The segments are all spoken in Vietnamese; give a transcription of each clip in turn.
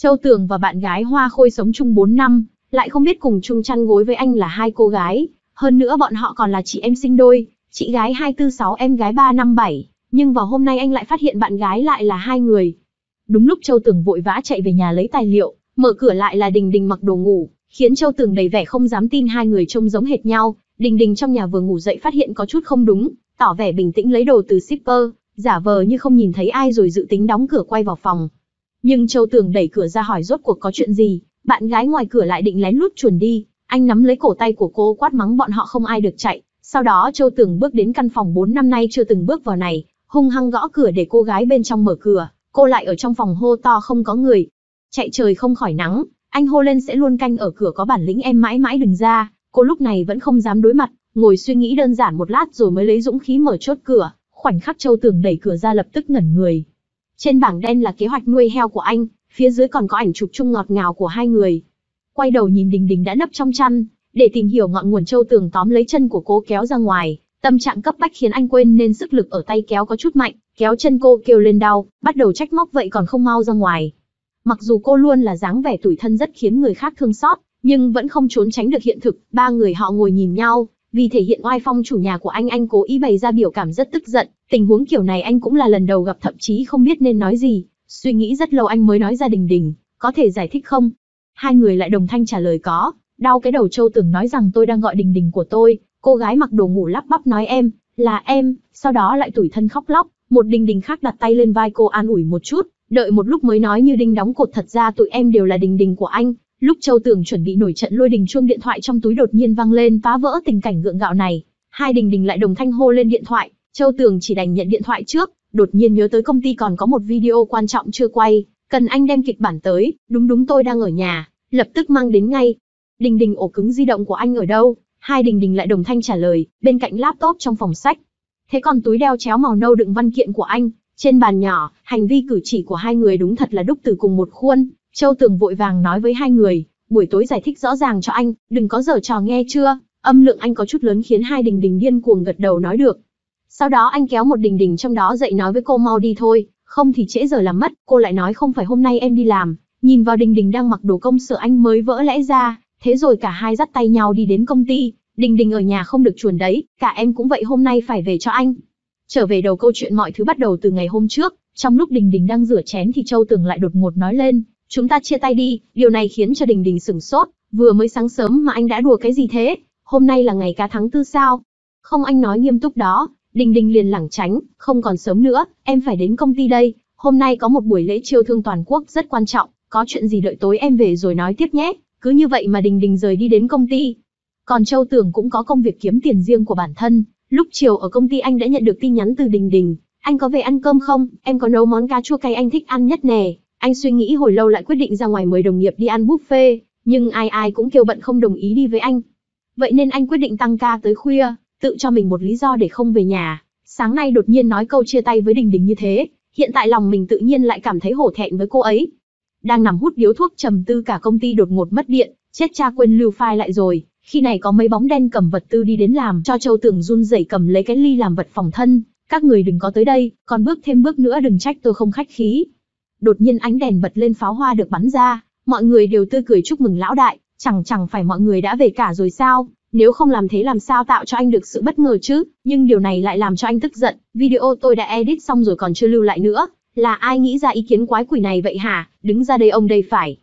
Châu Tường và bạn gái Hoa Khôi sống chung 4 năm, lại không biết cùng chung chăn gối với anh là hai cô gái. Hơn nữa bọn họ còn là chị em sinh đôi, chị gái 246 em gái 357, nhưng vào hôm nay anh lại phát hiện bạn gái lại là hai người. Đúng lúc Châu Tường vội vã chạy về nhà lấy tài liệu, mở cửa lại là Đình Đình mặc đồ ngủ, khiến Châu Tường đầy vẻ không dám tin hai người trông giống hệt nhau. Đình Đình trong nhà vừa ngủ dậy phát hiện có chút không đúng, tỏ vẻ bình tĩnh lấy đồ từ shipper, giả vờ như không nhìn thấy ai rồi dự tính đóng cửa quay vào phòng. Nhưng Châu Tường đẩy cửa ra hỏi rốt cuộc có chuyện gì, bạn gái ngoài cửa lại định lén lút chuồn đi, anh nắm lấy cổ tay của cô quát mắng bọn họ không ai được chạy. Sau đó Châu Tường bước đến căn phòng 4 năm nay chưa từng bước vào này, hung hăng gõ cửa để cô gái bên trong mở cửa, cô lại ở trong phòng hô to không có người. Chạy trời không khỏi nắng, anh hô lên sẽ luôn canh ở cửa có bản lĩnh em mãi mãi đừng ra, cô lúc này vẫn không dám đối mặt, ngồi suy nghĩ đơn giản một lát rồi mới lấy dũng khí mở chốt cửa, khoảnh khắc Châu Tường đẩy cửa ra lập tức ngẩn người, trên bảng đen là kế hoạch nuôi heo của anh, phía dưới còn có ảnh chụp chung ngọt ngào của hai người. Quay đầu nhìn Đình Đình đã nấp trong chăn, để tìm hiểu ngọn nguồn châu tường tóm lấy chân của cô kéo ra ngoài, tâm trạng cấp bách khiến anh quên nên sức lực ở tay kéo có chút mạnh, kéo chân cô kêu lên đau, bắt đầu trách móc vậy còn không mau ra ngoài. Mặc dù cô luôn là dáng vẻ tủi thân rất khiến người khác thương xót, nhưng vẫn không trốn tránh được hiện thực, ba người họ ngồi nhìn nhau, vì thể hiện oai phong chủ nhà của anh anh cố ý bày ra biểu cảm rất tức giận, tình huống kiểu này anh cũng là lần đầu gặp thậm chí không biết nên nói gì. Suy nghĩ rất lâu anh mới nói ra đình đình, có thể giải thích không? Hai người lại đồng thanh trả lời có, đau cái đầu châu tưởng nói rằng tôi đang gọi đình đình của tôi, cô gái mặc đồ ngủ lắp bắp nói em, là em, sau đó lại tủi thân khóc lóc, một đình đình khác đặt tay lên vai cô an ủi một chút, đợi một lúc mới nói như đinh đóng cột thật ra tụi em đều là đình đình của anh, Lúc Châu Tường chuẩn bị nổi trận lôi đình chuông điện thoại trong túi đột nhiên vang lên phá vỡ tình cảnh gượng gạo này. Hai đình đình lại đồng thanh hô lên điện thoại, Châu Tường chỉ đành nhận điện thoại trước, đột nhiên nhớ tới công ty còn có một video quan trọng chưa quay, cần anh đem kịch bản tới, đúng đúng tôi đang ở nhà, lập tức mang đến ngay. Đình đình ổ cứng di động của anh ở đâu? Hai đình đình lại đồng thanh trả lời, bên cạnh laptop trong phòng sách. Thế còn túi đeo chéo màu nâu đựng văn kiện của anh, trên bàn nhỏ, hành vi cử chỉ của hai người đúng thật là đúc từ cùng một khuôn, Châu Tường vội vàng nói với hai người, buổi tối giải thích rõ ràng cho anh, đừng có giở trò nghe chưa, âm lượng anh có chút lớn khiến hai đình đình điên cuồng gật đầu nói được. Sau đó anh kéo một đình đình trong đó dậy nói với cô mau đi thôi, không thì trễ giờ làm mất, cô lại nói không phải hôm nay em đi làm, nhìn vào đình đình đang mặc đồ công sở anh mới vỡ lẽ ra, thế rồi cả hai dắt tay nhau đi đến công ty, đình đình ở nhà không được chuồn đấy, cả em cũng vậy hôm nay phải về cho anh. Trở về đầu câu chuyện mọi thứ bắt đầu từ ngày hôm trước, trong lúc đình đình đang rửa chén thì Châu Tường lại đột ngột nói lên, Chúng ta chia tay đi, điều này khiến cho Đình Đình sửng sốt, vừa mới sáng sớm mà anh đã đùa cái gì thế? Hôm nay là ngày cá tháng tư sao? Không anh nói nghiêm túc đó, Đình Đình liền lảng tránh, không còn sớm nữa, em phải đến công ty đây, hôm nay có một buổi lễ chiêu thương toàn quốc rất quan trọng, có chuyện gì đợi tối em về rồi nói tiếp nhé. Cứ như vậy mà Đình Đình rời đi đến công ty. Còn Châu Tưởng cũng có công việc kiếm tiền riêng của bản thân, lúc chiều ở công ty anh đã nhận được tin nhắn từ Đình Đình, anh có về ăn cơm không, em có nấu món cá chua cay anh thích ăn nhất nè. Anh suy nghĩ hồi lâu lại quyết định ra ngoài mời đồng nghiệp đi ăn buffet, nhưng ai ai cũng kêu bận không đồng ý đi với anh. Vậy nên anh quyết định tăng ca tới khuya, tự cho mình một lý do để không về nhà. Sáng nay đột nhiên nói câu chia tay với Đình Đình như thế, hiện tại lòng mình tự nhiên lại cảm thấy hổ thẹn với cô ấy. Đang nằm hút điếu thuốc trầm tư cả công ty đột ngột mất điện, chết cha quên lưu file lại rồi. Khi này có mấy bóng đen cầm vật tư đi đến làm cho Châu Tưởng run rẩy cầm lấy cái ly làm vật phòng thân. Các người đừng có tới đây, còn bước thêm bước nữa đừng trách tôi không khách khí, đột nhiên ánh đèn bật lên pháo hoa được bắn ra, mọi người đều tươi cười chúc mừng lão đại, chẳng chẳng phải mọi người đã về cả rồi sao, nếu không làm thế làm sao tạo cho anh được sự bất ngờ chứ, nhưng điều này lại làm cho anh tức giận, video tôi đã edit xong rồi còn chưa lưu lại nữa, là ai nghĩ ra ý kiến quái quỷ này vậy hả, đứng ra đây ông đây phải.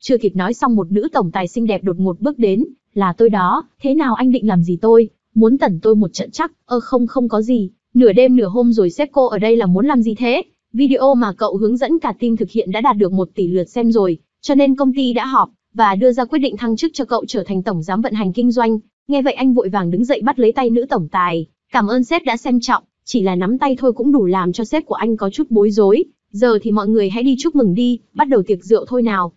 Chưa kịp nói xong một nữ tổng tài xinh đẹp đột ngột bước đến, là tôi đó, thế nào anh định làm gì tôi, muốn tẩn tôi một trận chắc, ơ không không có gì, nửa đêm nửa hôm rồi xếp cô ở đây là muốn làm gì thế, video mà cậu hướng dẫn cả team thực hiện đã đạt được 1 tỷ lượt xem rồi, cho nên công ty đã họp và đưa ra quyết định thăng chức cho cậu trở thành tổng giám vận hành kinh doanh. Nghe vậy anh vội vàng đứng dậy bắt lấy tay nữ tổng tài, cảm ơn sếp đã xem trọng, chỉ là nắm tay thôi cũng đủ làm cho sếp của anh có chút bối rối. Giờ thì mọi người hãy đi chúc mừng đi, bắt đầu tiệc rượu thôi nào.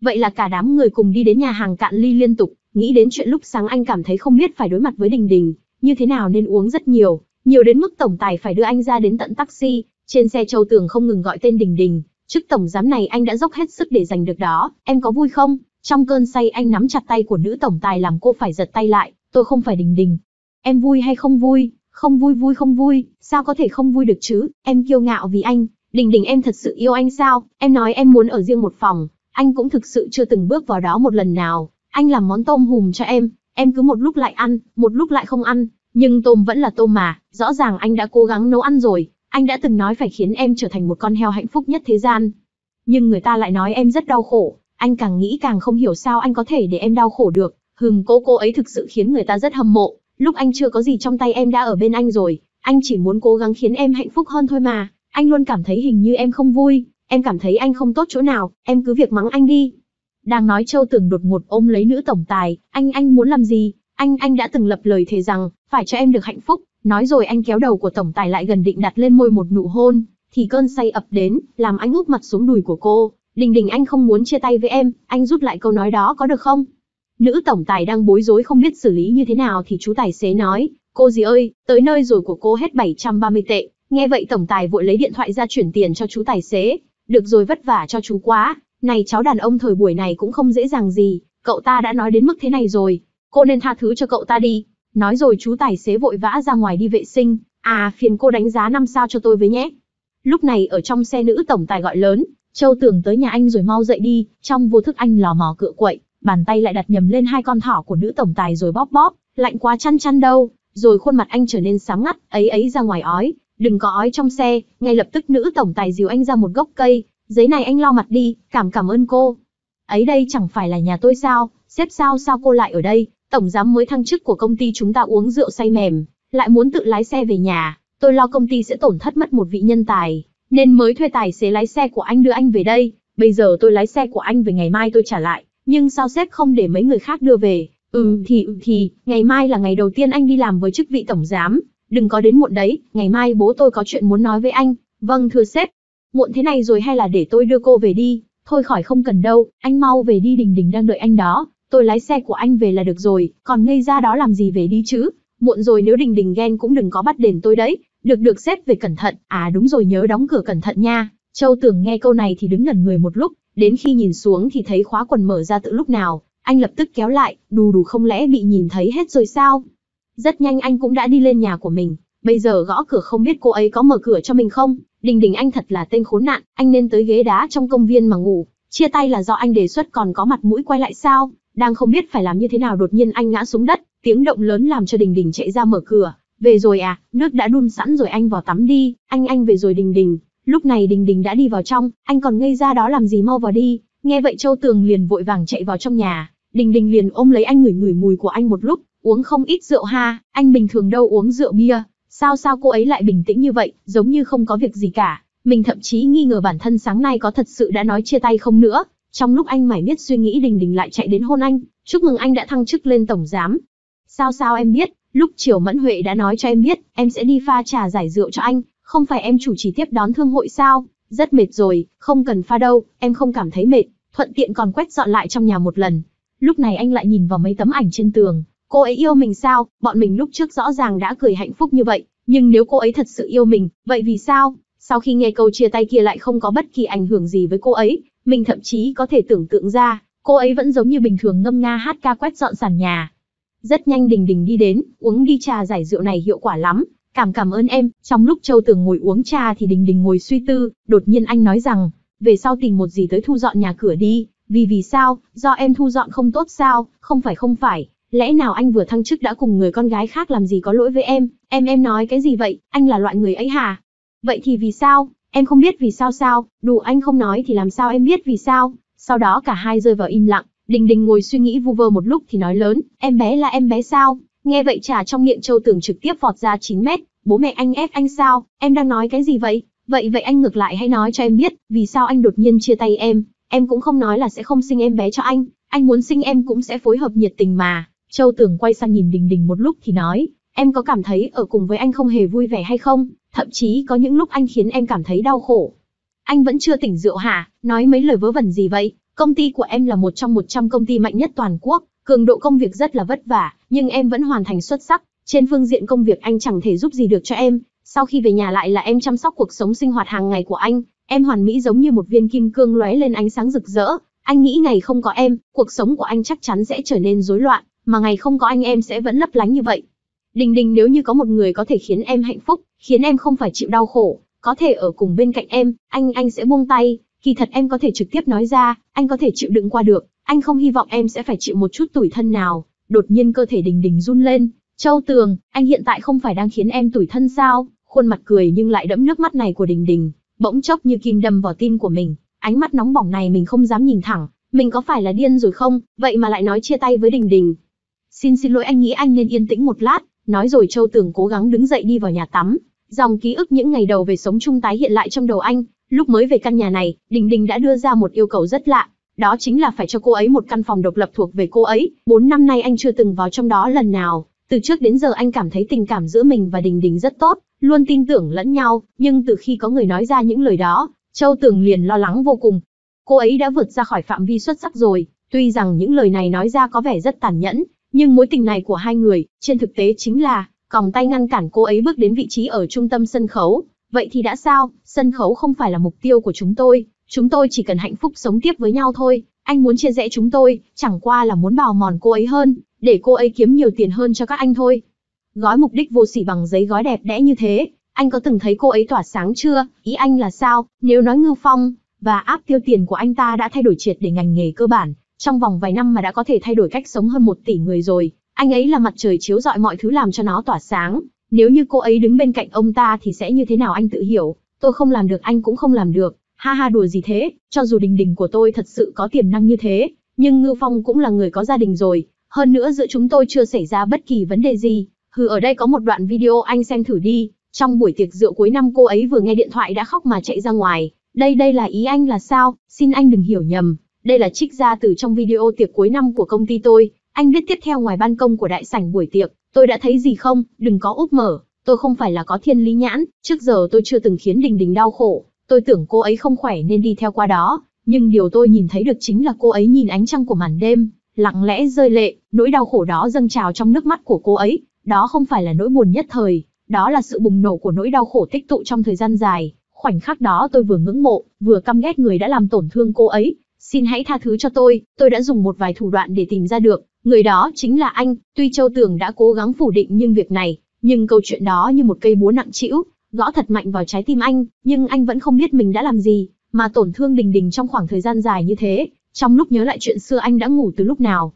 Vậy là cả đám người cùng đi đến nhà hàng cạn ly liên tục, nghĩ đến chuyện lúc sáng anh cảm thấy không biết phải đối mặt với Đình Đình, như thế nào nên uống rất nhiều, nhiều đến mức tổng tài phải đưa anh ra đến tận taxi, trên xe Châu Tường không ngừng gọi tên Đình Đình, chức tổng giám này anh đã dốc hết sức để giành được đó, em có vui không? Trong cơn say anh nắm chặt tay của nữ tổng tài làm cô phải giật tay lại, tôi không phải Đình Đình. Em vui hay không vui? Không vui vui không vui, sao có thể không vui được chứ? Em kiêu ngạo vì anh, Đình Đình em thật sự yêu anh sao? Em nói em muốn ở riêng một phòng, anh cũng thực sự chưa từng bước vào đó một lần nào. Anh làm món tôm hùm cho em, em cứ một lúc lại ăn, một lúc lại không ăn, nhưng tôm vẫn là tôm mà, rõ ràng anh đã cố gắng nấu ăn rồi, anh đã từng nói phải khiến em trở thành một con heo hạnh phúc nhất thế gian. Nhưng người ta lại nói em rất đau khổ, anh càng nghĩ càng không hiểu sao anh có thể để em đau khổ được. Hừm cô cô ấy thực sự khiến người ta rất hâm mộ, lúc anh chưa có gì trong tay em đã ở bên anh rồi, anh chỉ muốn cố gắng khiến em hạnh phúc hơn thôi mà. Anh luôn cảm thấy hình như em không vui, em cảm thấy anh không tốt chỗ nào, em cứ việc mắng anh đi. Đang nói Châu Tường đột ngột ôm lấy nữ tổng tài, anh anh muốn làm gì, anh anh đã từng lập lời thề rằng, phải cho em được hạnh phúc, Nói rồi anh kéo đầu của tổng tài lại gần định đặt lên môi một nụ hôn, thì cơn say ập đến, làm anh úp mặt xuống đùi của cô. Đình đình anh không muốn chia tay với em, anh rút lại câu nói đó có được không? Nữ tổng tài đang bối rối không biết xử lý như thế nào thì chú tài xế nói, cô gì ơi, tới nơi rồi của cô hết 730 tệ. Nghe vậy tổng tài vội lấy điện thoại ra chuyển tiền cho chú tài xế, được rồi vất vả cho chú quá, này cháu đàn ông thời buổi này cũng không dễ dàng gì, cậu ta đã nói đến mức thế này rồi, cô nên tha thứ cho cậu ta đi. Nói rồi chú tài xế vội vã ra ngoài đi vệ sinh, à phiền cô đánh giá năm sao cho tôi với nhé. Lúc này ở trong xe nữ tổng tài gọi lớn, Châu tưởng tới nhà anh rồi mau dậy đi, trong vô thức anh lò mò cựa quậy, bàn tay lại đặt nhầm lên hai con thỏ của nữ tổng tài rồi bóp bóp, lạnh quá chăn chăn đâu, rồi khuôn mặt anh trở nên sáng ngắt, ấy ấy ra ngoài ói, đừng có ói trong xe, ngay lập tức nữ tổng tài dìu anh ra một gốc cây, giấy này anh lau mặt đi, cảm cảm ơn cô. Ấy đây chẳng phải là nhà tôi sao, xếp sao sao cô lại ở đây, tổng giám mới thăng chức của công ty chúng ta uống rượu say mềm, lại muốn tự lái xe về nhà, tôi lo công ty sẽ tổn thất mất một vị nhân tài, nên mới thuê tài xế lái xe của anh đưa anh về đây, bây giờ tôi lái xe của anh về ngày mai tôi trả lại, nhưng sao sếp không để mấy người khác đưa về, ừ thì ừ thì, ngày mai là ngày đầu tiên anh đi làm với chức vị tổng giám, đừng có đến muộn đấy, ngày mai bố tôi có chuyện muốn nói với anh, vâng thưa sếp, muộn thế này rồi hay là để tôi đưa cô về đi, thôi khỏi không cần đâu, anh mau về đi đình đình đang đợi anh đó, tôi lái xe của anh về là được rồi, còn ngây ra đó làm gì về đi chứ, muộn rồi nếu đình đình ghen cũng đừng có bắt đền tôi đấy, được được xếp về cẩn thận, à đúng rồi nhớ đóng cửa cẩn thận nha. Châu Tưởng nghe câu này thì đứng ngẩn người một lúc, đến khi nhìn xuống thì thấy khóa quần mở ra tự lúc nào, anh lập tức kéo lại, đù đù không lẽ bị nhìn thấy hết rồi sao? Rất nhanh anh cũng đã đi lên nhà của mình, bây giờ gõ cửa không biết cô ấy có mở cửa cho mình không? Đình đình anh thật là tên khốn nạn, anh nên tới ghế đá trong công viên mà ngủ, chia tay là do anh đề xuất còn có mặt mũi quay lại sao? Đang không biết phải làm như thế nào đột nhiên anh ngã xuống đất, tiếng động lớn làm cho Đình Đình chạy ra mở cửa. Về rồi à, nước đã đun sẵn rồi anh vào tắm đi, anh anh về rồi Đình Đình. Lúc này Đình Đình đã đi vào trong, anh còn ngây ra đó làm gì mau vào đi. Nghe vậy Châu Tường liền vội vàng chạy vào trong nhà, Đình Đình liền ôm lấy anh ngửi ngửi mùi của anh một lúc, uống không ít rượu ha, anh bình thường đâu uống rượu bia, sao sao cô ấy lại bình tĩnh như vậy, giống như không có việc gì cả. Mình thậm chí nghi ngờ bản thân sáng nay có thật sự đã nói chia tay không nữa, trong lúc anh mải miết suy nghĩ Đình Đình lại chạy đến hôn anh, chúc mừng anh đã thăng chức lên tổng giám. Sao sao em biết, lúc chiều Mẫn Huệ đã nói cho em biết, em sẽ đi pha trà giải rượu cho anh, không phải em chủ trì tiếp đón thương hội sao, rất mệt rồi, không cần pha đâu, em không cảm thấy mệt, thuận tiện còn quét dọn lại trong nhà một lần. Lúc này anh lại nhìn vào mấy tấm ảnh trên tường, cô ấy yêu mình sao, bọn mình lúc trước rõ ràng đã cười hạnh phúc như vậy, nhưng nếu cô ấy thật sự yêu mình, vậy vì sao, sau khi nghe câu chia tay kia lại không có bất kỳ ảnh hưởng gì với cô ấy, mình thậm chí có thể tưởng tượng ra, cô ấy vẫn giống như bình thường ngâm nga hát ca quét dọn sàn nhà. Rất nhanh Đình Đình đi đến, uống đi trà giải rượu này hiệu quả lắm, cảm cảm ơn em. Trong lúc Châu Tường ngồi uống trà thì Đình Đình ngồi suy tư, đột nhiên anh nói rằng, về sau tìm một gì tới thu dọn nhà cửa đi, vì vì sao, do em thu dọn không tốt sao, không phải không phải, lẽ nào anh vừa thăng chức đã cùng người con gái khác làm gì có lỗi với em, em em nói cái gì vậy, anh là loại người ấy hả? Vậy thì vì sao, Em không biết vì sao sao, đủ anh không nói thì làm sao em biết vì sao. Sau đó cả hai rơi vào im lặng, Đình Đình ngồi suy nghĩ vu vơ một lúc thì nói lớn, em bé là em bé sao? Nghe vậy trả trong miệng Châu Tưởng trực tiếp vọt ra 9 mét, bố mẹ anh ép anh sao, em đang nói cái gì vậy? Vậy vậy anh ngược lại hãy nói cho em biết, vì sao anh đột nhiên chia tay em, em cũng không nói là sẽ không sinh em bé cho anh, anh muốn sinh em cũng sẽ phối hợp nhiệt tình mà. Châu Tưởng quay sang nhìn Đình Đình một lúc thì nói, Em có cảm thấy ở cùng với anh không hề vui vẻ hay không? Thậm chí có những lúc anh khiến em cảm thấy đau khổ. Anh vẫn chưa tỉnh rượu hả? Nói mấy lời vớ vẩn gì vậy? Công ty của em là một trong 100 công ty mạnh nhất toàn quốc, cường độ công việc rất là vất vả, nhưng em vẫn hoàn thành xuất sắc. Trên phương diện công việc anh chẳng thể giúp gì được cho em. Sau khi về nhà lại là em chăm sóc cuộc sống sinh hoạt hàng ngày của anh, em hoàn mỹ giống như một viên kim cương lóe lên ánh sáng rực rỡ. Anh nghĩ ngày không có em, cuộc sống của anh chắc chắn sẽ trở nên rối loạn, mà ngày không có anh em sẽ vẫn lấp lánh như vậy. Đình đình nếu như có một người có thể khiến em hạnh phúc, khiến em không phải chịu đau khổ, có thể ở cùng bên cạnh em, anh anh sẽ buông tay, kỳ thật em có thể trực tiếp nói ra, anh có thể chịu đựng qua được, anh không hy vọng em sẽ phải chịu một chút tủi thân nào. Đột nhiên cơ thể đình đình run lên, Châu Tường, anh hiện tại không phải đang khiến em tủi thân sao? Khuôn mặt cười nhưng lại đẫm nước mắt này của đình đình, bỗng chốc như kim đâm vào tim của mình, ánh mắt nóng bỏng này mình không dám nhìn thẳng, mình có phải là điên rồi không, vậy mà lại nói chia tay với đình đình. Xin xin lỗi anh nghĩ anh nên yên tĩnh một lát, Nói rồi Châu Tường cố gắng đứng dậy đi vào nhà tắm, dòng ký ức những ngày đầu về sống chung tái hiện lại trong đầu anh, lúc mới về căn nhà này, Đình Đình đã đưa ra một yêu cầu rất lạ, đó chính là phải cho cô ấy một căn phòng độc lập thuộc về cô ấy, 4 năm nay anh chưa từng vào trong đó lần nào, từ trước đến giờ anh cảm thấy tình cảm giữa mình và Đình Đình rất tốt, luôn tin tưởng lẫn nhau, nhưng từ khi có người nói ra những lời đó, Châu Tường liền lo lắng vô cùng. Cô ấy đã vượt ra khỏi phạm vi xuất sắc rồi, tuy rằng những lời này nói ra có vẻ rất tàn nhẫn, nhưng mối tình này của hai người, trên thực tế chính là, còng tay ngăn cản cô ấy bước đến vị trí ở trung tâm sân khấu. Vậy thì đã sao, sân khấu không phải là mục tiêu của chúng tôi, chúng tôi chỉ cần hạnh phúc sống tiếp với nhau thôi. Anh muốn chia rẽ chúng tôi, chẳng qua là muốn bào mòn cô ấy hơn, để cô ấy kiếm nhiều tiền hơn cho các anh thôi. Gói mục đích vô sỉ bằng giấy gói đẹp đẽ như thế, anh có từng thấy cô ấy tỏa sáng chưa, ý anh là sao, nếu nói ngư phong, và áp tiêu tiền của anh ta đã thay đổi triệt để ngành nghề cơ bản, trong vòng vài năm mà đã có thể thay đổi cách sống hơn một tỷ người rồi, anh ấy là mặt trời chiếu rọi mọi thứ làm cho nó tỏa sáng. Nếu như cô ấy đứng bên cạnh ông ta thì sẽ như thế nào anh tự hiểu, tôi không làm được anh cũng không làm được. Ha ha đùa gì thế, cho dù đình đình của tôi thật sự có tiềm năng như thế, nhưng Ngư Phong cũng là người có gia đình rồi. Hơn nữa giữa chúng tôi chưa xảy ra bất kỳ vấn đề gì. Hừ ở đây có một đoạn video anh xem thử đi. Trong buổi tiệc rượu cuối năm cô ấy vừa nghe điện thoại đã khóc mà chạy ra ngoài. Đây đây là ý anh là sao, xin anh đừng hiểu nhầm. Đây là trích ra từ trong video tiệc cuối năm của công ty tôi. Anh biết tiếp theo ngoài ban công của đại sảnh buổi tiệc, tôi đã thấy gì không, đừng có úp mở. Tôi không phải là có thiên lý nhãn, trước giờ tôi chưa từng khiến Đình Đình đau khổ. Tôi tưởng cô ấy không khỏe nên đi theo qua đó. Nhưng điều tôi nhìn thấy được chính là cô ấy nhìn ánh trăng của màn đêm, lặng lẽ rơi lệ, nỗi đau khổ đó dâng trào trong nước mắt của cô ấy. Đó không phải là nỗi buồn nhất thời, đó là sự bùng nổ của nỗi đau khổ tích tụ trong thời gian dài. Khoảnh khắc đó tôi vừa ngưỡng mộ, vừa căm ghét người đã làm tổn thương cô ấy, xin hãy tha thứ cho tôi, tôi đã dùng một vài thủ đoạn để tìm ra được, người đó chính là anh, tuy Châu Tường đã cố gắng phủ định nhưng việc này, nhưng câu chuyện đó như một cây búa nặng trĩu, gõ thật mạnh vào trái tim anh, nhưng anh vẫn không biết mình đã làm gì, mà tổn thương Đình Đình trong khoảng thời gian dài như thế, trong lúc nhớ lại chuyện xưa anh đã ngủ từ lúc nào.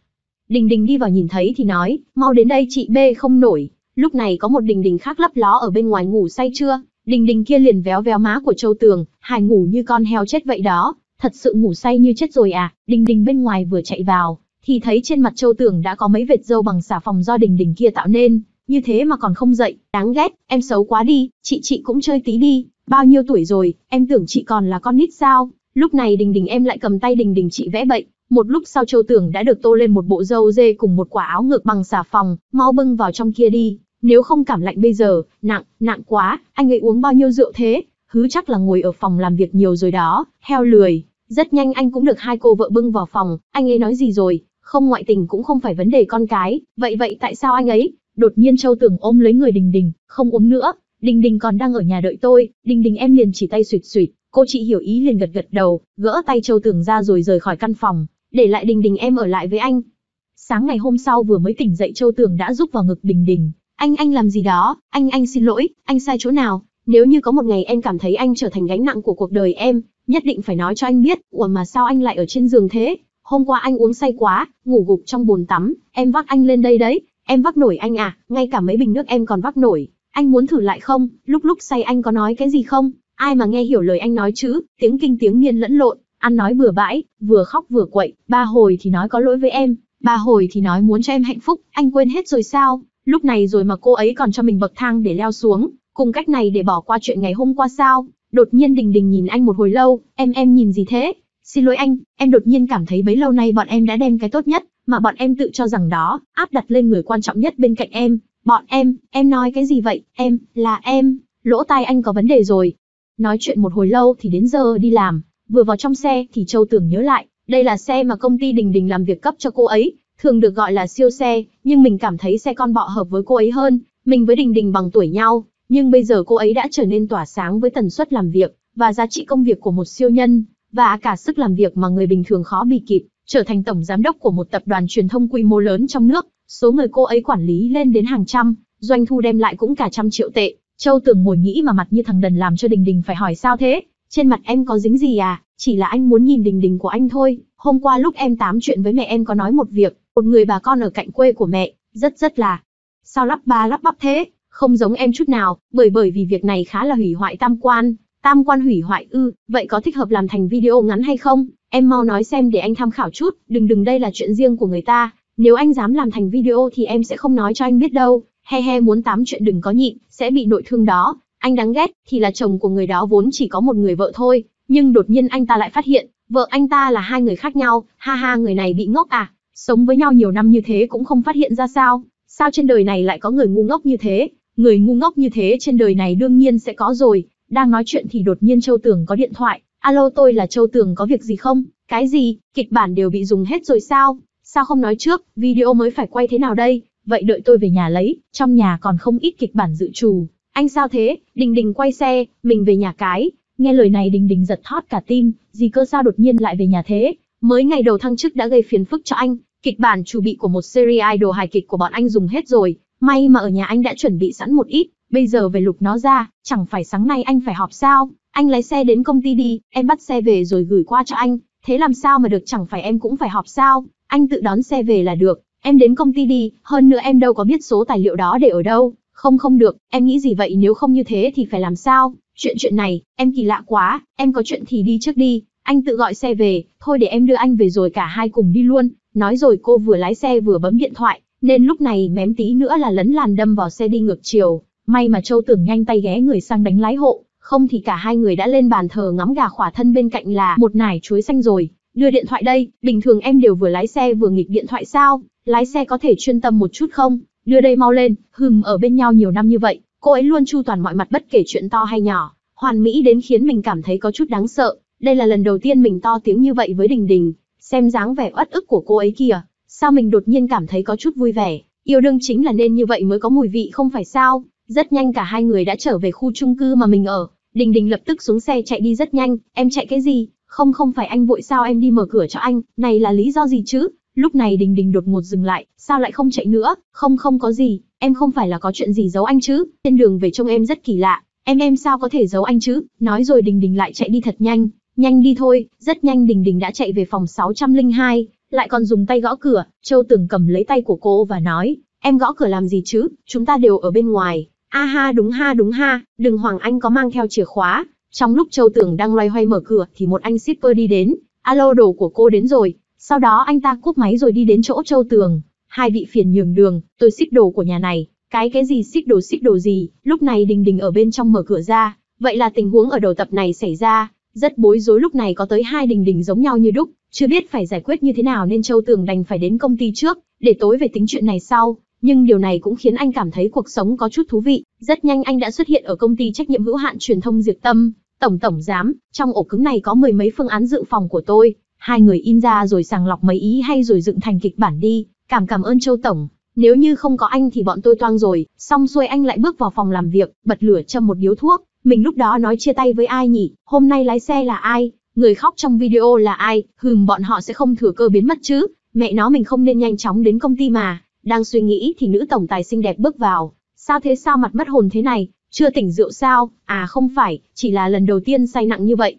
Đình Đình đi vào nhìn thấy thì nói, mau đến đây chị B không nổi, lúc này có một Đình Đình khác lấp ló ở bên ngoài ngủ say chưa, Đình Đình kia liền véo véo má của Châu Tường, hài ngủ như con heo chết vậy đó, thật sự ngủ say như chết rồi à, Đình Đình bên ngoài vừa chạy vào, thì thấy trên mặt Châu Tưởng đã có mấy vệt dâu bằng xà phòng do Đình Đình kia tạo nên, như thế mà còn không dậy, đáng ghét, em xấu quá đi, chị chị cũng chơi tí đi, bao nhiêu tuổi rồi, em tưởng chị còn là con nít sao, lúc này Đình Đình em lại cầm tay Đình Đình chị vẽ bậy, một lúc sau Châu Tưởng đã được tô lên một bộ râu dê cùng một quả áo ngược bằng xà phòng, mau bưng vào trong kia đi, nếu không cảm lạnh bây giờ, nặng, nặng quá, anh ấy uống bao nhiêu rượu thế, hứ chắc là ngồi ở phòng làm việc nhiều rồi đó, heo lười. Rất nhanh anh cũng được hai cô vợ bưng vào phòng, anh ấy nói gì rồi, không ngoại tình cũng không phải vấn đề con cái, vậy vậy tại sao anh ấy? Đột nhiên Châu Tưởng ôm lấy người Đình Đình, không uống nữa, Đình Đình còn đang ở nhà đợi tôi, Đình Đình em liền chỉ tay suyệt suyệt, cô chị hiểu ý liền gật gật đầu, gỡ tay Châu Tưởng ra rồi rời khỏi căn phòng, để lại Đình Đình em ở lại với anh. Sáng ngày hôm sau vừa mới tỉnh dậy Châu Tưởng đã giúp vào ngực Đình Đình, anh anh làm gì đó, anh anh xin lỗi, anh sai chỗ nào, nếu như có một ngày em cảm thấy anh trở thành gánh nặng của cuộc đời em, nhất định phải nói cho anh biết, ủa mà sao anh lại ở trên giường thế? Hôm qua anh uống say quá, ngủ gục trong bồn tắm, em vác anh lên đây đấy, em vác nổi anh à, ngay cả mấy bình nước em còn vác nổi. Anh muốn thử lại không, lúc lúc say anh có nói cái gì không? Ai mà nghe hiểu lời anh nói chứ, tiếng kinh tiếng nghiên lẫn lộn, ăn nói bừa bãi, vừa khóc vừa quậy, ba hồi thì nói có lỗi với em, ba hồi thì nói muốn cho em hạnh phúc, anh quên hết rồi sao? Lúc này rồi mà cô ấy còn cho mình bậc thang để leo xuống, cùng cách này để bỏ qua chuyện ngày hôm qua sao? Đột nhiên Đình Đình nhìn anh một hồi lâu, em em nhìn gì thế? Xin lỗi anh, em đột nhiên cảm thấy bấy lâu nay bọn em đã đem cái tốt nhất, mà bọn em tự cho rằng đó, áp đặt lên người quan trọng nhất bên cạnh em. Bọn em, em nói cái gì vậy? Em, là em, lỗ tai anh có vấn đề rồi. Nói chuyện một hồi lâu thì đến giờ đi làm, vừa vào trong xe thì Châu Tưởng nhớ lại, đây là xe mà công ty Đình Đình làm việc cấp cho cô ấy, thường được gọi là siêu xe, nhưng mình cảm thấy xe con bọ hợp với cô ấy hơn, mình với Đình Đình bằng tuổi nhau, nhưng bây giờ cô ấy đã trở nên tỏa sáng với tần suất làm việc, và giá trị công việc của một siêu nhân, và cả sức làm việc mà người bình thường khó bị kịp, trở thành tổng giám đốc của một tập đoàn truyền thông quy mô lớn trong nước, số người cô ấy quản lý lên đến hàng trăm, doanh thu đem lại cũng cả trăm triệu tệ. Châu tưởng ngồi nghĩ mà mặt như thằng đần làm cho Đình Đình phải hỏi sao thế, trên mặt em có dính gì à, chỉ là anh muốn nhìn Đình Đình của anh thôi. Hôm qua lúc em tám chuyện với mẹ em có nói một việc, một người bà con ở cạnh quê của mẹ, rất rất là, sao lắp ba lắp bắp thế, không giống em chút nào, bởi bởi vì việc này khá là hủy hoại tam quan, tam quan hủy hoại ư, vậy có thích hợp làm thành video ngắn hay không? Em mau nói xem để anh tham khảo chút, đừng đừng đây là chuyện riêng của người ta, nếu anh dám làm thành video thì em sẽ không nói cho anh biết đâu, he he muốn tám chuyện đừng có nhịn, sẽ bị nội thương đó, anh đáng ghét, thì là chồng của người đó vốn chỉ có một người vợ thôi, nhưng đột nhiên anh ta lại phát hiện, vợ anh ta là hai người khác nhau, ha ha người này bị ngốc à, sống với nhau nhiều năm như thế cũng không phát hiện ra sao, sao trên đời này lại có người ngu ngốc như thế, Người ngu ngốc như thế trên đời này đương nhiên sẽ có rồi, đang nói chuyện thì đột nhiên Châu Tường có điện thoại, alo tôi là Châu Tường có việc gì không, cái gì, kịch bản đều bị dùng hết rồi sao, sao không nói trước, video mới phải quay thế nào đây, vậy đợi tôi về nhà lấy, trong nhà còn không ít kịch bản dự trù, anh sao thế, Đình Đình quay xe, mình về nhà cái, nghe lời này Đình Đình giật thót cả tim, gì cơ sao đột nhiên lại về nhà thế, mới ngày đầu thăng chức đã gây phiền phức cho anh, kịch bản chủ bị của một series idol hài kịch của bọn anh dùng hết rồi, May mà ở nhà anh đã chuẩn bị sẵn một ít, bây giờ về lục nó ra, chẳng phải sáng nay anh phải họp sao? Anh lái xe đến công ty đi, em bắt xe về rồi gửi qua cho anh, thế làm sao mà được chẳng phải em cũng phải họp sao? Anh tự đón xe về là được, em đến công ty đi, hơn nữa em đâu có biết số tài liệu đó để ở đâu. Không không được, em nghĩ gì vậy nếu không như thế thì phải làm sao? Chuyện chuyện này, em kỳ lạ quá, em có chuyện thì đi trước đi, anh tự gọi xe về, thôi để em đưa anh về rồi cả hai cùng đi luôn. Nói rồi cô vừa lái xe vừa bấm điện thoại, nên lúc này mém tí nữa là lấn làn đâm vào xe đi ngược chiều, may mà Châu Tưởng nhanh tay ghé người sang đánh lái hộ, không thì cả hai người đã lên bàn thờ ngắm gà khỏa thân bên cạnh là một nải chuối xanh rồi. Đưa điện thoại đây, bình thường em đều vừa lái xe vừa nghịch điện thoại sao, lái xe có thể chuyên tâm một chút không, đưa đây mau lên, hừm ở bên nhau nhiều năm như vậy, cô ấy luôn chu toàn mọi mặt bất kể chuyện to hay nhỏ, hoàn mỹ đến khiến mình cảm thấy có chút đáng sợ, đây là lần đầu tiên mình to tiếng như vậy với Đình Đình, xem dáng vẻ uất ức của cô ấy kìa, Sao mình đột nhiên cảm thấy có chút vui vẻ, yêu đương chính là nên như vậy mới có mùi vị không phải sao? Rất nhanh cả hai người đã trở về khu chung cư mà mình ở, Đình Đình lập tức xuống xe chạy đi rất nhanh, em chạy cái gì? Không không phải anh vội sao em đi mở cửa cho anh, này là lý do gì chứ? Lúc này Đình Đình đột ngột dừng lại, sao lại không chạy nữa? Không không có gì, em không phải là có chuyện gì giấu anh chứ? Trên đường về trông em rất kỳ lạ, em em sao có thể giấu anh chứ? Nói rồi Đình Đình lại chạy đi thật nhanh, nhanh đi thôi, rất nhanh Đình Đình đã chạy về phòng 602, lại còn dùng tay gõ cửa, Châu Tường cầm lấy tay của cô và nói, em gõ cửa làm gì chứ, chúng ta đều ở bên ngoài. A ha đúng ha đúng ha, đừng Hoàng Anh có mang theo chìa khóa. Trong lúc Châu Tường đang loay hoay mở cửa thì một anh shipper đi đến, alo đồ của cô đến rồi. Sau đó anh ta cúp máy rồi đi đến chỗ Châu Tường. Hai vị phiền nhường đường, tôi ship đồ của nhà này. Cái cái gì ship đồ ship đồ gì, lúc này Đình Đình ở bên trong mở cửa ra. Vậy là tình huống ở đầu tập này xảy ra, rất bối rối lúc này có tới hai Đình Đình giống nhau như đúc. Chưa biết phải giải quyết như thế nào nên Châu Tường đành phải đến công ty trước, để tối về tính chuyện này sau, nhưng điều này cũng khiến anh cảm thấy cuộc sống có chút thú vị. Rất nhanh anh đã xuất hiện ở công ty trách nhiệm hữu hạn truyền thông Diệt Tâm, tổng tổng giám, trong ổ cứng này có mười mấy phương án dự phòng của tôi, hai người in ra rồi sàng lọc mấy ý hay rồi dựng thành kịch bản đi, cảm cảm ơn Châu Tổng, nếu như không có anh thì bọn tôi toang rồi, xong xuôi anh lại bước vào phòng làm việc, bật lửa châm một điếu thuốc, mình lúc đó nói chia tay với ai nhỉ, hôm nay lái xe là ai, Người khóc trong video là ai, hừm bọn họ sẽ không thừa cơ biến mất chứ, mẹ nó mình không nên nhanh chóng đến công ty mà. Đang suy nghĩ thì nữ tổng tài xinh đẹp bước vào. Sao thế sao mặt mất hồn thế này, chưa tỉnh rượu sao, à không phải, chỉ là lần đầu tiên say nặng như vậy.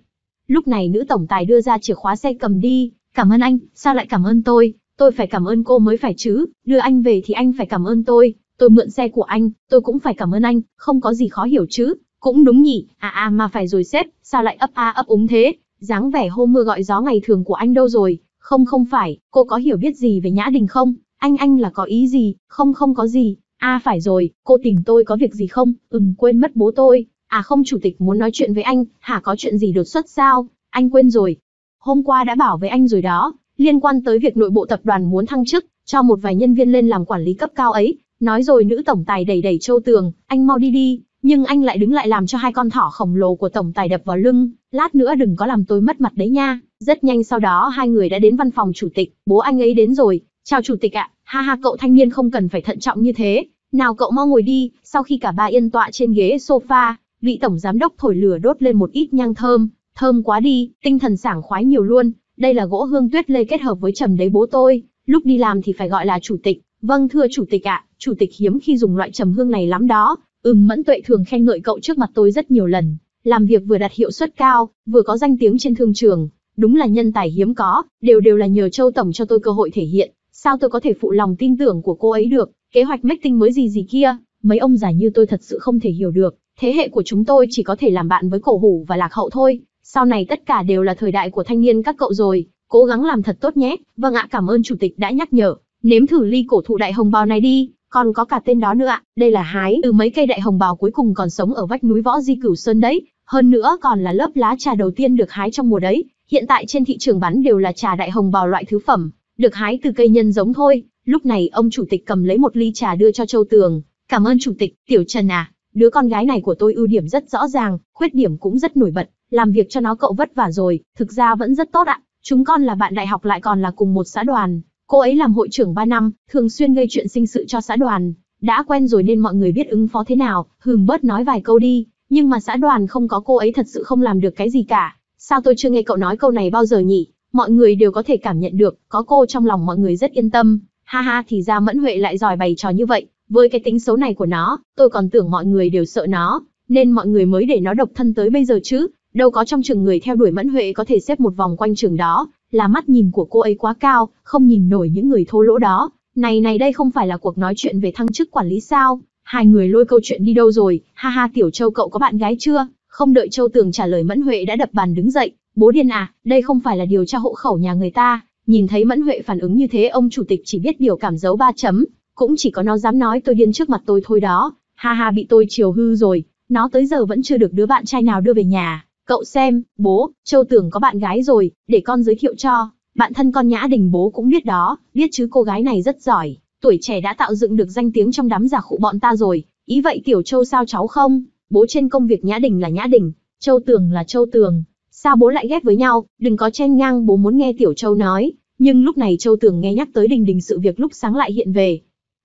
Lúc này nữ tổng tài đưa ra chìa khóa xe cầm đi, cảm ơn anh, sao lại cảm ơn tôi, tôi phải cảm ơn cô mới phải chứ, đưa anh về thì anh phải cảm ơn tôi, tôi mượn xe của anh, tôi cũng phải cảm ơn anh, không có gì khó hiểu chứ, cũng đúng nhỉ, à à mà phải rồi sếp, sao lại ấp a ấp úng thế, dáng vẻ hô mưa gọi gió ngày thường của anh đâu rồi, không không phải, cô có hiểu biết gì về Nhã Đình không, anh anh là có ý gì, không không có gì, à phải rồi, cô tìm tôi có việc gì không, ừm quên mất bố tôi, à không chủ tịch muốn nói chuyện với anh, hả có chuyện gì đột xuất sao, anh quên rồi, hôm qua đã bảo với anh rồi đó, liên quan tới việc nội bộ tập đoàn muốn thăng chức, cho một vài nhân viên lên làm quản lý cấp cao ấy, nói rồi nữ tổng tài đẩy đẩy châu tường, anh mau đi đi, nhưng anh lại đứng lại làm cho hai con thỏ khổng lồ của tổng tài đập vào lưng, lát nữa đừng có làm tôi mất mặt đấy nha. Rất nhanh sau đó hai người đã đến văn phòng chủ tịch, bố anh ấy đến rồi, chào chủ tịch ạ, à. ha ha cậu thanh niên không cần phải thận trọng như thế, nào cậu mau ngồi đi, sau khi cả ba yên tọa trên ghế sofa, vị tổng giám đốc thổi lửa đốt lên một ít nhang thơm, thơm quá đi, tinh thần sảng khoái nhiều luôn, đây là gỗ hương tuyết lê kết hợp với trầm đấy bố tôi, lúc đi làm thì phải gọi là chủ tịch, vâng thưa chủ tịch ạ, chủ tịch hiếm khi dùng loại trầm hương này lắm đó, Ừm Mẫn Tuệ thường khen ngợi cậu trước mặt tôi rất nhiều lần, làm việc vừa đạt hiệu suất cao, vừa có danh tiếng trên thương trường, đúng là nhân tài hiếm có, đều đều là nhờ Châu Tổng cho tôi cơ hội thể hiện, sao tôi có thể phụ lòng tin tưởng của cô ấy được, kế hoạch meeting mới gì gì kia, mấy ông già như tôi thật sự không thể hiểu được, thế hệ của chúng tôi chỉ có thể làm bạn với cổ hủ và lạc hậu thôi, sau này tất cả đều là thời đại của thanh niên các cậu rồi, cố gắng làm thật tốt nhé, vâng ạ cảm ơn chủ tịch đã nhắc nhở, nếm thử ly cổ thụ đại hồng bao này đi, còn có cả tên đó nữa ạ, đây là hái từ mấy cây đại hồng bào cuối cùng còn sống ở vách núi Võ Di Cửu Sơn đấy, hơn nữa còn là lớp lá trà đầu tiên được hái trong mùa đấy, hiện tại trên thị trường bán đều là trà đại hồng bào loại thứ phẩm, được hái từ cây nhân giống thôi. Lúc này ông chủ tịch cầm lấy một ly trà đưa cho Châu Tường, "Cảm ơn chủ tịch, Tiểu Trần à, đứa con gái này của tôi ưu điểm rất rõ ràng, khuyết điểm cũng rất nổi bật, làm việc cho nó cậu vất vả rồi, thực ra vẫn rất tốt ạ, chúng con là bạn đại học lại còn là cùng một xã đoàn, Cô ấy làm hội trưởng 3 năm, thường xuyên gây chuyện sinh sự cho xã đoàn, đã quen rồi nên mọi người biết ứng phó thế nào, hừm bớt nói vài câu đi, nhưng mà xã đoàn không có cô ấy thật sự không làm được cái gì cả. Sao tôi chưa nghe cậu nói câu này bao giờ nhỉ? Mọi người đều có thể cảm nhận được, có cô trong lòng mọi người rất yên tâm. Ha ha thì ra Mẫn Huệ lại giỏi bày trò như vậy, với cái tính xấu này của nó, tôi còn tưởng mọi người đều sợ nó, nên mọi người mới để nó độc thân tới bây giờ chứ. Đâu có trong trường người theo đuổi Mẫn Huệ có thể xếp một vòng quanh trường đó, là mắt nhìn của cô ấy quá cao, không nhìn nổi những người thô lỗ đó. Này này đây không phải là cuộc nói chuyện về thăng chức quản lý sao? Hai người lôi câu chuyện đi đâu rồi? Ha ha Tiểu Châu cậu có bạn gái chưa? Không đợi Châu Tường trả lời Mẫn Huệ đã đập bàn đứng dậy. Bố điên à, đây không phải là điều tra hộ khẩu nhà người ta. Nhìn thấy Mẫn Huệ phản ứng như thế ông chủ tịch chỉ biết điều cảm giấu ba chấm. Cũng chỉ có nó dám nói tôi điên trước mặt tôi thôi đó. Ha ha bị tôi chiều hư rồi. Nó tới giờ vẫn chưa được đứa bạn trai nào đưa về nhà Cậu xem, bố, Châu Tưởng có bạn gái rồi, để con giới thiệu cho. Bạn thân con Nhã Đình bố cũng biết đó, biết chứ cô gái này rất giỏi, tuổi trẻ đã tạo dựng được danh tiếng trong đám giả khụ bọn ta rồi. Ý vậy Tiểu Châu sao cháu không? Bố trên công việc Nhã Đình là Nhã Đình, Châu Tường là Châu Tường. Sao bố lại ghét với nhau, đừng có chen ngang bố muốn nghe Tiểu Châu nói. Nhưng lúc này Châu Tường nghe nhắc tới Đình Đình sự việc lúc sáng lại hiện về.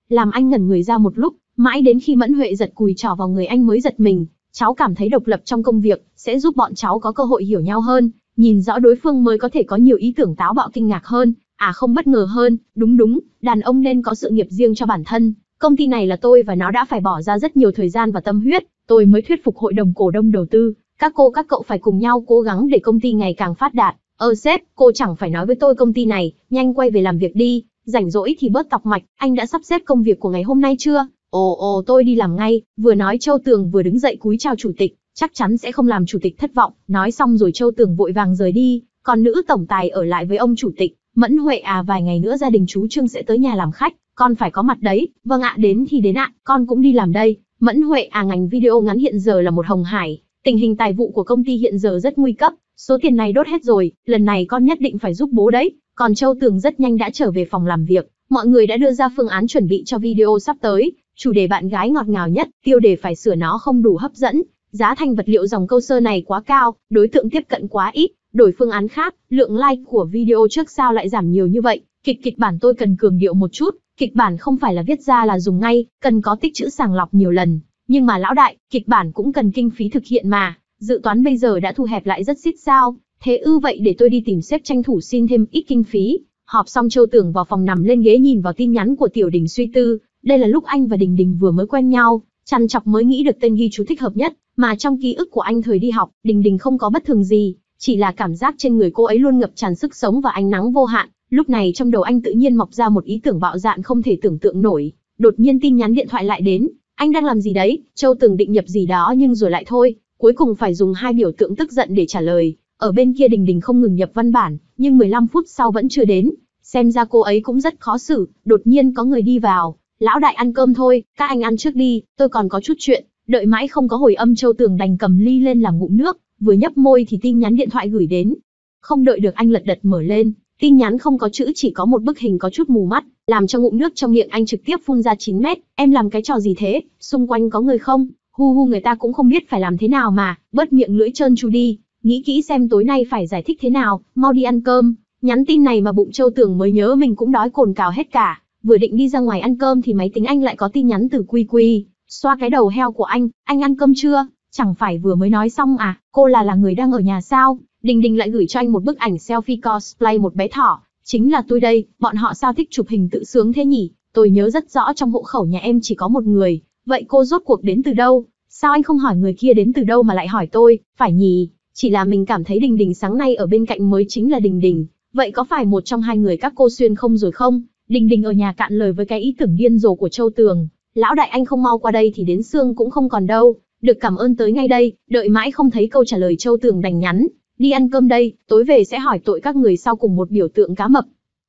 Làm anh ngẩn người ra một lúc, mãi đến khi Mẫn Huệ giật cùi trỏ vào người anh mới giật mình, cháu cảm thấy độc lập trong công việc sẽ giúp bọn cháu có cơ hội hiểu nhau hơn, nhìn rõ đối phương mới có thể có nhiều ý tưởng táo bạo kinh ngạc hơn, à không bất ngờ hơn, đúng đúng, đàn ông nên có sự nghiệp riêng cho bản thân, công ty này là tôi và nó đã phải bỏ ra rất nhiều thời gian và tâm huyết, tôi mới thuyết phục hội đồng cổ đông đầu tư, các cô các cậu phải cùng nhau cố gắng để công ty ngày càng phát đạt. Ờ sếp, cô chẳng phải nói với tôi công ty này, nhanh quay về làm việc đi, rảnh rỗi thì bớt tọc mạch, anh đã sắp xếp công việc của ngày hôm nay chưa? Ồ ồ tôi đi làm ngay, vừa nói Châu Tường vừa đứng dậy cúi chào chủ tịch, chắc chắn sẽ không làm chủ tịch thất vọng, nói xong rồi Châu Tường vội vàng rời đi, còn nữ tổng tài ở lại với ông chủ tịch, Mẫn Huệ à vài ngày nữa gia đình chú Trương sẽ tới nhà làm khách, con phải có mặt đấy, vâng ạ đến thì đến ạ, con cũng đi làm đây. Mẫn Huệ à ngành video ngắn hiện giờ là một hồng hải, tình hình tài vụ của công ty hiện giờ rất nguy cấp, số tiền này đốt hết rồi, lần này con nhất định phải giúp bố đấy. Còn Châu Tường rất nhanh đã trở về phòng làm việc, mọi người đã đưa ra phương án chuẩn bị cho video sắp tới, Chủ đề bạn gái ngọt ngào nhất, tiêu đề phải sửa nó không đủ hấp dẫn, giá thành vật liệu dòng câu sơ này quá cao, đối tượng tiếp cận quá ít, đổi phương án khác, lượng like của video trước sao lại giảm nhiều như vậy, kịch kịch bản tôi cần cường điệu một chút, kịch bản không phải là viết ra là dùng ngay, cần có tích chữ sàng lọc nhiều lần. Nhưng mà lão đại, kịch bản cũng cần kinh phí thực hiện mà, dự toán bây giờ đã thu hẹp lại rất xít sao, thế ư vậy để tôi đi tìm sếp tranh thủ xin thêm ít kinh phí. Họp xong Châu Tưởng vào phòng nằm lên ghế nhìn vào tin nhắn của Tiểu Đình suy tư, đây là lúc anh và Đình Đình vừa mới quen nhau, chằn chọc mới nghĩ được tên ghi chú thích hợp nhất, mà trong ký ức của anh thời đi học, Đình Đình không có bất thường gì, chỉ là cảm giác trên người cô ấy luôn ngập tràn sức sống và ánh nắng vô hạn. Lúc này trong đầu anh tự nhiên mọc ra một ý tưởng bạo dạn không thể tưởng tượng nổi, đột nhiên tin nhắn điện thoại lại đến, anh đang làm gì đấy, Châu từng định nhập gì đó nhưng rồi lại thôi, cuối cùng phải dùng hai biểu tượng tức giận để trả lời. Ở bên kia Đình Đình không ngừng nhập văn bản, nhưng 15 phút sau vẫn chưa đến, xem ra cô ấy cũng rất khó xử, đột nhiên có người đi vào, lão đại ăn cơm thôi, các anh ăn trước đi, tôi còn có chút chuyện, đợi mãi không có hồi âm Châu Tường đành cầm ly lên làm ngụm nước, vừa nhấp môi thì tin nhắn điện thoại gửi đến. Không đợi được anh lật đật mở lên, tin nhắn không có chữ chỉ có một bức hình có chút mù mắt, làm cho ngụm nước trong miệng anh trực tiếp phun ra 9 mét, em làm cái trò gì thế, xung quanh có người không, hu hu người ta cũng không biết phải làm thế nào mà, bớt miệng lưỡi trơn chu đi, nghĩ kỹ xem tối nay phải giải thích thế nào, mau đi ăn cơm, nhắn tin này mà bụng châu tưởng mới nhớ mình cũng đói cồn cào hết cả vừa định đi ra ngoài ăn cơm thì máy tính anh lại có tin nhắn từ Quy Quy, xoa cái đầu heo của anh, anh ăn cơm chưa? Chẳng phải vừa mới nói xong à, cô là là người đang ở nhà sao? Đình Đình lại gửi cho anh một bức ảnh selfie cosplay một bé thỏ, chính là tôi đây, bọn họ sao thích chụp hình tự sướng thế nhỉ? Tôi nhớ rất rõ trong hộ khẩu nhà em chỉ có một người, vậy cô rốt cuộc đến từ đâu? Sao anh không hỏi người kia đến từ đâu mà lại hỏi tôi, phải nhỉ? Chỉ là mình cảm thấy Đình Đình sáng nay ở bên cạnh mới chính là Đình Đình, vậy có phải một trong hai người các cô xuyên không rồi không? Đình đình ở nhà cạn lời với cái ý tưởng điên rồ của Châu Tường, lão đại anh không mau qua đây thì đến xương cũng không còn đâu, được cảm ơn tới ngay đây, đợi mãi không thấy câu trả lời Châu Tường đành nhắn, đi ăn cơm đây, tối về sẽ hỏi tội các người sau cùng một biểu tượng cá mập.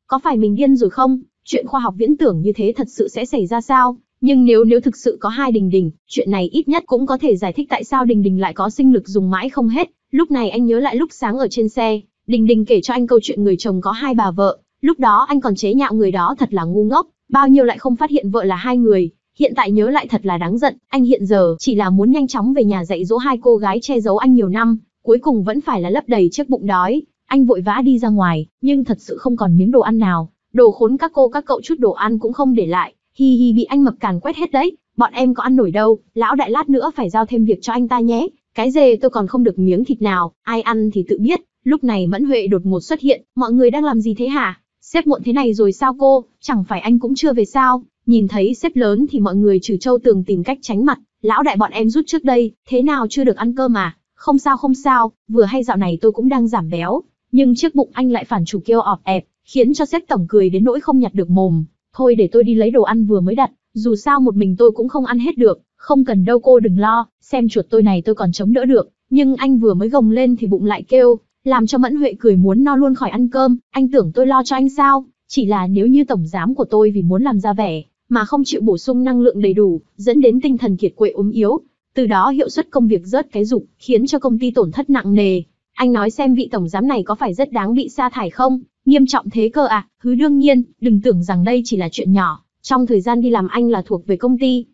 Có phải mình điên rồi không? Chuyện khoa học viễn tưởng như thế thật sự sẽ xảy ra sao? Nhưng nếu nếu thực sự có hai đình đình, chuyện này ít nhất cũng có thể giải thích tại sao đình đình lại có sinh lực dùng mãi không hết. Lúc này anh nhớ lại lúc sáng ở trên xe, đình đình kể cho anh câu chuyện người chồng có hai bà vợ, Lúc đó anh còn chế nhạo người đó thật là ngu ngốc, bao nhiêu lại không phát hiện vợ là hai người. Hiện tại nhớ lại thật là đáng giận, anh hiện giờ chỉ là muốn nhanh chóng về nhà dạy dỗ hai cô gái che giấu anh nhiều năm, cuối cùng vẫn phải là lấp đầy chiếc bụng đói. Anh vội vã đi ra ngoài, nhưng thật sự không còn miếng đồ ăn nào, đồ khốn các cô các cậu chút đồ ăn cũng không để lại, hi hi bị anh mập càn quét hết đấy, bọn em có ăn nổi đâu, lão đại lát nữa phải giao thêm việc cho anh ta nhé, cái dê tôi còn không được miếng thịt nào, ai ăn thì tự biết, lúc này Mẫn Huệ đột ngột xuất hiện, mọi người đang làm gì thế hả? xếp muộn thế này rồi sao cô, chẳng phải anh cũng chưa về sao? Nhìn thấy xếp lớn thì mọi người trừ châu tường tìm cách tránh mặt, lão đại bọn em rút trước đây, thế nào chưa được ăn cơm mà. Không sao không sao, vừa hay dạo này tôi cũng đang giảm béo, nhưng chiếc bụng anh lại phản chủ kêu ọp ẹp, khiến cho xếp tổng cười đến nỗi không nhặt được mồm. Thôi để tôi đi lấy đồ ăn vừa mới đặt, dù sao một mình tôi cũng không ăn hết được, không cần đâu cô đừng lo, xem chuột tôi này tôi còn chống đỡ được, nhưng anh vừa mới gồng lên thì bụng lại kêu, làm cho Mẫn Huệ cười muốn no luôn khỏi ăn cơm, anh tưởng tôi lo cho anh sao, chỉ là nếu như tổng giám của tôi vì muốn làm ra vẻ, mà không chịu bổ sung năng lượng đầy đủ, dẫn đến tinh thần kiệt quệ ốm yếu, từ đó hiệu suất công việc rớt cái dục, khiến cho công ty tổn thất nặng nề. Anh nói xem vị tổng giám này có phải rất đáng bị sa thải không, nghiêm trọng thế cơ à, hứ đương nhiên, đừng tưởng rằng đây chỉ là chuyện nhỏ, trong thời gian đi làm anh là thuộc về công ty.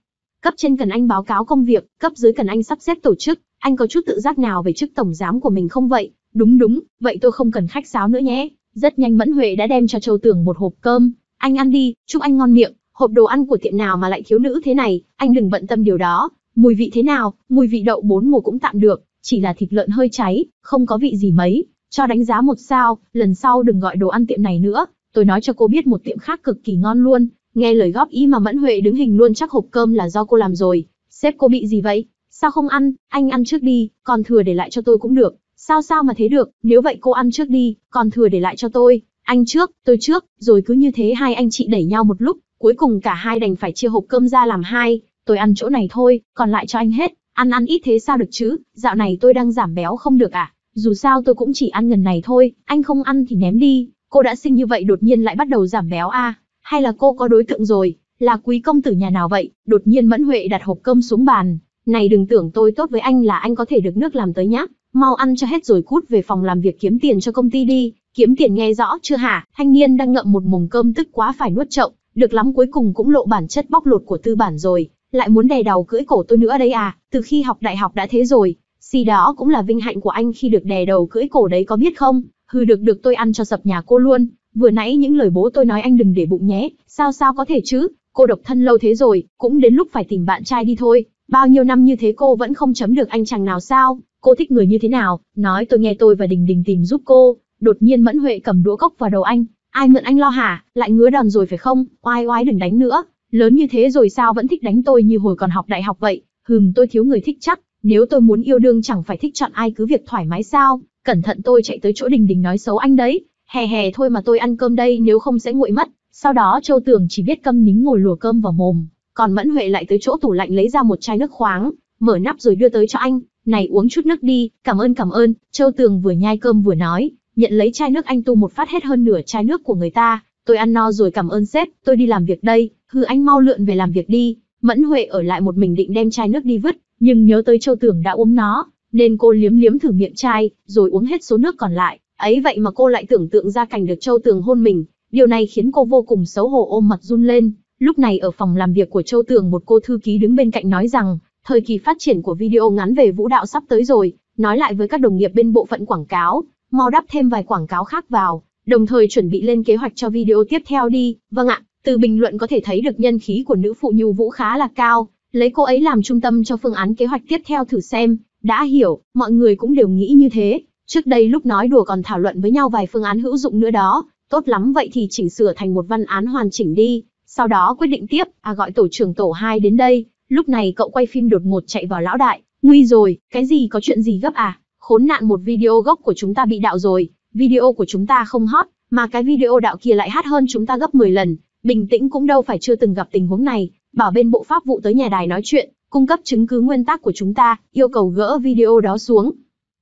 Cấp trên cần anh báo cáo công việc, cấp dưới cần anh sắp xếp tổ chức, anh có chút tự giác nào về chức tổng giám của mình không vậy, Đúng đúng, vậy tôi không cần khách sáo nữa nhé. Rất nhanh Mẫn Huệ đã đem cho Châu Tưởng một hộp cơm. Anh ăn đi, chúc anh ngon miệng. Hộp đồ ăn của tiệm nào mà lại thiếu nữ thế này, anh đừng bận tâm điều đó. Mùi vị thế nào, mùi vị đậu bốn mùa cũng tạm được, chỉ là thịt lợn hơi cháy, không có vị gì mấy. Cho đánh giá một sao, lần sau đừng gọi đồ ăn tiệm này nữa. Tôi nói cho cô biết một tiệm khác cực kỳ ngon luôn. Nghe lời góp ý mà Mẫn Huệ đứng hình luôn chắc hộp cơm là do cô làm rồi. Sếp cô bị gì vậy? Sao không ăn, anh ăn trước đi, còn thừa để lại cho tôi cũng được. Sao sao mà thế được, nếu vậy cô ăn trước đi, còn thừa để lại cho tôi, anh trước, tôi trước, rồi cứ như thế hai anh chị đẩy nhau một lúc, cuối cùng cả hai đành phải chia hộp cơm ra làm hai, tôi ăn chỗ này thôi, còn lại cho anh hết, ăn ăn ít thế sao được chứ, dạo này tôi đang giảm béo không được à, dù sao tôi cũng chỉ ăn gần này thôi, anh không ăn thì ném đi, cô đã sinh như vậy đột nhiên lại bắt đầu giảm béo à, hay là cô có đối tượng rồi, là quý công tử nhà nào vậy, đột nhiên Mẫn Huệ đặt hộp cơm xuống bàn, này đừng tưởng tôi tốt với anh là anh có thể được nước làm tới nhá, mau ăn cho hết rồi cút về phòng làm việc kiếm tiền cho công ty đi, kiếm tiền nghe rõ chưa hả? Thanh niên đang ngậm một mồm cơm tức quá phải nuốt chậu, được lắm cuối cùng cũng lộ bản chất bóc lột của tư bản rồi, lại muốn đè đầu cưỡi cổ tôi nữa đấy à, từ khi học đại học đã thế rồi, xì đó cũng là vinh hạnh của anh khi được đè đầu cưỡi cổ đấy có biết không, hừ được được tôi ăn cho sập nhà cô luôn, vừa nãy những lời bố tôi nói anh đừng để bụng nhé, sao sao có thể chứ, cô độc thân lâu thế rồi, cũng đến lúc phải tìm bạn trai đi thôi, Bao nhiêu năm như thế cô vẫn không chấm được anh chàng nào sao, cô thích người như thế nào, nói tôi nghe tôi và Đình Đình tìm giúp cô, đột nhiên Mẫn Huệ cầm đũa cốc vào đầu anh, ai mượn anh lo hả, lại ngứa đòn rồi phải không, oai oái đừng đánh nữa, lớn như thế rồi sao vẫn thích đánh tôi như hồi còn học đại học vậy, hừm tôi thiếu người thích chắc, nếu tôi muốn yêu đương chẳng phải thích chọn ai cứ việc thoải mái sao, cẩn thận tôi chạy tới chỗ Đình Đình nói xấu anh đấy, hè hè thôi mà tôi ăn cơm đây nếu không sẽ nguội mất, sau đó Châu tưởng chỉ biết câm nín ngồi lùa cơm vào mồm, còn Mẫn Huệ lại tới chỗ tủ lạnh lấy ra một chai nước khoáng, mở nắp rồi đưa tới cho anh, "Này uống chút nước đi, cảm ơn cảm ơn." Châu Tường vừa nhai cơm vừa nói, nhận lấy chai nước anh tu một phát hết hơn nửa chai nước của người ta, "Tôi ăn no rồi cảm ơn sếp, tôi đi làm việc đây, hư anh mau lượn về làm việc đi." Mẫn Huệ ở lại một mình định đem chai nước đi vứt, nhưng nhớ tới Châu Tường đã uống nó, nên cô liếm liếm thử miệng chai, rồi uống hết số nước còn lại. Ấy vậy mà cô lại tưởng tượng ra cảnh được Châu Tường hôn mình, điều này khiến cô vô cùng xấu hổ ôm mặt run lên, Lúc này ở phòng làm việc của Châu Tường một cô thư ký đứng bên cạnh nói rằng, thời kỳ phát triển của video ngắn về vũ đạo sắp tới rồi, nói lại với các đồng nghiệp bên bộ phận quảng cáo, mau đắp thêm vài quảng cáo khác vào, đồng thời chuẩn bị lên kế hoạch cho video tiếp theo đi. Vâng ạ, từ bình luận có thể thấy được nhân khí của nữ phụ Nhu Vũ khá là cao, lấy cô ấy làm trung tâm cho phương án kế hoạch tiếp theo thử xem. Đã hiểu, mọi người cũng đều nghĩ như thế. Trước đây lúc nói đùa còn thảo luận với nhau vài phương án hữu dụng nữa đó. Tốt lắm vậy thì chỉnh sửa thành một văn án hoàn chỉnh đi, sau đó quyết định tiếp, à gọi tổ trưởng tổ 2 đến đây, lúc này cậu quay phim đột ngột chạy vào lão đại, nguy rồi, cái gì có chuyện gì gấp à, khốn nạn một video gốc của chúng ta bị đạo rồi, video của chúng ta không hot, mà cái video đạo kia lại hát hơn chúng ta gấp 10 lần, bình tĩnh cũng đâu phải chưa từng gặp tình huống này, bảo bên bộ pháp vụ tới nhà đài nói chuyện, cung cấp chứng cứ nguyên tắc của chúng ta, yêu cầu gỡ video đó xuống.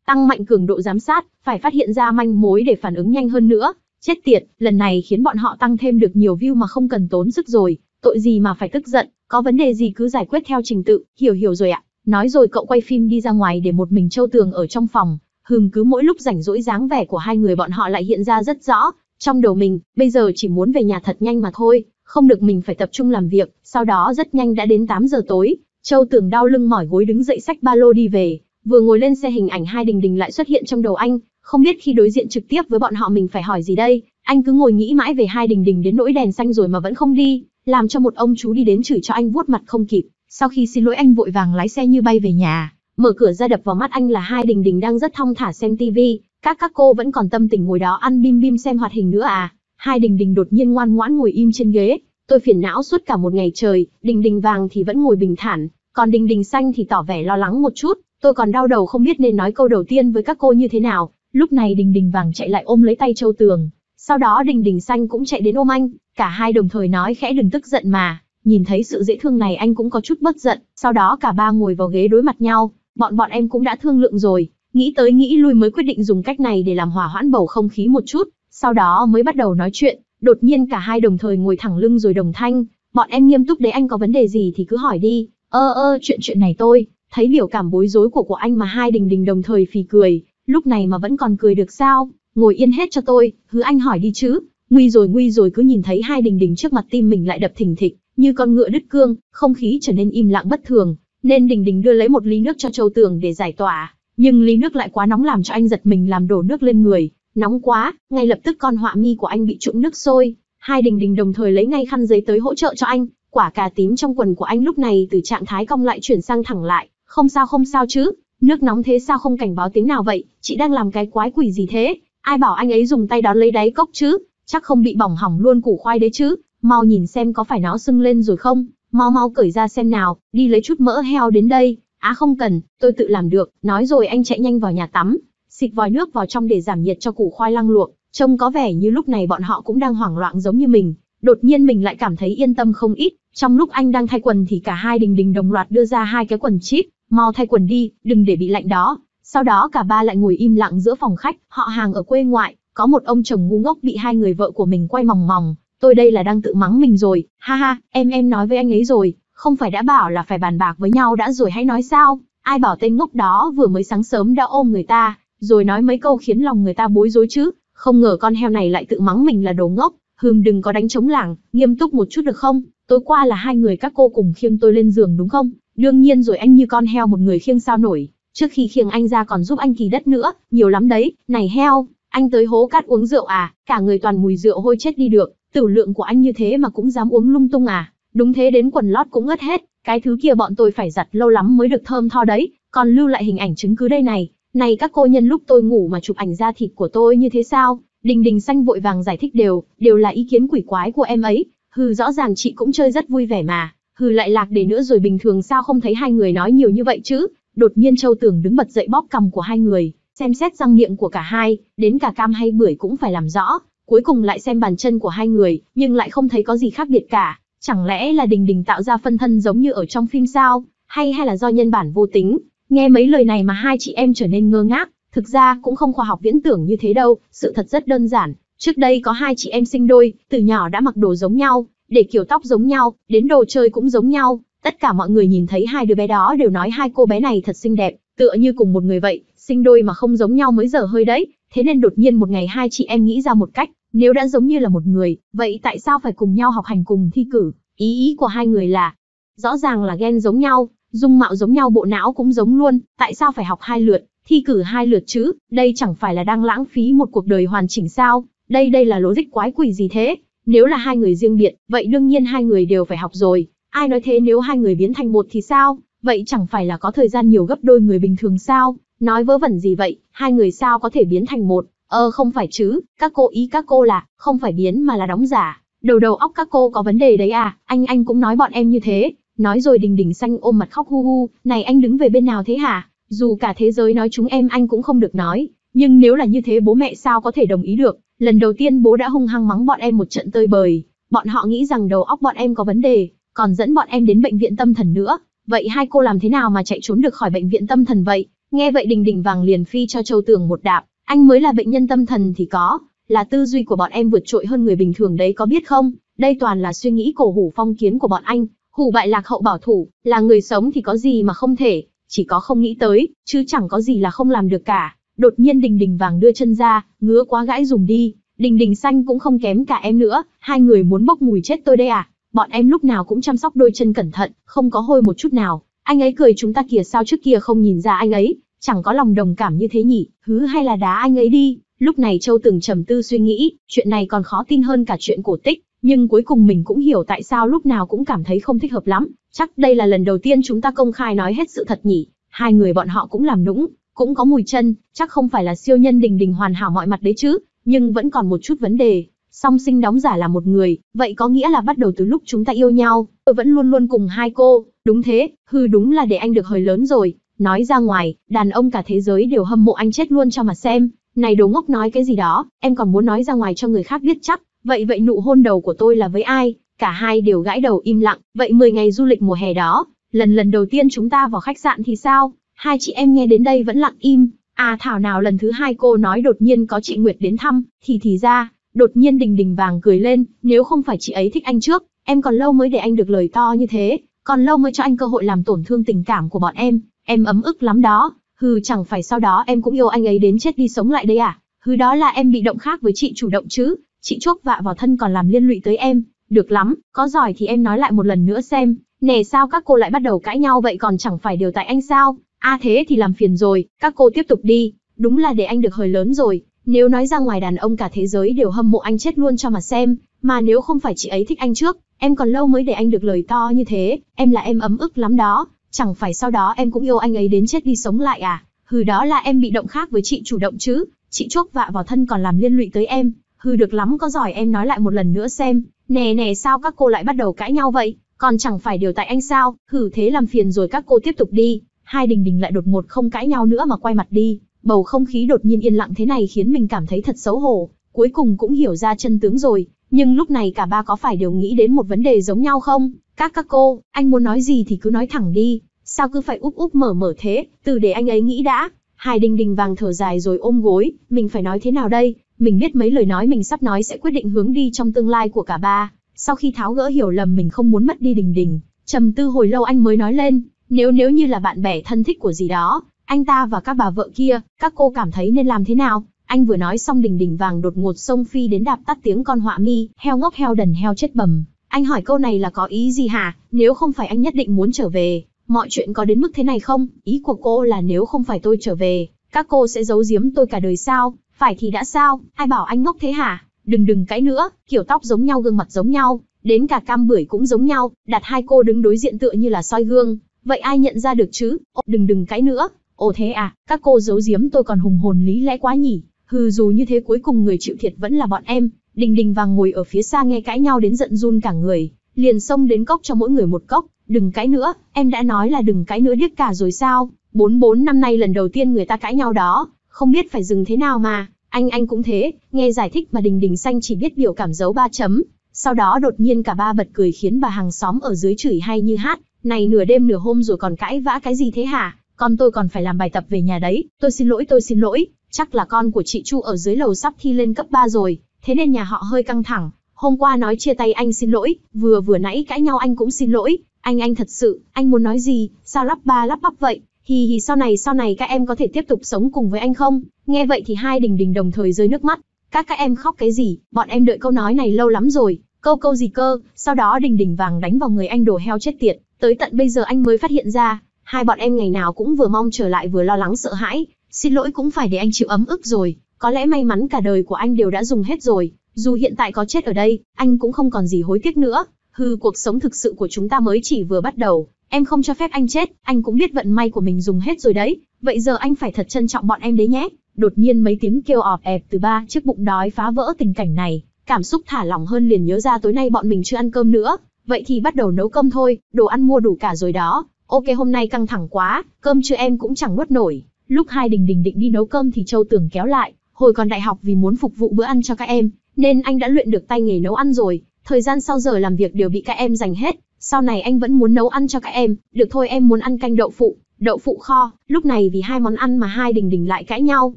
Tăng mạnh cường độ giám sát, phải phát hiện ra manh mối để phản ứng nhanh hơn nữa, Chết tiệt, lần này khiến bọn họ tăng thêm được nhiều view mà không cần tốn sức rồi, tội gì mà phải tức giận, có vấn đề gì cứ giải quyết theo trình tự, hiểu hiểu rồi ạ. Nói rồi cậu quay phim đi ra ngoài để một mình Châu Tường ở trong phòng, hừm cứ mỗi lúc rảnh rỗi dáng vẻ của hai người bọn họ lại hiện ra rất rõ, trong đầu mình, bây giờ chỉ muốn về nhà thật nhanh mà thôi, không được mình phải tập trung làm việc, sau đó rất nhanh đã đến 8 giờ tối, Châu Tường đau lưng mỏi gối đứng dậy sách ba lô đi về, vừa ngồi lên xe hình ảnh hai đình đình lại xuất hiện trong đầu anh, không biết khi đối diện trực tiếp với bọn họ mình phải hỏi gì đây, anh cứ ngồi nghĩ mãi về hai đình đình đến nỗi đèn xanh rồi mà vẫn không đi, làm cho một ông chú đi đến chửi cho anh vuốt mặt không kịp. Sau khi xin lỗi anh vội vàng lái xe như bay về nhà, mở cửa ra đập vào mắt anh là hai đình đình đang rất thong thả xem tivi, các các cô vẫn còn tâm tình ngồi đó ăn bim bim xem hoạt hình nữa à. Hai đình đình đột nhiên ngoan ngoãn ngồi im trên ghế, tôi phiền não suốt cả một ngày trời, đình đình vàng thì vẫn ngồi bình thản, còn đình đình xanh thì tỏ vẻ lo lắng một chút, tôi còn đau đầu không biết nên nói câu đầu tiên với các cô như thế nào, Lúc này Đình Đình vàng chạy lại ôm lấy tay Châu Tường, sau đó Đình Đình xanh cũng chạy đến ôm anh, cả hai đồng thời nói khẽ đừng tức giận mà, nhìn thấy sự dễ thương này anh cũng có chút bất giận, sau đó cả ba ngồi vào ghế đối mặt nhau, bọn bọn em cũng đã thương lượng rồi, nghĩ tới nghĩ lui mới quyết định dùng cách này để làm hòa hoãn bầu không khí một chút, sau đó mới bắt đầu nói chuyện, đột nhiên cả hai đồng thời ngồi thẳng lưng rồi đồng thanh, bọn em nghiêm túc đấy anh có vấn đề gì thì cứ hỏi đi, ơ ơ chuyện chuyện này tôi, thấy biểu cảm bối rối của của anh mà hai đình đình đồng thời phì cười, lúc này mà vẫn còn cười được sao, ngồi yên hết cho tôi, hứ anh hỏi đi chứ, nguy rồi nguy rồi cứ nhìn thấy hai đình đình trước mặt tim mình lại đập thình thịch, như con ngựa đứt cương, không khí trở nên im lặng bất thường, nên đình đình đưa lấy một ly nước cho châu tường để giải tỏa, nhưng ly nước lại quá nóng làm cho anh giật mình làm đổ nước lên người, nóng quá, ngay lập tức con họa mi của anh bị trũng nước sôi, hai đình đình đồng thời lấy ngay khăn giấy tới hỗ trợ cho anh, quả cà tím trong quần của anh lúc này từ trạng thái cong lại chuyển sang thẳng lại, không sao không sao chứ, Nước nóng thế sao không cảnh báo tiếng nào vậy, chị đang làm cái quái quỷ gì thế? Ai bảo anh ấy dùng tay đón lấy đáy cốc chứ? Chắc không bị bỏng hỏng luôn củ khoai đấy chứ? Mau nhìn xem có phải nó sưng lên rồi không? Mau mau cởi ra xem nào, đi lấy chút mỡ heo đến đây. Á à không cần, tôi tự làm được, nói rồi anh chạy nhanh vào nhà tắm, xịt vòi nước vào trong để giảm nhiệt cho củ khoai lăng luộc. Trông có vẻ như lúc này bọn họ cũng đang hoảng loạn giống như mình, đột nhiên mình lại cảm thấy yên tâm không ít. Trong lúc anh đang thay quần thì cả hai đình đình đồng loạt đưa ra hai cái quần chip, mau thay quần đi, đừng để bị lạnh đó. Sau đó cả ba lại ngồi im lặng giữa phòng khách, họ hàng ở quê ngoại, có một ông chồng ngu ngốc bị hai người vợ của mình quay mòng mòng, tôi đây là đang tự mắng mình rồi, ha ha, em em nói với anh ấy rồi, không phải đã bảo là phải bàn bạc với nhau đã rồi hãy nói sao, ai bảo tên ngốc đó vừa mới sáng sớm đã ôm người ta, rồi nói mấy câu khiến lòng người ta bối rối chứ, không ngờ con heo này lại tự mắng mình là đồ ngốc, hừm đừng có đánh chống lảng, nghiêm túc một chút được không, tối qua là hai người các cô cùng khiêng tôi lên giường đúng không, Đương nhiên rồi anh như con heo một người khiêng sao nổi, trước khi khiêng anh ra còn giúp anh kỳ đất nữa, nhiều lắm đấy, này heo, anh tới hố cát uống rượu à, cả người toàn mùi rượu hôi chết đi được, tử lượng của anh như thế mà cũng dám uống lung tung à, đúng thế đến quần lót cũng ngất hết, cái thứ kia bọn tôi phải giặt lâu lắm mới được thơm tho đấy, còn lưu lại hình ảnh chứng cứ đây này, này các cô nhân lúc tôi ngủ mà chụp ảnh da thịt của tôi như thế sao, đình đình xanh vội vàng giải thích đều, đều là ý kiến quỷ quái của em ấy, hừ rõ ràng chị cũng chơi rất vui vẻ mà, hừ lại lạc để nữa rồi bình thường sao không thấy hai người nói nhiều như vậy chứ? Đột nhiên Châu Tường đứng bật dậy bóp cầm của hai người, xem xét răng miệng của cả hai, đến cả cam hay bưởi cũng phải làm rõ, cuối cùng lại xem bàn chân của hai người, nhưng lại không thấy có gì khác biệt cả. Chẳng lẽ là Đình Đình tạo ra phân thân giống như ở trong phim sao? Hay hay là do nhân bản vô tính? Nghe mấy lời này mà hai chị em trở nên ngơ ngác, thực ra cũng không khoa học viễn tưởng như thế đâu, sự thật rất đơn giản. Trước đây có hai chị em sinh đôi, từ nhỏ đã mặc đồ giống nhau, để kiểu tóc giống nhau, đến đồ chơi cũng giống nhau. Tất cả mọi người nhìn thấy hai đứa bé đó đều nói hai cô bé này thật xinh đẹp, tựa như cùng một người vậy, sinh đôi mà không giống nhau mới dở hơi đấy. Thế nên đột nhiên một ngày hai chị em nghĩ ra một cách, nếu đã giống như là một người, vậy tại sao phải cùng nhau học hành cùng thi cử? Ý ý của hai người là, rõ ràng là ghen giống nhau, dung mạo giống nhau bộ não cũng giống luôn, tại sao phải học hai lượt, thi cử hai lượt chứ, đây chẳng phải là đang lãng phí một cuộc đời hoàn chỉnh sao, đây đây là logic quái quỷ gì thế, nếu là hai người riêng biệt, vậy đương nhiên hai người đều phải học rồi. Ai nói thế nếu hai người biến thành một thì sao? Vậy chẳng phải là có thời gian nhiều gấp đôi người bình thường sao? Nói vớ vẩn gì vậy, hai người sao có thể biến thành một? Ờ không phải chứ, các cô ý các cô là, không phải biến mà là đóng giả. Đầu đầu óc các cô có vấn đề đấy à, anh anh cũng nói bọn em như thế. Nói rồi đình đình xanh ôm mặt khóc hu hu, này anh đứng về bên nào thế hả? Dù cả thế giới nói chúng em anh cũng không được nói, nhưng nếu là như thế bố mẹ sao có thể đồng ý được, Lần đầu tiên bố đã hung hăng mắng bọn em một trận tơi bời, bọn họ nghĩ rằng đầu óc bọn em có vấn đề, còn dẫn bọn em đến bệnh viện tâm thần nữa. Vậy hai cô làm thế nào mà chạy trốn được khỏi bệnh viện tâm thần vậy? Nghe vậy Đình Đình Vàng liền phi cho Châu Tường một đạp, anh mới là bệnh nhân tâm thần thì có, là tư duy của bọn em vượt trội hơn người bình thường đấy có biết không? Đây toàn là suy nghĩ cổ hủ phong kiến của bọn anh, hủ bại lạc hậu bảo thủ, là người sống thì có gì mà không thể, chỉ có không nghĩ tới, chứ chẳng có gì là không làm được cả. Đột nhiên Đình Đình vàng đưa chân ra, ngứa quá gãi dùng đi, Đình Đình xanh cũng không kém cả em nữa, hai người muốn bốc mùi chết tôi đây à? Bọn em lúc nào cũng chăm sóc đôi chân cẩn thận, không có hôi một chút nào. Anh ấy cười chúng ta kìa sao trước kia không nhìn ra anh ấy, chẳng có lòng đồng cảm như thế nhỉ, hứ hay là đá anh ấy đi. Lúc này Châu từng trầm tư suy nghĩ, chuyện này còn khó tin hơn cả chuyện cổ tích, nhưng cuối cùng mình cũng hiểu tại sao lúc nào cũng cảm thấy không thích hợp lắm. Chắc đây là lần đầu tiên chúng ta công khai nói hết sự thật nhỉ, hai người bọn họ cũng làm nũng, cũng có mùi chân, chắc không phải là siêu nhân đình đình hoàn hảo mọi mặt đấy chứ, nhưng vẫn còn một chút vấn đề. Song sinh đóng giả là một người, vậy có nghĩa là bắt đầu từ lúc chúng ta yêu nhau, tôi vẫn luôn luôn cùng hai cô, đúng thế, hư đúng là để anh được hơi lớn rồi, nói ra ngoài, đàn ông cả thế giới đều hâm mộ anh chết luôn cho mà xem, này đồ ngốc nói cái gì đó, em còn muốn nói ra ngoài cho người khác biết chắc, vậy vậy nụ hôn đầu của tôi là với ai, cả hai đều gãi đầu im lặng, vậy 10 ngày du lịch mùa hè đó, lần lần đầu tiên chúng ta vào khách sạn thì sao, Hai chị em nghe đến đây vẫn lặng im, à thảo nào lần thứ hai cô nói đột nhiên có chị Nguyệt đến thăm, thì thì ra, đột nhiên đình đình vàng cười lên, nếu không phải chị ấy thích anh trước, em còn lâu mới để anh được lời to như thế, còn lâu mới cho anh cơ hội làm tổn thương tình cảm của bọn em, em ấm ức lắm đó, hừ chẳng phải sau đó em cũng yêu anh ấy đến chết đi sống lại đây à, hừ đó là em bị động khác với chị chủ động chứ, chị chuốc vạ vào thân còn làm liên lụy tới em, được lắm, có giỏi thì em nói lại một lần nữa xem, nè sao các cô lại bắt đầu cãi nhau vậy còn chẳng phải điều tại anh sao, A à thế thì làm phiền rồi, các cô tiếp tục đi, đúng là để anh được hời lớn rồi, nếu nói ra ngoài đàn ông cả thế giới đều hâm mộ anh chết luôn cho mà xem, mà nếu không phải chị ấy thích anh trước, em còn lâu mới để anh được lời to như thế, em là em ấm ức lắm đó, chẳng phải sau đó em cũng yêu anh ấy đến chết đi sống lại à, hừ đó là em bị động khác với chị chủ động chứ, chị chuốc vạ vào thân còn làm liên lụy tới em, hừ được lắm có giỏi em nói lại một lần nữa xem, nè nè sao các cô lại bắt đầu cãi nhau vậy, còn chẳng phải điều tại anh sao, hừ thế làm phiền rồi các cô tiếp tục đi, hai đình đình lại đột ngột không cãi nhau nữa mà quay mặt đi, bầu không khí đột nhiên yên lặng thế này khiến mình cảm thấy thật xấu hổ, cuối cùng cũng hiểu ra chân tướng rồi, nhưng lúc này cả ba có phải đều nghĩ đến một vấn đề giống nhau không? Các các cô, anh muốn nói gì thì cứ nói thẳng đi, sao cứ phải úp úp mở mở thế, từ để anh ấy nghĩ đã. Hai đình đình vàng thở dài rồi ôm gối, mình phải nói thế nào đây, mình biết mấy lời nói mình sắp nói sẽ quyết định hướng đi trong tương lai của cả ba. Sau khi tháo gỡ hiểu lầm mình không muốn mất đi đình đình, trầm tư hồi lâu anh mới nói lên, nếu nếu như là bạn bè thân thích của gì đó, anh ta và các bà vợ kia, các cô cảm thấy nên làm thế nào? Anh vừa nói xong đình đình vàng đột ngột xông phi đến đạp tắt tiếng con họa mi, heo ngốc heo đần heo chết bầm. Anh hỏi câu này là có ý gì hả? Nếu không phải anh nhất định muốn trở về, mọi chuyện có đến mức thế này không? Ý của cô là nếu không phải tôi trở về, các cô sẽ giấu giếm tôi cả đời sao? Phải thì đã sao? Ai bảo anh ngốc thế hả? Đừng đừng cãi nữa, kiểu tóc giống nhau gương mặt giống nhau, đến cả cam bưởi cũng giống nhau, đặt hai cô đứng đối diện tựa như là soi gương, Vậy ai nhận ra được chứ? Ô, đừng đừng cãi nữa. Ồ thế à, các cô giấu giếm tôi còn hùng hồn lý lẽ quá nhỉ? Hừ dù như thế cuối cùng người chịu thiệt vẫn là bọn em. Đình đình vàng ngồi ở phía xa nghe cãi nhau đến giận run cả người. Liền xông đến cốc cho mỗi người một cốc. Đừng cãi nữa, em đã nói là đừng cãi nữa điếc cả rồi sao? Bốn bốn năm nay lần đầu tiên người ta cãi nhau đó. Không biết phải dừng thế nào mà. Anh anh cũng thế, nghe giải thích mà đình đình xanh chỉ biết biểu cảm giấu ba chấm. Sau đó đột nhiên cả ba bật cười khiến bà hàng xóm ở dưới chửi hay như hát, này nửa đêm nửa hôm rồi còn cãi vã cái gì thế hả, con tôi còn phải làm bài tập về nhà đấy, tôi xin lỗi tôi xin lỗi, chắc là con của chị Chu ở dưới lầu sắp thi lên cấp 3 rồi, thế nên nhà họ hơi căng thẳng, hôm qua nói chia tay anh xin lỗi, vừa vừa nãy cãi nhau anh cũng xin lỗi, anh anh thật sự, anh muốn nói gì, sao lắp ba lắp bắp vậy, hì hì sau này sau này các em có thể tiếp tục sống cùng với anh không, nghe vậy thì hai đình đình đồng thời rơi nước mắt, các các em khóc cái gì, bọn em đợi câu nói này lâu lắm rồi, câu câu gì cơ, sau đó đình đình vàng đánh vào người anh đồ heo chết tiệt, tới tận bây giờ anh mới phát hiện ra, hai bọn em ngày nào cũng vừa mong trở lại vừa lo lắng sợ hãi, xin lỗi cũng phải để anh chịu ấm ức rồi, có lẽ may mắn cả đời của anh đều đã dùng hết rồi, dù hiện tại có chết ở đây, anh cũng không còn gì hối tiếc nữa, hư cuộc sống thực sự của chúng ta mới chỉ vừa bắt đầu, em không cho phép anh chết, anh cũng biết vận may của mình dùng hết rồi đấy, vậy giờ anh phải thật trân trọng bọn em đấy nhé, Đột nhiên mấy tiếng kêu ọp ẹp từ ba chiếc bụng đói phá vỡ tình cảnh này, cảm xúc thả lỏng hơn liền nhớ ra tối nay bọn mình chưa ăn cơm nữa, vậy thì bắt đầu nấu cơm thôi, đồ ăn mua đủ cả rồi đó. Ok hôm nay căng thẳng quá, cơm chưa em cũng chẳng nuốt nổi. Lúc hai đình đình định đi nấu cơm thì Châu Tường kéo lại, hồi còn đại học vì muốn phục vụ bữa ăn cho các em, nên anh đã luyện được tay nghề nấu ăn rồi, thời gian sau giờ làm việc đều bị các em dành hết, sau này anh vẫn muốn nấu ăn cho các em, được thôi em muốn ăn canh đậu phụ, đậu phụ kho, lúc này vì hai món ăn mà hai đình đình lại cãi nhau,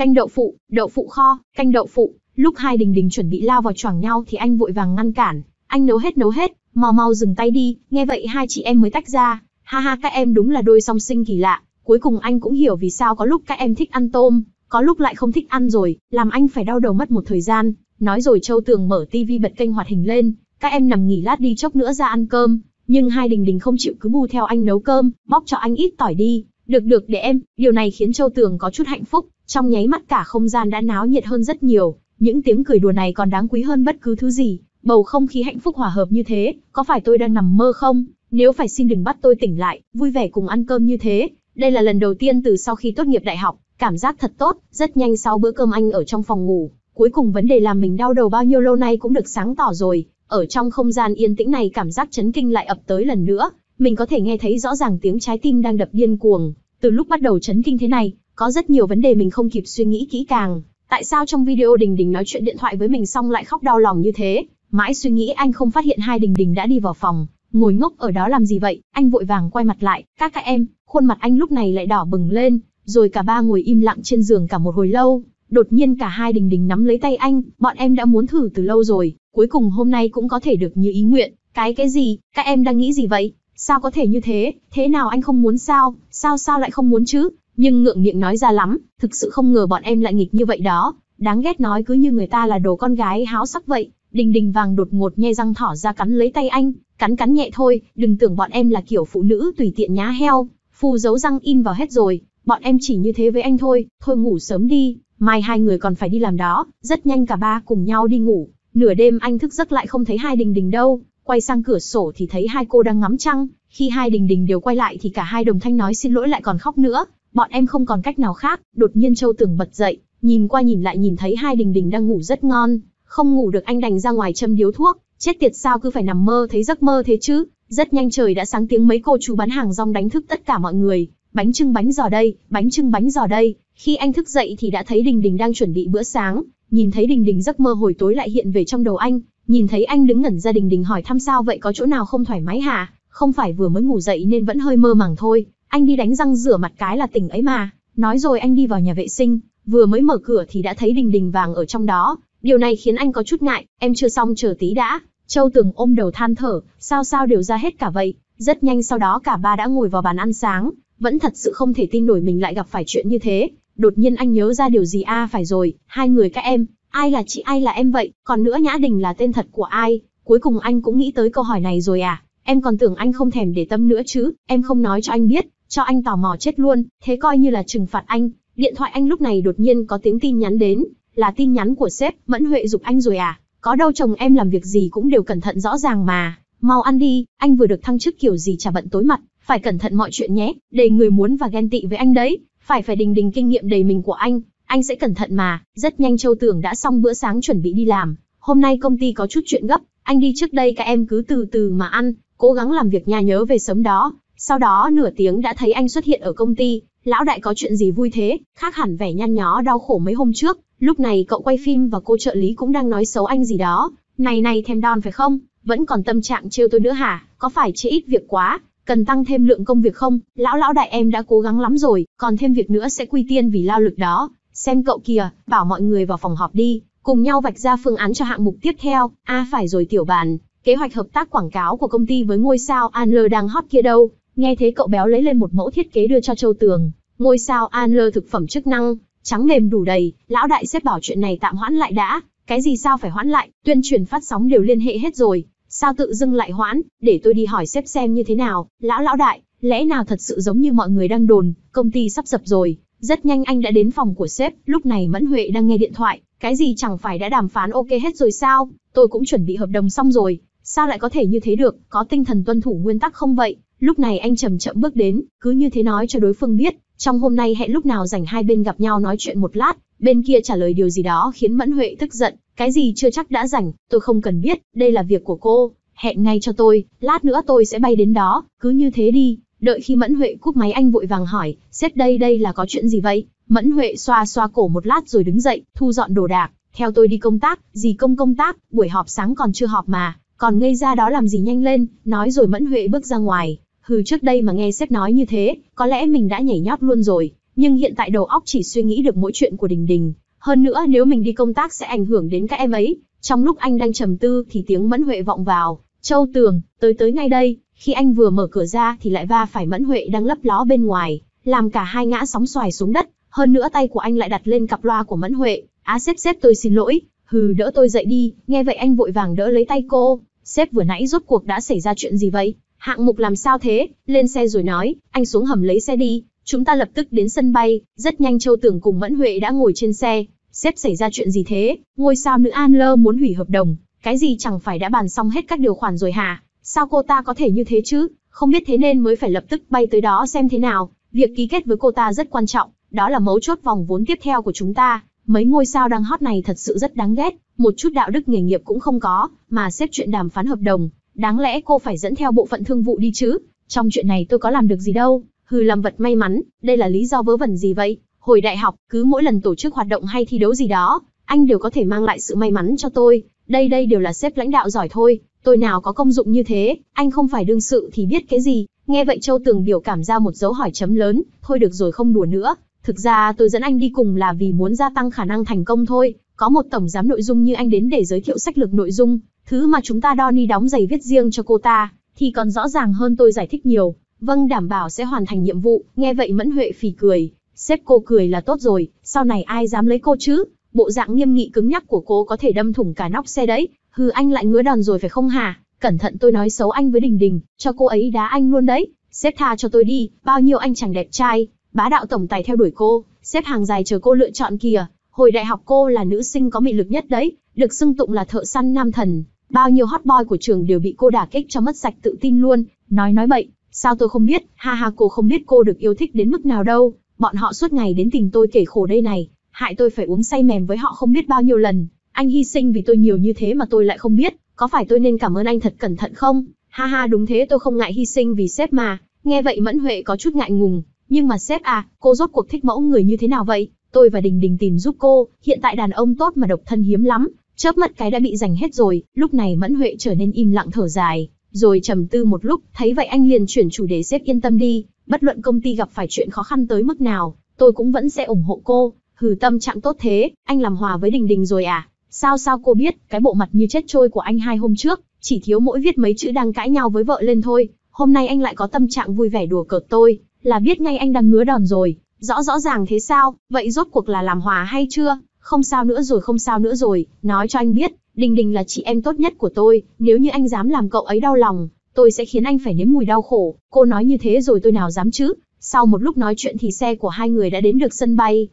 Canh đậu phụ, đậu phụ kho, canh đậu phụ, lúc hai đình đình chuẩn bị lao vào choảng nhau thì anh vội vàng ngăn cản, anh nấu hết nấu hết, mau mau dừng tay đi, nghe vậy hai chị em mới tách ra, ha ha các em đúng là đôi song sinh kỳ lạ, cuối cùng anh cũng hiểu vì sao có lúc các em thích ăn tôm, có lúc lại không thích ăn rồi, làm anh phải đau đầu mất một thời gian, nói rồi Châu Tường mở tivi bật kênh hoạt hình lên, các em nằm nghỉ lát đi chốc nữa ra ăn cơm, nhưng hai đình đình không chịu cứ bù theo anh nấu cơm, bóc cho anh ít tỏi đi, được được để em, điều này khiến Châu Tường có chút hạnh phúc, trong nháy mắt cả không gian đã náo nhiệt hơn rất nhiều, những tiếng cười đùa này còn đáng quý hơn bất cứ thứ gì. Bầu không khí hạnh phúc hòa hợp như thế, có phải tôi đang nằm mơ không? Nếu phải xin đừng bắt tôi tỉnh lại, vui vẻ cùng ăn cơm như thế. Đây là lần đầu tiên từ sau khi tốt nghiệp đại học, cảm giác thật tốt, rất nhanh sau bữa cơm anh ở trong phòng ngủ. Cuối cùng vấn đề làm mình đau đầu bao nhiêu lâu nay cũng được sáng tỏ rồi, ở trong không gian yên tĩnh này cảm giác chấn kinh lại ập tới lần nữa, mình có thể nghe thấy rõ ràng tiếng trái tim đang đập điên cuồng. Từ lúc bắt đầu chấn kinh thế này, có rất nhiều vấn đề mình không kịp suy nghĩ kỹ càng, tại sao trong video Đình Đình nói chuyện điện thoại với mình xong lại khóc đau lòng như thế? Mãi suy nghĩ anh không phát hiện hai Đình Đình đã đi vào phòng, ngồi ngốc ở đó làm gì vậy? Anh vội vàng quay mặt lại, các các em, khuôn mặt anh lúc này lại đỏ bừng lên, rồi cả ba ngồi im lặng trên giường cả một hồi lâu. Đột nhiên cả hai Đình Đình nắm lấy tay anh, bọn em đã muốn thử từ lâu rồi, cuối cùng hôm nay cũng có thể được như ý nguyện. Cái cái gì, các em đang nghĩ gì vậy? Sao có thể như thế, thế nào anh không muốn sao, sao sao lại không muốn chứ? nhưng ngượng miệng nói ra lắm, thực sự không ngờ bọn em lại nghịch như vậy đó, đáng ghét nói cứ như người ta là đồ con gái háo sắc vậy. Đình đình vàng đột ngột nhe răng thỏ ra cắn lấy tay anh, cắn cắn nhẹ thôi, đừng tưởng bọn em là kiểu phụ nữ tùy tiện nhá heo, phu giấu răng in vào hết rồi, bọn em chỉ như thế với anh thôi, thôi ngủ sớm đi, mai hai người còn phải đi làm đó, rất nhanh cả ba cùng nhau đi ngủ, nửa đêm anh thức giấc lại không thấy hai đình đình đâu, quay sang cửa sổ thì thấy hai cô đang ngắm trăng, khi hai đình đình đều quay lại thì cả hai đồng thanh nói xin lỗi lại còn khóc nữa, Bọn em không còn cách nào khác, đột nhiên Châu Tưởng bật dậy, nhìn qua nhìn lại nhìn thấy hai đình đình đang ngủ rất ngon, không ngủ được anh đành ra ngoài châm điếu thuốc, chết tiệt sao cứ phải nằm mơ thấy giấc mơ thế chứ. Rất nhanh trời đã sáng tiếng mấy cô chú bán hàng rong đánh thức tất cả mọi người, bánh trưng bánh giò đây, bánh trưng bánh giò đây. Khi anh thức dậy thì đã thấy Đình Đình đang chuẩn bị bữa sáng, nhìn thấy Đình Đình giấc mơ hồi tối lại hiện về trong đầu anh, nhìn thấy anh đứng ngẩn ra Đình Đình hỏi thăm sao vậy có chỗ nào không thoải mái hả? Không phải vừa mới ngủ dậy nên vẫn hơi mơ màng thôi, anh đi đánh răng rửa mặt cái là tỉnh ấy mà, nói rồi anh đi vào nhà vệ sinh, vừa mới mở cửa thì đã thấy Đình Đình vàng ở trong đó, điều này khiến anh có chút ngại, em chưa xong chờ tí đã. Châu Tường ôm đầu than thở, sao sao đều ra hết cả vậy, rất nhanh sau đó cả ba đã ngồi vào bàn ăn sáng, vẫn thật sự không thể tin nổi mình lại gặp phải chuyện như thế. Đột nhiên anh nhớ ra điều gì a à, phải rồi, hai người các em, ai là chị ai là em vậy, còn nữa Nhã Đình là tên thật của ai, cuối cùng anh cũng nghĩ tới câu hỏi này rồi à, em còn tưởng anh không thèm để tâm nữa chứ, em không nói cho anh biết, cho anh tò mò chết luôn, thế coi như là trừng phạt anh. Điện thoại anh lúc này đột nhiên có tiếng tin nhắn đến, là tin nhắn của sếp, Mẫn Huệ dục anh rồi à, có đâu chồng em làm việc gì cũng đều cẩn thận rõ ràng mà, mau ăn đi, anh vừa được thăng chức kiểu gì chả bận tối mặt, phải cẩn thận mọi chuyện nhé, đầy người muốn và ghen tị với anh đấy, phải phải đình đình kinh nghiệm đầy mình của anh, anh sẽ cẩn thận mà, rất nhanh Châu Tưởng đã xong bữa sáng chuẩn bị đi làm, hôm nay công ty có chút chuyện gấp, anh đi trước đây các em cứ từ từ mà ăn, cố gắng làm việc nhà nhớ về sớm đó, sau đó nửa tiếng đã thấy anh xuất hiện ở công ty, lão đại có chuyện gì vui thế, khác hẳn vẻ nhăn nhó đau khổ mấy hôm trước, lúc này cậu quay phim và cô trợ lý cũng đang nói xấu anh gì đó, này này thèm đòn phải không, vẫn còn tâm trạng trêu tôi nữa hả, có phải chê ít việc quá, cần tăng thêm lượng công việc không, lão lão đại em đã cố gắng lắm rồi, còn thêm việc nữa sẽ quy tiên vì lao lực đó, xem cậu kìa, bảo mọi người vào phòng họp đi, cùng nhau vạch ra phương án cho hạng mục tiếp theo, a à, phải rồi tiểu bàn, kế hoạch hợp tác quảng cáo của công ty với ngôi sao Anler đang hot kia đâu, Nghe thế cậu béo lấy lên một mẫu thiết kế đưa cho Châu Tường, ngôi sao an lơ thực phẩm chức năng, trắng mềm đủ đầy, lão đại xếp bảo chuyện này tạm hoãn lại đã, cái gì sao phải hoãn lại, tuyên truyền phát sóng đều liên hệ hết rồi, sao tự dưng lại hoãn, để tôi đi hỏi xếp xem như thế nào, lão lão đại, lẽ nào thật sự giống như mọi người đang đồn, công ty sắp sập rồi, rất nhanh anh đã đến phòng của sếp, lúc này Mẫn Huệ đang nghe điện thoại, cái gì chẳng phải đã đàm phán ok hết rồi sao, tôi cũng chuẩn bị hợp đồng xong rồi, sao lại có thể như thế được, có tinh thần tuân thủ nguyên tắc không vậy, Lúc này anh chậm chậm bước đến, cứ như thế nói cho đối phương biết, trong hôm nay hẹn lúc nào rảnh hai bên gặp nhau nói chuyện một lát, bên kia trả lời điều gì đó khiến Mẫn Huệ tức giận, cái gì chưa chắc đã rảnh, tôi không cần biết, đây là việc của cô, hẹn ngay cho tôi, lát nữa tôi sẽ bay đến đó, cứ như thế đi. Đợi khi Mẫn Huệ cúp máy anh vội vàng hỏi, xếp đây đây là có chuyện gì vậy? Mẫn Huệ xoa xoa cổ một lát rồi đứng dậy, thu dọn đồ đạc, theo tôi đi công tác, gì công công tác, buổi họp sáng còn chưa họp mà, còn ngây ra đó làm gì nhanh lên, nói rồi Mẫn Huệ bước ra ngoài, hừ trước đây mà nghe sếp nói như thế, có lẽ mình đã nhảy nhót luôn rồi, nhưng hiện tại đầu óc chỉ suy nghĩ được mỗi chuyện của Đình Đình. Hơn nữa nếu mình đi công tác sẽ ảnh hưởng đến các em ấy. Trong lúc anh đang trầm tư thì tiếng Mẫn Huệ vọng vào. Châu Tường, tới tới ngay đây. Khi anh vừa mở cửa ra thì lại va phải Mẫn Huệ đang lấp ló bên ngoài, làm cả hai ngã sóng xoài xuống đất. Hơn nữa tay của anh lại đặt lên cặp loa của Mẫn Huệ. Á à, xếp xếp tôi xin lỗi, hừ đỡ tôi dậy đi. Nghe vậy anh vội vàng đỡ lấy tay cô. Sếp vừa nãy rốt cuộc đã xảy ra chuyện gì vậy? Hạng mục làm sao thế, lên xe rồi nói, anh xuống hầm lấy xe đi, chúng ta lập tức đến sân bay, rất nhanh Châu Tưởng cùng Mẫn Huệ đã ngồi trên xe. Sếp xảy ra chuyện gì thế, ngôi sao nữ An Lơ muốn hủy hợp đồng, cái gì chẳng phải đã bàn xong hết các điều khoản rồi hả, sao cô ta có thể như thế chứ, không biết thế nên mới phải lập tức bay tới đó xem thế nào, việc ký kết với cô ta rất quan trọng, đó là mấu chốt vòng vốn tiếp theo của chúng ta, mấy ngôi sao đang hot này thật sự rất đáng ghét, một chút đạo đức nghề nghiệp cũng không có, mà xếp chuyện đàm phán hợp đồng, Đáng lẽ cô phải dẫn theo bộ phận thương vụ đi chứ? Trong chuyện này tôi có làm được gì đâu? Hừ làm vật may mắn, đây là lý do vớ vẩn gì vậy? Hồi đại học, cứ mỗi lần tổ chức hoạt động hay thi đấu gì đó, anh đều có thể mang lại sự may mắn cho tôi. Đây đây đều là sếp lãnh đạo giỏi thôi, tôi nào có công dụng như thế, anh không phải đương sự thì biết cái gì. Nghe vậy Châu Tường biểu cảm ra một dấu hỏi chấm lớn, thôi được rồi không đùa nữa. Thực ra tôi dẫn anh đi cùng là vì muốn gia tăng khả năng thành công thôi, có một tổng giám nội dung như anh đến để giới thiệu sách lược nội dung, thứ mà chúng ta Donny đóng giày viết riêng cho cô ta, thì còn rõ ràng hơn tôi giải thích nhiều. Vâng đảm bảo sẽ hoàn thành nhiệm vụ, nghe vậy Mẫn Huệ phì cười. Sếp cô cười là tốt rồi, sau này ai dám lấy cô chứ? Bộ dạng nghiêm nghị cứng nhắc của cô có thể đâm thủng cả nóc xe đấy. Hừ anh lại ngứa đòn rồi phải không hả? Cẩn thận tôi nói xấu anh với Đình Đình, cho cô ấy đá anh luôn đấy. Sếp tha cho tôi đi, bao nhiêu anh chàng đẹp trai, bá đạo tổng tài theo đuổi cô, xếp hàng dài chờ cô lựa chọn kìa, Hồi đại học cô là nữ sinh có mị lực nhất đấy, được xưng tụng là thợ săn nam thần. Bao nhiêu hot boy của trường đều bị cô đả kích cho mất sạch tự tin luôn, nói nói bậy, sao tôi không biết, ha ha cô không biết cô được yêu thích đến mức nào đâu, bọn họ suốt ngày đến tìm tôi kể khổ đây này, hại tôi phải uống say mềm với họ không biết bao nhiêu lần, anh hy sinh vì tôi nhiều như thế mà tôi lại không biết, có phải tôi nên cảm ơn anh thật cẩn thận không? Ha ha đúng thế tôi không ngại hy sinh vì sếp mà, nghe vậy Mẫn Huệ có chút ngại ngùng, nhưng mà sếp à, cô rốt cuộc thích mẫu người như thế nào vậy? Tôi và Đình Đình tìm giúp cô, hiện tại đàn ông tốt mà độc thân hiếm lắm, chớp mắt cái đã bị giành hết rồi, lúc này Mẫn Huệ trở nên im lặng thở dài, rồi trầm tư một lúc, thấy vậy anh liền chuyển chủ đề xếp yên tâm đi, bất luận công ty gặp phải chuyện khó khăn tới mức nào, tôi cũng vẫn sẽ ủng hộ cô, hừ tâm trạng tốt thế, anh làm hòa với Đình Đình rồi à? Sao sao cô biết, cái bộ mặt như chết trôi của anh hai hôm trước, chỉ thiếu mỗi viết mấy chữ đang cãi nhau với vợ lên thôi, hôm nay anh lại có tâm trạng vui vẻ đùa cợt tôi, là biết ngay anh đang ngứa đòn rồi, Rõ rõ ràng thế sao, vậy rốt cuộc là làm hòa hay chưa? Không sao nữa rồi, không sao nữa rồi, nói cho anh biết, Đình Đình là chị em tốt nhất của tôi, nếu như anh dám làm cậu ấy đau lòng, tôi sẽ khiến anh phải nếm mùi đau khổ. Cô nói như thế rồi tôi nào dám chứ. Sau một lúc nói chuyện thì xe của hai người đã đến được sân bay.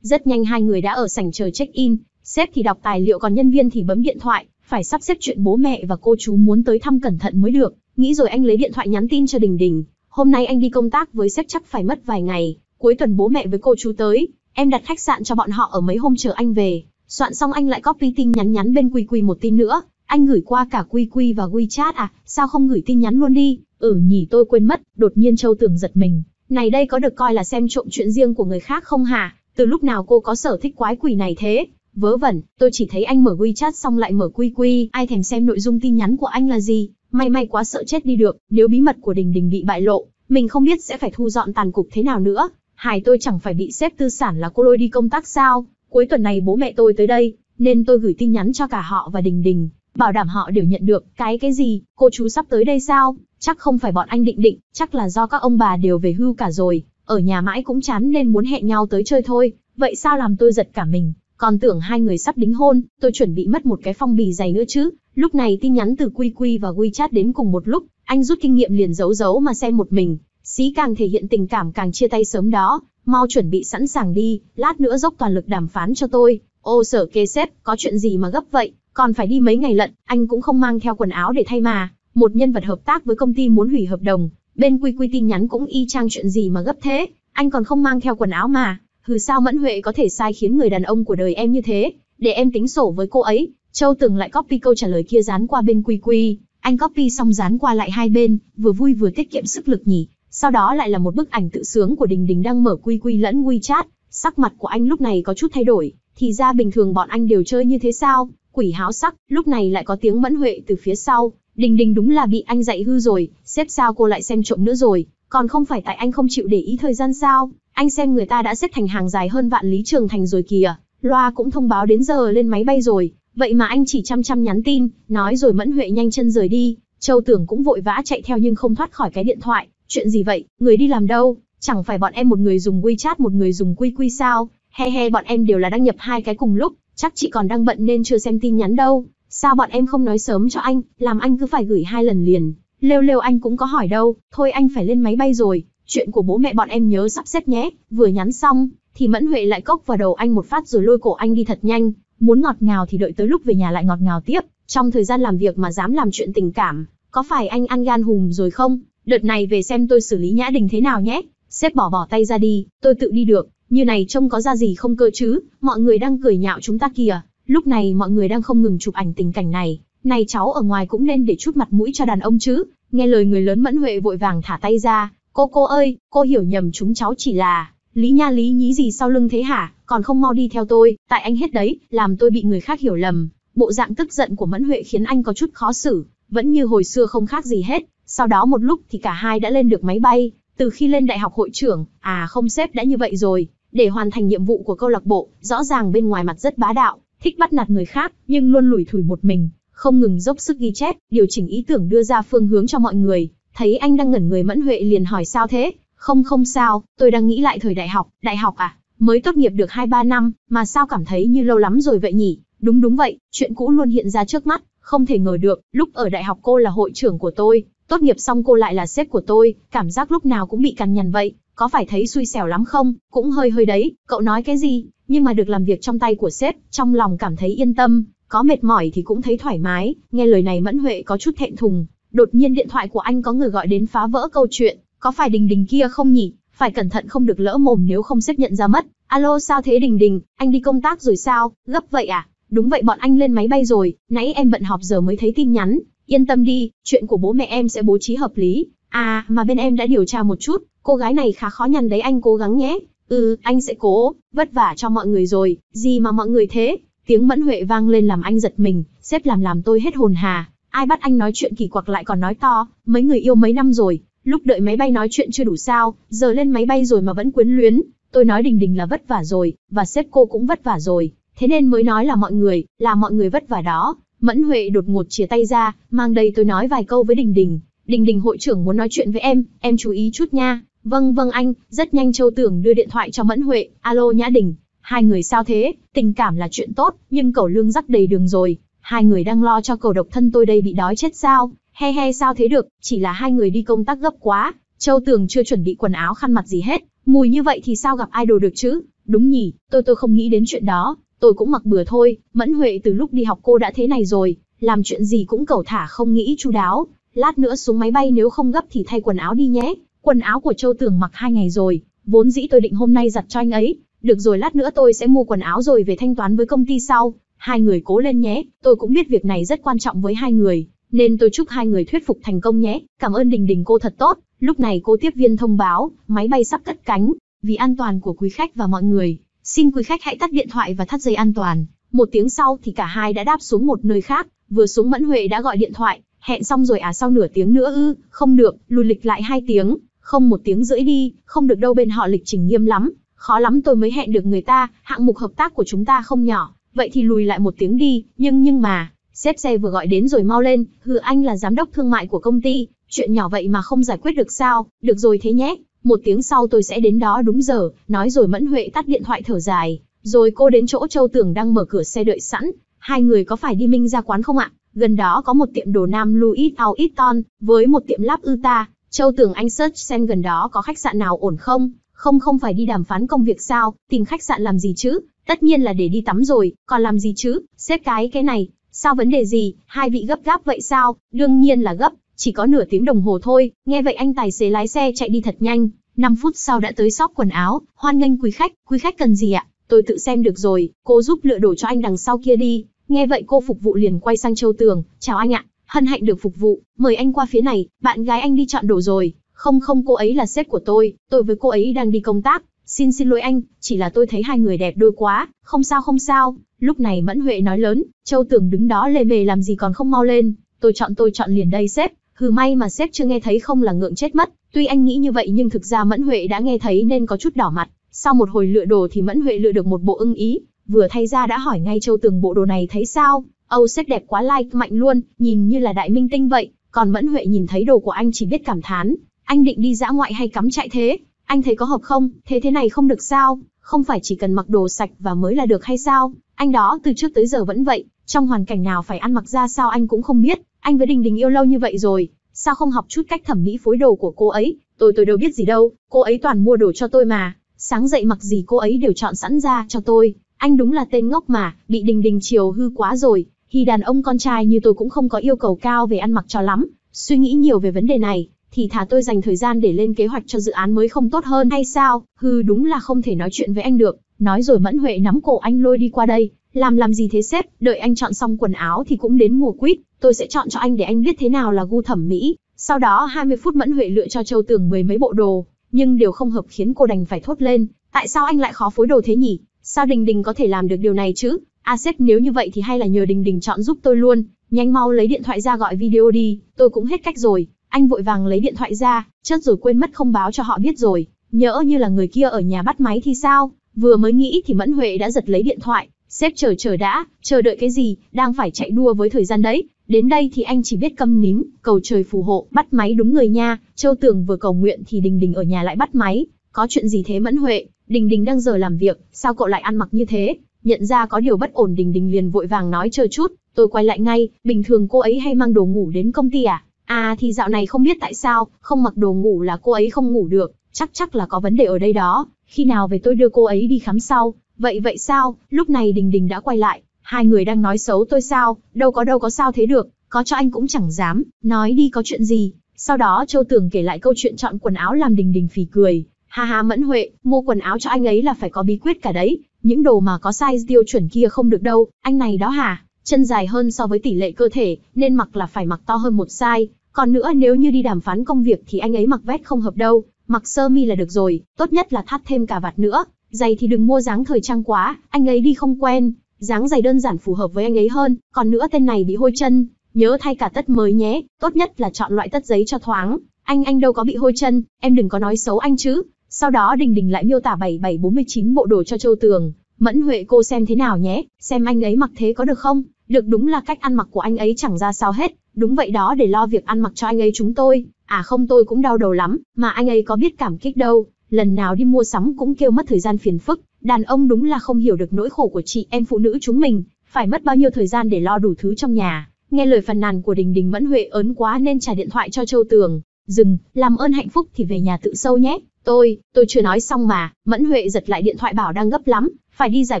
Rất nhanh hai người đã ở sảnh chờ check-in, sếp thì đọc tài liệu còn nhân viên thì bấm điện thoại, phải sắp xếp chuyện bố mẹ và cô chú muốn tới thăm cẩn thận mới được. Nghĩ rồi anh lấy điện thoại nhắn tin cho Đình Đình, hôm nay anh đi công tác với sếp chắc phải mất vài ngày, Cuối tuần bố mẹ với cô chú tới, em đặt khách sạn cho bọn họ ở mấy hôm chờ anh về. Soạn xong anh lại copy tin nhắn nhắn bên Quy Quy một tin nữa. Anh gửi qua cả Quy Quy và WeChat à, sao không gửi tin nhắn luôn đi? Ừ nhỉ tôi quên mất, đột nhiên Châu Tường giật mình. Này đây có được coi là xem trộm chuyện riêng của người khác không hả? Từ lúc nào cô có sở thích quái quỷ này thế? Vớ vẩn, tôi chỉ thấy anh mở WeChat xong lại mở Quy Quy, ai thèm xem nội dung tin nhắn của anh là gì? May may quá sợ chết đi được, nếu bí mật của Đình Đình bị bại lộ, mình không biết sẽ phải thu dọn tàn cục thế nào nữa. Hải tôi chẳng phải bị xếp tư sản là cô lôi đi công tác sao, cuối tuần này bố mẹ tôi tới đây, nên tôi gửi tin nhắn cho cả họ và Đình Đình, bảo đảm họ đều nhận được, cái cái gì, cô chú sắp tới đây sao, chắc không phải bọn anh định định, chắc là do các ông bà đều về hưu cả rồi, ở nhà mãi cũng chán nên muốn hẹn nhau tới chơi thôi, vậy sao làm tôi giật cả mình, còn tưởng hai người sắp đính hôn, tôi chuẩn bị mất một cái phong bì dày nữa chứ, lúc này tin nhắn từ quy quy và WeChat đến cùng một lúc, anh rút kinh nghiệm liền giấu giấu mà xem một mình, Sĩ càng thể hiện tình cảm càng chia tay sớm đó, mau chuẩn bị sẵn sàng đi, lát nữa dốc toàn lực đàm phán cho tôi. Ô sở kê xếp, có chuyện gì mà gấp vậy, còn phải đi mấy ngày lận, anh cũng không mang theo quần áo để thay mà. Một nhân vật hợp tác với công ty muốn hủy hợp đồng, bên quy quy tin nhắn cũng y chang chuyện gì mà gấp thế, anh còn không mang theo quần áo mà. Hừ sao Mẫn Huệ có thể sai khiến người đàn ông của đời em như thế, để em tính sổ với cô ấy. Châu từng lại copy câu trả lời kia dán qua bên quy quy, anh copy xong dán qua lại hai bên, vừa vui vừa tiết kiệm sức lực nhỉ, sau đó lại là một bức ảnh tự sướng của Đình Đình đang mở quy quy lẫn quy chat, sắc mặt của anh lúc này có chút thay đổi, thì ra bình thường bọn anh đều chơi như thế sao, quỷ háo sắc, lúc này lại có tiếng mẫn huệ từ phía sau, Đình Đình đúng là bị anh dạy hư rồi, xếp sao cô lại xem trộm nữa rồi, còn không phải tại anh không chịu để ý thời gian sao, anh xem người ta đã xếp thành hàng dài hơn vạn lý trường thành rồi kìa, loa cũng thông báo đến giờ lên máy bay rồi, vậy mà anh chỉ chăm chăm nhắn tin, nói rồi mẫn huệ nhanh chân rời đi, Châu Tưởng cũng vội vã chạy theo nhưng không thoát khỏi cái điện thoại, Chuyện gì vậy, người đi làm đâu? Chẳng phải bọn em một người dùng WeChat một người dùng QQ sao? He he bọn em đều là đăng nhập hai cái cùng lúc, chắc chị còn đang bận nên chưa xem tin nhắn đâu. Sao bọn em không nói sớm cho anh, làm anh cứ phải gửi hai lần liền. Lêu lêu anh cũng có hỏi đâu, thôi anh phải lên máy bay rồi, chuyện của bố mẹ bọn em nhớ sắp xếp nhé. Vừa nhắn xong, thì Mẫn Huệ lại cốc vào đầu anh một phát rồi lôi cổ anh đi thật nhanh. Muốn ngọt ngào thì đợi tới lúc về nhà lại ngọt ngào tiếp. Trong thời gian làm việc mà dám làm chuyện tình cảm, có phải anh ăn gan hùm rồi không? Đợt này về xem tôi xử lý Nhã Đình thế nào nhé. Sếp bỏ bỏ tay ra đi, tôi tự đi được. Như này trông có ra gì không cơ chứ, mọi người đang cười nhạo chúng ta kìa. Lúc này mọi người đang không ngừng chụp ảnh tình cảnh này. Này cháu ở ngoài cũng nên để chút mặt mũi cho đàn ông chứ. Nghe lời người lớn mẫn huệ vội vàng thả tay ra. Cô cô ơi, cô hiểu nhầm chúng cháu chỉ là... Lý nha lý nhí gì sau lưng thế hả, còn không mau đi theo tôi, tại anh hết đấy, làm tôi bị người khác hiểu lầm. Bộ dạng tức giận của Mẫn Huệ khiến anh có chút khó xử, vẫn như hồi xưa không khác gì hết, sau đó một lúc thì cả hai đã lên được máy bay, từ khi lên đại học hội trưởng, à không xếp đã như vậy rồi, để hoàn thành nhiệm vụ của câu lạc bộ, rõ ràng bên ngoài mặt rất bá đạo, thích bắt nạt người khác, nhưng luôn lủi thủi một mình, không ngừng dốc sức ghi chép, điều chỉnh ý tưởng đưa ra phương hướng cho mọi người. Thấy anh đang ngẩn người Mẫn Huệ liền hỏi sao thế? Không không sao, tôi đang nghĩ lại thời đại học, đại học à? Mới tốt nghiệp được 2-3 năm, mà sao cảm thấy như lâu lắm rồi vậy nhỉ? Đúng đúng vậy, chuyện cũ luôn hiện ra trước mắt, không thể ngờ được, lúc ở đại học cô là hội trưởng của tôi, Tốt nghiệp xong cô lại là sếp của tôi, cảm giác lúc nào cũng bị cằn nhằn vậy, có phải thấy xui xẻo lắm không, cũng hơi hơi đấy, cậu nói cái gì, nhưng mà được làm việc trong tay của sếp, trong lòng cảm thấy yên tâm, có mệt mỏi thì cũng thấy thoải mái, nghe lời này Mẫn Huệ có chút thẹn thùng, đột nhiên điện thoại của anh có người gọi đến phá vỡ câu chuyện, có phải Đình Đình kia không nhỉ, phải cẩn thận không được lỡ mồm nếu không sếp nhận ra mất, alo sao thế Đình Đình, anh đi công tác rồi sao, gấp vậy à, đúng vậy bọn anh lên máy bay rồi, nãy em bận họp giờ mới thấy tin nhắn, Yên tâm đi, chuyện của bố mẹ em sẽ bố trí hợp lý. À, mà bên em đã điều tra một chút, cô gái này khá khó nhằn đấy anh cố gắng nhé. Ừ, anh sẽ cố, vất vả cho mọi người rồi, gì mà mọi người thế? Tiếng mẫn huệ vang lên làm anh giật mình, xếp làm làm tôi hết hồn hà. Ai bắt anh nói chuyện kỳ quặc lại còn nói to, mấy người yêu mấy năm rồi, lúc đợi máy bay nói chuyện chưa đủ sao, giờ lên máy bay rồi mà vẫn quyến luyến. Tôi nói đình đình là vất vả rồi, và sếp cô cũng vất vả rồi, thế nên mới nói là mọi người, là mọi người vất vả đó. Mẫn Huệ đột ngột chia tay ra, mang đây tôi nói vài câu với Đình Đình. Đình Đình hội trưởng muốn nói chuyện với em, em chú ý chút nha. Vâng vâng anh, rất nhanh Châu Tưởng đưa điện thoại cho Mẫn Huệ, alo Nhã Đình. Hai người sao thế, tình cảm là chuyện tốt, nhưng cậu lương rắc đầy đường rồi. Hai người đang lo cho cầu độc thân tôi đây bị đói chết sao, he he sao thế được, chỉ là hai người đi công tác gấp quá. Châu Tưởng chưa chuẩn bị quần áo khăn mặt gì hết, mùi như vậy thì sao gặp idol được chứ, đúng nhỉ, tôi tôi không nghĩ đến chuyện đó, Tôi cũng mặc bừa thôi, Mẫn Huệ từ lúc đi học cô đã thế này rồi, làm chuyện gì cũng cẩu thả không nghĩ chu đáo. Lát nữa xuống máy bay nếu không gấp thì thay quần áo đi nhé. Quần áo của Châu Tường mặc hai ngày rồi, vốn dĩ tôi định hôm nay giặt cho anh ấy. Được rồi lát nữa tôi sẽ mua quần áo rồi về thanh toán với công ty sau. Hai người cố lên nhé, tôi cũng biết việc này rất quan trọng với hai người, nên tôi chúc hai người thuyết phục thành công nhé. Cảm ơn Đình Đình cô thật tốt. Lúc này cô tiếp viên thông báo, máy bay sắp cất cánh. Vì an toàn của quý khách và mọi người, Xin quý khách hãy tắt điện thoại và thắt dây an toàn. Một tiếng sau thì cả hai đã đáp xuống một nơi khác, vừa xuống Mẫn Huệ đã gọi điện thoại, hẹn xong rồi à sau nửa tiếng nữa ư, không được, lùi lịch lại hai tiếng, không một tiếng rưỡi đi, không được đâu bên họ lịch trình nghiêm lắm, khó lắm tôi mới hẹn được người ta, hạng mục hợp tác của chúng ta không nhỏ, vậy thì lùi lại một tiếng đi, nhưng nhưng mà, xếp xe vừa gọi đến rồi mau lên, hừ anh là giám đốc thương mại của công ty, chuyện nhỏ vậy mà không giải quyết được sao, được rồi thế nhé, một tiếng sau tôi sẽ đến đó đúng giờ, nói rồi Mẫn Huệ tắt điện thoại thở dài, rồi cô đến chỗ Châu Tưởng đang mở cửa xe đợi sẵn, hai người có phải đi Minh ra quán không ạ? Gần đó có một tiệm đồ nam Louis Vuitton với một tiệm lắp ư ta, Châu Tưởng anh search xem gần đó có khách sạn nào ổn không? Không không phải đi đàm phán công việc sao, tìm khách sạn làm gì chứ? Tất nhiên là để đi tắm rồi, còn làm gì chứ? Xếp cái cái này, sao vấn đề gì? Hai vị gấp gáp vậy sao? Đương nhiên là gấp, chỉ có nửa tiếng đồng hồ thôi, nghe vậy anh tài xế lái xe chạy đi thật nhanh, 5 phút sau đã tới shop quần áo, hoan nghênh quý khách, quý khách cần gì ạ? Tôi tự xem được rồi, cô giúp lựa đồ cho anh đằng sau kia đi. Nghe vậy cô phục vụ liền quay sang Châu Tường, chào anh ạ, hân hạnh được phục vụ, mời anh qua phía này, bạn gái anh đi chọn đồ rồi. Không không cô ấy là sếp của tôi, tôi với cô ấy đang đi công tác, xin xin lỗi anh, chỉ là tôi thấy hai người đẹp đôi quá, không sao không sao. Lúc này Mẫn Huệ nói lớn, Châu Tường đứng đó lề mề làm gì còn không mau lên, tôi chọn tôi chọn liền đây sếp, Hừ may mà sếp chưa nghe thấy không là ngượng chết mất, tuy anh nghĩ như vậy nhưng thực ra Mẫn Huệ đã nghe thấy nên có chút đỏ mặt. Sau một hồi lựa đồ thì Mẫn Huệ lựa được một bộ ưng ý, vừa thay ra đã hỏi ngay Châu Tường bộ đồ này thấy sao, Âu sếp đẹp quá like mạnh luôn, nhìn như là đại minh tinh vậy, còn Mẫn Huệ nhìn thấy đồ của anh chỉ biết cảm thán, anh định đi dã ngoại hay cắm trại thế, anh thấy có hợp không, thế thế này không được sao, không phải chỉ cần mặc đồ sạch và mới là được hay sao, anh đó từ trước tới giờ vẫn vậy, trong hoàn cảnh nào phải ăn mặc ra sao anh cũng không biết, anh với Đình Đình yêu lâu như vậy rồi, sao không học chút cách thẩm mỹ phối đồ của cô ấy, tôi tôi đâu biết gì đâu, cô ấy toàn mua đồ cho tôi mà, sáng dậy mặc gì cô ấy đều chọn sẵn ra cho tôi, anh đúng là tên ngốc mà, bị Đình Đình chiều hư quá rồi, thì đàn ông con trai như tôi cũng không có yêu cầu cao về ăn mặc cho lắm, suy nghĩ nhiều về vấn đề này, thì thà tôi dành thời gian để lên kế hoạch cho dự án mới không tốt hơn hay sao, hư đúng là không thể nói chuyện với anh được, nói rồi Mẫn Huệ nắm cổ anh lôi đi qua đây, làm làm gì thế sếp, đợi anh chọn xong quần áo thì cũng đến mùa quýt, tôi sẽ chọn cho anh để anh biết thế nào là gu thẩm mỹ. Sau đó 20 phút Mẫn Huệ lựa cho Châu Tường mười mấy bộ đồ, nhưng đều không hợp khiến cô đành phải thốt lên. Tại sao anh lại khó phối đồ thế nhỉ? Sao Đình Đình có thể làm được điều này chứ? A à, sếp nếu như vậy thì hay là nhờ Đình Đình chọn giúp tôi luôn. Nhanh mau lấy điện thoại ra gọi video đi, tôi cũng hết cách rồi. Anh vội vàng lấy điện thoại ra, chớt rồi quên mất không báo cho họ biết rồi. Nhỡ như là người kia ở nhà bắt máy thì sao? Vừa mới nghĩ thì Mẫn Huệ đã giật lấy điện thoại, Sếp chờ chờ đã, chờ đợi cái gì, đang phải chạy đua với thời gian đấy. Đến đây thì anh chỉ biết câm nín, cầu trời phù hộ, bắt máy đúng người nha. Châu Tường vừa cầu nguyện thì Đình Đình ở nhà lại bắt máy. Có chuyện gì thế Mẫn Huệ? Đình Đình đang giờ làm việc, sao cậu lại ăn mặc như thế? Nhận ra có điều bất ổn Đình Đình liền vội vàng nói chờ chút, tôi quay lại ngay, bình thường cô ấy hay mang đồ ngủ đến công ty à? À thì dạo này không biết tại sao, không mặc đồ ngủ là cô ấy không ngủ được, chắc chắc là có vấn đề ở đây đó, khi nào về tôi đưa cô ấy đi khám sau, Vậy vậy sao, lúc này Đình Đình đã quay lại, hai người đang nói xấu tôi sao, đâu có đâu có sao thế được, có cho anh cũng chẳng dám, nói đi có chuyện gì. Sau đó Châu Tường kể lại câu chuyện chọn quần áo làm Đình Đình phì cười. Ha ha mẫn huệ, mua quần áo cho anh ấy là phải có bí quyết cả đấy, những đồ mà có size tiêu chuẩn kia không được đâu, anh này đó hả, chân dài hơn so với tỷ lệ cơ thể, nên mặc là phải mặc to hơn một size. Còn nữa nếu như đi đàm phán công việc thì anh ấy mặc vest không hợp đâu, mặc sơ mi là được rồi, tốt nhất là thắt thêm cả vạt nữa, Giày thì đừng mua dáng thời trang quá, anh ấy đi không quen, dáng giày đơn giản phù hợp với anh ấy hơn, còn nữa tên này bị hôi chân, nhớ thay cả tất mới nhé, tốt nhất là chọn loại tất giấy cho thoáng. Anh anh đâu có bị hôi chân, em đừng có nói xấu anh chứ. Sau đó Đình Đình lại miêu tả 7749 bộ đồ cho Châu Tường, Mẫn Huệ cô xem thế nào nhé, xem anh ấy mặc thế có được không? Được đúng là cách ăn mặc của anh ấy chẳng ra sao hết, đúng vậy đó để lo việc ăn mặc cho anh ấy chúng tôi. À không tôi cũng đau đầu lắm, mà anh ấy có biết cảm kích đâu, lần nào đi mua sắm cũng kêu mất thời gian phiền phức, đàn ông đúng là không hiểu được nỗi khổ của chị em phụ nữ chúng mình, phải mất bao nhiêu thời gian để lo đủ thứ trong nhà. Nghe lời phàn nàn của Đình Đình Mẫn Huệ ớn quá nên trả điện thoại cho Châu Tường, dừng, làm ơn hạnh phúc thì về nhà tự sâu nhé. Tôi, tôi chưa nói xong mà, Mẫn Huệ giật lại điện thoại bảo đang gấp lắm, phải đi giải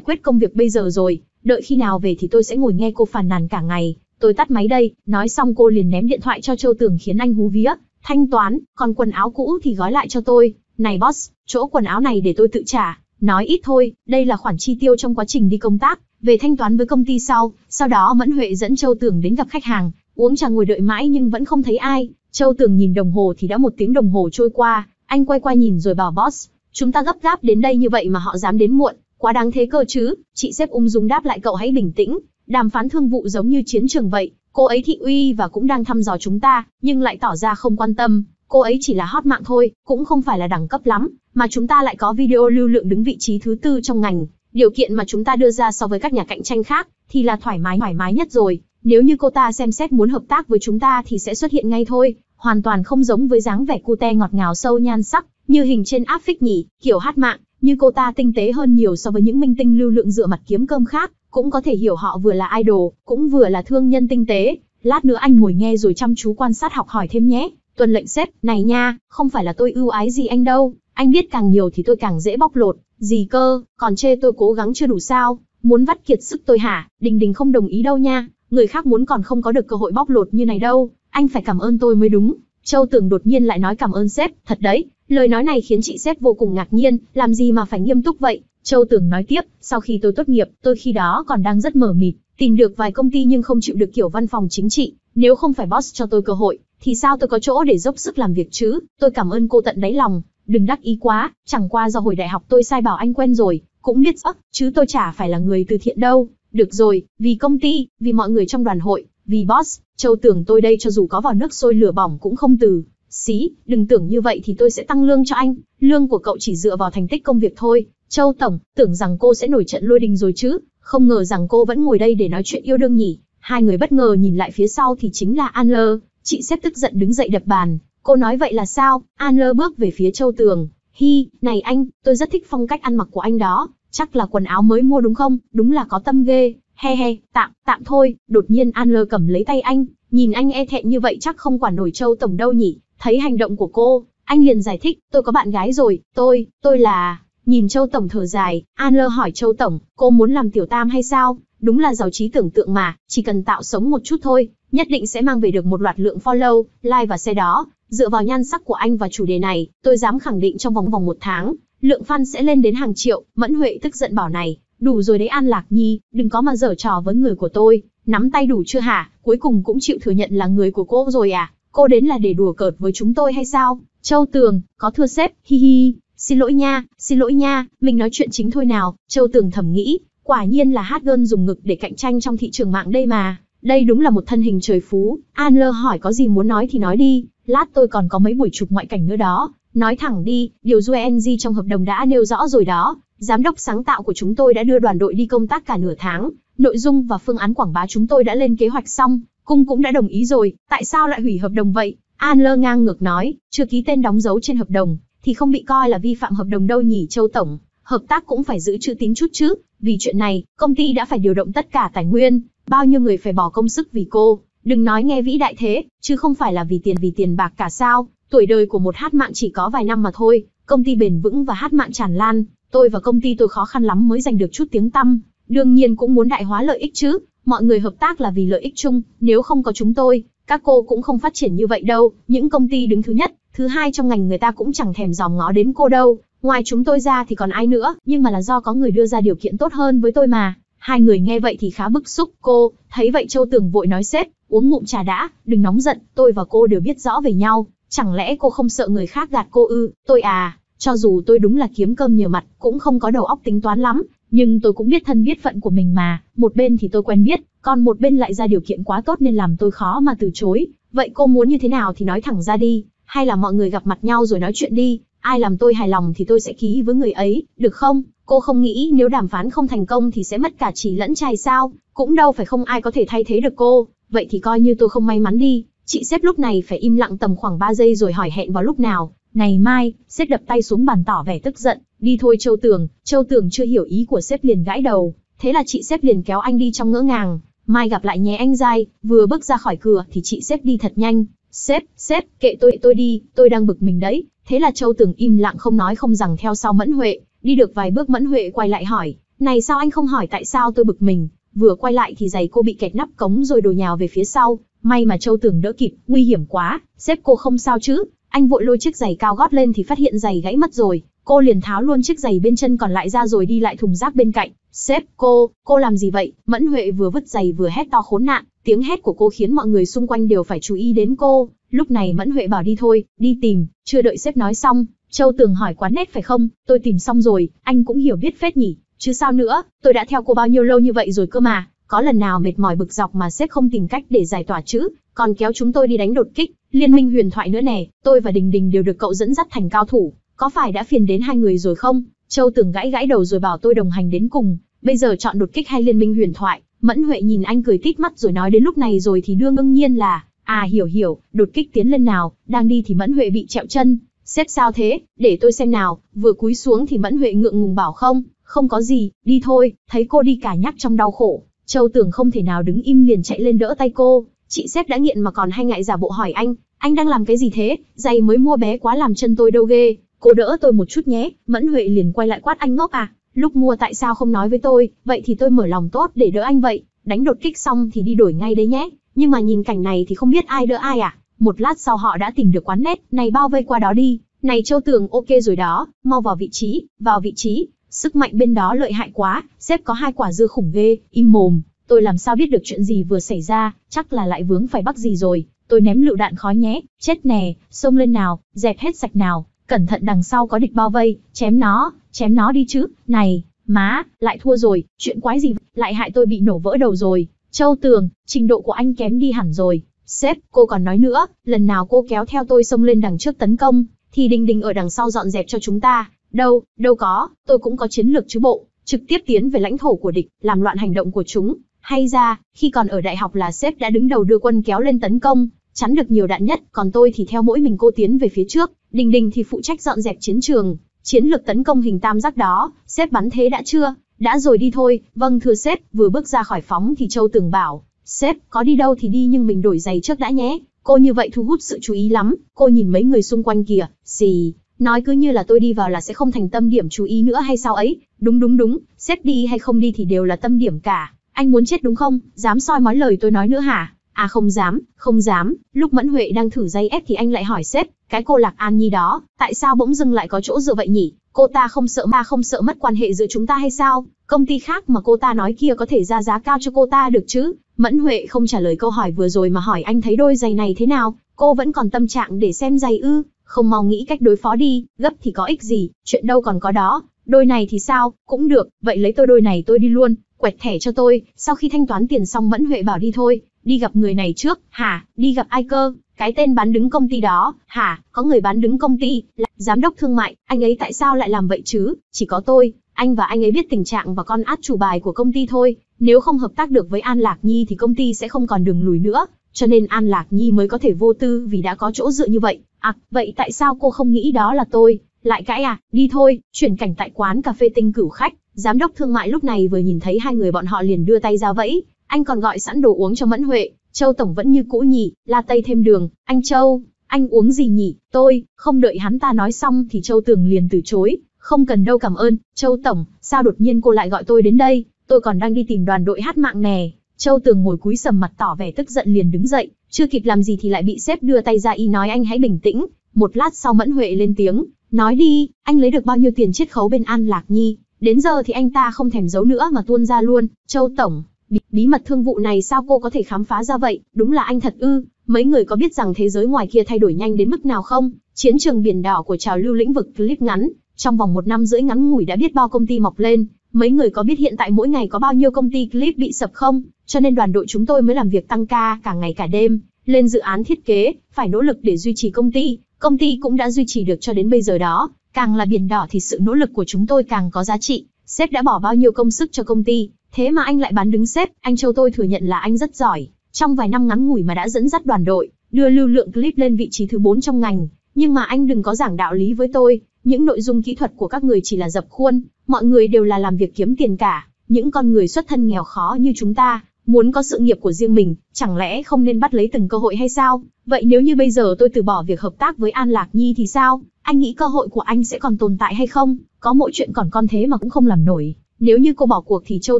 quyết công việc bây giờ rồi, đợi khi nào về thì tôi sẽ ngồi nghe cô phàn nàn cả ngày. Tôi tắt máy đây, nói xong cô liền ném điện thoại cho Châu Tường khiến anh hú vía, thanh toán, còn quần áo cũ thì gói lại cho tôi, này boss, chỗ quần áo này để tôi tự trả, nói ít thôi, đây là khoản chi tiêu trong quá trình đi công tác, về thanh toán với công ty sau, sau đó Mẫn Huệ dẫn Châu Tường đến gặp khách hàng, uống trà ngồi đợi mãi nhưng vẫn không thấy ai, Châu Tường nhìn đồng hồ thì đã một tiếng đồng hồ trôi qua, anh quay qua nhìn rồi bảo boss, chúng ta gấp gáp đến đây như vậy mà họ dám đến muộn, quá đáng thế cơ chứ, chị xếp ung dung đáp lại cậu hãy bình tĩnh, đàm phán thương vụ giống như chiến trường vậy, cô ấy thị uy và cũng đang thăm dò chúng ta, nhưng lại tỏ ra không quan tâm, cô ấy chỉ là hot mạng thôi, cũng không phải là đẳng cấp lắm, mà chúng ta lại có video lưu lượng đứng vị trí thứ tư trong ngành. Điều kiện mà chúng ta đưa ra so với các nhà cạnh tranh khác thì là thoải mái thoải mái nhất rồi. Nếu như cô ta xem xét muốn hợp tác với chúng ta thì sẽ xuất hiện ngay thôi, hoàn toàn không giống với dáng vẻ cute ngọt ngào sâu nhan sắc, như hình trên áp phích nhỉ, kiểu hát mạng, như cô ta tinh tế hơn nhiều so với những minh tinh lưu lượng dựa mặt kiếm cơm khác, cũng có thể hiểu họ vừa là idol, cũng vừa là thương nhân tinh tế. Lát nữa anh ngồi nghe rồi chăm chú quan sát học hỏi thêm nhé. Tuần lệnh xét, này nha, không phải là tôi ưu ái gì anh đâu, anh biết càng nhiều thì tôi càng dễ bóc lột, gì cơ, còn chê tôi cố gắng chưa đủ sao, muốn vắt kiệt sức tôi hả, đình đình không đồng ý đâu nha, người khác muốn còn không có được cơ hội bóc lột như này đâu, anh phải cảm ơn tôi mới đúng. Châu Tưởng đột nhiên lại nói cảm ơn sếp, thật đấy, lời nói này khiến chị sếp vô cùng ngạc nhiên, làm gì mà phải nghiêm túc vậy. Châu Tưởng nói tiếp, sau khi tôi tốt nghiệp, tôi khi đó còn đang rất mờ mịt, Tìm được vài công ty nhưng không chịu được kiểu văn phòng chính trị, nếu không phải boss cho tôi cơ hội, thì sao tôi có chỗ để dốc sức làm việc chứ? Tôi cảm ơn cô tận đáy lòng, đừng đắc ý quá, chẳng qua do hồi đại học tôi sai bảo anh quen rồi, cũng biết ức, chứ tôi chả phải là người từ thiện đâu. Được rồi, vì công ty, vì mọi người trong đoàn hội, vì boss, châu tưởng tôi đây cho dù có vào nước sôi lửa bỏng cũng không từ. Xí, đừng tưởng như vậy thì tôi sẽ tăng lương cho anh, lương của cậu chỉ dựa vào thành tích công việc thôi. Châu Tổng, tưởng rằng cô sẽ nổi trận lôi đình rồi chứ, không ngờ rằng cô vẫn ngồi đây để nói chuyện yêu đương nhỉ. Hai người bất ngờ nhìn lại phía sau thì chính là An Lơ. Chị xếp tức giận đứng dậy đập bàn. Cô nói vậy là sao? An Lơ bước về phía Châu Tường. Hi, này anh, tôi rất thích phong cách ăn mặc của anh đó. Chắc là quần áo mới mua đúng không? Đúng là có tâm ghê. He he, tạm, tạm thôi. Đột nhiên An Lơ cầm lấy tay anh. Nhìn anh e thẹn như vậy chắc không quản nổi Châu Tổng đâu nhỉ? Thấy hành động của cô, anh liền giải thích, tôi có bạn gái rồi, tôi, tôi là... Nhìn Châu Tổng thở dài, An Lơ hỏi Châu Tổng, cô muốn làm tiểu tam hay sao? Đúng là giàu trí tưởng tượng mà, chỉ cần tạo sống một chút thôi, nhất định sẽ mang về được một loạt lượng follow, like và xe đó. Dựa vào nhan sắc của anh và chủ đề này, tôi dám khẳng định trong vòng vòng một tháng, lượng fan sẽ lên đến hàng triệu. Mẫn Huệ tức giận bảo này, đủ rồi đấy An Lạc Nhi, đừng có mà giở trò với người của tôi. Nắm tay đủ chưa hả, cuối cùng cũng chịu thừa nhận là người của cô rồi à? Cô đến là để đùa cợt với chúng tôi hay sao? Châu Tường, có thưa sếp, hi hi, Xin lỗi nha, xin lỗi nha, mình nói chuyện chính thôi nào, Châu Tường thầm nghĩ, quả nhiên là hát gơn dùng ngực để cạnh tranh trong thị trường mạng đây mà. Đây đúng là một thân hình trời phú, An Lơ hỏi có gì muốn nói thì nói đi, lát tôi còn có mấy buổi chụp ngoại cảnh nữa đó. Nói thẳng đi, điều UNG trong hợp đồng đã nêu rõ rồi đó, giám đốc sáng tạo của chúng tôi đã đưa đoàn đội đi công tác cả nửa tháng, nội dung và phương án quảng bá chúng tôi đã lên kế hoạch xong, cung cũng đã đồng ý rồi, tại sao lại hủy hợp đồng vậy? An Lơ ngang ngược nói, chưa ký tên đóng dấu trên hợp đồng, thì không bị coi là vi phạm hợp đồng đâu nhỉ Châu Tổng, hợp tác cũng phải giữ chữ tín chút chứ, vì chuyện này, công ty đã phải điều động tất cả tài nguyên, bao nhiêu người phải bỏ công sức vì cô, đừng nói nghe vĩ đại thế, chứ không phải là vì tiền vì tiền bạc cả sao, tuổi đời của một hát mạng chỉ có vài năm mà thôi, công ty bền vững và hát mạng tràn lan, tôi và công ty tôi khó khăn lắm mới giành được chút tiếng tăm, đương nhiên cũng muốn đại hóa lợi ích chứ, mọi người hợp tác là vì lợi ích chung, nếu không có chúng tôi, các cô cũng không phát triển như vậy đâu, những công ty đứng thứ nhất, thứ hai trong ngành người ta cũng chẳng thèm dòm ngó đến cô đâu, ngoài chúng tôi ra thì còn ai nữa, nhưng mà là do có người đưa ra điều kiện tốt hơn với tôi mà. Hai người nghe vậy thì khá bức xúc, cô, thấy vậy Châu Tường vội nói sếp, uống ngụm trà đã, đừng nóng giận, tôi và cô đều biết rõ về nhau, chẳng lẽ cô không sợ người khác gạt cô ư, tôi à, cho dù tôi đúng là kiếm cơm nhiều mặt, cũng không có đầu óc tính toán lắm, nhưng tôi cũng biết thân biết phận của mình mà, một bên thì tôi quen biết, còn một bên lại ra điều kiện quá tốt nên làm tôi khó mà từ chối. Vậy cô muốn như thế nào thì nói thẳng ra đi, hay là mọi người gặp mặt nhau rồi nói chuyện đi, ai làm tôi hài lòng thì tôi sẽ ký với người ấy, được không? Cô không nghĩ nếu đàm phán không thành công thì sẽ mất cả chỉ lẫn trai sao, cũng đâu phải không ai có thể thay thế được cô, vậy thì coi như tôi không may mắn đi. Chị sếp lúc này phải im lặng tầm khoảng 3 giây rồi hỏi hẹn vào lúc nào, ngày mai, sếp đập tay xuống bàn tỏ vẻ tức giận, Đi thôi Châu Tường, Châu Tường chưa hiểu ý của sếp liền gãi đầu, thế là chị sếp liền kéo anh đi trong ngỡ ngàng, mai gặp lại nhé anh dai, vừa bước ra khỏi cửa thì chị sếp đi thật nhanh. Sếp, sếp, kệ tôi tôi đi, tôi đang bực mình đấy. Thế là Châu Tường im lặng không nói không rằng theo sau Mẫn Huệ, đi được vài bước Mẫn Huệ quay lại hỏi, này sao anh không hỏi tại sao tôi bực mình, vừa quay lại thì giày cô bị kẹt nắp cống rồi đồ nhào về phía sau, may mà Châu Tường đỡ kịp, nguy hiểm quá, sếp cô không sao chứ, anh vội lôi chiếc giày cao gót lên thì phát hiện giày gãy mất rồi, Cô liền tháo luôn chiếc giày bên chân còn lại ra rồi đi lại thùng rác bên cạnh. Sếp, cô, cô làm gì vậy? Mẫn Huệ vừa vứt giày vừa hét to khốn nạn. Tiếng hét của cô khiến mọi người xung quanh đều phải chú ý đến cô. Lúc này Mẫn Huệ bảo đi thôi, đi tìm, chưa đợi sếp nói xong. Châu Tường hỏi quán nét phải không, tôi tìm xong rồi, anh cũng hiểu biết phết nhỉ, chứ sao nữa, tôi đã theo cô bao nhiêu lâu như vậy rồi cơ mà, có lần nào mệt mỏi bực dọc mà sếp không tìm cách để giải tỏa chứ, còn kéo chúng tôi đi đánh đột kích, liên minh huyền thoại nữa nè, tôi và Đình Đình đều được cậu dẫn dắt thành cao thủ, có phải đã phiền đến hai người rồi không? Châu Tưởng gãi gãi đầu rồi bảo tôi đồng hành đến cùng, bây giờ chọn đột kích hay liên minh huyền thoại. Mẫn Huệ nhìn anh cười tít mắt rồi nói đến lúc này rồi thì đương nhiên là, à hiểu hiểu, đột kích tiến lên nào, đang đi thì Mẫn Huệ bị trẹo chân. Xếp sao thế, để tôi xem nào, vừa cúi xuống thì Mẫn Huệ ngượng ngùng bảo không, không có gì, đi thôi, thấy cô đi cả nhắc trong đau khổ. Châu Tưởng không thể nào đứng im liền chạy lên đỡ tay cô, chị xếp đã nghiện mà còn hay ngại giả bộ hỏi anh, anh đang làm cái gì thế, giày mới mua bé quá làm chân tôi đâu ghê, Cô đỡ tôi một chút nhé, Mẫn Huệ liền quay lại quát anh ngốc à, lúc mua tại sao không nói với tôi, vậy thì tôi mở lòng tốt để đỡ anh vậy, đánh đột kích xong thì đi đổi ngay đấy nhé, nhưng mà nhìn cảnh này thì không biết ai đỡ ai à, một lát sau họ đã tìm được quán nét, này bao vây qua đó đi, này châu tường ok rồi đó, mau vào vị trí, vào vị trí, sức mạnh bên đó lợi hại quá, xếp có hai quả dưa khủng ghê, im mồm, tôi làm sao biết được chuyện gì vừa xảy ra, chắc là lại vướng phải bắt gì rồi, tôi ném lựu đạn khói nhé, chết nè, xông lên nào, dẹp hết sạch nào, cẩn thận đằng sau có địch bao vây, chém nó, chém nó đi chứ, này, má, lại thua rồi, chuyện quái gì, lại hại tôi bị nổ vỡ đầu rồi, châu tường, trình độ của anh kém đi hẳn rồi, sếp, cô còn nói nữa, lần nào cô kéo theo tôi xông lên đằng trước tấn công, thì đình đình ở đằng sau dọn dẹp cho chúng ta, đâu, đâu có, tôi cũng có chiến lược chứ bộ, trực tiếp tiến về lãnh thổ của địch, làm loạn hành động của chúng, hay ra, khi còn ở đại học là sếp đã đứng đầu đưa quân kéo lên tấn công, chắn được nhiều đạn nhất, còn tôi thì theo mỗi mình cô tiến về phía trước, Đình Đình thì phụ trách dọn dẹp chiến trường, chiến lược tấn công hình tam giác đó, xếp bắn thế đã chưa? Đã rồi đi thôi, vâng thưa sếp, vừa bước ra khỏi phóng thì Châu Tường bảo, sếp, có đi đâu thì đi nhưng mình đổi giày trước đã nhé, cô như vậy thu hút sự chú ý lắm, cô nhìn mấy người xung quanh kìa, xì, nói cứ như là tôi đi vào là sẽ không thành tâm điểm chú ý nữa hay sao ấy, đúng đúng đúng, sếp đi hay không đi thì đều là tâm điểm cả, anh muốn chết đúng không, dám soi mói lời tôi nói nữa hả? À không dám, không dám, lúc Mẫn Huệ đang thử dây ép thì anh lại hỏi sếp, cái cô Lạc An Nhi đó, tại sao bỗng dưng lại có chỗ dựa vậy nhỉ? Cô ta không sợ ma không sợ mất quan hệ giữa chúng ta hay sao? Công ty khác mà cô ta nói kia có thể ra giá cao cho cô ta được chứ? Mẫn Huệ không trả lời câu hỏi vừa rồi mà hỏi anh thấy đôi giày này thế nào? Cô vẫn còn tâm trạng để xem giày ư? Không mau nghĩ cách đối phó đi, gấp thì có ích gì, chuyện đâu còn có đó. Đôi này thì sao, cũng được, vậy lấy tôi đôi này tôi đi luôn, quẹt thẻ cho tôi, sau khi thanh toán tiền xong Mẫn Huệ bảo đi thôi, đi gặp người này trước, hả, đi gặp ai cơ, cái tên bán đứng công ty đó, hả, có người bán đứng công ty, là giám đốc thương mại, anh ấy tại sao lại làm vậy chứ, chỉ có tôi, anh và anh ấy biết tình trạng và con át chủ bài của công ty thôi, nếu không hợp tác được với An Lạc Nhi thì công ty sẽ không còn đường lùi nữa, cho nên An Lạc Nhi mới có thể vô tư vì đã có chỗ dựa như vậy, à, vậy tại sao cô không nghĩ đó là tôi, lại cãi à, đi thôi, chuyển cảnh tại quán cà phê tinh cửu khách, giám đốc thương mại lúc này vừa nhìn thấy hai người bọn họ liền đưa tay ra vẫy, anh còn gọi sẵn đồ uống cho Mẫn Huệ, Châu Tổng vẫn như cũ nhỉ, la tây thêm đường, anh Châu, anh uống gì nhỉ, tôi, không đợi hắn ta nói xong thì Châu Tường liền từ chối, không cần đâu cảm ơn, Châu Tổng, sao đột nhiên cô lại gọi tôi đến đây, tôi còn đang đi tìm đoàn đội hát mạng nè. Châu Tường ngồi cúi sầm mặt tỏ vẻ tức giận liền đứng dậy, chưa kịp làm gì thì lại bị sếp đưa tay ra y nói anh hãy bình tĩnh. Một lát sau Mẫn Huệ lên tiếng, nói đi, anh lấy được bao nhiêu tiền chiết khấu bên An Lạc Nhi, đến giờ thì anh ta không thèm giấu nữa mà tuôn ra luôn, Châu Tổng, bí, bí mật thương vụ này sao cô có thể khám phá ra vậy, đúng là anh thật ư, mấy người có biết rằng thế giới ngoài kia thay đổi nhanh đến mức nào không? Chiến trường biển đỏ của trào lưu lĩnh vực clip ngắn, trong vòng một năm rưỡi ngắn ngủi đã biết bao công ty mọc lên, mấy người có biết hiện tại mỗi ngày có bao nhiêu công ty clip bị sập không? Cho nên đoàn đội chúng tôi mới làm việc tăng ca cả ngày cả đêm, lên dự án thiết kế, phải nỗ lực để duy trì công ty, công ty cũng đã duy trì được cho đến bây giờ đó, càng là biển đỏ thì sự nỗ lực của chúng tôi càng có giá trị, sếp đã bỏ bao nhiêu công sức cho công ty, Thế mà anh lại bán đứng xếp, anh Châu tôi thừa nhận là anh rất giỏi, trong vài năm ngắn ngủi mà đã dẫn dắt đoàn đội, đưa lưu lượng clip lên vị trí thứ 4 trong ngành, nhưng mà anh đừng có giảng đạo lý với tôi, những nội dung kỹ thuật của các người chỉ là dập khuôn, mọi người đều là làm việc kiếm tiền cả, những con người xuất thân nghèo khó như chúng ta, muốn có sự nghiệp của riêng mình, chẳng lẽ không nên bắt lấy từng cơ hội hay sao? Vậy nếu như bây giờ tôi từ bỏ việc hợp tác với An Lạc Nhi thì sao? Anh nghĩ cơ hội của anh sẽ còn tồn tại hay không? Có mỗi chuyện còn con thế mà cũng không làm nổi. Nếu như cô bỏ cuộc thì Châu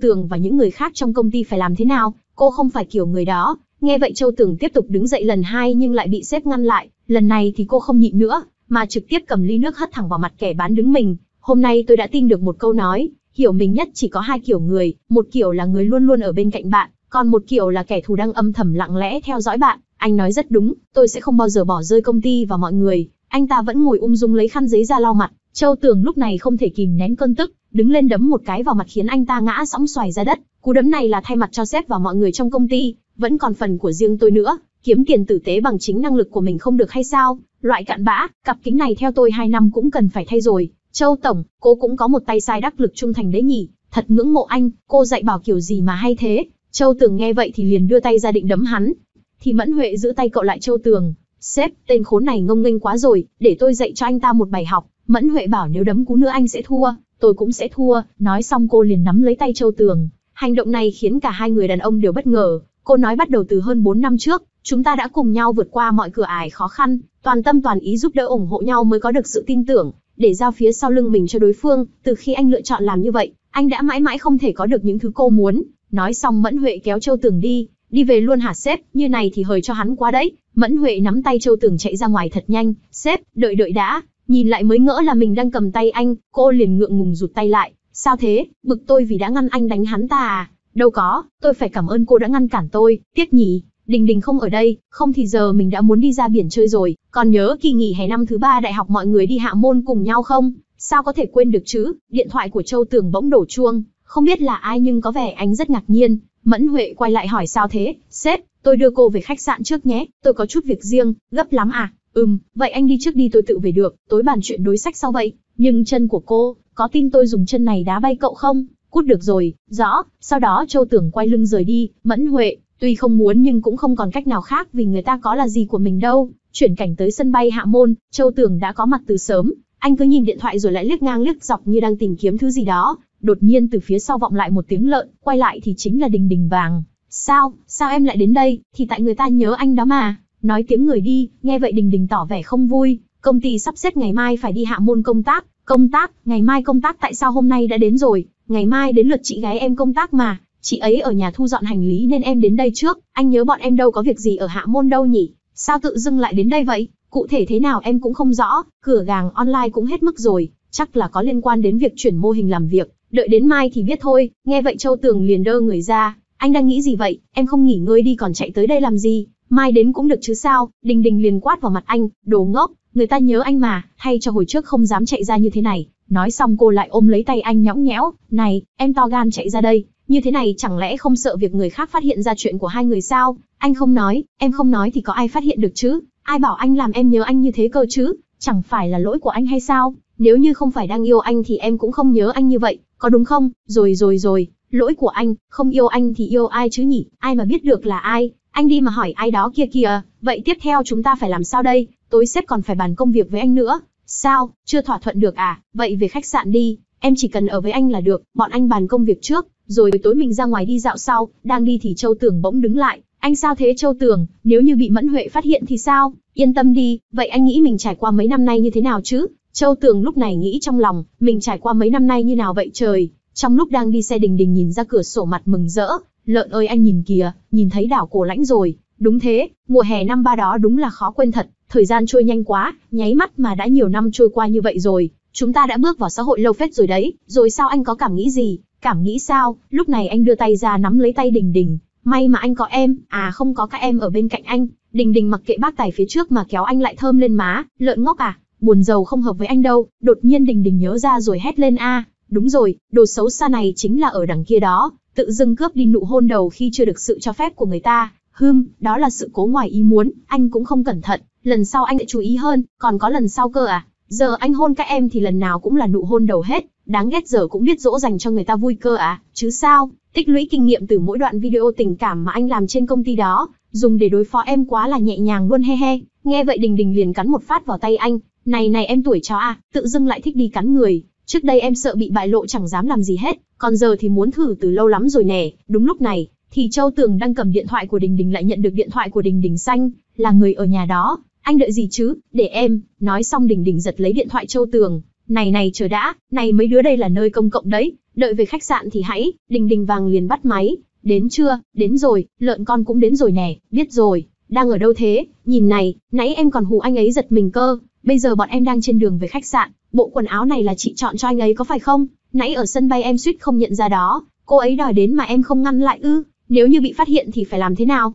Tường và những người khác trong công ty phải làm thế nào, cô không phải kiểu người đó. Nghe vậy Châu Tường tiếp tục đứng dậy lần hai nhưng lại bị sếp ngăn lại, lần này thì cô không nhịn nữa, mà trực tiếp cầm ly nước hất thẳng vào mặt kẻ bán đứng mình. Hôm nay tôi đã tin được một câu nói, hiểu mình nhất chỉ có hai kiểu người, một kiểu là người luôn luôn ở bên cạnh bạn, còn một kiểu là kẻ thù đang âm thầm lặng lẽ theo dõi bạn. Anh nói rất đúng, tôi sẽ không bao giờ bỏ rơi công ty và mọi người. Anh ta vẫn ngồi ung dung lấy khăn giấy ra lau mặt. Châu Tường lúc này không thể kìm nén cơn tức, đứng lên đấm một cái vào mặt khiến anh ta ngã sóng xoài ra đất. Cú đấm này là thay mặt cho sếp và mọi người trong công ty, vẫn còn phần của riêng tôi nữa. Kiếm tiền tử tế bằng chính năng lực của mình không được hay sao? Loại cặn bã, cặp kính này theo tôi 2 năm cũng cần phải thay rồi. Châu Tổng, cô cũng có một tay sai đắc lực trung thành đấy nhỉ? Thật ngưỡng mộ anh, cô dạy bảo kiểu gì mà hay thế? Châu Tường nghe vậy thì liền đưa tay ra định đấm hắn. Thì Mẫn Huệ giữ tay cậu lại Châu Tường. Sếp, tên khốn này ngông nghênh quá rồi, để tôi dạy cho anh ta một bài học. Mẫn Huệ bảo nếu đấm cú nữa anh sẽ thua, tôi cũng sẽ thua, nói xong cô liền nắm lấy tay Châu Tường. Hành động này khiến cả hai người đàn ông đều bất ngờ, cô nói bắt đầu từ hơn 4 năm trước, chúng ta đã cùng nhau vượt qua mọi cửa ải khó khăn, toàn tâm toàn ý giúp đỡ ủng hộ nhau mới có được sự tin tưởng, để giao phía sau lưng mình cho đối phương, từ khi anh lựa chọn làm như vậy, anh đã mãi mãi không thể có được những thứ cô muốn. Nói xong Mẫn Huệ kéo Châu Tường đi, đi về luôn hả sếp, như này thì hời cho hắn quá đấy. Mẫn Huệ nắm tay Châu Tường chạy ra ngoài thật nhanh, sếp, đợi đợi đã, Nhìn lại mới ngỡ là mình đang cầm tay anh, cô liền ngượng ngùng rụt tay lại. Sao thế, bực tôi vì đã ngăn anh đánh hắn ta à? Đâu có, tôi phải cảm ơn cô đã ngăn cản tôi, tiếc nhỉ, Đình Đình không ở đây, không thì giờ mình đã muốn đi ra biển chơi rồi, còn nhớ kỳ nghỉ hè năm thứ ba đại học mọi người đi hạ môn cùng nhau không? Sao có thể quên được chứ? Điện thoại của Châu Tường bỗng đổ chuông, không biết là ai nhưng có vẻ anh rất ngạc nhiên. Mẫn Huệ quay lại hỏi sao thế, sếp, tôi đưa cô về khách sạn trước nhé, tôi có chút việc riêng, gấp lắm à? Ừm, vậy anh đi trước đi tôi tự về được, tối bàn chuyện đối sách sau vậy. Nhưng chân của cô, có tin tôi dùng chân này đá bay cậu không? Cút được rồi, rõ, sau đó Châu Tưởng quay lưng rời đi, mẫn huệ, tuy không muốn nhưng cũng không còn cách nào khác vì người ta có là gì của mình đâu. Chuyển cảnh tới sân bay Hạ Môn, Châu Tưởng đã có mặt từ sớm, anh cứ nhìn điện thoại rồi lại liếc ngang liếc dọc như đang tìm kiếm thứ gì đó. Đột nhiên từ phía sau vọng lại một tiếng lợn, quay lại thì chính là đình đình vàng. Sao, sao em lại đến đây, thì tại người ta nhớ anh đó mà. Nói tiếng người đi, nghe vậy Đình Đình tỏ vẻ không vui, công ty sắp xếp ngày mai phải đi hạ môn công tác, công tác, ngày mai công tác tại sao hôm nay đã đến rồi, ngày mai đến lượt chị gái em công tác mà, chị ấy ở nhà thu dọn hành lý nên em đến đây trước, anh nhớ bọn em đâu có việc gì ở hạ môn đâu nhỉ, sao tự dưng lại đến đây vậy, cụ thể thế nào em cũng không rõ, cửa gàng online cũng hết mức rồi, chắc là có liên quan đến việc chuyển mô hình làm việc, đợi đến mai thì biết thôi, nghe vậy Châu Tường liền đơ người ra, anh đang nghĩ gì vậy, em không nghỉ ngơi đi còn chạy tới đây làm gì, Mai đến cũng được chứ sao, Đình Đình liền quát vào mặt anh, đồ ngốc, người ta nhớ anh mà, hay cho hồi trước không dám chạy ra như thế này. Nói xong cô lại ôm lấy tay anh nhõng nhẽo, này, em to gan chạy ra đây, như thế này chẳng lẽ không sợ việc người khác phát hiện ra chuyện của hai người sao? Anh không nói, em không nói thì có ai phát hiện được chứ? Ai bảo anh làm em nhớ anh như thế cơ chứ? Chẳng phải là lỗi của anh hay sao? Nếu như không phải đang yêu anh thì em cũng không nhớ anh như vậy, có đúng không? Rồi rồi rồi, lỗi của anh, không yêu anh thì yêu ai chứ nhỉ? Ai mà biết được là ai? anh đi mà hỏi ai đó kia kìa, vậy tiếp theo chúng ta phải làm sao đây, tối sếp còn phải bàn công việc với anh nữa. Sao, chưa thỏa thuận được à, vậy về khách sạn đi, em chỉ cần ở với anh là được, bọn anh bàn công việc trước, rồi tối mình ra ngoài đi dạo sau, đang đi thì Châu Tường bỗng đứng lại. Anh sao thế Châu Tường, nếu như bị Mẫn Huệ phát hiện thì sao, yên tâm đi, vậy anh nghĩ mình trải qua mấy năm nay như thế nào chứ? Châu Tường lúc này nghĩ trong lòng, mình trải qua mấy năm nay như nào vậy trời? Trong lúc đang đi xe đình đình nhìn ra cửa sổ mặt mừng rỡ, Lợn ơi anh nhìn kìa, nhìn thấy đảo cổ lãnh rồi, đúng thế, mùa hè năm ba đó đúng là khó quên thật, thời gian trôi nhanh quá, nháy mắt mà đã nhiều năm trôi qua như vậy rồi, chúng ta đã bước vào xã hội lâu phết rồi đấy, rồi sao anh có cảm nghĩ gì, cảm nghĩ sao, lúc này anh đưa tay ra nắm lấy tay Đình Đình, may mà anh có em, à không có các em ở bên cạnh anh, Đình Đình mặc kệ bác tài phía trước mà kéo anh lại thơm lên má, lợn ngốc à, buồn giàu không hợp với anh đâu, đột nhiên Đình Đình nhớ ra rồi hét lên a, à, đúng rồi, đồ xấu xa này chính là ở đằng kia đó, tự dưng cướp đi nụ hôn đầu khi chưa được sự cho phép của người ta, hừm, đó là sự cố ngoài ý muốn, anh cũng không cẩn thận, lần sau anh sẽ chú ý hơn, còn có lần sau cơ à, giờ anh hôn các em thì lần nào cũng là nụ hôn đầu hết, đáng ghét giờ cũng biết dỗ dành cho người ta vui cơ à, chứ sao, tích lũy kinh nghiệm từ mỗi đoạn video tình cảm mà anh làm trên công ty đó, dùng để đối phó em quá là nhẹ nhàng luôn he he, nghe vậy đình đình liền cắn một phát vào tay anh, này này em tuổi chó à, tự dưng lại thích đi cắn người, trước đây em sợ bị bại lộ chẳng dám làm gì hết, còn giờ thì muốn thử từ lâu lắm rồi nè, đúng lúc này, thì Châu Tường đang cầm điện thoại của Đình Đình lại nhận được điện thoại của Đình Đình xanh, là người ở nhà đó, anh đợi gì chứ, để em, nói xong Đình Đình giật lấy điện thoại Châu Tường, này này chờ đã, này mấy đứa đây là nơi công cộng đấy, đợi về khách sạn thì hãy, Đình Đình vàng liền bắt máy, đến chưa, đến rồi, lợn con cũng đến rồi nè, biết rồi, đang ở đâu thế? Nhìn này, nãy em còn hù anh ấy giật mình cơ. Bây giờ bọn em đang trên đường về khách sạn. Bộ quần áo này là chị chọn cho anh ấy có phải không? Nãy ở sân bay em suýt không nhận ra đó. Cô ấy đòi đến mà em không ngăn lại ư? Nếu như bị phát hiện thì phải làm thế nào?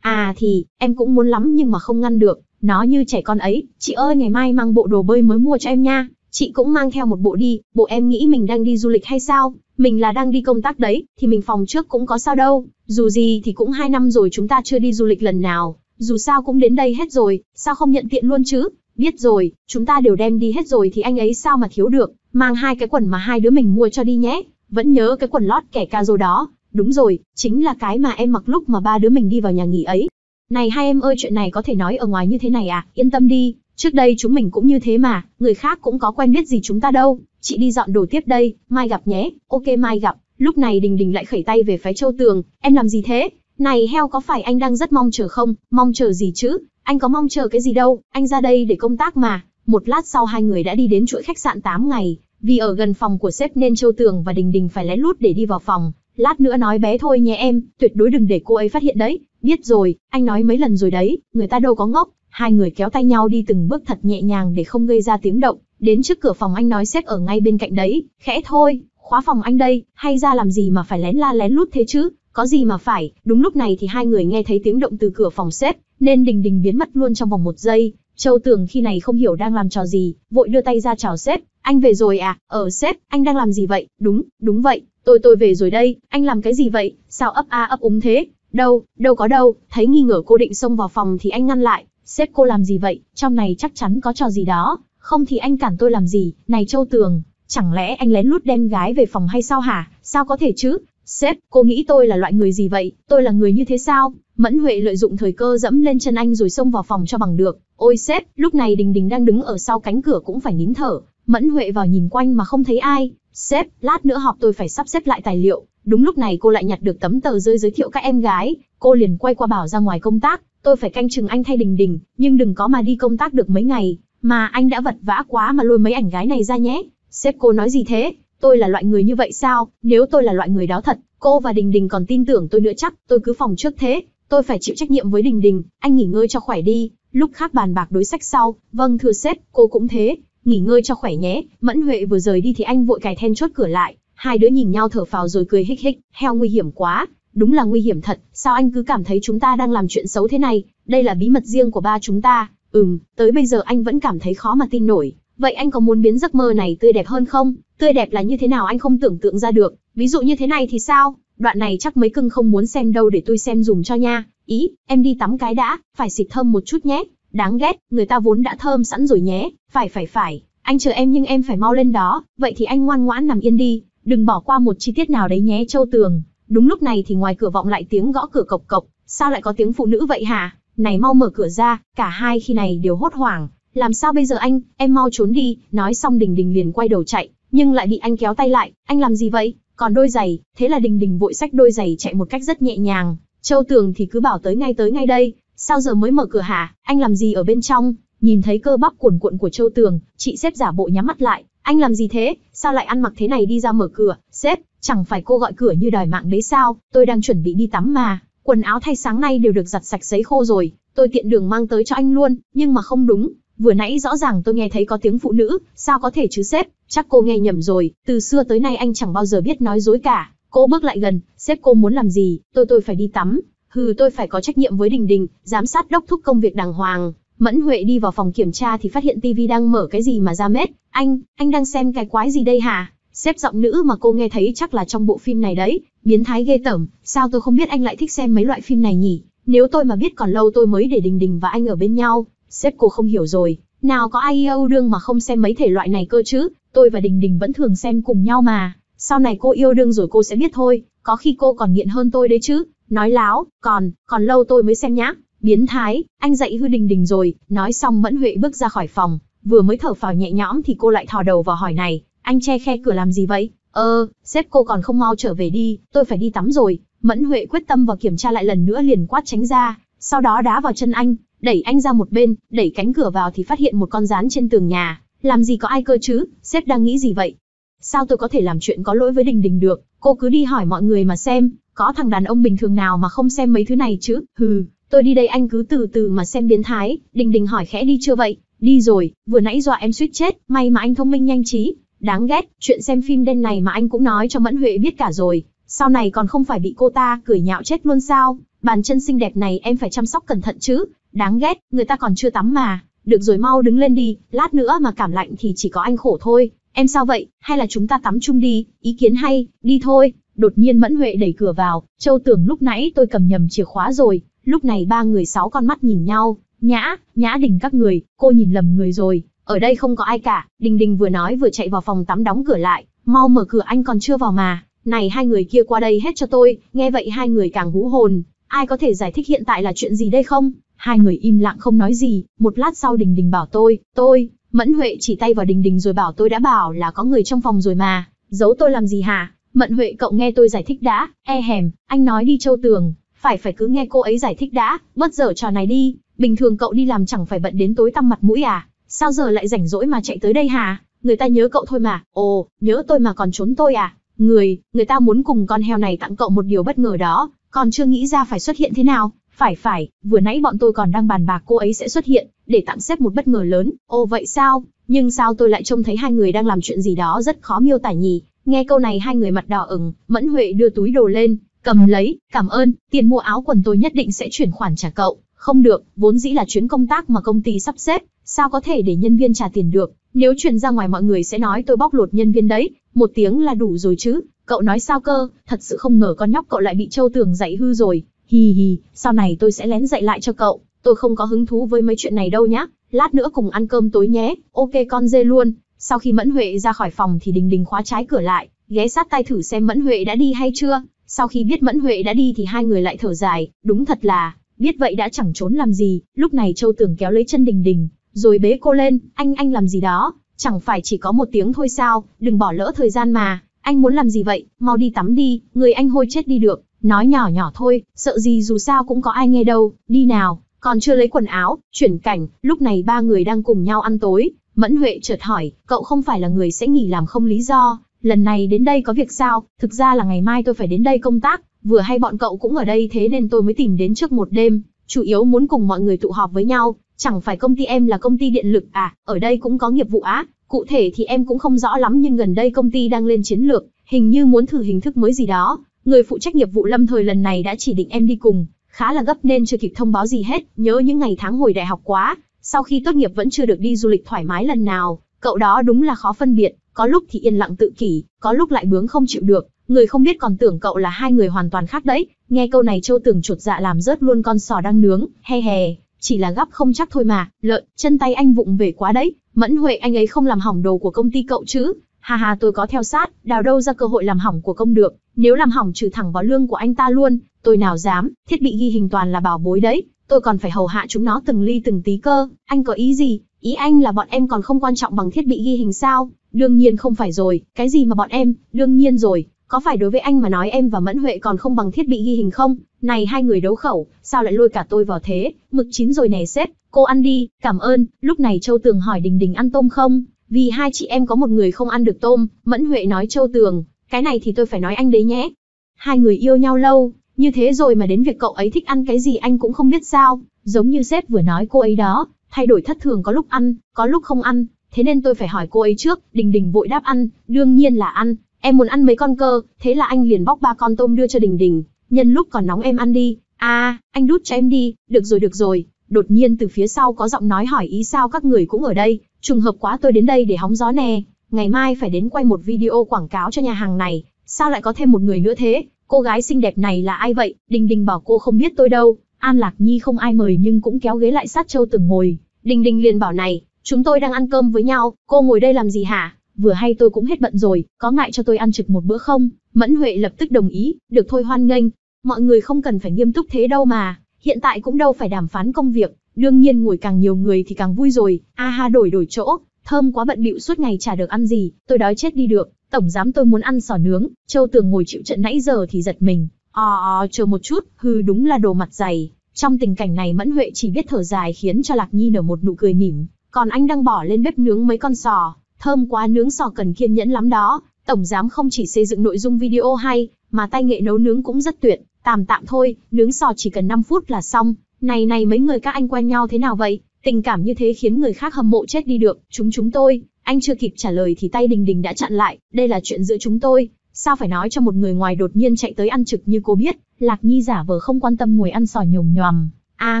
À thì, em cũng muốn lắm nhưng mà không ngăn được. Nó như trẻ con ấy. Chị ơi ngày mai mang bộ đồ bơi mới mua cho em nha. Chị cũng mang theo một bộ đi. Bộ em nghĩ mình đang đi du lịch hay sao? mình là đang đi công tác đấy, thì mình phòng trước cũng có sao đâu, dù gì thì cũng hai năm rồi chúng ta chưa đi du lịch lần nào, dù sao cũng đến đây hết rồi, sao không nhận tiện luôn chứ, biết rồi, chúng ta đều đem đi hết rồi thì anh ấy sao mà thiếu được, mang hai cái quần mà hai đứa mình mua cho đi nhé, vẫn nhớ cái quần lót kẻ ca rô đó, đúng rồi, chính là cái mà em mặc lúc mà ba đứa mình đi vào nhà nghỉ ấy. Này hai em ơi chuyện này có thể nói ở ngoài như thế này à, yên tâm đi, trước đây chúng mình cũng như thế mà, người khác cũng có quen biết gì chúng ta đâu, Chị đi dọn đồ tiếp đây, mai gặp nhé, ok mai gặp. Lúc này Đình Đình lại khẩy tay về phái Châu Tường, em làm gì thế? Này heo có phải anh đang rất mong chờ không? Mong chờ gì chứ? Anh có mong chờ cái gì đâu, anh ra đây để công tác mà. Một lát sau hai người đã đi đến chuỗi khách sạn 8 ngày, vì ở gần phòng của sếp nên Châu Tường và Đình Đình phải lén lút để đi vào phòng. Lát nữa nói bé thôi nhé em, tuyệt đối đừng để cô ấy phát hiện đấy. Biết rồi, anh nói mấy lần rồi đấy, người ta đâu có ngốc. Hai người kéo tay nhau đi từng bước thật nhẹ nhàng để không gây ra tiếng động. Đến trước cửa phòng anh nói xét ở ngay bên cạnh đấy, khẽ thôi, khóa phòng anh đây, hay ra làm gì mà phải lén la lén lút thế chứ, có gì mà phải, đúng lúc này thì hai người nghe thấy tiếng động từ cửa phòng xếp, nên đình đình biến mất luôn trong vòng một giây. Châu tưởng khi này không hiểu đang làm trò gì, vội đưa tay ra chào sếp, anh về rồi à, ở ờ sếp, anh đang làm gì vậy, đúng, đúng vậy, tôi tôi về rồi đây, anh làm cái gì vậy, sao ấp a ấp úng thế, đâu, đâu có đâu, thấy nghi ngờ cô định xông vào phòng thì anh ngăn lại, sếp cô làm gì vậy, trong này chắc chắn có trò gì đó, không thì anh cản tôi làm gì, này Châu Tường, chẳng lẽ anh lén lút đem gái về phòng hay sao hả, sao có thể chứ? Sếp, cô nghĩ tôi là loại người gì vậy, tôi là người như thế sao? Mẫn Huệ lợi dụng thời cơ dẫm lên chân anh rồi xông vào phòng cho bằng được. Ôi sếp, lúc này Đình Đình đang đứng ở sau cánh cửa cũng phải nín thở. Mẫn Huệ vào nhìn quanh mà không thấy ai. Sếp, lát nữa họp tôi phải sắp xếp lại tài liệu. Đúng lúc này cô lại nhặt được tấm tờ rơi giới thiệu các em gái. Cô liền quay qua bảo ra ngoài công tác. Tôi phải canh chừng anh thay Đình Đình, nhưng đừng có mà đi công tác được mấy ngày. Mà anh đã vật vã quá mà lôi mấy ảnh gái này ra nhé. Sếp cô nói gì thế? Tôi là loại người như vậy sao? Nếu tôi là loại người đó thật, cô và Đình Đình còn tin tưởng tôi nữa chắc. Tôi cứ phòng trước thế. Tôi phải chịu trách nhiệm với Đình Đình. Anh nghỉ ngơi cho khỏe đi. Lúc khác bàn bạc đối sách sau. Vâng thưa sếp, cô cũng thế. Nghỉ ngơi cho khỏe nhé. Mẫn Huệ vừa rời đi thì anh vội cài then chốt cửa lại. Hai đứa nhìn nhau thở phào rồi cười hích hích. Heo nguy hiểm quá. Đúng là nguy hiểm thật. Sao anh cứ cảm thấy chúng ta đang làm chuyện xấu thế này? Đây là bí mật riêng của ba chúng ta Ừm, tới bây giờ anh vẫn cảm thấy khó mà tin nổi. Vậy anh có muốn biến giấc mơ này tươi đẹp hơn không? Tươi đẹp là như thế nào anh không tưởng tượng ra được. Ví dụ như thế này thì sao? Đoạn này chắc mấy cưng không muốn xem đâu để tôi xem dùm cho nha. Ý, em đi tắm cái đã, phải xịt thơm một chút nhé. Đáng ghét, người ta vốn đã thơm sẵn rồi nhé. Phải phải phải, anh chờ em nhưng em phải mau lên đó. Vậy thì anh ngoan ngoãn nằm yên đi, đừng bỏ qua một chi tiết nào đấy nhé châu tường. Đúng lúc này thì ngoài cửa vọng lại tiếng gõ cửa cộc cộc, sao lại có tiếng phụ nữ vậy hả? này mau mở cửa ra, cả hai khi này đều hốt hoảng, làm sao bây giờ anh, em mau trốn đi, nói xong Đình Đình liền quay đầu chạy, nhưng lại bị anh kéo tay lại, anh làm gì vậy, còn đôi giày, thế là Đình Đình vội xách đôi giày chạy một cách rất nhẹ nhàng, Châu Tường thì cứ bảo tới ngay tới ngay đây, sao giờ mới mở cửa hả, anh làm gì ở bên trong, nhìn thấy cơ bắp cuộn cuộn của Châu Tường, chị xếp giả bộ nhắm mắt lại, anh làm gì thế, sao lại ăn mặc thế này đi ra mở cửa, xếp, chẳng phải cô gọi cửa như đòi mạng đấy sao, tôi đang chuẩn bị đi tắm mà, quần áo thay sáng nay đều được giặt sạch sấy khô rồi, tôi tiện đường mang tới cho anh luôn, nhưng mà không đúng, vừa nãy rõ ràng tôi nghe thấy có tiếng phụ nữ, sao có thể chứ sếp, chắc cô nghe nhầm rồi, từ xưa tới nay anh chẳng bao giờ biết nói dối cả. Cô bước lại gần, sếp cô muốn làm gì, tôi tôi phải đi tắm, hừ tôi phải có trách nhiệm với Đình Đình, giám sát đốc thúc công việc đàng hoàng. Mẫn Huệ đi vào phòng kiểm tra thì phát hiện tivi đang mở cái gì mà ra mết, anh, anh đang xem cái quái gì đây hả? Xếp giọng nữ mà cô nghe thấy chắc là trong bộ phim này đấy, biến thái ghê tởm, sao tôi không biết anh lại thích xem mấy loại phim này nhỉ? Nếu tôi mà biết còn lâu tôi mới để Đình Đình và anh ở bên nhau, sếp cô không hiểu rồi, nào có ai yêu đương mà không xem mấy thể loại này cơ chứ, tôi và Đình Đình vẫn thường xem cùng nhau mà, sau này cô yêu đương rồi cô sẽ biết thôi, có khi cô còn nghiện hơn tôi đấy chứ, nói láo, còn, còn lâu tôi mới xem nhá, biến thái, anh dạy hư Đình Đình rồi, nói xong Mẫn Huệ bước ra khỏi phòng, vừa mới thở phào nhẹ nhõm thì cô lại thò đầu vào hỏi này, anh che khe cửa làm gì vậy? Ơ, ờ, sếp cô còn không mau trở về đi, tôi phải đi tắm rồi. Mẫn Huệ quyết tâm và kiểm tra lại lần nữa liền quát tránh ra, sau đó đá vào chân anh, đẩy anh ra một bên, đẩy cánh cửa vào thì phát hiện một con rán trên tường nhà. Làm gì có ai cơ chứ, sếp đang nghĩ gì vậy? Sao tôi có thể làm chuyện có lỗi với Đình Đình được, cô cứ đi hỏi mọi người mà xem, có thằng đàn ông bình thường nào mà không xem mấy thứ này chứ, hừ, tôi đi đây anh cứ từ từ mà xem biến thái, Đình Đình hỏi khẽ đi chưa vậy, đi rồi, vừa nãy dọa em suýt chết, may mà anh thông minh nhanh trí, Đáng ghét, chuyện xem phim đen này mà anh cũng nói cho Mẫn Huệ biết cả rồi, sau này còn không phải bị cô ta cười nhạo chết luôn sao? Bàn chân xinh đẹp này em phải chăm sóc cẩn thận chứ, đáng ghét, người ta còn chưa tắm mà. Được rồi mau đứng lên đi, lát nữa mà cảm lạnh thì chỉ có anh khổ thôi. Em sao vậy, hay là chúng ta tắm chung đi, ý kiến hay, đi thôi. Đột nhiên Mẫn Huệ đẩy cửa vào, Châu tưởng lúc nãy tôi cầm nhầm chìa khóa rồi. Lúc này ba người sáu con mắt nhìn nhau, nhã, nhã đỉnh các người, cô nhìn lầm người rồi. Ở đây không có ai cả, Đình Đình vừa nói vừa chạy vào phòng tắm đóng cửa lại, mau mở cửa anh còn chưa vào mà, này hai người kia qua đây hết cho tôi, nghe vậy hai người càng hú hồn, ai có thể giải thích hiện tại là chuyện gì đây không? Hai người im lặng không nói gì, một lát sau Đình Đình bảo tôi, tôi, Mẫn Huệ chỉ tay vào Đình Đình rồi bảo tôi đã bảo là có người trong phòng rồi mà, giấu tôi làm gì hả? Mẫn Huệ cậu nghe tôi giải thích đã, e hèm, anh nói đi châu tường, phải phải cứ nghe cô ấy giải thích đã, bớt dở trò này đi, bình thường cậu đi làm chẳng phải bận đến tối tăm mặt mũi à, Sao giờ lại rảnh rỗi mà chạy tới đây hả? Người ta nhớ cậu thôi mà. Ồ, nhớ tôi mà còn trốn tôi à? Người, người ta muốn cùng con heo này tặng cậu một điều bất ngờ đó. Còn chưa nghĩ ra phải xuất hiện thế nào. Phải phải, vừa nãy bọn tôi còn đang bàn bạc cô ấy sẽ xuất hiện, để tặng sếp một bất ngờ lớn. Ồ vậy sao? Nhưng sao tôi lại trông thấy hai người đang làm chuyện gì đó rất khó miêu tả nhỉ? Nghe câu này hai người mặt đỏ ửng, Mẫn Huệ đưa túi đồ lên, cầm lấy, cảm ơn, tiền mua áo quần tôi nhất định sẽ chuyển khoản trả cậu. Không được, vốn dĩ là chuyến công tác mà công ty sắp xếp, sao có thể để nhân viên trả tiền được, nếu truyền ra ngoài mọi người sẽ nói tôi bóc lột nhân viên đấy, một tiếng là đủ rồi chứ, cậu nói sao cơ, thật sự không ngờ con nhóc cậu lại bị Châu Tường dạy hư rồi, hì hì, sau này tôi sẽ lén dạy lại cho cậu, tôi không có hứng thú với mấy chuyện này đâu nhá, lát nữa cùng ăn cơm tối nhé, ok con dê luôn. Sau khi Mẫn Huệ ra khỏi phòng thì Đình Đình khóa trái cửa lại, ghé sát tay thử xem Mẫn Huệ đã đi hay chưa, sau khi biết Mẫn Huệ đã đi thì hai người lại thở dài, đúng thật là, Biết vậy đã chẳng trốn làm gì, lúc này Châu Tưởng kéo lấy chân Đình Đình, rồi bế cô lên, anh anh làm gì đó, chẳng phải chỉ có một tiếng thôi sao, đừng bỏ lỡ thời gian mà, anh muốn làm gì vậy, mau đi tắm đi, người anh hôi chết đi được, nói nhỏ nhỏ thôi, sợ gì dù sao cũng có ai nghe đâu, đi nào, còn chưa lấy quần áo, chuyển cảnh, lúc này ba người đang cùng nhau ăn tối, Mẫn Huệ chợt hỏi, cậu không phải là người sẽ nghỉ làm không lý do, lần này đến đây có việc sao, thực ra là ngày mai tôi phải đến đây công tác, vừa hay bọn cậu cũng ở đây thế nên tôi mới tìm đến trước một đêm, chủ yếu muốn cùng mọi người tụ họp với nhau, chẳng phải công ty em là công ty điện lực à, ở đây cũng có nghiệp vụ á, cụ thể thì em cũng không rõ lắm nhưng gần đây công ty đang lên chiến lược, hình như muốn thử hình thức mới gì đó, người phụ trách nghiệp vụ lâm thời lần này đã chỉ định em đi cùng, khá là gấp nên chưa kịp thông báo gì hết, nhớ những ngày tháng hồi đại học quá, sau khi tốt nghiệp vẫn chưa được đi du lịch thoải mái lần nào, cậu đó đúng là khó phân biệt, có lúc thì yên lặng tự kỷ, có lúc lại bướng không chịu được, người không biết còn tưởng cậu là hai người hoàn toàn khác đấy. Nghe câu này Châu Tường chuột dạ làm rớt luôn con sò đang nướng, he he, chỉ là gấp không chắc thôi mà, lợn, chân tay anh vụng về quá đấy, mẫn huệ anh ấy không làm hỏng đồ của công ty cậu chứ. Hà hà tôi có theo sát, đào đâu ra cơ hội làm hỏng của công được, nếu làm hỏng trừ thẳng vào lương của anh ta luôn, tôi nào dám, thiết bị ghi hình toàn là bảo bối đấy, tôi còn phải hầu hạ chúng nó từng ly từng tí cơ, anh có ý gì, ý anh là bọn em còn không quan trọng bằng thiết bị ghi hình sao, đương nhiên không phải rồi, cái gì mà bọn em, đương nhiên rồi, có phải đối với anh mà nói em và Mẫn Huệ còn không bằng thiết bị ghi hình không? Này hai người đấu khẩu, sao lại lôi cả tôi vào thế? Mực chín rồi nè sếp, cô ăn đi, cảm ơn. Lúc này Châu Tường hỏi Đình Đình ăn tôm không? Vì hai chị em có một người không ăn được tôm, Mẫn Huệ nói Châu Tường, cái này thì tôi phải nói anh đấy nhé. Hai người yêu nhau lâu, như thế rồi mà đến việc cậu ấy thích ăn cái gì anh cũng không biết sao, giống như sếp vừa nói cô ấy đó, thay đổi thất thường có lúc ăn, có lúc không ăn, thế nên tôi phải hỏi cô ấy trước, Đình Đình vội đáp ăn, đương nhiên là ăn, Em muốn ăn mấy con cơ, thế là anh liền bóc ba con tôm đưa cho Đình Đình, nhân lúc còn nóng em ăn đi. À, anh đút cho em đi, được rồi được rồi. Đột nhiên từ phía sau có giọng nói hỏi ý sao các người cũng ở đây, trùng hợp quá tôi đến đây để hóng gió nè. Ngày mai phải đến quay một video quảng cáo cho nhà hàng này, sao lại có thêm một người nữa thế? Cô gái xinh đẹp này là ai vậy? Đình Đình bảo cô không biết tôi đâu. An Lạc Nhi không ai mời nhưng cũng kéo ghế lại sát Châu từng ngồi. Đình Đình liền bảo này, chúng tôi đang ăn cơm với nhau, cô ngồi đây làm gì hả? vừa hay tôi cũng hết bận rồi, có ngại cho tôi ăn trực một bữa không? Mẫn Huệ lập tức đồng ý, được thôi hoan nghênh. Mọi người không cần phải nghiêm túc thế đâu mà, hiện tại cũng đâu phải đàm phán công việc, đương nhiên ngồi càng nhiều người thì càng vui rồi. A ha đổi đổi chỗ, thơm quá bận bịu suốt ngày chả được ăn gì, tôi đói chết đi được. Tổng giám tôi muốn ăn sò nướng, Châu Tường ngồi chịu trận nãy giờ thì giật mình. Ờ à, chờ một chút, hư đúng là đồ mặt dày. Trong tình cảnh này Mẫn Huệ chỉ biết thở dài khiến cho Lạc Nhi nở một nụ cười mỉm, còn anh đang bỏ lên bếp nướng mấy con sò, Thơm quá nướng sò cần kiên nhẫn lắm đó, tổng giám không chỉ xây dựng nội dung video hay, mà tay nghệ nấu nướng cũng rất tuyệt, tạm tạm thôi, nướng sò chỉ cần 5 phút là xong. Này này mấy người các anh quen nhau thế nào vậy? Tình cảm như thế khiến người khác hâm mộ chết đi được, chúng chúng tôi, anh chưa kịp trả lời thì tay Đình Đình đã chặn lại, đây là chuyện giữa chúng tôi, sao phải nói cho một người ngoài đột nhiên chạy tới ăn trực như cô biết, Lạc Nhi giả vờ không quan tâm mùi ăn sò nhồng nhòm. À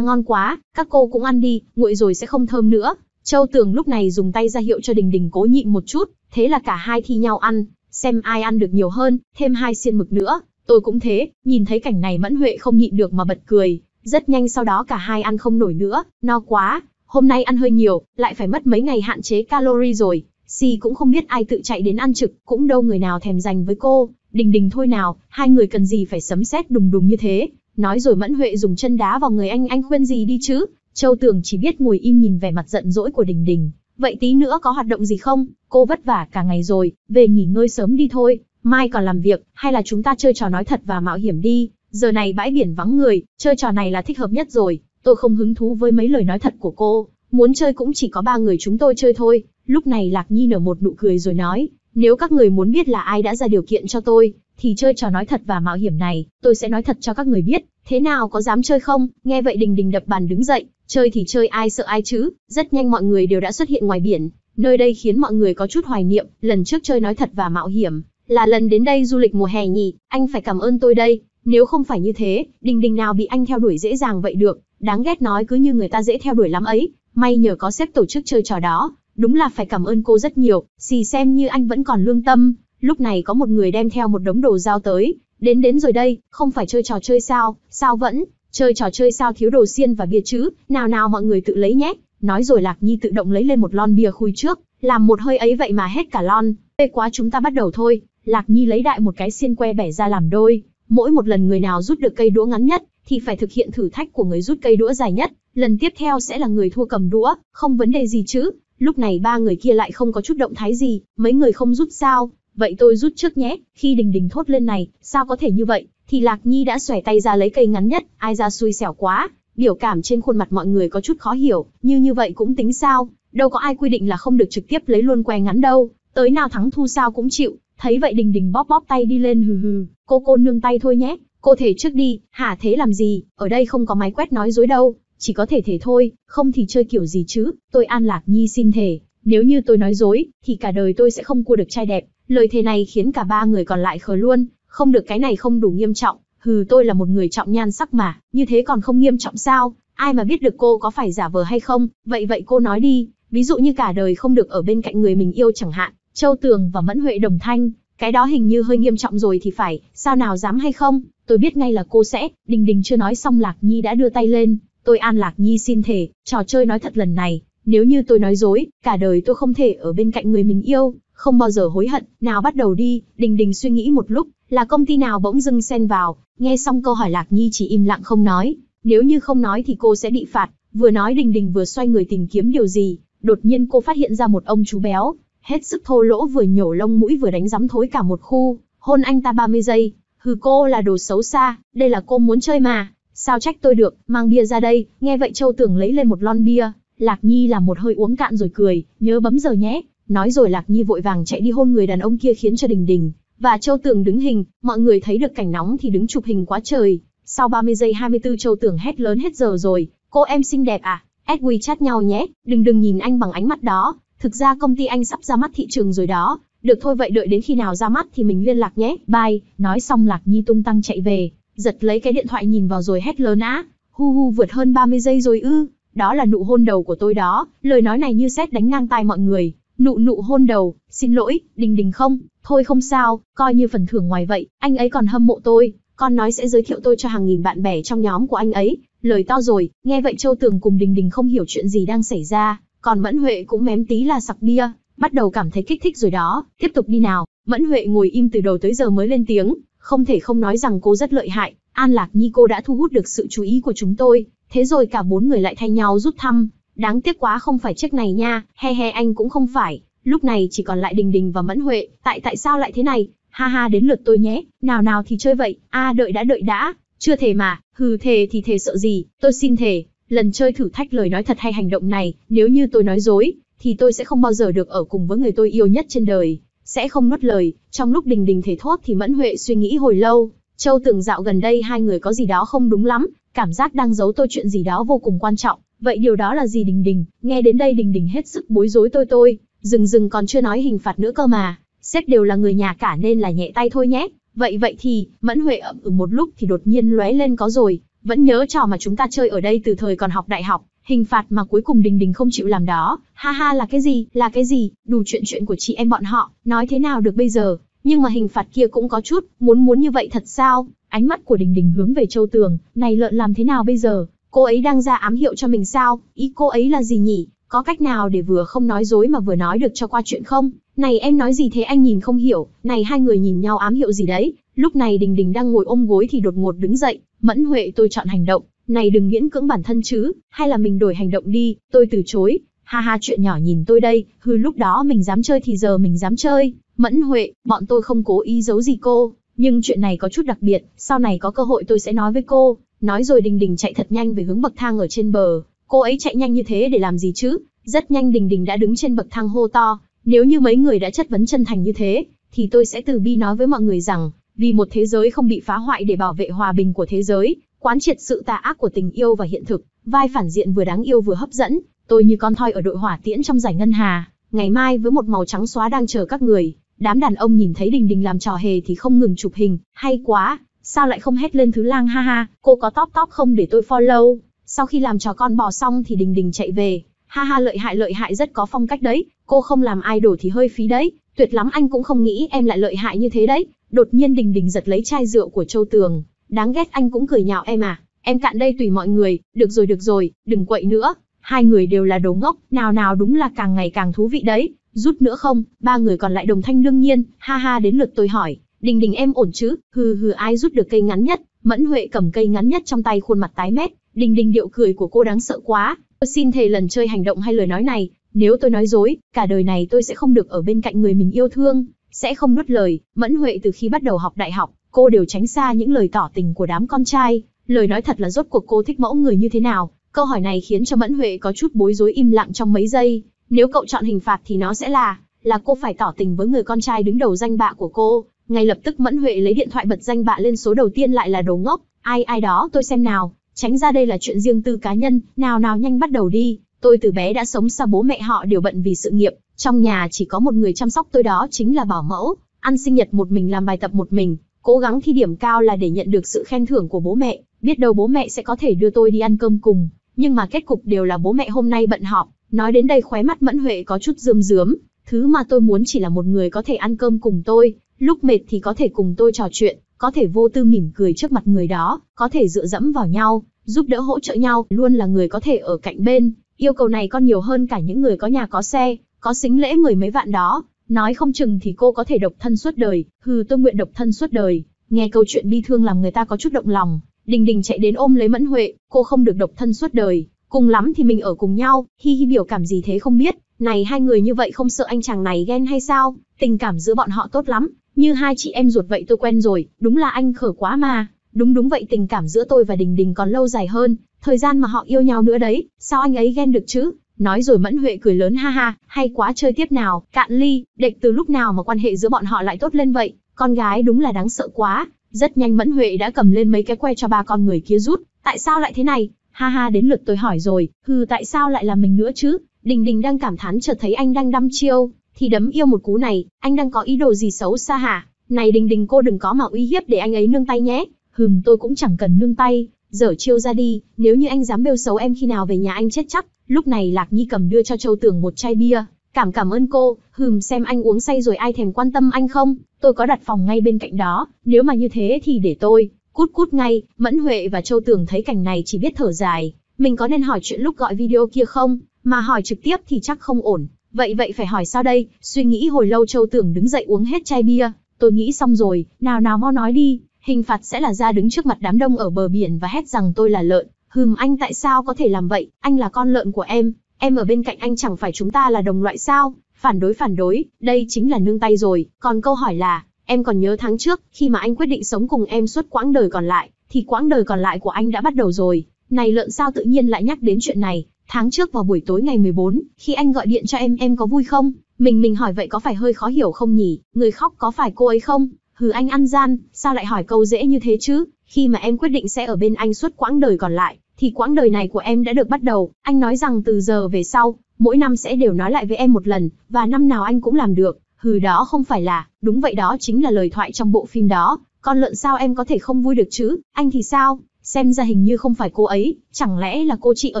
ngon quá, các cô cũng ăn đi, nguội rồi sẽ không thơm nữa, Châu Tường lúc này dùng tay ra hiệu cho Đình Đình cố nhịn một chút, thế là cả hai thi nhau ăn, xem ai ăn được nhiều hơn, thêm hai xiên mực nữa, tôi cũng thế, nhìn thấy cảnh này Mẫn Huệ không nhịn được mà bật cười, rất nhanh sau đó cả hai ăn không nổi nữa, no quá, hôm nay ăn hơi nhiều, lại phải mất mấy ngày hạn chế calorie rồi, Si cũng không biết ai tự chạy đến ăn trực, cũng đâu người nào thèm dành với cô, Đình Đình thôi nào, hai người cần gì phải sấm sét đùng đùng như thế, nói rồi Mẫn Huệ dùng chân đá vào người anh anh khuyên gì đi chứ, Châu Tường chỉ biết ngồi im nhìn vẻ mặt giận dỗi của Đình Đình, vậy tí nữa có hoạt động gì không, cô vất vả cả ngày rồi, về nghỉ ngơi sớm đi thôi, mai còn làm việc, hay là chúng ta chơi trò nói thật và mạo hiểm đi, giờ này bãi biển vắng người, chơi trò này là thích hợp nhất rồi, tôi không hứng thú với mấy lời nói thật của cô, muốn chơi cũng chỉ có ba người chúng tôi chơi thôi, lúc này Lạc Nhi nở một nụ cười rồi nói, nếu các người muốn biết là ai đã ra điều kiện cho tôi, thì chơi trò nói thật và mạo hiểm này, tôi sẽ nói thật cho các người biết, thế nào có dám chơi không? Nghe vậy Đình Đình đập bàn đứng dậy, chơi thì chơi ai sợ ai chứ, rất nhanh mọi người đều đã xuất hiện ngoài biển, nơi đây khiến mọi người có chút hoài niệm, lần trước chơi nói thật và mạo hiểm, là lần đến đây du lịch mùa hè nhỉ, anh phải cảm ơn tôi đây, nếu không phải như thế, Đình Đình nào bị anh theo đuổi dễ dàng vậy được, đáng ghét nói cứ như người ta dễ theo đuổi lắm ấy, may nhờ có sếp tổ chức chơi trò đó, đúng là phải cảm ơn cô rất nhiều, xì xem như anh vẫn còn lương tâm, Lúc này có một người đem theo một đống đồ giao tới, đến đến rồi đây, không phải chơi trò chơi sao, sao vẫn, chơi trò chơi sao thiếu đồ xiên và bia chứ, nào nào mọi người tự lấy nhé. Nói rồi Lạc Nhi tự động lấy lên một lon bia khui trước, làm một hơi ấy vậy mà hết cả lon, tê quá chúng ta bắt đầu thôi. Lạc Nhi lấy đại một cái xiên que bẻ ra làm đôi, mỗi một lần người nào rút được cây đũa ngắn nhất, thì phải thực hiện thử thách của người rút cây đũa dài nhất, lần tiếp theo sẽ là người thua cầm đũa, không vấn đề gì chứ. Lúc này ba người kia lại không có chút động thái gì, mấy người không rút sao, vậy tôi rút trước nhé, khi đình đình thốt lên này, sao có thể như vậy, thì Lạc Nhi đã xòe tay ra lấy cây ngắn nhất, ai ra xui xẻo quá, biểu cảm trên khuôn mặt mọi người có chút khó hiểu, như như vậy cũng tính sao, đâu có ai quy định là không được trực tiếp lấy luôn que ngắn đâu, tới nào thắng thu sao cũng chịu, thấy vậy đình đình bóp bóp tay đi lên hừ hừ, cô cô nương tay thôi nhé, cô thể trước đi, hả thế làm gì, ở đây không có máy quét nói dối đâu, chỉ có thể thể thôi, không thì chơi kiểu gì chứ, tôi An Lạc Nhi xin thể, nếu như tôi nói dối, thì cả đời tôi sẽ không cua được trai đẹp, Lời thề này khiến cả ba người còn lại khờ luôn, không được cái này không đủ nghiêm trọng, hừ tôi là một người trọng nhan sắc mà, như thế còn không nghiêm trọng sao, ai mà biết được cô có phải giả vờ hay không, vậy vậy cô nói đi, ví dụ như cả đời không được ở bên cạnh người mình yêu chẳng hạn, Châu Tường và Mẫn Huệ đồng thanh, cái đó hình như hơi nghiêm trọng rồi thì phải, sao nào dám hay không, tôi biết ngay là cô sẽ, Đình Đình chưa nói xong Lạc Nhi đã đưa tay lên, tôi An Lạc Nhi xin thề, trò chơi nói thật lần này, nếu như tôi nói dối, cả đời tôi không thể ở bên cạnh người mình yêu, không bao giờ hối hận, nào bắt đầu đi, Đình Đình suy nghĩ một lúc, là công ty nào bỗng dưng xen vào, nghe xong câu hỏi Lạc Nhi chỉ im lặng không nói, nếu như không nói thì cô sẽ bị phạt, vừa nói Đình Đình vừa xoay người tìm kiếm điều gì, đột nhiên cô phát hiện ra một ông chú béo, hết sức thô lỗ vừa nhổ lông mũi vừa đánh rắm thối cả một khu, hôn anh ta 30 giây, hừ cô là đồ xấu xa, đây là cô muốn chơi mà, sao trách tôi được, mang bia ra đây, nghe vậy Châu Tưởng lấy lên một lon bia, Lạc Nhi là một hơi uống cạn rồi cười, nhớ bấm giờ nhé, Nói rồi Lạc Nhi vội vàng chạy đi hôn người đàn ông kia khiến cho Đình Đình và Châu Tường đứng hình, mọi người thấy được cảnh nóng thì đứng chụp hình quá trời. Sau 30 giây 24 Châu Tường hét lớn hết giờ rồi, cô em xinh đẹp à, Edwy chat nhau nhé, đừng đừng nhìn anh bằng ánh mắt đó, thực ra công ty anh sắp ra mắt thị trường rồi đó, được thôi vậy đợi đến khi nào ra mắt thì mình liên lạc nhé, bye, nói xong Lạc Nhi tung tăng chạy về, giật lấy cái điện thoại nhìn vào rồi hét lớn á, hu hu vượt hơn 30 giây rồi ư, đó là nụ hôn đầu của tôi đó, lời nói này như xét đánh ngang tai mọi người, Nụ nụ hôn đầu, xin lỗi, đình đình không, thôi không sao, coi như phần thưởng ngoài vậy, anh ấy còn hâm mộ tôi, con nói sẽ giới thiệu tôi cho hàng nghìn bạn bè trong nhóm của anh ấy, lời to rồi, nghe vậy Châu Tường cùng đình đình không hiểu chuyện gì đang xảy ra, còn Mẫn Huệ cũng mém tí là sặc bia, bắt đầu cảm thấy kích thích rồi đó, tiếp tục đi nào, Mẫn Huệ ngồi im từ đầu tới giờ mới lên tiếng, không thể không nói rằng cô rất lợi hại, An Lạc Nhi cô đã thu hút được sự chú ý của chúng tôi, thế rồi cả bốn người lại thay nhau rút thăm, Đáng tiếc quá không phải chiếc này nha, he he anh cũng không phải, lúc này chỉ còn lại Đình Đình và Mẫn Huệ, tại tại sao lại thế này, ha ha đến lượt tôi nhé, nào nào thì chơi vậy, a à, đợi đã đợi đã, chưa thề mà, hừ thề thì thề sợ gì, tôi xin thề, lần chơi thử thách lời nói thật hay hành động này, nếu như tôi nói dối, thì tôi sẽ không bao giờ được ở cùng với người tôi yêu nhất trên đời, sẽ không nuốt lời, trong lúc Đình Đình thề thốt thì Mẫn Huệ suy nghĩ hồi lâu, Châu tưởng dạo gần đây hai người có gì đó không đúng lắm, cảm giác đang giấu tôi chuyện gì đó vô cùng quan trọng, Vậy điều đó là gì Đình Đình, nghe đến đây Đình Đình hết sức bối rối tôi tôi, dừng dừng còn chưa nói hình phạt nữa cơ mà, xét đều là người nhà cả nên là nhẹ tay thôi nhé. Vậy vậy thì, Mẫn Huệ ậm ừ một lúc thì đột nhiên lóe lên có rồi, vẫn nhớ trò mà chúng ta chơi ở đây từ thời còn học đại học, hình phạt mà cuối cùng Đình Đình không chịu làm đó, ha ha là cái gì, là cái gì, đủ chuyện chuyện của chị em bọn họ, nói thế nào được bây giờ, nhưng mà hình phạt kia cũng có chút, muốn muốn như vậy thật sao, ánh mắt của Đình Đình hướng về Châu Tường, này lợn làm thế nào bây giờ, Cô ấy đang ra ám hiệu cho mình sao? Ý cô ấy là gì nhỉ? Có cách nào để vừa không nói dối mà vừa nói được cho qua chuyện không? Này em nói gì thế anh nhìn không hiểu, này hai người nhìn nhau ám hiệu gì đấy? Lúc này Đình Đình đang ngồi ôm gối thì đột ngột đứng dậy, mẫn huệ tôi chọn hành động, này đừng miễn cưỡng bản thân chứ, hay là mình đổi hành động đi, tôi từ chối. Ha ha chuyện nhỏ nhìn tôi đây, hư lúc đó mình dám chơi thì giờ mình dám chơi. Mẫn Huệ, bọn tôi không cố ý giấu gì cô, nhưng chuyện này có chút đặc biệt, sau này có cơ hội tôi sẽ nói với cô, Nói rồi Đình Đình chạy thật nhanh về hướng bậc thang ở trên bờ, cô ấy chạy nhanh như thế để làm gì chứ? Rất nhanh Đình Đình đã đứng trên bậc thang hô to, nếu như mấy người đã chất vấn chân thành như thế, thì tôi sẽ từ bi nói với mọi người rằng, vì một thế giới không bị phá hoại để bảo vệ hòa bình của thế giới, quán triệt sự tà ác của tình yêu và hiện thực, vai phản diện vừa đáng yêu vừa hấp dẫn, tôi như con thoi ở đội hỏa tiễn trong giải ngân hà, ngày mai với một màu trắng xóa đang chờ các người, đám đàn ông nhìn thấy Đình Đình làm trò hề thì không ngừng chụp hình, hay quá, Sao lại không hét lên thứ lang ha ha, cô có top top không để tôi follow. Sau khi làm trò con bò xong thì đình đình chạy về. Ha ha lợi hại lợi hại rất có phong cách đấy, cô không làm idol thì hơi phí đấy. Tuyệt lắm anh cũng không nghĩ em lại lợi hại như thế đấy. Đột nhiên đình đình giật lấy chai rượu của Châu Tường. Đáng ghét anh cũng cười nhạo em à. Em cạn đây tùy mọi người, được rồi được rồi, đừng quậy nữa. Hai người đều là đồ ngốc, nào nào đúng là càng ngày càng thú vị đấy rút nữa không, ba người còn lại đồng thanh đương nhiên, ha ha đến lượt tôi hỏi, Đình đình em ổn chứ, hừ hừ ai rút được cây ngắn nhất, mẫn huệ cầm cây ngắn nhất trong tay khuôn mặt tái mét, đình đình điệu cười của cô đáng sợ quá. Tôi xin thề lần chơi hành động hay lời nói này, nếu tôi nói dối, cả đời này tôi sẽ không được ở bên cạnh người mình yêu thương, sẽ không nuốt lời. Mẫn huệ từ khi bắt đầu học đại học, cô đều tránh xa những lời tỏ tình của đám con trai. Lời nói thật là rốt cuộc cô thích mẫu người như thế nào, Câu hỏi này khiến cho Mẫn Huệ có chút bối rối im lặng trong mấy giây. Nếu cậu chọn hình phạt thì nó sẽ là, là cô phải tỏ tình với người con trai đứng đầu danh bạ của cô, ngay lập tức Mẫn Huệ lấy điện thoại bật danh bạ lên số đầu tiên lại là đồ ngốc, ai ai đó tôi xem nào, tránh ra đây là chuyện riêng tư cá nhân, nào nào nhanh bắt đầu đi, tôi từ bé đã sống xa bố mẹ họ đều bận vì sự nghiệp, trong nhà chỉ có một người chăm sóc tôi đó chính là bảo mẫu, ăn sinh nhật một mình làm bài tập một mình, cố gắng thi điểm cao là để nhận được sự khen thưởng của bố mẹ, biết đâu bố mẹ sẽ có thể đưa tôi đi ăn cơm cùng, nhưng mà kết cục đều là bố mẹ hôm nay bận họp, nói đến đây khóe mắt Mẫn Huệ có chút rơm rướm, thứ mà tôi muốn chỉ là một người có thể ăn cơm cùng tôi, lúc mệt thì có thể cùng tôi trò chuyện, có thể vô tư mỉm cười trước mặt người đó, có thể dựa dẫm vào nhau, giúp đỡ hỗ trợ nhau, luôn là người có thể ở cạnh bên. Yêu cầu này còn nhiều hơn cả những người có nhà có xe, có xính lễ người mấy vạn đó. Nói không chừng thì cô có thể độc thân suốt đời, hừ tôi nguyện độc thân suốt đời. Nghe câu chuyện bi thương làm người ta có chút động lòng, Đình Đình chạy đến ôm lấy Mẫn Huệ, cô không được độc thân suốt đời, cùng lắm thì mình ở cùng nhau, hi hi biểu cảm gì thế không biết, này hai người như vậy không sợ anh chàng này ghen hay sao, tình cảm giữa bọn họ tốt lắm, như hai chị em ruột vậy tôi quen rồi, đúng là anh khở quá mà. Đúng đúng vậy tình cảm giữa tôi và Đình Đình còn lâu dài hơn, thời gian mà họ yêu nhau nữa đấy, sao anh ấy ghen được chứ? Nói rồi Mẫn Huệ cười lớn ha ha, hay quá chơi tiếp nào, cạn ly, đệch từ lúc nào mà quan hệ giữa bọn họ lại tốt lên vậy, con gái đúng là đáng sợ quá. Rất nhanh Mẫn Huệ đã cầm lên mấy cái que cho ba con người kia rút, tại sao lại thế này? Ha ha đến lượt tôi hỏi rồi, hừ tại sao lại là mình nữa chứ? Đình Đình đang cảm thán chợt thấy anh đang đăm chiêu, thì đấm yêu một cú này, anh đang có ý đồ gì xấu xa hả? Này đình đình cô đừng có mà uy hiếp để anh ấy nương tay nhé. Hừm tôi cũng chẳng cần nương tay, dở chiêu ra đi, nếu như anh dám bêu xấu em khi nào về nhà anh chết chắc. Lúc này Lạc Nhi cầm đưa cho Châu Tường một chai bia, cảm cảm ơn cô, hừm xem anh uống say rồi ai thèm quan tâm anh không, tôi có đặt phòng ngay bên cạnh đó, nếu mà như thế thì để tôi, cút cút ngay, Mẫn Huệ và Châu Tường thấy cảnh này chỉ biết thở dài, mình có nên hỏi chuyện lúc gọi video kia không, mà hỏi trực tiếp thì chắc không ổn, Vậy vậy phải hỏi sao đây, suy nghĩ hồi lâu Châu Tưởng đứng dậy uống hết chai bia, tôi nghĩ xong rồi, nào nào mau nói đi, hình phạt sẽ là ra đứng trước mặt đám đông ở bờ biển và hét rằng tôi là lợn. Hừm anh tại sao có thể làm vậy, anh là con lợn của em, em ở bên cạnh anh chẳng phải chúng ta là đồng loại sao, phản đối phản đối, đây chính là nương tay rồi, còn câu hỏi là, em còn nhớ tháng trước, khi mà anh quyết định sống cùng em suốt quãng đời còn lại, thì quãng đời còn lại của anh đã bắt đầu rồi, này lợn sao tự nhiên lại nhắc đến chuyện này, Tháng trước vào buổi tối ngày 14, khi anh gọi điện cho em em có vui không? Mình mình hỏi vậy có phải hơi khó hiểu không nhỉ? Người khóc có phải cô ấy không? Hừ anh ăn gian, sao lại hỏi câu dễ như thế chứ? Khi mà em quyết định sẽ ở bên anh suốt quãng đời còn lại, thì quãng đời này của em đã được bắt đầu. Anh nói rằng từ giờ về sau, mỗi năm sẽ đều nói lại với em một lần, và năm nào anh cũng làm được. Hừ đó không phải là, đúng vậy đó chính là lời thoại trong bộ phim đó. Con lợn sao em có thể không vui được chứ, anh thì sao? Xem ra hình như không phải cô ấy, chẳng lẽ là cô chị ở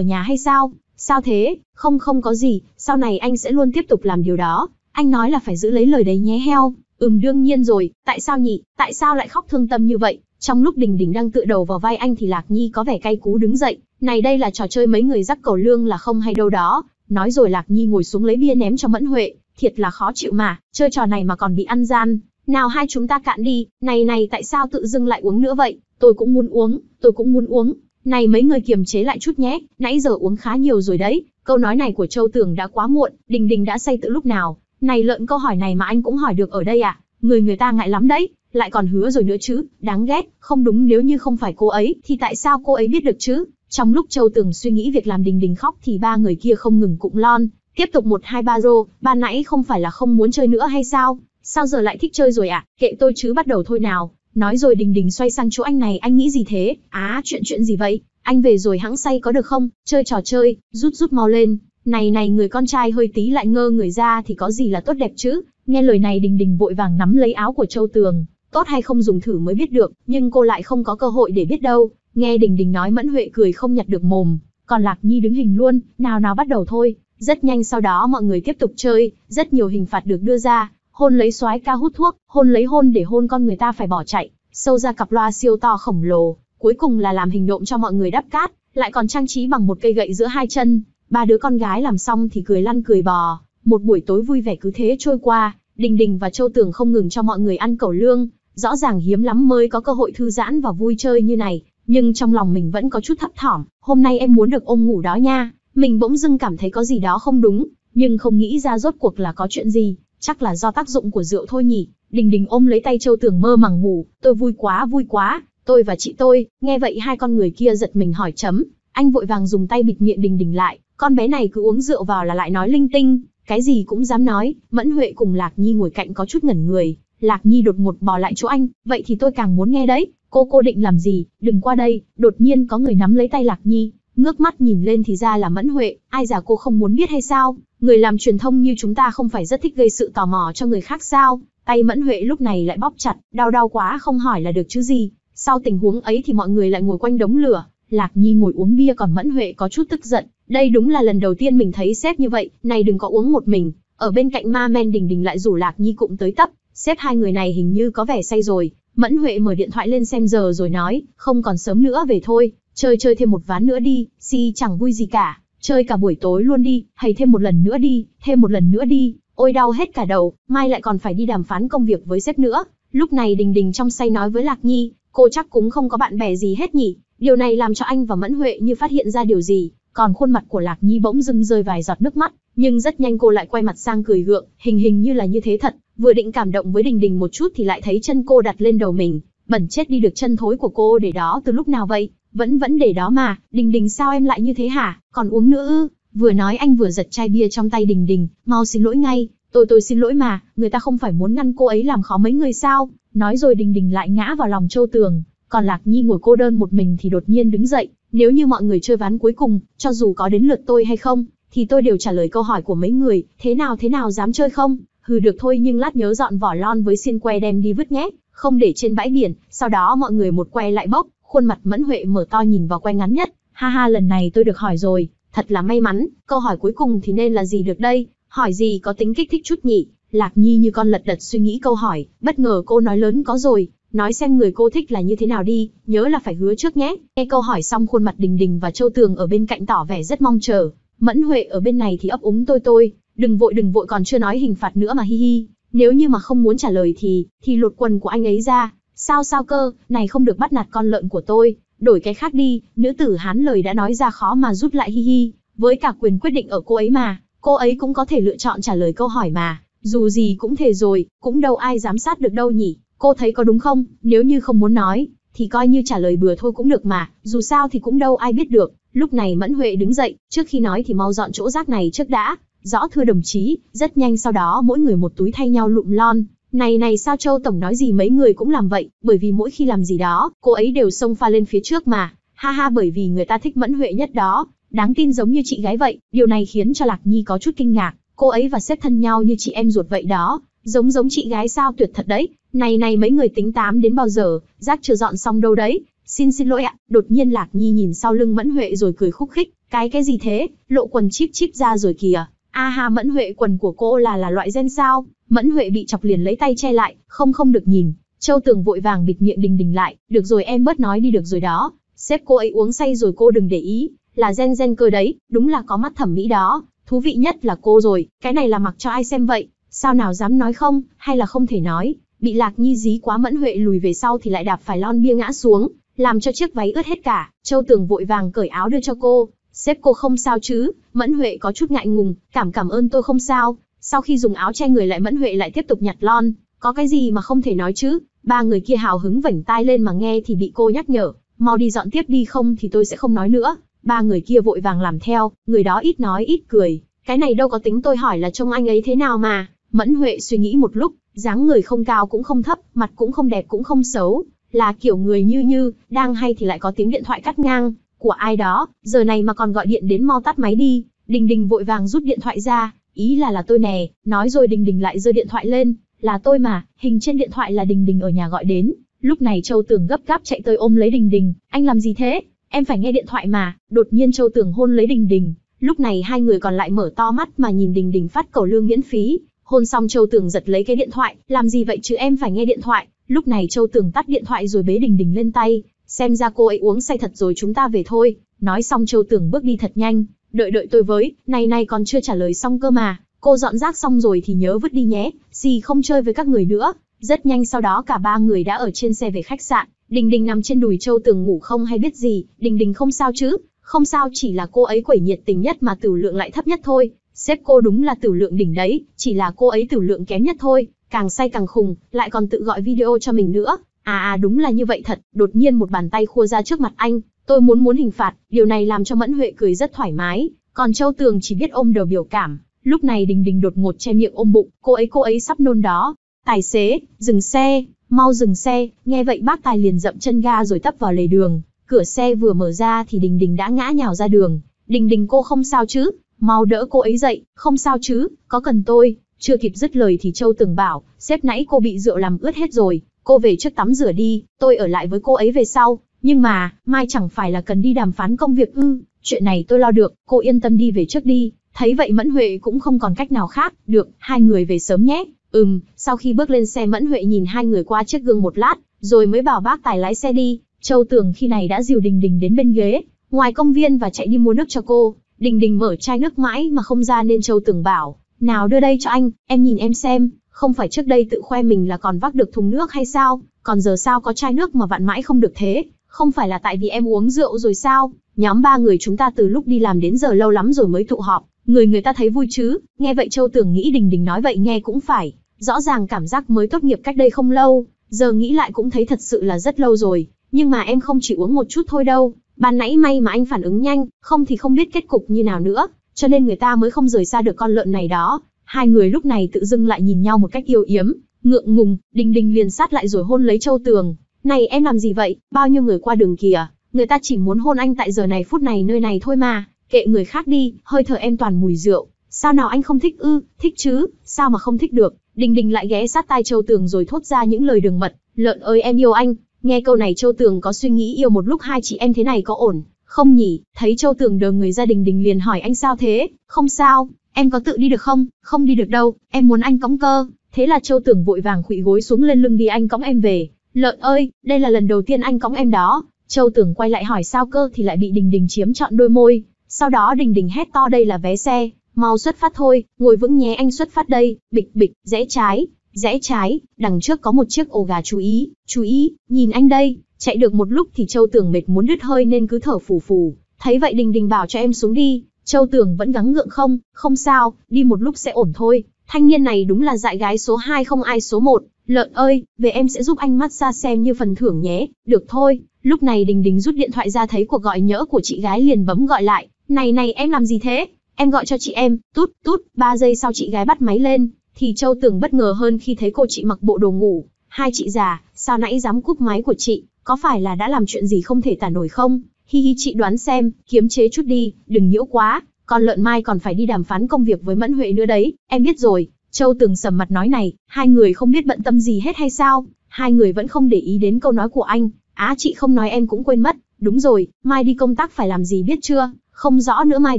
nhà hay sao? Sao thế? Không không có gì, sau này anh sẽ luôn tiếp tục làm điều đó. Anh nói là phải giữ lấy lời đấy nhé heo. Ừm đương nhiên rồi, tại sao nhỉ? Tại sao lại khóc thương tâm như vậy? Trong lúc Đình Đình đang tựa đầu vào vai anh thì Lạc Nhi có vẻ cay cú đứng dậy. Này đây là trò chơi mấy người rắc cầu lương là không hay đâu đó. Nói rồi Lạc Nhi ngồi xuống lấy bia ném cho Mẫn Huệ. Thiệt là khó chịu mà, chơi trò này mà còn bị ăn gian. Nào hai chúng ta cạn đi, này này tại sao tự dưng lại uống nữa vậy? tôi cũng muốn uống, tôi cũng muốn uống, này mấy người kiềm chế lại chút nhé, nãy giờ uống khá nhiều rồi đấy, câu nói này của Châu Tường đã quá muộn, Đình Đình đã say từ lúc nào, này lợn câu hỏi này mà anh cũng hỏi được ở đây à, người người ta ngại lắm đấy, lại còn hứa rồi nữa chứ, đáng ghét, không đúng nếu như không phải cô ấy, thì tại sao cô ấy biết được chứ, trong lúc Châu Tường suy nghĩ việc làm Đình Đình khóc thì ba người kia không ngừng cụng lon, tiếp tục một hai ba rô, ba nãy không phải là không muốn chơi nữa hay sao, sao giờ lại thích chơi rồi à, kệ tôi chứ bắt đầu thôi nào, Nói rồi đình đình xoay sang chỗ anh này, anh nghĩ gì thế? Á, chuyện chuyện gì vậy? Anh về rồi hãng say có được không? Chơi trò chơi, rút rút mau lên. Này này người con trai hơi tí lại ngơ người ra thì có gì là tốt đẹp chứ? Nghe lời này đình đình vội vàng nắm lấy áo của Châu Tường. Tốt hay không dùng thử mới biết được, nhưng cô lại không có cơ hội để biết đâu. Nghe đình đình nói mẫn huệ cười không nhặt được mồm. Còn Lạc Nhi đứng hình luôn, nào nào bắt đầu thôi. Rất nhanh sau đó mọi người tiếp tục chơi, rất nhiều hình phạt được đưa ra, hôn lấy soái ca hút thuốc, hôn lấy hôn để hôn con người ta phải bỏ chạy, sâu ra cặp loa siêu to khổng lồ, cuối cùng là làm hình nộm cho mọi người đắp cát, lại còn trang trí bằng một cây gậy giữa hai chân, ba đứa con gái làm xong thì cười lăn cười bò, một buổi tối vui vẻ cứ thế trôi qua, Đình Đình và Châu Tường không ngừng cho mọi người ăn cẩu lương, rõ ràng hiếm lắm mới có cơ hội thư giãn và vui chơi như này, nhưng trong lòng mình vẫn có chút thấp thỏm, hôm nay em muốn được ôm ngủ đó nha, mình bỗng dưng cảm thấy có gì đó không đúng, nhưng không nghĩ ra rốt cuộc là có chuyện gì, Chắc là do tác dụng của rượu thôi nhỉ. Đình đình ôm lấy tay Châu Tường mơ màng ngủ, tôi vui quá vui quá, tôi và chị tôi, nghe vậy hai con người kia giật mình hỏi chấm. Anh vội vàng dùng tay bịt miệng đình đình lại, con bé này cứ uống rượu vào là lại nói linh tinh, cái gì cũng dám nói. Mẫn Huệ cùng Lạc Nhi ngồi cạnh có chút ngẩn người, Lạc Nhi đột ngột bò lại chỗ anh, vậy thì tôi càng muốn nghe đấy, cô cô định làm gì, đừng qua đây, đột nhiên có người nắm lấy tay Lạc Nhi, ngước mắt nhìn lên thì ra là Mẫn Huệ, ai già cô không muốn biết hay sao, người làm truyền thông như chúng ta không phải rất thích gây sự tò mò cho người khác sao, tay Mẫn Huệ lúc này lại bóp chặt, đau đau quá không hỏi là được chứ gì, sau tình huống ấy thì mọi người lại ngồi quanh đống lửa, Lạc Nhi ngồi uống bia còn Mẫn Huệ có chút tức giận, đây đúng là lần đầu tiên mình thấy sếp như vậy, này đừng có uống một mình, ở bên cạnh ma men đình đình lại rủ Lạc Nhi cụm tới tấp, sếp hai người này hình như có vẻ say rồi, Mẫn Huệ mở điện thoại lên xem giờ rồi nói, không còn sớm nữa về thôi, Chơi chơi thêm một ván nữa đi, si chẳng vui gì cả, chơi cả buổi tối luôn đi, hay thêm một lần nữa đi, thêm một lần nữa đi, ôi đau hết cả đầu, mai lại còn phải đi đàm phán công việc với sếp nữa. Lúc này Đình Đình trong say nói với Lạc Nhi, cô chắc cũng không có bạn bè gì hết nhỉ, điều này làm cho anh và Mẫn Huệ như phát hiện ra điều gì, còn khuôn mặt của Lạc Nhi bỗng dưng rơi vài giọt nước mắt, nhưng rất nhanh cô lại quay mặt sang cười gượng, hình hình như là như thế thật, vừa định cảm động với Đình Đình một chút thì lại thấy chân cô đặt lên đầu mình, bẩn chết đi được chân thối của cô để đó từ lúc nào vậy, vẫn vẫn để đó mà, Đình Đình sao em lại như thế hả, còn uống nữa ư? Vừa nói anh vừa giật chai bia trong tay Đình Đình, mau xin lỗi ngay, tôi tôi xin lỗi mà, người ta không phải muốn ngăn cô ấy làm khó mấy người sao? Nói rồi Đình Đình lại ngã vào lòng Châu Tường, còn Lạc Nhi ngồi cô đơn một mình thì đột nhiên đứng dậy, nếu như mọi người chơi ván cuối cùng, cho dù có đến lượt tôi hay không, thì tôi đều trả lời câu hỏi của mấy người, thế nào thế nào dám chơi không? Hừ được thôi nhưng lát nhớ dọn vỏ lon với xiên que đem đi vứt nhé, không để trên bãi biển, sau đó mọi người một que lại bốc, khuôn mặt mẫn huệ mở to nhìn vào quay ngắn nhất, ha ha lần này tôi được hỏi rồi, thật là may mắn, câu hỏi cuối cùng thì nên là gì được đây, hỏi gì có tính kích thích chút nhỉ, lạc nhi như con lật đật suy nghĩ câu hỏi, bất ngờ cô nói lớn có rồi, nói xem người cô thích là như thế nào đi, nhớ là phải hứa trước nhé, nghe câu hỏi xong khuôn mặt đình đình và châu tường ở bên cạnh tỏ vẻ rất mong chờ, mẫn huệ ở bên này thì ấp úng tôi tôi, đừng vội đừng vội còn chưa nói hình phạt nữa mà hi hi, nếu như mà không muốn trả lời thì, thì lột quần của anh ấy ra, Sao sao cơ, này không được bắt nạt con lợn của tôi, đổi cái khác đi, nữ tử hán lời đã nói ra khó mà rút lại hi hi, với cả quyền quyết định ở cô ấy mà, cô ấy cũng có thể lựa chọn trả lời câu hỏi mà, dù gì cũng thể rồi, cũng đâu ai giám sát được đâu nhỉ, cô thấy có đúng không, nếu như không muốn nói, thì coi như trả lời bừa thôi cũng được mà, dù sao thì cũng đâu ai biết được, lúc này Mẫn Huệ đứng dậy, trước khi nói thì mau dọn chỗ rác này trước đã, rõ thưa đồng chí, rất nhanh sau đó mỗi người một túi thay nhau lụm lon, này này sao Châu Tổng nói gì mấy người cũng làm vậy, bởi vì mỗi khi làm gì đó, cô ấy đều xông pha lên phía trước mà. Ha ha bởi vì người ta thích mẫn huệ nhất đó, đáng tin giống như chị gái vậy, điều này khiến cho Lạc Nhi có chút kinh ngạc. Cô ấy và xếp thân nhau như chị em ruột vậy đó, giống giống chị gái sao tuyệt thật đấy. Này này mấy người tính tám đến bao giờ, rác chưa dọn xong đâu đấy. Xin xin lỗi ạ, đột nhiên Lạc Nhi nhìn sau lưng Mẫn Huệ rồi cười khúc khích, cái cái gì thế, lộ quần chip chip ra rồi kìa. A ha Mẫn Huệ quần của cô là là loại gen sao, Mẫn Huệ bị chọc liền lấy tay che lại, không không được nhìn, Châu Tường vội vàng bịt miệng đình đình lại, được rồi em bớt nói đi được rồi đó, sếp cô ấy uống say rồi cô đừng để ý, là gen gen cơ đấy, đúng là có mắt thẩm mỹ đó, thú vị nhất là cô rồi, cái này là mặc cho ai xem vậy, sao nào dám nói không, hay là không thể nói, bị lạc nhi dí quá mẫn huệ lùi về sau thì lại đạp phải lon bia ngã xuống, làm cho chiếc váy ướt hết cả, châu tường vội vàng cởi áo đưa cho cô, sếp cô không sao chứ, mẫn huệ có chút ngại ngùng, cảm cảm ơn tôi không sao, sau khi dùng áo che người lại Mẫn Huệ lại tiếp tục nhặt lon, có cái gì mà không thể nói chứ, ba người kia hào hứng vảnh tai lên mà nghe thì bị cô nhắc nhở, mau đi dọn tiếp đi không thì tôi sẽ không nói nữa. Ba người kia vội vàng làm theo, người đó ít nói ít cười, cái này đâu có tính tôi hỏi là trông anh ấy thế nào mà. Mẫn Huệ suy nghĩ một lúc, dáng người không cao cũng không thấp, mặt cũng không đẹp cũng không xấu, là kiểu người như như, đang hay thì lại có tiếng điện thoại cắt ngang, của ai đó, giờ này mà còn gọi điện đến mau tắt máy đi, Đình Đình vội vàng rút điện thoại ra, Ý là là tôi nè, nói rồi Đình Đình lại giơ điện thoại lên, là tôi mà, hình trên điện thoại là Đình Đình ở nhà gọi đến. Lúc này Châu Tường gấp gáp chạy tới ôm lấy Đình Đình, anh làm gì thế? Em phải nghe điện thoại mà, đột nhiên Châu Tường hôn lấy Đình Đình. Lúc này hai người còn lại mở to mắt mà nhìn Đình Đình phát cầu lương miễn phí. Hôn xong Châu Tường giật lấy cái điện thoại, làm gì vậy chứ em phải nghe điện thoại. Lúc này Châu Tường tắt điện thoại rồi bế Đình Đình lên tay, xem ra cô ấy uống say thật rồi chúng ta về thôi. Nói xong Châu Tường bước đi thật nhanh, đợi đợi tôi với, này này còn chưa trả lời xong cơ mà, cô dọn rác xong rồi thì nhớ vứt đi nhé, gì không chơi với các người nữa. Rất nhanh sau đó cả ba người đã ở trên xe về khách sạn, Đình Đình nằm trên đùi Châu Tường ngủ không hay biết gì, Đình Đình không sao chứ, không sao chỉ là cô ấy quẩy nhiệt tình nhất mà tử lượng lại thấp nhất thôi, xếp cô đúng là tử lượng đỉnh đấy, chỉ là cô ấy tử lượng kém nhất thôi, càng say càng khùng, lại còn tự gọi video cho mình nữa. À à đúng là như vậy thật, đột nhiên một bàn tay khua ra trước mặt anh, Tôi muốn muốn hình phạt, điều này làm cho Mẫn Huệ cười rất thoải mái, còn Châu Tường chỉ biết ôm đầu biểu cảm. Lúc này Đình Đình đột ngột che miệng ôm bụng, cô ấy cô ấy sắp nôn đó. Tài xế, dừng xe, mau dừng xe, nghe vậy bác Tài liền dậm chân ga rồi tấp vào lề đường. Cửa xe vừa mở ra thì Đình Đình đã ngã nhào ra đường. Đình Đình cô không sao chứ, mau đỡ cô ấy dậy, không sao chứ, có cần tôi. Chưa kịp dứt lời thì Châu Tường bảo, sếp nãy cô bị rượu làm ướt hết rồi, cô về trước tắm rửa đi, tôi ở lại với cô ấy về sau, nhưng mà, mai chẳng phải là cần đi đàm phán công việc ư, chuyện này tôi lo được, cô yên tâm đi về trước đi. Thấy vậy Mẫn Huệ cũng không còn cách nào khác, được, hai người về sớm nhé. Ừm, sau khi bước lên xe Mẫn Huệ nhìn hai người qua chiếc gương một lát, rồi mới bảo bác tài lái xe đi. Châu Tường khi này đã dìu Đình Đình đến bên ghế, ngoài công viên và chạy đi mua nước cho cô. Đình Đình mở chai nước mãi mà không ra nên Châu Tường bảo, nào đưa đây cho anh, em nhìn em xem, không phải trước đây tự khoe mình là còn vác được thùng nước hay sao, còn giờ sao có chai nước mà vặn mãi không được thế không phải là tại vì em uống rượu rồi sao? Nhóm ba người chúng ta từ lúc đi làm đến giờ lâu lắm rồi mới tụ họp, người người ta thấy vui chứ? Nghe vậy Châu Tưởng nghĩ Đình Đình nói vậy nghe cũng phải, rõ ràng cảm giác mới tốt nghiệp cách đây không lâu, giờ nghĩ lại cũng thấy thật sự là rất lâu rồi, nhưng mà em không chỉ uống một chút thôi đâu, ban nãy may mà anh phản ứng nhanh, không thì không biết kết cục như nào nữa, cho nên người ta mới không rời xa được con lợn này đó. Hai người lúc này tự dưng lại nhìn nhau một cách yêu yếm, ngượng ngùng, Đình Đình liền sát lại rồi hôn lấy Châu Tường, này em làm gì vậy, bao nhiêu người qua đường kìa, người ta chỉ muốn hôn anh tại giờ này phút này nơi này thôi mà, kệ người khác đi, hơi thở em toàn mùi rượu, sao nào anh không thích ư, thích chứ, sao mà không thích được. Đình Đình lại ghé sát tai Châu Tường rồi thốt ra những lời đường mật, lợn ơi em yêu anh. Nghe câu này Châu Tường có suy nghĩ yêu một lúc hai chị em thế này có ổn, không nhỉ, thấy Châu Tường đờ người ra Đình Đình liền hỏi anh sao thế, không sao, em có tự đi được không, không đi được đâu, em muốn anh cõng cơ. Thế là Châu Tường vội vàng khụy gối xuống lên lưng đi anh cõng em về, Lợn ơi, đây là lần đầu tiên anh cõng em đó. Châu tưởng quay lại hỏi sao cơ thì lại bị Đình Đình chiếm trọn đôi môi. Sau đó Đình Đình hét to đây là vé xe, mau xuất phát thôi, ngồi vững nhé anh xuất phát đây, bịch bịch, rẽ trái, rẽ trái, đằng trước có một chiếc ổ gà chú ý, chú ý, nhìn anh đây. Chạy được một lúc thì Châu tưởng mệt muốn đứt hơi nên cứ thở phù phù. Thấy vậy Đình Đình bảo cho em xuống đi, Châu tưởng vẫn gắng gượng không, không sao, đi một lúc sẽ ổn thôi. Thanh niên này đúng là dại gái số 2 không ai số 1, Lợn ơi, về em sẽ giúp anh mát massage xem như phần thưởng nhé, được thôi. Lúc này Đình Đình rút điện thoại ra thấy cuộc gọi nhỡ của chị gái liền bấm gọi lại. Này này em làm gì thế? Em gọi cho chị em, tút tút, 3 giây sau chị gái bắt máy lên. Thì Châu tưởng bất ngờ hơn khi thấy cô chị mặc bộ đồ ngủ. Hai chị già, sao nãy dám cúp máy của chị, có phải là đã làm chuyện gì không thể tả nổi không? Hi hi chị đoán xem, kiếm chế chút đi, đừng nhiễu quá, con lợn mai còn phải đi đàm phán công việc với Mẫn Huệ nữa đấy, em biết rồi, Châu Tường sầm mặt nói này, hai người không biết bận tâm gì hết hay sao, hai người vẫn không để ý đến câu nói của anh, á à, chị không nói em cũng quên mất, đúng rồi, mai đi công tác phải làm gì biết chưa, không rõ nữa mai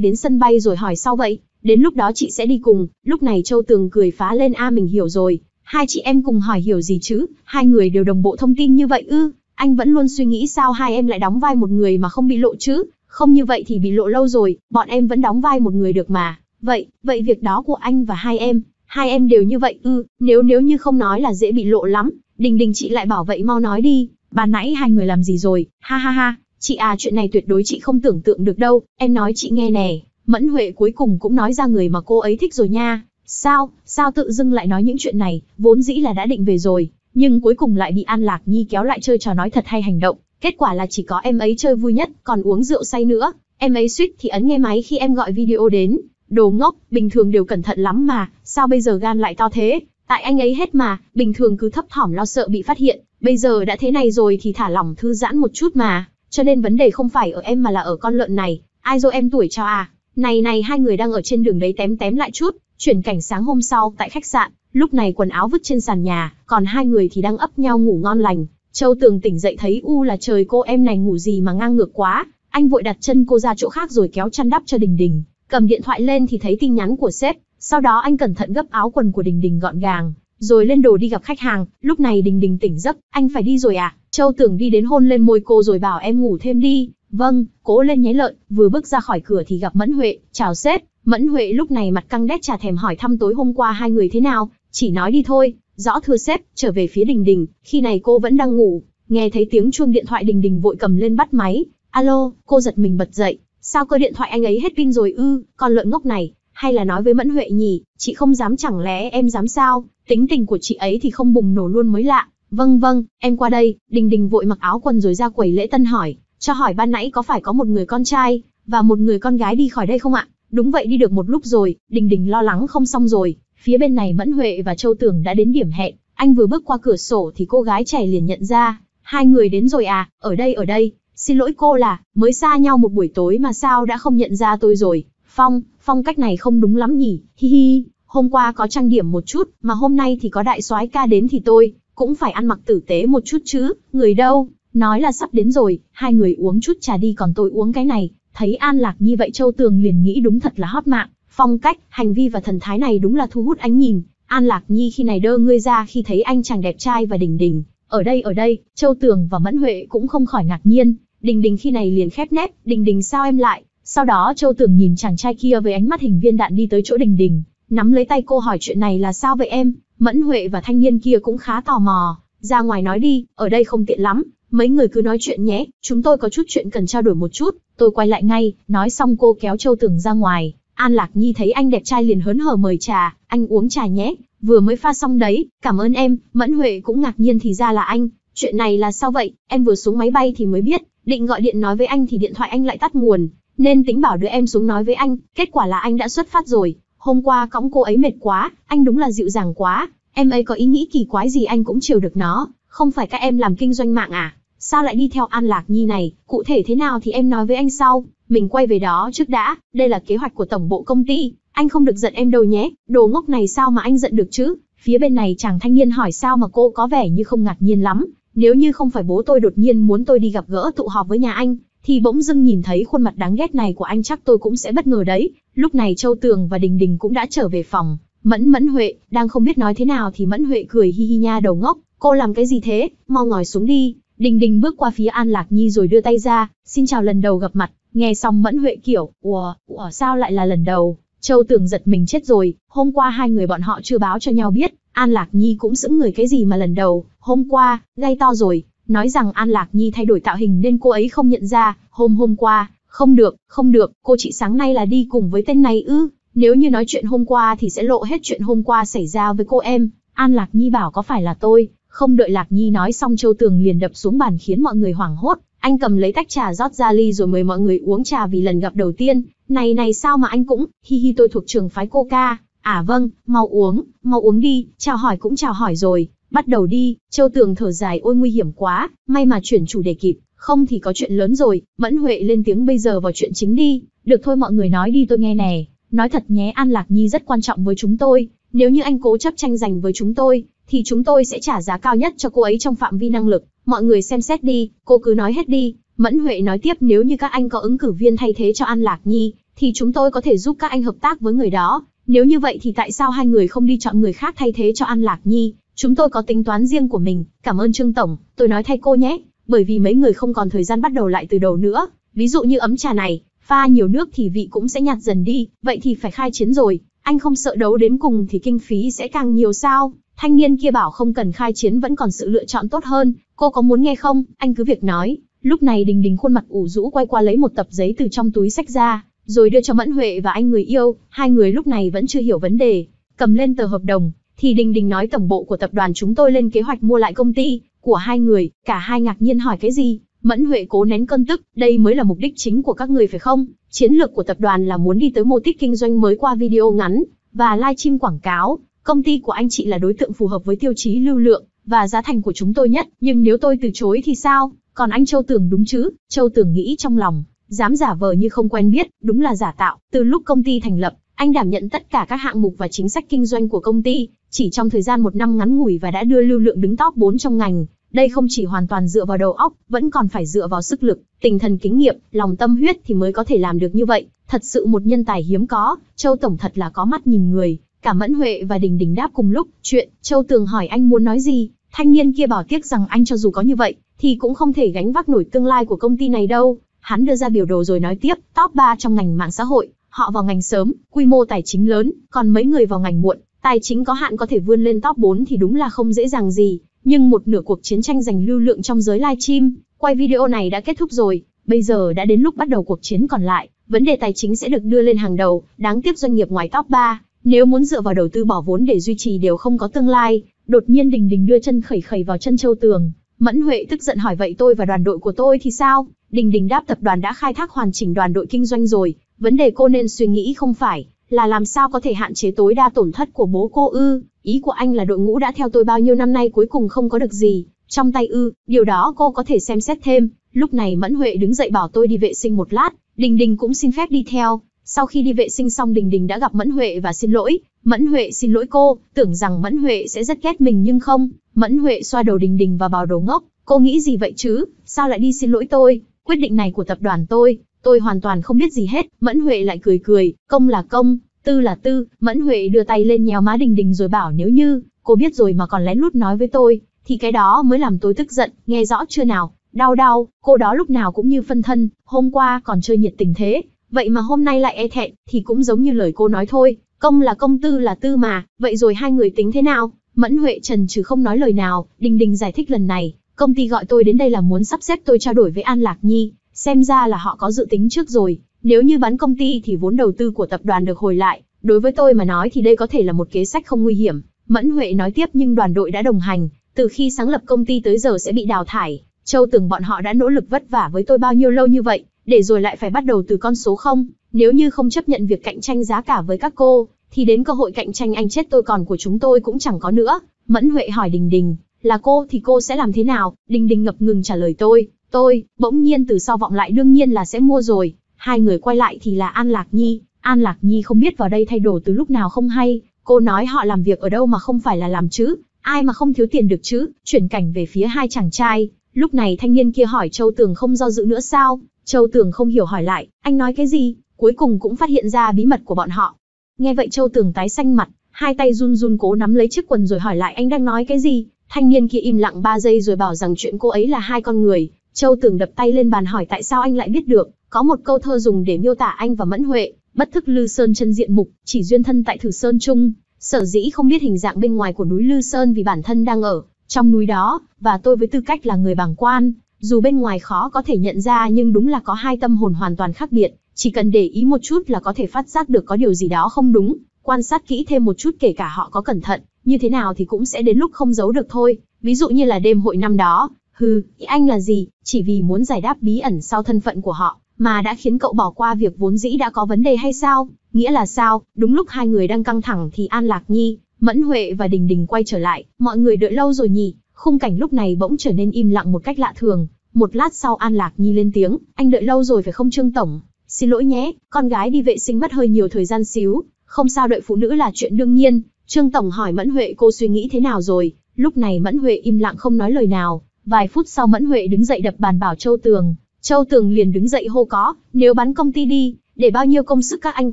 đến sân bay rồi hỏi sau vậy, đến lúc đó chị sẽ đi cùng, lúc này Châu Tường cười phá lên a mình hiểu rồi, hai chị em cùng hỏi hiểu gì chứ, hai người đều đồng bộ thông tin như vậy ư, anh vẫn luôn suy nghĩ sao hai em lại đóng vai một người mà không bị lộ chứ, không như vậy thì bị lộ lâu rồi, bọn em vẫn đóng vai một người được mà, vậy, vậy việc đó của anh và hai em, hai em đều như vậy ư, nếu nếu như không nói là dễ bị lộ lắm, đình đình chị lại bảo vậy mau nói đi, bà nãy hai người làm gì rồi, ha ha ha, chị à chuyện này tuyệt đối chị không tưởng tượng được đâu, em nói chị nghe nè, Mẫn Huệ cuối cùng cũng nói ra người mà cô ấy thích rồi nha, sao, sao tự dưng lại nói những chuyện này, vốn dĩ là đã định về rồi, nhưng cuối cùng lại bị An Lạc Nhi kéo lại chơi trò nói thật hay hành động, kết quả là chỉ có em ấy chơi vui nhất, còn uống rượu say nữa, em ấy suýt thì ấn nghe máy khi em gọi video đến, Đồ ngốc, bình thường đều cẩn thận lắm mà, sao bây giờ gan lại to thế? Tại anh ấy hết mà, bình thường cứ thấp thỏm lo sợ bị phát hiện, bây giờ đã thế này rồi thì thả lỏng thư giãn một chút mà. Cho nên vấn đề không phải ở em mà là ở con lợn này, ai dô em tuổi cho à? Này này hai người đang ở trên đường đấy tém tém lại chút, chuyển cảnh sáng hôm sau tại khách sạn, lúc này quần áo vứt trên sàn nhà, còn hai người thì đang ấp nhau ngủ ngon lành. Châu Tường tỉnh dậy thấy u là trời cô em này ngủ gì mà ngang ngược quá, anh vội đặt chân cô ra chỗ khác rồi kéo chăn đắp cho Đình Đình, Cầm điện thoại lên thì thấy tin nhắn của sếp, sau đó anh cẩn thận gấp áo quần của Đình Đình gọn gàng, rồi lên đồ đi gặp khách hàng, lúc này Đình Đình tỉnh giấc, anh phải đi rồi à? Châu Tưởng đi đến hôn lên môi cô rồi bảo em ngủ thêm đi. Vâng, cố lên nháy lợn, vừa bước ra khỏi cửa thì gặp Mẫn Huệ, chào sếp. Mẫn Huệ lúc này mặt căng đét trà thèm hỏi thăm tối hôm qua hai người thế nào, chỉ nói đi thôi, rõ thưa sếp, trở về phía Đình Đình, khi này cô vẫn đang ngủ, nghe thấy tiếng chuông điện thoại Đình Đình vội cầm lên bắt máy, alo, cô giật mình bật dậy, Sao cơ điện thoại anh ấy hết pin rồi ư, con lợn ngốc này, hay là nói với Mẫn Huệ nhỉ, chị không dám chẳng lẽ em dám sao, tính tình của chị ấy thì không bùng nổ luôn mới lạ. Vâng vâng, em qua đây, Đình Đình vội mặc áo quần rồi ra quầy lễ tân hỏi, cho hỏi ban nãy có phải có một người con trai, và một người con gái đi khỏi đây không ạ? Đúng vậy đi được một lúc rồi, Đình Đình lo lắng không xong rồi, phía bên này Mẫn Huệ và Châu Tưởng đã đến điểm hẹn, anh vừa bước qua cửa sổ thì cô gái trẻ liền nhận ra, hai người đến rồi à, ở đây ở đây, Xin lỗi cô là, mới xa nhau một buổi tối mà sao đã không nhận ra tôi rồi, Phong, phong cách này không đúng lắm nhỉ, hi hi, hôm qua có trang điểm một chút, mà hôm nay thì có đại soái ca đến thì tôi, cũng phải ăn mặc tử tế một chút chứ, người đâu, nói là sắp đến rồi, hai người uống chút trà đi còn tôi uống cái này, thấy an lạc như vậy Châu Tường liền nghĩ đúng thật là hot mạng, phong cách, hành vi và thần thái này đúng là thu hút ánh nhìn, An Lạc Nhi khi này đơ ngươi ra khi thấy anh chàng đẹp trai và đỉnh đỉnh, ở đây ở đây, Châu Tường và Mẫn Huệ cũng không khỏi ngạc nhiên, Đình Đình khi này liền khép nép, Đình Đình sao em lại? Sau đó Châu Tường nhìn chàng trai kia với ánh mắt hình viên đạn đi tới chỗ Đình Đình, nắm lấy tay cô hỏi chuyện này là sao vậy em? Mẫn Huệ và thanh niên kia cũng khá tò mò, ra ngoài nói đi, ở đây không tiện lắm, mấy người cứ nói chuyện nhé, chúng tôi có chút chuyện cần trao đổi một chút, tôi quay lại ngay, nói xong cô kéo Châu Tường ra ngoài, An Lạc Nhi thấy anh đẹp trai liền hớn hở mời trà, anh uống trà nhé, vừa mới pha xong đấy, cảm ơn em, Mẫn Huệ cũng ngạc nhiên thì ra là anh, chuyện này là sao vậy, em vừa xuống máy bay thì mới biết, định gọi điện nói với anh thì điện thoại anh lại tắt nguồn, nên tính bảo đưa em xuống nói với anh, kết quả là anh đã xuất phát rồi, hôm qua cõng cô ấy mệt quá, anh đúng là dịu dàng quá, em ấy có ý nghĩ kỳ quái gì anh cũng chiều được nó, không phải các em làm kinh doanh mạng à, sao lại đi theo An Lạc Nhi này, cụ thể thế nào thì em nói với anh sau, mình quay về đó trước đã, đây là kế hoạch của tổng bộ công ty, anh không được giận em đâu nhé, đồ ngốc này sao mà anh giận được chứ? Phía bên này chàng thanh niên hỏi sao mà cô có vẻ như không ngạc nhiên lắm. Nếu như không phải bố tôi đột nhiên muốn tôi đi gặp gỡ tụ họp với nhà anh, thì bỗng dưng nhìn thấy khuôn mặt đáng ghét này của anh chắc tôi cũng sẽ bất ngờ đấy. Lúc này Châu Tường và Đình Đình cũng đã trở về phòng. Mẫn Mẫn Huệ, đang không biết nói thế nào thì Mẫn Huệ cười hi hi nha đầu ngốc. Cô làm cái gì thế, mau ngồi xuống đi. Đình Đình bước qua phía An Lạc Nhi rồi đưa tay ra, xin chào lần đầu gặp mặt. Nghe xong Mẫn Huệ kiểu, ủa, ủa sao lại là lần đầu. Châu Tường giật mình chết rồi, hôm qua hai người bọn họ chưa báo cho nhau biết, An Lạc Nhi cũng sững người cái gì mà lần đầu, hôm qua, gây to rồi, nói rằng An Lạc Nhi thay đổi tạo hình nên cô ấy không nhận ra, hôm hôm qua, không được, không được, cô chị sáng nay là đi cùng với tên này ư, nếu như nói chuyện hôm qua thì sẽ lộ hết chuyện hôm qua xảy ra với cô em, An Lạc Nhi bảo có phải là tôi, không đợi Lạc Nhi nói xong Châu Tường liền đập xuống bàn khiến mọi người hoảng hốt, anh cầm lấy tách trà rót ra ly rồi mời mọi người uống trà vì lần gặp đầu tiên. Này này sao mà anh cũng, hi hi tôi thuộc trường phái Coca. À vâng, mau uống, mau uống đi, chào hỏi cũng chào hỏi rồi, bắt đầu đi, Châu Tường thở dài ôi nguy hiểm quá, may mà chuyển chủ đề kịp, không thì có chuyện lớn rồi, Mẫn Huệ lên tiếng bây giờ vào chuyện chính đi, được thôi mọi người nói đi tôi nghe nè, nói thật nhé An Lạc Nhi rất quan trọng với chúng tôi, nếu như anh cố chấp tranh giành với chúng tôi, thì chúng tôi sẽ trả giá cao nhất cho cô ấy trong phạm vi năng lực, Mọi người xem xét đi, cô cứ nói hết đi. Mẫn Huệ nói tiếp nếu như các anh có ứng cử viên thay thế cho An Lạc Nhi, thì chúng tôi có thể giúp các anh hợp tác với người đó. Nếu như vậy thì tại sao hai người không đi chọn người khác thay thế cho An Lạc Nhi? Chúng tôi có tính toán riêng của mình, cảm ơn Trương Tổng, tôi nói thay cô nhé. Bởi vì mấy người không còn thời gian bắt đầu lại từ đầu nữa. Ví dụ như ấm trà này, pha nhiều nước thì vị cũng sẽ nhạt dần đi, vậy thì phải khai chiến rồi. Anh không sợ đấu đến cùng thì kinh phí sẽ càng nhiều sao? Thanh niên kia bảo không cần khai chiến vẫn còn sự lựa chọn tốt hơn, Cô có muốn nghe không? Anh cứ việc nói. Lúc này Đình Đình khuôn mặt ủ rũ quay qua lấy một tập giấy từ trong túi sách ra, rồi đưa cho Mẫn Huệ và anh người yêu, hai người lúc này vẫn chưa hiểu vấn đề. Cầm lên tờ hợp đồng, thì Đình Đình nói tổng bộ của tập đoàn chúng tôi lên kế hoạch mua lại công ty của hai người, cả hai ngạc nhiên hỏi cái gì? Mẫn Huệ cố nén cơn tức, đây mới là mục đích chính của các người phải không? Chiến lược của tập đoàn là muốn đi tới mô tích kinh doanh mới qua video ngắn và live stream quảng cáo, công ty của anh chị là đối tượng phù hợp với tiêu chí lưu lượng, và giá thành của chúng tôi nhất, nhưng nếu tôi từ chối thì sao? Còn anh Châu Tường đúng chứ? Châu Tường nghĩ trong lòng, dám giả vờ như không quen biết, đúng là giả tạo. Từ lúc công ty thành lập, anh đảm nhận tất cả các hạng mục và chính sách kinh doanh của công ty, chỉ trong thời gian một năm ngắn ngủi và đã đưa lưu lượng đứng top 4 trong ngành. Đây không chỉ hoàn toàn dựa vào đầu óc, vẫn còn phải dựa vào sức lực, tinh thần kinh nghiệm, lòng tâm huyết thì mới có thể làm được như vậy. Thật sự một nhân tài hiếm có, Châu Tổng thật là có mắt nhìn người, Cả Mẫn Huệ và Đình Đình đáp cùng lúc, chuyện, Châu Tường hỏi anh muốn nói gì, thanh niên kia bảo tiếc rằng anh cho dù có như vậy, thì cũng không thể gánh vác nổi tương lai của công ty này đâu. Hắn đưa ra biểu đồ rồi nói tiếp, top 3 trong ngành mạng xã hội, họ vào ngành sớm, quy mô tài chính lớn, còn mấy người vào ngành muộn, tài chính có hạn có thể vươn lên top 4 thì đúng là không dễ dàng gì, nhưng một nửa cuộc chiến tranh giành lưu lượng trong giới livestream, quay video này đã kết thúc rồi, bây giờ đã đến lúc bắt đầu cuộc chiến còn lại, vấn đề tài chính sẽ được đưa lên hàng đầu, đáng tiếc doanh nghiệp ngoài top 3 nếu muốn dựa vào đầu tư bỏ vốn để duy trì đều không có tương lai, đột nhiên Đình Đình đưa chân khẩy khẩy vào chân Châu Tường, Mẫn Huệ tức giận hỏi vậy tôi và đoàn đội của tôi thì sao? Đình Đình đáp tập đoàn đã khai thác hoàn chỉnh đoàn đội kinh doanh rồi, vấn đề cô nên suy nghĩ không phải là làm sao có thể hạn chế tối đa tổn thất của bố cô ư? Ý của anh là đội ngũ đã theo tôi bao nhiêu năm nay cuối cùng không có được gì, trong tay ư, điều đó cô có thể xem xét thêm. Lúc này Mẫn Huệ đứng dậy bảo tôi đi vệ sinh một lát, Đình Đình cũng xin phép đi theo, sau khi đi vệ sinh xong Đình Đình đã gặp Mẫn Huệ và xin lỗi, Mẫn Huệ xin lỗi cô, tưởng rằng Mẫn Huệ sẽ rất ghét mình nhưng không, Mẫn Huệ xoa đầu Đình Đình và bảo đồ ngốc, cô nghĩ gì vậy chứ, sao lại đi xin lỗi tôi, quyết định này của tập đoàn tôi, tôi hoàn toàn không biết gì hết, Mẫn Huệ lại cười cười, công là công, tư là tư, Mẫn Huệ đưa tay lên nhéo má Đình Đình rồi bảo nếu như, cô biết rồi mà còn lén lút nói với tôi, thì cái đó mới làm tôi tức giận, nghe rõ chưa nào, đau đau, cô đó lúc nào cũng như phân thân, hôm qua còn chơi nhiệt tình thế, vậy mà hôm nay lại e thẹn, thì cũng giống như lời cô nói thôi, công là công tư là tư mà, vậy rồi hai người tính thế nào? Mẫn Huệ trần trừ không nói lời nào, Đình Đình giải thích lần này, công ty gọi tôi đến đây là muốn sắp xếp tôi trao đổi với An Lạc Nhi, xem ra là họ có dự tính trước rồi, nếu như bán công ty thì vốn đầu tư của tập đoàn được hồi lại, đối với tôi mà nói thì đây có thể là một kế sách không nguy hiểm. Mẫn Huệ nói tiếp nhưng đoàn đội đã đồng hành, từ khi sáng lập công ty tới giờ sẽ bị đào thải, Châu tưởng bọn họ đã nỗ lực vất vả với tôi bao nhiêu lâu như vậy, để rồi lại phải bắt đầu từ con số không. Nếu như không chấp nhận việc cạnh tranh giá cả với các cô, thì đến cơ hội cạnh tranh anh chết tôi còn của chúng tôi cũng chẳng có nữa. Mẫn Huệ hỏi Đình Đình, là cô thì cô sẽ làm thế nào? Đình Đình ngập ngừng trả lời tôi, tôi, bỗng nhiên từ sau vọng lại đương nhiên là sẽ mua rồi. Hai người quay lại thì là An Lạc Nhi. An Lạc Nhi không biết vào đây thay đổi từ lúc nào không hay. Cô nói họ làm việc ở đâu mà không phải là làm chứ, ai mà không thiếu tiền được chứ, chuyển cảnh về phía hai chàng trai. Lúc này thanh niên kia hỏi Châu Tường không do dự nữa sao, Châu Tường không hiểu hỏi lại, anh nói cái gì, cuối cùng cũng phát hiện ra bí mật của bọn họ. Nghe vậy Châu Tường tái xanh mặt, hai tay run run cố nắm lấy chiếc quần rồi hỏi lại anh đang nói cái gì. Thanh niên kia im lặng 3 giây rồi bảo rằng chuyện cô ấy là hai con người. Châu Tường đập tay lên bàn hỏi tại sao anh lại biết được, có một câu thơ dùng để miêu tả anh và Mẫn Huệ, bất thức Lư Sơn chân diện mục, chỉ duyên thân tại Thử Sơn Trung, sở dĩ không biết hình dạng bên ngoài của núi Lư Sơn vì bản thân đang ở trong núi đó, và tôi với tư cách là người bàng quan, dù bên ngoài khó có thể nhận ra nhưng đúng là có hai tâm hồn hoàn toàn khác biệt, chỉ cần để ý một chút là có thể phát giác được có điều gì đó không đúng, quan sát kỹ thêm một chút kể cả họ có cẩn thận, như thế nào thì cũng sẽ đến lúc không giấu được thôi, ví dụ như là đêm hội năm đó, hừ, anh là gì, chỉ vì muốn giải đáp bí ẩn sau thân phận của họ, mà đã khiến cậu bỏ qua việc vốn dĩ đã có vấn đề hay sao, nghĩa là sao, đúng lúc hai người đang căng thẳng thì An Lạc Nhi, Mẫn Huệ và Đình Đình quay trở lại, mọi người đợi lâu rồi nhỉ, Khung cảnh lúc này bỗng trở nên im lặng một cách lạ thường, một lát sau An Lạc Nhi lên tiếng, anh đợi lâu rồi phải không Trương Tổng? Xin lỗi nhé, con gái đi vệ sinh mất hơi nhiều thời gian xíu, không sao đợi phụ nữ là chuyện đương nhiên. Trương Tổng hỏi Mẫn Huệ cô suy nghĩ thế nào rồi, lúc này Mẫn Huệ im lặng không nói lời nào, vài phút sau Mẫn Huệ đứng dậy đập bàn bảo Châu Tường, Châu Tường liền đứng dậy hô có, nếu bắn công ty đi, để bao nhiêu công sức các anh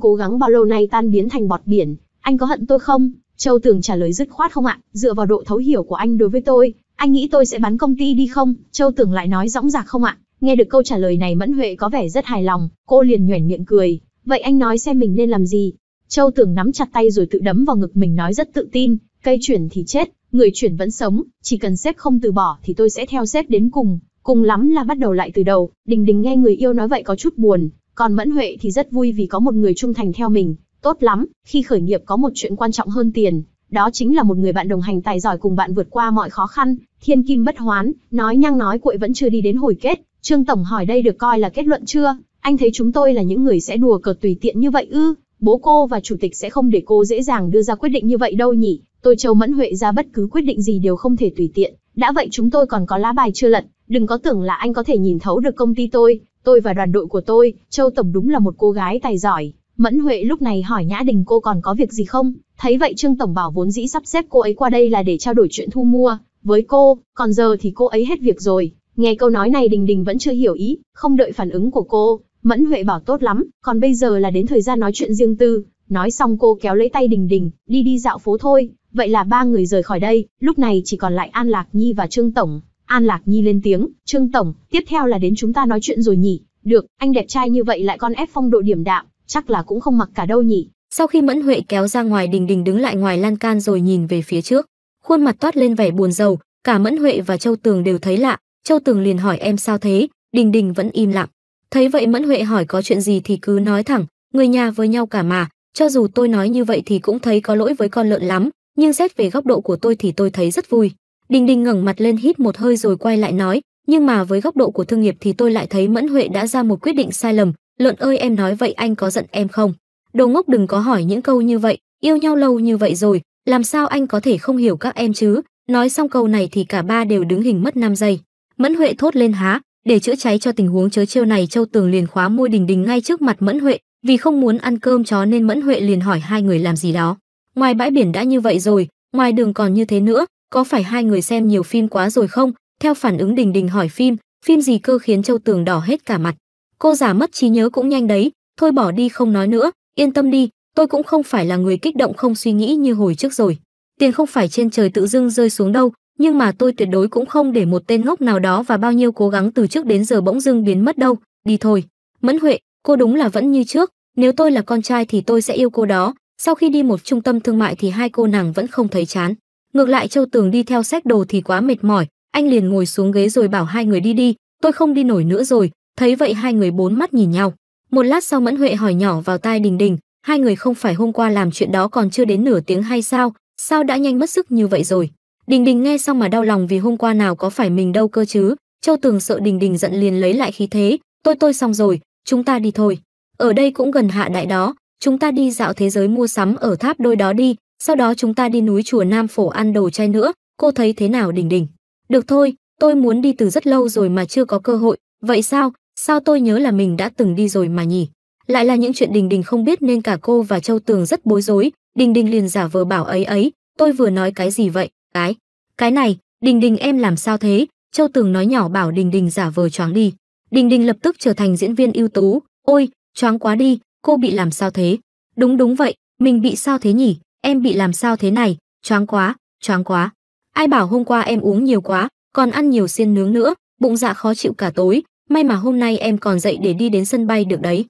cố gắng bao lâu nay tan biến thành bọt biển, anh có hận tôi không? Châu Tường trả lời dứt khoát không ạ, dựa vào độ thấu hiểu của anh đối với tôi, anh nghĩ tôi sẽ bán công ty đi không? Châu Tường lại nói dõng dạc không ạ? Nghe được câu trả lời này Mẫn Huệ có vẻ rất hài lòng, cô liền nhoẻn miệng cười. Vậy anh nói xem mình nên làm gì? Châu Tường nắm chặt tay rồi tự đấm vào ngực mình nói rất tự tin, cây chuyển thì chết, người chuyển vẫn sống, chỉ cần sếp không từ bỏ thì tôi sẽ theo sếp đến cùng, cùng lắm là bắt đầu lại từ đầu. Đình Đình nghe người yêu nói vậy có chút buồn, còn Mẫn Huệ thì rất vui vì có một người trung thành theo mình, Tốt lắm, khi khởi nghiệp có một chuyện quan trọng hơn tiền, đó chính là một người bạn đồng hành tài giỏi cùng bạn vượt qua mọi khó khăn, thiên kim bất hoán, nói nhăng nói cuội vẫn chưa đi đến hồi kết. Trương Tổng hỏi đây được coi là kết luận chưa? Anh thấy chúng tôi là những người sẽ đùa cợt tùy tiện như vậy ư? Bố cô và chủ tịch sẽ không để cô dễ dàng đưa ra quyết định như vậy đâu nhỉ? Tôi Châu Mẫn Huệ ra bất cứ quyết định gì đều không thể tùy tiện. Đã vậy chúng tôi còn có lá bài chưa lận, đừng có tưởng là anh có thể nhìn thấu được công ty tôi. Tôi và đoàn đội của tôi, Châu Tổng đúng là một cô gái tài giỏi. Mẫn Huệ lúc này hỏi Nhã Đình cô còn có việc gì không, thấy vậy Trương Tổng bảo vốn dĩ sắp xếp cô ấy qua đây là để trao đổi chuyện thu mua, với cô, còn giờ thì cô ấy hết việc rồi. Nghe câu nói này Đình Đình vẫn chưa hiểu ý, không đợi phản ứng của cô, Mẫn Huệ bảo tốt lắm, còn bây giờ là đến thời gian nói chuyện riêng tư. Nói xong cô kéo lấy tay Đình Đình, đi đi dạo phố thôi, vậy là ba người rời khỏi đây, lúc này chỉ còn lại An Lạc Nhi và Trương Tổng. An Lạc Nhi lên tiếng, Trương Tổng, tiếp theo là đến chúng ta nói chuyện rồi nhỉ, được, anh đẹp trai như vậy lại còn ép phong độ điểm đạm, chắc là cũng không mặc cả đâu nhỉ. Sau khi Mẫn Huệ kéo ra ngoài Đình Đình đứng lại ngoài lan can rồi nhìn về phía trước, khuôn mặt toát lên vẻ buồn rầu, cả Mẫn Huệ và Châu Tường đều thấy lạ, Châu Tường liền hỏi em sao thế, Đình Đình vẫn im lặng. Thấy vậy Mẫn Huệ hỏi có chuyện gì thì cứ nói thẳng, người nhà với nhau cả mà, cho dù tôi nói như vậy thì cũng thấy có lỗi với con lợn lắm, nhưng xét về góc độ của tôi thì tôi thấy rất vui. Đình Đình ngẩng mặt lên hít một hơi rồi quay lại nói, nhưng mà với góc độ của thương nghiệp thì tôi lại thấy Mẫn Huệ đã ra một quyết định sai lầm, lợn ơi em nói vậy anh có giận em không đồ ngốc đừng có hỏi những câu như vậy yêu nhau lâu như vậy rồi làm sao anh có thể không hiểu các em chứ nói xong câu này thì cả ba đều đứng hình mất 5 giây mẫn huệ thốt lên há để chữa cháy cho tình huống chớ trêu này châu tường liền khóa môi đình đình ngay trước mặt mẫn huệ vì không muốn ăn cơm chó nên mẫn huệ liền hỏi hai người làm gì đó ngoài bãi biển đã như vậy rồi ngoài đường còn như thế nữa có phải hai người xem nhiều phim quá rồi không theo phản ứng đình đình hỏi phim phim gì cơ khiến châu tường đỏ hết cả mặt cô giả mất trí nhớ cũng nhanh đấy thôi bỏ đi không nói nữa yên tâm đi tôi cũng không phải là người kích động không suy nghĩ như hồi trước rồi tiền không phải trên trời tự dưng rơi xuống đâu nhưng mà tôi tuyệt đối cũng không để một tên ngốc nào đó và bao nhiêu cố gắng từ trước đến giờ bỗng dưng biến mất đâu đi thôi mẫn huệ cô đúng là vẫn như trước nếu tôi là con trai thì tôi sẽ yêu cô đó sau khi đi một trung tâm thương mại thì hai cô nàng vẫn không thấy chán ngược lại châu tường đi theo sách đồ thì quá mệt mỏi anh liền ngồi xuống ghế rồi bảo hai người đi đi tôi không đi nổi nữa rồi Thấy vậy hai người bốn mắt nhìn nhau. Một lát sau Mẫn Huệ hỏi nhỏ vào tai Đình Đình, hai người không phải hôm qua làm chuyện đó còn chưa đến nửa tiếng hay sao, sao đã nhanh mất sức như vậy rồi. Đình Đình nghe xong mà đau lòng vì hôm qua nào có phải mình đâu cơ chứ. Châu Tường sợ Đình Đình giận liền lấy lại khí thế, tôi tôi xong rồi, chúng ta đi thôi. Ở đây cũng gần hạ đại đó, chúng ta đi dạo thế giới mua sắm ở tháp đôi đó đi, sau đó chúng ta đi núi chùa Nam Phổ ăn đồ chay nữa, cô thấy thế nào Đình Đình? Được thôi, tôi muốn đi từ rất lâu rồi mà chưa có cơ hội, vậy sao, Sao tôi nhớ là mình đã từng đi rồi mà nhỉ? Lại là những chuyện Đình Đình không biết nên cả cô và Châu Tường rất bối rối, Đình Đình liền giả vờ bảo ấy ấy, tôi vừa nói cái gì vậy? Cái, cái này, Đình Đình em làm sao thế? Châu Tường nói nhỏ bảo Đình Đình giả vờ choáng đi. Đình Đình lập tức trở thành diễn viên ưu tú, ôi, choáng quá đi, cô bị làm sao thế? Đúng đúng vậy, mình bị sao thế nhỉ? Em bị làm sao thế này? Choáng quá, choáng quá. Ai bảo hôm qua em uống nhiều quá, còn ăn nhiều xiên nướng nữa, bụng dạ khó chịu cả tối, may mà hôm nay em còn dậy để đi đến sân bay được đấy.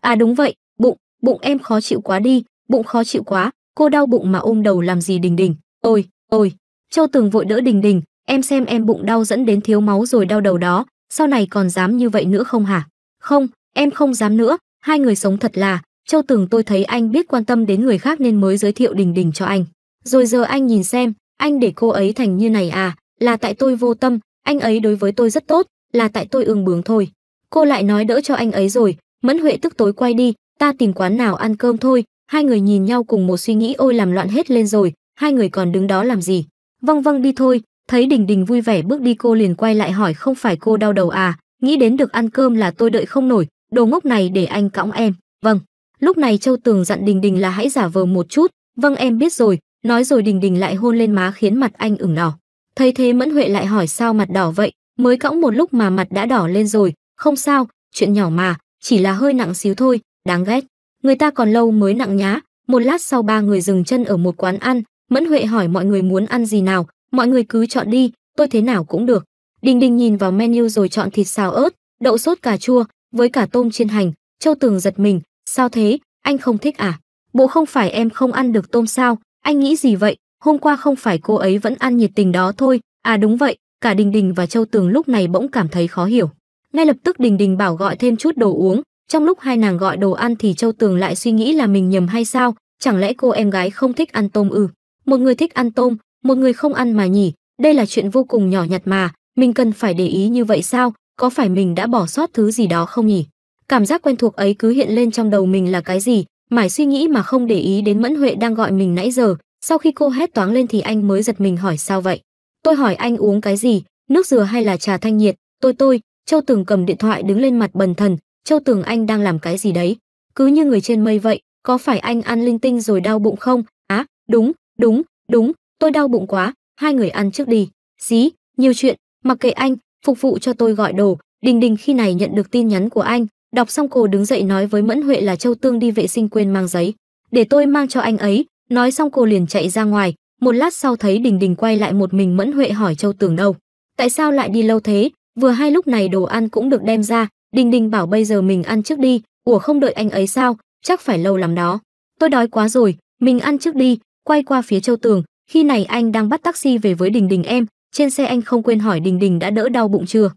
À đúng vậy, bụng, bụng em khó chịu quá đi, bụng khó chịu quá, cô đau bụng mà ôm đầu làm gì Đình Đình, ôi, ôi. Châu Tường vội đỡ Đình Đình, em xem em bụng đau dẫn đến thiếu máu rồi đau đầu đó, sau này còn dám như vậy nữa không hả? Không, em không dám nữa, hai người sống thật là, Châu Tường tôi thấy anh biết quan tâm đến người khác nên mới giới thiệu Đình Đình cho anh. Rồi giờ anh nhìn xem, anh để cô ấy thành như này à, là tại tôi vô tâm, anh ấy đối với tôi rất tốt, là tại tôi ương bướng thôi. Cô lại nói đỡ cho anh ấy rồi, Mẫn Huệ tức tối quay đi, ta tìm quán nào ăn cơm thôi, hai người nhìn nhau cùng một suy nghĩ ôi làm loạn hết lên rồi, hai người còn đứng đó làm gì. Vâng vâng đi thôi, thấy Đình Đình vui vẻ bước đi cô liền quay lại hỏi không phải cô đau đầu à, nghĩ đến được ăn cơm là tôi đợi không nổi, đồ ngốc này để anh cõng em, vâng. Lúc này Châu Tường dặn Đình Đình là hãy giả vờ một chút, vâng em biết rồi, nói rồi Đình Đình lại hôn lên má khiến mặt anh ửng đỏ. Thấy thế Mẫn Huệ lại hỏi sao mặt đỏ vậy, mới cõng một lúc mà mặt đã đỏ lên rồi, không sao, chuyện nhỏ mà, chỉ là hơi nặng xíu thôi, đáng ghét. Người ta còn lâu mới nặng nhá, một lát sau ba người dừng chân ở một quán ăn, Mẫn Huệ hỏi mọi người muốn ăn gì nào, mọi người cứ chọn đi, tôi thế nào cũng được. Đình Đình nhìn vào menu rồi chọn thịt xào ớt, đậu sốt cà chua, với cả tôm chiên hành, Châu Tường giật mình, sao thế, anh không thích à? Bộ không phải em không ăn được tôm sao, anh nghĩ gì vậy, hôm qua không phải cô ấy vẫn ăn nhiệt tình đó thôi, à đúng vậy, cả Đình Đình và Châu Tường lúc này bỗng cảm thấy khó hiểu. Ngay lập tức Đình Đình bảo gọi thêm chút đồ uống, trong lúc hai nàng gọi đồ ăn thì Châu Tường lại suy nghĩ là mình nhầm hay sao, chẳng lẽ cô em gái không thích ăn tôm ư? Một người thích ăn tôm, một người không ăn mà nhỉ, đây là chuyện vô cùng nhỏ nhặt mà, mình cần phải để ý như vậy sao, có phải mình đã bỏ sót thứ gì đó không nhỉ? Cảm giác quen thuộc ấy cứ hiện lên trong đầu mình là cái gì, mải suy nghĩ mà không để ý đến Mẫn Huệ đang gọi mình nãy giờ, sau khi cô hét toáng lên thì anh mới giật mình hỏi sao vậy. Tôi hỏi anh uống cái gì, nước dừa hay là trà thanh nhiệt? Tôi tôi, Châu Tường cầm điện thoại đứng lên mặt bần thần, Châu Tường anh đang làm cái gì đấy? Cứ như người trên mây vậy, có phải anh ăn linh tinh rồi đau bụng không? Á, đúng, đúng, đúng, tôi đau bụng quá, hai người ăn trước đi. Dí, nhiều chuyện, mặc kệ anh, phục vụ cho tôi gọi đồ. Đình Đình khi này nhận được tin nhắn của anh, đọc xong cô đứng dậy nói với Mẫn Huệ là Châu Tương đi vệ sinh quên mang giấy. Để tôi mang cho anh ấy, nói xong cô liền chạy ra ngoài, một lát sau thấy đình đình quay lại một mình mẫn huệ hỏi châu tường đâu tại sao lại đi lâu thế vừa hai lúc này đồ ăn cũng được đem ra đình đình bảo bây giờ mình ăn trước đi ủa không đợi anh ấy sao chắc phải lâu lắm đó tôi đói quá rồi mình ăn trước đi quay qua phía châu tường khi này anh đang bắt taxi về với đình đình em trên xe anh không quên hỏi đình đình đã đỡ đau bụng chưa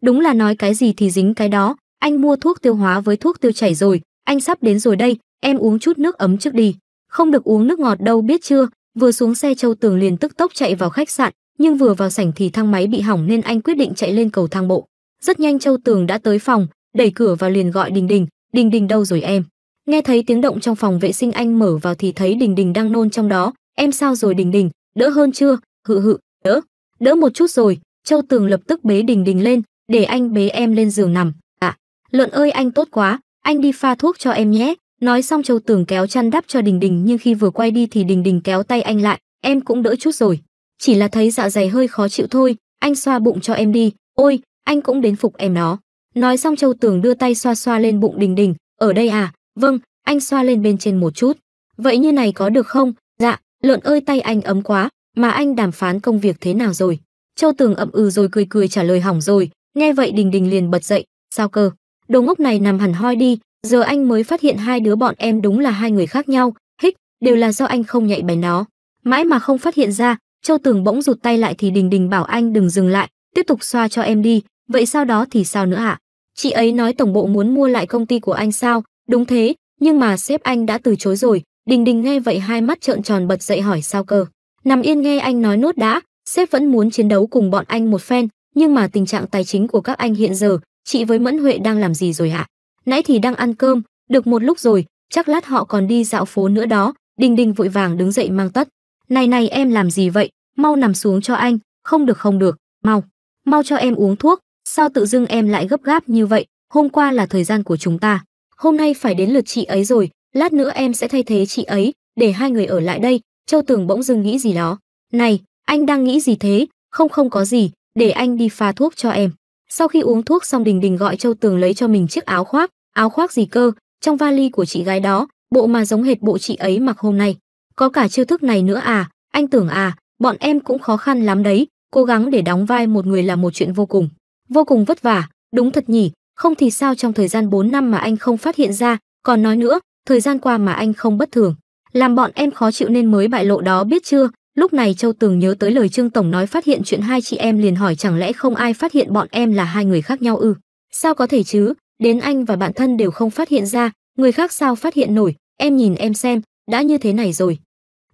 đúng là nói cái gì thì dính cái đó anh mua thuốc tiêu hóa với thuốc tiêu chảy rồi anh sắp đến rồi đây em uống chút nước ấm trước đi không được uống nước ngọt đâu biết chưa vừa xuống xe châu tường liền tức tốc chạy vào khách sạn nhưng vừa vào sảnh thì thang máy bị hỏng nên anh quyết định chạy lên cầu thang bộ rất nhanh châu tường đã tới phòng đẩy cửa vào liền gọi đình đình đình đình đâu rồi em nghe thấy tiếng động trong phòng vệ sinh anh mở vào thì thấy đình đình đang nôn trong đó em sao rồi đình đình đỡ hơn chưa hự hự đỡ đỡ một chút rồi châu tường lập tức bế đình đình lên để anh bế em lên giường nằm ạ à, lợn ơi anh tốt quá anh đi pha thuốc cho em nhé Nói xong Châu Tường kéo chăn đắp cho Đình Đình nhưng khi vừa quay đi thì Đình Đình kéo tay anh lại, em cũng đỡ chút rồi. Chỉ là thấy dạ dày hơi khó chịu thôi, anh xoa bụng cho em đi, ôi, anh cũng đến phục em nó Nói xong Châu Tường đưa tay xoa xoa lên bụng Đình Đình, ở đây à, vâng, anh xoa lên bên trên một chút. Vậy như này có được không? Dạ, lợn ơi tay anh ấm quá, mà anh đàm phán công việc thế nào rồi? Châu Tường ậm ừ rồi cười cười trả lời hỏng rồi, nghe vậy Đình Đình liền bật dậy, sao cơ? Đồ ngốc này nằm hẳn hoi đi, Giờ anh mới phát hiện hai đứa bọn em đúng là hai người khác nhau, hích, đều là do anh không nhạy bén nó. Mãi mà không phát hiện ra, Châu Tường bỗng rụt tay lại thì Đình Đình bảo anh đừng dừng lại, tiếp tục xoa cho em đi, vậy sau đó thì sao nữa ạ? À? Chị ấy nói tổng bộ muốn mua lại công ty của anh sao? Đúng thế, nhưng mà sếp anh đã từ chối rồi. Đình Đình nghe vậy hai mắt trợn tròn bật dậy hỏi sao cơ. Nằm yên nghe anh nói nốt đã, sếp vẫn muốn chiến đấu cùng bọn anh một phen, nhưng mà tình trạng tài chính của các anh hiện giờ, chị với Mẫn Huệ đang làm gì rồi ạ? À? nãy thì đang ăn cơm, được một lúc rồi, chắc lát họ còn đi dạo phố nữa đó. Đinh Đinh vội vàng đứng dậy mang tất. Này này em làm gì vậy? Mau nằm xuống cho anh, không được không được, mau, mau cho em uống thuốc, sao tự dưng em lại gấp gáp như vậy? Hôm qua là thời gian của chúng ta, hôm nay phải đến lượt chị ấy rồi, lát nữa em sẽ thay thế chị ấy, để hai người ở lại đây. Châu Tường bỗng dưng nghĩ gì đó. Này, anh đang nghĩ gì thế? Không không có gì, để anh đi pha thuốc cho em. Sau khi uống thuốc xong Đình Đình gọi Châu Tường lấy cho mình chiếc áo khoác, áo khoác gì cơ, trong vali của chị gái đó, bộ mà giống hệt bộ chị ấy mặc hôm nay. Có cả chiêu thức này nữa à, anh tưởng à, bọn em cũng khó khăn lắm đấy, cố gắng để đóng vai một người là một chuyện vô cùng. Vô cùng vất vả, đúng thật nhỉ, không thì sao trong thời gian 4 năm mà anh không phát hiện ra, còn nói nữa, thời gian qua mà anh không bất thường. Làm bọn em khó chịu nên mới bại lộ đó biết chưa, lúc này Châu Tường nhớ tới lời Trương Tổng nói phát hiện chuyện hai chị em liền hỏi chẳng lẽ không ai phát hiện bọn em là hai người khác nhau ư. Sao có thể chứ, đến anh và bạn thân đều không phát hiện ra, người khác sao phát hiện nổi, em nhìn em xem, đã như thế này rồi.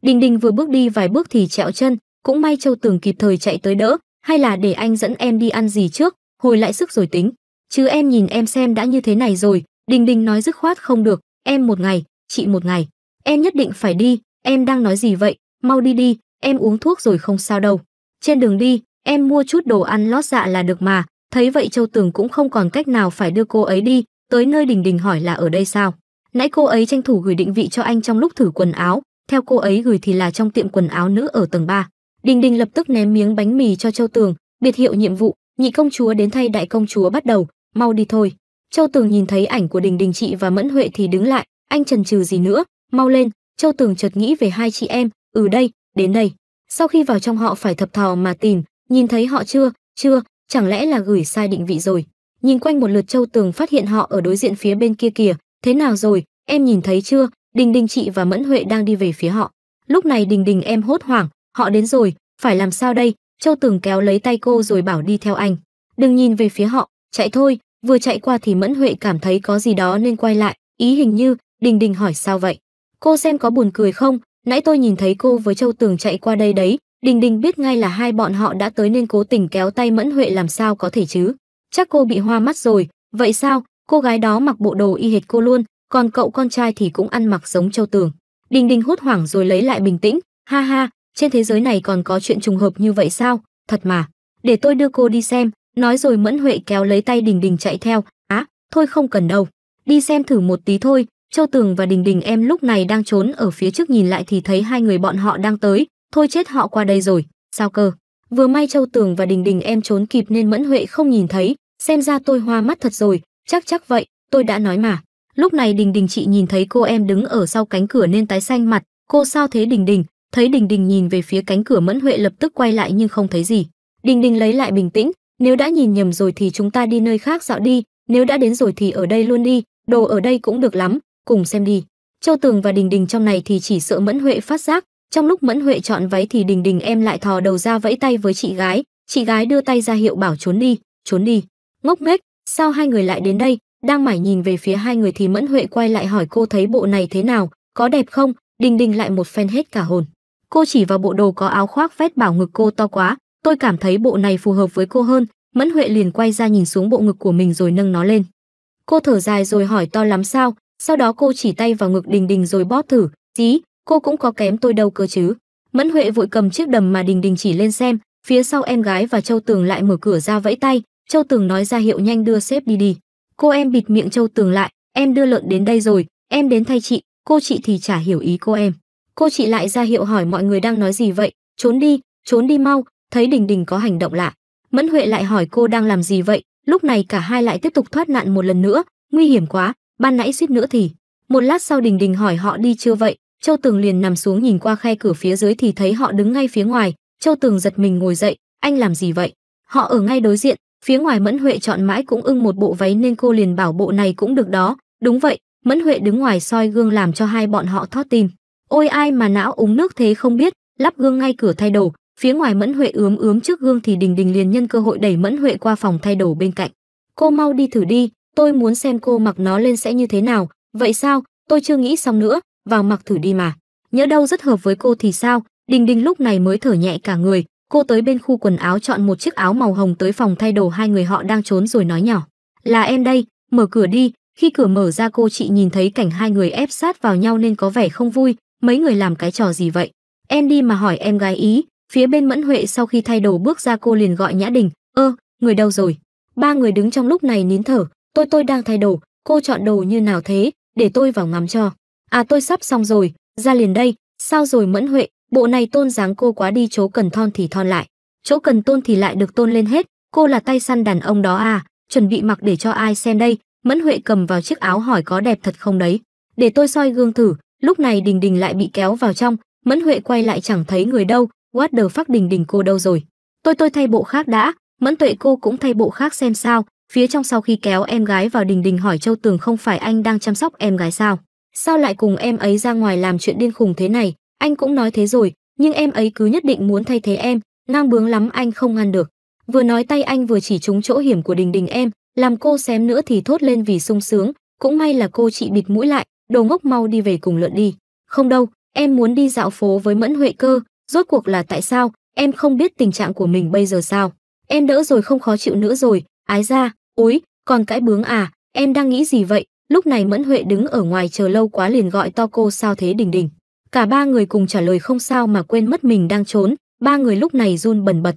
Đình Đình vừa bước đi vài bước thì trẹo chân, cũng may Châu Tường kịp thời chạy tới đỡ, hay là để anh dẫn em đi ăn gì trước, hồi lại sức rồi tính. Chứ em nhìn em xem đã như thế này rồi, Đình Đình nói dứt khoát không được, em một ngày, chị một ngày. Em nhất định phải đi, em đang nói gì vậy, mau đi đi, em uống thuốc rồi không sao đâu. Trên đường đi, em mua chút đồ ăn lót dạ là được mà, Thấy vậy Châu Tường cũng không còn cách nào phải đưa cô ấy đi, tới nơi Đình Đình hỏi là ở đây sao. Nãy cô ấy tranh thủ gửi định vị cho anh trong lúc thử quần áo, theo cô ấy gửi thì là trong tiệm quần áo nữ ở tầng 3. Đình Đình lập tức ném miếng bánh mì cho Châu Tường, biệt hiệu nhiệm vụ, nhị công chúa đến thay đại công chúa bắt đầu, mau đi thôi. Châu Tường nhìn thấy ảnh của Đình Đình chị và Mẫn Huệ thì đứng lại, anh chần chừ gì nữa, mau lên. Châu Tường chợt nghĩ về hai chị em, ừ đây, đến đây. Sau khi vào trong họ phải thập thò mà tìm, nhìn thấy họ chưa, chưa, chẳng lẽ là gửi sai định vị rồi nhìn quanh một lượt châu tường phát hiện họ ở đối diện phía bên kia kìa thế nào rồi em nhìn thấy chưa đình đình chị và mẫn huệ đang đi về phía họ lúc này đình đình em hốt hoảng họ đến rồi phải làm sao đây châu tường kéo lấy tay cô rồi bảo đi theo anh đừng nhìn về phía họ chạy thôi vừa chạy qua thì mẫn huệ cảm thấy có gì đó nên quay lại ý hình như đình đình hỏi sao vậy cô xem có buồn cười không nãy tôi nhìn thấy cô với châu tường chạy qua đây đấy Đình Đình biết ngay là hai bọn họ đã tới nên cố tình kéo tay Mẫn Huệ làm sao có thể chứ. Chắc cô bị hoa mắt rồi, vậy sao, cô gái đó mặc bộ đồ y hệt cô luôn, còn cậu con trai thì cũng ăn mặc giống châu tường. Đình Đình hốt hoảng rồi lấy lại bình tĩnh, ha ha, trên thế giới này còn có chuyện trùng hợp như vậy sao, thật mà. Để tôi đưa cô đi xem, nói rồi Mẫn Huệ kéo lấy tay Đình Đình chạy theo, á, à, thôi không cần đâu, đi xem thử một tí thôi, Châu Tường và Đình Đình em lúc này đang trốn ở phía trước nhìn lại thì thấy hai người bọn họ đang tới, thôi chết họ qua đây rồi sao cơ vừa may châu tường và đình đình em trốn kịp nên mẫn huệ không nhìn thấy xem ra tôi hoa mắt thật rồi chắc chắc vậy tôi đã nói mà lúc này đình đình chị nhìn thấy cô em đứng ở sau cánh cửa nên tái xanh mặt cô sao thế đình đình thấy đình đình nhìn về phía cánh cửa mẫn huệ lập tức quay lại nhưng không thấy gì đình đình lấy lại bình tĩnh nếu đã nhìn nhầm rồi thì chúng ta đi nơi khác dạo đi nếu đã đến rồi thì ở đây luôn đi đồ ở đây cũng được lắm cùng xem đi châu tường và đình đình trong này thì chỉ sợ mẫn huệ phát giác trong lúc mẫn huệ chọn váy thì đình đình em lại thò đầu ra vẫy tay với chị gái chị gái đưa tay ra hiệu bảo trốn đi trốn đi ngốc nghếch sao hai người lại đến đây đang mải nhìn về phía hai người thì mẫn huệ quay lại hỏi cô thấy bộ này thế nào có đẹp không đình đình lại một phen hết cả hồn cô chỉ vào bộ đồ có áo khoác vét bảo ngực cô to quá tôi cảm thấy bộ này phù hợp với cô hơn mẫn huệ liền quay ra nhìn xuống bộ ngực của mình rồi nâng nó lên cô thở dài rồi hỏi to lắm sao sau đó cô chỉ tay vào ngực đình đình rồi bóp thử dí cô cũng có kém tôi đâu cơ chứ mẫn huệ vội cầm chiếc đầm mà đình đình chỉ lên xem phía sau em gái và châu tường lại mở cửa ra vẫy tay châu tường nói ra hiệu nhanh đưa sếp đi đi cô em bịt miệng châu tường lại em đưa lợn đến đây rồi em đến thay chị cô chị thì chả hiểu ý cô em cô chị lại ra hiệu hỏi mọi người đang nói gì vậy trốn đi trốn đi mau thấy đình đình có hành động lạ mẫn huệ lại hỏi cô đang làm gì vậy lúc này cả hai lại tiếp tục thoát nạn một lần nữa nguy hiểm quá ban nãy suýt nữa thì một lát sau đình đình hỏi họ đi chưa vậy Châu Tường liền nằm xuống nhìn qua khe cửa phía dưới thì thấy họ đứng ngay phía ngoài, Châu Tường giật mình ngồi dậy, anh làm gì vậy? Họ ở ngay đối diện, phía ngoài Mẫn Huệ chọn mãi cũng ưng một bộ váy nên cô liền bảo bộ này cũng được đó, đúng vậy, Mẫn Huệ đứng ngoài soi gương làm cho hai bọn họ thót tim. Ôi ai mà não úng nước thế không biết, lắp gương ngay cửa thay đồ, phía ngoài Mẫn Huệ ướm ướm trước gương thì Đình Đình liền nhân cơ hội đẩy Mẫn Huệ qua phòng thay đồ bên cạnh. Cô mau đi thử đi, tôi muốn xem cô mặc nó lên sẽ như thế nào, vậy sao, tôi chưa nghĩ xong nữa, vào mặc thử đi mà nhớ đâu rất hợp với cô thì sao đình đình lúc này mới thở nhẹ cả người cô tới bên khu quần áo chọn một chiếc áo màu hồng tới phòng thay đồ hai người họ đang trốn rồi nói nhỏ là em đây mở cửa đi khi cửa mở ra cô chị nhìn thấy cảnh hai người ép sát vào nhau nên có vẻ không vui mấy người làm cái trò gì vậy em đi mà hỏi em gái ý phía bên mẫn huệ sau khi thay đồ bước ra cô liền gọi nhã đình ơ người đâu rồi ba người đứng trong lúc này nín thở tôi tôi đang thay đồ cô chọn đồ như nào thế để tôi vào ngắm cho à tôi sắp xong rồi ra liền đây sao rồi mẫn huệ bộ này tôn dáng cô quá đi chỗ cần thon thì thon lại chỗ cần tôn thì lại được tôn lên hết cô là tay săn đàn ông đó à chuẩn bị mặc để cho ai xem đây mẫn huệ cầm vào chiếc áo hỏi có đẹp thật không đấy để tôi soi gương thử lúc này đình đình lại bị kéo vào trong mẫn huệ quay lại chẳng thấy người đâu what the fuck đình đình cô đâu rồi tôi tôi thay bộ khác đã mẫn tuệ cô cũng thay bộ khác xem sao phía trong sau khi kéo em gái vào đình đình hỏi châu tường không phải anh đang chăm sóc em gái sao sao lại cùng em ấy ra ngoài làm chuyện điên khùng thế này anh cũng nói thế rồi nhưng em ấy cứ nhất định muốn thay thế em ngang bướng lắm anh không ngăn được vừa nói tay anh vừa chỉ trúng chỗ hiểm của đình đình em làm cô xém nữa thì thốt lên vì sung sướng cũng may là cô chị bịt mũi lại đồ ngốc mau đi về cùng lượn đi không đâu em muốn đi dạo phố với mẫn huệ cơ rốt cuộc là tại sao em không biết tình trạng của mình bây giờ sao em đỡ rồi không khó chịu nữa rồi ái ra ối còn cãi bướng à em đang nghĩ gì vậy Lúc này Mẫn Huệ đứng ở ngoài chờ lâu quá liền gọi to cô sao thế Đình Đình. Cả ba người cùng trả lời không sao mà quên mất mình đang trốn, ba người lúc này run bần bật.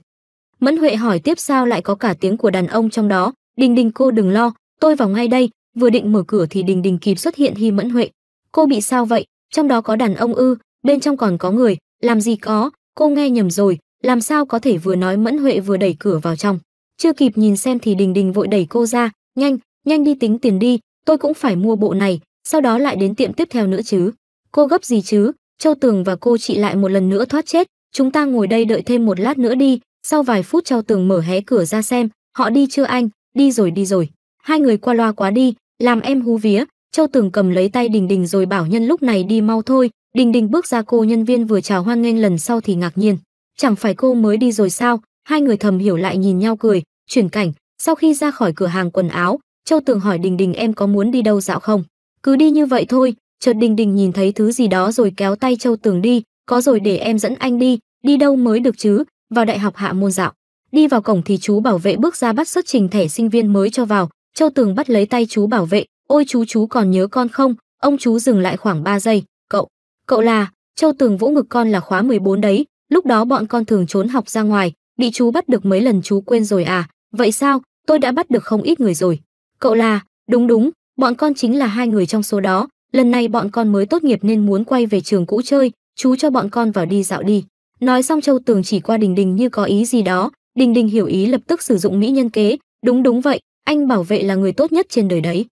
Mẫn Huệ hỏi tiếp sao lại có cả tiếng của đàn ông trong đó, Đình Đình cô đừng lo, tôi vào ngay đây, vừa định mở cửa thì Đình Đình kịp xuất hiện Hi Mẫn Huệ. Cô bị sao vậy, trong đó có đàn ông ư, bên trong còn có người, làm gì có, cô nghe nhầm rồi, làm sao có thể vừa nói Mẫn Huệ vừa đẩy cửa vào trong. Chưa kịp nhìn xem thì Đình Đình vội đẩy cô ra, nhanh, nhanh đi tính tiền đi, tôi cũng phải mua bộ này, sau đó lại đến tiệm tiếp theo nữa chứ. Cô gấp gì chứ, Châu Tường và cô chị lại một lần nữa thoát chết, chúng ta ngồi đây đợi thêm một lát nữa đi, sau vài phút Châu Tường mở hé cửa ra xem, họ đi chưa anh, đi rồi đi rồi. Hai người qua loa quá đi, làm em hú vía, Châu Tường cầm lấy tay Đình Đình rồi bảo nhân lúc này đi mau thôi, Đình Đình bước ra cô nhân viên vừa chào hoan nghênh lần sau thì ngạc nhiên. Chẳng phải cô mới đi rồi sao, hai người thầm hiểu lại nhìn nhau cười, chuyển cảnh, sau khi ra khỏi cửa hàng quần áo, Châu Tường hỏi Đình Đình em có muốn đi đâu dạo không? Cứ đi như vậy thôi, chợt Đình Đình nhìn thấy thứ gì đó rồi kéo tay Châu Tường đi, có rồi để em dẫn anh đi, đi đâu mới được chứ, vào đại học hạ môn dạo. Đi vào cổng thì chú bảo vệ bước ra bắt xuất trình thẻ sinh viên mới cho vào, Châu Tường bắt lấy tay chú bảo vệ, ôi chú chú còn nhớ con không? Ông chú dừng lại khoảng 3 giây, cậu, cậu là, Châu Tường vỗ ngực con là khóa 14 đấy, lúc đó bọn con thường trốn học ra ngoài, bị chú bắt được mấy lần chú quên rồi à, vậy sao, tôi đã bắt được không ít người rồi. Cậu là, đúng đúng, bọn con chính là hai người trong số đó, lần này bọn con mới tốt nghiệp nên muốn quay về trường cũ chơi, chú cho bọn con vào đi dạo đi. Nói xong Châu Tường chỉ qua Đình Đình như có ý gì đó, Đình Đình hiểu ý lập tức sử dụng mỹ nhân kế, đúng đúng vậy, anh bảo vệ là người tốt nhất trên đời đấy.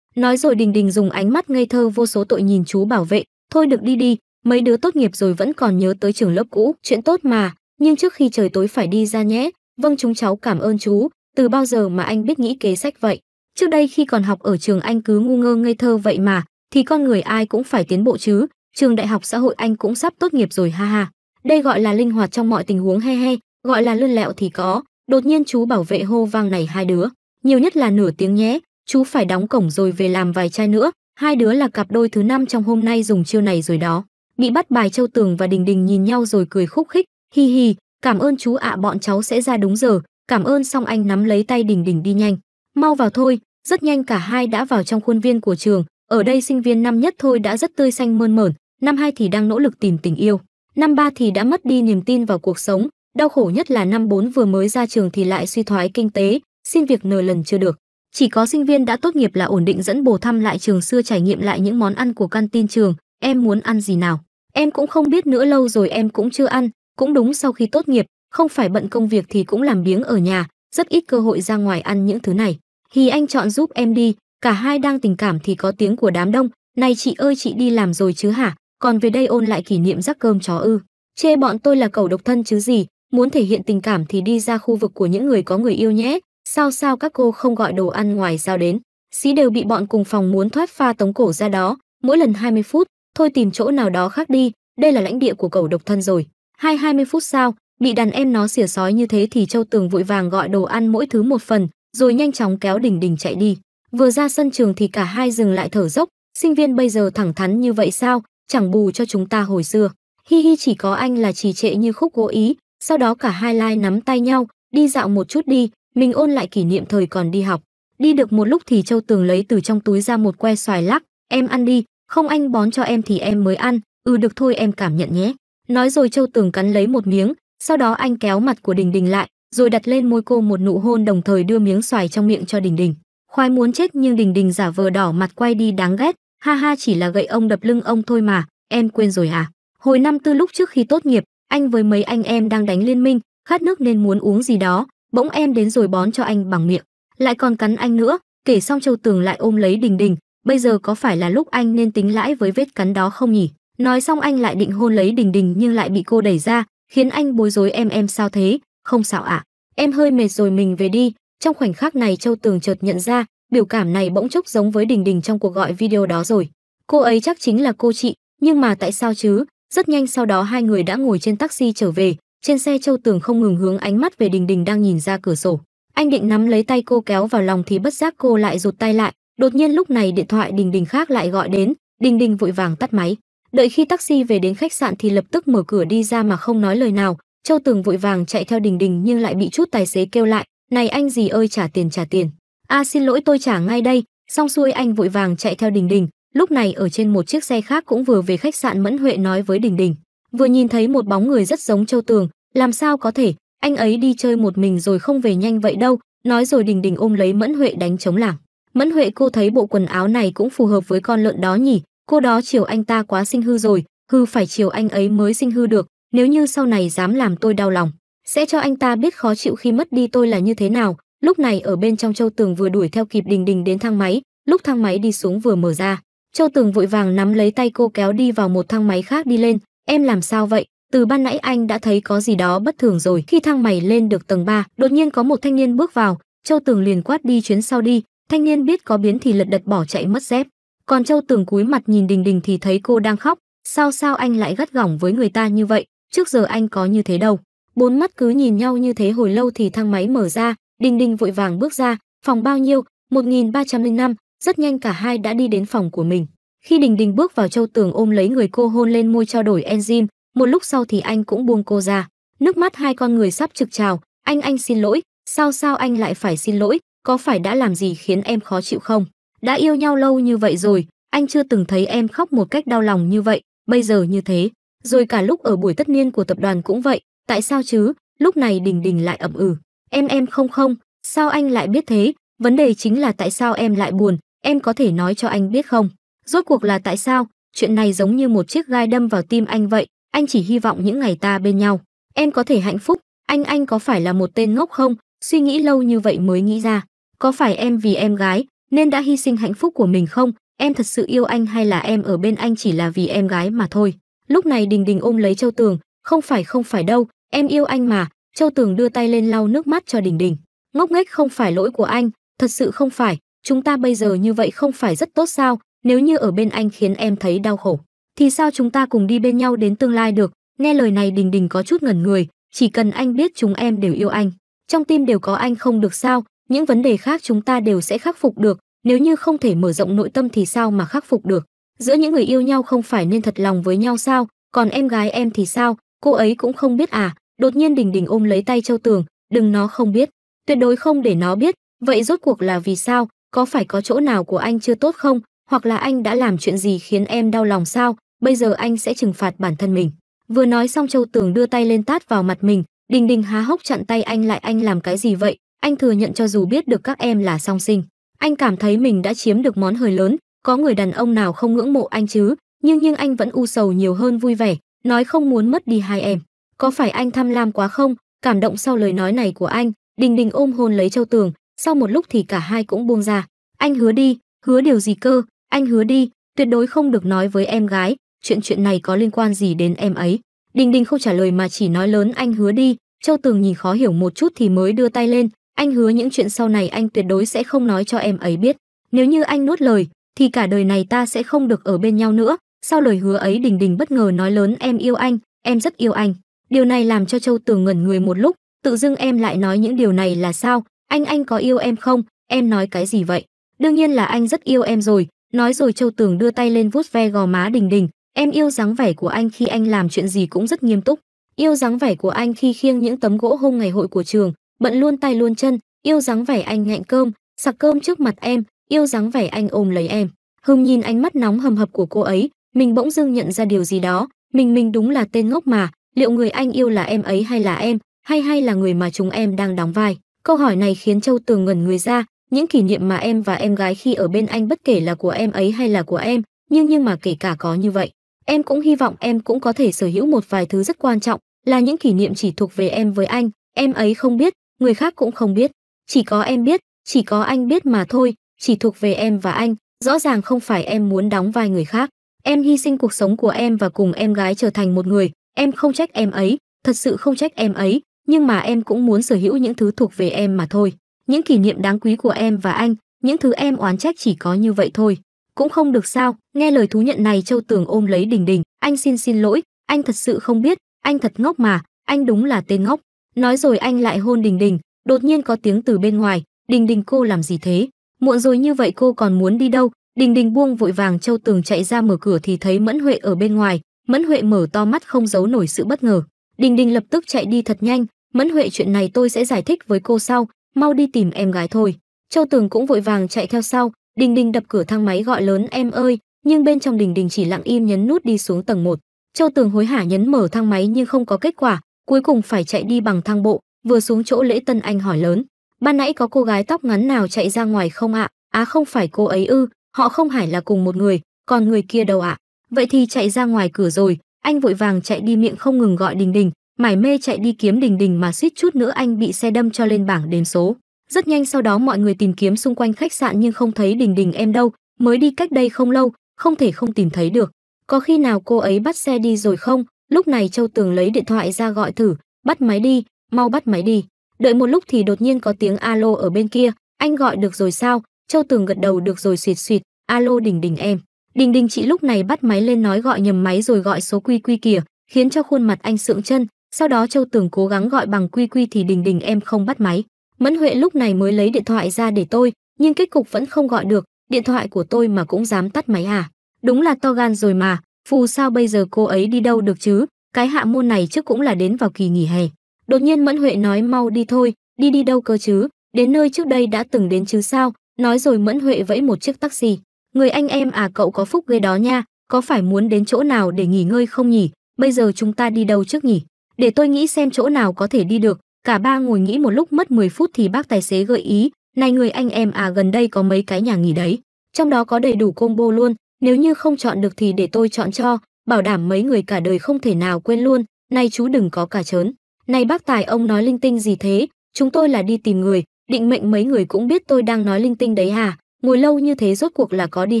Nói rồi Đình Đình dùng ánh mắt ngây thơ vô số tội nhìn chú bảo vệ, thôi được đi đi, mấy đứa tốt nghiệp rồi vẫn còn nhớ tới trường lớp cũ, chuyện tốt mà, nhưng trước khi trời tối phải đi ra nhé, vâng chúng cháu cảm ơn chú, từ bao giờ mà anh biết nghĩ kế sách vậy. Trước đây khi còn học ở trường Anh cứ ngu ngơ ngây thơ vậy mà, thì con người ai cũng phải tiến bộ chứ, trường đại học xã hội Anh cũng sắp tốt nghiệp rồi ha ha. Đây gọi là linh hoạt trong mọi tình huống he he, gọi là lươn lẹo thì có, đột nhiên chú bảo vệ hô vang này hai đứa, nhiều nhất là nửa tiếng nhé, chú phải đóng cổng rồi về làm vài chai nữa, hai đứa là cặp đôi thứ năm trong hôm nay dùng chiêu này rồi đó. Bị bắt bài Châu Tường và Đình Đình nhìn nhau rồi cười khúc khích, hi hi, cảm ơn chú ạ à, bọn cháu sẽ ra đúng giờ, cảm ơn xong anh nắm lấy tay Đình Đình đi nhanh. Mau vào thôi, rất nhanh cả hai đã vào trong khuôn viên của trường, ở đây sinh viên năm nhất thôi đã rất tươi xanh mơn mởn, năm hai thì đang nỗ lực tìm tình yêu, năm ba thì đã mất đi niềm tin vào cuộc sống, đau khổ nhất là năm bốn vừa mới ra trường thì lại suy thoái kinh tế, xin việc nờ lần chưa được. Chỉ có sinh viên đã tốt nghiệp là ổn định dẫn bồ thăm lại trường xưa trải nghiệm lại những món ăn của tin trường, em muốn ăn gì nào. Em cũng không biết nữa lâu rồi em cũng chưa ăn, cũng đúng sau khi tốt nghiệp, không phải bận công việc thì cũng làm biếng ở nhà, rất ít cơ hội ra ngoài ăn những thứ này. Thì anh chọn giúp em đi, cả hai đang tình cảm thì có tiếng của đám đông, này chị ơi chị đi làm rồi chứ hả, còn về đây ôn lại kỷ niệm rắc cơm chó ư. Chê bọn tôi là cầu độc thân chứ gì, muốn thể hiện tình cảm thì đi ra khu vực của những người có người yêu nhé, sao sao các cô không gọi đồ ăn ngoài sao đến. Sĩ đều bị bọn cùng phòng muốn thoát pha tống cổ ra đó, mỗi lần 20 phút, thôi tìm chỗ nào đó khác đi, đây là lãnh địa của cậu độc thân rồi. Hai 20 phút sau, bị đàn em nó xỉa sói như thế thì Châu Tường vội vàng gọi đồ ăn mỗi thứ một phần, rồi nhanh chóng kéo Đình Đình chạy đi. Vừa ra sân trường thì cả hai dừng lại thở dốc, sinh viên bây giờ thẳng thắn như vậy sao, chẳng bù cho chúng ta hồi xưa. Hi hi chỉ có anh là trì trệ như khúc gỗ ý, sau đó cả hai lai nắm tay nhau, đi dạo một chút đi, mình ôn lại kỷ niệm thời còn đi học. Đi được một lúc thì Châu Tường lấy từ trong túi ra một que xoài lắc, em ăn đi, không anh bón cho em thì em mới ăn, ừ được thôi em cảm nhận nhé. Nói rồi Châu Tường cắn lấy một miếng, sau đó anh kéo mặt của Đình Đình lại, rồi đặt lên môi cô một nụ hôn đồng thời đưa miếng xoài trong miệng cho Đình Đình. Khoai muốn chết nhưng Đình Đình giả vờ đỏ mặt quay đi đáng ghét, ha ha chỉ là gậy ông đập lưng ông thôi mà, em quên rồi à? Hồi năm tư lúc trước khi tốt nghiệp, anh với mấy anh em đang đánh liên minh, khát nước nên muốn uống gì đó, bỗng em đến rồi bón cho anh bằng miệng, lại còn cắn anh nữa, kể xong Châu Tường lại ôm lấy Đình Đình, bây giờ có phải là lúc anh nên tính lãi với vết cắn đó không nhỉ? Nói xong anh lại định hôn lấy Đình Đình nhưng lại bị cô đẩy ra, khiến anh bối rối em em sao thế, không xạo ạ à. em hơi mệt rồi mình về đi trong khoảnh khắc này châu tường chợt nhận ra biểu cảm này bỗng chốc giống với đình đình trong cuộc gọi video đó rồi cô ấy chắc chính là cô chị nhưng mà tại sao chứ rất nhanh sau đó hai người đã ngồi trên taxi trở về trên xe châu tường không ngừng hướng ánh mắt về đình đình đang nhìn ra cửa sổ anh định nắm lấy tay cô kéo vào lòng thì bất giác cô lại rụt tay lại đột nhiên lúc này điện thoại đình đình khác lại gọi đến đình đình vội vàng tắt máy đợi khi taxi về đến khách sạn thì lập tức mở cửa đi ra mà không nói lời nào Châu Tường vội vàng chạy theo Đình Đình nhưng lại bị chút tài xế kêu lại, "Này anh gì ơi trả tiền trả tiền." "A xin lỗi tôi trả ngay đây." Xong xuôi anh vội vàng chạy theo Đình Đình, lúc này ở trên một chiếc xe khác cũng vừa về khách sạn Mẫn Huệ nói với Đình Đình, vừa nhìn thấy một bóng người rất giống Châu Tường, làm sao có thể, anh ấy đi chơi một mình rồi không về nhanh vậy đâu, nói rồi Đình Đình ôm lấy Mẫn Huệ đánh chống lảng. Mẫn Huệ cô thấy bộ quần áo này cũng phù hợp với con lợn đó nhỉ, cô đó chiều anh ta quá sinh hư rồi, hư phải chiều anh ấy mới sinh hư được, nếu như sau này dám làm tôi đau lòng sẽ cho anh ta biết khó chịu khi mất đi tôi là như thế nào lúc này ở bên trong châu tường vừa đuổi theo kịp đình đình đến thang máy lúc thang máy đi xuống vừa mở ra châu tường vội vàng nắm lấy tay cô kéo đi vào một thang máy khác đi lên em làm sao vậy từ ban nãy anh đã thấy có gì đó bất thường rồi khi thang máy lên được tầng 3, đột nhiên có một thanh niên bước vào châu tường liền quát đi chuyến sau đi thanh niên biết có biến thì lật đật bỏ chạy mất dép còn châu tường cúi mặt nhìn đình đình thì thấy cô đang khóc sao sao anh lại gắt gỏng với người ta như vậy trước giờ anh có như thế đâu. Bốn mắt cứ nhìn nhau như thế hồi lâu thì thang máy mở ra, Đình Đình vội vàng bước ra, phòng bao nhiêu, 1305, rất nhanh cả hai đã đi đến phòng của mình. Khi Đình Đình bước vào Châu Tường ôm lấy người cô hôn lên môi trao đổi enzyme, một lúc sau thì anh cũng buông cô ra. Nước mắt hai con người sắp trực trào, anh anh xin lỗi, sao sao anh lại phải xin lỗi, có phải đã làm gì khiến em khó chịu không? Đã yêu nhau lâu như vậy rồi, anh chưa từng thấy em khóc một cách đau lòng như vậy, bây giờ như thế. Rồi cả lúc ở buổi tất niên của tập đoàn cũng vậy, tại sao chứ? Lúc này Đình Đình lại ậm ừ. Em em không không, sao anh lại biết thế? Vấn đề chính là tại sao em lại buồn, em có thể nói cho anh biết không? Rốt cuộc là tại sao? Chuyện này giống như một chiếc gai đâm vào tim anh vậy, anh chỉ hy vọng những ngày ta bên nhau, em có thể hạnh phúc, anh anh có phải là một tên ngốc không? Suy nghĩ lâu như vậy mới nghĩ ra, có phải em vì em gái nên đã hy sinh hạnh phúc của mình không? Em thật sự yêu anh hay là em ở bên anh chỉ là vì em gái mà thôi? lúc này đình đình ôm lấy châu tường không phải không phải đâu em yêu anh mà châu tường đưa tay lên lau nước mắt cho đình đình ngốc nghếch không phải lỗi của anh thật sự không phải chúng ta bây giờ như vậy không phải rất tốt sao nếu như ở bên anh khiến em thấy đau khổ thì sao chúng ta cùng đi bên nhau đến tương lai được nghe lời này đình đình có chút ngẩn người chỉ cần anh biết chúng em đều yêu anh trong tim đều có anh không được sao những vấn đề khác chúng ta đều sẽ khắc phục được nếu như không thể mở rộng nội tâm thì sao mà khắc phục được giữa những người yêu nhau không phải nên thật lòng với nhau sao còn em gái em thì sao cô ấy cũng không biết à đột nhiên đình đình ôm lấy tay châu tường đừng nó không biết tuyệt đối không để nó biết vậy rốt cuộc là vì sao có phải có chỗ nào của anh chưa tốt không hoặc là anh đã làm chuyện gì khiến em đau lòng sao bây giờ anh sẽ trừng phạt bản thân mình vừa nói xong châu tường đưa tay lên tát vào mặt mình đình đình há hốc chặn tay anh lại anh làm cái gì vậy anh thừa nhận cho dù biết được các em là song sinh anh cảm thấy mình đã chiếm được món hời lớn có người đàn ông nào không ngưỡng mộ anh chứ nhưng nhưng anh vẫn u sầu nhiều hơn vui vẻ nói không muốn mất đi hai em có phải anh tham lam quá không cảm động sau lời nói này của anh đình đình ôm hôn lấy châu tường sau một lúc thì cả hai cũng buông ra anh hứa đi hứa điều gì cơ anh hứa đi tuyệt đối không được nói với em gái chuyện chuyện này có liên quan gì đến em ấy đình đình không trả lời mà chỉ nói lớn anh hứa đi châu tường nhìn khó hiểu một chút thì mới đưa tay lên anh hứa những chuyện sau này anh tuyệt đối sẽ không nói cho em ấy biết nếu như anh nuốt lời thì cả đời này ta sẽ không được ở bên nhau nữa sau lời hứa ấy đình đình bất ngờ nói lớn em yêu anh em rất yêu anh điều này làm cho châu tường ngẩn người một lúc tự dưng em lại nói những điều này là sao anh anh có yêu em không em nói cái gì vậy đương nhiên là anh rất yêu em rồi nói rồi châu tường đưa tay lên vuốt ve gò má đình đình em yêu dáng vẻ của anh khi anh làm chuyện gì cũng rất nghiêm túc yêu dáng vẻ của anh khi khiêng những tấm gỗ hôm ngày hội của trường bận luôn tay luôn chân yêu dáng vẻ anh nhạnh cơm sặc cơm trước mặt em yêu dáng vẻ anh ôm lấy em hưng nhìn ánh mắt nóng hầm hập của cô ấy mình bỗng dưng nhận ra điều gì đó mình mình đúng là tên ngốc mà liệu người anh yêu là em ấy hay là em hay hay là người mà chúng em đang đóng vai câu hỏi này khiến châu tường ngẩn người ra những kỷ niệm mà em và em gái khi ở bên anh bất kể là của em ấy hay là của em nhưng nhưng mà kể cả có như vậy em cũng hy vọng em cũng có thể sở hữu một vài thứ rất quan trọng là những kỷ niệm chỉ thuộc về em với anh em ấy không biết người khác cũng không biết chỉ có em biết chỉ có anh biết mà thôi chỉ thuộc về em và anh, rõ ràng không phải em muốn đóng vai người khác. Em hy sinh cuộc sống của em và cùng em gái trở thành một người, em không trách em ấy, thật sự không trách em ấy, nhưng mà em cũng muốn sở hữu những thứ thuộc về em mà thôi. Những kỷ niệm đáng quý của em và anh, những thứ em oán trách chỉ có như vậy thôi. Cũng không được sao, nghe lời thú nhận này Châu Tường ôm lấy Đình Đình, anh xin xin lỗi, anh thật sự không biết, anh thật ngốc mà, anh đúng là tên ngốc. Nói rồi anh lại hôn Đình Đình, đột nhiên có tiếng từ bên ngoài, Đình Đình cô làm gì thế? muộn rồi như vậy cô còn muốn đi đâu đình đình buông vội vàng châu tường chạy ra mở cửa thì thấy mẫn huệ ở bên ngoài mẫn huệ mở to mắt không giấu nổi sự bất ngờ đình đình lập tức chạy đi thật nhanh mẫn huệ chuyện này tôi sẽ giải thích với cô sau mau đi tìm em gái thôi châu tường cũng vội vàng chạy theo sau đình đình đập cửa thang máy gọi lớn em ơi nhưng bên trong đình đình chỉ lặng im nhấn nút đi xuống tầng 1. châu tường hối hả nhấn mở thang máy nhưng không có kết quả cuối cùng phải chạy đi bằng thang bộ vừa xuống chỗ lễ tân anh hỏi lớn ban nãy có cô gái tóc ngắn nào chạy ra ngoài không ạ? Á à không phải cô ấy ư, họ không hẳn là cùng một người, còn người kia đâu ạ? Vậy thì chạy ra ngoài cửa rồi, anh vội vàng chạy đi miệng không ngừng gọi Đình Đình, mải mê chạy đi kiếm Đình Đình mà suýt chút nữa anh bị xe đâm cho lên bảng đếm số. Rất nhanh sau đó mọi người tìm kiếm xung quanh khách sạn nhưng không thấy Đình Đình em đâu, mới đi cách đây không lâu, không thể không tìm thấy được. Có khi nào cô ấy bắt xe đi rồi không? Lúc này Châu Tường lấy điện thoại ra gọi thử, bắt máy đi, mau bắt máy đi. Đợi một lúc thì đột nhiên có tiếng alo ở bên kia, anh gọi được rồi sao? Châu Tường gật đầu được rồi xịt xịt, alo Đình Đình em. Đình Đình chị lúc này bắt máy lên nói gọi nhầm máy rồi gọi số quy quy kìa, khiến cho khuôn mặt anh sượng chân, sau đó Châu Tường cố gắng gọi bằng quy quy thì Đình Đình em không bắt máy. Mẫn Huệ lúc này mới lấy điện thoại ra để tôi, nhưng kết cục vẫn không gọi được, điện thoại của tôi mà cũng dám tắt máy à? Đúng là to gan rồi mà, phù sao bây giờ cô ấy đi đâu được chứ? Cái hạ môn này trước cũng là đến vào kỳ nghỉ hè. Đột nhiên Mẫn Huệ nói mau đi thôi, đi đi đâu cơ chứ, đến nơi trước đây đã từng đến chứ sao, nói rồi Mẫn Huệ vẫy một chiếc taxi. Người anh em à cậu có phúc ghê đó nha, có phải muốn đến chỗ nào để nghỉ ngơi không nhỉ, bây giờ chúng ta đi đâu trước nhỉ? Để tôi nghĩ xem chỗ nào có thể đi được, cả ba ngồi nghĩ một lúc mất 10 phút thì bác tài xế gợi ý, này người anh em à gần đây có mấy cái nhà nghỉ đấy, trong đó có đầy đủ combo luôn, nếu như không chọn được thì để tôi chọn cho, bảo đảm mấy người cả đời không thể nào quên luôn, nay chú đừng có cả chớn. Này bác tài ông nói linh tinh gì thế, chúng tôi là đi tìm người, định mệnh mấy người cũng biết tôi đang nói linh tinh đấy hả, ngồi lâu như thế rốt cuộc là có đi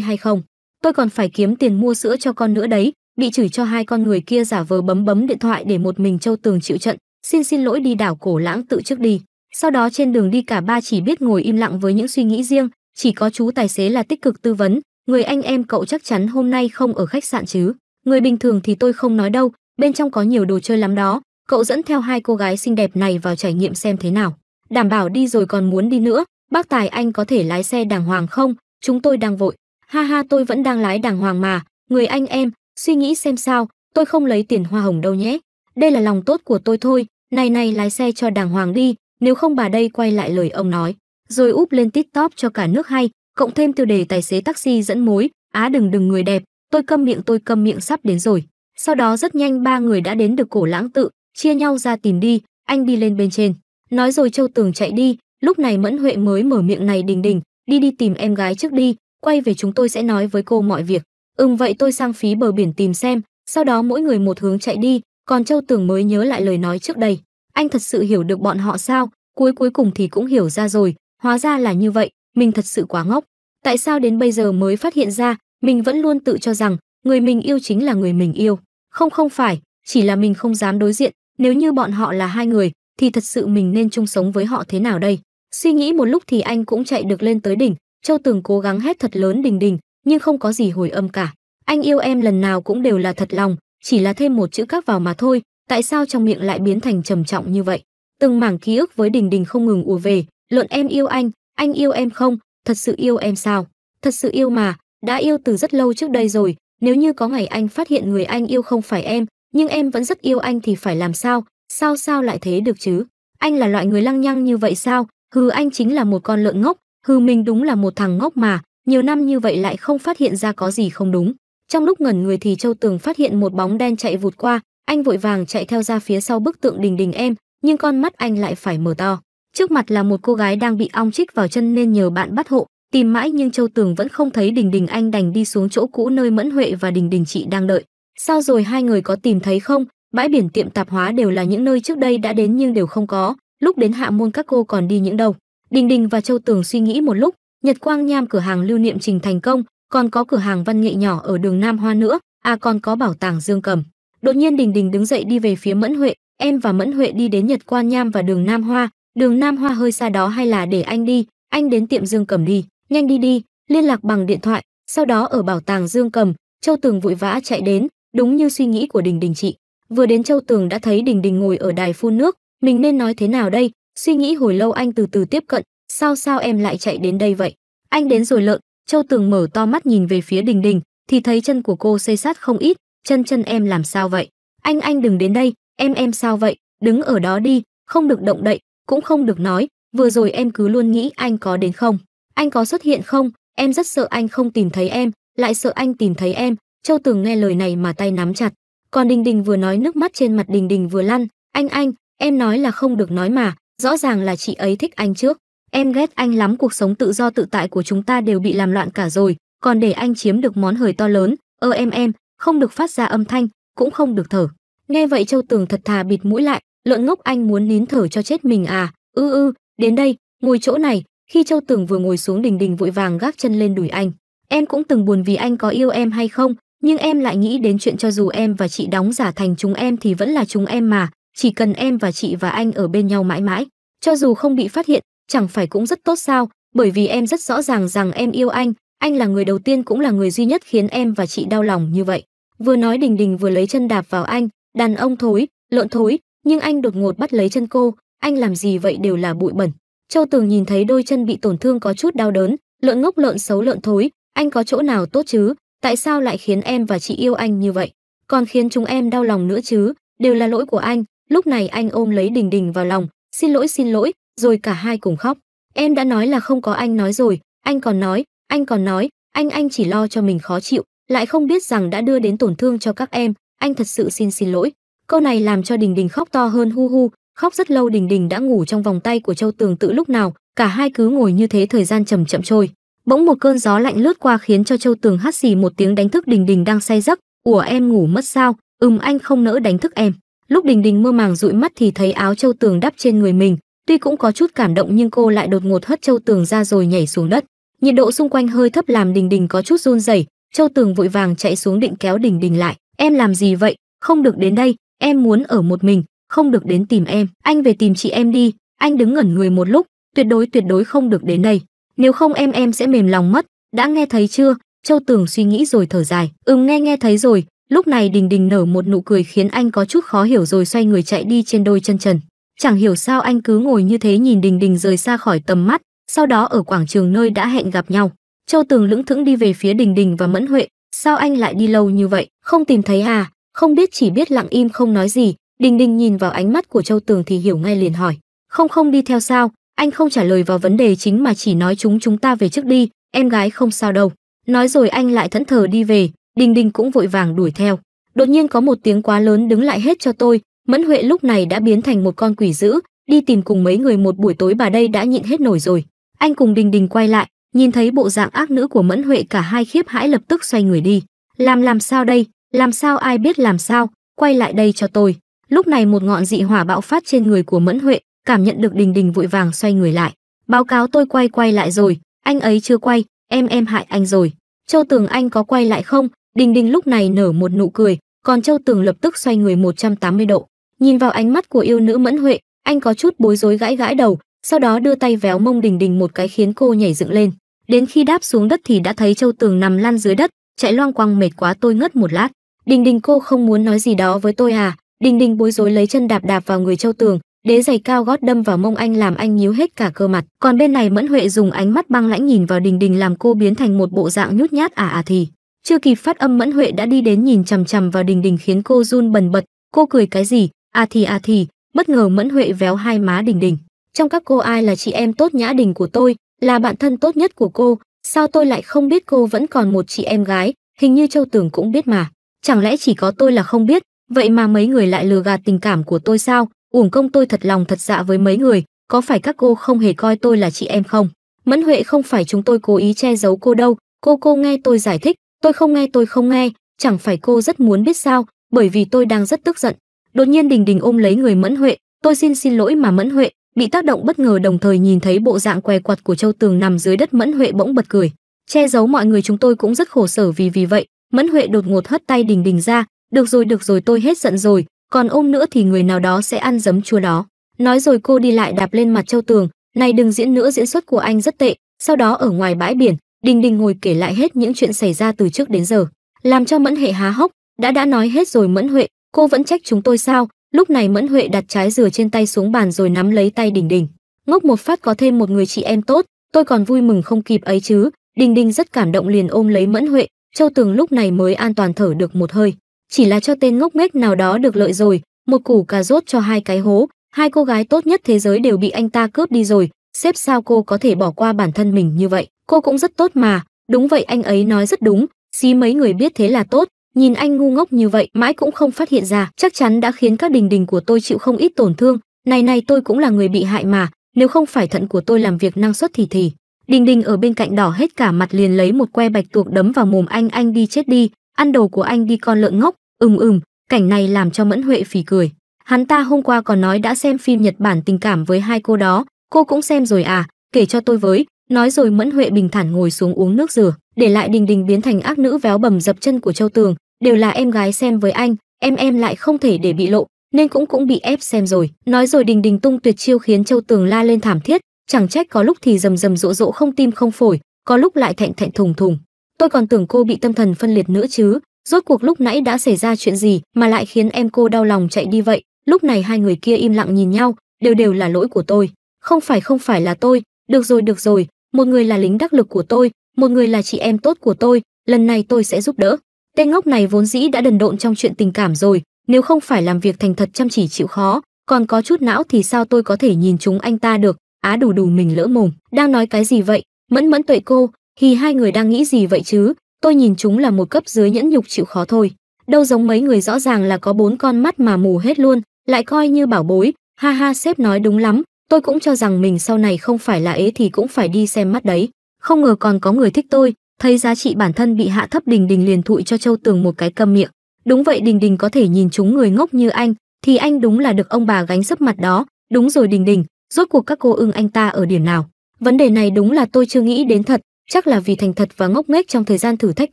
hay không. Tôi còn phải kiếm tiền mua sữa cho con nữa đấy, bị chửi cho hai con người kia giả vờ bấm bấm điện thoại để một mình châu tường chịu trận, xin xin lỗi đi đảo cổ lãng tự trước đi. Sau đó trên đường đi cả ba chỉ biết ngồi im lặng với những suy nghĩ riêng, chỉ có chú tài xế là tích cực tư vấn, người anh em cậu chắc chắn hôm nay không ở khách sạn chứ. Người bình thường thì tôi không nói đâu, bên trong có nhiều đồ chơi lắm đó, cậu dẫn theo hai cô gái xinh đẹp này vào trải nghiệm xem thế nào đảm bảo đi rồi còn muốn đi nữa bác tài anh có thể lái xe đàng hoàng không chúng tôi đang vội ha ha tôi vẫn đang lái đàng hoàng mà người anh em suy nghĩ xem sao tôi không lấy tiền hoa hồng đâu nhé đây là lòng tốt của tôi thôi này này lái xe cho đàng hoàng đi nếu không bà đây quay lại lời ông nói rồi úp lên tiktok cho cả nước hay cộng thêm tiêu đề tài xế taxi dẫn mối á đừng đừng người đẹp tôi câm miệng tôi câm miệng sắp đến rồi sau đó rất nhanh ba người đã đến được cổ lãng tự chia nhau ra tìm đi anh đi lên bên trên nói rồi châu tường chạy đi lúc này mẫn huệ mới mở miệng này đình đình đi đi tìm em gái trước đi quay về chúng tôi sẽ nói với cô mọi việc ừm vậy tôi sang phí bờ biển tìm xem sau đó mỗi người một hướng chạy đi còn châu tường mới nhớ lại lời nói trước đây anh thật sự hiểu được bọn họ sao cuối cuối cùng thì cũng hiểu ra rồi hóa ra là như vậy mình thật sự quá ngốc tại sao đến bây giờ mới phát hiện ra mình vẫn luôn tự cho rằng người mình yêu chính là người mình yêu không không phải chỉ là mình không dám đối diện nếu như bọn họ là hai người, thì thật sự mình nên chung sống với họ thế nào đây? Suy nghĩ một lúc thì anh cũng chạy được lên tới đỉnh, Châu Tường cố gắng hét thật lớn đình đình, nhưng không có gì hồi âm cả. Anh yêu em lần nào cũng đều là thật lòng, chỉ là thêm một chữ các vào mà thôi, tại sao trong miệng lại biến thành trầm trọng như vậy? Từng mảng ký ức với đình đình không ngừng ùa về, luận em yêu anh, anh yêu em không, thật sự yêu em sao? Thật sự yêu mà, đã yêu từ rất lâu trước đây rồi, nếu như có ngày anh phát hiện người anh yêu không phải em, nhưng em vẫn rất yêu anh thì phải làm sao, sao sao lại thế được chứ? Anh là loại người lăng nhăng như vậy sao? Hừ anh chính là một con lợn ngốc, hừ mình đúng là một thằng ngốc mà, nhiều năm như vậy lại không phát hiện ra có gì không đúng. Trong lúc ngẩn người thì Châu Tường phát hiện một bóng đen chạy vụt qua, anh vội vàng chạy theo ra phía sau bức tượng đình đình em, nhưng con mắt anh lại phải mở to. Trước mặt là một cô gái đang bị ong chích vào chân nên nhờ bạn bắt hộ, tìm mãi nhưng Châu Tường vẫn không thấy đình đình anh đành đi xuống chỗ cũ nơi Mẫn Huệ và đình đình chị đang đợi. Sao rồi hai người có tìm thấy không? Bãi biển tiệm tạp hóa đều là những nơi trước đây đã đến nhưng đều không có, lúc đến hạ môn các cô còn đi những đâu. Đình Đình và Châu Tường suy nghĩ một lúc, Nhật Quang Nham cửa hàng lưu niệm Trình Thành Công, còn có cửa hàng văn nghệ nhỏ ở đường Nam Hoa nữa, à còn có bảo tàng Dương Cầm. Đột nhiên Đình Đình đứng dậy đi về phía Mẫn Huệ, em và Mẫn Huệ đi đến Nhật Quang Nham và đường Nam Hoa, đường Nam Hoa hơi xa đó hay là để anh đi, anh đến tiệm Dương Cầm đi, nhanh đi đi, liên lạc bằng điện thoại, sau đó ở bảo tàng Dương Cầm, Châu Tường vội vã chạy đến, đúng như suy nghĩ của đình đình chị vừa đến châu tường đã thấy đình đình ngồi ở đài phun nước mình nên nói thế nào đây suy nghĩ hồi lâu anh từ từ tiếp cận sao sao em lại chạy đến đây vậy anh đến rồi lợn châu tường mở to mắt nhìn về phía đình đình thì thấy chân của cô xây sát không ít chân chân em làm sao vậy anh anh đừng đến đây em em sao vậy đứng ở đó đi không được động đậy cũng không được nói vừa rồi em cứ luôn nghĩ anh có đến không anh có xuất hiện không em rất sợ anh không tìm thấy em lại sợ anh tìm thấy em Châu Tường nghe lời này mà tay nắm chặt. Còn Đình Đình vừa nói nước mắt trên mặt Đình Đình vừa lăn, "Anh anh, em nói là không được nói mà, rõ ràng là chị ấy thích anh trước. Em ghét anh lắm, cuộc sống tự do tự tại của chúng ta đều bị làm loạn cả rồi, còn để anh chiếm được món hời to lớn, ơ em em, không được phát ra âm thanh, cũng không được thở." Nghe vậy Châu Tường thật thà bịt mũi lại, lợn ngốc anh muốn nín thở cho chết mình à? Ư ư, đến đây, ngồi chỗ này. Khi Châu Tường vừa ngồi xuống Đình Đình vội vàng gác chân lên đùi anh. Em cũng từng buồn vì anh có yêu em hay không, nhưng em lại nghĩ đến chuyện cho dù em và chị đóng giả thành chúng em thì vẫn là chúng em mà, chỉ cần em và chị và anh ở bên nhau mãi mãi, cho dù không bị phát hiện, chẳng phải cũng rất tốt sao, bởi vì em rất rõ ràng rằng em yêu anh, anh là người đầu tiên cũng là người duy nhất khiến em và chị đau lòng như vậy. Vừa nói Đình Đình vừa lấy chân đạp vào anh, đàn ông thối, lộn thối, nhưng anh đột ngột bắt lấy chân cô, anh làm gì vậy đều là bụi bẩn. Châu Tường nhìn thấy đôi chân bị tổn thương có chút đau đớn, lợn ngốc lợn xấu lợn thối, anh có chỗ nào tốt chứ, Tại sao lại khiến em và chị yêu anh như vậy? Còn khiến chúng em đau lòng nữa chứ, đều là lỗi của anh. Lúc này anh ôm lấy Đình Đình vào lòng, xin lỗi xin lỗi, rồi cả hai cùng khóc. Em đã nói là không có anh nói rồi, anh còn nói, anh còn nói, anh anh chỉ lo cho mình khó chịu, lại không biết rằng đã đưa đến tổn thương cho các em, anh thật sự xin xin lỗi. Câu này làm cho Đình Đình khóc to hơn hu hu, khóc rất lâu Đình Đình đã ngủ trong vòng tay của Châu Tường tự lúc nào, cả hai cứ ngồi như thế thời gian chậm chậm trôi bỗng một cơn gió lạnh lướt qua khiến cho châu tường hắt xì một tiếng đánh thức đình đình đang say giấc ủa em ngủ mất sao ừm anh không nỡ đánh thức em lúc đình đình mơ màng dụi mắt thì thấy áo châu tường đắp trên người mình tuy cũng có chút cảm động nhưng cô lại đột ngột hất châu tường ra rồi nhảy xuống đất nhiệt độ xung quanh hơi thấp làm đình đình có chút run rẩy châu tường vội vàng chạy xuống định kéo đình đình lại em làm gì vậy không được đến đây em muốn ở một mình không được đến tìm em anh về tìm chị em đi anh đứng ngẩn người một lúc tuyệt đối tuyệt đối không được đến đây nếu không em em sẽ mềm lòng mất, đã nghe thấy chưa? Châu Tường suy nghĩ rồi thở dài, ừm nghe nghe thấy rồi, lúc này Đình Đình nở một nụ cười khiến anh có chút khó hiểu rồi xoay người chạy đi trên đôi chân trần. Chẳng hiểu sao anh cứ ngồi như thế nhìn Đình Đình rời xa khỏi tầm mắt, sau đó ở quảng trường nơi đã hẹn gặp nhau. Châu Tường lững thững đi về phía Đình Đình và Mẫn Huệ, sao anh lại đi lâu như vậy, không tìm thấy à, không biết chỉ biết lặng im không nói gì. Đình Đình nhìn vào ánh mắt của Châu Tường thì hiểu ngay liền hỏi, không không đi theo sao, anh không trả lời vào vấn đề chính mà chỉ nói chúng chúng ta về trước đi, em gái không sao đâu. Nói rồi anh lại thẫn thờ đi về, Đình Đình cũng vội vàng đuổi theo. Đột nhiên có một tiếng quá lớn đứng lại hết cho tôi, Mẫn Huệ lúc này đã biến thành một con quỷ dữ, đi tìm cùng mấy người một buổi tối bà đây đã nhịn hết nổi rồi. Anh cùng Đình Đình quay lại, nhìn thấy bộ dạng ác nữ của Mẫn Huệ cả hai khiếp hãi lập tức xoay người đi. Làm làm sao đây, làm sao ai biết làm sao, quay lại đây cho tôi. Lúc này một ngọn dị hỏa bạo phát trên người của Mẫn Huệ, cảm nhận được đình đình vội vàng xoay người lại báo cáo tôi quay quay lại rồi anh ấy chưa quay em em hại anh rồi châu tường anh có quay lại không đình đình lúc này nở một nụ cười còn châu tường lập tức xoay người 180 độ nhìn vào ánh mắt của yêu nữ mẫn huệ anh có chút bối rối gãi gãi đầu sau đó đưa tay véo mông đình đình một cái khiến cô nhảy dựng lên đến khi đáp xuống đất thì đã thấy châu tường nằm lăn dưới đất chạy loang quăng mệt quá tôi ngất một lát đình đình cô không muốn nói gì đó với tôi à đình đình bối rối lấy chân đạp đạp vào người châu tường Đế giày cao gót đâm vào mông anh làm anh nhíu hết cả cơ mặt. Còn bên này Mẫn Huệ dùng ánh mắt băng lãnh nhìn vào Đình Đình làm cô biến thành một bộ dạng nhút nhát à à thì. Chưa kịp phát âm Mẫn Huệ đã đi đến nhìn chằm chằm vào Đình Đình khiến cô run bần bật. Cô cười cái gì? À thì à thì, bất ngờ Mẫn Huệ véo hai má Đình Đình. Trong các cô ai là chị em tốt nhã đình của tôi, là bạn thân tốt nhất của cô, sao tôi lại không biết cô vẫn còn một chị em gái, hình như Châu Tưởng cũng biết mà. Chẳng lẽ chỉ có tôi là không biết, vậy mà mấy người lại lừa gạt tình cảm của tôi sao? uổng công tôi thật lòng thật dạ với mấy người có phải các cô không hề coi tôi là chị em không mẫn huệ không phải chúng tôi cố ý che giấu cô đâu cô cô nghe tôi giải thích tôi không nghe tôi không nghe chẳng phải cô rất muốn biết sao bởi vì tôi đang rất tức giận đột nhiên đình đình ôm lấy người mẫn huệ tôi xin xin lỗi mà mẫn huệ bị tác động bất ngờ đồng thời nhìn thấy bộ dạng què quặt của châu tường nằm dưới đất mẫn huệ bỗng bật cười che giấu mọi người chúng tôi cũng rất khổ sở vì vì vậy mẫn huệ đột ngột hất tay đình đình ra được rồi được rồi tôi hết giận rồi còn ôm nữa thì người nào đó sẽ ăn giấm chua đó nói rồi cô đi lại đạp lên mặt châu tường này đừng diễn nữa diễn xuất của anh rất tệ sau đó ở ngoài bãi biển đình đình ngồi kể lại hết những chuyện xảy ra từ trước đến giờ làm cho mẫn hệ há hốc đã đã nói hết rồi mẫn huệ cô vẫn trách chúng tôi sao lúc này mẫn huệ đặt trái dừa trên tay xuống bàn rồi nắm lấy tay đình đình ngốc một phát có thêm một người chị em tốt tôi còn vui mừng không kịp ấy chứ đình đình rất cảm động liền ôm lấy mẫn huệ châu tường lúc này mới an toàn thở được một hơi chỉ là cho tên ngốc nghếch nào đó được lợi rồi, một củ cà rốt cho hai cái hố, hai cô gái tốt nhất thế giới đều bị anh ta cướp đi rồi, xếp sao cô có thể bỏ qua bản thân mình như vậy, cô cũng rất tốt mà, đúng vậy anh ấy nói rất đúng, xí mấy người biết thế là tốt, nhìn anh ngu ngốc như vậy mãi cũng không phát hiện ra, chắc chắn đã khiến các đình đình của tôi chịu không ít tổn thương, này này tôi cũng là người bị hại mà, nếu không phải thận của tôi làm việc năng suất thì thì. Đình Đình ở bên cạnh đỏ hết cả mặt liền lấy một que bạch tuộc đấm vào mồm anh anh đi chết đi, ăn đồ của anh đi con lợn ngốc ừm ừm cảnh này làm cho mẫn huệ phì cười hắn ta hôm qua còn nói đã xem phim nhật bản tình cảm với hai cô đó cô cũng xem rồi à kể cho tôi với nói rồi mẫn huệ bình thản ngồi xuống uống nước rửa để lại đình đình biến thành ác nữ véo bầm dập chân của châu tường đều là em gái xem với anh em em lại không thể để bị lộ nên cũng cũng bị ép xem rồi nói rồi đình đình tung tuyệt chiêu khiến châu tường la lên thảm thiết chẳng trách có lúc thì rầm rầm rộ rộ không tim không phổi có lúc lại thẹn thẹn thùng thùng tôi còn tưởng cô bị tâm thần phân liệt nữa chứ rốt cuộc lúc nãy đã xảy ra chuyện gì mà lại khiến em cô đau lòng chạy đi vậy lúc này hai người kia im lặng nhìn nhau đều đều là lỗi của tôi không phải không phải là tôi được rồi được rồi một người là lính đắc lực của tôi một người là chị em tốt của tôi lần này tôi sẽ giúp đỡ tên ngốc này vốn dĩ đã đần độn trong chuyện tình cảm rồi nếu không phải làm việc thành thật chăm chỉ chịu khó còn có chút não thì sao tôi có thể nhìn chúng anh ta được á đủ đủ mình lỡ mồm đang nói cái gì vậy mẫn mẫn tuệ cô thì hai người đang nghĩ gì vậy chứ? Tôi nhìn chúng là một cấp dưới nhẫn nhục chịu khó thôi. Đâu giống mấy người rõ ràng là có bốn con mắt mà mù hết luôn, lại coi như bảo bối. Ha ha sếp nói đúng lắm, tôi cũng cho rằng mình sau này không phải là ế thì cũng phải đi xem mắt đấy. Không ngờ còn có người thích tôi, thấy giá trị bản thân bị hạ thấp đình đình liền thụi cho châu tường một cái câm miệng. Đúng vậy đình đình có thể nhìn chúng người ngốc như anh, thì anh đúng là được ông bà gánh sấp mặt đó. Đúng rồi đình đình, rốt cuộc các cô ưng anh ta ở điểm nào? Vấn đề này đúng là tôi chưa nghĩ đến thật, chắc là vì thành thật và ngốc nghếch trong thời gian thử thách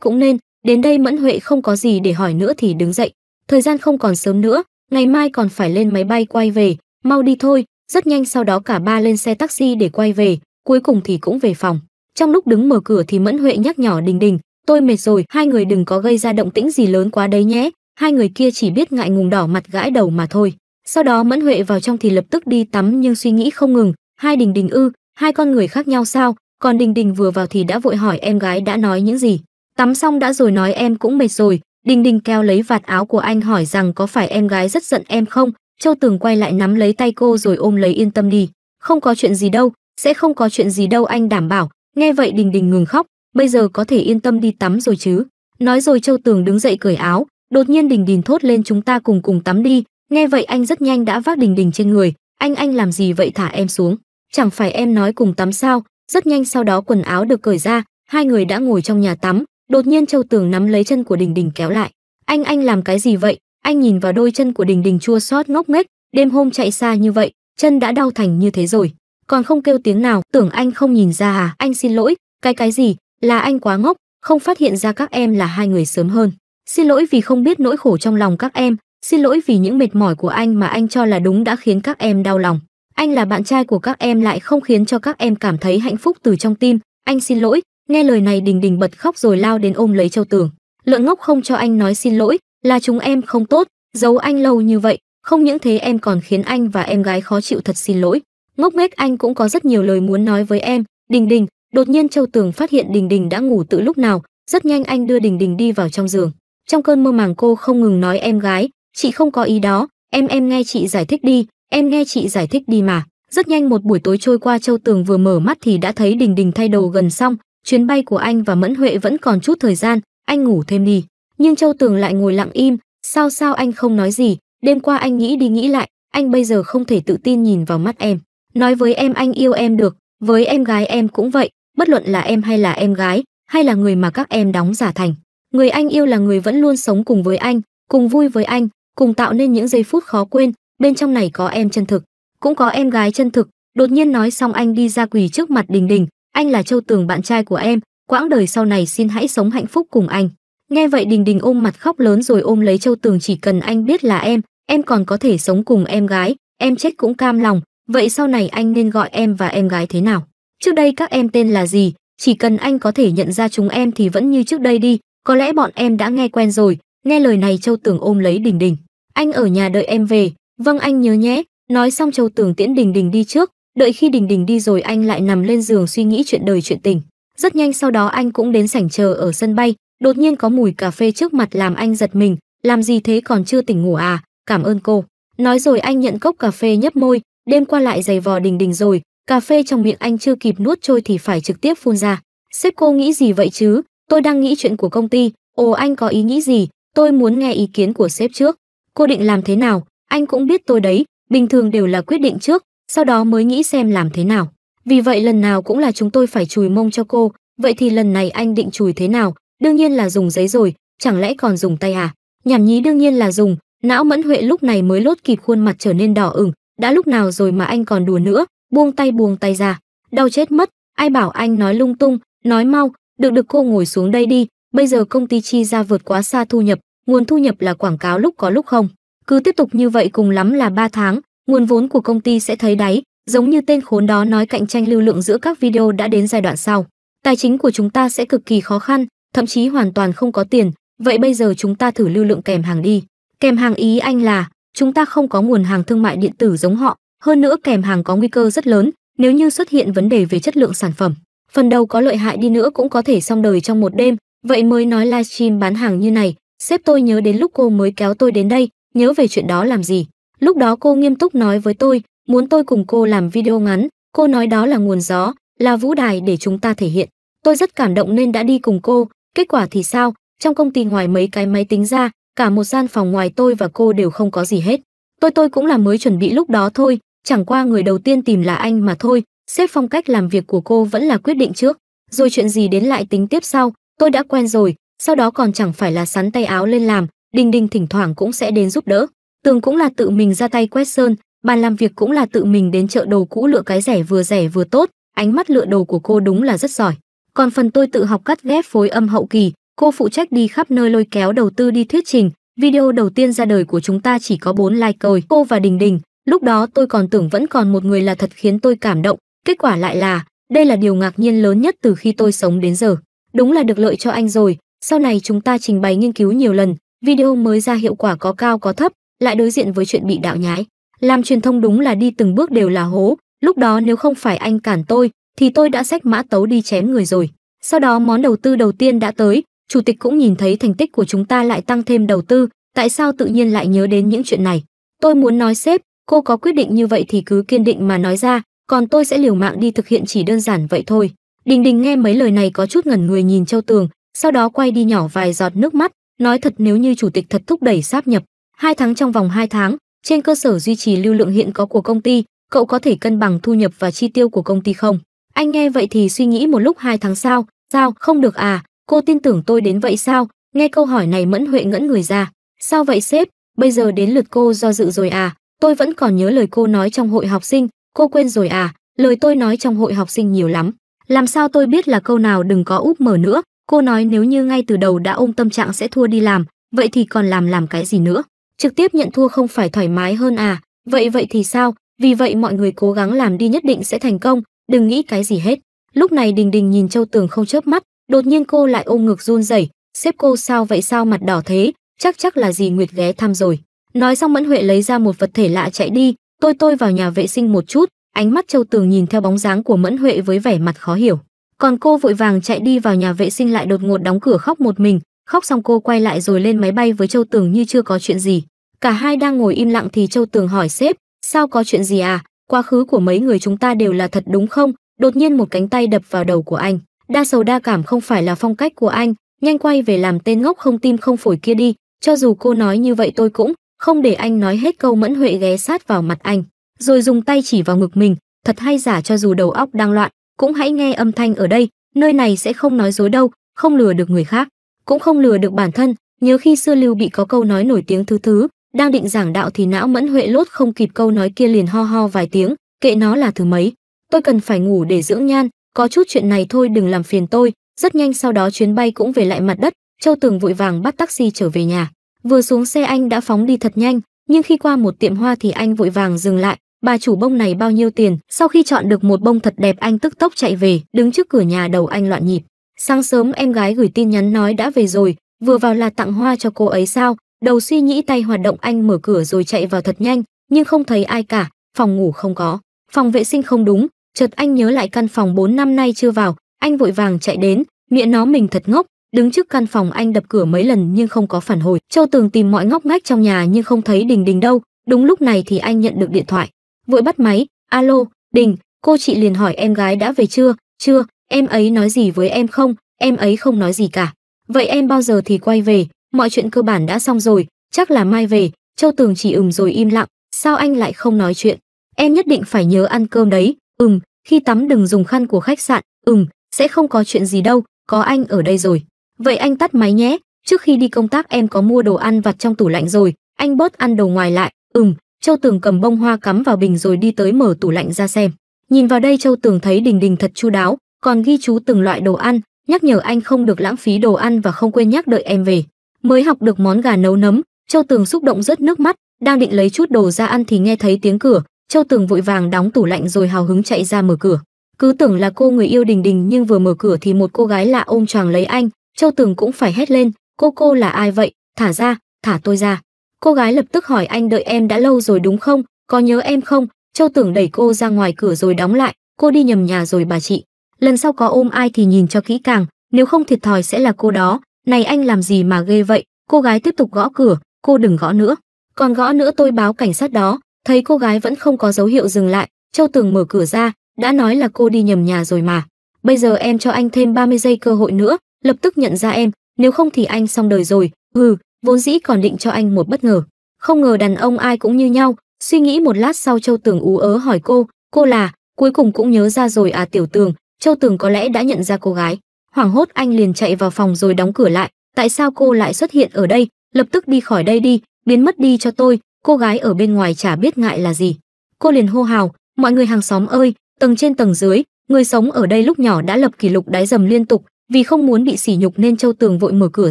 cũng nên đến đây mẫn huệ không có gì để hỏi nữa thì đứng dậy thời gian không còn sớm nữa ngày mai còn phải lên máy bay quay về mau đi thôi rất nhanh sau đó cả ba lên xe taxi để quay về cuối cùng thì cũng về phòng trong lúc đứng mở cửa thì mẫn huệ nhắc nhỏ đình đình tôi mệt rồi hai người đừng có gây ra động tĩnh gì lớn quá đấy nhé hai người kia chỉ biết ngại ngùng đỏ mặt gãi đầu mà thôi sau đó mẫn huệ vào trong thì lập tức đi tắm nhưng suy nghĩ không ngừng hai đình đình ư hai con người khác nhau sao còn đình đình vừa vào thì đã vội hỏi em gái đã nói những gì tắm xong đã rồi nói em cũng mệt rồi đình đình kéo lấy vạt áo của anh hỏi rằng có phải em gái rất giận em không châu tường quay lại nắm lấy tay cô rồi ôm lấy yên tâm đi không có chuyện gì đâu sẽ không có chuyện gì đâu anh đảm bảo nghe vậy đình đình ngừng khóc bây giờ có thể yên tâm đi tắm rồi chứ nói rồi châu tường đứng dậy cởi áo đột nhiên đình đình thốt lên chúng ta cùng cùng tắm đi nghe vậy anh rất nhanh đã vác đình đình trên người anh anh làm gì vậy thả em xuống chẳng phải em nói cùng tắm sao rất nhanh sau đó quần áo được cởi ra hai người đã ngồi trong nhà tắm đột nhiên châu tường nắm lấy chân của đình đình kéo lại anh anh làm cái gì vậy anh nhìn vào đôi chân của đình đình chua xót ngốc nghếch đêm hôm chạy xa như vậy chân đã đau thành như thế rồi còn không kêu tiếng nào tưởng anh không nhìn ra à anh xin lỗi cái cái gì là anh quá ngốc không phát hiện ra các em là hai người sớm hơn xin lỗi vì không biết nỗi khổ trong lòng các em xin lỗi vì những mệt mỏi của anh mà anh cho là đúng đã khiến các em đau lòng anh là bạn trai của các em lại không khiến cho các em cảm thấy hạnh phúc từ trong tim anh xin lỗi nghe lời này đình đình bật khóc rồi lao đến ôm lấy châu tường lợn ngốc không cho anh nói xin lỗi là chúng em không tốt giấu anh lâu như vậy không những thế em còn khiến anh và em gái khó chịu thật xin lỗi ngốc nghếch anh cũng có rất nhiều lời muốn nói với em đình đình đột nhiên châu tường phát hiện đình đình đã ngủ từ lúc nào rất nhanh anh đưa đình đình đi vào trong giường trong cơn mơ màng cô không ngừng nói em gái chị không có ý đó em em nghe chị giải thích đi em nghe chị giải thích đi mà rất nhanh một buổi tối trôi qua châu tường vừa mở mắt thì đã thấy đình đình thay đồ gần xong chuyến bay của anh và mẫn huệ vẫn còn chút thời gian anh ngủ thêm đi nhưng châu tường lại ngồi lặng im sao sao anh không nói gì đêm qua anh nghĩ đi nghĩ lại anh bây giờ không thể tự tin nhìn vào mắt em nói với em anh yêu em được với em gái em cũng vậy bất luận là em hay là em gái hay là người mà các em đóng giả thành người anh yêu là người vẫn luôn sống cùng với anh cùng vui với anh cùng tạo nên những giây phút khó quên bên trong này có em chân thực cũng có em gái chân thực đột nhiên nói xong anh đi ra quỳ trước mặt đình đình anh là châu tường bạn trai của em quãng đời sau này xin hãy sống hạnh phúc cùng anh nghe vậy đình đình ôm mặt khóc lớn rồi ôm lấy châu tường chỉ cần anh biết là em em còn có thể sống cùng em gái em chết cũng cam lòng vậy sau này anh nên gọi em và em gái thế nào trước đây các em tên là gì chỉ cần anh có thể nhận ra chúng em thì vẫn như trước đây đi có lẽ bọn em đã nghe quen rồi nghe lời này châu tường ôm lấy đình đình anh ở nhà đợi em về Vâng anh nhớ nhé, nói xong Châu Tưởng tiễn Đình Đình đi trước, đợi khi Đình Đình đi rồi anh lại nằm lên giường suy nghĩ chuyện đời chuyện tình. Rất nhanh sau đó anh cũng đến sảnh chờ ở sân bay, đột nhiên có mùi cà phê trước mặt làm anh giật mình, làm gì thế còn chưa tỉnh ngủ à, cảm ơn cô. Nói rồi anh nhận cốc cà phê nhấp môi, đêm qua lại giày vò Đình Đình rồi, cà phê trong miệng anh chưa kịp nuốt trôi thì phải trực tiếp phun ra. Sếp cô nghĩ gì vậy chứ, tôi đang nghĩ chuyện của công ty, ồ anh có ý nghĩ gì, tôi muốn nghe ý kiến của sếp trước. Cô định làm thế nào, anh cũng biết tôi đấy, bình thường đều là quyết định trước, sau đó mới nghĩ xem làm thế nào. Vì vậy lần nào cũng là chúng tôi phải chùi mông cho cô, vậy thì lần này anh định chùi thế nào? Đương nhiên là dùng giấy rồi, chẳng lẽ còn dùng tay à? Nhảm nhí đương nhiên là dùng, não mẫn huệ lúc này mới lốt kịp khuôn mặt trở nên đỏ ửng, đã lúc nào rồi mà anh còn đùa nữa, buông tay buông tay ra. Đau chết mất, ai bảo anh nói lung tung, nói mau, được được cô ngồi xuống đây đi, bây giờ công ty chi ra vượt quá xa thu nhập, nguồn thu nhập là quảng cáo lúc có lúc không. Cứ tiếp tục như vậy cùng lắm là 3 tháng, nguồn vốn của công ty sẽ thấy đáy, giống như tên khốn đó nói cạnh tranh lưu lượng giữa các video đã đến giai đoạn sau. Tài chính của chúng ta sẽ cực kỳ khó khăn, thậm chí hoàn toàn không có tiền, vậy bây giờ chúng ta thử lưu lượng kèm hàng đi. Kèm hàng ý anh là, chúng ta không có nguồn hàng thương mại điện tử giống họ, hơn nữa kèm hàng có nguy cơ rất lớn nếu như xuất hiện vấn đề về chất lượng sản phẩm. Phần đầu có lợi hại đi nữa cũng có thể xong đời trong một đêm, vậy mới nói livestream bán hàng như này, sếp tôi nhớ đến lúc cô mới kéo tôi đến đây, nhớ về chuyện đó làm gì lúc đó cô nghiêm túc nói với tôi muốn tôi cùng cô làm video ngắn cô nói đó là nguồn gió là vũ đài để chúng ta thể hiện tôi rất cảm động nên đã đi cùng cô kết quả thì sao trong công ty ngoài mấy cái máy tính ra cả một gian phòng ngoài tôi và cô đều không có gì hết tôi tôi cũng là mới chuẩn bị lúc đó thôi chẳng qua người đầu tiên tìm là anh mà thôi xếp phong cách làm việc của cô vẫn là quyết định trước rồi chuyện gì đến lại tính tiếp sau tôi đã quen rồi sau đó còn chẳng phải là sắn tay áo lên làm Đinh Đinh thỉnh thoảng cũng sẽ đến giúp đỡ. Tường cũng là tự mình ra tay quét sơn, bàn làm việc cũng là tự mình đến chợ đồ cũ lựa cái rẻ vừa rẻ vừa tốt, ánh mắt lựa đồ của cô đúng là rất giỏi. Còn phần tôi tự học cắt ghép phối âm hậu kỳ, cô phụ trách đi khắp nơi lôi kéo đầu tư đi thuyết trình, video đầu tiên ra đời của chúng ta chỉ có 4 like thôi. Cô và Đình Đình, lúc đó tôi còn tưởng vẫn còn một người là thật khiến tôi cảm động, kết quả lại là, đây là điều ngạc nhiên lớn nhất từ khi tôi sống đến giờ. Đúng là được lợi cho anh rồi, sau này chúng ta trình bày nghiên cứu nhiều lần, video mới ra hiệu quả có cao có thấp, lại đối diện với chuyện bị đạo nhái. Làm truyền thông đúng là đi từng bước đều là hố, lúc đó nếu không phải anh cản tôi, thì tôi đã xách mã tấu đi chém người rồi. Sau đó món đầu tư đầu tiên đã tới, chủ tịch cũng nhìn thấy thành tích của chúng ta lại tăng thêm đầu tư, tại sao tự nhiên lại nhớ đến những chuyện này? Tôi muốn nói sếp, cô có quyết định như vậy thì cứ kiên định mà nói ra, còn tôi sẽ liều mạng đi thực hiện chỉ đơn giản vậy thôi. Đình Đình nghe mấy lời này có chút ngẩn người nhìn Châu Tường, sau đó quay đi nhỏ vài giọt nước mắt, Nói thật nếu như chủ tịch thật thúc đẩy sáp nhập, hai tháng trong vòng 2 tháng, trên cơ sở duy trì lưu lượng hiện có của công ty, cậu có thể cân bằng thu nhập và chi tiêu của công ty không? Anh nghe vậy thì suy nghĩ một lúc hai tháng sao sao, không được à, cô tin tưởng tôi đến vậy sao? Nghe câu hỏi này Mẫn Huệ ngẫn người ra. Sao vậy sếp, bây giờ đến lượt cô do dự rồi à? Tôi vẫn còn nhớ lời cô nói trong hội học sinh, cô quên rồi à? Lời tôi nói trong hội học sinh nhiều lắm. Làm sao tôi biết là câu nào đừng có úp mở nữa, Cô nói nếu như ngay từ đầu đã ôm tâm trạng sẽ thua đi làm, vậy thì còn làm làm cái gì nữa? Trực tiếp nhận thua không phải thoải mái hơn à? Vậy vậy thì sao? Vì vậy mọi người cố gắng làm đi nhất định sẽ thành công, đừng nghĩ cái gì hết. Lúc này Đình Đình nhìn Châu Tường không chớp mắt, đột nhiên cô lại ôm ngực run rẩy, "Sếp cô sao vậy sao mặt đỏ thế, chắc chắc là gì Nguyệt ghé thăm rồi." Nói xong Mẫn Huệ lấy ra một vật thể lạ chạy đi, tôi tôi vào nhà vệ sinh một chút, ánh mắt Châu Tường nhìn theo bóng dáng của Mẫn Huệ với vẻ mặt khó hiểu. Còn cô vội vàng chạy đi vào nhà vệ sinh lại đột ngột đóng cửa khóc một mình, khóc xong cô quay lại rồi lên máy bay với Châu Tường như chưa có chuyện gì. Cả hai đang ngồi im lặng thì Châu Tường hỏi sếp, sao có chuyện gì à, quá khứ của mấy người chúng ta đều là thật đúng không? Đột nhiên một cánh tay đập vào đầu của anh, đa sầu đa cảm không phải là phong cách của anh, nhanh quay về làm tên ngốc không tim không phổi kia đi, cho dù cô nói như vậy tôi cũng không để anh nói hết câu mẫn huệ ghé sát vào mặt anh, rồi dùng tay chỉ vào ngực mình, thật hay giả cho dù đầu óc đang loạn, cũng hãy nghe âm thanh ở đây nơi này sẽ không nói dối đâu không lừa được người khác cũng không lừa được bản thân nhớ khi xưa lưu bị có câu nói nổi tiếng thứ thứ đang định giảng đạo thì não mẫn huệ lốt không kịp câu nói kia liền ho ho vài tiếng kệ nó là thứ mấy tôi cần phải ngủ để dưỡng nhan có chút chuyện này thôi đừng làm phiền tôi rất nhanh sau đó chuyến bay cũng về lại mặt đất châu tường vội vàng bắt taxi trở về nhà vừa xuống xe anh đã phóng đi thật nhanh nhưng khi qua một tiệm hoa thì anh vội vàng dừng lại Bà chủ bông này bao nhiêu tiền? Sau khi chọn được một bông thật đẹp anh tức tốc chạy về, đứng trước cửa nhà đầu anh loạn nhịp. Sáng sớm em gái gửi tin nhắn nói đã về rồi, vừa vào là tặng hoa cho cô ấy sao? Đầu suy nghĩ tay hoạt động anh mở cửa rồi chạy vào thật nhanh, nhưng không thấy ai cả, phòng ngủ không có, phòng vệ sinh không đúng, chợt anh nhớ lại căn phòng 4 năm nay chưa vào, anh vội vàng chạy đến, miệng nó mình thật ngốc, đứng trước căn phòng anh đập cửa mấy lần nhưng không có phản hồi. Châu Tường tìm mọi ngóc ngách trong nhà nhưng không thấy Đình Đình đâu, đúng lúc này thì anh nhận được điện thoại vội bắt máy alo đình cô chị liền hỏi em gái đã về chưa chưa em ấy nói gì với em không em ấy không nói gì cả vậy em bao giờ thì quay về mọi chuyện cơ bản đã xong rồi chắc là mai về châu tường chỉ ừm rồi im lặng sao anh lại không nói chuyện em nhất định phải nhớ ăn cơm đấy ừm khi tắm đừng dùng khăn của khách sạn ừm sẽ không có chuyện gì đâu có anh ở đây rồi vậy anh tắt máy nhé trước khi đi công tác em có mua đồ ăn vặt trong tủ lạnh rồi anh bớt ăn đồ ngoài lại ừm Châu Tường cầm bông hoa cắm vào bình rồi đi tới mở tủ lạnh ra xem. Nhìn vào đây Châu Tường thấy Đình Đình thật chu đáo, còn ghi chú từng loại đồ ăn, nhắc nhở anh không được lãng phí đồ ăn và không quên nhắc đợi em về. Mới học được món gà nấu nấm, Châu Tường xúc động rớt nước mắt, đang định lấy chút đồ ra ăn thì nghe thấy tiếng cửa, Châu Tường vội vàng đóng tủ lạnh rồi hào hứng chạy ra mở cửa. Cứ tưởng là cô người yêu Đình Đình nhưng vừa mở cửa thì một cô gái lạ ôm choàng lấy anh, Châu Tường cũng phải hét lên, cô cô là ai vậy, thả ra, thả tôi ra. Cô gái lập tức hỏi anh đợi em đã lâu rồi đúng không, có nhớ em không? Châu Tưởng đẩy cô ra ngoài cửa rồi đóng lại, cô đi nhầm nhà rồi bà chị. Lần sau có ôm ai thì nhìn cho kỹ càng, nếu không thiệt thòi sẽ là cô đó. Này anh làm gì mà ghê vậy? Cô gái tiếp tục gõ cửa, cô đừng gõ nữa. Còn gõ nữa tôi báo cảnh sát đó, thấy cô gái vẫn không có dấu hiệu dừng lại, Châu tưởng mở cửa ra, đã nói là cô đi nhầm nhà rồi mà. Bây giờ em cho anh thêm 30 giây cơ hội nữa, lập tức nhận ra em, nếu không thì anh xong đời rồi. Hừ vốn dĩ còn định cho anh một bất ngờ không ngờ đàn ông ai cũng như nhau suy nghĩ một lát sau châu tường ú ớ hỏi cô cô là cuối cùng cũng nhớ ra rồi à tiểu tường châu tường có lẽ đã nhận ra cô gái hoảng hốt anh liền chạy vào phòng rồi đóng cửa lại tại sao cô lại xuất hiện ở đây lập tức đi khỏi đây đi biến mất đi cho tôi cô gái ở bên ngoài chả biết ngại là gì cô liền hô hào mọi người hàng xóm ơi tầng trên tầng dưới người sống ở đây lúc nhỏ đã lập kỷ lục đái dầm liên tục vì không muốn bị sỉ nhục nên châu tường vội mở cửa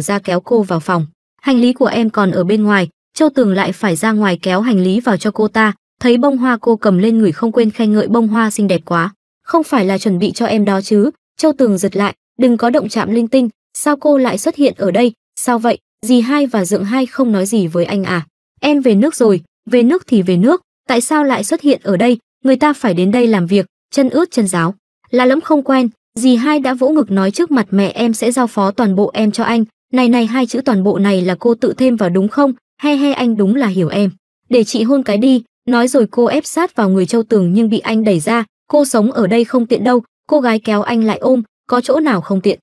ra kéo cô vào phòng hành lý của em còn ở bên ngoài châu tường lại phải ra ngoài kéo hành lý vào cho cô ta thấy bông hoa cô cầm lên người không quên khen ngợi bông hoa xinh đẹp quá không phải là chuẩn bị cho em đó chứ châu tường giật lại đừng có động chạm linh tinh sao cô lại xuất hiện ở đây sao vậy dì hai và dượng hai không nói gì với anh à em về nước rồi về nước thì về nước tại sao lại xuất hiện ở đây người ta phải đến đây làm việc chân ướt chân giáo là lắm không quen dì hai đã vỗ ngực nói trước mặt mẹ em sẽ giao phó toàn bộ em cho anh này này hai chữ toàn bộ này là cô tự thêm vào đúng không? He he anh đúng là hiểu em. Để chị hôn cái đi, nói rồi cô ép sát vào người Châu Tường nhưng bị anh đẩy ra, cô sống ở đây không tiện đâu, cô gái kéo anh lại ôm, có chỗ nào không tiện.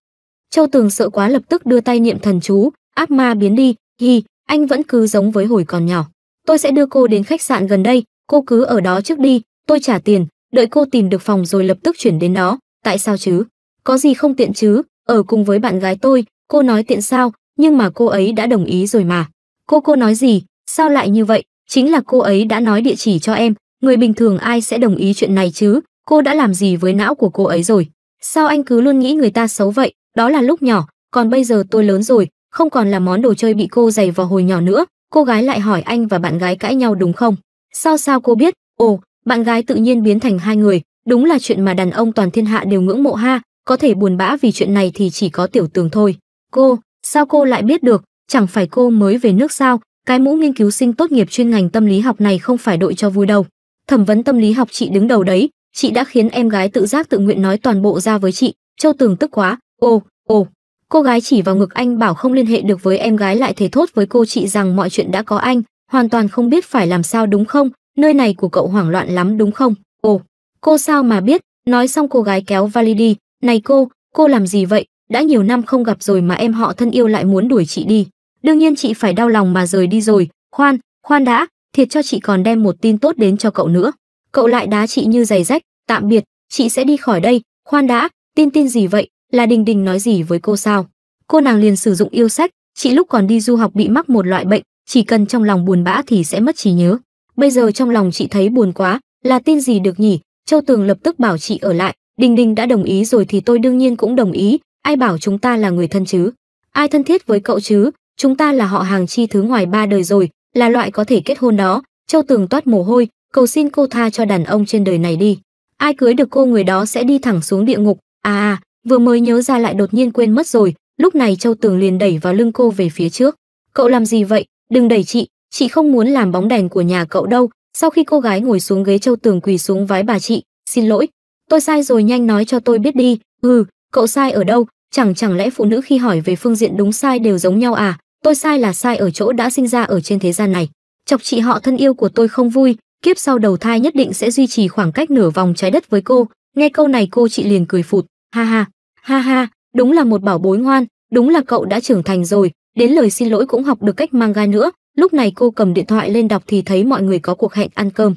Châu Tường sợ quá lập tức đưa tay niệm thần chú, ác ma biến đi, hi, anh vẫn cứ giống với hồi còn nhỏ. Tôi sẽ đưa cô đến khách sạn gần đây, cô cứ ở đó trước đi, tôi trả tiền, đợi cô tìm được phòng rồi lập tức chuyển đến đó, tại sao chứ? Có gì không tiện chứ, ở cùng với bạn gái tôi, Cô nói tiện sao, nhưng mà cô ấy đã đồng ý rồi mà. Cô cô nói gì, sao lại như vậy? Chính là cô ấy đã nói địa chỉ cho em, người bình thường ai sẽ đồng ý chuyện này chứ? Cô đã làm gì với não của cô ấy rồi? Sao anh cứ luôn nghĩ người ta xấu vậy? Đó là lúc nhỏ, còn bây giờ tôi lớn rồi, không còn là món đồ chơi bị cô giày vào hồi nhỏ nữa. Cô gái lại hỏi anh và bạn gái cãi nhau đúng không? Sao sao cô biết? Ồ, bạn gái tự nhiên biến thành hai người, đúng là chuyện mà đàn ông toàn thiên hạ đều ngưỡng mộ ha, có thể buồn bã vì chuyện này thì chỉ có tiểu tường thôi. Cô, sao cô lại biết được, chẳng phải cô mới về nước sao, cái mũ nghiên cứu sinh tốt nghiệp chuyên ngành tâm lý học này không phải đội cho vui đâu. Thẩm vấn tâm lý học chị đứng đầu đấy, chị đã khiến em gái tự giác tự nguyện nói toàn bộ ra với chị, Châu Tường tức quá, ô, ô. Cô gái chỉ vào ngực anh bảo không liên hệ được với em gái lại thề thốt với cô chị rằng mọi chuyện đã có anh, hoàn toàn không biết phải làm sao đúng không, nơi này của cậu hoảng loạn lắm đúng không, ồ. Cô sao mà biết, nói xong cô gái kéo vali đi, này cô, cô làm gì vậy, đã nhiều năm không gặp rồi mà em họ thân yêu lại muốn đuổi chị đi đương nhiên chị phải đau lòng mà rời đi rồi khoan khoan đã thiệt cho chị còn đem một tin tốt đến cho cậu nữa cậu lại đá chị như giày rách tạm biệt chị sẽ đi khỏi đây khoan đã tin tin gì vậy là đình đình nói gì với cô sao cô nàng liền sử dụng yêu sách chị lúc còn đi du học bị mắc một loại bệnh chỉ cần trong lòng buồn bã thì sẽ mất trí nhớ bây giờ trong lòng chị thấy buồn quá là tin gì được nhỉ châu tường lập tức bảo chị ở lại đình đình đã đồng ý rồi thì tôi đương nhiên cũng đồng ý ai bảo chúng ta là người thân chứ? Ai thân thiết với cậu chứ? Chúng ta là họ hàng chi thứ ngoài ba đời rồi, là loại có thể kết hôn đó. Châu Tường toát mồ hôi, cầu xin cô tha cho đàn ông trên đời này đi. Ai cưới được cô người đó sẽ đi thẳng xuống địa ngục. À à, vừa mới nhớ ra lại đột nhiên quên mất rồi. Lúc này Châu Tường liền đẩy vào lưng cô về phía trước. Cậu làm gì vậy? Đừng đẩy chị, chị không muốn làm bóng đèn của nhà cậu đâu. Sau khi cô gái ngồi xuống ghế Châu Tường quỳ xuống vái bà chị, xin lỗi. Tôi sai rồi nhanh nói cho tôi biết đi. Ừ, cậu sai ở đâu? chẳng chẳng lẽ phụ nữ khi hỏi về phương diện đúng sai đều giống nhau à tôi sai là sai ở chỗ đã sinh ra ở trên thế gian này chọc chị họ thân yêu của tôi không vui kiếp sau đầu thai nhất định sẽ duy trì khoảng cách nửa vòng trái đất với cô nghe câu này cô chị liền cười phụt ha ha ha ha đúng là một bảo bối ngoan đúng là cậu đã trưởng thành rồi đến lời xin lỗi cũng học được cách mang ga nữa lúc này cô cầm điện thoại lên đọc thì thấy mọi người có cuộc hẹn ăn cơm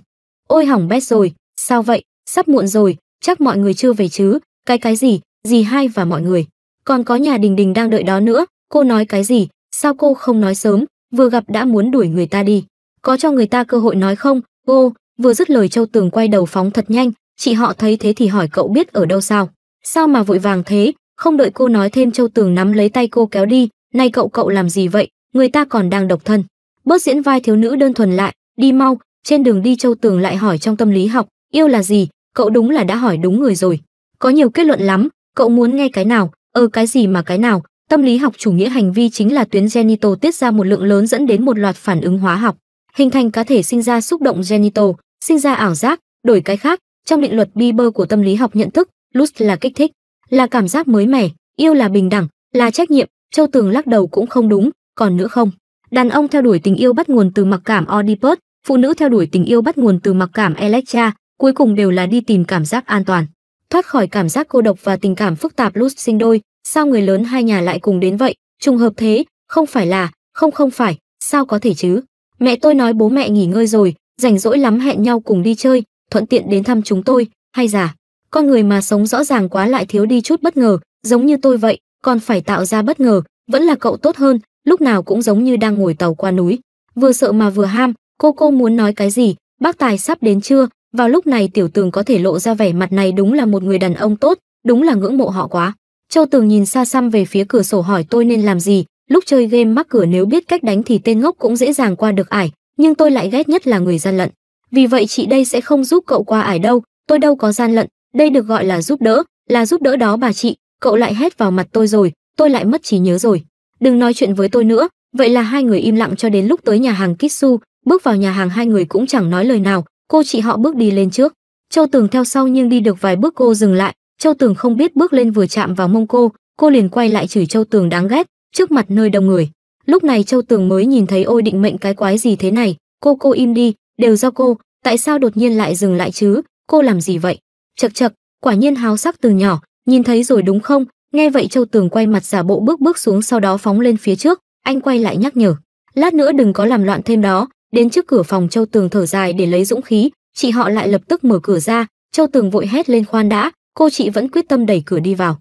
ôi hỏng bét rồi sao vậy sắp muộn rồi chắc mọi người chưa về chứ cái cái gì gì hai và mọi người còn có nhà đình đình đang đợi đó nữa cô nói cái gì sao cô không nói sớm vừa gặp đã muốn đuổi người ta đi có cho người ta cơ hội nói không cô vừa dứt lời châu tường quay đầu phóng thật nhanh chị họ thấy thế thì hỏi cậu biết ở đâu sao sao mà vội vàng thế không đợi cô nói thêm châu tường nắm lấy tay cô kéo đi nay cậu cậu làm gì vậy người ta còn đang độc thân bớt diễn vai thiếu nữ đơn thuần lại đi mau trên đường đi châu tường lại hỏi trong tâm lý học yêu là gì cậu đúng là đã hỏi đúng người rồi có nhiều kết luận lắm cậu muốn nghe cái nào ờ cái gì mà cái nào tâm lý học chủ nghĩa hành vi chính là tuyến genito tiết ra một lượng lớn dẫn đến một loạt phản ứng hóa học hình thành cá thể sinh ra xúc động genito sinh ra ảo giác đổi cái khác trong định luật bieber của tâm lý học nhận thức lust là kích thích là cảm giác mới mẻ yêu là bình đẳng là trách nhiệm châu tường lắc đầu cũng không đúng còn nữa không đàn ông theo đuổi tình yêu bắt nguồn từ mặc cảm oedipus phụ nữ theo đuổi tình yêu bắt nguồn từ mặc cảm electra cuối cùng đều là đi tìm cảm giác an toàn thoát khỏi cảm giác cô độc và tình cảm phức tạp lúc sinh đôi, sao người lớn hai nhà lại cùng đến vậy, trùng hợp thế, không phải là, không không phải, sao có thể chứ? Mẹ tôi nói bố mẹ nghỉ ngơi rồi, rảnh rỗi lắm hẹn nhau cùng đi chơi, thuận tiện đến thăm chúng tôi, hay giả. Con người mà sống rõ ràng quá lại thiếu đi chút bất ngờ, giống như tôi vậy, còn phải tạo ra bất ngờ, vẫn là cậu tốt hơn, lúc nào cũng giống như đang ngồi tàu qua núi. Vừa sợ mà vừa ham, cô cô muốn nói cái gì, bác Tài sắp đến chưa, vào lúc này tiểu tường có thể lộ ra vẻ mặt này đúng là một người đàn ông tốt đúng là ngưỡng mộ họ quá châu tường nhìn xa xăm về phía cửa sổ hỏi tôi nên làm gì lúc chơi game mắc cửa nếu biết cách đánh thì tên ngốc cũng dễ dàng qua được ải nhưng tôi lại ghét nhất là người gian lận vì vậy chị đây sẽ không giúp cậu qua ải đâu tôi đâu có gian lận đây được gọi là giúp đỡ là giúp đỡ đó bà chị cậu lại hét vào mặt tôi rồi tôi lại mất trí nhớ rồi đừng nói chuyện với tôi nữa vậy là hai người im lặng cho đến lúc tới nhà hàng kitsu bước vào nhà hàng hai người cũng chẳng nói lời nào Cô chị họ bước đi lên trước, Châu Tường theo sau nhưng đi được vài bước cô dừng lại, Châu Tường không biết bước lên vừa chạm vào mông cô, cô liền quay lại chửi Châu Tường đáng ghét, trước mặt nơi đông người. Lúc này Châu Tường mới nhìn thấy ôi định mệnh cái quái gì thế này, cô cô im đi, đều do cô, tại sao đột nhiên lại dừng lại chứ, cô làm gì vậy? Chậc chậc, quả nhiên háo sắc từ nhỏ, nhìn thấy rồi đúng không? Nghe vậy Châu Tường quay mặt giả bộ bước bước xuống sau đó phóng lên phía trước, anh quay lại nhắc nhở. Lát nữa đừng có làm loạn thêm đó, đến trước cửa phòng châu tường thở dài để lấy dũng khí chị họ lại lập tức mở cửa ra châu tường vội hét lên khoan đã cô chị vẫn quyết tâm đẩy cửa đi vào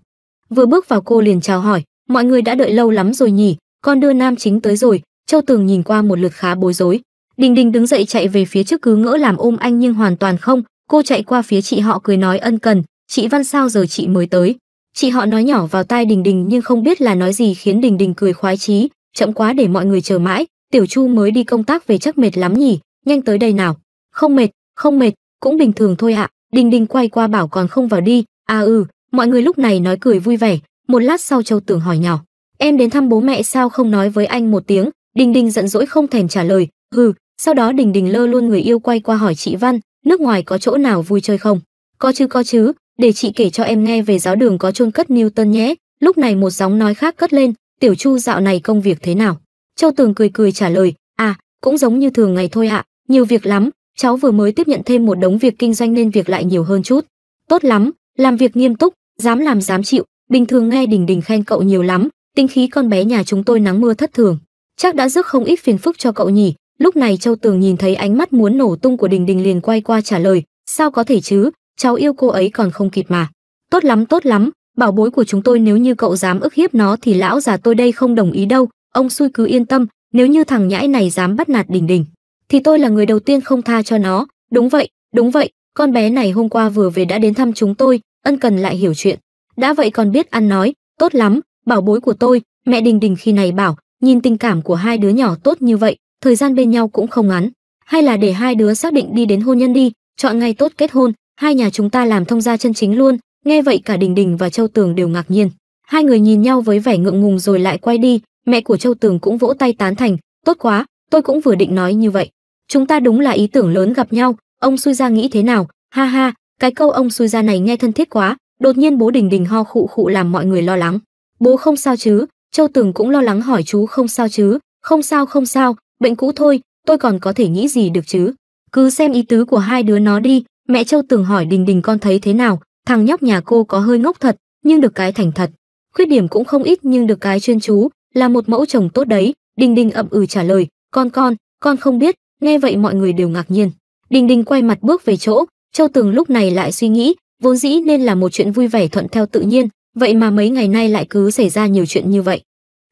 vừa bước vào cô liền chào hỏi mọi người đã đợi lâu lắm rồi nhỉ con đưa nam chính tới rồi châu tường nhìn qua một lượt khá bối rối đình đình đứng dậy chạy về phía trước cứ ngỡ làm ôm anh nhưng hoàn toàn không cô chạy qua phía chị họ cười nói ân cần chị văn sao giờ chị mới tới chị họ nói nhỏ vào tai đình đình nhưng không biết là nói gì khiến đình đình cười khoái chí chậm quá để mọi người chờ mãi tiểu chu mới đi công tác về chắc mệt lắm nhỉ nhanh tới đây nào không mệt không mệt cũng bình thường thôi ạ Đình Đình quay qua bảo còn không vào đi à ừ mọi người lúc này nói cười vui vẻ một lát sau châu tưởng hỏi nhỏ em đến thăm bố mẹ sao không nói với anh một tiếng đình đình giận dỗi không thèm trả lời hừ sau đó đình đình lơ luôn người yêu quay qua hỏi chị văn nước ngoài có chỗ nào vui chơi không có chứ có chứ để chị kể cho em nghe về giáo đường có chôn cất newton nhé lúc này một giọng nói khác cất lên tiểu chu dạo này công việc thế nào Châu Tường cười cười trả lời, à, cũng giống như thường ngày thôi ạ, nhiều việc lắm, cháu vừa mới tiếp nhận thêm một đống việc kinh doanh nên việc lại nhiều hơn chút. Tốt lắm, làm việc nghiêm túc, dám làm dám chịu, bình thường nghe Đình Đình khen cậu nhiều lắm, tinh khí con bé nhà chúng tôi nắng mưa thất thường, chắc đã rước không ít phiền phức cho cậu nhỉ. Lúc này Châu Tường nhìn thấy ánh mắt muốn nổ tung của Đình Đình liền quay qua trả lời, sao có thể chứ, cháu yêu cô ấy còn không kịp mà. Tốt lắm, tốt lắm, bảo bối của chúng tôi nếu như cậu dám ức hiếp nó thì lão già tôi đây không đồng ý đâu, ông xui cứ yên tâm nếu như thằng nhãi này dám bắt nạt đình đình thì tôi là người đầu tiên không tha cho nó đúng vậy đúng vậy con bé này hôm qua vừa về đã đến thăm chúng tôi ân cần lại hiểu chuyện đã vậy còn biết ăn nói tốt lắm bảo bối của tôi mẹ đình đình khi này bảo nhìn tình cảm của hai đứa nhỏ tốt như vậy thời gian bên nhau cũng không ngắn hay là để hai đứa xác định đi đến hôn nhân đi chọn ngày tốt kết hôn hai nhà chúng ta làm thông gia chân chính luôn nghe vậy cả đình đình và châu tường đều ngạc nhiên hai người nhìn nhau với vẻ ngượng ngùng rồi lại quay đi mẹ của Châu Tường cũng vỗ tay tán thành, tốt quá, tôi cũng vừa định nói như vậy. Chúng ta đúng là ý tưởng lớn gặp nhau, ông Suy gia nghĩ thế nào, ha ha, cái câu ông Suy gia này nghe thân thiết quá, đột nhiên bố Đình Đình ho khụ khụ làm mọi người lo lắng. Bố không sao chứ, Châu Tường cũng lo lắng hỏi chú không sao chứ, không sao không sao, bệnh cũ thôi, tôi còn có thể nghĩ gì được chứ. Cứ xem ý tứ của hai đứa nó đi, mẹ Châu Tường hỏi Đình Đình con thấy thế nào, thằng nhóc nhà cô có hơi ngốc thật, nhưng được cái thành thật. Khuyết điểm cũng không ít nhưng được cái chuyên chú, là một mẫu chồng tốt đấy Đình Đình ậm ừ trả lời con con con không biết nghe vậy mọi người đều ngạc nhiên Đình Đình quay mặt bước về chỗ châu tường lúc này lại suy nghĩ vốn dĩ nên là một chuyện vui vẻ thuận theo tự nhiên vậy mà mấy ngày nay lại cứ xảy ra nhiều chuyện như vậy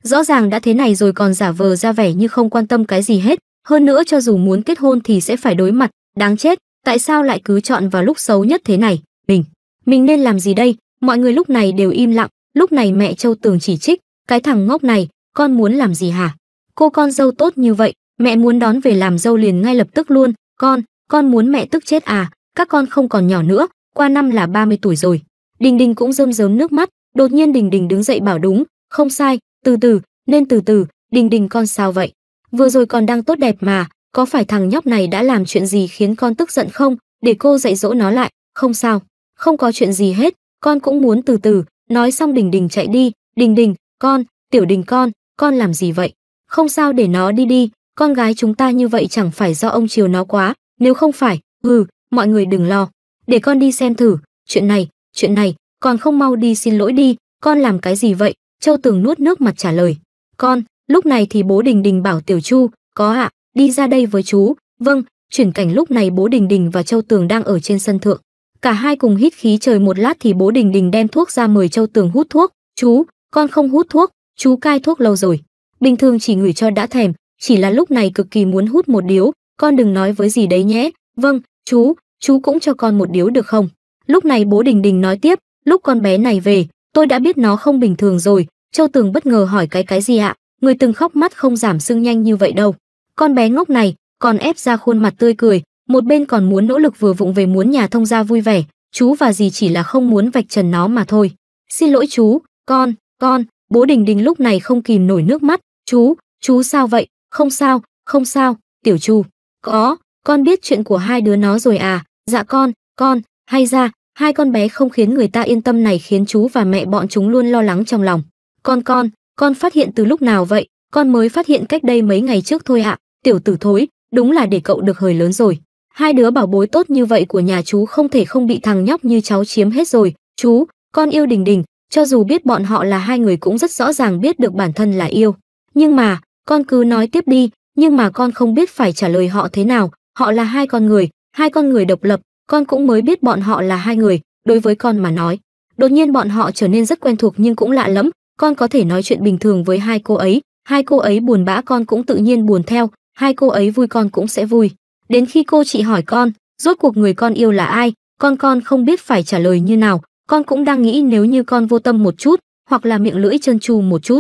rõ ràng đã thế này rồi còn giả vờ ra vẻ như không quan tâm cái gì hết hơn nữa cho dù muốn kết hôn thì sẽ phải đối mặt đáng chết tại sao lại cứ chọn vào lúc xấu nhất thế này mình mình nên làm gì đây mọi người lúc này đều im lặng lúc này mẹ châu tường chỉ trích cái thằng ngốc này, con muốn làm gì hả? Cô con dâu tốt như vậy, mẹ muốn đón về làm dâu liền ngay lập tức luôn, con, con muốn mẹ tức chết à, các con không còn nhỏ nữa, qua năm là 30 tuổi rồi. Đình Đình cũng rơm rớm nước mắt, đột nhiên Đình Đình đứng dậy bảo đúng, không sai, từ từ, nên từ từ, Đình Đình con sao vậy? Vừa rồi còn đang tốt đẹp mà, có phải thằng nhóc này đã làm chuyện gì khiến con tức giận không? Để cô dạy dỗ nó lại, không sao, không có chuyện gì hết, con cũng muốn từ từ, nói xong Đình Đình chạy đi, Đình Đình, con, tiểu đình con, con làm gì vậy? Không sao để nó đi đi, con gái chúng ta như vậy chẳng phải do ông chiều nó quá, nếu không phải, ừ, mọi người đừng lo. Để con đi xem thử, chuyện này, chuyện này, còn không mau đi xin lỗi đi, con làm cái gì vậy? Châu Tường nuốt nước mặt trả lời. Con, lúc này thì bố Đình Đình bảo Tiểu Chu, có ạ, à, đi ra đây với chú. Vâng, chuyển cảnh lúc này bố Đình Đình và Châu Tường đang ở trên sân thượng. Cả hai cùng hít khí trời một lát thì bố Đình Đình đem thuốc ra mời Châu Tường hút thuốc. Chú, con không hút thuốc chú cai thuốc lâu rồi bình thường chỉ ngửi cho đã thèm chỉ là lúc này cực kỳ muốn hút một điếu con đừng nói với gì đấy nhé vâng chú chú cũng cho con một điếu được không lúc này bố đình đình nói tiếp lúc con bé này về tôi đã biết nó không bình thường rồi châu tường bất ngờ hỏi cái cái gì ạ người từng khóc mắt không giảm sưng nhanh như vậy đâu con bé ngốc này còn ép ra khuôn mặt tươi cười một bên còn muốn nỗ lực vừa vụng về muốn nhà thông gia vui vẻ chú và dì chỉ là không muốn vạch trần nó mà thôi xin lỗi chú con con, bố Đình Đình lúc này không kìm nổi nước mắt, chú, chú sao vậy, không sao, không sao, tiểu chu. Có, con biết chuyện của hai đứa nó rồi à, dạ con, con, hay ra, hai con bé không khiến người ta yên tâm này khiến chú và mẹ bọn chúng luôn lo lắng trong lòng. Con con, con phát hiện từ lúc nào vậy, con mới phát hiện cách đây mấy ngày trước thôi ạ, tiểu tử thối, đúng là để cậu được hời lớn rồi. Hai đứa bảo bối tốt như vậy của nhà chú không thể không bị thằng nhóc như cháu chiếm hết rồi, chú, con yêu đình đình, cho dù biết bọn họ là hai người cũng rất rõ ràng biết được bản thân là yêu. Nhưng mà, con cứ nói tiếp đi, nhưng mà con không biết phải trả lời họ thế nào. Họ là hai con người, hai con người độc lập, con cũng mới biết bọn họ là hai người, đối với con mà nói. Đột nhiên bọn họ trở nên rất quen thuộc nhưng cũng lạ lắm con có thể nói chuyện bình thường với hai cô ấy, hai cô ấy buồn bã con cũng tự nhiên buồn theo, hai cô ấy vui con cũng sẽ vui. Đến khi cô chị hỏi con, rốt cuộc người con yêu là ai, con con không biết phải trả lời như nào, con cũng đang nghĩ nếu như con vô tâm một chút, hoặc là miệng lưỡi chân chu một chút.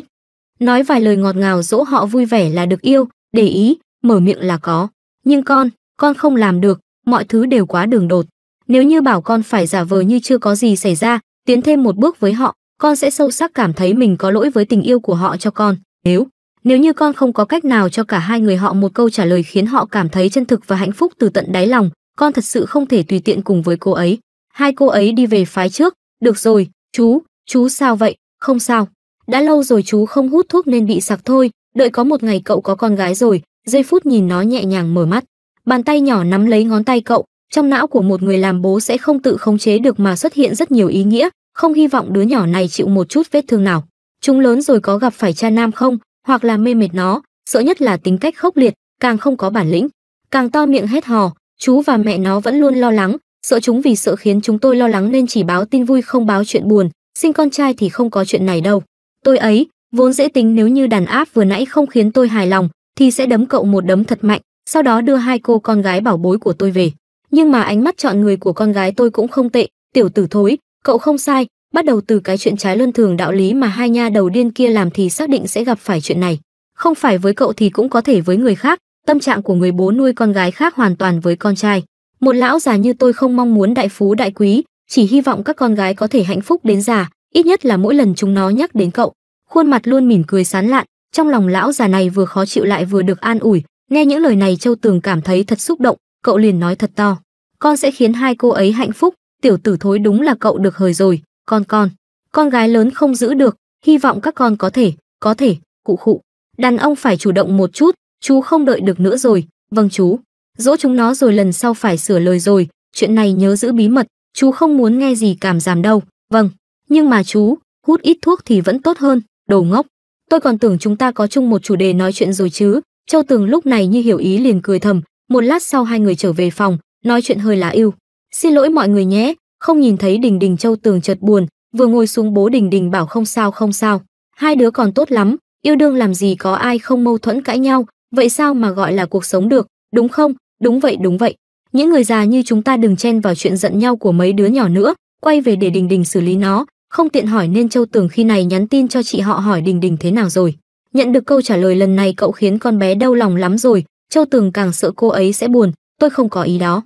Nói vài lời ngọt ngào dỗ họ vui vẻ là được yêu, để ý, mở miệng là có. Nhưng con, con không làm được, mọi thứ đều quá đường đột. Nếu như bảo con phải giả vờ như chưa có gì xảy ra, tiến thêm một bước với họ, con sẽ sâu sắc cảm thấy mình có lỗi với tình yêu của họ cho con. Nếu, nếu như con không có cách nào cho cả hai người họ một câu trả lời khiến họ cảm thấy chân thực và hạnh phúc từ tận đáy lòng, con thật sự không thể tùy tiện cùng với cô ấy. Hai cô ấy đi về phái trước. Được rồi, chú, chú sao vậy? Không sao. Đã lâu rồi chú không hút thuốc nên bị sặc thôi. Đợi có một ngày cậu có con gái rồi. Giây phút nhìn nó nhẹ nhàng mở mắt. Bàn tay nhỏ nắm lấy ngón tay cậu. Trong não của một người làm bố sẽ không tự khống chế được mà xuất hiện rất nhiều ý nghĩa. Không hy vọng đứa nhỏ này chịu một chút vết thương nào. Chúng lớn rồi có gặp phải cha nam không? Hoặc là mê mệt nó. Sợ nhất là tính cách khốc liệt. Càng không có bản lĩnh. Càng to miệng hét hò. Chú và mẹ nó vẫn luôn lo lắng sợ chúng vì sợ khiến chúng tôi lo lắng nên chỉ báo tin vui không báo chuyện buồn, sinh con trai thì không có chuyện này đâu. Tôi ấy, vốn dễ tính nếu như đàn áp vừa nãy không khiến tôi hài lòng, thì sẽ đấm cậu một đấm thật mạnh, sau đó đưa hai cô con gái bảo bối của tôi về. Nhưng mà ánh mắt chọn người của con gái tôi cũng không tệ, tiểu tử thối, cậu không sai, bắt đầu từ cái chuyện trái luân thường đạo lý mà hai nha đầu điên kia làm thì xác định sẽ gặp phải chuyện này. Không phải với cậu thì cũng có thể với người khác, tâm trạng của người bố nuôi con gái khác hoàn toàn với con trai một lão già như tôi không mong muốn đại phú đại quý chỉ hy vọng các con gái có thể hạnh phúc đến già ít nhất là mỗi lần chúng nó nhắc đến cậu khuôn mặt luôn mỉm cười sán lạn trong lòng lão già này vừa khó chịu lại vừa được an ủi nghe những lời này châu tường cảm thấy thật xúc động cậu liền nói thật to con sẽ khiến hai cô ấy hạnh phúc tiểu tử thối đúng là cậu được hời rồi con con con gái lớn không giữ được hy vọng các con có thể có thể cụ khụ đàn ông phải chủ động một chút chú không đợi được nữa rồi vâng chú dỗ chúng nó rồi lần sau phải sửa lời rồi, chuyện này nhớ giữ bí mật, chú không muốn nghe gì cảm giảm đâu. Vâng, nhưng mà chú, hút ít thuốc thì vẫn tốt hơn, đồ ngốc. Tôi còn tưởng chúng ta có chung một chủ đề nói chuyện rồi chứ. Châu Tường lúc này như hiểu ý liền cười thầm, một lát sau hai người trở về phòng, nói chuyện hơi lá yêu. Xin lỗi mọi người nhé, không nhìn thấy Đình Đình Châu Tường chợt buồn, vừa ngồi xuống bố Đình Đình bảo không sao không sao. Hai đứa còn tốt lắm, yêu đương làm gì có ai không mâu thuẫn cãi nhau, vậy sao mà gọi là cuộc sống được, đúng không? Đúng vậy, đúng vậy. Những người già như chúng ta đừng chen vào chuyện giận nhau của mấy đứa nhỏ nữa, quay về để Đình Đình xử lý nó, không tiện hỏi nên Châu Tường khi này nhắn tin cho chị họ hỏi Đình Đình thế nào rồi. Nhận được câu trả lời lần này cậu khiến con bé đau lòng lắm rồi, Châu Tường càng sợ cô ấy sẽ buồn, tôi không có ý đó.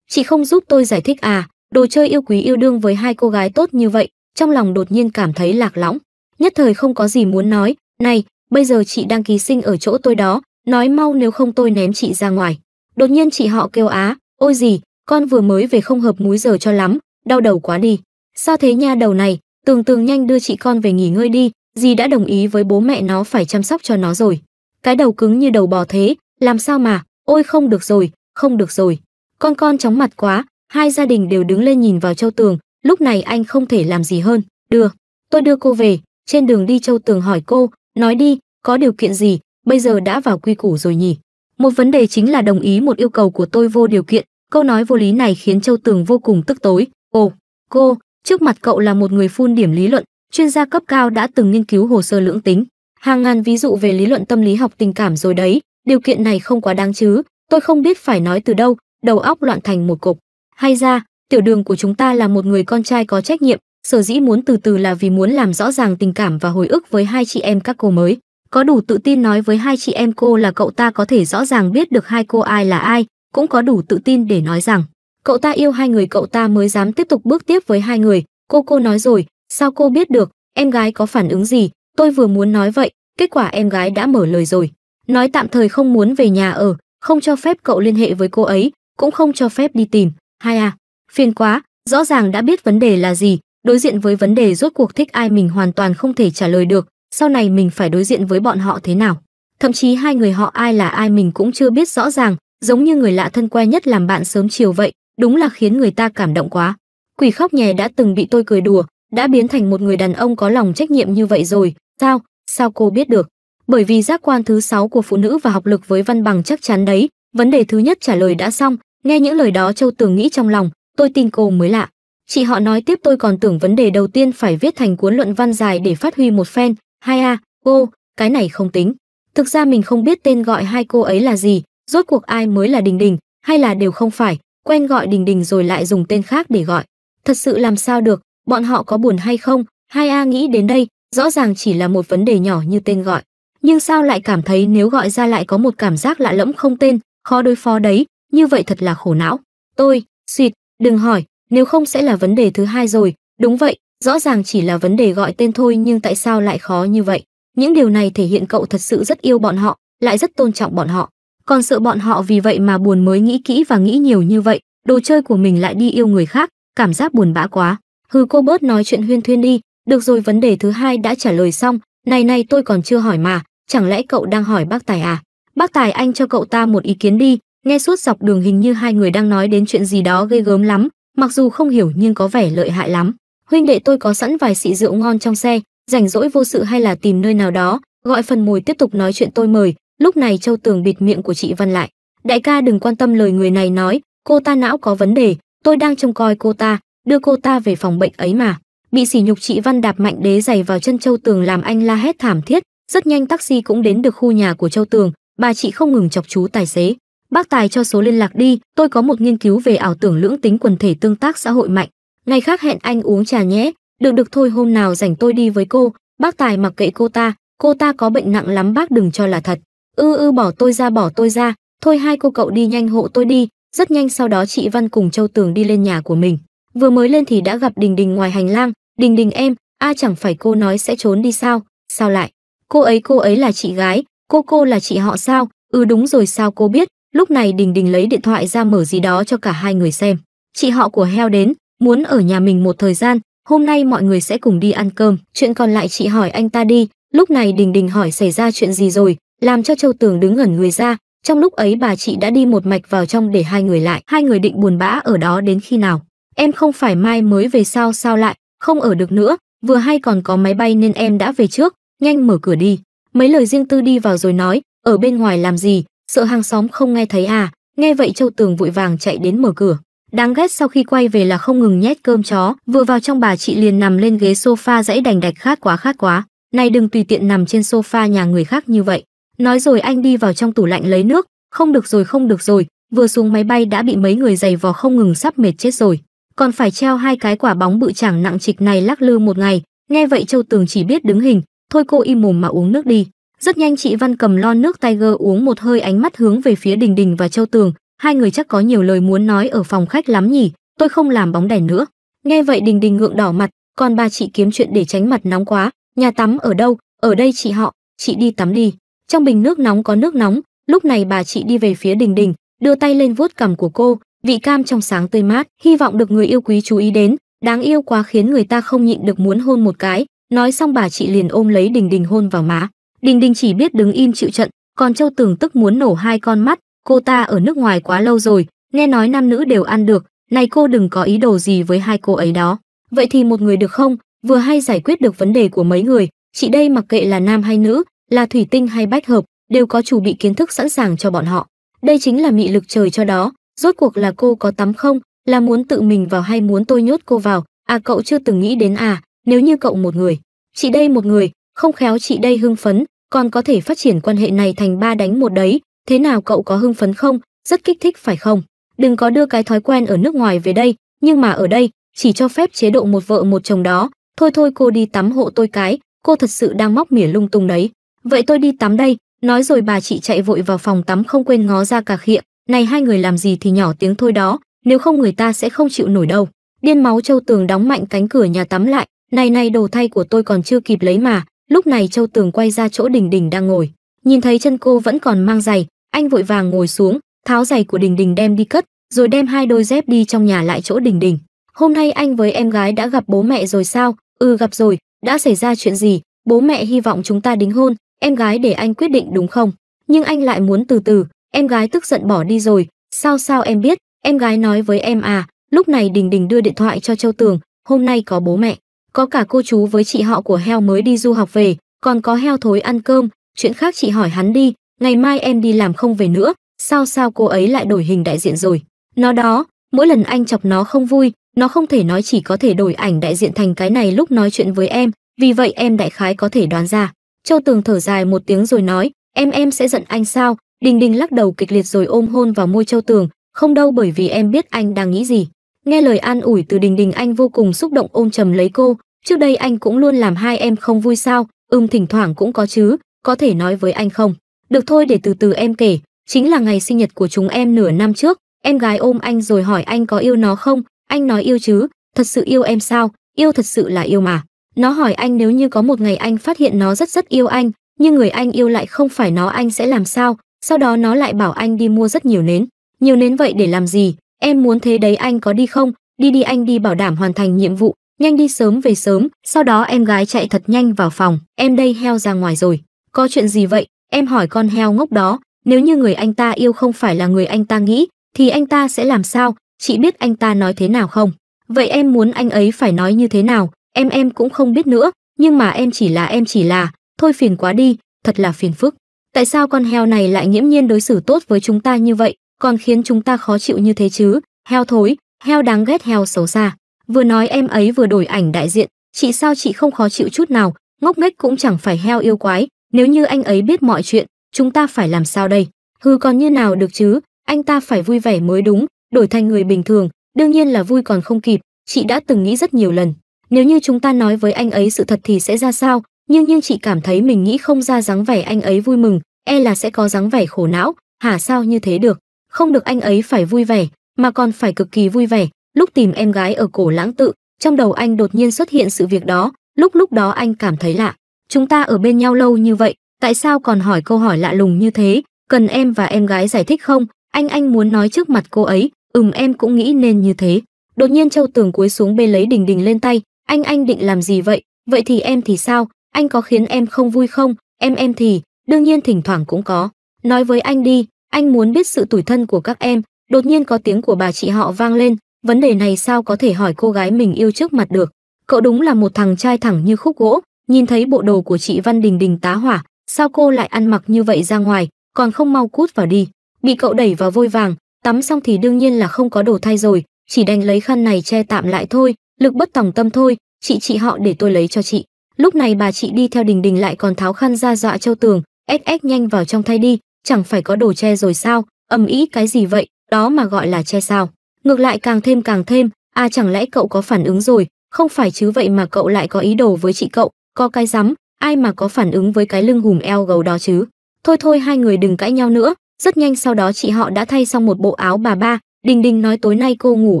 Chị không giúp tôi giải thích à, đồ chơi yêu quý yêu đương với hai cô gái tốt như vậy, trong lòng đột nhiên cảm thấy lạc lõng. Nhất thời không có gì muốn nói, này, bây giờ chị đang ký sinh ở chỗ tôi đó, nói mau nếu không tôi ném chị ra ngoài. Đột nhiên chị họ kêu á, ôi gì, con vừa mới về không hợp múi giờ cho lắm, đau đầu quá đi. Sao thế nha đầu này, tường tường nhanh đưa chị con về nghỉ ngơi đi, dì đã đồng ý với bố mẹ nó phải chăm sóc cho nó rồi. Cái đầu cứng như đầu bò thế, làm sao mà, ôi không được rồi, không được rồi. Con con chóng mặt quá, hai gia đình đều đứng lên nhìn vào châu tường, lúc này anh không thể làm gì hơn, đưa, tôi đưa cô về, trên đường đi châu tường hỏi cô, nói đi, có điều kiện gì, bây giờ đã vào quy củ rồi nhỉ. Một vấn đề chính là đồng ý một yêu cầu của tôi vô điều kiện, câu nói vô lý này khiến Châu Tường vô cùng tức tối. Ồ, cô, trước mặt cậu là một người phun điểm lý luận, chuyên gia cấp cao đã từng nghiên cứu hồ sơ lưỡng tính. Hàng ngàn ví dụ về lý luận tâm lý học tình cảm rồi đấy, điều kiện này không quá đáng chứ, tôi không biết phải nói từ đâu, đầu óc loạn thành một cục. Hay ra, tiểu đường của chúng ta là một người con trai có trách nhiệm, sở dĩ muốn từ từ là vì muốn làm rõ ràng tình cảm và hồi ức với hai chị em các cô mới có đủ tự tin nói với hai chị em cô là cậu ta có thể rõ ràng biết được hai cô ai là ai, cũng có đủ tự tin để nói rằng cậu ta yêu hai người cậu ta mới dám tiếp tục bước tiếp với hai người. Cô cô nói rồi, sao cô biết được, em gái có phản ứng gì, tôi vừa muốn nói vậy, kết quả em gái đã mở lời rồi. Nói tạm thời không muốn về nhà ở, không cho phép cậu liên hệ với cô ấy, cũng không cho phép đi tìm. Hai à, phiền quá, rõ ràng đã biết vấn đề là gì, đối diện với vấn đề rốt cuộc thích ai mình hoàn toàn không thể trả lời được, sau này mình phải đối diện với bọn họ thế nào. Thậm chí hai người họ ai là ai mình cũng chưa biết rõ ràng, giống như người lạ thân quen nhất làm bạn sớm chiều vậy, đúng là khiến người ta cảm động quá. Quỷ khóc nhè đã từng bị tôi cười đùa, đã biến thành một người đàn ông có lòng trách nhiệm như vậy rồi, sao, sao cô biết được? Bởi vì giác quan thứ sáu của phụ nữ và học lực với văn bằng chắc chắn đấy, vấn đề thứ nhất trả lời đã xong, nghe những lời đó Châu Tường nghĩ trong lòng, tôi tin cô mới lạ. Chị họ nói tiếp tôi còn tưởng vấn đề đầu tiên phải viết thành cuốn luận văn dài để phát huy một phen, hai a cô cái này không tính thực ra mình không biết tên gọi hai cô ấy là gì rốt cuộc ai mới là đình đình hay là đều không phải quen gọi đình đình rồi lại dùng tên khác để gọi thật sự làm sao được bọn họ có buồn hay không hai a nghĩ đến đây rõ ràng chỉ là một vấn đề nhỏ như tên gọi nhưng sao lại cảm thấy nếu gọi ra lại có một cảm giác lạ lẫm không tên khó đối phó đấy như vậy thật là khổ não tôi suỵt đừng hỏi nếu không sẽ là vấn đề thứ hai rồi đúng vậy Rõ ràng chỉ là vấn đề gọi tên thôi nhưng tại sao lại khó như vậy? Những điều này thể hiện cậu thật sự rất yêu bọn họ, lại rất tôn trọng bọn họ. Còn sợ bọn họ vì vậy mà buồn mới nghĩ kỹ và nghĩ nhiều như vậy, đồ chơi của mình lại đi yêu người khác, cảm giác buồn bã quá. Hừ cô bớt nói chuyện huyên thuyên đi, được rồi vấn đề thứ hai đã trả lời xong, này này tôi còn chưa hỏi mà, chẳng lẽ cậu đang hỏi bác Tài à? Bác Tài anh cho cậu ta một ý kiến đi, nghe suốt dọc đường hình như hai người đang nói đến chuyện gì đó ghê gớm lắm, mặc dù không hiểu nhưng có vẻ lợi hại lắm huynh đệ tôi có sẵn vài xị rượu ngon trong xe rảnh rỗi vô sự hay là tìm nơi nào đó gọi phần mồi tiếp tục nói chuyện tôi mời lúc này châu tường bịt miệng của chị văn lại đại ca đừng quan tâm lời người này nói cô ta não có vấn đề tôi đang trông coi cô ta đưa cô ta về phòng bệnh ấy mà bị sỉ nhục chị văn đạp mạnh đế giày vào chân châu tường làm anh la hét thảm thiết rất nhanh taxi cũng đến được khu nhà của châu tường bà chị không ngừng chọc chú tài xế bác tài cho số liên lạc đi tôi có một nghiên cứu về ảo tưởng lưỡng tính quần thể tương tác xã hội mạnh ngày khác hẹn anh uống trà nhé, được được thôi hôm nào rảnh tôi đi với cô, bác Tài mặc kệ cô ta, cô ta có bệnh nặng lắm bác đừng cho là thật. Ư ư bỏ tôi ra bỏ tôi ra, thôi hai cô cậu đi nhanh hộ tôi đi, rất nhanh sau đó chị Văn cùng Châu Tường đi lên nhà của mình. Vừa mới lên thì đã gặp Đình Đình ngoài hành lang, Đình Đình em, a chẳng phải cô nói sẽ trốn đi sao, sao lại? Cô ấy cô ấy là chị gái, cô cô là chị họ sao, ừ đúng rồi sao cô biết, lúc này Đình Đình lấy điện thoại ra mở gì đó cho cả hai người xem. Chị họ của heo đến, muốn ở nhà mình một thời gian, hôm nay mọi người sẽ cùng đi ăn cơm. Chuyện còn lại chị hỏi anh ta đi, lúc này Đình Đình hỏi xảy ra chuyện gì rồi, làm cho Châu Tường đứng ngẩn người ra. Trong lúc ấy bà chị đã đi một mạch vào trong để hai người lại. Hai người định buồn bã ở đó đến khi nào. Em không phải mai mới về sao sao lại, không ở được nữa, vừa hay còn có máy bay nên em đã về trước, nhanh mở cửa đi. Mấy lời riêng tư đi vào rồi nói, ở bên ngoài làm gì, sợ hàng xóm không nghe thấy à. Nghe vậy Châu Tường vội vàng chạy đến mở cửa. Đáng ghét sau khi quay về là không ngừng nhét cơm chó, vừa vào trong bà chị liền nằm lên ghế sofa dãy đành đạch khát quá khát quá. Này đừng tùy tiện nằm trên sofa nhà người khác như vậy. Nói rồi anh đi vào trong tủ lạnh lấy nước, không được rồi không được rồi, vừa xuống máy bay đã bị mấy người giày vò không ngừng sắp mệt chết rồi. Còn phải treo hai cái quả bóng bự chẳng nặng trịch này lắc lư một ngày, nghe vậy Châu Tường chỉ biết đứng hình, thôi cô im mồm mà uống nước đi. Rất nhanh chị Văn cầm lon nước Tiger uống một hơi ánh mắt hướng về phía Đình Đình và Châu Tường, hai người chắc có nhiều lời muốn nói ở phòng khách lắm nhỉ, tôi không làm bóng đèn nữa. Nghe vậy Đình Đình ngượng đỏ mặt, còn bà chị kiếm chuyện để tránh mặt nóng quá, nhà tắm ở đâu, ở đây chị họ, chị đi tắm đi. Trong bình nước nóng có nước nóng, lúc này bà chị đi về phía Đình Đình, đưa tay lên vuốt cằm của cô, vị cam trong sáng tươi mát, hy vọng được người yêu quý chú ý đến, đáng yêu quá khiến người ta không nhịn được muốn hôn một cái. Nói xong bà chị liền ôm lấy Đình Đình hôn vào má. Đình Đình chỉ biết đứng im chịu trận, còn Châu Tường tức muốn nổ hai con mắt, cô ta ở nước ngoài quá lâu rồi, nghe nói nam nữ đều ăn được, này cô đừng có ý đồ gì với hai cô ấy đó. Vậy thì một người được không, vừa hay giải quyết được vấn đề của mấy người, chị đây mặc kệ là nam hay nữ, là thủy tinh hay bách hợp, đều có chủ bị kiến thức sẵn sàng cho bọn họ. Đây chính là mị lực trời cho đó, rốt cuộc là cô có tắm không, là muốn tự mình vào hay muốn tôi nhốt cô vào, à cậu chưa từng nghĩ đến à, nếu như cậu một người, chị đây một người, không khéo chị đây hưng phấn, còn có thể phát triển quan hệ này thành ba đánh một đấy, thế nào cậu có hưng phấn không rất kích thích phải không đừng có đưa cái thói quen ở nước ngoài về đây nhưng mà ở đây chỉ cho phép chế độ một vợ một chồng đó thôi thôi cô đi tắm hộ tôi cái cô thật sự đang móc mỉa lung tung đấy vậy tôi đi tắm đây nói rồi bà chị chạy vội vào phòng tắm không quên ngó ra cả khịa này hai người làm gì thì nhỏ tiếng thôi đó nếu không người ta sẽ không chịu nổi đâu điên máu châu tường đóng mạnh cánh cửa nhà tắm lại này này đồ thay của tôi còn chưa kịp lấy mà lúc này châu tường quay ra chỗ đình đình đang ngồi nhìn thấy chân cô vẫn còn mang giày anh vội vàng ngồi xuống tháo giày của đình đình đem đi cất rồi đem hai đôi dép đi trong nhà lại chỗ đình đình hôm nay anh với em gái đã gặp bố mẹ rồi sao ừ gặp rồi đã xảy ra chuyện gì bố mẹ hy vọng chúng ta đính hôn em gái để anh quyết định đúng không nhưng anh lại muốn từ từ em gái tức giận bỏ đi rồi sao sao em biết em gái nói với em à lúc này đình đình đưa điện thoại cho châu tường hôm nay có bố mẹ có cả cô chú với chị họ của heo mới đi du học về còn có heo thối ăn cơm chuyện khác chị hỏi hắn đi ngày mai em đi làm không về nữa, sao sao cô ấy lại đổi hình đại diện rồi. Nó đó, mỗi lần anh chọc nó không vui, nó không thể nói chỉ có thể đổi ảnh đại diện thành cái này lúc nói chuyện với em, vì vậy em đại khái có thể đoán ra. Châu Tường thở dài một tiếng rồi nói, em em sẽ giận anh sao? Đình Đình lắc đầu kịch liệt rồi ôm hôn vào môi Châu Tường, không đâu bởi vì em biết anh đang nghĩ gì. Nghe lời an ủi từ Đình Đình anh vô cùng xúc động ôm chầm lấy cô, trước đây anh cũng luôn làm hai em không vui sao, ưm thỉnh thoảng cũng có chứ, có thể nói với anh không? Được thôi để từ từ em kể, chính là ngày sinh nhật của chúng em nửa năm trước, em gái ôm anh rồi hỏi anh có yêu nó không, anh nói yêu chứ, thật sự yêu em sao, yêu thật sự là yêu mà. Nó hỏi anh nếu như có một ngày anh phát hiện nó rất rất yêu anh, nhưng người anh yêu lại không phải nó anh sẽ làm sao, sau đó nó lại bảo anh đi mua rất nhiều nến. Nhiều nến vậy để làm gì, em muốn thế đấy anh có đi không, đi đi anh đi bảo đảm hoàn thành nhiệm vụ, nhanh đi sớm về sớm, sau đó em gái chạy thật nhanh vào phòng, em đây heo ra ngoài rồi. Có chuyện gì vậy, Em hỏi con heo ngốc đó, nếu như người anh ta yêu không phải là người anh ta nghĩ, thì anh ta sẽ làm sao? Chị biết anh ta nói thế nào không? Vậy em muốn anh ấy phải nói như thế nào? Em em cũng không biết nữa, nhưng mà em chỉ là em chỉ là, thôi phiền quá đi, thật là phiền phức. Tại sao con heo này lại nghiễm nhiên đối xử tốt với chúng ta như vậy, còn khiến chúng ta khó chịu như thế chứ? Heo thối, heo đáng ghét heo xấu xa. Vừa nói em ấy vừa đổi ảnh đại diện, chị sao chị không khó chịu chút nào, ngốc nghếch cũng chẳng phải heo yêu quái, nếu như anh ấy biết mọi chuyện, chúng ta phải làm sao đây? Hừ còn như nào được chứ, anh ta phải vui vẻ mới đúng, đổi thành người bình thường, đương nhiên là vui còn không kịp, chị đã từng nghĩ rất nhiều lần. Nếu như chúng ta nói với anh ấy sự thật thì sẽ ra sao, nhưng nhưng chị cảm thấy mình nghĩ không ra dáng vẻ anh ấy vui mừng, e là sẽ có dáng vẻ khổ não, hả sao như thế được. Không được anh ấy phải vui vẻ, mà còn phải cực kỳ vui vẻ. Lúc tìm em gái ở cổ lãng tự, trong đầu anh đột nhiên xuất hiện sự việc đó, lúc lúc đó anh cảm thấy lạ. Chúng ta ở bên nhau lâu như vậy, tại sao còn hỏi câu hỏi lạ lùng như thế? Cần em và em gái giải thích không? Anh anh muốn nói trước mặt cô ấy, ừm em cũng nghĩ nên như thế. Đột nhiên Châu Tường cúi xuống bê lấy Đình Đình lên tay, anh anh định làm gì vậy? Vậy thì em thì sao? Anh có khiến em không vui không? Em em thì, đương nhiên thỉnh thoảng cũng có. Nói với anh đi, anh muốn biết sự tủi thân của các em. Đột nhiên có tiếng của bà chị họ vang lên, vấn đề này sao có thể hỏi cô gái mình yêu trước mặt được. Cậu đúng là một thằng trai thẳng như khúc gỗ, Nhìn thấy bộ đồ của chị Văn Đình Đình tá hỏa, sao cô lại ăn mặc như vậy ra ngoài, còn không mau cút vào đi. Bị cậu đẩy vào vôi vàng, tắm xong thì đương nhiên là không có đồ thay rồi, chỉ đành lấy khăn này che tạm lại thôi, lực bất tòng tâm thôi, chị chị họ để tôi lấy cho chị. Lúc này bà chị đi theo Đình Đình lại còn tháo khăn ra dọa Châu Tường, SS nhanh vào trong thay đi, chẳng phải có đồ che rồi sao, ầm ý cái gì vậy, đó mà gọi là che sao. Ngược lại càng thêm càng thêm, à chẳng lẽ cậu có phản ứng rồi, không phải chứ vậy mà cậu lại có ý đồ với chị cậu, có cái rắm ai mà có phản ứng với cái lưng hùm eo gấu đó chứ thôi thôi hai người đừng cãi nhau nữa rất nhanh sau đó chị họ đã thay xong một bộ áo bà ba đình đình nói tối nay cô ngủ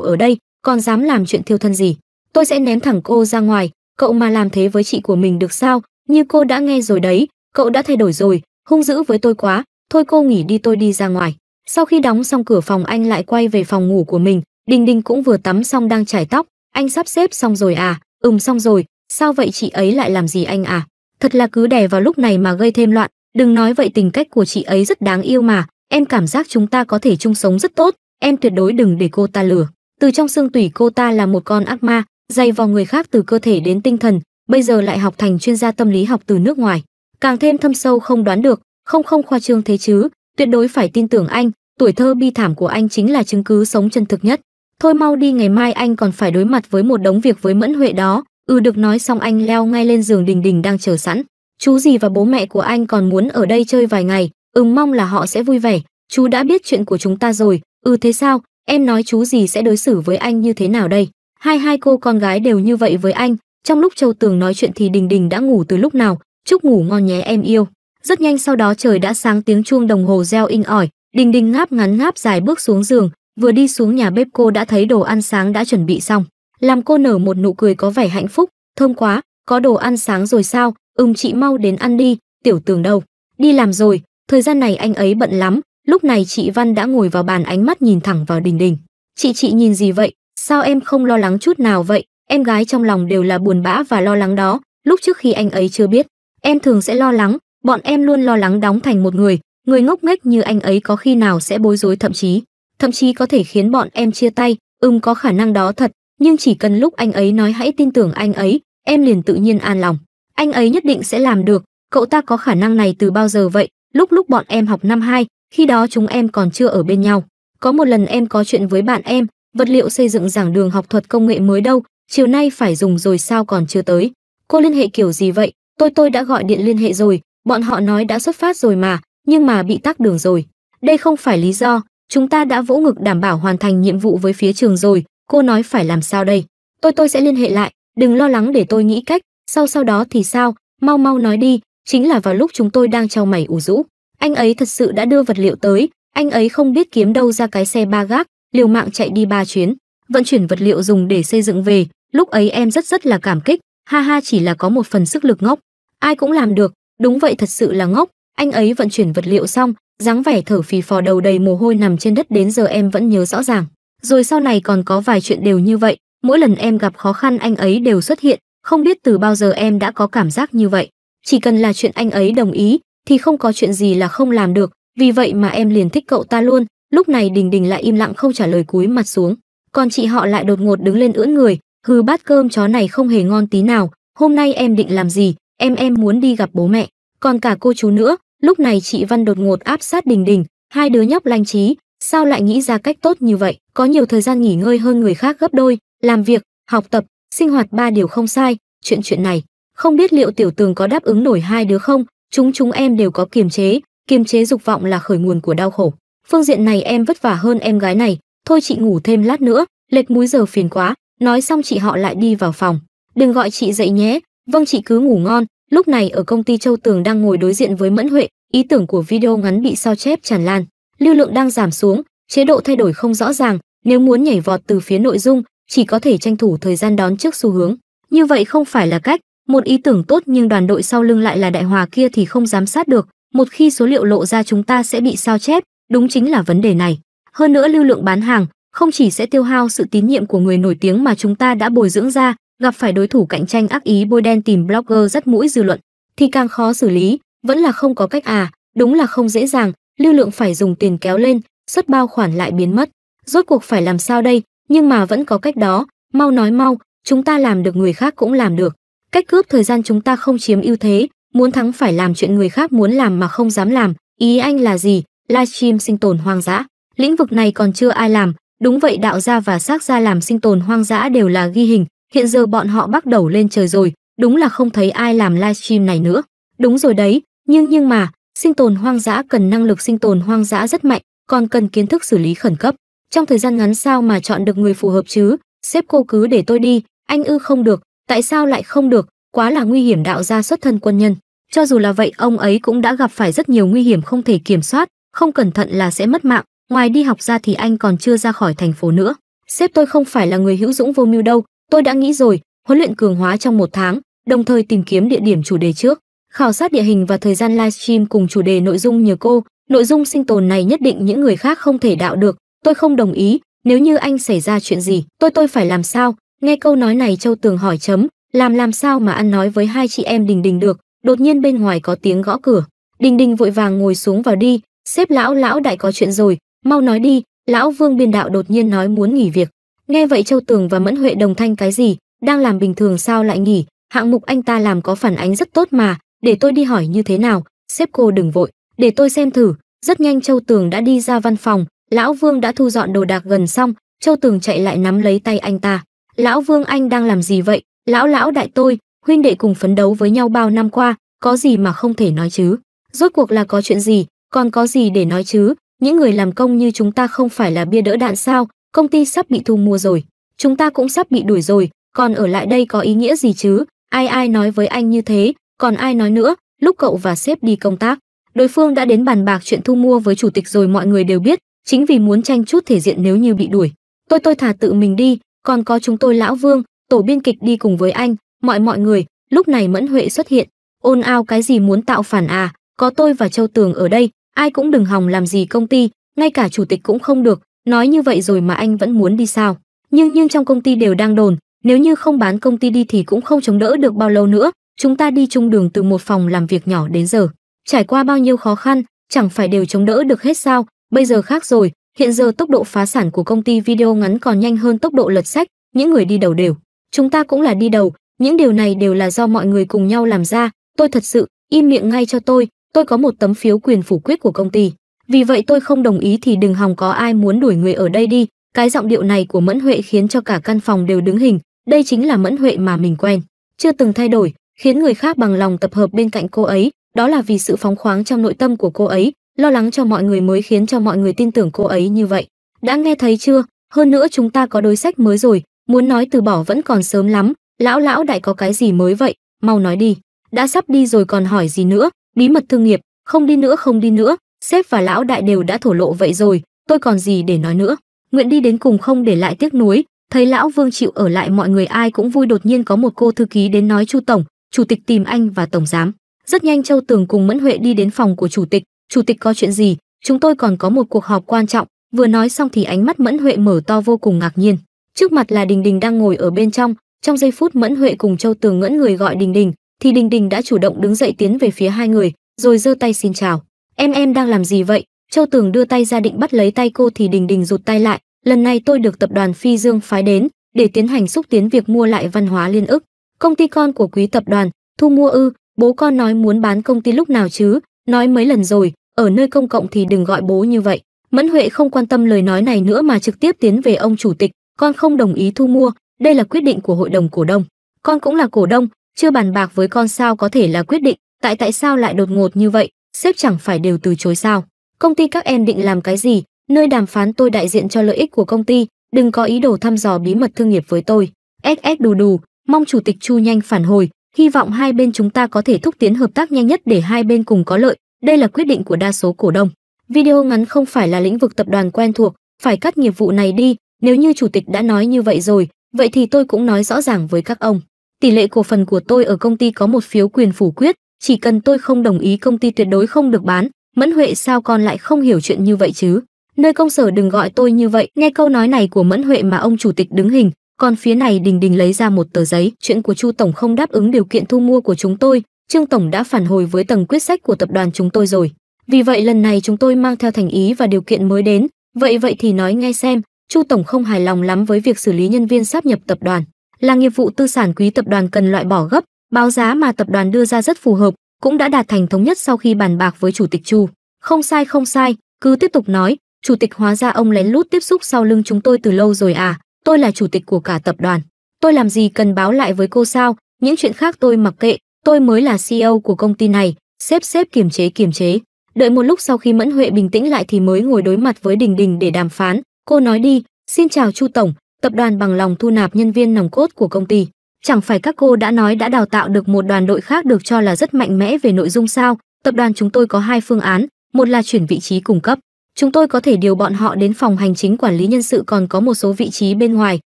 ở đây còn dám làm chuyện thiêu thân gì tôi sẽ ném thẳng cô ra ngoài cậu mà làm thế với chị của mình được sao như cô đã nghe rồi đấy cậu đã thay đổi rồi hung dữ với tôi quá thôi cô nghỉ đi tôi đi ra ngoài sau khi đóng xong cửa phòng anh lại quay về phòng ngủ của mình đình đình cũng vừa tắm xong đang chải tóc anh sắp xếp xong rồi à ừm xong rồi sao vậy chị ấy lại làm gì anh à? Thật là cứ đè vào lúc này mà gây thêm loạn, đừng nói vậy tình cách của chị ấy rất đáng yêu mà, em cảm giác chúng ta có thể chung sống rất tốt, em tuyệt đối đừng để cô ta lừa. Từ trong xương tủy cô ta là một con ác ma, dày vào người khác từ cơ thể đến tinh thần, bây giờ lại học thành chuyên gia tâm lý học từ nước ngoài. Càng thêm thâm sâu không đoán được, không không khoa trương thế chứ, tuyệt đối phải tin tưởng anh, tuổi thơ bi thảm của anh chính là chứng cứ sống chân thực nhất. Thôi mau đi ngày mai anh còn phải đối mặt với một đống việc với Mẫn Huệ đó, Ừ được nói xong anh leo ngay lên giường Đình Đình đang chờ sẵn. Chú gì và bố mẹ của anh còn muốn ở đây chơi vài ngày, ừm mong là họ sẽ vui vẻ, chú đã biết chuyện của chúng ta rồi, ừ thế sao, em nói chú gì sẽ đối xử với anh như thế nào đây? Hai hai cô con gái đều như vậy với anh, trong lúc Châu Tường nói chuyện thì Đình Đình đã ngủ từ lúc nào, chúc ngủ ngon nhé em yêu. Rất nhanh sau đó trời đã sáng tiếng chuông đồng hồ reo inh ỏi, Đình Đình ngáp ngắn ngáp dài bước xuống giường, vừa đi xuống nhà bếp cô đã thấy đồ ăn sáng đã chuẩn bị xong làm cô nở một nụ cười có vẻ hạnh phúc, thơm quá, có đồ ăn sáng rồi sao, ừm chị mau đến ăn đi, tiểu tường đâu, đi làm rồi, thời gian này anh ấy bận lắm, lúc này chị Văn đã ngồi vào bàn ánh mắt nhìn thẳng vào đình đình. Chị chị nhìn gì vậy, sao em không lo lắng chút nào vậy, em gái trong lòng đều là buồn bã và lo lắng đó, lúc trước khi anh ấy chưa biết, em thường sẽ lo lắng, bọn em luôn lo lắng đóng thành một người, người ngốc nghếch như anh ấy có khi nào sẽ bối rối thậm chí, thậm chí có thể khiến bọn em chia tay, ừm có khả năng đó thật, nhưng chỉ cần lúc anh ấy nói hãy tin tưởng anh ấy, em liền tự nhiên an lòng. Anh ấy nhất định sẽ làm được, cậu ta có khả năng này từ bao giờ vậy? Lúc lúc bọn em học năm 2, khi đó chúng em còn chưa ở bên nhau. Có một lần em có chuyện với bạn em, vật liệu xây dựng giảng đường học thuật công nghệ mới đâu, chiều nay phải dùng rồi sao còn chưa tới. Cô liên hệ kiểu gì vậy? Tôi tôi đã gọi điện liên hệ rồi, bọn họ nói đã xuất phát rồi mà, nhưng mà bị tắc đường rồi. Đây không phải lý do, chúng ta đã vỗ ngực đảm bảo hoàn thành nhiệm vụ với phía trường rồi, cô nói phải làm sao đây tôi tôi sẽ liên hệ lại đừng lo lắng để tôi nghĩ cách sau sau đó thì sao mau mau nói đi chính là vào lúc chúng tôi đang trao mày ủ rũ anh ấy thật sự đã đưa vật liệu tới anh ấy không biết kiếm đâu ra cái xe ba gác liều mạng chạy đi ba chuyến vận chuyển vật liệu dùng để xây dựng về lúc ấy em rất rất là cảm kích ha ha chỉ là có một phần sức lực ngốc ai cũng làm được đúng vậy thật sự là ngốc anh ấy vận chuyển vật liệu xong dáng vẻ thở phì phò đầu đầy mồ hôi nằm trên đất đến giờ em vẫn nhớ rõ ràng rồi sau này còn có vài chuyện đều như vậy, mỗi lần em gặp khó khăn anh ấy đều xuất hiện, không biết từ bao giờ em đã có cảm giác như vậy. Chỉ cần là chuyện anh ấy đồng ý, thì không có chuyện gì là không làm được, vì vậy mà em liền thích cậu ta luôn. Lúc này Đình Đình lại im lặng không trả lời cúi mặt xuống, còn chị họ lại đột ngột đứng lên ưỡn người, hư bát cơm chó này không hề ngon tí nào, hôm nay em định làm gì, em em muốn đi gặp bố mẹ, còn cả cô chú nữa. Lúc này chị Văn đột ngột áp sát Đình Đình, hai đứa nhóc lanh trí, sao lại nghĩ ra cách tốt như vậy có nhiều thời gian nghỉ ngơi hơn người khác gấp đôi làm việc học tập sinh hoạt ba điều không sai chuyện chuyện này không biết liệu tiểu tường có đáp ứng nổi hai đứa không chúng chúng em đều có kiềm chế kiềm chế dục vọng là khởi nguồn của đau khổ phương diện này em vất vả hơn em gái này thôi chị ngủ thêm lát nữa lệch múi giờ phiền quá nói xong chị họ lại đi vào phòng đừng gọi chị dậy nhé vâng chị cứ ngủ ngon lúc này ở công ty châu tường đang ngồi đối diện với mẫn huệ ý tưởng của video ngắn bị sao chép tràn lan lưu lượng đang giảm xuống, chế độ thay đổi không rõ ràng, nếu muốn nhảy vọt từ phía nội dung, chỉ có thể tranh thủ thời gian đón trước xu hướng. Như vậy không phải là cách, một ý tưởng tốt nhưng đoàn đội sau lưng lại là đại hòa kia thì không giám sát được, một khi số liệu lộ ra chúng ta sẽ bị sao chép, đúng chính là vấn đề này. Hơn nữa lưu lượng bán hàng không chỉ sẽ tiêu hao sự tín nhiệm của người nổi tiếng mà chúng ta đã bồi dưỡng ra, gặp phải đối thủ cạnh tranh ác ý bôi đen tìm blogger rất mũi dư luận thì càng khó xử lý, vẫn là không có cách à, đúng là không dễ dàng, lưu lượng phải dùng tiền kéo lên, xuất bao khoản lại biến mất. Rốt cuộc phải làm sao đây, nhưng mà vẫn có cách đó, mau nói mau, chúng ta làm được người khác cũng làm được. Cách cướp thời gian chúng ta không chiếm ưu thế, muốn thắng phải làm chuyện người khác muốn làm mà không dám làm. Ý anh là gì? Livestream sinh tồn hoang dã. Lĩnh vực này còn chưa ai làm, đúng vậy đạo gia và xác gia làm sinh tồn hoang dã đều là ghi hình, hiện giờ bọn họ bắt đầu lên trời rồi, đúng là không thấy ai làm livestream này nữa. Đúng rồi đấy, nhưng nhưng mà, sinh tồn hoang dã cần năng lực sinh tồn hoang dã rất mạnh còn cần kiến thức xử lý khẩn cấp trong thời gian ngắn sao mà chọn được người phù hợp chứ xếp cô cứ để tôi đi anh ư không được tại sao lại không được quá là nguy hiểm đạo ra xuất thân quân nhân cho dù là vậy ông ấy cũng đã gặp phải rất nhiều nguy hiểm không thể kiểm soát không cẩn thận là sẽ mất mạng ngoài đi học ra thì anh còn chưa ra khỏi thành phố nữa sếp tôi không phải là người hữu dũng vô mưu đâu tôi đã nghĩ rồi huấn luyện cường hóa trong một tháng đồng thời tìm kiếm địa điểm chủ đề trước khảo sát địa hình và thời gian livestream cùng chủ đề nội dung nhờ cô, nội dung sinh tồn này nhất định những người khác không thể đạo được, tôi không đồng ý, nếu như anh xảy ra chuyện gì, tôi tôi phải làm sao? Nghe câu nói này Châu Tường hỏi chấm, làm làm sao mà ăn nói với hai chị em Đình Đình được, đột nhiên bên ngoài có tiếng gõ cửa. Đình Đình vội vàng ngồi xuống vào đi, sếp lão lão đại có chuyện rồi, mau nói đi, lão Vương Biên Đạo đột nhiên nói muốn nghỉ việc. Nghe vậy Châu Tường và Mẫn Huệ đồng thanh cái gì, đang làm bình thường sao lại nghỉ, hạng mục anh ta làm có phản ánh rất tốt mà, để tôi đi hỏi như thế nào sếp cô đừng vội để tôi xem thử rất nhanh châu tường đã đi ra văn phòng lão vương đã thu dọn đồ đạc gần xong châu tường chạy lại nắm lấy tay anh ta lão vương anh đang làm gì vậy lão lão đại tôi huynh đệ cùng phấn đấu với nhau bao năm qua có gì mà không thể nói chứ rốt cuộc là có chuyện gì còn có gì để nói chứ những người làm công như chúng ta không phải là bia đỡ đạn sao công ty sắp bị thu mua rồi chúng ta cũng sắp bị đuổi rồi còn ở lại đây có ý nghĩa gì chứ ai ai nói với anh như thế còn ai nói nữa, lúc cậu và sếp đi công tác, đối phương đã đến bàn bạc chuyện thu mua với chủ tịch rồi mọi người đều biết, chính vì muốn tranh chút thể diện nếu như bị đuổi. Tôi tôi thả tự mình đi, còn có chúng tôi lão Vương, tổ biên kịch đi cùng với anh, mọi mọi người, lúc này Mẫn Huệ xuất hiện, ôn ao cái gì muốn tạo phản à, có tôi và Châu Tường ở đây, ai cũng đừng hòng làm gì công ty, ngay cả chủ tịch cũng không được, nói như vậy rồi mà anh vẫn muốn đi sao? Nhưng nhưng trong công ty đều đang đồn, nếu như không bán công ty đi thì cũng không chống đỡ được bao lâu nữa, Chúng ta đi chung đường từ một phòng làm việc nhỏ đến giờ, trải qua bao nhiêu khó khăn, chẳng phải đều chống đỡ được hết sao, bây giờ khác rồi, hiện giờ tốc độ phá sản của công ty video ngắn còn nhanh hơn tốc độ lật sách, những người đi đầu đều. Chúng ta cũng là đi đầu, những điều này đều là do mọi người cùng nhau làm ra, tôi thật sự, im miệng ngay cho tôi, tôi có một tấm phiếu quyền phủ quyết của công ty. Vì vậy tôi không đồng ý thì đừng hòng có ai muốn đuổi người ở đây đi, cái giọng điệu này của Mẫn Huệ khiến cho cả căn phòng đều đứng hình, đây chính là Mẫn Huệ mà mình quen, chưa từng thay đổi, khiến người khác bằng lòng tập hợp bên cạnh cô ấy, đó là vì sự phóng khoáng trong nội tâm của cô ấy, lo lắng cho mọi người mới khiến cho mọi người tin tưởng cô ấy như vậy. Đã nghe thấy chưa? Hơn nữa chúng ta có đối sách mới rồi, muốn nói từ bỏ vẫn còn sớm lắm, lão lão đại có cái gì mới vậy, mau nói đi. Đã sắp đi rồi còn hỏi gì nữa, bí mật thương nghiệp, không đi nữa không đi nữa, sếp và lão đại đều đã thổ lộ vậy rồi, tôi còn gì để nói nữa. Nguyện đi đến cùng không để lại tiếc nuối, thấy lão Vương chịu ở lại mọi người ai cũng vui đột nhiên có một cô thư ký đến nói Chu tổng, chủ tịch tìm anh và tổng giám rất nhanh châu tường cùng mẫn huệ đi đến phòng của chủ tịch chủ tịch có chuyện gì chúng tôi còn có một cuộc họp quan trọng vừa nói xong thì ánh mắt mẫn huệ mở to vô cùng ngạc nhiên trước mặt là đình đình đang ngồi ở bên trong trong giây phút mẫn huệ cùng châu tường ngẫn người gọi đình đình thì đình đình đã chủ động đứng dậy tiến về phía hai người rồi giơ tay xin chào em em đang làm gì vậy châu tường đưa tay ra định bắt lấy tay cô thì đình đình rụt tay lại lần này tôi được tập đoàn phi dương phái đến để tiến hành xúc tiến việc mua lại văn hóa liên ức công ty con của quý tập đoàn, thu mua ư, bố con nói muốn bán công ty lúc nào chứ, nói mấy lần rồi, ở nơi công cộng thì đừng gọi bố như vậy. Mẫn Huệ không quan tâm lời nói này nữa mà trực tiếp tiến về ông chủ tịch, con không đồng ý thu mua, đây là quyết định của hội đồng cổ đông. Con cũng là cổ đông, chưa bàn bạc với con sao có thể là quyết định, tại tại sao lại đột ngột như vậy, sếp chẳng phải đều từ chối sao? Công ty các em định làm cái gì? Nơi đàm phán tôi đại diện cho lợi ích của công ty, đừng có ý đồ thăm dò bí mật thương nghiệp với tôi. SS đù đù, Mong Chủ tịch Chu nhanh phản hồi, hy vọng hai bên chúng ta có thể thúc tiến hợp tác nhanh nhất để hai bên cùng có lợi. Đây là quyết định của đa số cổ đông. Video ngắn không phải là lĩnh vực tập đoàn quen thuộc, phải cắt nghiệp vụ này đi, nếu như chủ tịch đã nói như vậy rồi, vậy thì tôi cũng nói rõ ràng với các ông. Tỷ lệ cổ phần của tôi ở công ty có một phiếu quyền phủ quyết, chỉ cần tôi không đồng ý công ty tuyệt đối không được bán, Mẫn Huệ sao con lại không hiểu chuyện như vậy chứ? Nơi công sở đừng gọi tôi như vậy, nghe câu nói này của Mẫn Huệ mà ông chủ tịch đứng hình, còn phía này đình đình lấy ra một tờ giấy chuyện của chu tổng không đáp ứng điều kiện thu mua của chúng tôi trương tổng đã phản hồi với tầng quyết sách của tập đoàn chúng tôi rồi vì vậy lần này chúng tôi mang theo thành ý và điều kiện mới đến vậy vậy thì nói nghe xem chu tổng không hài lòng lắm với việc xử lý nhân viên sáp nhập tập đoàn là nghiệp vụ tư sản quý tập đoàn cần loại bỏ gấp báo giá mà tập đoàn đưa ra rất phù hợp cũng đã đạt thành thống nhất sau khi bàn bạc với chủ tịch chu không sai không sai cứ tiếp tục nói chủ tịch hóa ra ông lén lút tiếp xúc sau lưng chúng tôi từ lâu rồi à tôi là chủ tịch của cả tập đoàn tôi làm gì cần báo lại với cô sao những chuyện khác tôi mặc kệ tôi mới là ceo của công ty này xếp xếp kiểm chế kiểm chế đợi một lúc sau khi mẫn huệ bình tĩnh lại thì mới ngồi đối mặt với đình đình để đàm phán cô nói đi xin chào chu tổng tập đoàn bằng lòng thu nạp nhân viên nòng cốt của công ty chẳng phải các cô đã nói đã đào tạo được một đoàn đội khác được cho là rất mạnh mẽ về nội dung sao tập đoàn chúng tôi có hai phương án một là chuyển vị trí cung cấp Chúng tôi có thể điều bọn họ đến phòng hành chính quản lý nhân sự còn có một số vị trí bên ngoài,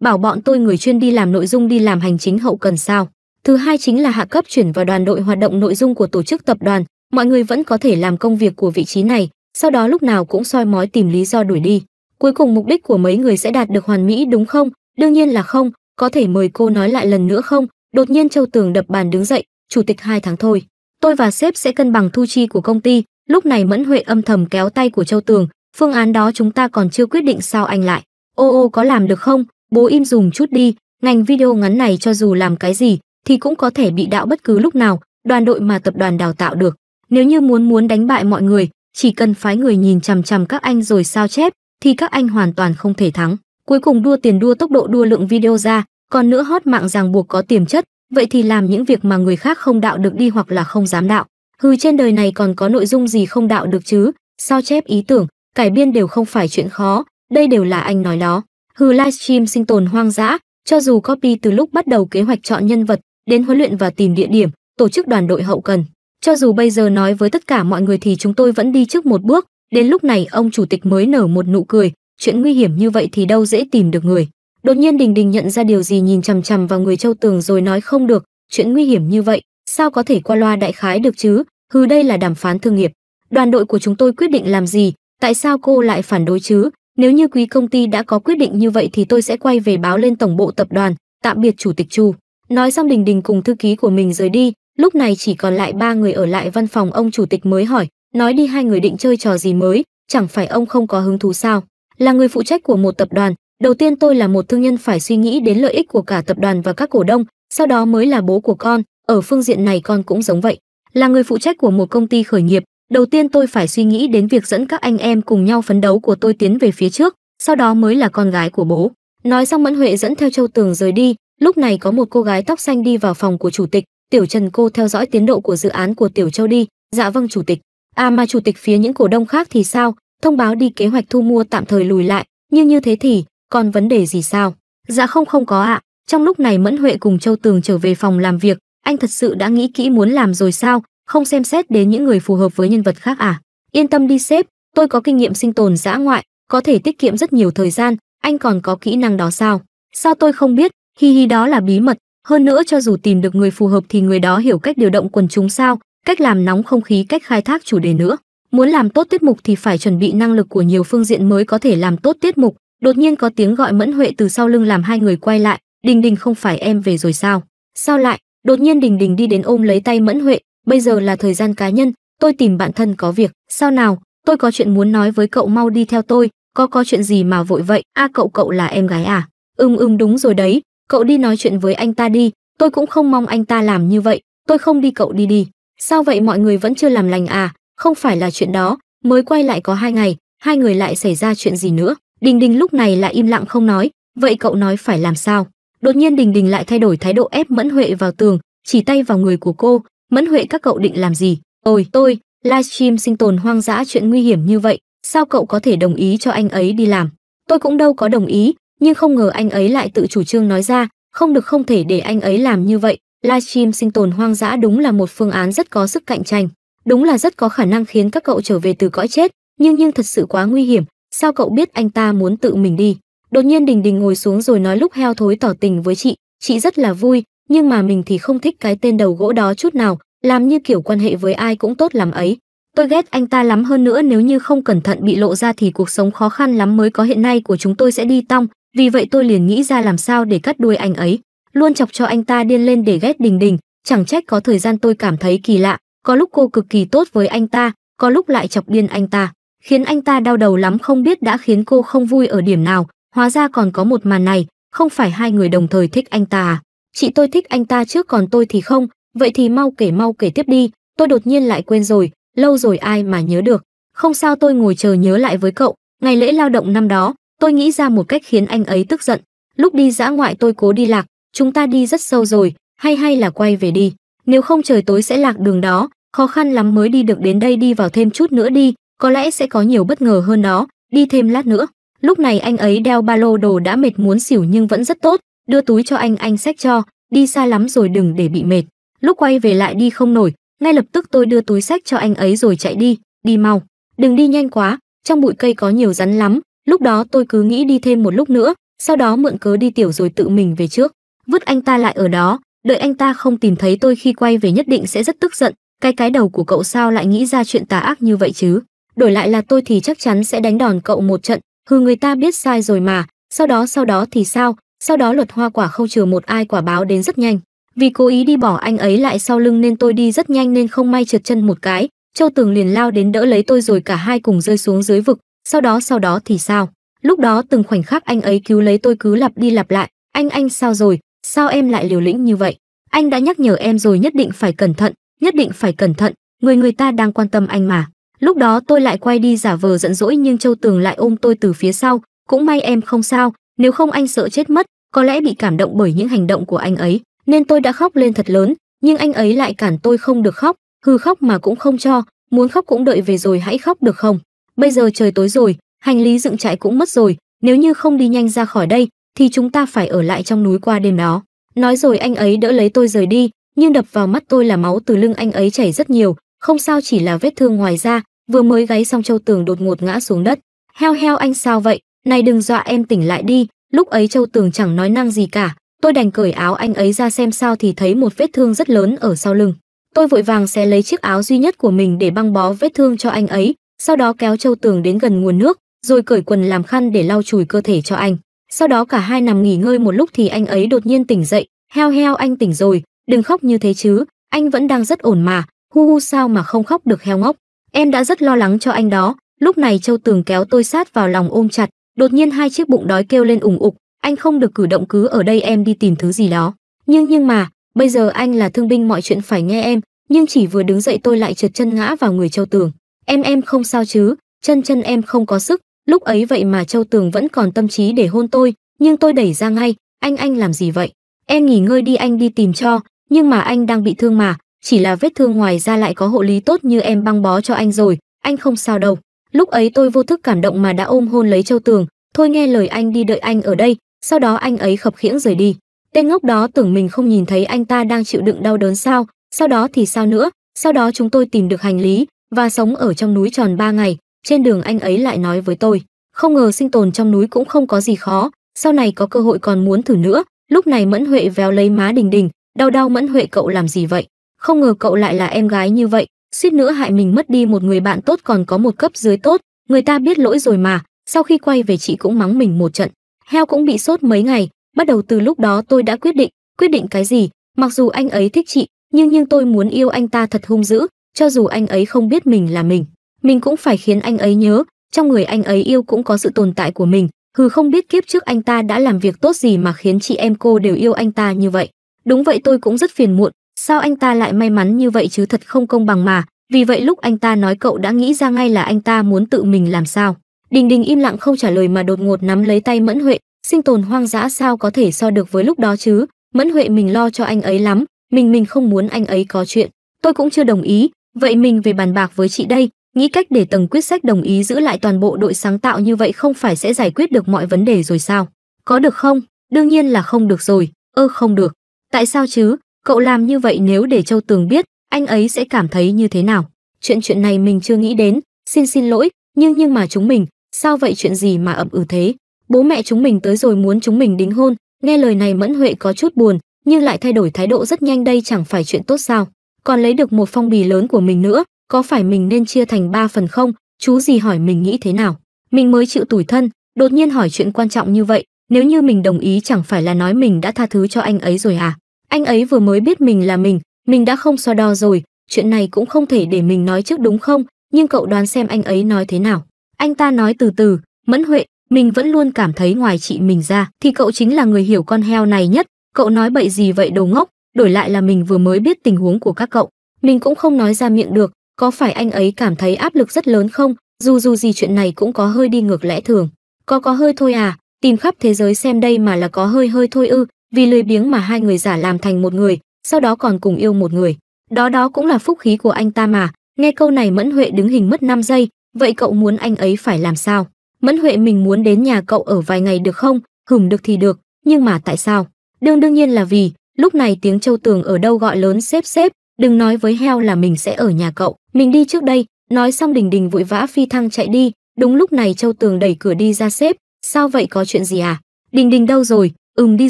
bảo bọn tôi người chuyên đi làm nội dung đi làm hành chính hậu cần sao. Thứ hai chính là hạ cấp chuyển vào đoàn đội hoạt động nội dung của tổ chức tập đoàn, mọi người vẫn có thể làm công việc của vị trí này, sau đó lúc nào cũng soi mói tìm lý do đuổi đi. Cuối cùng mục đích của mấy người sẽ đạt được hoàn mỹ đúng không? Đương nhiên là không, có thể mời cô nói lại lần nữa không? Đột nhiên Châu Tường đập bàn đứng dậy, chủ tịch hai tháng thôi. Tôi và sếp sẽ cân bằng thu chi của công ty, lúc này mẫn huệ âm thầm kéo tay của châu tường phương án đó chúng ta còn chưa quyết định sao anh lại ô ô có làm được không bố im dùng chút đi ngành video ngắn này cho dù làm cái gì thì cũng có thể bị đạo bất cứ lúc nào đoàn đội mà tập đoàn đào tạo được nếu như muốn muốn đánh bại mọi người chỉ cần phái người nhìn chằm chằm các anh rồi sao chép thì các anh hoàn toàn không thể thắng cuối cùng đua tiền đua tốc độ đua lượng video ra còn nữa hót mạng ràng buộc có tiềm chất vậy thì làm những việc mà người khác không đạo được đi hoặc là không dám đạo hư trên đời này còn có nội dung gì không đạo được chứ sao chép ý tưởng cải biên đều không phải chuyện khó đây đều là anh nói đó hư livestream sinh tồn hoang dã cho dù copy từ lúc bắt đầu kế hoạch chọn nhân vật đến huấn luyện và tìm địa điểm tổ chức đoàn đội hậu cần cho dù bây giờ nói với tất cả mọi người thì chúng tôi vẫn đi trước một bước đến lúc này ông chủ tịch mới nở một nụ cười chuyện nguy hiểm như vậy thì đâu dễ tìm được người đột nhiên đình đình nhận ra điều gì nhìn chằm chằm vào người châu tường rồi nói không được chuyện nguy hiểm như vậy sao có thể qua loa đại khái được chứ hừ đây là đàm phán thương nghiệp đoàn đội của chúng tôi quyết định làm gì tại sao cô lại phản đối chứ nếu như quý công ty đã có quyết định như vậy thì tôi sẽ quay về báo lên tổng bộ tập đoàn tạm biệt chủ tịch chu nói xong đình đình cùng thư ký của mình rời đi lúc này chỉ còn lại ba người ở lại văn phòng ông chủ tịch mới hỏi nói đi hai người định chơi trò gì mới chẳng phải ông không có hứng thú sao là người phụ trách của một tập đoàn đầu tiên tôi là một thương nhân phải suy nghĩ đến lợi ích của cả tập đoàn và các cổ đông sau đó mới là bố của con ở phương diện này con cũng giống vậy là người phụ trách của một công ty khởi nghiệp đầu tiên tôi phải suy nghĩ đến việc dẫn các anh em cùng nhau phấn đấu của tôi tiến về phía trước sau đó mới là con gái của bố nói xong mẫn huệ dẫn theo châu tường rời đi lúc này có một cô gái tóc xanh đi vào phòng của chủ tịch tiểu trần cô theo dõi tiến độ của dự án của tiểu châu đi dạ vâng chủ tịch à mà chủ tịch phía những cổ đông khác thì sao thông báo đi kế hoạch thu mua tạm thời lùi lại nhưng như thế thì còn vấn đề gì sao dạ không không có ạ trong lúc này mẫn huệ cùng châu tường trở về phòng làm việc anh thật sự đã nghĩ kỹ muốn làm rồi sao không xem xét đến những người phù hợp với nhân vật khác à yên tâm đi sếp tôi có kinh nghiệm sinh tồn dã ngoại có thể tiết kiệm rất nhiều thời gian anh còn có kỹ năng đó sao sao tôi không biết hi hi đó là bí mật hơn nữa cho dù tìm được người phù hợp thì người đó hiểu cách điều động quần chúng sao cách làm nóng không khí cách khai thác chủ đề nữa muốn làm tốt tiết mục thì phải chuẩn bị năng lực của nhiều phương diện mới có thể làm tốt tiết mục đột nhiên có tiếng gọi mẫn huệ từ sau lưng làm hai người quay lại đình đình không phải em về rồi sao sao lại đột nhiên đình đình đi đến ôm lấy tay mẫn huệ bây giờ là thời gian cá nhân tôi tìm bạn thân có việc sao nào tôi có chuyện muốn nói với cậu mau đi theo tôi có có chuyện gì mà vội vậy a à, cậu cậu là em gái à ừm ừm đúng rồi đấy cậu đi nói chuyện với anh ta đi tôi cũng không mong anh ta làm như vậy tôi không đi cậu đi đi sao vậy mọi người vẫn chưa làm lành à không phải là chuyện đó mới quay lại có hai ngày hai người lại xảy ra chuyện gì nữa đình đình lúc này lại im lặng không nói vậy cậu nói phải làm sao Đột nhiên Đình Đình lại thay đổi thái độ ép Mẫn Huệ vào tường, chỉ tay vào người của cô, "Mẫn Huệ các cậu định làm gì? Ôi, tôi, livestream sinh tồn hoang dã chuyện nguy hiểm như vậy, sao cậu có thể đồng ý cho anh ấy đi làm?" Tôi cũng đâu có đồng ý, nhưng không ngờ anh ấy lại tự chủ trương nói ra, không được không thể để anh ấy làm như vậy, livestream sinh tồn hoang dã đúng là một phương án rất có sức cạnh tranh, đúng là rất có khả năng khiến các cậu trở về từ cõi chết, nhưng nhưng thật sự quá nguy hiểm, sao cậu biết anh ta muốn tự mình đi? Đột nhiên Đình Đình ngồi xuống rồi nói lúc heo thối tỏ tình với chị, chị rất là vui, nhưng mà mình thì không thích cái tên đầu gỗ đó chút nào, làm như kiểu quan hệ với ai cũng tốt làm ấy. Tôi ghét anh ta lắm hơn nữa nếu như không cẩn thận bị lộ ra thì cuộc sống khó khăn lắm mới có hiện nay của chúng tôi sẽ đi tong, vì vậy tôi liền nghĩ ra làm sao để cắt đuôi anh ấy, luôn chọc cho anh ta điên lên để ghét Đình Đình, chẳng trách có thời gian tôi cảm thấy kỳ lạ, có lúc cô cực kỳ tốt với anh ta, có lúc lại chọc điên anh ta, khiến anh ta đau đầu lắm không biết đã khiến cô không vui ở điểm nào, Hóa ra còn có một màn này, không phải hai người đồng thời thích anh ta à? Chị tôi thích anh ta trước còn tôi thì không, vậy thì mau kể mau kể tiếp đi, tôi đột nhiên lại quên rồi, lâu rồi ai mà nhớ được. Không sao tôi ngồi chờ nhớ lại với cậu, ngày lễ lao động năm đó, tôi nghĩ ra một cách khiến anh ấy tức giận. Lúc đi dã ngoại tôi cố đi lạc, chúng ta đi rất sâu rồi, hay hay là quay về đi. Nếu không trời tối sẽ lạc đường đó, khó khăn lắm mới đi được đến đây đi vào thêm chút nữa đi, có lẽ sẽ có nhiều bất ngờ hơn đó, đi thêm lát nữa. Lúc này anh ấy đeo ba lô đồ đã mệt muốn xỉu nhưng vẫn rất tốt, đưa túi cho anh anh xách cho, đi xa lắm rồi đừng để bị mệt. Lúc quay về lại đi không nổi, ngay lập tức tôi đưa túi sách cho anh ấy rồi chạy đi, đi mau. Đừng đi nhanh quá, trong bụi cây có nhiều rắn lắm, lúc đó tôi cứ nghĩ đi thêm một lúc nữa, sau đó mượn cớ đi tiểu rồi tự mình về trước. Vứt anh ta lại ở đó, đợi anh ta không tìm thấy tôi khi quay về nhất định sẽ rất tức giận, cái cái đầu của cậu sao lại nghĩ ra chuyện tà ác như vậy chứ. Đổi lại là tôi thì chắc chắn sẽ đánh đòn cậu một trận, hừ người ta biết sai rồi mà sau đó sau đó thì sao sau đó luật hoa quả khâu trừ một ai quả báo đến rất nhanh vì cố ý đi bỏ anh ấy lại sau lưng nên tôi đi rất nhanh nên không may trượt chân một cái châu tường liền lao đến đỡ lấy tôi rồi cả hai cùng rơi xuống dưới vực sau đó sau đó thì sao lúc đó từng khoảnh khắc anh ấy cứu lấy tôi cứ lặp đi lặp lại anh anh sao rồi sao em lại liều lĩnh như vậy anh đã nhắc nhở em rồi nhất định phải cẩn thận nhất định phải cẩn thận người người ta đang quan tâm anh mà Lúc đó tôi lại quay đi giả vờ giận dỗi nhưng Châu Tường lại ôm tôi từ phía sau, cũng may em không sao, nếu không anh sợ chết mất, có lẽ bị cảm động bởi những hành động của anh ấy, nên tôi đã khóc lên thật lớn, nhưng anh ấy lại cản tôi không được khóc, hư khóc mà cũng không cho, muốn khóc cũng đợi về rồi hãy khóc được không? Bây giờ trời tối rồi, hành lý dựng trại cũng mất rồi, nếu như không đi nhanh ra khỏi đây thì chúng ta phải ở lại trong núi qua đêm đó. Nói rồi anh ấy đỡ lấy tôi rời đi, nhưng đập vào mắt tôi là máu từ lưng anh ấy chảy rất nhiều, không sao chỉ là vết thương ngoài da, vừa mới gáy xong châu tường đột ngột ngã xuống đất heo heo anh sao vậy này đừng dọa em tỉnh lại đi lúc ấy châu tường chẳng nói năng gì cả tôi đành cởi áo anh ấy ra xem sao thì thấy một vết thương rất lớn ở sau lưng tôi vội vàng xé lấy chiếc áo duy nhất của mình để băng bó vết thương cho anh ấy sau đó kéo châu tường đến gần nguồn nước rồi cởi quần làm khăn để lau chùi cơ thể cho anh sau đó cả hai nằm nghỉ ngơi một lúc thì anh ấy đột nhiên tỉnh dậy heo heo anh tỉnh rồi đừng khóc như thế chứ anh vẫn đang rất ổn mà hu hu sao mà không khóc được heo ngốc em đã rất lo lắng cho anh đó lúc này châu tường kéo tôi sát vào lòng ôm chặt đột nhiên hai chiếc bụng đói kêu lên ủng ục anh không được cử động cứ ở đây em đi tìm thứ gì đó nhưng nhưng mà bây giờ anh là thương binh mọi chuyện phải nghe em nhưng chỉ vừa đứng dậy tôi lại trượt chân ngã vào người châu tường em em không sao chứ chân chân em không có sức lúc ấy vậy mà châu tường vẫn còn tâm trí để hôn tôi nhưng tôi đẩy ra ngay anh anh làm gì vậy em nghỉ ngơi đi anh đi tìm cho nhưng mà anh đang bị thương mà chỉ là vết thương ngoài ra lại có hộ lý tốt như em băng bó cho anh rồi, anh không sao đâu. Lúc ấy tôi vô thức cảm động mà đã ôm hôn lấy Châu Tường, thôi nghe lời anh đi đợi anh ở đây, sau đó anh ấy khập khiễng rời đi. Tên ngốc đó tưởng mình không nhìn thấy anh ta đang chịu đựng đau đớn sao, sau đó thì sao nữa, sau đó chúng tôi tìm được hành lý và sống ở trong núi tròn 3 ngày, trên đường anh ấy lại nói với tôi, không ngờ sinh tồn trong núi cũng không có gì khó, sau này có cơ hội còn muốn thử nữa, lúc này Mẫn Huệ véo lấy má Đình Đình, đau đau Mẫn Huệ cậu làm gì vậy? không ngờ cậu lại là em gái như vậy, suýt nữa hại mình mất đi một người bạn tốt còn có một cấp dưới tốt, người ta biết lỗi rồi mà, sau khi quay về chị cũng mắng mình một trận. Heo cũng bị sốt mấy ngày, bắt đầu từ lúc đó tôi đã quyết định, quyết định cái gì, mặc dù anh ấy thích chị, nhưng nhưng tôi muốn yêu anh ta thật hung dữ, cho dù anh ấy không biết mình là mình, mình cũng phải khiến anh ấy nhớ, trong người anh ấy yêu cũng có sự tồn tại của mình, hừ không biết kiếp trước anh ta đã làm việc tốt gì mà khiến chị em cô đều yêu anh ta như vậy. Đúng vậy tôi cũng rất phiền muộn, Sao anh ta lại may mắn như vậy chứ thật không công bằng mà, vì vậy lúc anh ta nói cậu đã nghĩ ra ngay là anh ta muốn tự mình làm sao. Đình Đình im lặng không trả lời mà đột ngột nắm lấy tay Mẫn Huệ, sinh tồn hoang dã sao có thể so được với lúc đó chứ, Mẫn Huệ mình lo cho anh ấy lắm, mình mình không muốn anh ấy có chuyện, tôi cũng chưa đồng ý, vậy mình về bàn bạc với chị đây, nghĩ cách để tầng quyết sách đồng ý giữ lại toàn bộ đội sáng tạo như vậy không phải sẽ giải quyết được mọi vấn đề rồi sao? Có được không? Đương nhiên là không được rồi, ơ ờ, không được. Tại sao chứ? Cậu làm như vậy nếu để Châu Tường biết, anh ấy sẽ cảm thấy như thế nào? Chuyện chuyện này mình chưa nghĩ đến, xin xin lỗi, nhưng nhưng mà chúng mình, sao vậy chuyện gì mà ậm ừ thế? Bố mẹ chúng mình tới rồi muốn chúng mình đính hôn, nghe lời này Mẫn Huệ có chút buồn, nhưng lại thay đổi thái độ rất nhanh đây chẳng phải chuyện tốt sao? Còn lấy được một phong bì lớn của mình nữa, có phải mình nên chia thành ba phần không? Chú gì hỏi mình nghĩ thế nào? Mình mới chịu tủi thân, đột nhiên hỏi chuyện quan trọng như vậy, nếu như mình đồng ý chẳng phải là nói mình đã tha thứ cho anh ấy rồi à? Anh ấy vừa mới biết mình là mình, mình đã không so đo rồi, chuyện này cũng không thể để mình nói trước đúng không, nhưng cậu đoán xem anh ấy nói thế nào. Anh ta nói từ từ, mẫn huệ, mình vẫn luôn cảm thấy ngoài chị mình ra, thì cậu chính là người hiểu con heo này nhất, cậu nói bậy gì vậy đồ ngốc, đổi lại là mình vừa mới biết tình huống của các cậu. Mình cũng không nói ra miệng được, có phải anh ấy cảm thấy áp lực rất lớn không, dù dù gì chuyện này cũng có hơi đi ngược lẽ thường. Có có hơi thôi à, tìm khắp thế giới xem đây mà là có hơi hơi thôi ư, vì lười biếng mà hai người giả làm thành một người sau đó còn cùng yêu một người đó đó cũng là phúc khí của anh ta mà nghe câu này mẫn huệ đứng hình mất 5 giây vậy cậu muốn anh ấy phải làm sao mẫn huệ mình muốn đến nhà cậu ở vài ngày được không hửm được thì được nhưng mà tại sao đương đương nhiên là vì lúc này tiếng châu tường ở đâu gọi lớn xếp xếp đừng nói với heo là mình sẽ ở nhà cậu mình đi trước đây nói xong đình đình vội vã phi thăng chạy đi đúng lúc này châu tường đẩy cửa đi ra xếp sao vậy có chuyện gì à đình đình đâu rồi ừm đi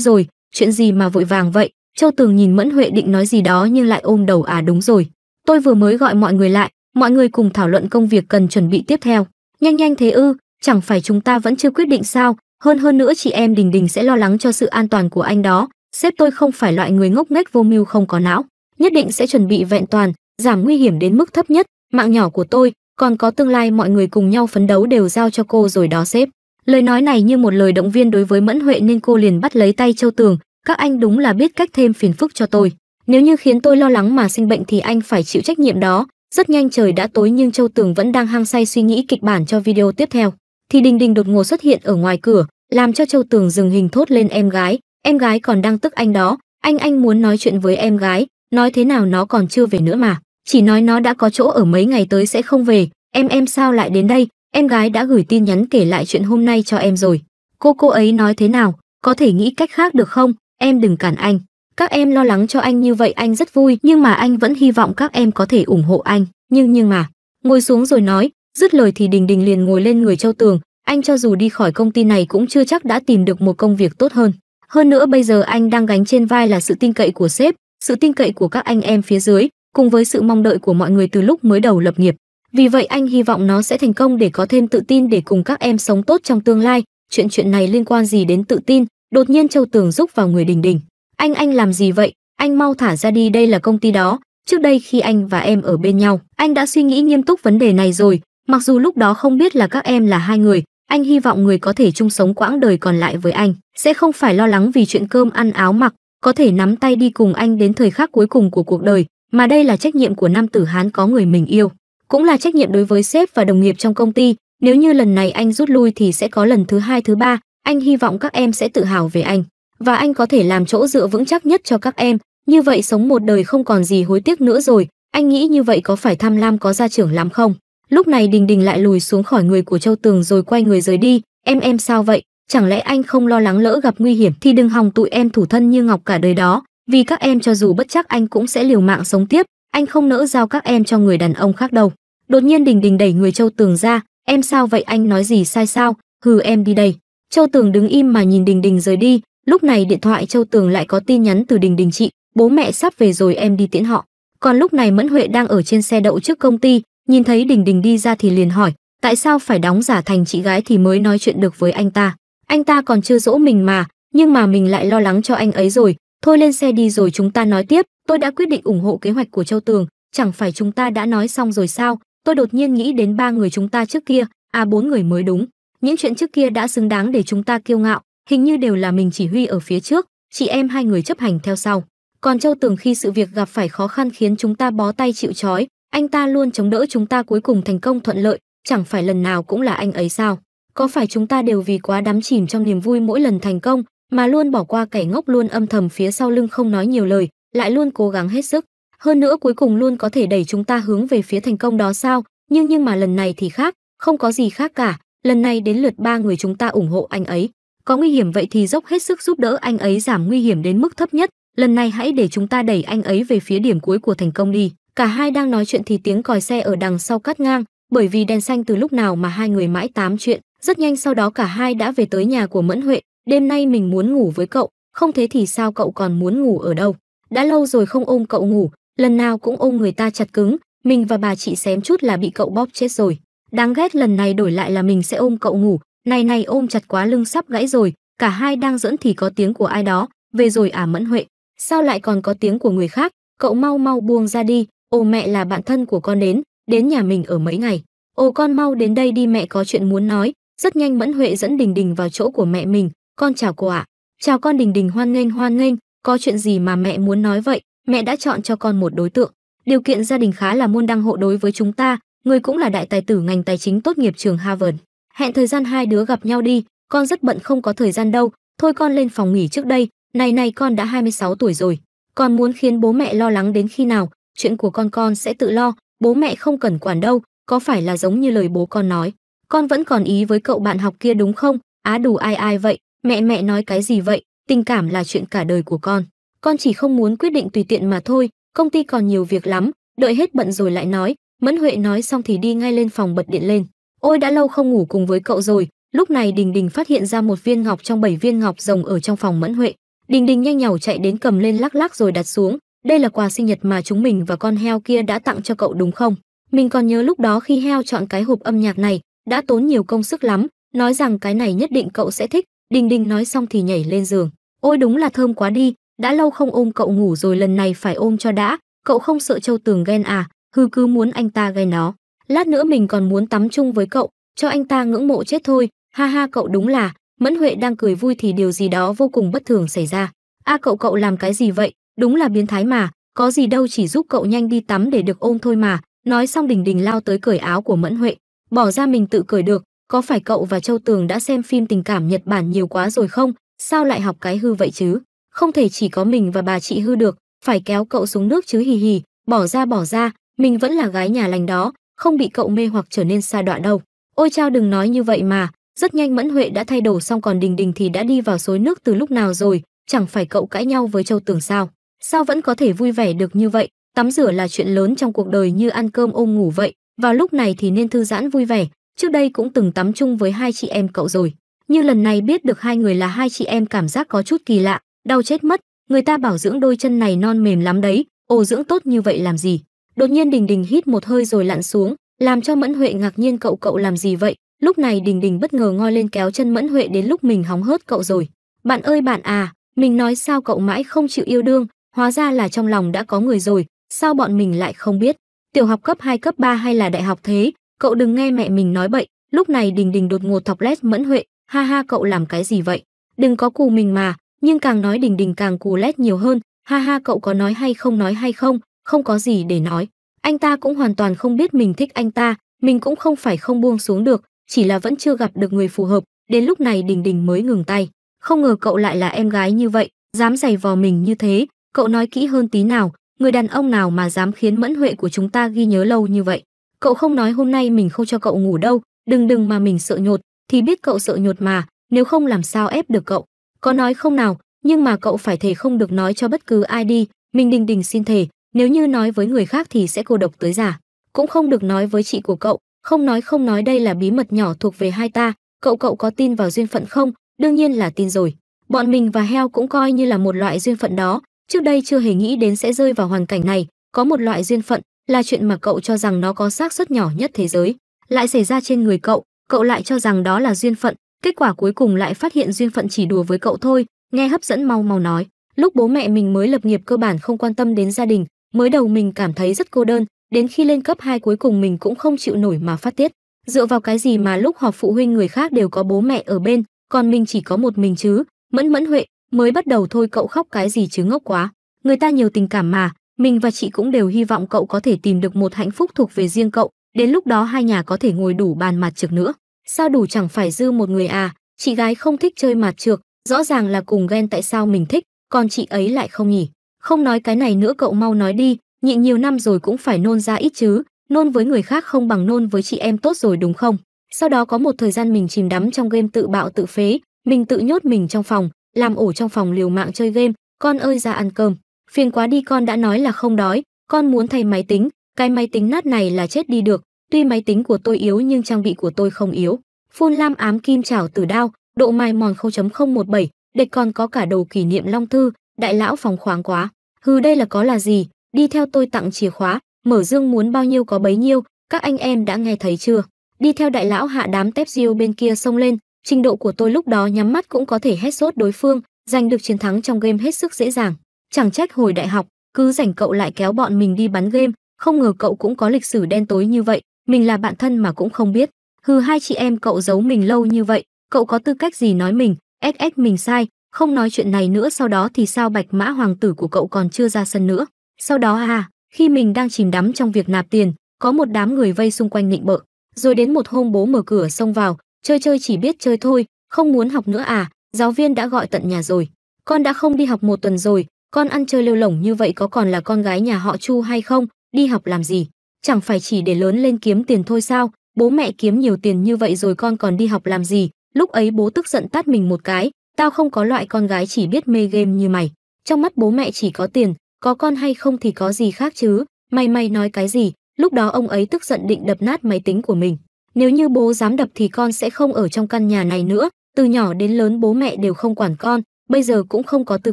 rồi chuyện gì mà vội vàng vậy châu tường nhìn mẫn huệ định nói gì đó nhưng lại ôm đầu à đúng rồi tôi vừa mới gọi mọi người lại mọi người cùng thảo luận công việc cần chuẩn bị tiếp theo nhanh nhanh thế ư chẳng phải chúng ta vẫn chưa quyết định sao hơn hơn nữa chị em đình đình sẽ lo lắng cho sự an toàn của anh đó sếp tôi không phải loại người ngốc nghếch vô mưu không có não nhất định sẽ chuẩn bị vẹn toàn giảm nguy hiểm đến mức thấp nhất mạng nhỏ của tôi còn có tương lai mọi người cùng nhau phấn đấu đều giao cho cô rồi đó sếp lời nói này như một lời động viên đối với mẫn huệ nên cô liền bắt lấy tay châu tường các anh đúng là biết cách thêm phiền phức cho tôi nếu như khiến tôi lo lắng mà sinh bệnh thì anh phải chịu trách nhiệm đó rất nhanh trời đã tối nhưng châu tường vẫn đang hăng say suy nghĩ kịch bản cho video tiếp theo thì đình đình đột ngột xuất hiện ở ngoài cửa làm cho châu tường dừng hình thốt lên em gái em gái còn đang tức anh đó anh anh muốn nói chuyện với em gái nói thế nào nó còn chưa về nữa mà chỉ nói nó đã có chỗ ở mấy ngày tới sẽ không về em em sao lại đến đây em gái đã gửi tin nhắn kể lại chuyện hôm nay cho em rồi cô cô ấy nói thế nào có thể nghĩ cách khác được không em đừng cản anh các em lo lắng cho anh như vậy anh rất vui nhưng mà anh vẫn hy vọng các em có thể ủng hộ anh nhưng nhưng mà ngồi xuống rồi nói dứt lời thì đình đình liền ngồi lên người châu tường anh cho dù đi khỏi công ty này cũng chưa chắc đã tìm được một công việc tốt hơn hơn nữa bây giờ anh đang gánh trên vai là sự tin cậy của sếp sự tin cậy của các anh em phía dưới cùng với sự mong đợi của mọi người từ lúc mới đầu lập nghiệp vì vậy anh hy vọng nó sẽ thành công để có thêm tự tin để cùng các em sống tốt trong tương lai. Chuyện chuyện này liên quan gì đến tự tin? Đột nhiên Châu Tường rúc vào người Đình Đình. Anh anh làm gì vậy? Anh mau thả ra đi đây là công ty đó. Trước đây khi anh và em ở bên nhau, anh đã suy nghĩ nghiêm túc vấn đề này rồi. Mặc dù lúc đó không biết là các em là hai người, anh hy vọng người có thể chung sống quãng đời còn lại với anh. Sẽ không phải lo lắng vì chuyện cơm ăn áo mặc, có thể nắm tay đi cùng anh đến thời khắc cuối cùng của cuộc đời. Mà đây là trách nhiệm của nam tử Hán có người mình yêu cũng là trách nhiệm đối với sếp và đồng nghiệp trong công ty nếu như lần này anh rút lui thì sẽ có lần thứ hai thứ ba anh hy vọng các em sẽ tự hào về anh và anh có thể làm chỗ dựa vững chắc nhất cho các em như vậy sống một đời không còn gì hối tiếc nữa rồi anh nghĩ như vậy có phải tham lam có gia trưởng lắm không lúc này đình đình lại lùi xuống khỏi người của châu tường rồi quay người rời đi em em sao vậy chẳng lẽ anh không lo lắng lỡ gặp nguy hiểm thì đừng hòng tụi em thủ thân như ngọc cả đời đó vì các em cho dù bất chắc anh cũng sẽ liều mạng sống tiếp anh không nỡ giao các em cho người đàn ông khác đâu đột nhiên đình đình đẩy người châu tường ra em sao vậy anh nói gì sai sao hừ em đi đây châu tường đứng im mà nhìn đình đình rời đi lúc này điện thoại châu tường lại có tin nhắn từ đình đình chị bố mẹ sắp về rồi em đi tiễn họ còn lúc này mẫn huệ đang ở trên xe đậu trước công ty nhìn thấy đình đình đi ra thì liền hỏi tại sao phải đóng giả thành chị gái thì mới nói chuyện được với anh ta anh ta còn chưa dỗ mình mà nhưng mà mình lại lo lắng cho anh ấy rồi thôi lên xe đi rồi chúng ta nói tiếp tôi đã quyết định ủng hộ kế hoạch của châu tường chẳng phải chúng ta đã nói xong rồi sao tôi đột nhiên nghĩ đến ba người chúng ta trước kia à bốn người mới đúng những chuyện trước kia đã xứng đáng để chúng ta kiêu ngạo hình như đều là mình chỉ huy ở phía trước chị em hai người chấp hành theo sau còn châu tưởng khi sự việc gặp phải khó khăn khiến chúng ta bó tay chịu trói anh ta luôn chống đỡ chúng ta cuối cùng thành công thuận lợi chẳng phải lần nào cũng là anh ấy sao có phải chúng ta đều vì quá đắm chìm trong niềm vui mỗi lần thành công mà luôn bỏ qua kẻ ngốc luôn âm thầm phía sau lưng không nói nhiều lời lại luôn cố gắng hết sức hơn nữa cuối cùng luôn có thể đẩy chúng ta hướng về phía thành công đó sao nhưng nhưng mà lần này thì khác không có gì khác cả lần này đến lượt ba người chúng ta ủng hộ anh ấy có nguy hiểm vậy thì dốc hết sức giúp đỡ anh ấy giảm nguy hiểm đến mức thấp nhất lần này hãy để chúng ta đẩy anh ấy về phía điểm cuối của thành công đi cả hai đang nói chuyện thì tiếng còi xe ở đằng sau cắt ngang bởi vì đèn xanh từ lúc nào mà hai người mãi tám chuyện rất nhanh sau đó cả hai đã về tới nhà của mẫn huệ đêm nay mình muốn ngủ với cậu không thế thì sao cậu còn muốn ngủ ở đâu đã lâu rồi không ôm cậu ngủ lần nào cũng ôm người ta chặt cứng, mình và bà chị xém chút là bị cậu bóp chết rồi. Đáng ghét lần này đổi lại là mình sẽ ôm cậu ngủ, này này ôm chặt quá lưng sắp gãy rồi, cả hai đang dẫn thì có tiếng của ai đó, về rồi à mẫn huệ, sao lại còn có tiếng của người khác, cậu mau mau buông ra đi, ô mẹ là bạn thân của con đến, đến nhà mình ở mấy ngày. Ô con mau đến đây đi mẹ có chuyện muốn nói, rất nhanh mẫn huệ dẫn đình đình vào chỗ của mẹ mình, con chào cô ạ. À. Chào con đình đình hoan nghênh hoan nghênh, có chuyện gì mà mẹ muốn nói vậy, mẹ đã chọn cho con một đối tượng điều kiện gia đình khá là môn đăng hộ đối với chúng ta người cũng là đại tài tử ngành tài chính tốt nghiệp trường harvard hẹn thời gian hai đứa gặp nhau đi con rất bận không có thời gian đâu thôi con lên phòng nghỉ trước đây này này con đã 26 tuổi rồi con muốn khiến bố mẹ lo lắng đến khi nào chuyện của con con sẽ tự lo bố mẹ không cần quản đâu có phải là giống như lời bố con nói con vẫn còn ý với cậu bạn học kia đúng không á đủ ai ai vậy mẹ mẹ nói cái gì vậy tình cảm là chuyện cả đời của con con chỉ không muốn quyết định tùy tiện mà thôi, công ty còn nhiều việc lắm, đợi hết bận rồi lại nói. Mẫn Huệ nói xong thì đi ngay lên phòng bật điện lên. Ôi đã lâu không ngủ cùng với cậu rồi, lúc này Đình Đình phát hiện ra một viên ngọc trong bảy viên ngọc rồng ở trong phòng Mẫn Huệ. Đình Đình nhanh nhảu chạy đến cầm lên lắc lắc rồi đặt xuống, đây là quà sinh nhật mà chúng mình và con heo kia đã tặng cho cậu đúng không? Mình còn nhớ lúc đó khi heo chọn cái hộp âm nhạc này, đã tốn nhiều công sức lắm, nói rằng cái này nhất định cậu sẽ thích. Đình Đình nói xong thì nhảy lên giường. Ôi đúng là thơm quá đi, đã lâu không ôm cậu ngủ rồi lần này phải ôm cho đã, cậu không sợ Châu Tường ghen à, hư cứ muốn anh ta ghen nó. Lát nữa mình còn muốn tắm chung với cậu, cho anh ta ngưỡng mộ chết thôi, ha ha cậu đúng là, Mẫn Huệ đang cười vui thì điều gì đó vô cùng bất thường xảy ra. A à, cậu cậu làm cái gì vậy, đúng là biến thái mà, có gì đâu chỉ giúp cậu nhanh đi tắm để được ôm thôi mà, nói xong Đình Đình lao tới cởi áo của Mẫn Huệ, bỏ ra mình tự cởi được, có phải cậu và Châu Tường đã xem phim tình cảm Nhật Bản nhiều quá rồi không, sao lại học cái hư vậy chứ? không thể chỉ có mình và bà chị hư được, phải kéo cậu xuống nước chứ hì hì, bỏ ra bỏ ra, mình vẫn là gái nhà lành đó, không bị cậu mê hoặc trở nên xa đoạn đâu. Ôi chao đừng nói như vậy mà, rất nhanh Mẫn Huệ đã thay đổi xong còn Đình Đình thì đã đi vào suối nước từ lúc nào rồi, chẳng phải cậu cãi nhau với Châu Tường sao? Sao vẫn có thể vui vẻ được như vậy? Tắm rửa là chuyện lớn trong cuộc đời như ăn cơm ôm ngủ vậy, vào lúc này thì nên thư giãn vui vẻ, trước đây cũng từng tắm chung với hai chị em cậu rồi. Như lần này biết được hai người là hai chị em cảm giác có chút kỳ lạ, đau chết mất người ta bảo dưỡng đôi chân này non mềm lắm đấy ồ dưỡng tốt như vậy làm gì đột nhiên đình đình hít một hơi rồi lặn xuống làm cho mẫn huệ ngạc nhiên cậu cậu làm gì vậy lúc này đình đình bất ngờ ngoi lên kéo chân mẫn huệ đến lúc mình hóng hớt cậu rồi bạn ơi bạn à mình nói sao cậu mãi không chịu yêu đương hóa ra là trong lòng đã có người rồi sao bọn mình lại không biết tiểu học cấp 2 cấp 3 hay là đại học thế cậu đừng nghe mẹ mình nói bậy lúc này đình đình đột ngột thọc lét mẫn huệ ha ha cậu làm cái gì vậy đừng có cù mình mà nhưng càng nói Đình Đình càng cù lét nhiều hơn, ha ha cậu có nói hay không nói hay không, không có gì để nói. Anh ta cũng hoàn toàn không biết mình thích anh ta, mình cũng không phải không buông xuống được, chỉ là vẫn chưa gặp được người phù hợp, đến lúc này Đình Đình mới ngừng tay. Không ngờ cậu lại là em gái như vậy, dám giày vò mình như thế, cậu nói kỹ hơn tí nào, người đàn ông nào mà dám khiến mẫn huệ của chúng ta ghi nhớ lâu như vậy. Cậu không nói hôm nay mình không cho cậu ngủ đâu, đừng đừng mà mình sợ nhột, thì biết cậu sợ nhột mà, nếu không làm sao ép được cậu có nói không nào nhưng mà cậu phải thề không được nói cho bất cứ ai đi minh đình đình xin thề nếu như nói với người khác thì sẽ cô độc tới giả cũng không được nói với chị của cậu không nói không nói đây là bí mật nhỏ thuộc về hai ta cậu cậu có tin vào duyên phận không đương nhiên là tin rồi bọn mình và heo cũng coi như là một loại duyên phận đó trước đây chưa hề nghĩ đến sẽ rơi vào hoàn cảnh này có một loại duyên phận là chuyện mà cậu cho rằng nó có xác suất nhỏ nhất thế giới lại xảy ra trên người cậu cậu lại cho rằng đó là duyên phận Kết quả cuối cùng lại phát hiện duyên phận chỉ đùa với cậu thôi, nghe hấp dẫn mau mau nói, lúc bố mẹ mình mới lập nghiệp cơ bản không quan tâm đến gia đình, mới đầu mình cảm thấy rất cô đơn, đến khi lên cấp 2 cuối cùng mình cũng không chịu nổi mà phát tiết. Dựa vào cái gì mà lúc họp phụ huynh người khác đều có bố mẹ ở bên, còn mình chỉ có một mình chứ? Mẫn Mẫn Huệ, mới bắt đầu thôi cậu khóc cái gì chứ ngốc quá. Người ta nhiều tình cảm mà, mình và chị cũng đều hy vọng cậu có thể tìm được một hạnh phúc thuộc về riêng cậu, đến lúc đó hai nhà có thể ngồi đủ bàn mặt trực nữa sao đủ chẳng phải dư một người à, chị gái không thích chơi mạt trược, rõ ràng là cùng ghen tại sao mình thích, còn chị ấy lại không nhỉ. Không nói cái này nữa cậu mau nói đi, nhịn nhiều năm rồi cũng phải nôn ra ít chứ, nôn với người khác không bằng nôn với chị em tốt rồi đúng không? Sau đó có một thời gian mình chìm đắm trong game tự bạo tự phế, mình tự nhốt mình trong phòng, làm ổ trong phòng liều mạng chơi game, con ơi ra ăn cơm. Phiền quá đi con đã nói là không đói, con muốn thay máy tính, cái máy tính nát này là chết đi được, Tuy máy tính của tôi yếu nhưng trang bị của tôi không yếu. Phun lam ám kim chảo tử đao, độ mài mòn 0.017, địch còn có cả đồ kỷ niệm long thư, đại lão phòng khoáng quá. Hừ đây là có là gì, đi theo tôi tặng chìa khóa, mở dương muốn bao nhiêu có bấy nhiêu, các anh em đã nghe thấy chưa? Đi theo đại lão hạ đám tép diêu bên kia xông lên, trình độ của tôi lúc đó nhắm mắt cũng có thể hết sốt đối phương, giành được chiến thắng trong game hết sức dễ dàng. Chẳng trách hồi đại học, cứ rảnh cậu lại kéo bọn mình đi bắn game, không ngờ cậu cũng có lịch sử đen tối như vậy, mình là bạn thân mà cũng không biết hừ hai chị em cậu giấu mình lâu như vậy cậu có tư cách gì nói mình ss mình sai không nói chuyện này nữa sau đó thì sao bạch mã hoàng tử của cậu còn chưa ra sân nữa sau đó à khi mình đang chìm đắm trong việc nạp tiền có một đám người vây xung quanh nịnh bợ rồi đến một hôm bố mở cửa xông vào chơi chơi chỉ biết chơi thôi không muốn học nữa à giáo viên đã gọi tận nhà rồi con đã không đi học một tuần rồi con ăn chơi lêu lỏng như vậy có còn là con gái nhà họ chu hay không đi học làm gì chẳng phải chỉ để lớn lên kiếm tiền thôi sao, bố mẹ kiếm nhiều tiền như vậy rồi con còn đi học làm gì, lúc ấy bố tức giận tát mình một cái, tao không có loại con gái chỉ biết mê game như mày. Trong mắt bố mẹ chỉ có tiền, có con hay không thì có gì khác chứ, mày mày nói cái gì, lúc đó ông ấy tức giận định đập nát máy tính của mình. Nếu như bố dám đập thì con sẽ không ở trong căn nhà này nữa, từ nhỏ đến lớn bố mẹ đều không quản con, bây giờ cũng không có tư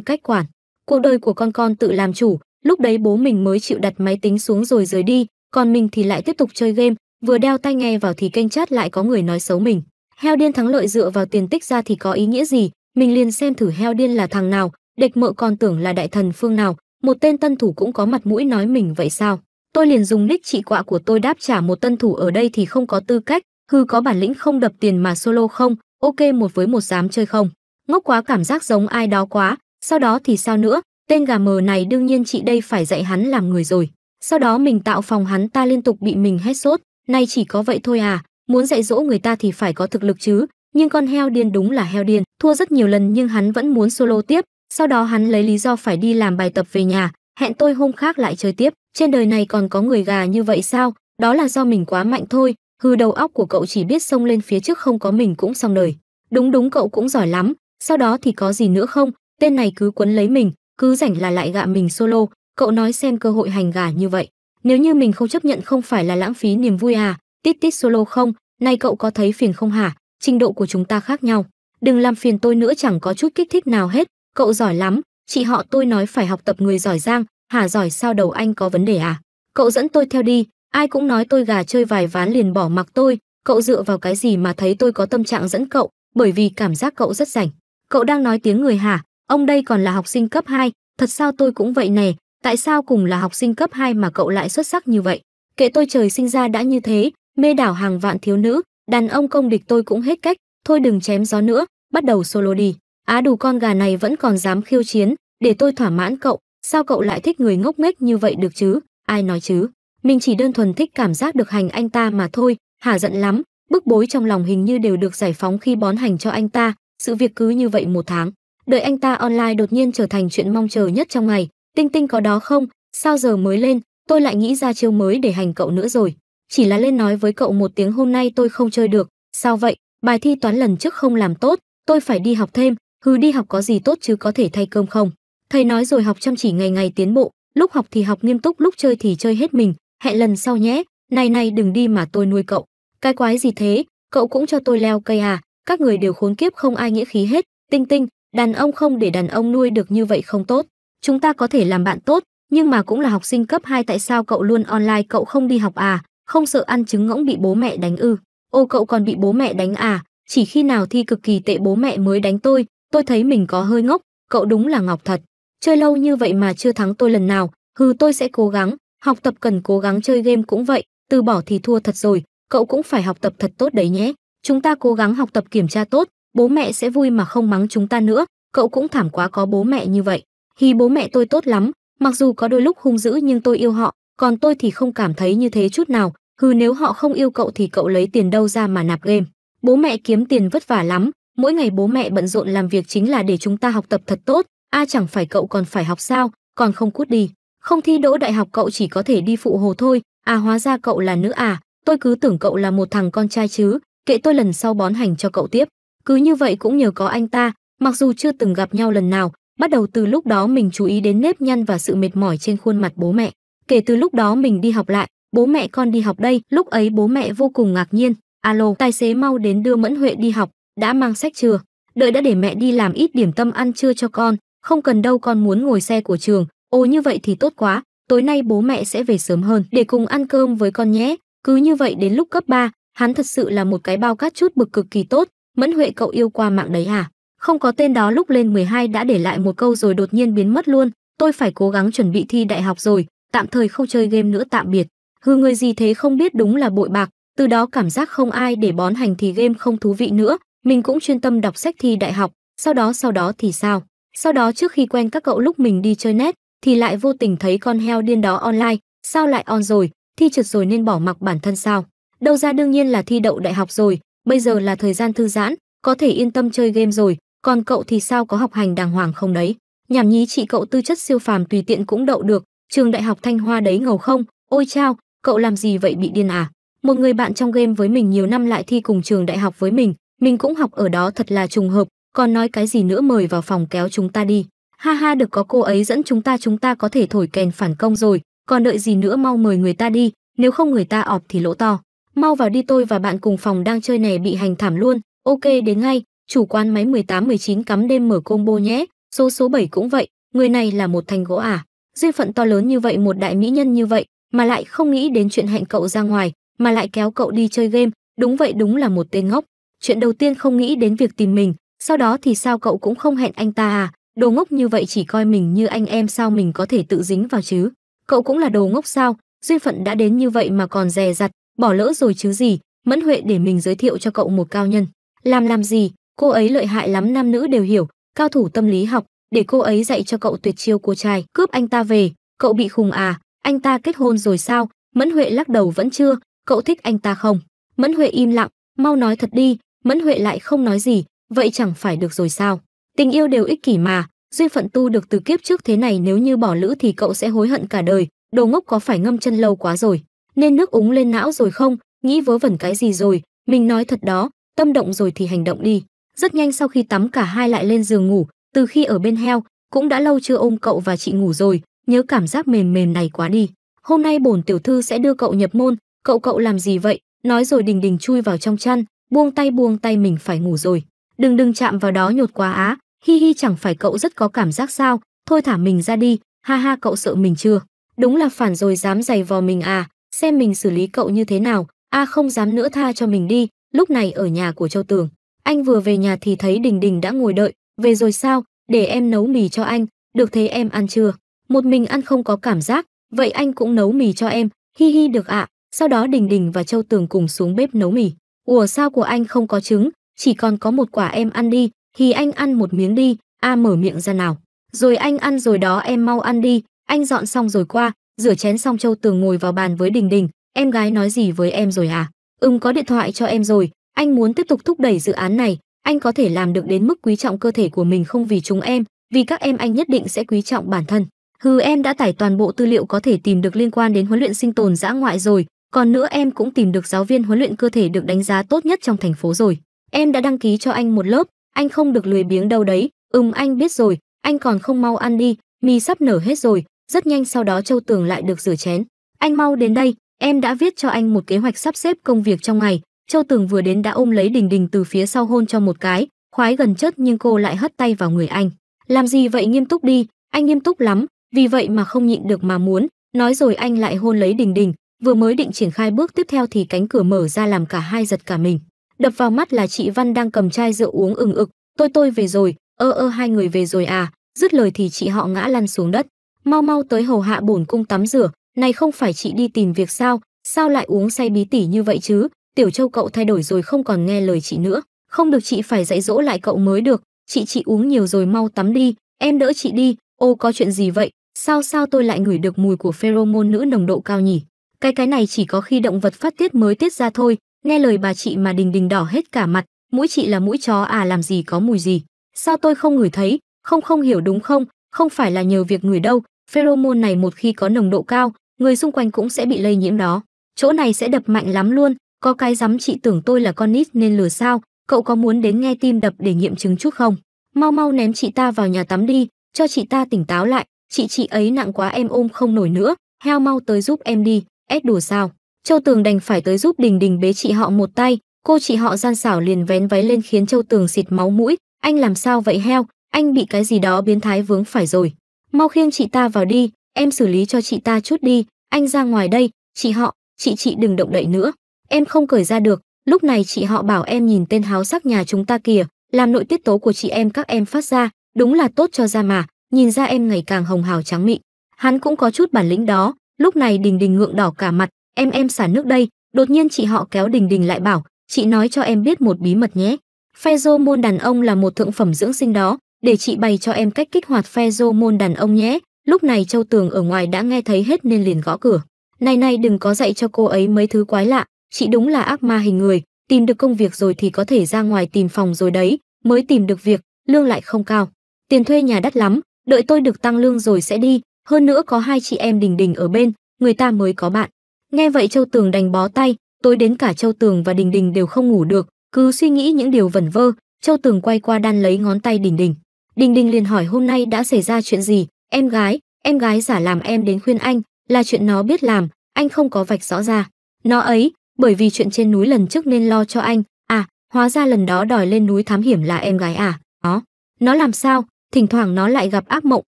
cách quản. Cuộc đời của con con tự làm chủ, lúc đấy bố mình mới chịu đặt máy tính xuống rồi rời đi, còn mình thì lại tiếp tục chơi game vừa đeo tai nghe vào thì kênh chat lại có người nói xấu mình heo điên thắng lợi dựa vào tiền tích ra thì có ý nghĩa gì mình liền xem thử heo điên là thằng nào địch mợ còn tưởng là đại thần phương nào một tên tân thủ cũng có mặt mũi nói mình vậy sao tôi liền dùng nick trị quạ của tôi đáp trả một tân thủ ở đây thì không có tư cách hư có bản lĩnh không đập tiền mà solo không ok một với một dám chơi không ngốc quá cảm giác giống ai đó quá sau đó thì sao nữa tên gà mờ này đương nhiên chị đây phải dạy hắn làm người rồi sau đó mình tạo phòng hắn ta liên tục bị mình hết sốt, nay chỉ có vậy thôi à, muốn dạy dỗ người ta thì phải có thực lực chứ, nhưng con heo điên đúng là heo điên, thua rất nhiều lần nhưng hắn vẫn muốn solo tiếp, sau đó hắn lấy lý do phải đi làm bài tập về nhà, hẹn tôi hôm khác lại chơi tiếp, trên đời này còn có người gà như vậy sao, đó là do mình quá mạnh thôi, hư đầu óc của cậu chỉ biết xông lên phía trước không có mình cũng xong đời. Đúng đúng cậu cũng giỏi lắm, sau đó thì có gì nữa không, tên này cứ quấn lấy mình, cứ rảnh là lại gạ mình solo, cậu nói xem cơ hội hành gà như vậy nếu như mình không chấp nhận không phải là lãng phí niềm vui à tít tít solo không nay cậu có thấy phiền không hả trình độ của chúng ta khác nhau đừng làm phiền tôi nữa chẳng có chút kích thích nào hết cậu giỏi lắm chị họ tôi nói phải học tập người giỏi giang hả giỏi sao đầu anh có vấn đề à cậu dẫn tôi theo đi ai cũng nói tôi gà chơi vài ván liền bỏ mặc tôi cậu dựa vào cái gì mà thấy tôi có tâm trạng dẫn cậu bởi vì cảm giác cậu rất rảnh cậu đang nói tiếng người hả ông đây còn là học sinh cấp 2, thật sao tôi cũng vậy nè tại sao cùng là học sinh cấp 2 mà cậu lại xuất sắc như vậy? Kệ tôi trời sinh ra đã như thế, mê đảo hàng vạn thiếu nữ, đàn ông công địch tôi cũng hết cách, thôi đừng chém gió nữa, bắt đầu solo đi. Á đủ con gà này vẫn còn dám khiêu chiến, để tôi thỏa mãn cậu, sao cậu lại thích người ngốc nghếch như vậy được chứ? Ai nói chứ? Mình chỉ đơn thuần thích cảm giác được hành anh ta mà thôi, hả giận lắm, bức bối trong lòng hình như đều được giải phóng khi bón hành cho anh ta, sự việc cứ như vậy một tháng. Đợi anh ta online đột nhiên trở thành chuyện mong chờ nhất trong ngày, Tinh Tinh có đó không? Sao giờ mới lên? Tôi lại nghĩ ra chiêu mới để hành cậu nữa rồi. Chỉ là lên nói với cậu một tiếng hôm nay tôi không chơi được. Sao vậy? Bài thi toán lần trước không làm tốt, tôi phải đi học thêm. Hừ, đi học có gì tốt chứ có thể thay cơm không? Thầy nói rồi học chăm chỉ ngày ngày tiến bộ, lúc học thì học nghiêm túc, lúc chơi thì chơi hết mình. Hẹn lần sau nhé, này này đừng đi mà tôi nuôi cậu. Cái quái gì thế, cậu cũng cho tôi leo cây à? Các người đều khốn kiếp không ai nghĩa khí hết. Tinh Tinh, đàn ông không để đàn ông nuôi được như vậy không tốt chúng ta có thể làm bạn tốt, nhưng mà cũng là học sinh cấp 2 tại sao cậu luôn online cậu không đi học à, không sợ ăn trứng ngỗng bị bố mẹ đánh ư? Ô cậu còn bị bố mẹ đánh à, chỉ khi nào thi cực kỳ tệ bố mẹ mới đánh tôi, tôi thấy mình có hơi ngốc, cậu đúng là ngọc thật. Chơi lâu như vậy mà chưa thắng tôi lần nào, hừ tôi sẽ cố gắng, học tập cần cố gắng chơi game cũng vậy, từ bỏ thì thua thật rồi, cậu cũng phải học tập thật tốt đấy nhé. Chúng ta cố gắng học tập kiểm tra tốt, bố mẹ sẽ vui mà không mắng chúng ta nữa, cậu cũng thảm quá có bố mẹ như vậy thì bố mẹ tôi tốt lắm, mặc dù có đôi lúc hung dữ nhưng tôi yêu họ, còn tôi thì không cảm thấy như thế chút nào, hừ nếu họ không yêu cậu thì cậu lấy tiền đâu ra mà nạp game. Bố mẹ kiếm tiền vất vả lắm, mỗi ngày bố mẹ bận rộn làm việc chính là để chúng ta học tập thật tốt, a à, chẳng phải cậu còn phải học sao, còn không cút đi. Không thi đỗ đại học cậu chỉ có thể đi phụ hồ thôi, à hóa ra cậu là nữ à, tôi cứ tưởng cậu là một thằng con trai chứ, kệ tôi lần sau bón hành cho cậu tiếp. Cứ như vậy cũng nhờ có anh ta, mặc dù chưa từng gặp nhau lần nào, Bắt đầu từ lúc đó mình chú ý đến nếp nhăn và sự mệt mỏi trên khuôn mặt bố mẹ. Kể từ lúc đó mình đi học lại, bố mẹ con đi học đây, lúc ấy bố mẹ vô cùng ngạc nhiên. Alo, tài xế mau đến đưa Mẫn Huệ đi học, đã mang sách chưa? Đợi đã để mẹ đi làm ít điểm tâm ăn trưa cho con, không cần đâu con muốn ngồi xe của trường. Ồ như vậy thì tốt quá, tối nay bố mẹ sẽ về sớm hơn để cùng ăn cơm với con nhé. Cứ như vậy đến lúc cấp 3, hắn thật sự là một cái bao cát chút bực cực kỳ tốt, Mẫn Huệ cậu yêu qua mạng đấy à? không có tên đó lúc lên 12 đã để lại một câu rồi đột nhiên biến mất luôn tôi phải cố gắng chuẩn bị thi đại học rồi tạm thời không chơi game nữa tạm biệt hư người gì thế không biết đúng là bội bạc từ đó cảm giác không ai để bón hành thì game không thú vị nữa mình cũng chuyên tâm đọc sách thi đại học sau đó sau đó thì sao sau đó trước khi quen các cậu lúc mình đi chơi net thì lại vô tình thấy con heo điên đó online sao lại on rồi thi trượt rồi nên bỏ mặc bản thân sao đâu ra đương nhiên là thi đậu đại học rồi bây giờ là thời gian thư giãn có thể yên tâm chơi game rồi còn cậu thì sao có học hành đàng hoàng không đấy nhảm nhí chị cậu tư chất siêu phàm tùy tiện cũng đậu được trường đại học thanh hoa đấy ngầu không ôi chao cậu làm gì vậy bị điên à một người bạn trong game với mình nhiều năm lại thi cùng trường đại học với mình mình cũng học ở đó thật là trùng hợp còn nói cái gì nữa mời vào phòng kéo chúng ta đi ha ha được có cô ấy dẫn chúng ta chúng ta có thể thổi kèn phản công rồi còn đợi gì nữa mau mời người ta đi nếu không người ta ọp thì lỗ to mau vào đi tôi và bạn cùng phòng đang chơi này bị hành thảm luôn ok đến ngay chủ quan máy 18-19 cắm đêm mở combo nhé, số số 7 cũng vậy, người này là một thành gỗ à. Duyên phận to lớn như vậy một đại mỹ nhân như vậy, mà lại không nghĩ đến chuyện hẹn cậu ra ngoài, mà lại kéo cậu đi chơi game, đúng vậy đúng là một tên ngốc. Chuyện đầu tiên không nghĩ đến việc tìm mình, sau đó thì sao cậu cũng không hẹn anh ta à, đồ ngốc như vậy chỉ coi mình như anh em sao mình có thể tự dính vào chứ. Cậu cũng là đồ ngốc sao, duyên phận đã đến như vậy mà còn dè dặt, bỏ lỡ rồi chứ gì, Mẫn Huệ để mình giới thiệu cho cậu một cao nhân. Làm làm gì, cô ấy lợi hại lắm nam nữ đều hiểu cao thủ tâm lý học để cô ấy dạy cho cậu tuyệt chiêu của trai cướp anh ta về cậu bị khùng à anh ta kết hôn rồi sao mẫn huệ lắc đầu vẫn chưa cậu thích anh ta không mẫn huệ im lặng mau nói thật đi mẫn huệ lại không nói gì vậy chẳng phải được rồi sao tình yêu đều ích kỷ mà duyên phận tu được từ kiếp trước thế này nếu như bỏ lữ thì cậu sẽ hối hận cả đời đồ ngốc có phải ngâm chân lâu quá rồi nên nước úng lên não rồi không nghĩ vớ vẩn cái gì rồi mình nói thật đó tâm động rồi thì hành động đi rất nhanh sau khi tắm cả hai lại lên giường ngủ, từ khi ở bên heo, cũng đã lâu chưa ôm cậu và chị ngủ rồi, nhớ cảm giác mềm mềm này quá đi. Hôm nay bổn tiểu thư sẽ đưa cậu nhập môn, cậu cậu làm gì vậy? Nói rồi đình đình chui vào trong chăn, buông tay buông tay mình phải ngủ rồi. Đừng đừng chạm vào đó nhột quá á, hi hi chẳng phải cậu rất có cảm giác sao, thôi thả mình ra đi, ha ha cậu sợ mình chưa? Đúng là phản rồi dám giày vò mình à, xem mình xử lý cậu như thế nào, a à, không dám nữa tha cho mình đi, lúc này ở nhà của Châu Tường. Anh vừa về nhà thì thấy Đình Đình đã ngồi đợi, về rồi sao, để em nấu mì cho anh, được thế em ăn chưa? Một mình ăn không có cảm giác, vậy anh cũng nấu mì cho em, hi hi được ạ. À. Sau đó Đình Đình và Châu Tường cùng xuống bếp nấu mì. Ủa sao của anh không có trứng, chỉ còn có một quả em ăn đi, thì anh ăn một miếng đi, a mở miệng ra nào. Rồi anh ăn rồi đó em mau ăn đi, anh dọn xong rồi qua, rửa chén xong Châu Tường ngồi vào bàn với Đình Đình, em gái nói gì với em rồi à? Ừm có điện thoại cho em rồi, anh muốn tiếp tục thúc đẩy dự án này anh có thể làm được đến mức quý trọng cơ thể của mình không vì chúng em vì các em anh nhất định sẽ quý trọng bản thân hừ em đã tải toàn bộ tư liệu có thể tìm được liên quan đến huấn luyện sinh tồn dã ngoại rồi còn nữa em cũng tìm được giáo viên huấn luyện cơ thể được đánh giá tốt nhất trong thành phố rồi em đã đăng ký cho anh một lớp anh không được lười biếng đâu đấy ừm anh biết rồi anh còn không mau ăn đi mì sắp nở hết rồi rất nhanh sau đó châu tường lại được rửa chén anh mau đến đây em đã viết cho anh một kế hoạch sắp xếp công việc trong ngày Châu Tường vừa đến đã ôm lấy Đình Đình từ phía sau hôn cho một cái, khoái gần chết nhưng cô lại hất tay vào người anh. Làm gì vậy nghiêm túc đi, anh nghiêm túc lắm, vì vậy mà không nhịn được mà muốn, nói rồi anh lại hôn lấy Đình Đình, vừa mới định triển khai bước tiếp theo thì cánh cửa mở ra làm cả hai giật cả mình. Đập vào mắt là chị Văn đang cầm chai rượu uống ừng ực, tôi tôi về rồi, ơ ơ hai người về rồi à, dứt lời thì chị họ ngã lăn xuống đất. Mau mau tới hầu hạ bổn cung tắm rửa, này không phải chị đi tìm việc sao, sao lại uống say bí tỉ như vậy chứ, tiểu châu cậu thay đổi rồi không còn nghe lời chị nữa không được chị phải dạy dỗ lại cậu mới được chị chị uống nhiều rồi mau tắm đi em đỡ chị đi ô có chuyện gì vậy sao sao tôi lại ngửi được mùi của pheromone nữ nồng độ cao nhỉ cái cái này chỉ có khi động vật phát tiết mới tiết ra thôi nghe lời bà chị mà đình đình đỏ hết cả mặt mũi chị là mũi chó à làm gì có mùi gì sao tôi không ngửi thấy không không hiểu đúng không không phải là nhờ việc ngửi đâu pheromone này một khi có nồng độ cao người xung quanh cũng sẽ bị lây nhiễm đó chỗ này sẽ đập mạnh lắm luôn có cái dám chị tưởng tôi là con nít nên lừa sao, cậu có muốn đến nghe tim đập để nghiệm chứng chút không? Mau mau ném chị ta vào nhà tắm đi, cho chị ta tỉnh táo lại, chị chị ấy nặng quá em ôm không nổi nữa, heo mau tới giúp em đi, ép đùa sao. Châu Tường đành phải tới giúp Đình Đình bế chị họ một tay, cô chị họ gian xảo liền vén váy lên khiến Châu Tường xịt máu mũi, anh làm sao vậy heo, anh bị cái gì đó biến thái vướng phải rồi. Mau khiêng chị ta vào đi, em xử lý cho chị ta chút đi, anh ra ngoài đây, chị họ, chị chị đừng động đậy nữa em không cởi ra được lúc này chị họ bảo em nhìn tên háo sắc nhà chúng ta kìa làm nội tiết tố của chị em các em phát ra đúng là tốt cho da mà nhìn ra em ngày càng hồng hào trắng mịn hắn cũng có chút bản lĩnh đó lúc này đình đình ngượng đỏ cả mặt em em xả nước đây đột nhiên chị họ kéo đình đình lại bảo chị nói cho em biết một bí mật nhé pheromone đàn ông là một thượng phẩm dưỡng sinh đó để chị bày cho em cách kích hoạt pheromone đàn ông nhé lúc này châu tường ở ngoài đã nghe thấy hết nên liền gõ cửa này này đừng có dạy cho cô ấy mấy thứ quái lạ chị đúng là ác ma hình người, tìm được công việc rồi thì có thể ra ngoài tìm phòng rồi đấy, mới tìm được việc, lương lại không cao. Tiền thuê nhà đắt lắm, đợi tôi được tăng lương rồi sẽ đi, hơn nữa có hai chị em Đình Đình ở bên, người ta mới có bạn. Nghe vậy Châu Tường đành bó tay, tôi đến cả Châu Tường và Đình Đình đều không ngủ được, cứ suy nghĩ những điều vẩn vơ, Châu Tường quay qua đan lấy ngón tay Đình Đình. Đình Đình liền hỏi hôm nay đã xảy ra chuyện gì, em gái, em gái giả làm em đến khuyên anh, là chuyện nó biết làm, anh không có vạch rõ ra. Nó ấy, bởi vì chuyện trên núi lần trước nên lo cho anh à hóa ra lần đó đòi lên núi thám hiểm là em gái à nó nó làm sao thỉnh thoảng nó lại gặp ác mộng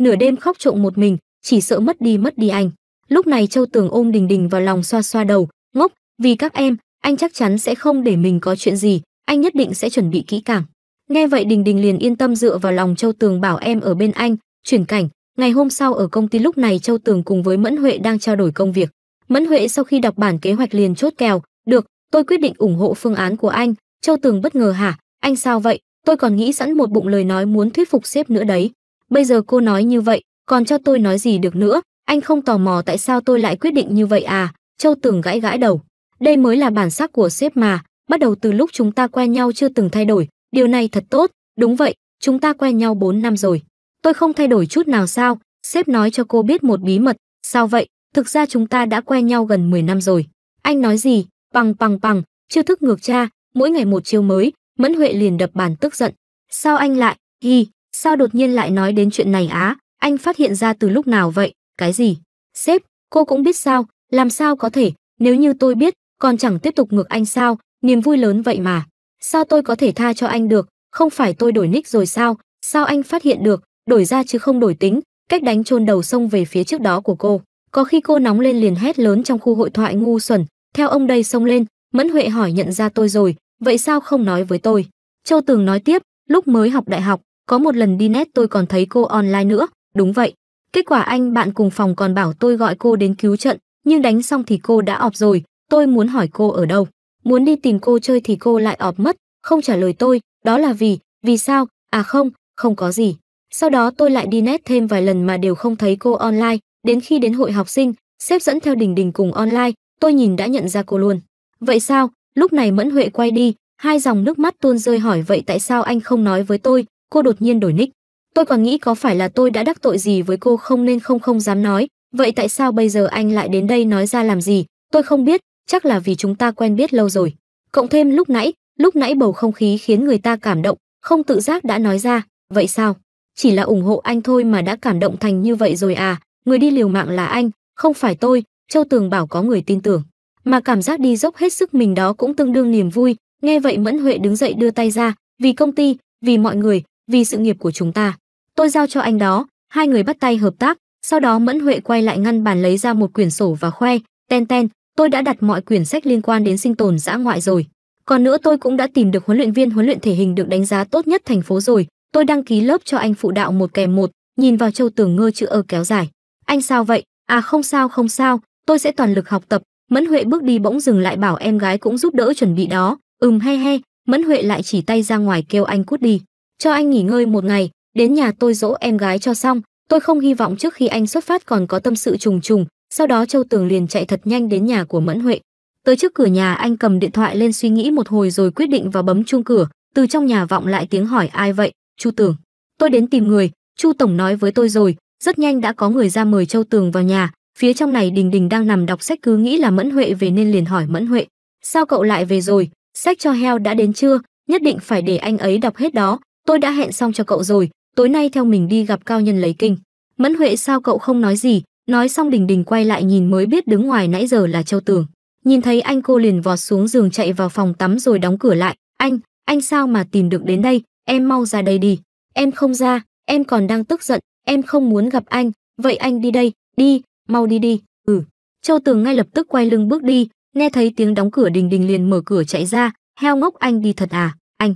nửa đêm khóc trộm một mình chỉ sợ mất đi mất đi anh lúc này châu tường ôm đình đình vào lòng xoa xoa đầu ngốc vì các em anh chắc chắn sẽ không để mình có chuyện gì anh nhất định sẽ chuẩn bị kỹ càng nghe vậy đình đình liền yên tâm dựa vào lòng châu tường bảo em ở bên anh chuyển cảnh ngày hôm sau ở công ty lúc này châu tường cùng với mẫn huệ đang trao đổi công việc Mẫn Huệ sau khi đọc bản kế hoạch liền chốt kèo, "Được, tôi quyết định ủng hộ phương án của anh." Châu Tường bất ngờ hả, "Anh sao vậy? Tôi còn nghĩ sẵn một bụng lời nói muốn thuyết phục sếp nữa đấy. Bây giờ cô nói như vậy, còn cho tôi nói gì được nữa? Anh không tò mò tại sao tôi lại quyết định như vậy à?" Châu Tường gãi gãi đầu, "Đây mới là bản sắc của sếp mà, bắt đầu từ lúc chúng ta quen nhau chưa từng thay đổi, điều này thật tốt." "Đúng vậy, chúng ta quen nhau 4 năm rồi. Tôi không thay đổi chút nào sao?" Sếp nói cho cô biết một bí mật, "Sao vậy?" Thực ra chúng ta đã quen nhau gần 10 năm rồi. Anh nói gì? Bằng bằng bằng, chiêu thức ngược cha, mỗi ngày một chiêu mới, Mẫn Huệ liền đập bàn tức giận. Sao anh lại, hi, sao đột nhiên lại nói đến chuyện này á? Anh phát hiện ra từ lúc nào vậy? Cái gì? Sếp, cô cũng biết sao, làm sao có thể, nếu như tôi biết, còn chẳng tiếp tục ngược anh sao, niềm vui lớn vậy mà. Sao tôi có thể tha cho anh được, không phải tôi đổi nick rồi sao, sao anh phát hiện được, đổi ra chứ không đổi tính, cách đánh chôn đầu sông về phía trước đó của cô có khi cô nóng lên liền hét lớn trong khu hội thoại ngu xuẩn theo ông đây xông lên mẫn huệ hỏi nhận ra tôi rồi vậy sao không nói với tôi châu tường nói tiếp lúc mới học đại học có một lần đi nét tôi còn thấy cô online nữa đúng vậy kết quả anh bạn cùng phòng còn bảo tôi gọi cô đến cứu trận nhưng đánh xong thì cô đã ọp rồi tôi muốn hỏi cô ở đâu muốn đi tìm cô chơi thì cô lại ọp mất không trả lời tôi đó là vì vì sao à không không có gì sau đó tôi lại đi nét thêm vài lần mà đều không thấy cô online đến khi đến hội học sinh sếp dẫn theo đình đình cùng online tôi nhìn đã nhận ra cô luôn vậy sao lúc này mẫn huệ quay đi hai dòng nước mắt tuôn rơi hỏi vậy tại sao anh không nói với tôi cô đột nhiên đổi nick tôi còn nghĩ có phải là tôi đã đắc tội gì với cô không nên không không dám nói vậy tại sao bây giờ anh lại đến đây nói ra làm gì tôi không biết chắc là vì chúng ta quen biết lâu rồi cộng thêm lúc nãy lúc nãy bầu không khí khiến người ta cảm động không tự giác đã nói ra vậy sao chỉ là ủng hộ anh thôi mà đã cảm động thành như vậy rồi à người đi liều mạng là anh không phải tôi châu tường bảo có người tin tưởng mà cảm giác đi dốc hết sức mình đó cũng tương đương niềm vui nghe vậy mẫn huệ đứng dậy đưa tay ra vì công ty vì mọi người vì sự nghiệp của chúng ta tôi giao cho anh đó hai người bắt tay hợp tác sau đó mẫn huệ quay lại ngăn bàn lấy ra một quyển sổ và khoe ten ten tôi đã đặt mọi quyển sách liên quan đến sinh tồn dã ngoại rồi còn nữa tôi cũng đã tìm được huấn luyện viên huấn luyện thể hình được đánh giá tốt nhất thành phố rồi tôi đăng ký lớp cho anh phụ đạo một kèm một nhìn vào châu tường ngơ chữ ơ kéo dài anh sao vậy à không sao không sao tôi sẽ toàn lực học tập mẫn huệ bước đi bỗng dừng lại bảo em gái cũng giúp đỡ chuẩn bị đó ừm he he mẫn huệ lại chỉ tay ra ngoài kêu anh cút đi cho anh nghỉ ngơi một ngày đến nhà tôi dỗ em gái cho xong tôi không hy vọng trước khi anh xuất phát còn có tâm sự trùng trùng sau đó châu tường liền chạy thật nhanh đến nhà của mẫn huệ tới trước cửa nhà anh cầm điện thoại lên suy nghĩ một hồi rồi quyết định vào bấm chuông cửa từ trong nhà vọng lại tiếng hỏi ai vậy chu tường tôi đến tìm người chu tổng nói với tôi rồi rất nhanh đã có người ra mời châu tường vào nhà phía trong này đình đình đang nằm đọc sách cứ nghĩ là mẫn huệ về nên liền hỏi mẫn huệ sao cậu lại về rồi sách cho heo đã đến chưa nhất định phải để anh ấy đọc hết đó tôi đã hẹn xong cho cậu rồi tối nay theo mình đi gặp cao nhân lấy kinh mẫn huệ sao cậu không nói gì nói xong đình đình quay lại nhìn mới biết đứng ngoài nãy giờ là châu tường nhìn thấy anh cô liền vọt xuống giường chạy vào phòng tắm rồi đóng cửa lại anh anh sao mà tìm được đến đây em mau ra đây đi em không ra em còn đang tức giận em không muốn gặp anh, vậy anh đi đây, đi, mau đi đi, ừ. Châu Tường ngay lập tức quay lưng bước đi, nghe thấy tiếng đóng cửa đình đình liền mở cửa chạy ra, heo ngốc anh đi thật à, anh.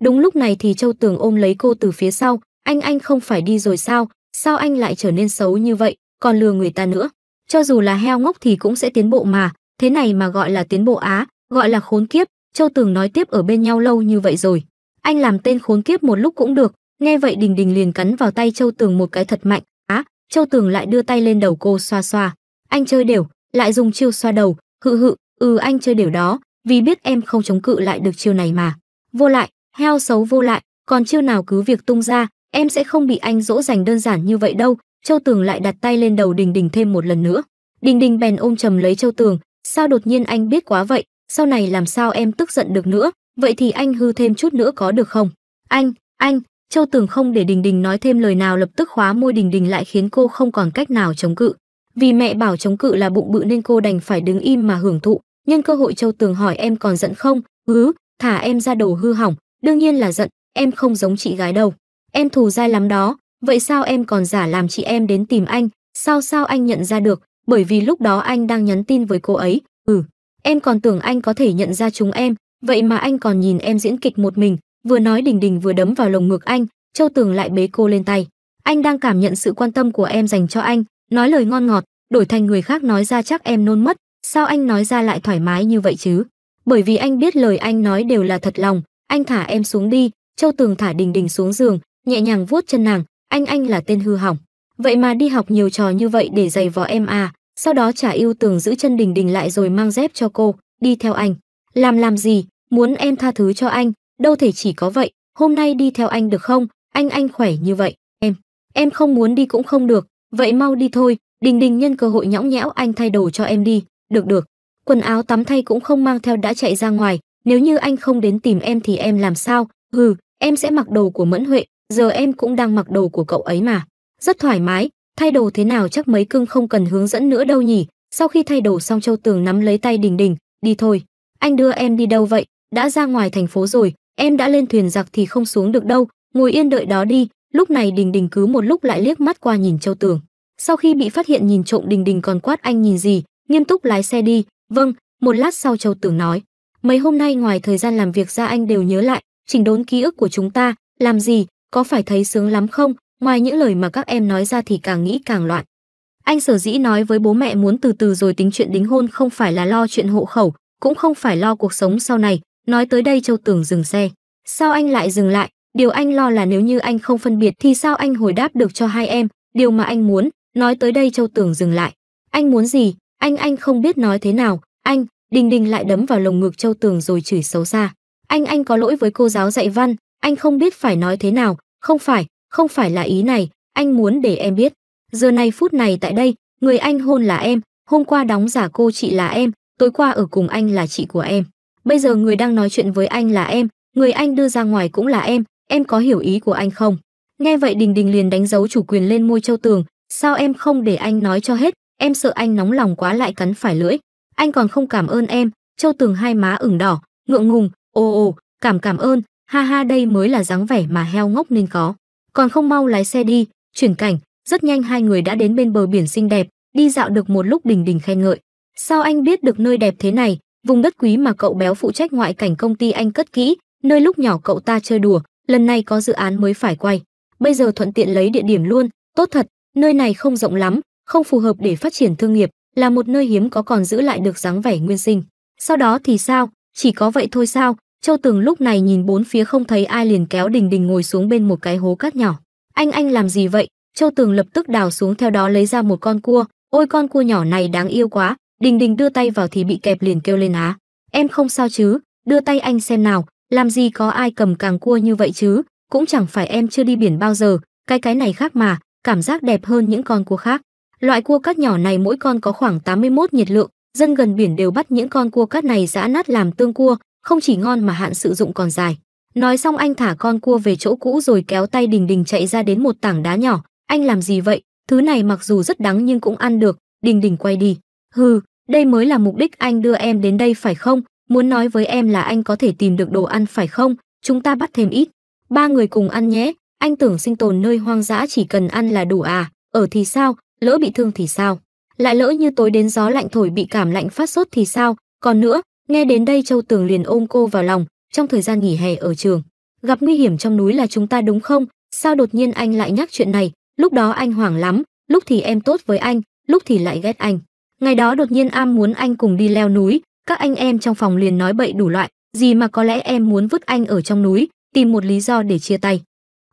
Đúng lúc này thì Châu Tường ôm lấy cô từ phía sau, anh anh không phải đi rồi sao, sao anh lại trở nên xấu như vậy, còn lừa người ta nữa. Cho dù là heo ngốc thì cũng sẽ tiến bộ mà, thế này mà gọi là tiến bộ á, gọi là khốn kiếp, Châu Tường nói tiếp ở bên nhau lâu như vậy rồi. Anh làm tên khốn kiếp một lúc cũng được, Nghe vậy Đình Đình liền cắn vào tay Châu Tường một cái thật mạnh, á, Châu Tường lại đưa tay lên đầu cô xoa xoa. Anh chơi đều, lại dùng chiêu xoa đầu, hự hự, ừ anh chơi đều đó, vì biết em không chống cự lại được chiêu này mà. Vô lại, heo xấu vô lại, còn chiêu nào cứ việc tung ra, em sẽ không bị anh dỗ dành đơn giản như vậy đâu. Châu Tường lại đặt tay lên đầu Đình Đình thêm một lần nữa. Đình Đình bèn ôm chầm lấy Châu Tường, sao đột nhiên anh biết quá vậy, sau này làm sao em tức giận được nữa, vậy thì anh hư thêm chút nữa có được không? Anh, anh, Châu Tường không để Đình Đình nói thêm lời nào lập tức khóa môi Đình Đình lại khiến cô không còn cách nào chống cự. Vì mẹ bảo chống cự là bụng bự nên cô đành phải đứng im mà hưởng thụ. Nhân cơ hội Châu Tường hỏi em còn giận không? Hứ, thả em ra đồ hư hỏng. Đương nhiên là giận, em không giống chị gái đâu. Em thù dai lắm đó, vậy sao em còn giả làm chị em đến tìm anh? Sao sao anh nhận ra được? Bởi vì lúc đó anh đang nhắn tin với cô ấy. Ừ, em còn tưởng anh có thể nhận ra chúng em, vậy mà anh còn nhìn em diễn kịch một mình, Vừa nói Đình Đình vừa đấm vào lồng ngực anh, Châu Tường lại bế cô lên tay. Anh đang cảm nhận sự quan tâm của em dành cho anh, nói lời ngon ngọt, đổi thành người khác nói ra chắc em nôn mất, sao anh nói ra lại thoải mái như vậy chứ? Bởi vì anh biết lời anh nói đều là thật lòng, anh thả em xuống đi, Châu Tường thả Đình Đình xuống giường, nhẹ nhàng vuốt chân nàng, anh anh là tên hư hỏng. Vậy mà đi học nhiều trò như vậy để giày vò em à, sau đó trả yêu tường giữ chân đình đình lại rồi mang dép cho cô đi theo anh làm làm gì muốn em tha thứ cho anh đâu thể chỉ có vậy hôm nay đi theo anh được không anh anh khỏe như vậy em em không muốn đi cũng không được vậy mau đi thôi đình đình nhân cơ hội nhõng nhẽo anh thay đồ cho em đi được được quần áo tắm thay cũng không mang theo đã chạy ra ngoài nếu như anh không đến tìm em thì em làm sao hừ em sẽ mặc đồ của mẫn huệ giờ em cũng đang mặc đồ của cậu ấy mà rất thoải mái thay đồ thế nào chắc mấy cưng không cần hướng dẫn nữa đâu nhỉ sau khi thay đồ xong châu tường nắm lấy tay đình đình đi thôi anh đưa em đi đâu vậy đã ra ngoài thành phố rồi em đã lên thuyền giặc thì không xuống được đâu ngồi yên đợi đó đi lúc này đình đình cứ một lúc lại liếc mắt qua nhìn châu tường sau khi bị phát hiện nhìn trộm đình đình còn quát anh nhìn gì nghiêm túc lái xe đi vâng một lát sau châu tường nói mấy hôm nay ngoài thời gian làm việc ra anh đều nhớ lại chỉnh đốn ký ức của chúng ta làm gì có phải thấy sướng lắm không ngoài những lời mà các em nói ra thì càng nghĩ càng loạn anh sở dĩ nói với bố mẹ muốn từ từ rồi tính chuyện đính hôn không phải là lo chuyện hộ khẩu cũng không phải lo cuộc sống sau này Nói tới đây Châu Tưởng dừng xe. Sao anh lại dừng lại? Điều anh lo là nếu như anh không phân biệt thì sao anh hồi đáp được cho hai em, điều mà anh muốn. Nói tới đây Châu Tưởng dừng lại. Anh muốn gì? Anh anh không biết nói thế nào. Anh, Đình Đình lại đấm vào lồng ngực Châu Tưởng rồi chửi xấu xa. Anh anh có lỗi với cô giáo dạy văn, anh không biết phải nói thế nào, không phải, không phải là ý này, anh muốn để em biết. Giờ này phút này tại đây, người anh hôn là em, hôm qua đóng giả cô chị là em, tối qua ở cùng anh là chị của em bây giờ người đang nói chuyện với anh là em người anh đưa ra ngoài cũng là em em có hiểu ý của anh không nghe vậy đình đình liền đánh dấu chủ quyền lên môi châu tường sao em không để anh nói cho hết em sợ anh nóng lòng quá lại cắn phải lưỡi anh còn không cảm ơn em châu tường hai má ửng đỏ ngượng ngùng ồ ồ cảm cảm ơn ha ha đây mới là dáng vẻ mà heo ngốc nên có còn không mau lái xe đi chuyển cảnh rất nhanh hai người đã đến bên bờ biển xinh đẹp đi dạo được một lúc đình đình khen ngợi sao anh biết được nơi đẹp thế này Vùng đất quý mà cậu béo phụ trách ngoại cảnh công ty anh cất kỹ, nơi lúc nhỏ cậu ta chơi đùa, lần này có dự án mới phải quay. Bây giờ thuận tiện lấy địa điểm luôn, tốt thật, nơi này không rộng lắm, không phù hợp để phát triển thương nghiệp, là một nơi hiếm có còn giữ lại được dáng vẻ nguyên sinh. Sau đó thì sao? Chỉ có vậy thôi sao? Châu Tường lúc này nhìn bốn phía không thấy ai liền kéo Đình Đình ngồi xuống bên một cái hố cát nhỏ. Anh anh làm gì vậy? Châu Tường lập tức đào xuống theo đó lấy ra một con cua. Ôi con cua nhỏ này đáng yêu quá, Đình Đình đưa tay vào thì bị kẹp liền kêu lên á. Em không sao chứ, đưa tay anh xem nào, làm gì có ai cầm càng cua như vậy chứ, cũng chẳng phải em chưa đi biển bao giờ, cái cái này khác mà, cảm giác đẹp hơn những con cua khác. Loại cua cát nhỏ này mỗi con có khoảng 81 nhiệt lượng, dân gần biển đều bắt những con cua cát này giã nát làm tương cua, không chỉ ngon mà hạn sử dụng còn dài. Nói xong anh thả con cua về chỗ cũ rồi kéo tay Đình Đình chạy ra đến một tảng đá nhỏ. Anh làm gì vậy? Thứ này mặc dù rất đắng nhưng cũng ăn được. Đình Đình quay đi. Hừ, đây mới là mục đích anh đưa em đến đây phải không? Muốn nói với em là anh có thể tìm được đồ ăn phải không? Chúng ta bắt thêm ít. Ba người cùng ăn nhé. Anh tưởng sinh tồn nơi hoang dã chỉ cần ăn là đủ à? Ở thì sao? Lỡ bị thương thì sao? Lại lỡ như tối đến gió lạnh thổi bị cảm lạnh phát sốt thì sao? Còn nữa, nghe đến đây Châu Tường liền ôm cô vào lòng, trong thời gian nghỉ hè ở trường. Gặp nguy hiểm trong núi là chúng ta đúng không? Sao đột nhiên anh lại nhắc chuyện này? Lúc đó anh hoảng lắm, lúc thì em tốt với anh, lúc thì lại ghét anh. Ngày đó đột nhiên Am muốn anh cùng đi leo núi, các anh em trong phòng liền nói bậy đủ loại, gì mà có lẽ em muốn vứt anh ở trong núi, tìm một lý do để chia tay.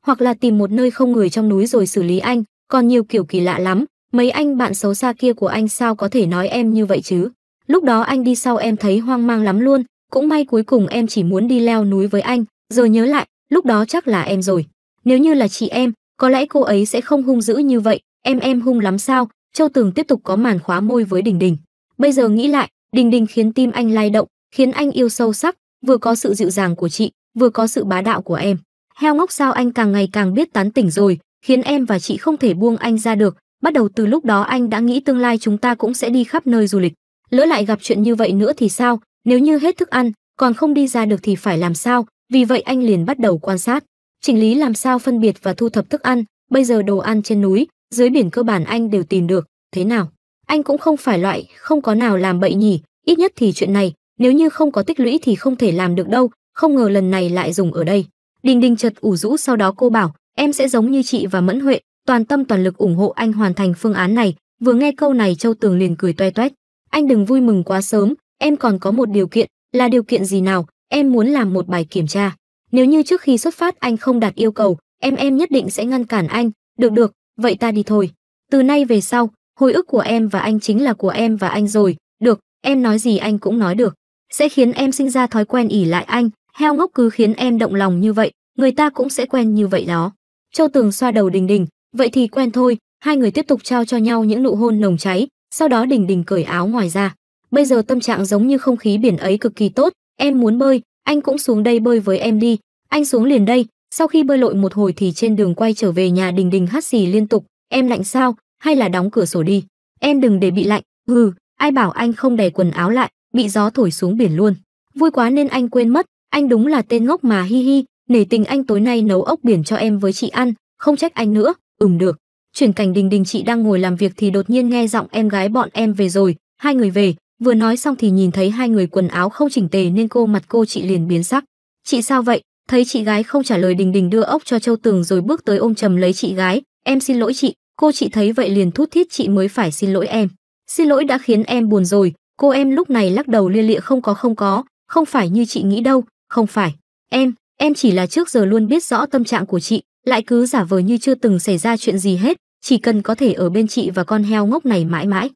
Hoặc là tìm một nơi không người trong núi rồi xử lý anh, còn nhiều kiểu kỳ lạ lắm, mấy anh bạn xấu xa kia của anh sao có thể nói em như vậy chứ. Lúc đó anh đi sau em thấy hoang mang lắm luôn, cũng may cuối cùng em chỉ muốn đi leo núi với anh, giờ nhớ lại, lúc đó chắc là em rồi. Nếu như là chị em, có lẽ cô ấy sẽ không hung dữ như vậy, em em hung lắm sao, Châu Tường tiếp tục có màn khóa môi với Đình Đình. Bây giờ nghĩ lại, Đình Đình khiến tim anh lay động, khiến anh yêu sâu sắc, vừa có sự dịu dàng của chị, vừa có sự bá đạo của em. Heo ngốc sao anh càng ngày càng biết tán tỉnh rồi, khiến em và chị không thể buông anh ra được. Bắt đầu từ lúc đó anh đã nghĩ tương lai chúng ta cũng sẽ đi khắp nơi du lịch. Lỡ lại gặp chuyện như vậy nữa thì sao, nếu như hết thức ăn, còn không đi ra được thì phải làm sao, vì vậy anh liền bắt đầu quan sát. Chỉnh lý làm sao phân biệt và thu thập thức ăn, bây giờ đồ ăn trên núi, dưới biển cơ bản anh đều tìm được, thế nào? Anh cũng không phải loại không có nào làm bậy nhỉ, ít nhất thì chuyện này, nếu như không có tích lũy thì không thể làm được đâu, không ngờ lần này lại dùng ở đây. Đình Đình chật ủ rũ sau đó cô bảo, em sẽ giống như chị và Mẫn Huệ, toàn tâm toàn lực ủng hộ anh hoàn thành phương án này. Vừa nghe câu này Châu Tường liền cười toe toét. Anh đừng vui mừng quá sớm, em còn có một điều kiện, là điều kiện gì nào? Em muốn làm một bài kiểm tra. Nếu như trước khi xuất phát anh không đạt yêu cầu, em em nhất định sẽ ngăn cản anh. Được được, vậy ta đi thôi. Từ nay về sau, hồi ức của em và anh chính là của em và anh rồi, được, em nói gì anh cũng nói được. Sẽ khiến em sinh ra thói quen ỉ lại anh, heo ngốc cứ khiến em động lòng như vậy, người ta cũng sẽ quen như vậy đó. Châu Tường xoa đầu Đình Đình, vậy thì quen thôi, hai người tiếp tục trao cho nhau những nụ hôn nồng cháy, sau đó Đình Đình cởi áo ngoài ra. Bây giờ tâm trạng giống như không khí biển ấy cực kỳ tốt, em muốn bơi, anh cũng xuống đây bơi với em đi, anh xuống liền đây, sau khi bơi lội một hồi thì trên đường quay trở về nhà Đình Đình hát xì liên tục, em lạnh sao, hay là đóng cửa sổ đi. Em đừng để bị lạnh, hừ, ai bảo anh không đè quần áo lại, bị gió thổi xuống biển luôn. Vui quá nên anh quên mất, anh đúng là tên ngốc mà hi hi, nể tình anh tối nay nấu ốc biển cho em với chị ăn, không trách anh nữa, ừm được. Chuyển cảnh Đình Đình chị đang ngồi làm việc thì đột nhiên nghe giọng em gái bọn em về rồi, hai người về, vừa nói xong thì nhìn thấy hai người quần áo không chỉnh tề nên cô mặt cô chị liền biến sắc. Chị sao vậy, thấy chị gái không trả lời đình đình đưa ốc cho châu tường rồi bước tới ôm trầm lấy chị gái em xin lỗi chị cô chị thấy vậy liền thút thiết chị mới phải xin lỗi em xin lỗi đã khiến em buồn rồi cô em lúc này lắc đầu lia lịa không có không có không phải như chị nghĩ đâu không phải em em chỉ là trước giờ luôn biết rõ tâm trạng của chị lại cứ giả vờ như chưa từng xảy ra chuyện gì hết chỉ cần có thể ở bên chị và con heo ngốc này mãi mãi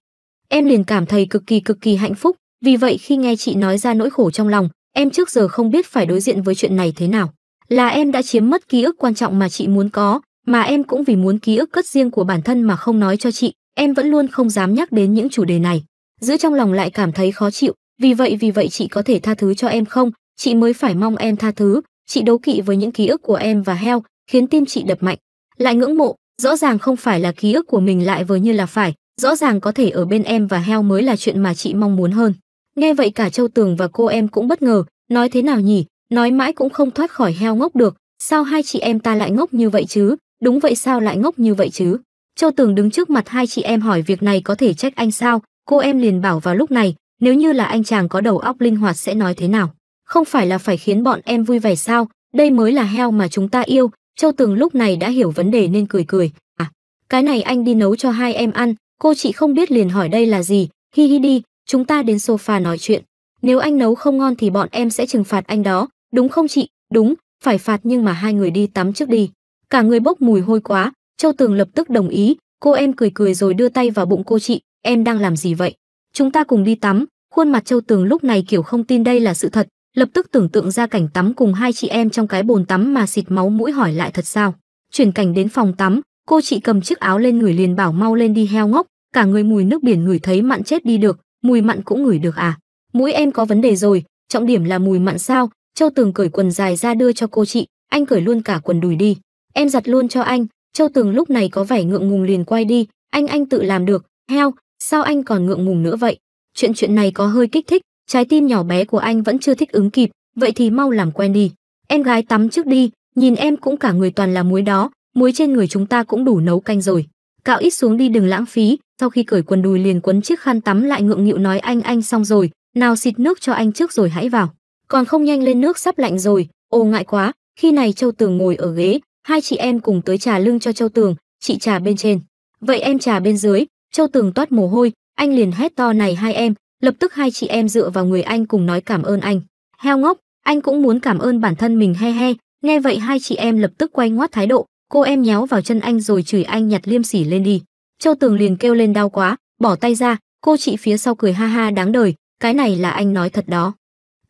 em liền cảm thấy cực kỳ cực kỳ hạnh phúc vì vậy khi nghe chị nói ra nỗi khổ trong lòng em trước giờ không biết phải đối diện với chuyện này thế nào. Là em đã chiếm mất ký ức quan trọng mà chị muốn có, mà em cũng vì muốn ký ức cất riêng của bản thân mà không nói cho chị, em vẫn luôn không dám nhắc đến những chủ đề này. Giữ trong lòng lại cảm thấy khó chịu, vì vậy vì vậy chị có thể tha thứ cho em không? Chị mới phải mong em tha thứ, chị đấu kỵ với những ký ức của em và heo, khiến tim chị đập mạnh. Lại ngưỡng mộ, rõ ràng không phải là ký ức của mình lại vừa như là phải, rõ ràng có thể ở bên em và heo mới là chuyện mà chị mong muốn hơn. Nghe vậy cả Châu Tường và cô em cũng bất ngờ, nói thế nào nhỉ, nói mãi cũng không thoát khỏi heo ngốc được, sao hai chị em ta lại ngốc như vậy chứ, đúng vậy sao lại ngốc như vậy chứ. Châu Tường đứng trước mặt hai chị em hỏi việc này có thể trách anh sao, cô em liền bảo vào lúc này, nếu như là anh chàng có đầu óc linh hoạt sẽ nói thế nào. Không phải là phải khiến bọn em vui vẻ sao, đây mới là heo mà chúng ta yêu, Châu Tường lúc này đã hiểu vấn đề nên cười cười, à, cái này anh đi nấu cho hai em ăn, cô chị không biết liền hỏi đây là gì, hi hi đi, chúng ta đến sofa nói chuyện. Nếu anh nấu không ngon thì bọn em sẽ trừng phạt anh đó, đúng không chị? Đúng, phải phạt nhưng mà hai người đi tắm trước đi. Cả người bốc mùi hôi quá, Châu Tường lập tức đồng ý, cô em cười cười rồi đưa tay vào bụng cô chị, em đang làm gì vậy? Chúng ta cùng đi tắm, khuôn mặt Châu Tường lúc này kiểu không tin đây là sự thật, lập tức tưởng tượng ra cảnh tắm cùng hai chị em trong cái bồn tắm mà xịt máu mũi hỏi lại thật sao. Chuyển cảnh đến phòng tắm, cô chị cầm chiếc áo lên người liền bảo mau lên đi heo ngốc, cả người mùi nước biển người thấy mặn chết đi được, mùi mặn cũng ngửi được à? Mũi em có vấn đề rồi, trọng điểm là mùi mặn sao? Châu Tường cởi quần dài ra đưa cho cô chị, anh cởi luôn cả quần đùi đi. Em giặt luôn cho anh. Châu Tường lúc này có vẻ ngượng ngùng liền quay đi, anh anh tự làm được, heo, sao anh còn ngượng ngùng nữa vậy? Chuyện chuyện này có hơi kích thích, trái tim nhỏ bé của anh vẫn chưa thích ứng kịp, vậy thì mau làm quen đi. Em gái tắm trước đi, nhìn em cũng cả người toàn là muối đó, muối trên người chúng ta cũng đủ nấu canh rồi cạo ít xuống đi đừng lãng phí sau khi cởi quần đùi liền quấn chiếc khăn tắm lại ngượng nghịu nói anh anh xong rồi nào xịt nước cho anh trước rồi hãy vào còn không nhanh lên nước sắp lạnh rồi ô ngại quá khi này châu tường ngồi ở ghế hai chị em cùng tới trà lưng cho châu tường chị trà bên trên vậy em trà bên dưới châu tường toát mồ hôi anh liền hét to này hai em lập tức hai chị em dựa vào người anh cùng nói cảm ơn anh heo ngốc anh cũng muốn cảm ơn bản thân mình he he nghe vậy hai chị em lập tức quay ngoắt thái độ Cô em nhéo vào chân anh rồi chửi anh nhặt liêm sỉ lên đi. Châu Tường liền kêu lên đau quá, bỏ tay ra, cô chị phía sau cười ha ha đáng đời, cái này là anh nói thật đó.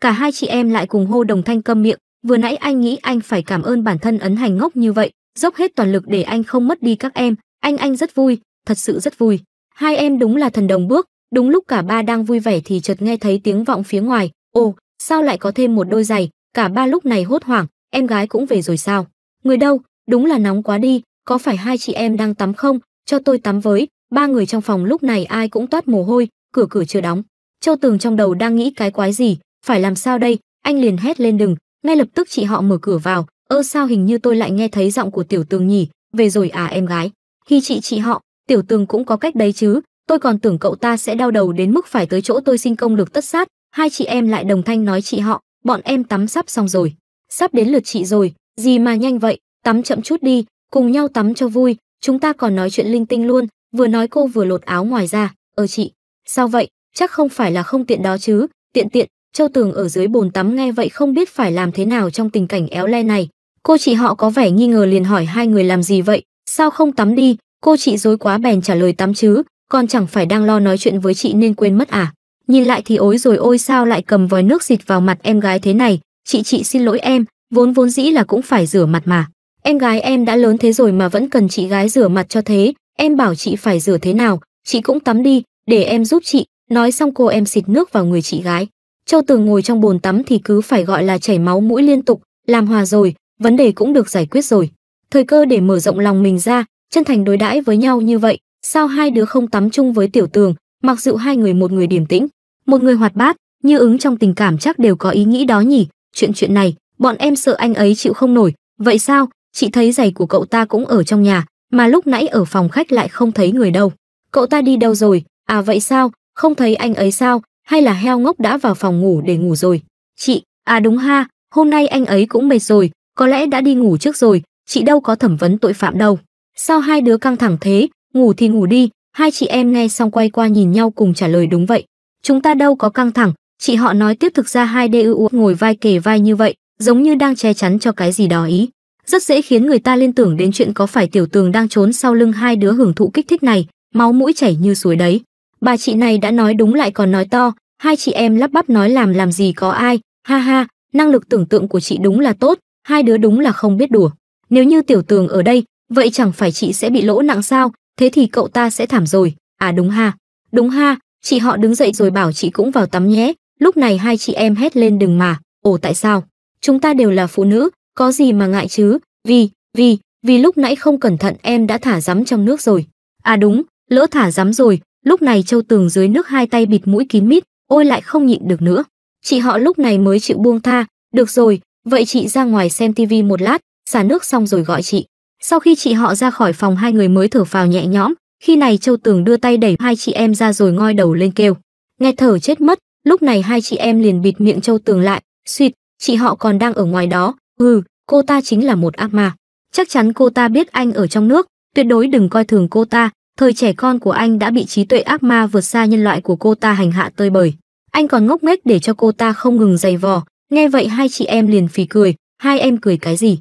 Cả hai chị em lại cùng hô đồng thanh câm miệng, vừa nãy anh nghĩ anh phải cảm ơn bản thân ấn hành ngốc như vậy, dốc hết toàn lực để anh không mất đi các em, anh anh rất vui, thật sự rất vui. Hai em đúng là thần đồng bước, đúng lúc cả ba đang vui vẻ thì chợt nghe thấy tiếng vọng phía ngoài, ồ, sao lại có thêm một đôi giày, cả ba lúc này hốt hoảng, em gái cũng về rồi sao? Người đâu, đúng là nóng quá đi, có phải hai chị em đang tắm không, cho tôi tắm với, ba người trong phòng lúc này ai cũng toát mồ hôi, cửa cửa chưa đóng. Châu Tường trong đầu đang nghĩ cái quái gì, phải làm sao đây, anh liền hét lên đừng, ngay lập tức chị họ mở cửa vào, ơ sao hình như tôi lại nghe thấy giọng của Tiểu Tường nhỉ, về rồi à em gái. Khi chị chị họ, Tiểu Tường cũng có cách đấy chứ, tôi còn tưởng cậu ta sẽ đau đầu đến mức phải tới chỗ tôi xin công được tất sát, hai chị em lại đồng thanh nói chị họ, bọn em tắm sắp xong rồi, sắp đến lượt chị rồi, gì mà nhanh vậy, tắm chậm chút đi, cùng nhau tắm cho vui, chúng ta còn nói chuyện linh tinh luôn, vừa nói cô vừa lột áo ngoài ra, ơ ờ chị, sao vậy, chắc không phải là không tiện đó chứ, tiện tiện, Châu Tường ở dưới bồn tắm nghe vậy không biết phải làm thế nào trong tình cảnh éo le này. Cô chị họ có vẻ nghi ngờ liền hỏi hai người làm gì vậy, sao không tắm đi, cô chị dối quá bèn trả lời tắm chứ, còn chẳng phải đang lo nói chuyện với chị nên quên mất à. Nhìn lại thì ối rồi ôi sao lại cầm vòi nước xịt vào mặt em gái thế này, chị chị xin lỗi em, vốn vốn dĩ là cũng phải rửa mặt mà em gái em đã lớn thế rồi mà vẫn cần chị gái rửa mặt cho thế, em bảo chị phải rửa thế nào, chị cũng tắm đi, để em giúp chị, nói xong cô em xịt nước vào người chị gái. Châu Tường ngồi trong bồn tắm thì cứ phải gọi là chảy máu mũi liên tục, làm hòa rồi, vấn đề cũng được giải quyết rồi. Thời cơ để mở rộng lòng mình ra, chân thành đối đãi với nhau như vậy, sao hai đứa không tắm chung với Tiểu Tường, mặc dụ hai người một người điềm tĩnh, một người hoạt bát, như ứng trong tình cảm chắc đều có ý nghĩ đó nhỉ, chuyện chuyện này, bọn em sợ anh ấy chịu không nổi, vậy sao, chị thấy giày của cậu ta cũng ở trong nhà, mà lúc nãy ở phòng khách lại không thấy người đâu. Cậu ta đi đâu rồi? À vậy sao? Không thấy anh ấy sao? Hay là heo ngốc đã vào phòng ngủ để ngủ rồi? Chị, à đúng ha, hôm nay anh ấy cũng mệt rồi, có lẽ đã đi ngủ trước rồi, chị đâu có thẩm vấn tội phạm đâu. Sao hai đứa căng thẳng thế, ngủ thì ngủ đi, hai chị em nghe xong quay qua nhìn nhau cùng trả lời đúng vậy. Chúng ta đâu có căng thẳng, chị họ nói tiếp thực ra hai DUU ngồi vai kề vai như vậy, giống như đang che chắn cho cái gì đó ý rất dễ khiến người ta liên tưởng đến chuyện có phải tiểu tường đang trốn sau lưng hai đứa hưởng thụ kích thích này, máu mũi chảy như suối đấy. Bà chị này đã nói đúng lại còn nói to, hai chị em lắp bắp nói làm làm gì có ai, ha ha, năng lực tưởng tượng của chị đúng là tốt, hai đứa đúng là không biết đùa. Nếu như tiểu tường ở đây, vậy chẳng phải chị sẽ bị lỗ nặng sao, thế thì cậu ta sẽ thảm rồi, à đúng ha, đúng ha, chị họ đứng dậy rồi bảo chị cũng vào tắm nhé, lúc này hai chị em hét lên đừng mà, ồ tại sao, chúng ta đều là phụ nữ, có gì mà ngại chứ, vì, vì, vì lúc nãy không cẩn thận em đã thả rắm trong nước rồi. À đúng, lỡ thả rắm rồi, lúc này Châu Tường dưới nước hai tay bịt mũi kín mít, ôi lại không nhịn được nữa. Chị họ lúc này mới chịu buông tha, được rồi, vậy chị ra ngoài xem tivi một lát, xả nước xong rồi gọi chị. Sau khi chị họ ra khỏi phòng hai người mới thở phào nhẹ nhõm, khi này Châu Tường đưa tay đẩy hai chị em ra rồi ngoi đầu lên kêu. Nghe thở chết mất, lúc này hai chị em liền bịt miệng Châu Tường lại, suýt, chị họ còn đang ở ngoài đó, ừ, cô ta chính là một ác ma. Chắc chắn cô ta biết anh ở trong nước, tuyệt đối đừng coi thường cô ta, thời trẻ con của anh đã bị trí tuệ ác ma vượt xa nhân loại của cô ta hành hạ tơi bời. Anh còn ngốc nghếch để cho cô ta không ngừng giày vò, nghe vậy hai chị em liền phì cười, hai em cười cái gì?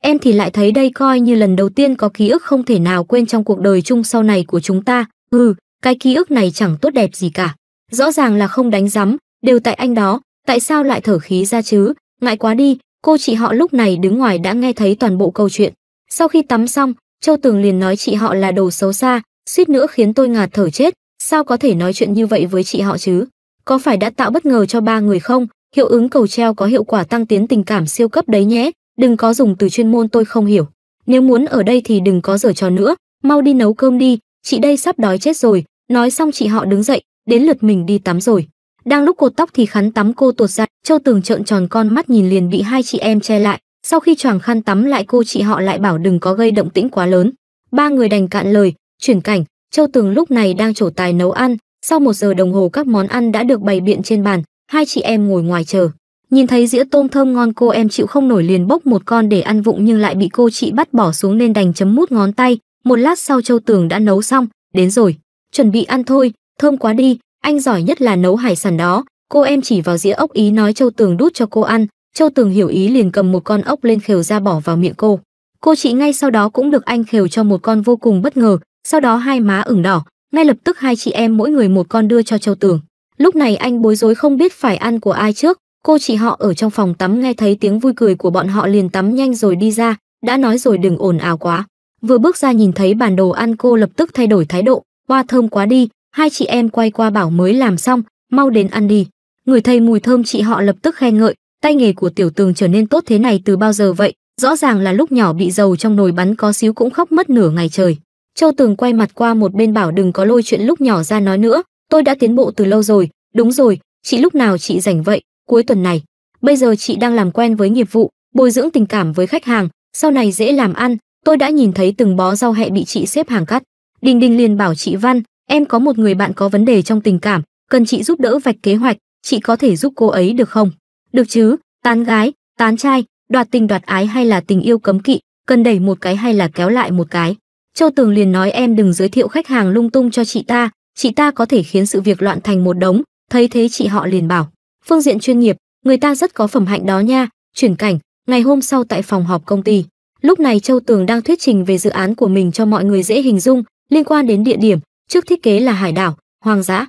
Em thì lại thấy đây coi như lần đầu tiên có ký ức không thể nào quên trong cuộc đời chung sau này của chúng ta, ừ, cái ký ức này chẳng tốt đẹp gì cả. Rõ ràng là không đánh rắm, đều tại anh đó, tại sao lại thở khí ra chứ, ngại quá đi, Cô chị họ lúc này đứng ngoài đã nghe thấy toàn bộ câu chuyện. Sau khi tắm xong, Châu Tường liền nói chị họ là đồ xấu xa, suýt nữa khiến tôi ngạt thở chết, sao có thể nói chuyện như vậy với chị họ chứ? Có phải đã tạo bất ngờ cho ba người không? Hiệu ứng cầu treo có hiệu quả tăng tiến tình cảm siêu cấp đấy nhé, đừng có dùng từ chuyên môn tôi không hiểu. Nếu muốn ở đây thì đừng có giở trò nữa, mau đi nấu cơm đi, chị đây sắp đói chết rồi. Nói xong chị họ đứng dậy, đến lượt mình đi tắm rồi. Đang lúc cột tóc thì khăn tắm cô tuột ra, Châu Tường trợn tròn con mắt nhìn liền bị hai chị em che lại. Sau khi choàng khăn tắm lại cô chị họ lại bảo đừng có gây động tĩnh quá lớn. Ba người đành cạn lời, chuyển cảnh, Châu Tường lúc này đang trổ tài nấu ăn, sau một giờ đồng hồ các món ăn đã được bày biện trên bàn, hai chị em ngồi ngoài chờ. Nhìn thấy dĩa tôm thơm ngon cô em chịu không nổi liền bốc một con để ăn vụng nhưng lại bị cô chị bắt bỏ xuống nên đành chấm mút ngón tay. Một lát sau Châu Tường đã nấu xong, đến rồi, chuẩn bị ăn thôi, thơm quá đi, anh giỏi nhất là nấu hải sản đó cô em chỉ vào dĩa ốc ý nói châu tường đút cho cô ăn châu tường hiểu ý liền cầm một con ốc lên khều ra bỏ vào miệng cô cô chị ngay sau đó cũng được anh khều cho một con vô cùng bất ngờ sau đó hai má ửng đỏ ngay lập tức hai chị em mỗi người một con đưa cho châu tường lúc này anh bối rối không biết phải ăn của ai trước cô chị họ ở trong phòng tắm nghe thấy tiếng vui cười của bọn họ liền tắm nhanh rồi đi ra đã nói rồi đừng ồn ào quá vừa bước ra nhìn thấy bản đồ ăn cô lập tức thay đổi thái độ hoa thơm quá đi hai chị em quay qua bảo mới làm xong, mau đến ăn đi. Người thầy mùi thơm chị họ lập tức khen ngợi, tay nghề của tiểu tường trở nên tốt thế này từ bao giờ vậy, rõ ràng là lúc nhỏ bị dầu trong nồi bắn có xíu cũng khóc mất nửa ngày trời. Châu Tường quay mặt qua một bên bảo đừng có lôi chuyện lúc nhỏ ra nói nữa, tôi đã tiến bộ từ lâu rồi, đúng rồi, chị lúc nào chị rảnh vậy, cuối tuần này. Bây giờ chị đang làm quen với nghiệp vụ, bồi dưỡng tình cảm với khách hàng, sau này dễ làm ăn, tôi đã nhìn thấy từng bó rau hẹ bị chị xếp hàng cắt. Đình Đình liền bảo chị Văn, em có một người bạn có vấn đề trong tình cảm cần chị giúp đỡ vạch kế hoạch chị có thể giúp cô ấy được không được chứ tán gái tán trai đoạt tình đoạt ái hay là tình yêu cấm kỵ cần đẩy một cái hay là kéo lại một cái châu tường liền nói em đừng giới thiệu khách hàng lung tung cho chị ta chị ta có thể khiến sự việc loạn thành một đống thấy thế chị họ liền bảo phương diện chuyên nghiệp người ta rất có phẩm hạnh đó nha chuyển cảnh ngày hôm sau tại phòng họp công ty lúc này châu tường đang thuyết trình về dự án của mình cho mọi người dễ hình dung liên quan đến địa điểm trước thiết kế là hải đảo hoang dã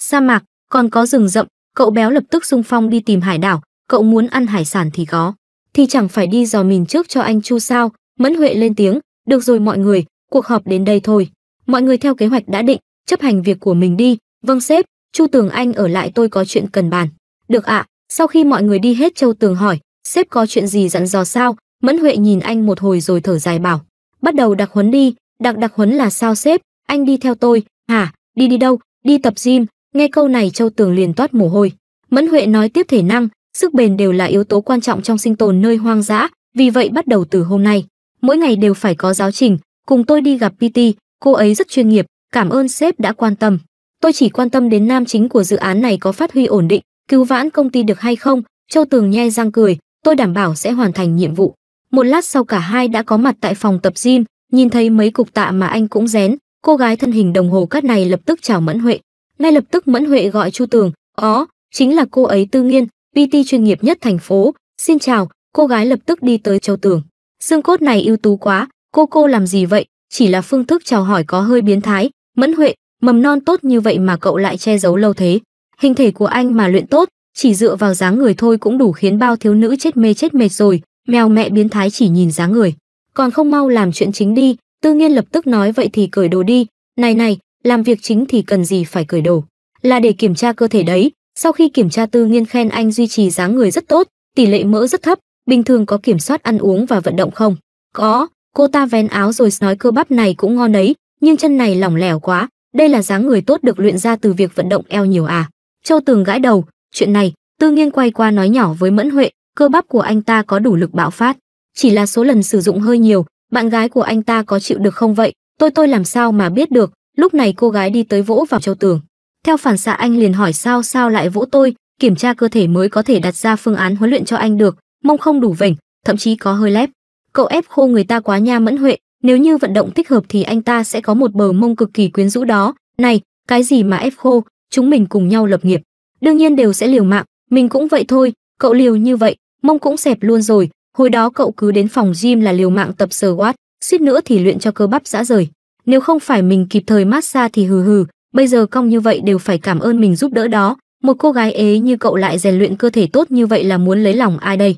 sa mạc còn có rừng rậm cậu béo lập tức xung phong đi tìm hải đảo cậu muốn ăn hải sản thì có thì chẳng phải đi dò mìn trước cho anh chu sao mẫn huệ lên tiếng được rồi mọi người cuộc họp đến đây thôi mọi người theo kế hoạch đã định chấp hành việc của mình đi vâng sếp chu tường anh ở lại tôi có chuyện cần bàn được ạ sau khi mọi người đi hết châu tường hỏi sếp có chuyện gì dặn dò sao mẫn huệ nhìn anh một hồi rồi thở dài bảo bắt đầu đặc huấn đi đặc đặc huấn là sao sếp anh đi theo tôi hả đi đi đâu đi tập gym nghe câu này châu tường liền toát mồ hôi mẫn huệ nói tiếp thể năng sức bền đều là yếu tố quan trọng trong sinh tồn nơi hoang dã vì vậy bắt đầu từ hôm nay mỗi ngày đều phải có giáo trình cùng tôi đi gặp pt cô ấy rất chuyên nghiệp cảm ơn sếp đã quan tâm tôi chỉ quan tâm đến nam chính của dự án này có phát huy ổn định cứu vãn công ty được hay không châu tường nhe răng cười tôi đảm bảo sẽ hoàn thành nhiệm vụ một lát sau cả hai đã có mặt tại phòng tập gym nhìn thấy mấy cục tạ mà anh cũng rén cô gái thân hình đồng hồ cát này lập tức chào mẫn huệ ngay lập tức mẫn huệ gọi chu tường ó chính là cô ấy tư nghiên pt chuyên nghiệp nhất thành phố xin chào cô gái lập tức đi tới châu tường xương cốt này ưu tú quá cô cô làm gì vậy chỉ là phương thức chào hỏi có hơi biến thái mẫn huệ mầm non tốt như vậy mà cậu lại che giấu lâu thế hình thể của anh mà luyện tốt chỉ dựa vào dáng người thôi cũng đủ khiến bao thiếu nữ chết mê chết mệt rồi mèo mẹ biến thái chỉ nhìn dáng người còn không mau làm chuyện chính đi Tư Nghiên lập tức nói vậy thì cởi đồ đi, này này, làm việc chính thì cần gì phải cởi đồ, là để kiểm tra cơ thể đấy. Sau khi kiểm tra Tư Nghiên khen anh duy trì dáng người rất tốt, tỷ lệ mỡ rất thấp, bình thường có kiểm soát ăn uống và vận động không? Có, cô ta vén áo rồi nói cơ bắp này cũng ngon đấy, nhưng chân này lỏng lẻo quá, đây là dáng người tốt được luyện ra từ việc vận động eo nhiều à. Châu Tường gãi đầu, chuyện này, Tư Nghiên quay qua nói nhỏ với Mẫn Huệ, cơ bắp của anh ta có đủ lực bạo phát, chỉ là số lần sử dụng hơi nhiều, bạn gái của anh ta có chịu được không vậy? Tôi tôi làm sao mà biết được, lúc này cô gái đi tới vỗ vào châu tường. Theo phản xạ anh liền hỏi sao sao lại vỗ tôi, kiểm tra cơ thể mới có thể đặt ra phương án huấn luyện cho anh được, mông không đủ vểnh, thậm chí có hơi lép. Cậu ép khô người ta quá nha mẫn huệ, nếu như vận động thích hợp thì anh ta sẽ có một bờ mông cực kỳ quyến rũ đó. Này, cái gì mà ép khô, chúng mình cùng nhau lập nghiệp. Đương nhiên đều sẽ liều mạng, mình cũng vậy thôi, cậu liều như vậy, mông cũng xẹp luôn rồi, Hồi đó cậu cứ đến phòng gym là liều mạng tập sờ quát, suýt nữa thì luyện cho cơ bắp dã rời. Nếu không phải mình kịp thời massage thì hừ hừ, bây giờ cong như vậy đều phải cảm ơn mình giúp đỡ đó. Một cô gái ế như cậu lại rèn luyện cơ thể tốt như vậy là muốn lấy lòng ai đây?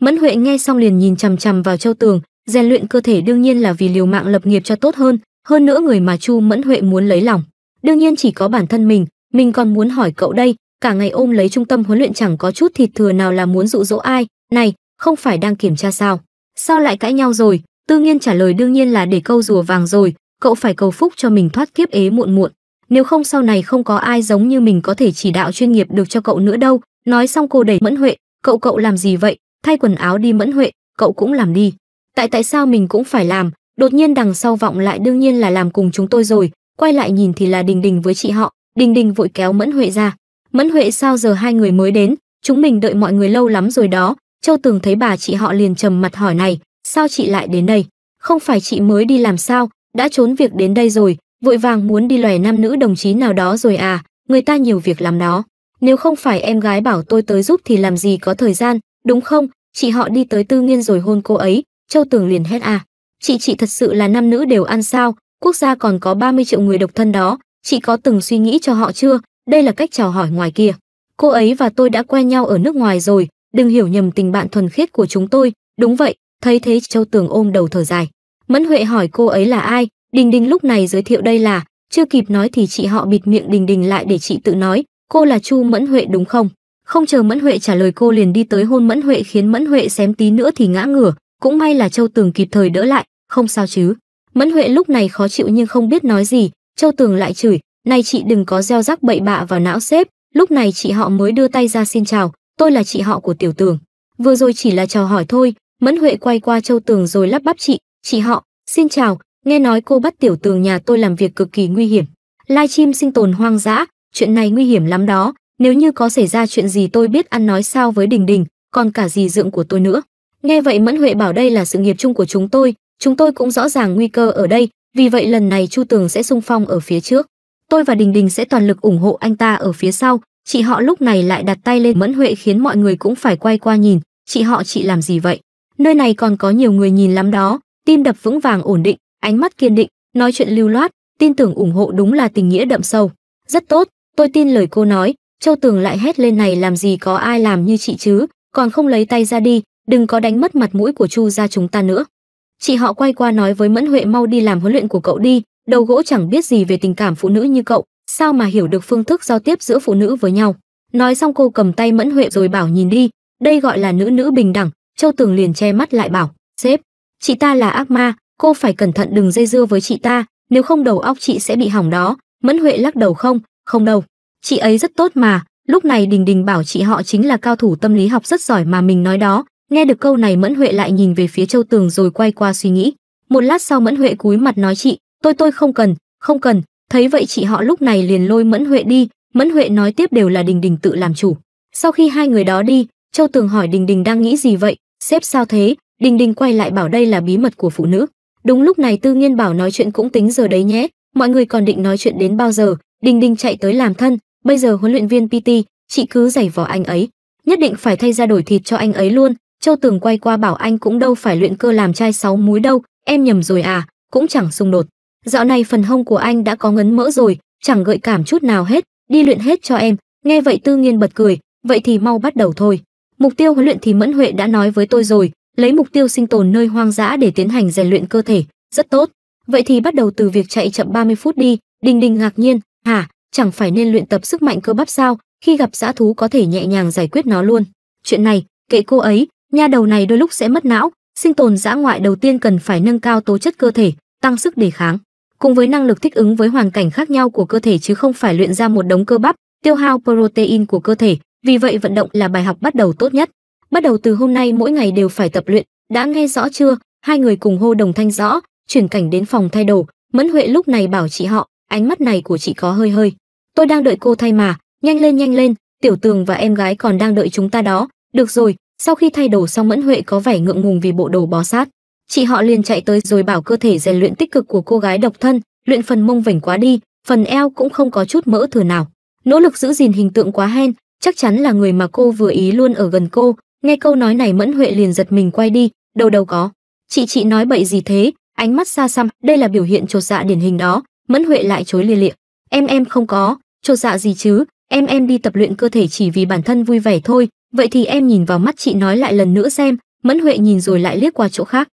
Mẫn Huệ nghe xong liền nhìn chằm chằm vào Châu Tường, rèn luyện cơ thể đương nhiên là vì liều mạng lập nghiệp cho tốt hơn, hơn nữa người mà Chu Mẫn Huệ muốn lấy lòng. Đương nhiên chỉ có bản thân mình, mình còn muốn hỏi cậu đây, cả ngày ôm lấy trung tâm huấn luyện chẳng có chút thịt thừa nào là muốn dụ dỗ ai, này, không phải đang kiểm tra sao? Sao lại cãi nhau rồi? Tư Nghiên trả lời đương nhiên là để câu rùa vàng rồi, cậu phải cầu phúc cho mình thoát kiếp ế muộn muộn, nếu không sau này không có ai giống như mình có thể chỉ đạo chuyên nghiệp được cho cậu nữa đâu. Nói xong cô đẩy Mẫn Huệ, cậu cậu làm gì vậy? Thay quần áo đi Mẫn Huệ, cậu cũng làm đi. Tại tại sao mình cũng phải làm? Đột nhiên đằng sau vọng lại đương nhiên là làm cùng chúng tôi rồi, quay lại nhìn thì là Đình Đình với chị họ, Đình Đình vội kéo Mẫn Huệ ra. Mẫn Huệ sao giờ hai người mới đến, chúng mình đợi mọi người lâu lắm rồi đó, Châu Tường thấy bà chị họ liền trầm mặt hỏi này, sao chị lại đến đây? Không phải chị mới đi làm sao, đã trốn việc đến đây rồi, vội vàng muốn đi lòe nam nữ đồng chí nào đó rồi à, người ta nhiều việc làm đó. Nếu không phải em gái bảo tôi tới giúp thì làm gì có thời gian, đúng không? Chị họ đi tới tư nghiên rồi hôn cô ấy, Châu Tường liền hét à. Chị chị thật sự là nam nữ đều ăn sao, quốc gia còn có 30 triệu người độc thân đó, chị có từng suy nghĩ cho họ chưa? Đây là cách chào hỏi ngoài kia. Cô ấy và tôi đã quen nhau ở nước ngoài rồi, đừng hiểu nhầm tình bạn thuần khiết của chúng tôi đúng vậy thấy thế châu tường ôm đầu thở dài mẫn huệ hỏi cô ấy là ai đình đình lúc này giới thiệu đây là chưa kịp nói thì chị họ bịt miệng đình đình lại để chị tự nói cô là chu mẫn huệ đúng không không chờ mẫn huệ trả lời cô liền đi tới hôn mẫn huệ khiến mẫn huệ xém tí nữa thì ngã ngửa cũng may là châu tường kịp thời đỡ lại không sao chứ mẫn huệ lúc này khó chịu nhưng không biết nói gì châu tường lại chửi này chị đừng có gieo rắc bậy bạ vào não sếp lúc này chị họ mới đưa tay ra xin chào tôi là chị họ của tiểu tường vừa rồi chỉ là chào hỏi thôi mẫn huệ quay qua châu tường rồi lắp bắp chị chị họ xin chào nghe nói cô bắt tiểu tường nhà tôi làm việc cực kỳ nguy hiểm lai chim sinh tồn hoang dã chuyện này nguy hiểm lắm đó nếu như có xảy ra chuyện gì tôi biết ăn nói sao với đình đình còn cả dì dượng của tôi nữa nghe vậy mẫn huệ bảo đây là sự nghiệp chung của chúng tôi chúng tôi cũng rõ ràng nguy cơ ở đây vì vậy lần này chu tường sẽ sung phong ở phía trước tôi và đình đình sẽ toàn lực ủng hộ anh ta ở phía sau Chị họ lúc này lại đặt tay lên Mẫn Huệ khiến mọi người cũng phải quay qua nhìn, chị họ chị làm gì vậy? Nơi này còn có nhiều người nhìn lắm đó, tim đập vững vàng ổn định, ánh mắt kiên định, nói chuyện lưu loát, tin tưởng ủng hộ đúng là tình nghĩa đậm sâu. Rất tốt, tôi tin lời cô nói, Châu Tường lại hét lên này làm gì có ai làm như chị chứ, còn không lấy tay ra đi, đừng có đánh mất mặt mũi của Chu gia chúng ta nữa. Chị họ quay qua nói với Mẫn Huệ mau đi làm huấn luyện của cậu đi, đầu gỗ chẳng biết gì về tình cảm phụ nữ như cậu, sao mà hiểu được phương thức giao tiếp giữa phụ nữ với nhau nói xong cô cầm tay mẫn huệ rồi bảo nhìn đi đây gọi là nữ nữ bình đẳng châu tường liền che mắt lại bảo sếp chị ta là ác ma cô phải cẩn thận đừng dây dưa với chị ta nếu không đầu óc chị sẽ bị hỏng đó mẫn huệ lắc đầu không không đâu chị ấy rất tốt mà lúc này đình đình bảo chị họ chính là cao thủ tâm lý học rất giỏi mà mình nói đó nghe được câu này mẫn huệ lại nhìn về phía châu tường rồi quay qua suy nghĩ một lát sau mẫn huệ cúi mặt nói chị tôi tôi không cần không cần thấy vậy chị họ lúc này liền lôi mẫn huệ đi mẫn huệ nói tiếp đều là đình đình tự làm chủ sau khi hai người đó đi châu tường hỏi đình đình đang nghĩ gì vậy xếp sao thế đình đình quay lại bảo đây là bí mật của phụ nữ đúng lúc này tư nghiên bảo nói chuyện cũng tính giờ đấy nhé mọi người còn định nói chuyện đến bao giờ đình đình chạy tới làm thân bây giờ huấn luyện viên pt chị cứ giày vò anh ấy nhất định phải thay ra đổi thịt cho anh ấy luôn châu tường quay qua bảo anh cũng đâu phải luyện cơ làm chai sáu múi đâu em nhầm rồi à cũng chẳng xung đột dạo này phần hông của anh đã có ngấn mỡ rồi chẳng gợi cảm chút nào hết đi luyện hết cho em nghe vậy tư nghiên bật cười vậy thì mau bắt đầu thôi mục tiêu huấn luyện thì mẫn huệ đã nói với tôi rồi lấy mục tiêu sinh tồn nơi hoang dã để tiến hành rèn luyện cơ thể rất tốt vậy thì bắt đầu từ việc chạy chậm 30 phút đi đình đình ngạc nhiên hả chẳng phải nên luyện tập sức mạnh cơ bắp sao khi gặp dã thú có thể nhẹ nhàng giải quyết nó luôn chuyện này kệ cô ấy nha đầu này đôi lúc sẽ mất não sinh tồn dã ngoại đầu tiên cần phải nâng cao tố chất cơ thể tăng sức đề kháng cùng với năng lực thích ứng với hoàn cảnh khác nhau của cơ thể chứ không phải luyện ra một đống cơ bắp, tiêu hao protein của cơ thể, vì vậy vận động là bài học bắt đầu tốt nhất. Bắt đầu từ hôm nay mỗi ngày đều phải tập luyện, đã nghe rõ chưa? Hai người cùng hô đồng thanh rõ, chuyển cảnh đến phòng thay đồ, Mẫn Huệ lúc này bảo chị họ, ánh mắt này của chị có hơi hơi. Tôi đang đợi cô thay mà, nhanh lên nhanh lên, Tiểu Tường và em gái còn đang đợi chúng ta đó. Được rồi, sau khi thay đồ xong Mẫn Huệ có vẻ ngượng ngùng vì bộ đồ bó sát chị họ liền chạy tới rồi bảo cơ thể rèn luyện tích cực của cô gái độc thân luyện phần mông vểnh quá đi phần eo cũng không có chút mỡ thừa nào nỗ lực giữ gìn hình tượng quá hen chắc chắn là người mà cô vừa ý luôn ở gần cô nghe câu nói này mẫn huệ liền giật mình quay đi đâu đâu có chị chị nói bậy gì thế ánh mắt xa xăm đây là biểu hiện chột dạ điển hình đó mẫn huệ lại chối lia lịa em em không có chột dạ gì chứ em em đi tập luyện cơ thể chỉ vì bản thân vui vẻ thôi vậy thì em nhìn vào mắt chị nói lại lần nữa xem mẫn huệ nhìn rồi lại liếc qua chỗ khác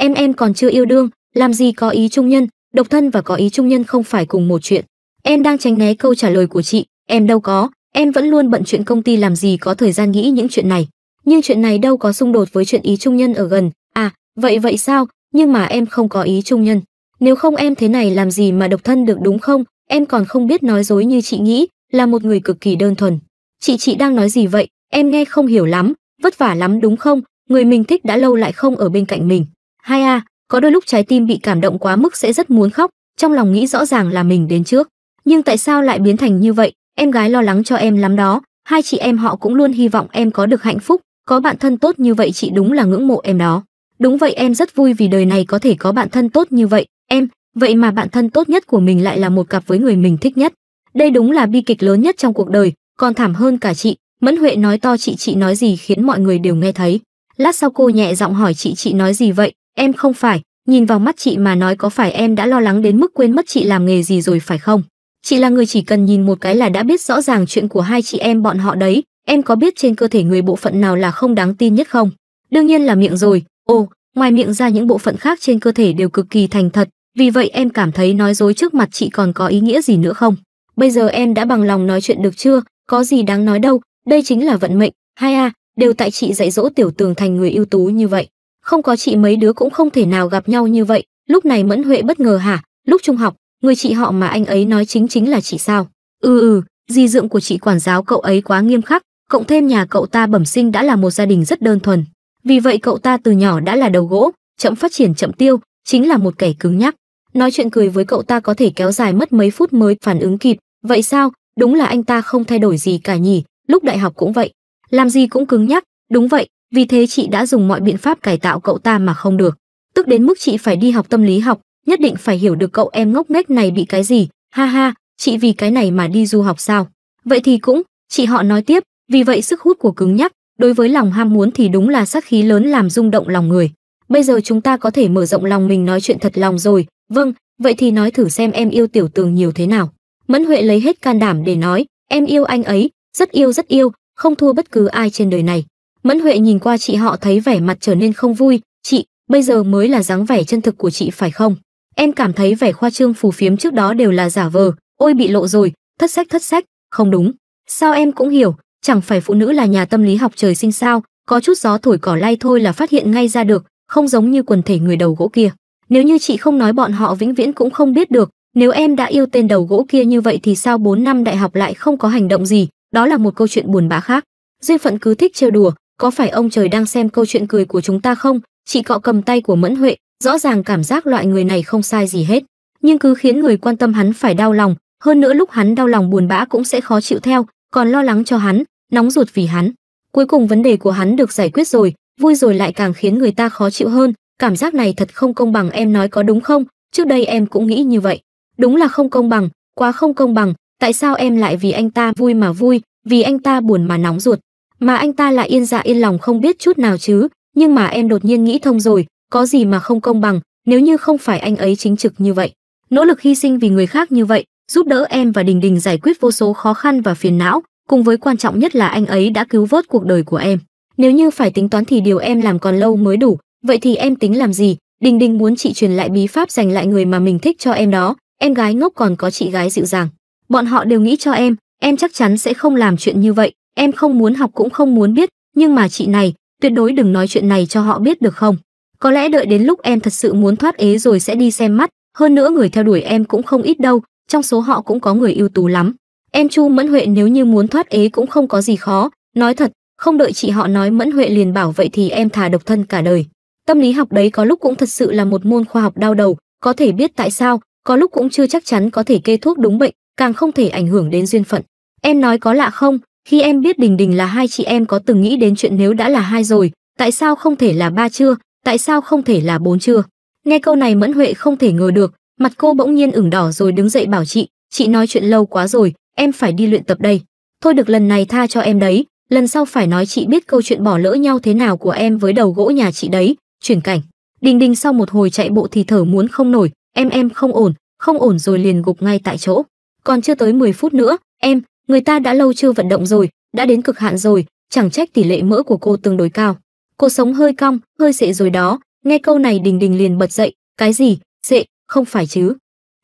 em em còn chưa yêu đương làm gì có ý trung nhân độc thân và có ý trung nhân không phải cùng một chuyện em đang tránh né câu trả lời của chị em đâu có em vẫn luôn bận chuyện công ty làm gì có thời gian nghĩ những chuyện này nhưng chuyện này đâu có xung đột với chuyện ý trung nhân ở gần à vậy vậy sao nhưng mà em không có ý trung nhân nếu không em thế này làm gì mà độc thân được đúng không em còn không biết nói dối như chị nghĩ là một người cực kỳ đơn thuần chị chị đang nói gì vậy em nghe không hiểu lắm vất vả lắm đúng không người mình thích đã lâu lại không ở bên cạnh mình hai a có đôi lúc trái tim bị cảm động quá mức sẽ rất muốn khóc trong lòng nghĩ rõ ràng là mình đến trước nhưng tại sao lại biến thành như vậy em gái lo lắng cho em lắm đó hai chị em họ cũng luôn hy vọng em có được hạnh phúc có bạn thân tốt như vậy chị đúng là ngưỡng mộ em đó đúng vậy em rất vui vì đời này có thể có bạn thân tốt như vậy em vậy mà bạn thân tốt nhất của mình lại là một cặp với người mình thích nhất đây đúng là bi kịch lớn nhất trong cuộc đời còn thảm hơn cả chị mẫn huệ nói to chị chị nói gì khiến mọi người đều nghe thấy lát sau cô nhẹ giọng hỏi chị chị nói gì vậy em không phải, nhìn vào mắt chị mà nói có phải em đã lo lắng đến mức quên mất chị làm nghề gì rồi phải không? Chị là người chỉ cần nhìn một cái là đã biết rõ ràng chuyện của hai chị em bọn họ đấy, em có biết trên cơ thể người bộ phận nào là không đáng tin nhất không? Đương nhiên là miệng rồi, ồ, ngoài miệng ra những bộ phận khác trên cơ thể đều cực kỳ thành thật, vì vậy em cảm thấy nói dối trước mặt chị còn có ý nghĩa gì nữa không? Bây giờ em đã bằng lòng nói chuyện được chưa? Có gì đáng nói đâu, đây chính là vận mệnh, hai a, à, đều tại chị dạy dỗ tiểu tường thành người ưu tú như vậy không có chị mấy đứa cũng không thể nào gặp nhau như vậy lúc này mẫn huệ bất ngờ hả lúc trung học người chị họ mà anh ấy nói chính chính là chị sao ừ ừ di dưỡng của chị quản giáo cậu ấy quá nghiêm khắc cộng thêm nhà cậu ta bẩm sinh đã là một gia đình rất đơn thuần vì vậy cậu ta từ nhỏ đã là đầu gỗ chậm phát triển chậm tiêu chính là một kẻ cứng nhắc nói chuyện cười với cậu ta có thể kéo dài mất mấy phút mới phản ứng kịp vậy sao đúng là anh ta không thay đổi gì cả nhỉ lúc đại học cũng vậy làm gì cũng cứng nhắc đúng vậy vì thế chị đã dùng mọi biện pháp cải tạo cậu ta mà không được tức đến mức chị phải đi học tâm lý học nhất định phải hiểu được cậu em ngốc nghếch này bị cái gì ha ha chị vì cái này mà đi du học sao vậy thì cũng chị họ nói tiếp vì vậy sức hút của cứng nhắc đối với lòng ham muốn thì đúng là sát khí lớn làm rung động lòng người bây giờ chúng ta có thể mở rộng lòng mình nói chuyện thật lòng rồi vâng vậy thì nói thử xem em yêu tiểu tường nhiều thế nào mẫn huệ lấy hết can đảm để nói em yêu anh ấy rất yêu rất yêu không thua bất cứ ai trên đời này Mẫn Huệ nhìn qua chị họ thấy vẻ mặt trở nên không vui, "Chị, bây giờ mới là dáng vẻ chân thực của chị phải không? Em cảm thấy vẻ khoa trương phù phiếm trước đó đều là giả vờ, ôi bị lộ rồi, thất sách thất sách, không đúng. Sao em cũng hiểu, chẳng phải phụ nữ là nhà tâm lý học trời sinh sao, có chút gió thổi cỏ lay thôi là phát hiện ngay ra được, không giống như quần thể người đầu gỗ kia. Nếu như chị không nói bọn họ vĩnh viễn cũng không biết được, nếu em đã yêu tên đầu gỗ kia như vậy thì sao 4 năm đại học lại không có hành động gì, đó là một câu chuyện buồn bã khác. Duyên phận cứ thích trêu đùa, có phải ông trời đang xem câu chuyện cười của chúng ta không chị cọ cầm tay của mẫn huệ rõ ràng cảm giác loại người này không sai gì hết nhưng cứ khiến người quan tâm hắn phải đau lòng hơn nữa lúc hắn đau lòng buồn bã cũng sẽ khó chịu theo còn lo lắng cho hắn nóng ruột vì hắn cuối cùng vấn đề của hắn được giải quyết rồi vui rồi lại càng khiến người ta khó chịu hơn cảm giác này thật không công bằng em nói có đúng không trước đây em cũng nghĩ như vậy đúng là không công bằng quá không công bằng tại sao em lại vì anh ta vui mà vui vì anh ta buồn mà nóng ruột mà anh ta lại yên dạ yên lòng không biết chút nào chứ nhưng mà em đột nhiên nghĩ thông rồi có gì mà không công bằng nếu như không phải anh ấy chính trực như vậy nỗ lực hy sinh vì người khác như vậy giúp đỡ em và đình đình giải quyết vô số khó khăn và phiền não cùng với quan trọng nhất là anh ấy đã cứu vớt cuộc đời của em nếu như phải tính toán thì điều em làm còn lâu mới đủ vậy thì em tính làm gì đình đình muốn chị truyền lại bí pháp dành lại người mà mình thích cho em đó em gái ngốc còn có chị gái dịu dàng bọn họ đều nghĩ cho em em chắc chắn sẽ không làm chuyện như vậy em không muốn học cũng không muốn biết, nhưng mà chị này, tuyệt đối đừng nói chuyện này cho họ biết được không? Có lẽ đợi đến lúc em thật sự muốn thoát ế rồi sẽ đi xem mắt, hơn nữa người theo đuổi em cũng không ít đâu, trong số họ cũng có người ưu tú lắm. Em Chu Mẫn Huệ nếu như muốn thoát ế cũng không có gì khó, nói thật, không đợi chị họ nói Mẫn Huệ liền bảo vậy thì em thà độc thân cả đời. Tâm lý học đấy có lúc cũng thật sự là một môn khoa học đau đầu, có thể biết tại sao, có lúc cũng chưa chắc chắn có thể kê thuốc đúng bệnh, càng không thể ảnh hưởng đến duyên phận. Em nói có lạ không, khi em biết Đình Đình là hai chị em có từng nghĩ đến chuyện nếu đã là hai rồi, tại sao không thể là ba chưa, tại sao không thể là bốn chưa? Nghe câu này Mẫn Huệ không thể ngờ được, mặt cô bỗng nhiên ửng đỏ rồi đứng dậy bảo chị, chị nói chuyện lâu quá rồi, em phải đi luyện tập đây. Thôi được lần này tha cho em đấy, lần sau phải nói chị biết câu chuyện bỏ lỡ nhau thế nào của em với đầu gỗ nhà chị đấy, chuyển cảnh. Đình Đình sau một hồi chạy bộ thì thở muốn không nổi, em em không ổn, không ổn rồi liền gục ngay tại chỗ. Còn chưa tới 10 phút nữa, em, người ta đã lâu chưa vận động rồi đã đến cực hạn rồi chẳng trách tỷ lệ mỡ của cô tương đối cao cô sống hơi cong hơi sệ rồi đó nghe câu này đình đình liền bật dậy cái gì sệ không phải chứ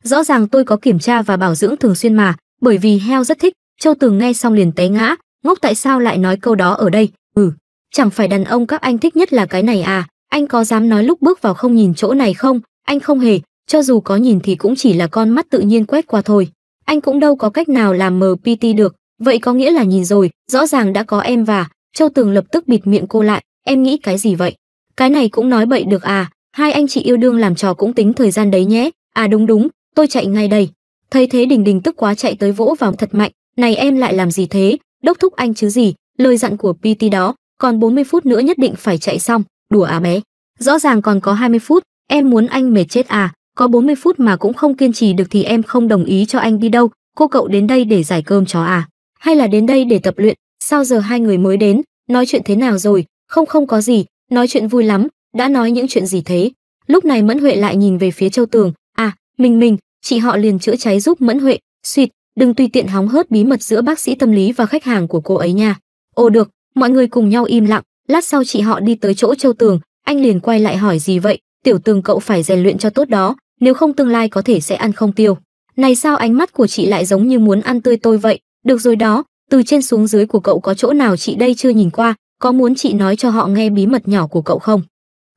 rõ ràng tôi có kiểm tra và bảo dưỡng thường xuyên mà bởi vì heo rất thích châu tường nghe xong liền té ngã ngốc tại sao lại nói câu đó ở đây ừ chẳng phải đàn ông các anh thích nhất là cái này à anh có dám nói lúc bước vào không nhìn chỗ này không anh không hề cho dù có nhìn thì cũng chỉ là con mắt tự nhiên quét qua thôi anh cũng đâu có cách nào làm MPT được, vậy có nghĩa là nhìn rồi, rõ ràng đã có em và, Châu Tường lập tức bịt miệng cô lại, em nghĩ cái gì vậy? Cái này cũng nói bậy được à, hai anh chị yêu đương làm trò cũng tính thời gian đấy nhé, à đúng đúng, tôi chạy ngay đây. Thấy thế Đình Đình tức quá chạy tới vỗ vào thật mạnh, này em lại làm gì thế, đốc thúc anh chứ gì, lời dặn của PT đó, còn 40 phút nữa nhất định phải chạy xong, đùa à bé. Rõ ràng còn có 20 phút, em muốn anh mệt chết à, có 40 phút mà cũng không kiên trì được thì em không đồng ý cho anh đi đâu, cô cậu đến đây để giải cơm chó à? Hay là đến đây để tập luyện, sao giờ hai người mới đến, nói chuyện thế nào rồi, không không có gì, nói chuyện vui lắm, đã nói những chuyện gì thế? Lúc này Mẫn Huệ lại nhìn về phía Châu Tường, à, mình mình, chị họ liền chữa cháy giúp Mẫn Huệ, suýt, đừng tùy tiện hóng hớt bí mật giữa bác sĩ tâm lý và khách hàng của cô ấy nha. Ồ được, mọi người cùng nhau im lặng, lát sau chị họ đi tới chỗ Châu Tường, anh liền quay lại hỏi gì vậy, tiểu tường cậu phải rèn luyện cho tốt đó, nếu không tương lai có thể sẽ ăn không tiêu. Này sao ánh mắt của chị lại giống như muốn ăn tươi tôi vậy? Được rồi đó, từ trên xuống dưới của cậu có chỗ nào chị đây chưa nhìn qua, có muốn chị nói cho họ nghe bí mật nhỏ của cậu không?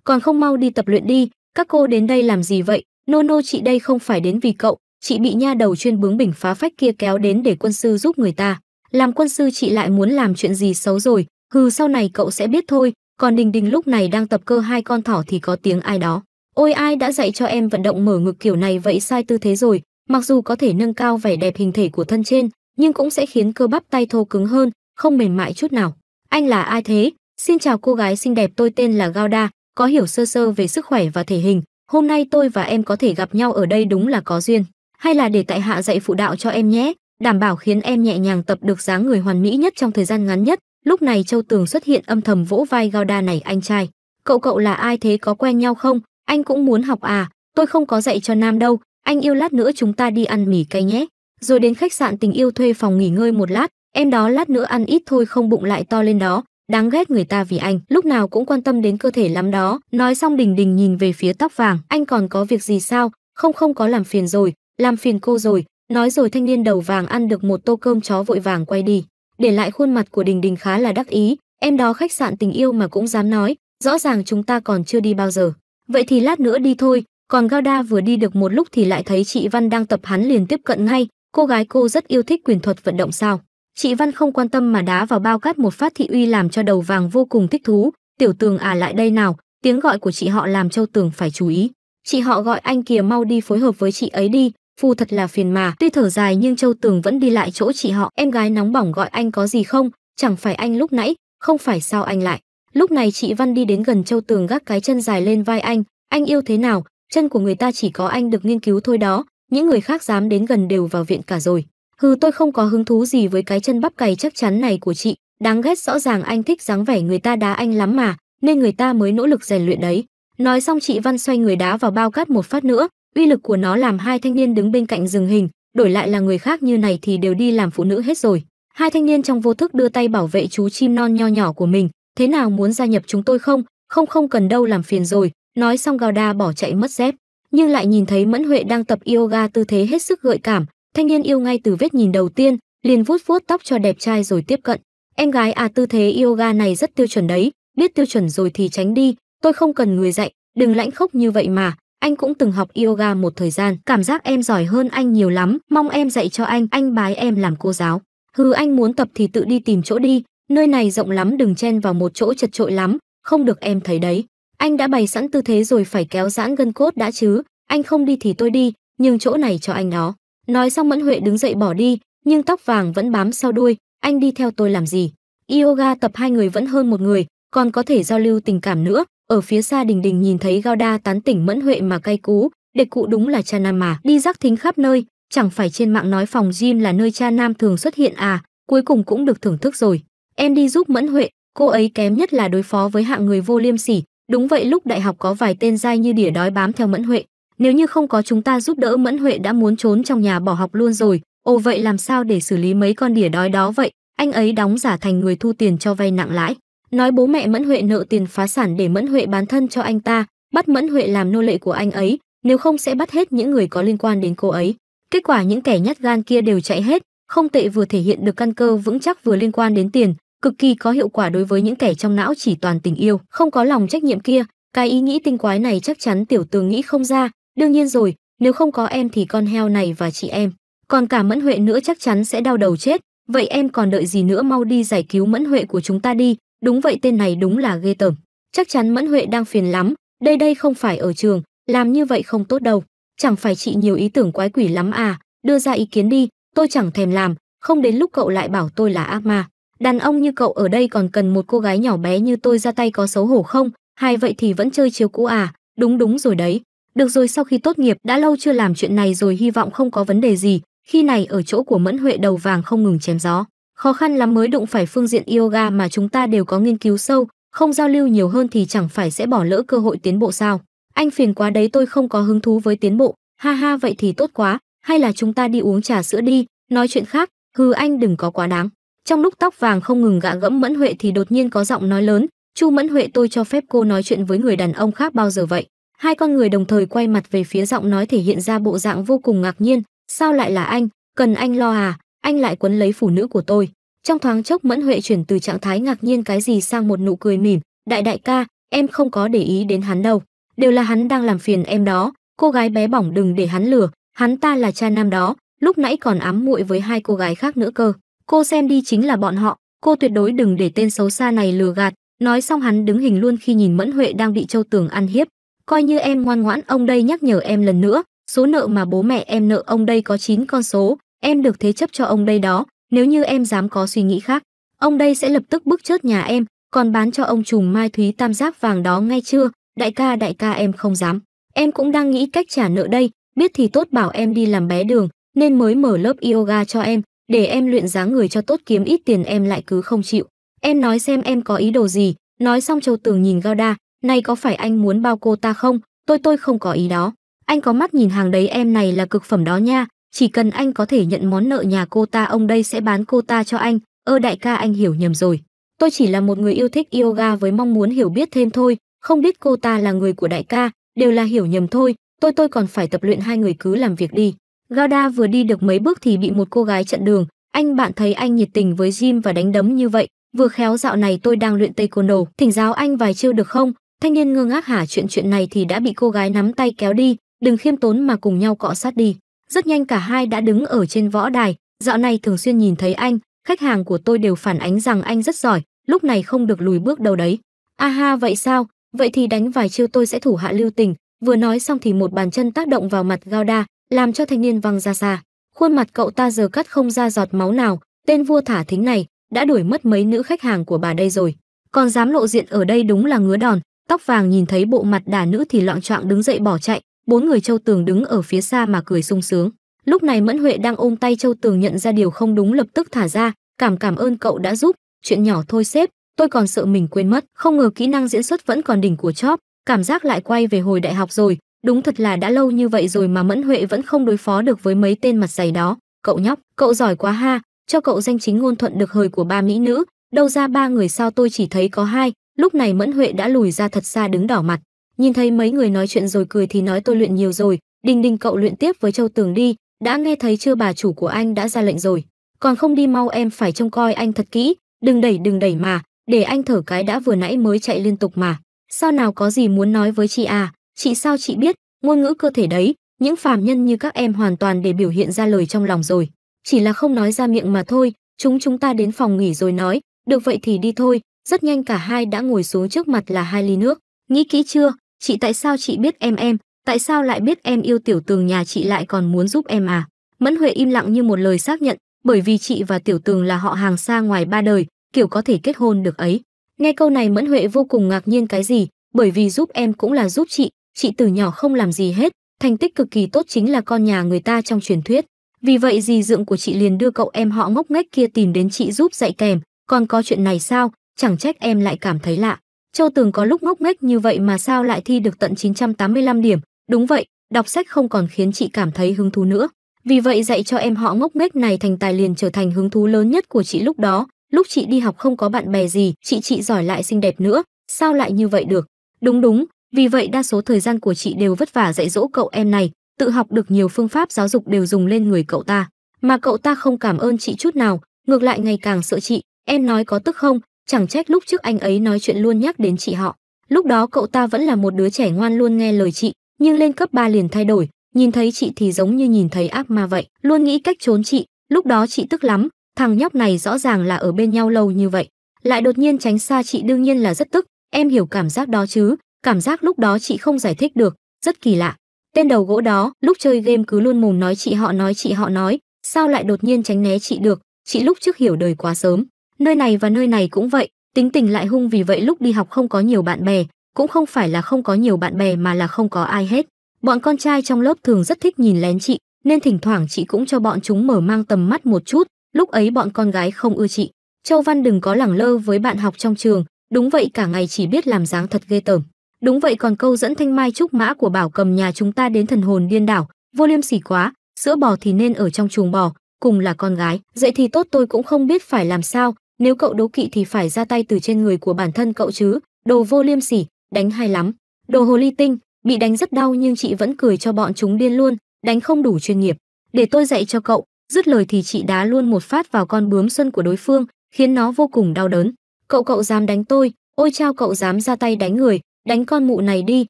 Còn không mau đi tập luyện đi, các cô đến đây làm gì vậy? Nô nô chị đây không phải đến vì cậu, chị bị nha đầu chuyên bướng bỉnh phá phách kia kéo đến để quân sư giúp người ta. Làm quân sư chị lại muốn làm chuyện gì xấu rồi, hừ sau này cậu sẽ biết thôi, còn Đình Đình lúc này đang tập cơ hai con thỏ thì có tiếng ai đó. Ôi ai đã dạy cho em vận động mở ngực kiểu này vậy sai tư thế rồi, mặc dù có thể nâng cao vẻ đẹp hình thể của thân trên, nhưng cũng sẽ khiến cơ bắp tay thô cứng hơn, không mềm mại chút nào. Anh là ai thế? Xin chào cô gái xinh đẹp tôi tên là Gauda, có hiểu sơ sơ về sức khỏe và thể hình. Hôm nay tôi và em có thể gặp nhau ở đây đúng là có duyên. Hay là để tại hạ dạy phụ đạo cho em nhé, đảm bảo khiến em nhẹ nhàng tập được dáng người hoàn mỹ nhất trong thời gian ngắn nhất. Lúc này Châu Tường xuất hiện âm thầm vỗ vai Gauda này anh trai. Cậu cậu là ai thế có quen nhau không? anh cũng muốn học à tôi không có dạy cho nam đâu anh yêu lát nữa chúng ta đi ăn mì cay nhé rồi đến khách sạn tình yêu thuê phòng nghỉ ngơi một lát em đó lát nữa ăn ít thôi không bụng lại to lên đó đáng ghét người ta vì anh lúc nào cũng quan tâm đến cơ thể lắm đó nói xong đình đình nhìn về phía tóc vàng anh còn có việc gì sao không không có làm phiền rồi làm phiền cô rồi nói rồi thanh niên đầu vàng ăn được một tô cơm chó vội vàng quay đi để lại khuôn mặt của đình đình khá là đắc ý em đó khách sạn tình yêu mà cũng dám nói rõ ràng chúng ta còn chưa đi bao giờ Vậy thì lát nữa đi thôi, còn Gauda vừa đi được một lúc thì lại thấy chị Văn đang tập hắn liền tiếp cận ngay, cô gái cô rất yêu thích quyền thuật vận động sao. Chị Văn không quan tâm mà đá vào bao cát một phát thị uy làm cho đầu vàng vô cùng thích thú, tiểu tường à lại đây nào, tiếng gọi của chị họ làm châu tường phải chú ý. Chị họ gọi anh kìa mau đi phối hợp với chị ấy đi, phu thật là phiền mà. Tuy thở dài nhưng châu tường vẫn đi lại chỗ chị họ, em gái nóng bỏng gọi anh có gì không, chẳng phải anh lúc nãy, không phải sao anh lại lúc này chị văn đi đến gần châu tường gác cái chân dài lên vai anh anh yêu thế nào chân của người ta chỉ có anh được nghiên cứu thôi đó những người khác dám đến gần đều vào viện cả rồi hừ tôi không có hứng thú gì với cái chân bắp cày chắc chắn này của chị đáng ghét rõ ràng anh thích dáng vẻ người ta đá anh lắm mà nên người ta mới nỗ lực rèn luyện đấy nói xong chị văn xoay người đá vào bao cát một phát nữa uy lực của nó làm hai thanh niên đứng bên cạnh dừng hình đổi lại là người khác như này thì đều đi làm phụ nữ hết rồi hai thanh niên trong vô thức đưa tay bảo vệ chú chim non nho nhỏ của mình thế nào muốn gia nhập chúng tôi không không không cần đâu làm phiền rồi nói xong gào gauda bỏ chạy mất dép nhưng lại nhìn thấy mẫn huệ đang tập yoga tư thế hết sức gợi cảm thanh niên yêu ngay từ vết nhìn đầu tiên liền vuốt vuốt tóc cho đẹp trai rồi tiếp cận em gái à tư thế yoga này rất tiêu chuẩn đấy biết tiêu chuẩn rồi thì tránh đi tôi không cần người dạy đừng lãnh khốc như vậy mà anh cũng từng học yoga một thời gian cảm giác em giỏi hơn anh nhiều lắm mong em dạy cho anh anh bái em làm cô giáo hừ anh muốn tập thì tự đi tìm chỗ đi nơi này rộng lắm đừng chen vào một chỗ chật trội lắm, không được em thấy đấy. Anh đã bày sẵn tư thế rồi phải kéo giãn gân cốt đã chứ, anh không đi thì tôi đi, nhưng chỗ này cho anh đó. Nói xong Mẫn Huệ đứng dậy bỏ đi, nhưng tóc vàng vẫn bám sau đuôi, anh đi theo tôi làm gì? Yoga tập hai người vẫn hơn một người, còn có thể giao lưu tình cảm nữa. Ở phía xa Đình Đình nhìn thấy Gao Đa tán tỉnh Mẫn Huệ mà cay cú, để cụ đúng là cha nam mà, đi rắc thính khắp nơi, chẳng phải trên mạng nói phòng gym là nơi cha nam thường xuất hiện à, cuối cùng cũng được thưởng thức rồi em đi giúp Mẫn Huệ, cô ấy kém nhất là đối phó với hạng người vô liêm sỉ. Đúng vậy lúc đại học có vài tên dai như đỉa đói bám theo Mẫn Huệ. Nếu như không có chúng ta giúp đỡ Mẫn Huệ đã muốn trốn trong nhà bỏ học luôn rồi. Ồ vậy làm sao để xử lý mấy con đỉa đói đó vậy? Anh ấy đóng giả thành người thu tiền cho vay nặng lãi. Nói bố mẹ Mẫn Huệ nợ tiền phá sản để Mẫn Huệ bán thân cho anh ta, bắt Mẫn Huệ làm nô lệ của anh ấy, nếu không sẽ bắt hết những người có liên quan đến cô ấy. Kết quả những kẻ nhát gan kia đều chạy hết, không tệ vừa thể hiện được căn cơ vững chắc vừa liên quan đến tiền, cực kỳ có hiệu quả đối với những kẻ trong não chỉ toàn tình yêu không có lòng trách nhiệm kia cái ý nghĩ tinh quái này chắc chắn tiểu tường nghĩ không ra đương nhiên rồi nếu không có em thì con heo này và chị em còn cả mẫn huệ nữa chắc chắn sẽ đau đầu chết vậy em còn đợi gì nữa mau đi giải cứu mẫn huệ của chúng ta đi đúng vậy tên này đúng là ghê tởm chắc chắn mẫn huệ đang phiền lắm đây đây không phải ở trường làm như vậy không tốt đâu chẳng phải chị nhiều ý tưởng quái quỷ lắm à đưa ra ý kiến đi tôi chẳng thèm làm không đến lúc cậu lại bảo tôi là ác ma Đàn ông như cậu ở đây còn cần một cô gái nhỏ bé như tôi ra tay có xấu hổ không? Hay vậy thì vẫn chơi chiếu cũ à? Đúng đúng rồi đấy. Được rồi sau khi tốt nghiệp đã lâu chưa làm chuyện này rồi hy vọng không có vấn đề gì. Khi này ở chỗ của Mẫn Huệ đầu vàng không ngừng chém gió. Khó khăn lắm mới đụng phải phương diện yoga mà chúng ta đều có nghiên cứu sâu, không giao lưu nhiều hơn thì chẳng phải sẽ bỏ lỡ cơ hội tiến bộ sao. Anh phiền quá đấy tôi không có hứng thú với tiến bộ, ha ha vậy thì tốt quá, hay là chúng ta đi uống trà sữa đi, nói chuyện khác, hừ anh đừng có quá đáng. Trong lúc tóc vàng không ngừng gạ gẫm Mẫn Huệ thì đột nhiên có giọng nói lớn, "Chu Mẫn Huệ, tôi cho phép cô nói chuyện với người đàn ông khác bao giờ vậy?" Hai con người đồng thời quay mặt về phía giọng nói thể hiện ra bộ dạng vô cùng ngạc nhiên, "Sao lại là anh? Cần anh lo à? Anh lại quấn lấy phụ nữ của tôi?" Trong thoáng chốc Mẫn Huệ chuyển từ trạng thái ngạc nhiên cái gì sang một nụ cười mỉm, "Đại đại ca, em không có để ý đến hắn đâu, đều là hắn đang làm phiền em đó, cô gái bé bỏng đừng để hắn lừa, hắn ta là cha nam đó, lúc nãy còn ám muội với hai cô gái khác nữa cơ." cô xem đi chính là bọn họ cô tuyệt đối đừng để tên xấu xa này lừa gạt nói xong hắn đứng hình luôn khi nhìn mẫn huệ đang bị châu tường ăn hiếp coi như em ngoan ngoãn ông đây nhắc nhở em lần nữa số nợ mà bố mẹ em nợ ông đây có 9 con số em được thế chấp cho ông đây đó nếu như em dám có suy nghĩ khác ông đây sẽ lập tức bức chớt nhà em còn bán cho ông trùm mai thúy tam giác vàng đó ngay chưa đại ca đại ca em không dám em cũng đang nghĩ cách trả nợ đây biết thì tốt bảo em đi làm bé đường nên mới mở lớp yoga cho em để em luyện dáng người cho tốt kiếm ít tiền em lại cứ không chịu. Em nói xem em có ý đồ gì, nói xong Châu Tường nhìn Gauda, này có phải anh muốn bao cô ta không, tôi tôi không có ý đó. Anh có mắt nhìn hàng đấy em này là cực phẩm đó nha, chỉ cần anh có thể nhận món nợ nhà cô ta ông đây sẽ bán cô ta cho anh, ơ đại ca anh hiểu nhầm rồi. Tôi chỉ là một người yêu thích yoga với mong muốn hiểu biết thêm thôi, không biết cô ta là người của đại ca, đều là hiểu nhầm thôi, tôi tôi còn phải tập luyện hai người cứ làm việc đi. Gauda vừa đi được mấy bước thì bị một cô gái chặn đường, anh bạn thấy anh nhiệt tình với Jim và đánh đấm như vậy, vừa khéo dạo này tôi đang luyện taekwondo, thỉnh giáo anh vài chiêu được không? Thanh niên ngơ ngác hả chuyện chuyện này thì đã bị cô gái nắm tay kéo đi, đừng khiêm tốn mà cùng nhau cọ sát đi. Rất nhanh cả hai đã đứng ở trên võ đài, dạo này thường xuyên nhìn thấy anh, khách hàng của tôi đều phản ánh rằng anh rất giỏi, lúc này không được lùi bước đâu đấy. Aha vậy sao, vậy thì đánh vài chiêu tôi sẽ thủ hạ lưu tình, vừa nói xong thì một bàn chân tác động vào mặt Gauda, làm cho thanh niên văng ra xa khuôn mặt cậu ta giờ cắt không ra giọt máu nào tên vua thả thính này đã đuổi mất mấy nữ khách hàng của bà đây rồi còn dám lộ diện ở đây đúng là ngứa đòn tóc vàng nhìn thấy bộ mặt đà nữ thì loạn choạng đứng dậy bỏ chạy bốn người châu tường đứng ở phía xa mà cười sung sướng lúc này mẫn huệ đang ôm tay châu tường nhận ra điều không đúng lập tức thả ra cảm cảm ơn cậu đã giúp chuyện nhỏ thôi sếp tôi còn sợ mình quên mất không ngờ kỹ năng diễn xuất vẫn còn đỉnh của chóp cảm giác lại quay về hồi đại học rồi Đúng thật là đã lâu như vậy rồi mà Mẫn Huệ vẫn không đối phó được với mấy tên mặt dày đó. Cậu nhóc, cậu giỏi quá ha, cho cậu danh chính ngôn thuận được hời của ba mỹ nữ. Đâu ra ba người sao tôi chỉ thấy có hai. Lúc này Mẫn Huệ đã lùi ra thật xa đứng đỏ mặt. Nhìn thấy mấy người nói chuyện rồi cười thì nói tôi luyện nhiều rồi. Đình đình cậu luyện tiếp với Châu Tường đi. Đã nghe thấy chưa bà chủ của anh đã ra lệnh rồi. Còn không đi mau em phải trông coi anh thật kỹ. Đừng đẩy đừng đẩy mà. Để anh thở cái đã vừa nãy mới chạy liên tục mà. Sao nào có gì muốn nói với chị à? chị sao chị biết, ngôn ngữ cơ thể đấy, những phàm nhân như các em hoàn toàn để biểu hiện ra lời trong lòng rồi, chỉ là không nói ra miệng mà thôi, chúng chúng ta đến phòng nghỉ rồi nói, được vậy thì đi thôi, rất nhanh cả hai đã ngồi xuống trước mặt là hai ly nước, nghĩ kỹ chưa, chị tại sao chị biết em em, tại sao lại biết em yêu tiểu tường nhà chị lại còn muốn giúp em à? Mẫn Huệ im lặng như một lời xác nhận, bởi vì chị và tiểu tường là họ hàng xa ngoài ba đời, kiểu có thể kết hôn được ấy. Nghe câu này Mẫn Huệ vô cùng ngạc nhiên cái gì, bởi vì giúp em cũng là giúp chị, chị từ nhỏ không làm gì hết, thành tích cực kỳ tốt chính là con nhà người ta trong truyền thuyết. Vì vậy dì dượng của chị liền đưa cậu em họ ngốc nghếch kia tìm đến chị giúp dạy kèm, còn có chuyện này sao, chẳng trách em lại cảm thấy lạ. Châu Tường có lúc ngốc nghếch như vậy mà sao lại thi được tận 985 điểm, đúng vậy, đọc sách không còn khiến chị cảm thấy hứng thú nữa. Vì vậy dạy cho em họ ngốc nghếch này thành tài liền trở thành hứng thú lớn nhất của chị lúc đó. Lúc chị đi học không có bạn bè gì, chị chị giỏi lại xinh đẹp nữa, sao lại như vậy được? Đúng đúng, vì vậy đa số thời gian của chị đều vất vả dạy dỗ cậu em này, tự học được nhiều phương pháp giáo dục đều dùng lên người cậu ta, mà cậu ta không cảm ơn chị chút nào, ngược lại ngày càng sợ chị, em nói có tức không, chẳng trách lúc trước anh ấy nói chuyện luôn nhắc đến chị họ. Lúc đó cậu ta vẫn là một đứa trẻ ngoan luôn nghe lời chị, nhưng lên cấp 3 liền thay đổi, nhìn thấy chị thì giống như nhìn thấy ác ma vậy, luôn nghĩ cách trốn chị, lúc đó chị tức lắm, thằng nhóc này rõ ràng là ở bên nhau lâu như vậy, lại đột nhiên tránh xa chị đương nhiên là rất tức, em hiểu cảm giác đó chứ, cảm giác lúc đó chị không giải thích được rất kỳ lạ tên đầu gỗ đó lúc chơi game cứ luôn mồm nói chị họ nói chị họ nói sao lại đột nhiên tránh né chị được chị lúc trước hiểu đời quá sớm nơi này và nơi này cũng vậy tính tình lại hung vì vậy lúc đi học không có nhiều bạn bè cũng không phải là không có nhiều bạn bè mà là không có ai hết bọn con trai trong lớp thường rất thích nhìn lén chị nên thỉnh thoảng chị cũng cho bọn chúng mở mang tầm mắt một chút lúc ấy bọn con gái không ưa chị châu văn đừng có lẳng lơ với bạn học trong trường đúng vậy cả ngày chỉ biết làm dáng thật ghê tởm Đúng vậy còn câu dẫn thanh mai trúc mã của bảo cầm nhà chúng ta đến thần hồn điên đảo, vô liêm sỉ quá, sữa bò thì nên ở trong chuồng bò, cùng là con gái, dạy thì tốt tôi cũng không biết phải làm sao, nếu cậu đấu kỵ thì phải ra tay từ trên người của bản thân cậu chứ, đồ vô liêm sỉ, đánh hay lắm. Đồ hồ ly tinh, bị đánh rất đau nhưng chị vẫn cười cho bọn chúng điên luôn, đánh không đủ chuyên nghiệp. Để tôi dạy cho cậu, dứt lời thì chị đá luôn một phát vào con bướm xuân của đối phương, khiến nó vô cùng đau đớn. Cậu cậu dám đánh tôi, ôi chao cậu dám ra tay đánh người, đánh con mụ này đi,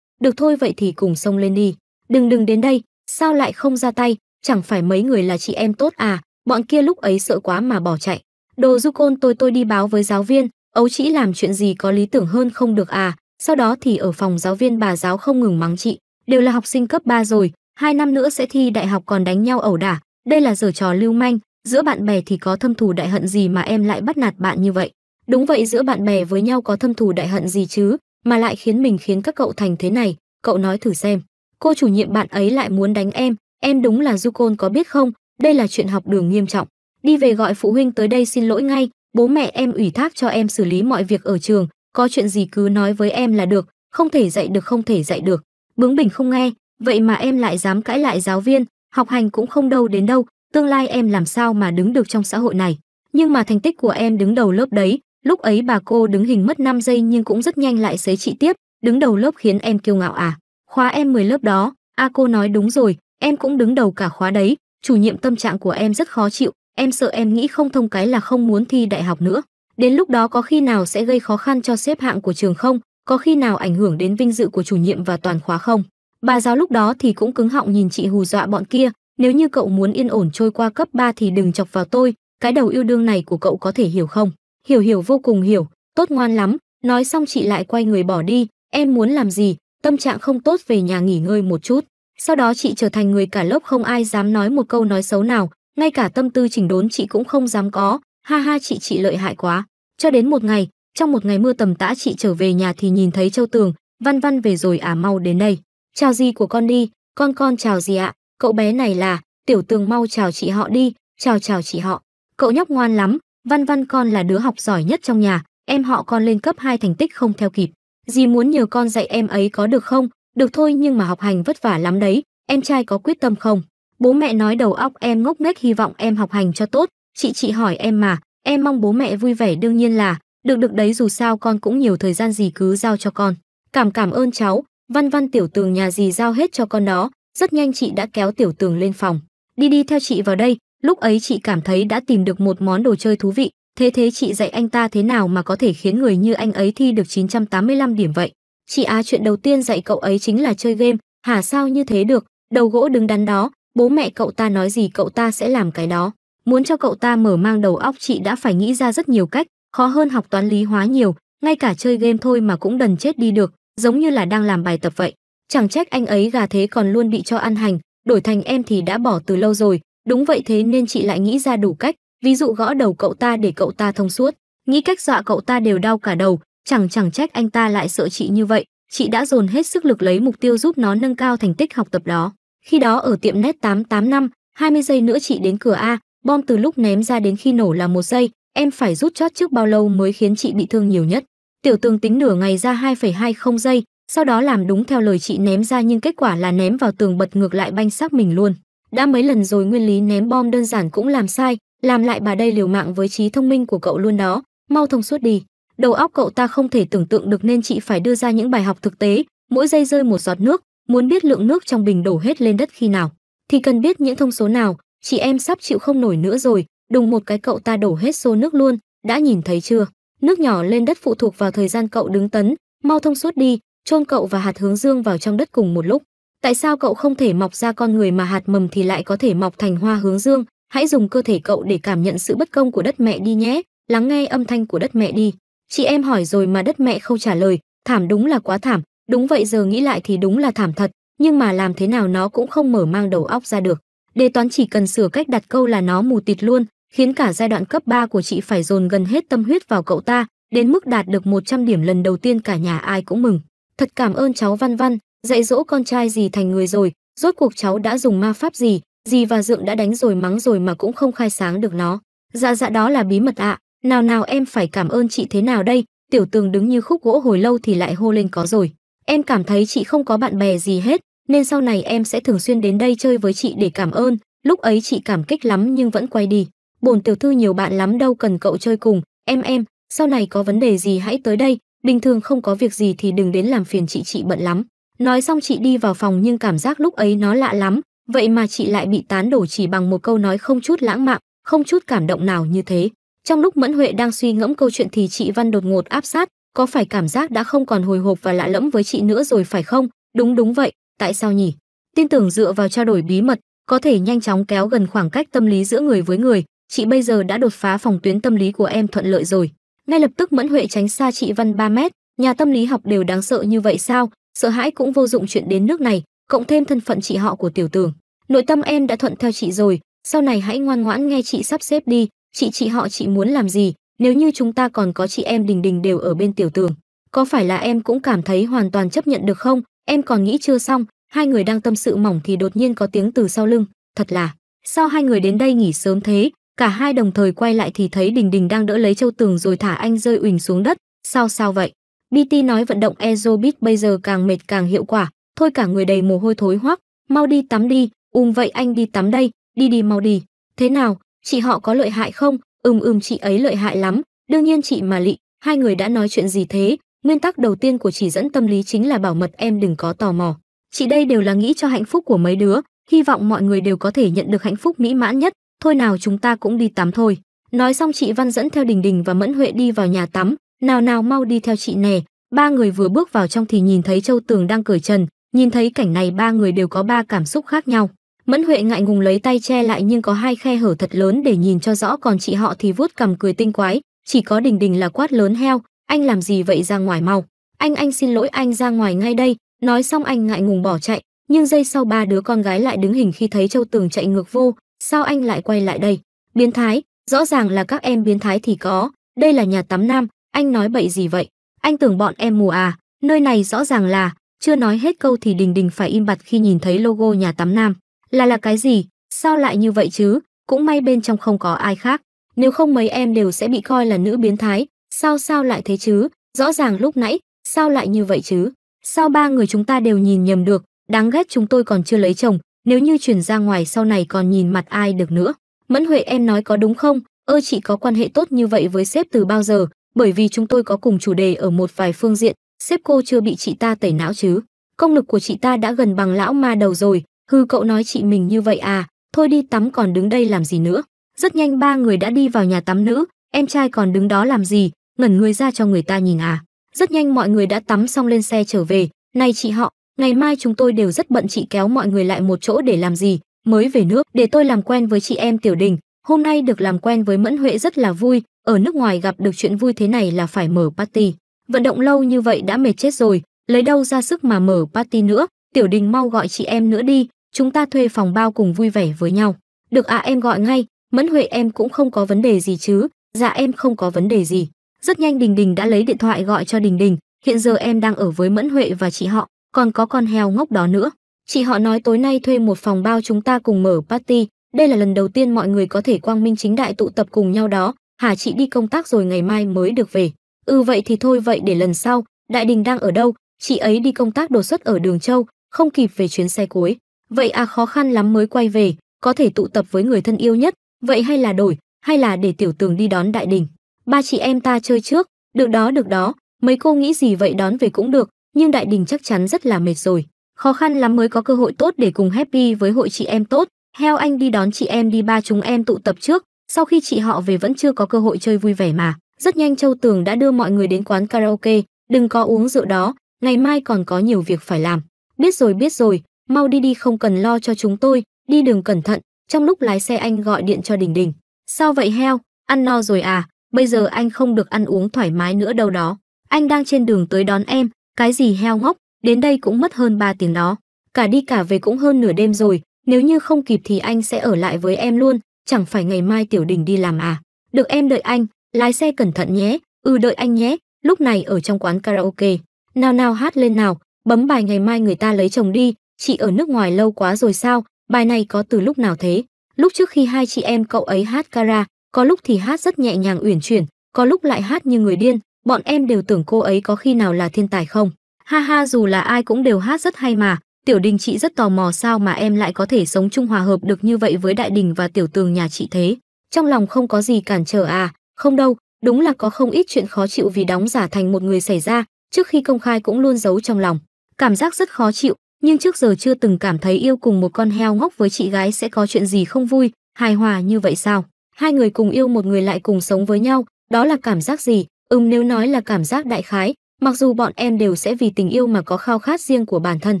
được thôi vậy thì cùng xông lên đi. Đừng đừng đến đây, sao lại không ra tay, chẳng phải mấy người là chị em tốt à, bọn kia lúc ấy sợ quá mà bỏ chạy. Đồ du côn tôi tôi đi báo với giáo viên, ấu chỉ làm chuyện gì có lý tưởng hơn không được à, sau đó thì ở phòng giáo viên bà giáo không ngừng mắng chị, đều là học sinh cấp 3 rồi, hai năm nữa sẽ thi đại học còn đánh nhau ẩu đả, đây là giở trò lưu manh, giữa bạn bè thì có thâm thù đại hận gì mà em lại bắt nạt bạn như vậy. Đúng vậy giữa bạn bè với nhau có thâm thù đại hận gì chứ, mà lại khiến mình khiến các cậu thành thế này cậu nói thử xem cô chủ nhiệm bạn ấy lại muốn đánh em em đúng là du côn có biết không đây là chuyện học đường nghiêm trọng đi về gọi phụ huynh tới đây xin lỗi ngay bố mẹ em ủy thác cho em xử lý mọi việc ở trường có chuyện gì cứ nói với em là được không thể dạy được không thể dạy được bướng bỉnh không nghe vậy mà em lại dám cãi lại giáo viên học hành cũng không đâu đến đâu tương lai em làm sao mà đứng được trong xã hội này nhưng mà thành tích của em đứng đầu lớp đấy lúc ấy bà cô đứng hình mất 5 giây nhưng cũng rất nhanh lại xấy chị tiếp đứng đầu lớp khiến em kiêu ngạo à khóa em 10 lớp đó a cô nói đúng rồi em cũng đứng đầu cả khóa đấy chủ nhiệm tâm trạng của em rất khó chịu em sợ em nghĩ không thông cái là không muốn thi đại học nữa đến lúc đó có khi nào sẽ gây khó khăn cho xếp hạng của trường không có khi nào ảnh hưởng đến vinh dự của chủ nhiệm và toàn khóa không bà giáo lúc đó thì cũng cứng họng nhìn chị hù dọa bọn kia nếu như cậu muốn yên ổn trôi qua cấp 3 thì đừng chọc vào tôi cái đầu yêu đương này của cậu có thể hiểu không hiểu hiểu vô cùng hiểu tốt ngoan lắm nói xong chị lại quay người bỏ đi em muốn làm gì tâm trạng không tốt về nhà nghỉ ngơi một chút sau đó chị trở thành người cả lớp không ai dám nói một câu nói xấu nào ngay cả tâm tư chỉnh đốn chị cũng không dám có ha ha chị chị lợi hại quá cho đến một ngày trong một ngày mưa tầm tã chị trở về nhà thì nhìn thấy châu tường văn văn về rồi à mau đến đây chào gì của con đi con con chào gì ạ cậu bé này là tiểu tường mau chào chị họ đi chào chào chị họ cậu nhóc ngoan lắm văn văn con là đứa học giỏi nhất trong nhà em họ con lên cấp 2 thành tích không theo kịp dì muốn nhờ con dạy em ấy có được không được thôi nhưng mà học hành vất vả lắm đấy em trai có quyết tâm không bố mẹ nói đầu óc em ngốc nghếch hy vọng em học hành cho tốt chị chị hỏi em mà em mong bố mẹ vui vẻ đương nhiên là được được đấy dù sao con cũng nhiều thời gian gì cứ giao cho con cảm cảm ơn cháu văn văn tiểu tường nhà gì giao hết cho con đó rất nhanh chị đã kéo tiểu tường lên phòng đi đi theo chị vào đây Lúc ấy chị cảm thấy đã tìm được một món đồ chơi thú vị, thế thế chị dạy anh ta thế nào mà có thể khiến người như anh ấy thi được 985 điểm vậy. Chị Á chuyện đầu tiên dạy cậu ấy chính là chơi game, hả sao như thế được, đầu gỗ đứng đắn đó, bố mẹ cậu ta nói gì cậu ta sẽ làm cái đó. Muốn cho cậu ta mở mang đầu óc chị đã phải nghĩ ra rất nhiều cách, khó hơn học toán lý hóa nhiều, ngay cả chơi game thôi mà cũng đần chết đi được, giống như là đang làm bài tập vậy. Chẳng trách anh ấy gà thế còn luôn bị cho ăn hành, đổi thành em thì đã bỏ từ lâu rồi, Đúng vậy thế nên chị lại nghĩ ra đủ cách, ví dụ gõ đầu cậu ta để cậu ta thông suốt, nghĩ cách dọa cậu ta đều đau cả đầu, chẳng chẳng trách anh ta lại sợ chị như vậy, chị đã dồn hết sức lực lấy mục tiêu giúp nó nâng cao thành tích học tập đó. Khi đó ở tiệm net 885, 20 giây nữa chị đến cửa A, bom từ lúc ném ra đến khi nổ là một giây, em phải rút chót trước bao lâu mới khiến chị bị thương nhiều nhất. Tiểu tường tính nửa ngày ra 2,20 giây, sau đó làm đúng theo lời chị ném ra nhưng kết quả là ném vào tường bật ngược lại banh xác mình luôn. Đã mấy lần rồi nguyên lý ném bom đơn giản cũng làm sai, làm lại bà đây liều mạng với trí thông minh của cậu luôn đó, mau thông suốt đi. Đầu óc cậu ta không thể tưởng tượng được nên chị phải đưa ra những bài học thực tế, mỗi giây rơi một giọt nước, muốn biết lượng nước trong bình đổ hết lên đất khi nào, thì cần biết những thông số nào, chị em sắp chịu không nổi nữa rồi, đùng một cái cậu ta đổ hết xô nước luôn, đã nhìn thấy chưa? Nước nhỏ lên đất phụ thuộc vào thời gian cậu đứng tấn, mau thông suốt đi, chôn cậu và hạt hướng dương vào trong đất cùng một lúc tại sao cậu không thể mọc ra con người mà hạt mầm thì lại có thể mọc thành hoa hướng dương hãy dùng cơ thể cậu để cảm nhận sự bất công của đất mẹ đi nhé lắng nghe âm thanh của đất mẹ đi chị em hỏi rồi mà đất mẹ không trả lời thảm đúng là quá thảm đúng vậy giờ nghĩ lại thì đúng là thảm thật nhưng mà làm thế nào nó cũng không mở mang đầu óc ra được đề toán chỉ cần sửa cách đặt câu là nó mù tịt luôn khiến cả giai đoạn cấp 3 của chị phải dồn gần hết tâm huyết vào cậu ta đến mức đạt được 100 điểm lần đầu tiên cả nhà ai cũng mừng thật cảm ơn cháu văn văn dạy dỗ con trai gì thành người rồi rốt cuộc cháu đã dùng ma pháp gì gì và dượng đã đánh rồi mắng rồi mà cũng không khai sáng được nó dạ dạ đó là bí mật ạ nào nào em phải cảm ơn chị thế nào đây tiểu tường đứng như khúc gỗ hồi lâu thì lại hô lên có rồi em cảm thấy chị không có bạn bè gì hết nên sau này em sẽ thường xuyên đến đây chơi với chị để cảm ơn lúc ấy chị cảm kích lắm nhưng vẫn quay đi bổn tiểu thư nhiều bạn lắm đâu cần cậu chơi cùng em em sau này có vấn đề gì hãy tới đây bình thường không có việc gì thì đừng đến làm phiền chị chị bận lắm Nói xong chị đi vào phòng nhưng cảm giác lúc ấy nó lạ lắm, vậy mà chị lại bị tán đổ chỉ bằng một câu nói không chút lãng mạn, không chút cảm động nào như thế. Trong lúc Mẫn Huệ đang suy ngẫm câu chuyện thì chị Văn đột ngột áp sát, có phải cảm giác đã không còn hồi hộp và lạ lẫm với chị nữa rồi phải không? Đúng đúng vậy, tại sao nhỉ? Tin tưởng dựa vào trao đổi bí mật, có thể nhanh chóng kéo gần khoảng cách tâm lý giữa người với người, chị bây giờ đã đột phá phòng tuyến tâm lý của em thuận lợi rồi. Ngay lập tức Mẫn Huệ tránh xa chị Văn 3 mét, nhà tâm lý học đều đáng sợ như vậy sao? sợ hãi cũng vô dụng chuyện đến nước này cộng thêm thân phận chị họ của tiểu tường nội tâm em đã thuận theo chị rồi sau này hãy ngoan ngoãn nghe chị sắp xếp đi chị chị họ chị muốn làm gì nếu như chúng ta còn có chị em đình đình đều ở bên tiểu tường có phải là em cũng cảm thấy hoàn toàn chấp nhận được không em còn nghĩ chưa xong hai người đang tâm sự mỏng thì đột nhiên có tiếng từ sau lưng thật là sao hai người đến đây nghỉ sớm thế cả hai đồng thời quay lại thì thấy đình đình đang đỡ lấy châu tường rồi thả anh rơi uỳnh xuống đất sao sao vậy BT nói vận động Ezobit bây giờ càng mệt càng hiệu quả, thôi cả người đầy mồ hôi thối hoắc, mau đi tắm đi, ùm vậy anh đi tắm đây, đi đi mau đi. Thế nào, chị họ có lợi hại không? Ừm ừm chị ấy lợi hại lắm, đương nhiên chị mà lị, hai người đã nói chuyện gì thế? Nguyên tắc đầu tiên của chỉ dẫn tâm lý chính là bảo mật em đừng có tò mò. Chị đây đều là nghĩ cho hạnh phúc của mấy đứa, hy vọng mọi người đều có thể nhận được hạnh phúc mỹ mãn nhất, thôi nào chúng ta cũng đi tắm thôi. Nói xong chị Văn dẫn theo Đình Đình và Mẫn Huệ đi vào nhà tắm, nào nào mau đi theo chị nè. Ba người vừa bước vào trong thì nhìn thấy Châu Tường đang cởi trần, nhìn thấy cảnh này ba người đều có ba cảm xúc khác nhau. Mẫn Huệ ngại ngùng lấy tay che lại nhưng có hai khe hở thật lớn để nhìn cho rõ còn chị họ thì vuốt cầm cười tinh quái, chỉ có Đình Đình là quát lớn heo, anh làm gì vậy ra ngoài mau. Anh anh xin lỗi anh ra ngoài ngay đây, nói xong anh ngại ngùng bỏ chạy, nhưng giây sau ba đứa con gái lại đứng hình khi thấy Châu Tường chạy ngược vô, sao anh lại quay lại đây? Biến thái, rõ ràng là các em biến thái thì có, đây là nhà tắm nam, anh nói bậy gì vậy anh tưởng bọn em mù à nơi này rõ ràng là chưa nói hết câu thì đình đình phải im bặt khi nhìn thấy logo nhà tắm nam là là cái gì sao lại như vậy chứ cũng may bên trong không có ai khác nếu không mấy em đều sẽ bị coi là nữ biến thái sao sao lại thế chứ rõ ràng lúc nãy sao lại như vậy chứ sao ba người chúng ta đều nhìn nhầm được đáng ghét chúng tôi còn chưa lấy chồng nếu như chuyển ra ngoài sau này còn nhìn mặt ai được nữa mẫn huệ em nói có đúng không ơ chị có quan hệ tốt như vậy với sếp từ bao giờ bởi vì chúng tôi có cùng chủ đề ở một vài phương diện, sếp cô chưa bị chị ta tẩy não chứ. Công lực của chị ta đã gần bằng lão ma đầu rồi, hư cậu nói chị mình như vậy à, thôi đi tắm còn đứng đây làm gì nữa. Rất nhanh ba người đã đi vào nhà tắm nữ, em trai còn đứng đó làm gì, ngẩn người ra cho người ta nhìn à. Rất nhanh mọi người đã tắm xong lên xe trở về, này chị họ, ngày mai chúng tôi đều rất bận chị kéo mọi người lại một chỗ để làm gì, mới về nước để tôi làm quen với chị em tiểu đình, Hôm nay được làm quen với Mẫn Huệ rất là vui, ở nước ngoài gặp được chuyện vui thế này là phải mở party. Vận động lâu như vậy đã mệt chết rồi, lấy đâu ra sức mà mở party nữa, Tiểu Đình mau gọi chị em nữa đi, chúng ta thuê phòng bao cùng vui vẻ với nhau. Được à em gọi ngay, Mẫn Huệ em cũng không có vấn đề gì chứ, dạ em không có vấn đề gì. Rất nhanh Đình Đình đã lấy điện thoại gọi cho Đình Đình, hiện giờ em đang ở với Mẫn Huệ và chị họ, còn có con heo ngốc đó nữa. Chị họ nói tối nay thuê một phòng bao chúng ta cùng mở party, đây là lần đầu tiên mọi người có thể quang minh chính đại tụ tập cùng nhau đó, Hà chị đi công tác rồi ngày mai mới được về. Ừ vậy thì thôi vậy để lần sau, Đại Đình đang ở đâu, chị ấy đi công tác đột xuất ở Đường Châu, không kịp về chuyến xe cuối. Vậy à khó khăn lắm mới quay về, có thể tụ tập với người thân yêu nhất, vậy hay là đổi, hay là để tiểu tường đi đón Đại Đình. Ba chị em ta chơi trước, được đó được đó, mấy cô nghĩ gì vậy đón về cũng được, nhưng Đại Đình chắc chắn rất là mệt rồi. Khó khăn lắm mới có cơ hội tốt để cùng happy với hội chị em tốt, Heo anh đi đón chị em đi ba chúng em tụ tập trước, sau khi chị họ về vẫn chưa có cơ hội chơi vui vẻ mà. Rất nhanh Châu Tường đã đưa mọi người đến quán karaoke, đừng có uống rượu đó, ngày mai còn có nhiều việc phải làm. Biết rồi biết rồi, mau đi đi không cần lo cho chúng tôi, đi đường cẩn thận. Trong lúc lái xe anh gọi điện cho Đình Đình. Sao vậy heo, ăn no rồi à, bây giờ anh không được ăn uống thoải mái nữa đâu đó. Anh đang trên đường tới đón em, cái gì heo ngốc, đến đây cũng mất hơn 3 tiếng đó. Cả đi cả về cũng hơn nửa đêm rồi, nếu như không kịp thì anh sẽ ở lại với em luôn, chẳng phải ngày mai Tiểu Đình đi làm à. Được em đợi anh, lái xe cẩn thận nhé, ừ đợi anh nhé, lúc này ở trong quán karaoke. Nào nào hát lên nào, bấm bài ngày mai người ta lấy chồng đi, chị ở nước ngoài lâu quá rồi sao, bài này có từ lúc nào thế? Lúc trước khi hai chị em cậu ấy hát kara, có lúc thì hát rất nhẹ nhàng uyển chuyển, có lúc lại hát như người điên, bọn em đều tưởng cô ấy có khi nào là thiên tài không. Ha ha dù là ai cũng đều hát rất hay mà, Tiểu đình chị rất tò mò sao mà em lại có thể sống chung hòa hợp được như vậy với đại đình và tiểu tường nhà chị thế. Trong lòng không có gì cản trở à, không đâu, đúng là có không ít chuyện khó chịu vì đóng giả thành một người xảy ra, trước khi công khai cũng luôn giấu trong lòng. Cảm giác rất khó chịu, nhưng trước giờ chưa từng cảm thấy yêu cùng một con heo ngốc với chị gái sẽ có chuyện gì không vui, hài hòa như vậy sao? Hai người cùng yêu một người lại cùng sống với nhau, đó là cảm giác gì? Ừm nếu nói là cảm giác đại khái, mặc dù bọn em đều sẽ vì tình yêu mà có khao khát riêng của bản thân,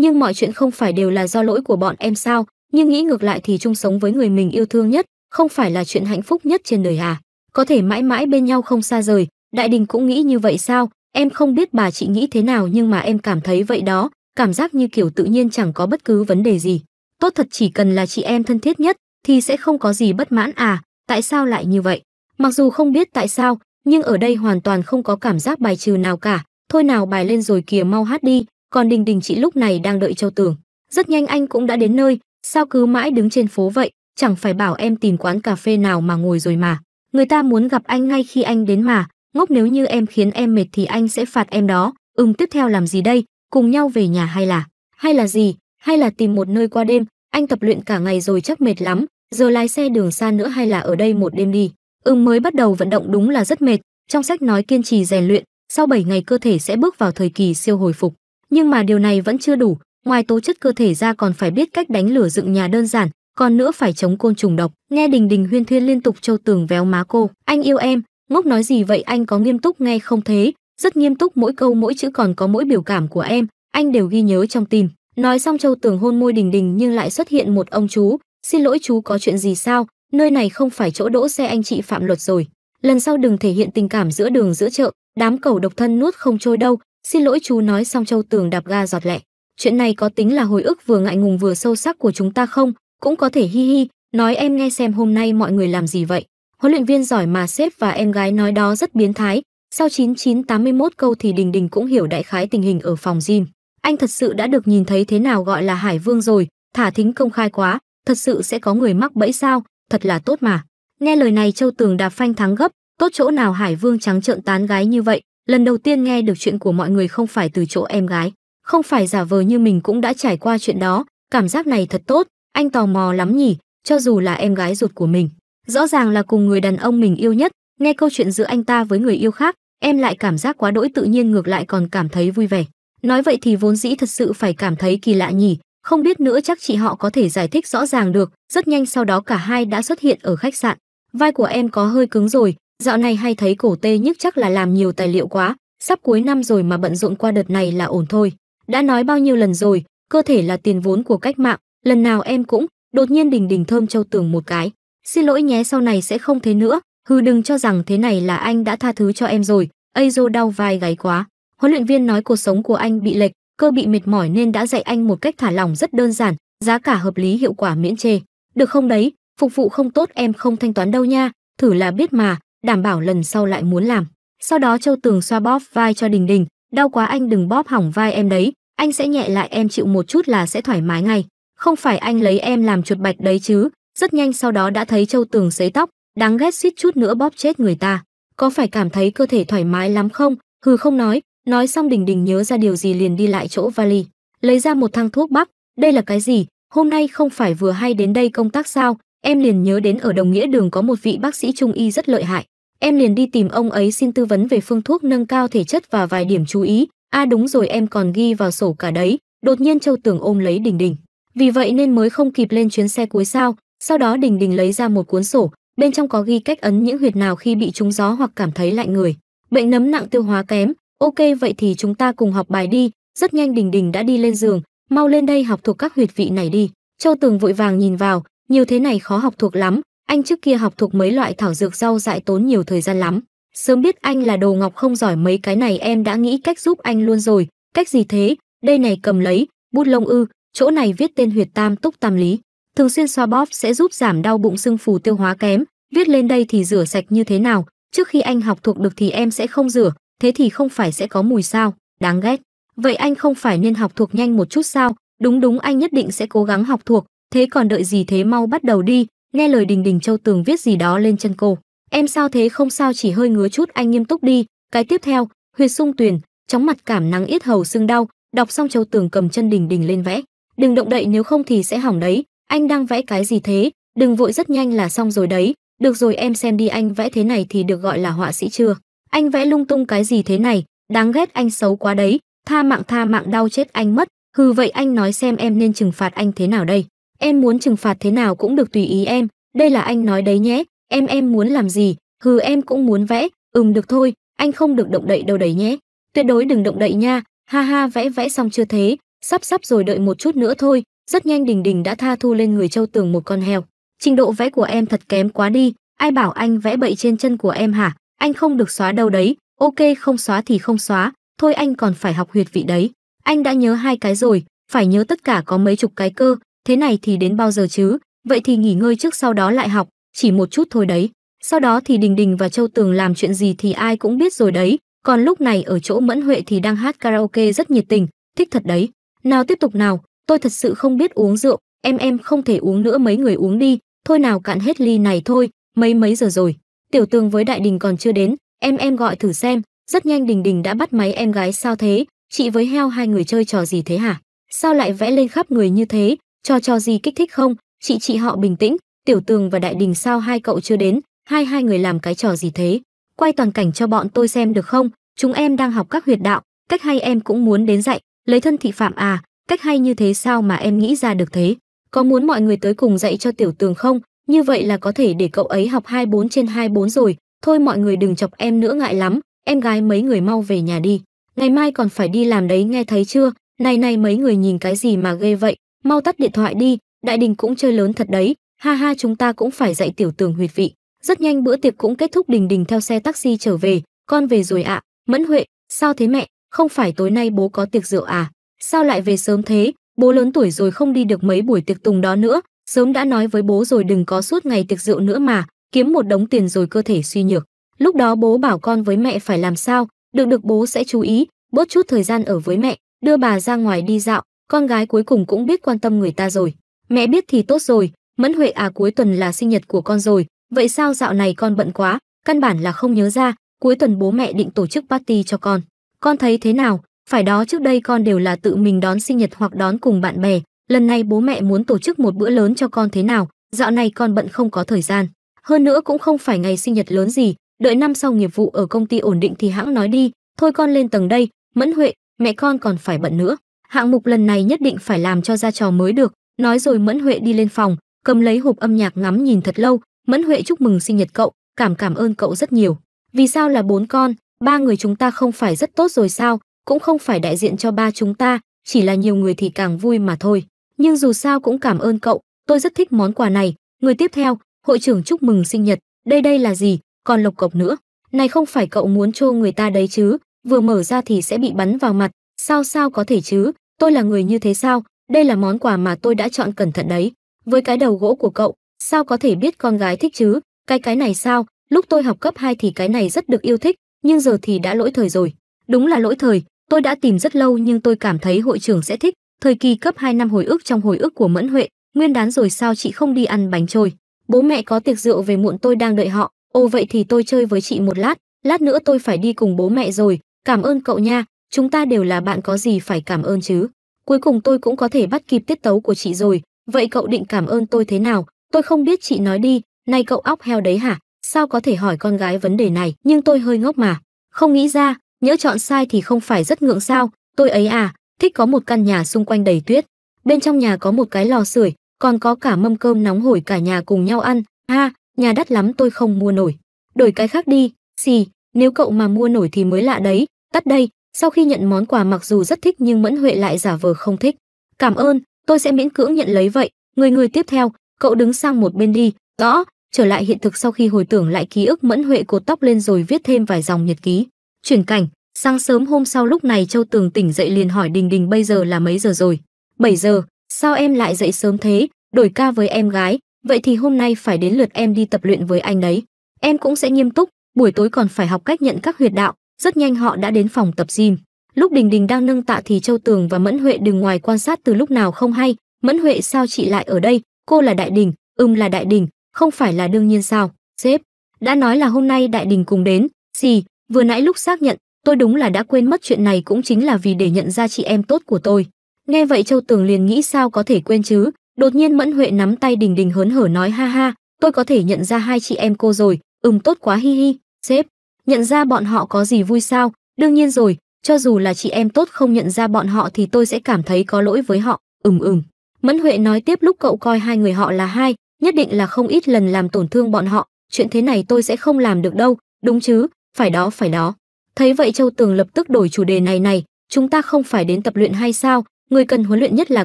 nhưng mọi chuyện không phải đều là do lỗi của bọn em sao nhưng nghĩ ngược lại thì chung sống với người mình yêu thương nhất không phải là chuyện hạnh phúc nhất trên đời à có thể mãi mãi bên nhau không xa rời đại đình cũng nghĩ như vậy sao em không biết bà chị nghĩ thế nào nhưng mà em cảm thấy vậy đó cảm giác như kiểu tự nhiên chẳng có bất cứ vấn đề gì tốt thật chỉ cần là chị em thân thiết nhất thì sẽ không có gì bất mãn à tại sao lại như vậy mặc dù không biết tại sao nhưng ở đây hoàn toàn không có cảm giác bài trừ nào cả thôi nào bài lên rồi kìa mau hát đi còn đình đình chị lúc này đang đợi châu tường rất nhanh anh cũng đã đến nơi sao cứ mãi đứng trên phố vậy chẳng phải bảo em tìm quán cà phê nào mà ngồi rồi mà người ta muốn gặp anh ngay khi anh đến mà ngốc nếu như em khiến em mệt thì anh sẽ phạt em đó ừm tiếp theo làm gì đây cùng nhau về nhà hay là hay là gì hay là tìm một nơi qua đêm anh tập luyện cả ngày rồi chắc mệt lắm giờ lái xe đường xa nữa hay là ở đây một đêm đi ừm mới bắt đầu vận động đúng là rất mệt trong sách nói kiên trì rèn luyện sau 7 ngày cơ thể sẽ bước vào thời kỳ siêu hồi phục nhưng mà điều này vẫn chưa đủ, ngoài tố chất cơ thể ra còn phải biết cách đánh lửa dựng nhà đơn giản, còn nữa phải chống côn trùng độc. Nghe Đình Đình huyên thuyên liên tục châu tường véo má cô, anh yêu em, ngốc nói gì vậy anh có nghiêm túc nghe không thế, rất nghiêm túc mỗi câu mỗi chữ còn có mỗi biểu cảm của em, anh đều ghi nhớ trong tim. Nói xong Châu Tường hôn môi Đình Đình nhưng lại xuất hiện một ông chú, "Xin lỗi chú có chuyện gì sao? Nơi này không phải chỗ đỗ xe anh chị phạm luật rồi. Lần sau đừng thể hiện tình cảm giữa đường giữa chợ, đám cầu độc thân nuốt không trôi đâu, Xin lỗi chú nói xong Châu Tường đạp ga giọt lẹ. Chuyện này có tính là hồi ức vừa ngại ngùng vừa sâu sắc của chúng ta không? Cũng có thể hi hi, nói em nghe xem hôm nay mọi người làm gì vậy? Huấn luyện viên giỏi mà sếp và em gái nói đó rất biến thái. Sau 9981 câu thì Đình Đình cũng hiểu đại khái tình hình ở phòng gym. Anh thật sự đã được nhìn thấy thế nào gọi là Hải Vương rồi, thả thính công khai quá, thật sự sẽ có người mắc bẫy sao, thật là tốt mà. Nghe lời này Châu Tường đạp phanh thắng gấp, tốt chỗ nào Hải Vương trắng trợn tán gái như vậy, lần đầu tiên nghe được chuyện của mọi người không phải từ chỗ em gái, không phải giả vờ như mình cũng đã trải qua chuyện đó, cảm giác này thật tốt, anh tò mò lắm nhỉ, cho dù là em gái ruột của mình. Rõ ràng là cùng người đàn ông mình yêu nhất, nghe câu chuyện giữa anh ta với người yêu khác, em lại cảm giác quá đỗi tự nhiên ngược lại còn cảm thấy vui vẻ. Nói vậy thì vốn dĩ thật sự phải cảm thấy kỳ lạ nhỉ, không biết nữa chắc chị họ có thể giải thích rõ ràng được, rất nhanh sau đó cả hai đã xuất hiện ở khách sạn. Vai của em có hơi cứng rồi, Dạo này hay thấy cổ tê nhức chắc là làm nhiều tài liệu quá, sắp cuối năm rồi mà bận rộn qua đợt này là ổn thôi. Đã nói bao nhiêu lần rồi, cơ thể là tiền vốn của cách mạng, lần nào em cũng đột nhiên đình đình thơm châu tường một cái. Xin lỗi nhé sau này sẽ không thế nữa, hư đừng cho rằng thế này là anh đã tha thứ cho em rồi, Azo đau vai gáy quá. Huấn luyện viên nói cuộc sống của anh bị lệch, cơ bị mệt mỏi nên đã dạy anh một cách thả lỏng rất đơn giản, giá cả hợp lý hiệu quả miễn chê. Được không đấy, phục vụ không tốt em không thanh toán đâu nha, thử là biết mà, đảm bảo lần sau lại muốn làm sau đó châu tường xoa bóp vai cho đình đình đau quá anh đừng bóp hỏng vai em đấy anh sẽ nhẹ lại em chịu một chút là sẽ thoải mái ngay không phải anh lấy em làm chuột bạch đấy chứ rất nhanh sau đó đã thấy châu tường sấy tóc đáng ghét xít chút nữa bóp chết người ta có phải cảm thấy cơ thể thoải mái lắm không hừ không nói nói xong đình đình nhớ ra điều gì liền đi lại chỗ vali lấy ra một thang thuốc bắc đây là cái gì hôm nay không phải vừa hay đến đây công tác sao em liền nhớ đến ở đồng nghĩa đường có một vị bác sĩ trung y rất lợi hại em liền đi tìm ông ấy xin tư vấn về phương thuốc nâng cao thể chất và vài điểm chú ý a à đúng rồi em còn ghi vào sổ cả đấy đột nhiên châu tường ôm lấy đình đình vì vậy nên mới không kịp lên chuyến xe cuối sao sau đó đình đình lấy ra một cuốn sổ bên trong có ghi cách ấn những huyệt nào khi bị trúng gió hoặc cảm thấy lạnh người bệnh nấm nặng tiêu hóa kém ok vậy thì chúng ta cùng học bài đi rất nhanh đình đình đã đi lên giường mau lên đây học thuộc các huyệt vị này đi châu tường vội vàng nhìn vào nhiều thế này khó học thuộc lắm anh trước kia học thuộc mấy loại thảo dược rau dại tốn nhiều thời gian lắm sớm biết anh là đồ ngọc không giỏi mấy cái này em đã nghĩ cách giúp anh luôn rồi cách gì thế đây này cầm lấy bút lông ư chỗ này viết tên huyệt tam túc tam lý thường xuyên xoa bóp sẽ giúp giảm đau bụng sưng phù tiêu hóa kém viết lên đây thì rửa sạch như thế nào trước khi anh học thuộc được thì em sẽ không rửa thế thì không phải sẽ có mùi sao đáng ghét vậy anh không phải nên học thuộc nhanh một chút sao đúng đúng anh nhất định sẽ cố gắng học thuộc thế còn đợi gì thế mau bắt đầu đi nghe lời đình đình châu tường viết gì đó lên chân cô em sao thế không sao chỉ hơi ngứa chút anh nghiêm túc đi cái tiếp theo huyệt sung tuyền chóng mặt cảm nắng yết hầu sưng đau đọc xong châu tường cầm chân đình đình lên vẽ đừng động đậy nếu không thì sẽ hỏng đấy anh đang vẽ cái gì thế đừng vội rất nhanh là xong rồi đấy được rồi em xem đi anh vẽ thế này thì được gọi là họa sĩ chưa anh vẽ lung tung cái gì thế này đáng ghét anh xấu quá đấy tha mạng tha mạng đau chết anh mất hừ vậy anh nói xem em nên trừng phạt anh thế nào đây em muốn trừng phạt thế nào cũng được tùy ý em đây là anh nói đấy nhé em em muốn làm gì hừ em cũng muốn vẽ ừm được thôi anh không được động đậy đâu đấy nhé tuyệt đối đừng động đậy nha ha ha vẽ vẽ xong chưa thế sắp sắp rồi đợi một chút nữa thôi rất nhanh đình đình đã tha thu lên người châu tường một con heo trình độ vẽ của em thật kém quá đi ai bảo anh vẽ bậy trên chân của em hả anh không được xóa đâu đấy ok không xóa thì không xóa thôi anh còn phải học huyệt vị đấy anh đã nhớ hai cái rồi phải nhớ tất cả có mấy chục cái cơ thế này thì đến bao giờ chứ vậy thì nghỉ ngơi trước sau đó lại học chỉ một chút thôi đấy sau đó thì đình đình và châu tường làm chuyện gì thì ai cũng biết rồi đấy còn lúc này ở chỗ mẫn huệ thì đang hát karaoke rất nhiệt tình thích thật đấy nào tiếp tục nào tôi thật sự không biết uống rượu em em không thể uống nữa mấy người uống đi thôi nào cạn hết ly này thôi mấy mấy giờ rồi tiểu tường với đại đình còn chưa đến em em gọi thử xem rất nhanh đình đình đã bắt máy em gái sao thế chị với heo hai người chơi trò gì thế hả sao lại vẽ lên khắp người như thế cho cho gì kích thích không chị chị họ bình tĩnh tiểu tường và đại đình sao hai cậu chưa đến hai hai người làm cái trò gì thế quay toàn cảnh cho bọn tôi xem được không chúng em đang học các huyệt đạo cách hay em cũng muốn đến dạy lấy thân thị phạm à cách hay như thế sao mà em nghĩ ra được thế có muốn mọi người tới cùng dạy cho tiểu tường không như vậy là có thể để cậu ấy học 24 trên 24 rồi thôi mọi người đừng chọc em nữa ngại lắm em gái mấy người mau về nhà đi ngày mai còn phải đi làm đấy nghe thấy chưa này này mấy người nhìn cái gì mà ghê vậy mau tắt điện thoại đi đại đình cũng chơi lớn thật đấy ha ha chúng ta cũng phải dạy tiểu tường huyệt vị rất nhanh bữa tiệc cũng kết thúc đình đình theo xe taxi trở về con về rồi ạ mẫn huệ sao thế mẹ không phải tối nay bố có tiệc rượu à sao lại về sớm thế bố lớn tuổi rồi không đi được mấy buổi tiệc tùng đó nữa sớm đã nói với bố rồi đừng có suốt ngày tiệc rượu nữa mà kiếm một đống tiền rồi cơ thể suy nhược lúc đó bố bảo con với mẹ phải làm sao được được bố sẽ chú ý bớt chút thời gian ở với mẹ đưa bà ra ngoài đi dạo con gái cuối cùng cũng biết quan tâm người ta rồi. Mẹ biết thì tốt rồi, Mẫn Huệ à cuối tuần là sinh nhật của con rồi, vậy sao dạo này con bận quá, căn bản là không nhớ ra, cuối tuần bố mẹ định tổ chức party cho con. Con thấy thế nào, phải đó trước đây con đều là tự mình đón sinh nhật hoặc đón cùng bạn bè, lần này bố mẹ muốn tổ chức một bữa lớn cho con thế nào, dạo này con bận không có thời gian. Hơn nữa cũng không phải ngày sinh nhật lớn gì, đợi năm sau nghiệp vụ ở công ty ổn định thì hãng nói đi, thôi con lên tầng đây, Mẫn Huệ, mẹ con còn phải bận nữa hạng mục lần này nhất định phải làm cho ra trò mới được nói rồi mẫn huệ đi lên phòng cầm lấy hộp âm nhạc ngắm nhìn thật lâu mẫn huệ chúc mừng sinh nhật cậu cảm cảm ơn cậu rất nhiều vì sao là bốn con ba người chúng ta không phải rất tốt rồi sao cũng không phải đại diện cho ba chúng ta chỉ là nhiều người thì càng vui mà thôi nhưng dù sao cũng cảm ơn cậu tôi rất thích món quà này người tiếp theo hội trưởng chúc mừng sinh nhật đây đây là gì còn lộc cộc nữa này không phải cậu muốn trô người ta đấy chứ vừa mở ra thì sẽ bị bắn vào mặt sao sao có thể chứ tôi là người như thế sao đây là món quà mà tôi đã chọn cẩn thận đấy với cái đầu gỗ của cậu sao có thể biết con gái thích chứ cái cái này sao lúc tôi học cấp 2 thì cái này rất được yêu thích nhưng giờ thì đã lỗi thời rồi đúng là lỗi thời tôi đã tìm rất lâu nhưng tôi cảm thấy hội trưởng sẽ thích thời kỳ cấp 2 năm hồi ức trong hồi ức của mẫn huệ nguyên đán rồi sao chị không đi ăn bánh trôi bố mẹ có tiệc rượu về muộn tôi đang đợi họ ồ vậy thì tôi chơi với chị một lát lát nữa tôi phải đi cùng bố mẹ rồi cảm ơn cậu nha chúng ta đều là bạn có gì phải cảm ơn chứ cuối cùng tôi cũng có thể bắt kịp tiết tấu của chị rồi vậy cậu định cảm ơn tôi thế nào tôi không biết chị nói đi nay cậu óc heo đấy hả sao có thể hỏi con gái vấn đề này nhưng tôi hơi ngốc mà không nghĩ ra nhỡ chọn sai thì không phải rất ngượng sao tôi ấy à thích có một căn nhà xung quanh đầy tuyết bên trong nhà có một cái lò sưởi còn có cả mâm cơm nóng hổi cả nhà cùng nhau ăn ha nhà đắt lắm tôi không mua nổi đổi cái khác đi xì nếu cậu mà mua nổi thì mới lạ đấy tắt đây sau khi nhận món quà mặc dù rất thích nhưng Mẫn Huệ lại giả vờ không thích. "Cảm ơn, tôi sẽ miễn cưỡng nhận lấy vậy." Người người tiếp theo, cậu đứng sang một bên đi. "Đó." Trở lại hiện thực sau khi hồi tưởng lại ký ức Mẫn Huệ cột tóc lên rồi viết thêm vài dòng nhật ký. Chuyển cảnh, sáng sớm hôm sau lúc này Châu Tường tỉnh dậy liền hỏi Đình Đình bây giờ là mấy giờ rồi? 7 giờ, sao em lại dậy sớm thế? Đổi ca với em gái, vậy thì hôm nay phải đến lượt em đi tập luyện với anh đấy. Em cũng sẽ nghiêm túc, buổi tối còn phải học cách nhận các huyệt đạo, rất nhanh họ đã đến phòng tập gym. Lúc Đình Đình đang nâng tạ thì Châu Tường và Mẫn Huệ đứng ngoài quan sát từ lúc nào không hay. Mẫn Huệ sao chị lại ở đây? Cô là Đại Đình, ừm là Đại Đình, không phải là đương nhiên sao? Sếp, đã nói là hôm nay Đại Đình cùng đến. Gì, vừa nãy lúc xác nhận, tôi đúng là đã quên mất chuyện này cũng chính là vì để nhận ra chị em tốt của tôi. Nghe vậy Châu Tường liền nghĩ sao có thể quên chứ? Đột nhiên Mẫn Huệ nắm tay Đình Đình hớn hở nói ha ha, tôi có thể nhận ra hai chị em cô rồi, ừm tốt quá hi hi, sếp, nhận ra bọn họ có gì vui sao đương nhiên rồi cho dù là chị em tốt không nhận ra bọn họ thì tôi sẽ cảm thấy có lỗi với họ ừm ừm mẫn huệ nói tiếp lúc cậu coi hai người họ là hai nhất định là không ít lần làm tổn thương bọn họ chuyện thế này tôi sẽ không làm được đâu đúng chứ phải đó phải đó thấy vậy châu tường lập tức đổi chủ đề này này chúng ta không phải đến tập luyện hay sao người cần huấn luyện nhất là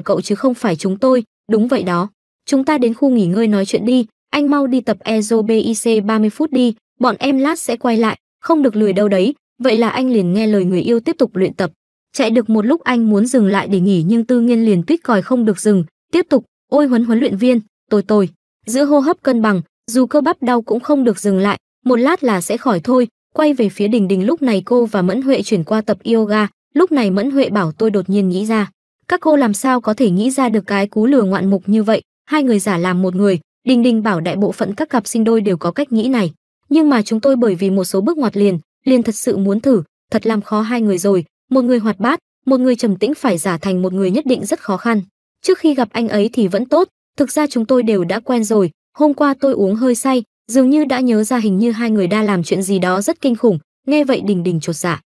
cậu chứ không phải chúng tôi đúng vậy đó chúng ta đến khu nghỉ ngơi nói chuyện đi anh mau đi tập ezobic 30 phút đi bọn em lát sẽ quay lại không được lười đâu đấy, vậy là anh liền nghe lời người yêu tiếp tục luyện tập. Chạy được một lúc anh muốn dừng lại để nghỉ nhưng Tư Nghiên liền tuyết còi không được dừng, tiếp tục, "Ôi huấn huấn luyện viên, tôi tôi, giữa hô hấp cân bằng, dù cơ bắp đau cũng không được dừng lại, một lát là sẽ khỏi thôi." Quay về phía Đình Đình lúc này cô và Mẫn Huệ chuyển qua tập yoga, lúc này Mẫn Huệ bảo tôi đột nhiên nghĩ ra, các cô làm sao có thể nghĩ ra được cái cú lừa ngoạn mục như vậy, hai người giả làm một người, Đình Đình bảo đại bộ phận các cặp sinh đôi đều có cách nghĩ này nhưng mà chúng tôi bởi vì một số bước ngoặt liền liền thật sự muốn thử thật làm khó hai người rồi một người hoạt bát một người trầm tĩnh phải giả thành một người nhất định rất khó khăn trước khi gặp anh ấy thì vẫn tốt thực ra chúng tôi đều đã quen rồi hôm qua tôi uống hơi say dường như đã nhớ ra hình như hai người đã làm chuyện gì đó rất kinh khủng nghe vậy đình đình chột dạ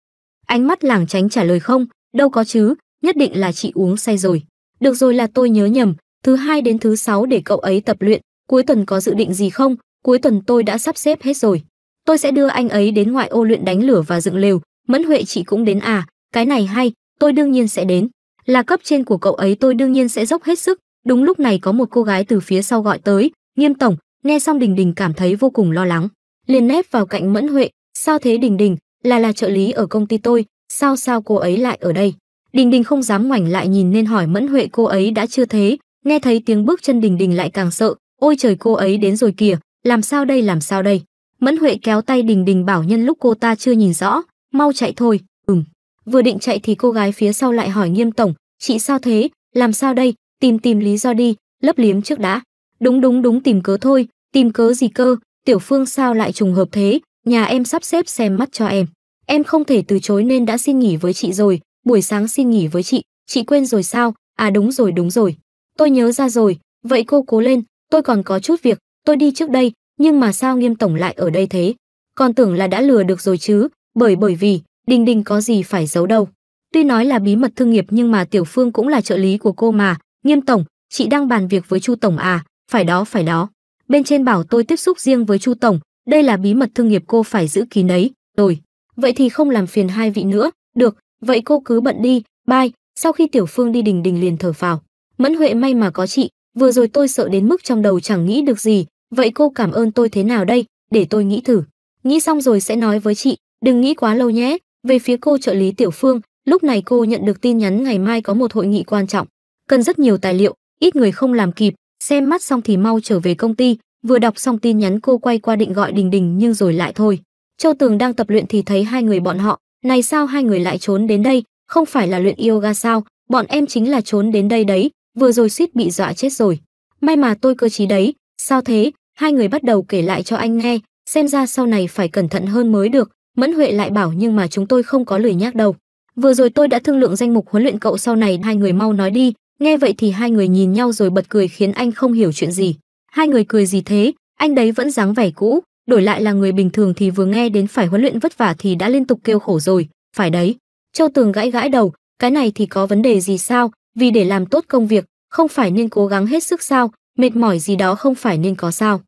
ánh mắt làng tránh trả lời không đâu có chứ nhất định là chị uống say rồi được rồi là tôi nhớ nhầm thứ hai đến thứ sáu để cậu ấy tập luyện cuối tuần có dự định gì không cuối tuần tôi đã sắp xếp hết rồi. Tôi sẽ đưa anh ấy đến ngoại ô luyện đánh lửa và dựng lều, Mẫn Huệ chị cũng đến à, cái này hay, tôi đương nhiên sẽ đến. Là cấp trên của cậu ấy tôi đương nhiên sẽ dốc hết sức. Đúng lúc này có một cô gái từ phía sau gọi tới, "Nghiêm tổng." Nghe xong Đình Đình cảm thấy vô cùng lo lắng, liền nép vào cạnh Mẫn Huệ, "Sao thế Đình Đình, là là trợ lý ở công ty tôi, sao sao cô ấy lại ở đây?" Đình Đình không dám ngoảnh lại nhìn nên hỏi Mẫn Huệ cô ấy đã chưa thế, nghe thấy tiếng bước chân Đình Đình lại càng sợ, "Ôi trời cô ấy đến rồi kìa, làm sao đây làm sao đây mẫn huệ kéo tay đình đình bảo nhân lúc cô ta chưa nhìn rõ mau chạy thôi ừm vừa định chạy thì cô gái phía sau lại hỏi nghiêm tổng chị sao thế làm sao đây tìm tìm lý do đi lấp liếm trước đã đúng đúng đúng tìm cớ thôi tìm cớ gì cơ tiểu phương sao lại trùng hợp thế nhà em sắp xếp xem mắt cho em em không thể từ chối nên đã xin nghỉ với chị rồi buổi sáng xin nghỉ với chị chị quên rồi sao à đúng rồi đúng rồi tôi nhớ ra rồi vậy cô cố lên tôi còn có chút việc tôi đi trước đây nhưng mà sao nghiêm tổng lại ở đây thế còn tưởng là đã lừa được rồi chứ bởi bởi vì đình đình có gì phải giấu đâu tuy nói là bí mật thương nghiệp nhưng mà tiểu phương cũng là trợ lý của cô mà nghiêm tổng chị đang bàn việc với chu tổng à phải đó phải đó bên trên bảo tôi tiếp xúc riêng với chu tổng đây là bí mật thương nghiệp cô phải giữ kín đấy rồi vậy thì không làm phiền hai vị nữa được vậy cô cứ bận đi bye sau khi tiểu phương đi đình đình liền thở phào mẫn huệ may mà có chị vừa rồi tôi sợ đến mức trong đầu chẳng nghĩ được gì, vậy cô cảm ơn tôi thế nào đây, để tôi nghĩ thử. Nghĩ xong rồi sẽ nói với chị, đừng nghĩ quá lâu nhé. Về phía cô trợ lý Tiểu Phương, lúc này cô nhận được tin nhắn ngày mai có một hội nghị quan trọng, cần rất nhiều tài liệu, ít người không làm kịp, xem mắt xong thì mau trở về công ty, vừa đọc xong tin nhắn cô quay qua định gọi Đình Đình nhưng rồi lại thôi. Châu Tường đang tập luyện thì thấy hai người bọn họ, này sao hai người lại trốn đến đây, không phải là luyện yoga sao, bọn em chính là trốn đến đây đấy, vừa rồi suýt bị dọa chết rồi. May mà tôi cơ trí đấy, sao thế? Hai người bắt đầu kể lại cho anh nghe, xem ra sau này phải cẩn thận hơn mới được. Mẫn Huệ lại bảo nhưng mà chúng tôi không có lời nhắc đâu. Vừa rồi tôi đã thương lượng danh mục huấn luyện cậu sau này hai người mau nói đi. Nghe vậy thì hai người nhìn nhau rồi bật cười khiến anh không hiểu chuyện gì. Hai người cười gì thế, anh đấy vẫn dáng vẻ cũ, đổi lại là người bình thường thì vừa nghe đến phải huấn luyện vất vả thì đã liên tục kêu khổ rồi, phải đấy. Châu Tường gãi gãi đầu, cái này thì có vấn đề gì sao, vì để làm tốt công việc, không phải nên cố gắng hết sức sao, mệt mỏi gì đó không phải nên có sao.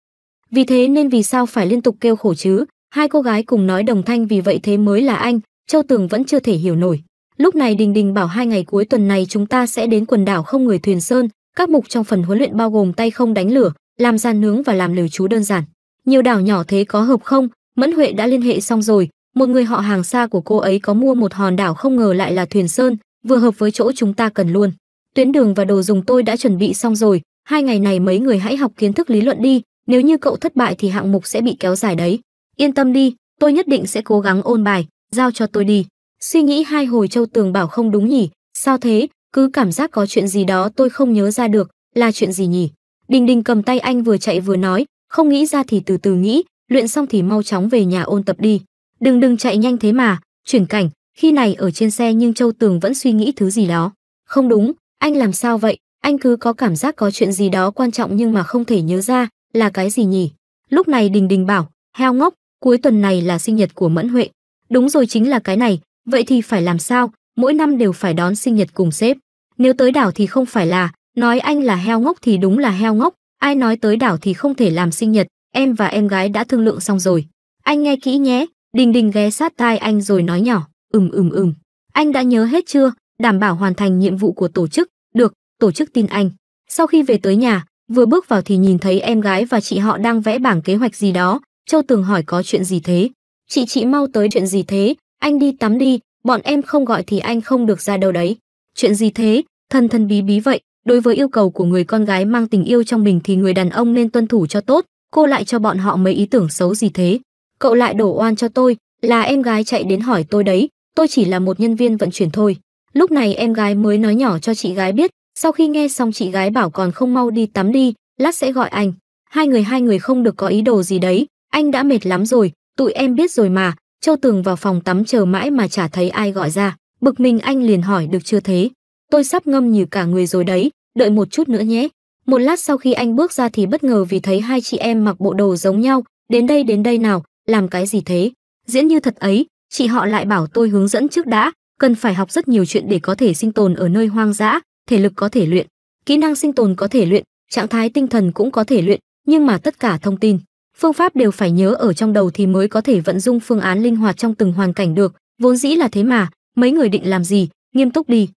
Vì thế nên vì sao phải liên tục kêu khổ chứ, hai cô gái cùng nói đồng thanh vì vậy thế mới là anh, Châu Tường vẫn chưa thể hiểu nổi. Lúc này Đình Đình bảo hai ngày cuối tuần này chúng ta sẽ đến quần đảo không người thuyền sơn, các mục trong phần huấn luyện bao gồm tay không đánh lửa, làm gian nướng và làm lều chú đơn giản. Nhiều đảo nhỏ thế có hợp không? Mẫn Huệ đã liên hệ xong rồi, một người họ hàng xa của cô ấy có mua một hòn đảo không ngờ lại là thuyền sơn, vừa hợp với chỗ chúng ta cần luôn tuyến đường và đồ dùng tôi đã chuẩn bị xong rồi hai ngày này mấy người hãy học kiến thức lý luận đi nếu như cậu thất bại thì hạng mục sẽ bị kéo dài đấy yên tâm đi tôi nhất định sẽ cố gắng ôn bài giao cho tôi đi suy nghĩ hai hồi châu tường bảo không đúng nhỉ sao thế cứ cảm giác có chuyện gì đó tôi không nhớ ra được là chuyện gì nhỉ đình đình cầm tay anh vừa chạy vừa nói không nghĩ ra thì từ từ nghĩ luyện xong thì mau chóng về nhà ôn tập đi đừng đừng chạy nhanh thế mà chuyển cảnh khi này ở trên xe nhưng Châu Tường vẫn suy nghĩ thứ gì đó. Không đúng, anh làm sao vậy? Anh cứ có cảm giác có chuyện gì đó quan trọng nhưng mà không thể nhớ ra, là cái gì nhỉ? Lúc này Đình Đình bảo, heo ngốc, cuối tuần này là sinh nhật của Mẫn Huệ. Đúng rồi chính là cái này, vậy thì phải làm sao? Mỗi năm đều phải đón sinh nhật cùng sếp. Nếu tới đảo thì không phải là, nói anh là heo ngốc thì đúng là heo ngốc, ai nói tới đảo thì không thể làm sinh nhật, em và em gái đã thương lượng xong rồi. Anh nghe kỹ nhé, Đình Đình ghé sát tai anh rồi nói nhỏ. Ừm ừm ừm, anh đã nhớ hết chưa? Đảm bảo hoàn thành nhiệm vụ của tổ chức, được, tổ chức tin anh. Sau khi về tới nhà, vừa bước vào thì nhìn thấy em gái và chị họ đang vẽ bảng kế hoạch gì đó, Châu Tường hỏi có chuyện gì thế? Chị chị mau tới chuyện gì thế? Anh đi tắm đi, bọn em không gọi thì anh không được ra đâu đấy. Chuyện gì thế? Thân thân bí bí vậy, đối với yêu cầu của người con gái mang tình yêu trong mình thì người đàn ông nên tuân thủ cho tốt, cô lại cho bọn họ mấy ý tưởng xấu gì thế? Cậu lại đổ oan cho tôi, là em gái chạy đến hỏi tôi đấy, tôi chỉ là một nhân viên vận chuyển thôi lúc này em gái mới nói nhỏ cho chị gái biết sau khi nghe xong chị gái bảo còn không mau đi tắm đi lát sẽ gọi anh hai người hai người không được có ý đồ gì đấy anh đã mệt lắm rồi tụi em biết rồi mà châu tường vào phòng tắm chờ mãi mà chả thấy ai gọi ra bực mình anh liền hỏi được chưa thế tôi sắp ngâm như cả người rồi đấy đợi một chút nữa nhé một lát sau khi anh bước ra thì bất ngờ vì thấy hai chị em mặc bộ đồ giống nhau đến đây đến đây nào làm cái gì thế diễn như thật ấy chị họ lại bảo tôi hướng dẫn trước đã, cần phải học rất nhiều chuyện để có thể sinh tồn ở nơi hoang dã, thể lực có thể luyện, kỹ năng sinh tồn có thể luyện, trạng thái tinh thần cũng có thể luyện, nhưng mà tất cả thông tin, phương pháp đều phải nhớ ở trong đầu thì mới có thể vận dụng phương án linh hoạt trong từng hoàn cảnh được, vốn dĩ là thế mà, mấy người định làm gì, nghiêm túc đi.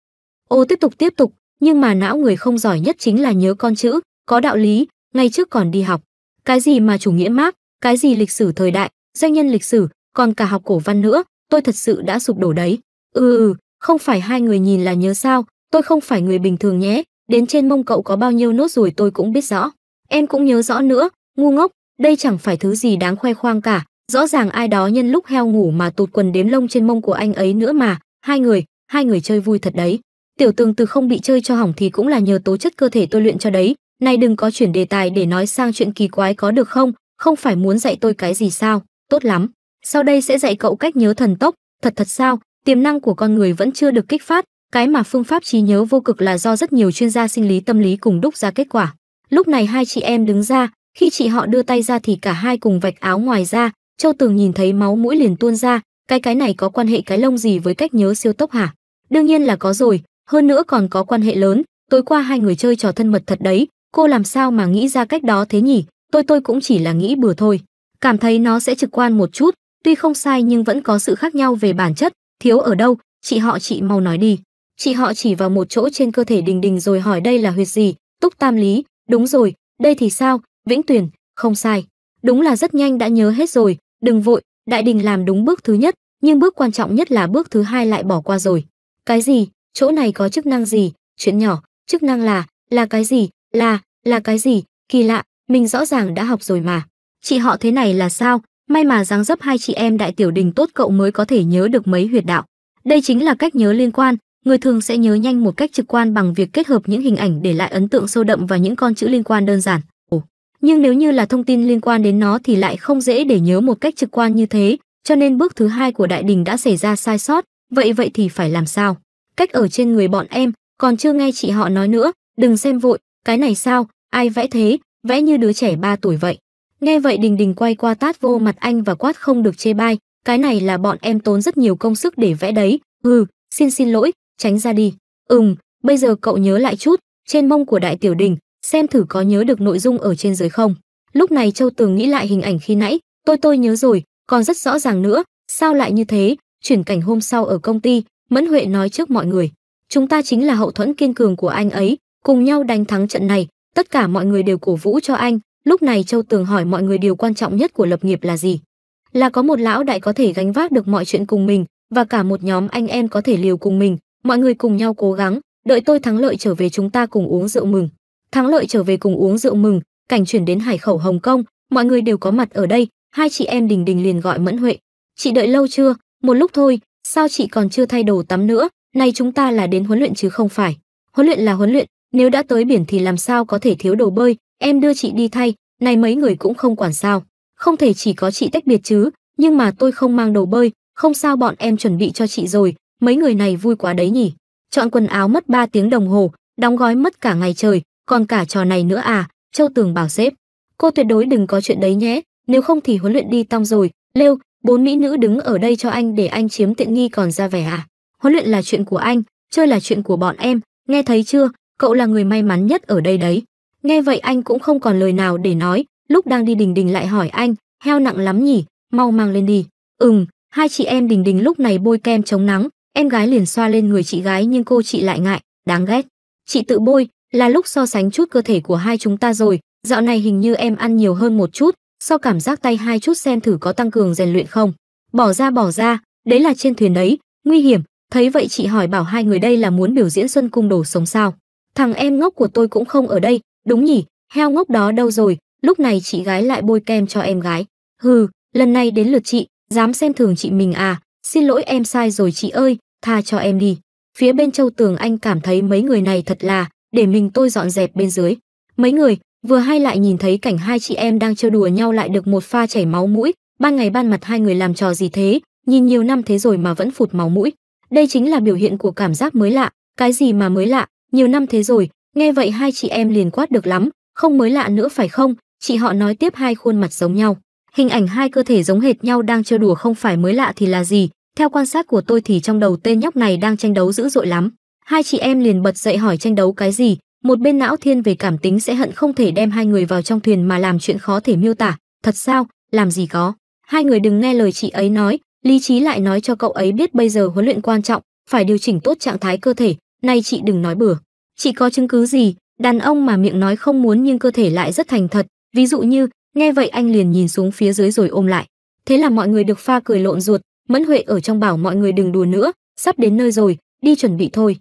Ô tiếp tục tiếp tục, nhưng mà não người không giỏi nhất chính là nhớ con chữ, có đạo lý, ngay trước còn đi học. Cái gì mà chủ nghĩa mác cái gì lịch sử thời đại, doanh nhân lịch sử, còn cả học cổ văn nữa, tôi thật sự đã sụp đổ đấy. Ừ ừ, không phải hai người nhìn là nhớ sao, tôi không phải người bình thường nhé, đến trên mông cậu có bao nhiêu nốt rồi tôi cũng biết rõ. Em cũng nhớ rõ nữa, ngu ngốc, đây chẳng phải thứ gì đáng khoe khoang cả, rõ ràng ai đó nhân lúc heo ngủ mà tụt quần đếm lông trên mông của anh ấy nữa mà, hai người, hai người chơi vui thật đấy. Tiểu tường từ không bị chơi cho hỏng thì cũng là nhờ tố chất cơ thể tôi luyện cho đấy, này đừng có chuyển đề tài để nói sang chuyện kỳ quái có được không, không phải muốn dạy tôi cái gì sao, tốt lắm, sau đây sẽ dạy cậu cách nhớ thần tốc, thật thật sao, tiềm năng của con người vẫn chưa được kích phát, cái mà phương pháp trí nhớ vô cực là do rất nhiều chuyên gia sinh lý tâm lý cùng đúc ra kết quả. Lúc này hai chị em đứng ra, khi chị họ đưa tay ra thì cả hai cùng vạch áo ngoài ra, Châu Tường nhìn thấy máu mũi liền tuôn ra, cái cái này có quan hệ cái lông gì với cách nhớ siêu tốc hả? Đương nhiên là có rồi, hơn nữa còn có quan hệ lớn, tối qua hai người chơi trò thân mật thật đấy, cô làm sao mà nghĩ ra cách đó thế nhỉ? Tôi tôi cũng chỉ là nghĩ bừa thôi. Cảm thấy nó sẽ trực quan một chút, tuy không sai nhưng vẫn có sự khác nhau về bản chất, thiếu ở đâu, chị họ chị mau nói đi. Chị họ chỉ vào một chỗ trên cơ thể Đình Đình rồi hỏi đây là huyệt gì, Túc Tam Lý, đúng rồi, đây thì sao, Vĩnh Tuyền, không sai. Đúng là rất nhanh đã nhớ hết rồi, đừng vội, Đại Đình làm đúng bước thứ nhất, nhưng bước quan trọng nhất là bước thứ hai lại bỏ qua rồi. Cái gì, chỗ này có chức năng gì, chuyện nhỏ, chức năng là, là cái gì, là, là cái gì, kỳ lạ, mình rõ ràng đã học rồi mà. Chị họ thế này là sao, May mà dáng dấp hai chị em đại tiểu đình tốt cậu mới có thể nhớ được mấy huyệt đạo. Đây chính là cách nhớ liên quan, người thường sẽ nhớ nhanh một cách trực quan bằng việc kết hợp những hình ảnh để lại ấn tượng sâu đậm và những con chữ liên quan đơn giản. Ồ, nhưng nếu như là thông tin liên quan đến nó thì lại không dễ để nhớ một cách trực quan như thế, cho nên bước thứ hai của đại đình đã xảy ra sai sót, vậy vậy thì phải làm sao? Cách ở trên người bọn em, còn chưa nghe chị họ nói nữa, đừng xem vội, cái này sao, ai vẽ thế, vẽ như đứa trẻ 3 tuổi vậy. Nghe vậy Đình Đình quay qua tát vô mặt anh và quát không được chê bai, cái này là bọn em tốn rất nhiều công sức để vẽ đấy, ừ, xin xin lỗi, tránh ra đi. Ừm, bây giờ cậu nhớ lại chút, trên mông của đại tiểu đình, xem thử có nhớ được nội dung ở trên dưới không. Lúc này Châu Tường nghĩ lại hình ảnh khi nãy, tôi tôi nhớ rồi, còn rất rõ ràng nữa, sao lại như thế, chuyển cảnh hôm sau ở công ty, Mẫn Huệ nói trước mọi người. Chúng ta chính là hậu thuẫn kiên cường của anh ấy, cùng nhau đánh thắng trận này, tất cả mọi người đều cổ vũ cho anh, Lúc này Châu Tường hỏi mọi người điều quan trọng nhất của lập nghiệp là gì? Là có một lão đại có thể gánh vác được mọi chuyện cùng mình và cả một nhóm anh em có thể liều cùng mình, mọi người cùng nhau cố gắng, đợi tôi thắng lợi trở về chúng ta cùng uống rượu mừng. Thắng lợi trở về cùng uống rượu mừng, cảnh chuyển đến Hải khẩu Hồng Kông, mọi người đều có mặt ở đây, hai chị em Đình Đình liền gọi Mẫn Huệ. Chị đợi lâu chưa? Một lúc thôi, sao chị còn chưa thay đồ tắm nữa? Nay chúng ta là đến huấn luyện chứ không phải. Huấn luyện là huấn luyện, nếu đã tới biển thì làm sao có thể thiếu đồ bơi, em đưa chị đi thay, này mấy người cũng không quản sao. Không thể chỉ có chị tách biệt chứ, nhưng mà tôi không mang đồ bơi, không sao bọn em chuẩn bị cho chị rồi, mấy người này vui quá đấy nhỉ. Chọn quần áo mất 3 tiếng đồng hồ, đóng gói mất cả ngày trời, còn cả trò này nữa à, Châu Tường bảo xếp, Cô tuyệt đối đừng có chuyện đấy nhé, nếu không thì huấn luyện đi tong rồi, lêu, bốn mỹ nữ đứng ở đây cho anh để anh chiếm tiện nghi còn ra vẻ à. Huấn luyện là chuyện của anh, chơi là chuyện của bọn em, nghe thấy chưa, cậu là người may mắn nhất ở đây đấy. Nghe vậy anh cũng không còn lời nào để nói, lúc đang đi Đình Đình lại hỏi anh, heo nặng lắm nhỉ, mau mang lên đi. Ừm, hai chị em Đình Đình lúc này bôi kem chống nắng, em gái liền xoa lên người chị gái nhưng cô chị lại ngại, đáng ghét. Chị tự bôi, là lúc so sánh chút cơ thể của hai chúng ta rồi, dạo này hình như em ăn nhiều hơn một chút, so cảm giác tay hai chút xem thử có tăng cường rèn luyện không. Bỏ ra bỏ ra, đấy là trên thuyền đấy, nguy hiểm, thấy vậy chị hỏi bảo hai người đây là muốn biểu diễn xuân cung đồ sống sao. Thằng em ngốc của tôi cũng không ở đây, Đúng nhỉ, heo ngốc đó đâu rồi, lúc này chị gái lại bôi kem cho em gái. Hừ, lần này đến lượt chị, dám xem thường chị mình à, xin lỗi em sai rồi chị ơi, tha cho em đi. Phía bên châu tường anh cảm thấy mấy người này thật là, để mình tôi dọn dẹp bên dưới. Mấy người, vừa hay lại nhìn thấy cảnh hai chị em đang chơi đùa nhau lại được một pha chảy máu mũi, ban ngày ban mặt hai người làm trò gì thế, nhìn nhiều năm thế rồi mà vẫn phụt máu mũi. Đây chính là biểu hiện của cảm giác mới lạ, cái gì mà mới lạ, nhiều năm thế rồi, Nghe vậy hai chị em liền quát được lắm, không mới lạ nữa phải không? Chị họ nói tiếp hai khuôn mặt giống nhau. Hình ảnh hai cơ thể giống hệt nhau đang chơi đùa không phải mới lạ thì là gì? Theo quan sát của tôi thì trong đầu tên nhóc này đang tranh đấu dữ dội lắm. Hai chị em liền bật dậy hỏi tranh đấu cái gì, một bên não thiên về cảm tính sẽ hận không thể đem hai người vào trong thuyền mà làm chuyện khó thể miêu tả. Thật sao, làm gì có. Hai người đừng nghe lời chị ấy nói, lý trí lại nói cho cậu ấy biết bây giờ huấn luyện quan trọng, phải điều chỉnh tốt trạng thái cơ thể, Này chị đừng nói bừa. Chị có chứng cứ gì? Đàn ông mà miệng nói không muốn nhưng cơ thể lại rất thành thật, ví dụ như, nghe vậy anh liền nhìn xuống phía dưới rồi ôm lại. Thế là mọi người được pha cười lộn ruột, Mẫn Huệ ở trong bảo mọi người đừng đùa nữa, sắp đến nơi rồi, đi chuẩn bị thôi.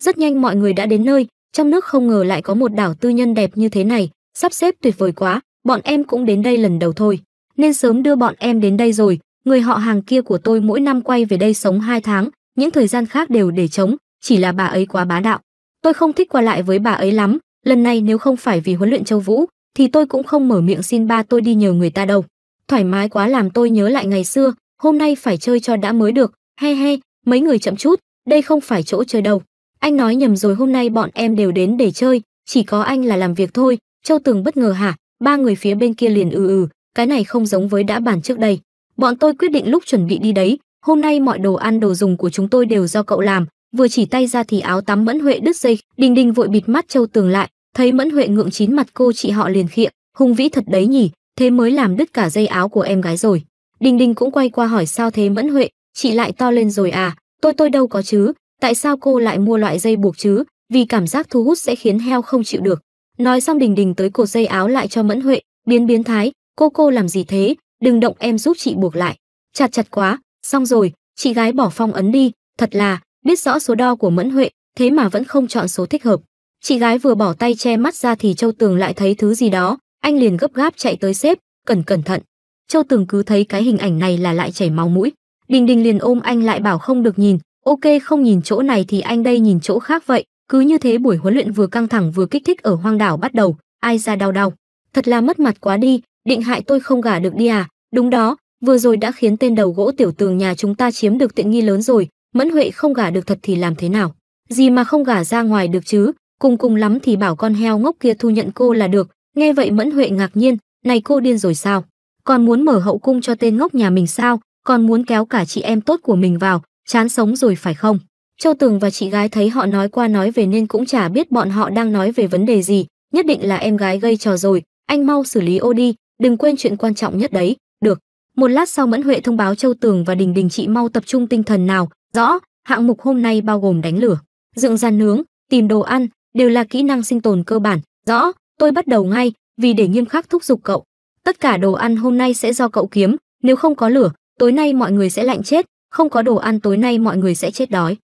Rất nhanh mọi người đã đến nơi, trong nước không ngờ lại có một đảo tư nhân đẹp như thế này, sắp xếp tuyệt vời quá, bọn em cũng đến đây lần đầu thôi, nên sớm đưa bọn em đến đây rồi, người họ hàng kia của tôi mỗi năm quay về đây sống hai tháng, những thời gian khác đều để trống, chỉ là bà ấy quá bá đạo tôi không thích qua lại với bà ấy lắm lần này nếu không phải vì huấn luyện châu vũ thì tôi cũng không mở miệng xin ba tôi đi nhờ người ta đâu thoải mái quá làm tôi nhớ lại ngày xưa hôm nay phải chơi cho đã mới được he he mấy người chậm chút đây không phải chỗ chơi đâu anh nói nhầm rồi hôm nay bọn em đều đến để chơi chỉ có anh là làm việc thôi châu tường bất ngờ hả ba người phía bên kia liền ừ ừ cái này không giống với đã bàn trước đây bọn tôi quyết định lúc chuẩn bị đi đấy hôm nay mọi đồ ăn đồ dùng của chúng tôi đều do cậu làm vừa chỉ tay ra thì áo tắm mẫn huệ đứt dây đình đình vội bịt mắt châu tường lại thấy mẫn huệ ngượng chín mặt cô chị họ liền khịa hung vĩ thật đấy nhỉ thế mới làm đứt cả dây áo của em gái rồi đình đình cũng quay qua hỏi sao thế mẫn huệ chị lại to lên rồi à tôi tôi đâu có chứ tại sao cô lại mua loại dây buộc chứ vì cảm giác thu hút sẽ khiến heo không chịu được nói xong đình đình tới cột dây áo lại cho mẫn huệ biến biến thái cô cô làm gì thế đừng động em giúp chị buộc lại chặt chặt quá xong rồi chị gái bỏ phong ấn đi thật là biết rõ số đo của mẫn huệ thế mà vẫn không chọn số thích hợp chị gái vừa bỏ tay che mắt ra thì châu tường lại thấy thứ gì đó anh liền gấp gáp chạy tới xếp cẩn cẩn thận châu tường cứ thấy cái hình ảnh này là lại chảy máu mũi đình đình liền ôm anh lại bảo không được nhìn ok không nhìn chỗ này thì anh đây nhìn chỗ khác vậy cứ như thế buổi huấn luyện vừa căng thẳng vừa kích thích ở hoang đảo bắt đầu ai ra đau đau thật là mất mặt quá đi định hại tôi không gả được đi à đúng đó vừa rồi đã khiến tên đầu gỗ tiểu tường nhà chúng ta chiếm được tiện nghi lớn rồi mẫn huệ không gả được thật thì làm thế nào gì mà không gả ra ngoài được chứ cùng cùng lắm thì bảo con heo ngốc kia thu nhận cô là được nghe vậy mẫn huệ ngạc nhiên này cô điên rồi sao còn muốn mở hậu cung cho tên ngốc nhà mình sao còn muốn kéo cả chị em tốt của mình vào chán sống rồi phải không châu tường và chị gái thấy họ nói qua nói về nên cũng chả biết bọn họ đang nói về vấn đề gì nhất định là em gái gây trò rồi anh mau xử lý ô đi đừng quên chuyện quan trọng nhất đấy được một lát sau mẫn huệ thông báo châu tường và đình đình chị mau tập trung tinh thần nào rõ hạng mục hôm nay bao gồm đánh lửa dựng gian nướng tìm đồ ăn đều là kỹ năng sinh tồn cơ bản rõ tôi bắt đầu ngay vì để nghiêm khắc thúc giục cậu tất cả đồ ăn hôm nay sẽ do cậu kiếm nếu không có lửa tối nay mọi người sẽ lạnh chết không có đồ ăn tối nay mọi người sẽ chết đói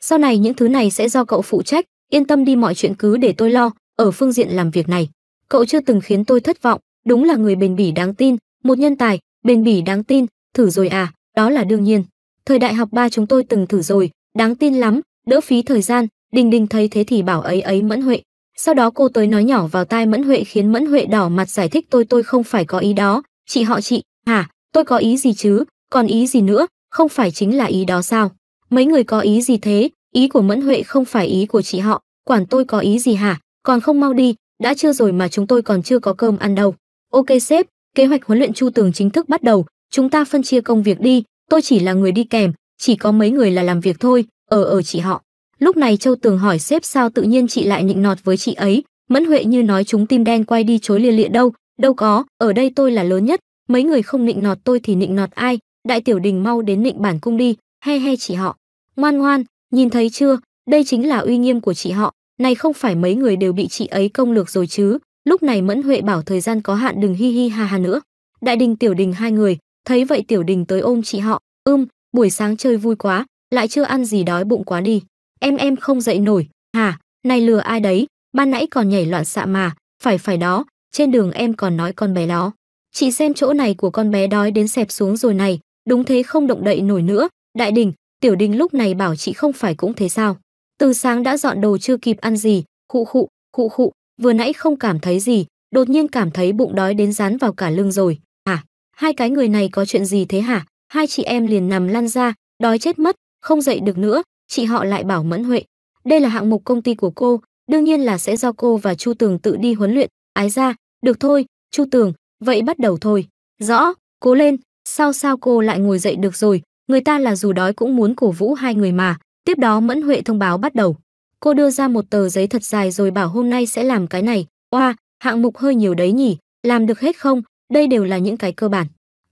sau này những thứ này sẽ do cậu phụ trách yên tâm đi mọi chuyện cứ để tôi lo ở phương diện làm việc này cậu chưa từng khiến tôi thất vọng đúng là người bền bỉ đáng tin một nhân tài bền bỉ đáng tin thử rồi à đó là đương nhiên thời đại học ba chúng tôi từng thử rồi, đáng tin lắm, đỡ phí thời gian, Đình Đình thấy thế thì bảo ấy ấy Mẫn Huệ. Sau đó cô tới nói nhỏ vào tai Mẫn Huệ khiến Mẫn Huệ đỏ mặt giải thích tôi tôi không phải có ý đó, chị họ chị, hả, tôi có ý gì chứ, còn ý gì nữa, không phải chính là ý đó sao? Mấy người có ý gì thế, ý của Mẫn Huệ không phải ý của chị họ, quản tôi có ý gì hả, còn không mau đi, đã chưa rồi mà chúng tôi còn chưa có cơm ăn đâu. Ok sếp, kế hoạch huấn luyện Chu Tường chính thức bắt đầu, chúng ta phân chia công việc đi, tôi chỉ là người đi kèm, chỉ có mấy người là làm việc thôi, ở ở chị họ. Lúc này Châu Tường hỏi sếp sao tự nhiên chị lại nịnh nọt với chị ấy, Mẫn Huệ như nói chúng tim đen quay đi chối lia lịa đâu, đâu có, ở đây tôi là lớn nhất, mấy người không nịnh nọt tôi thì nịnh nọt ai, đại tiểu đình mau đến nịnh bản cung đi, he he chị họ. Ngoan ngoan, nhìn thấy chưa, đây chính là uy nghiêm của chị họ, này không phải mấy người đều bị chị ấy công lược rồi chứ, lúc này Mẫn Huệ bảo thời gian có hạn đừng hi hi ha ha nữa. Đại đình tiểu đình hai người, Thấy vậy Tiểu Đình tới ôm chị họ, "Ưm, buổi sáng chơi vui quá, lại chưa ăn gì đói bụng quá đi. Em em không dậy nổi, hả? Này lừa ai đấy, ban nãy còn nhảy loạn xạ mà, phải phải đó, trên đường em còn nói con bé đó. Chị xem chỗ này của con bé đói đến sẹp xuống rồi này, đúng thế không động đậy nổi nữa." Đại Đình, Tiểu Đình lúc này bảo chị không phải cũng thế sao? Từ sáng đã dọn đồ chưa kịp ăn gì, khụ khụ, khụ khụ, vừa nãy không cảm thấy gì, đột nhiên cảm thấy bụng đói đến dán vào cả lưng rồi hai cái người này có chuyện gì thế hả hai chị em liền nằm lăn ra đói chết mất không dậy được nữa chị họ lại bảo mẫn huệ đây là hạng mục công ty của cô đương nhiên là sẽ do cô và chu tường tự đi huấn luyện ái ra được thôi chu tường vậy bắt đầu thôi rõ cố lên sao sao cô lại ngồi dậy được rồi người ta là dù đói cũng muốn cổ vũ hai người mà tiếp đó mẫn huệ thông báo bắt đầu cô đưa ra một tờ giấy thật dài rồi bảo hôm nay sẽ làm cái này oa hạng mục hơi nhiều đấy nhỉ làm được hết không đây đều là những cái cơ bản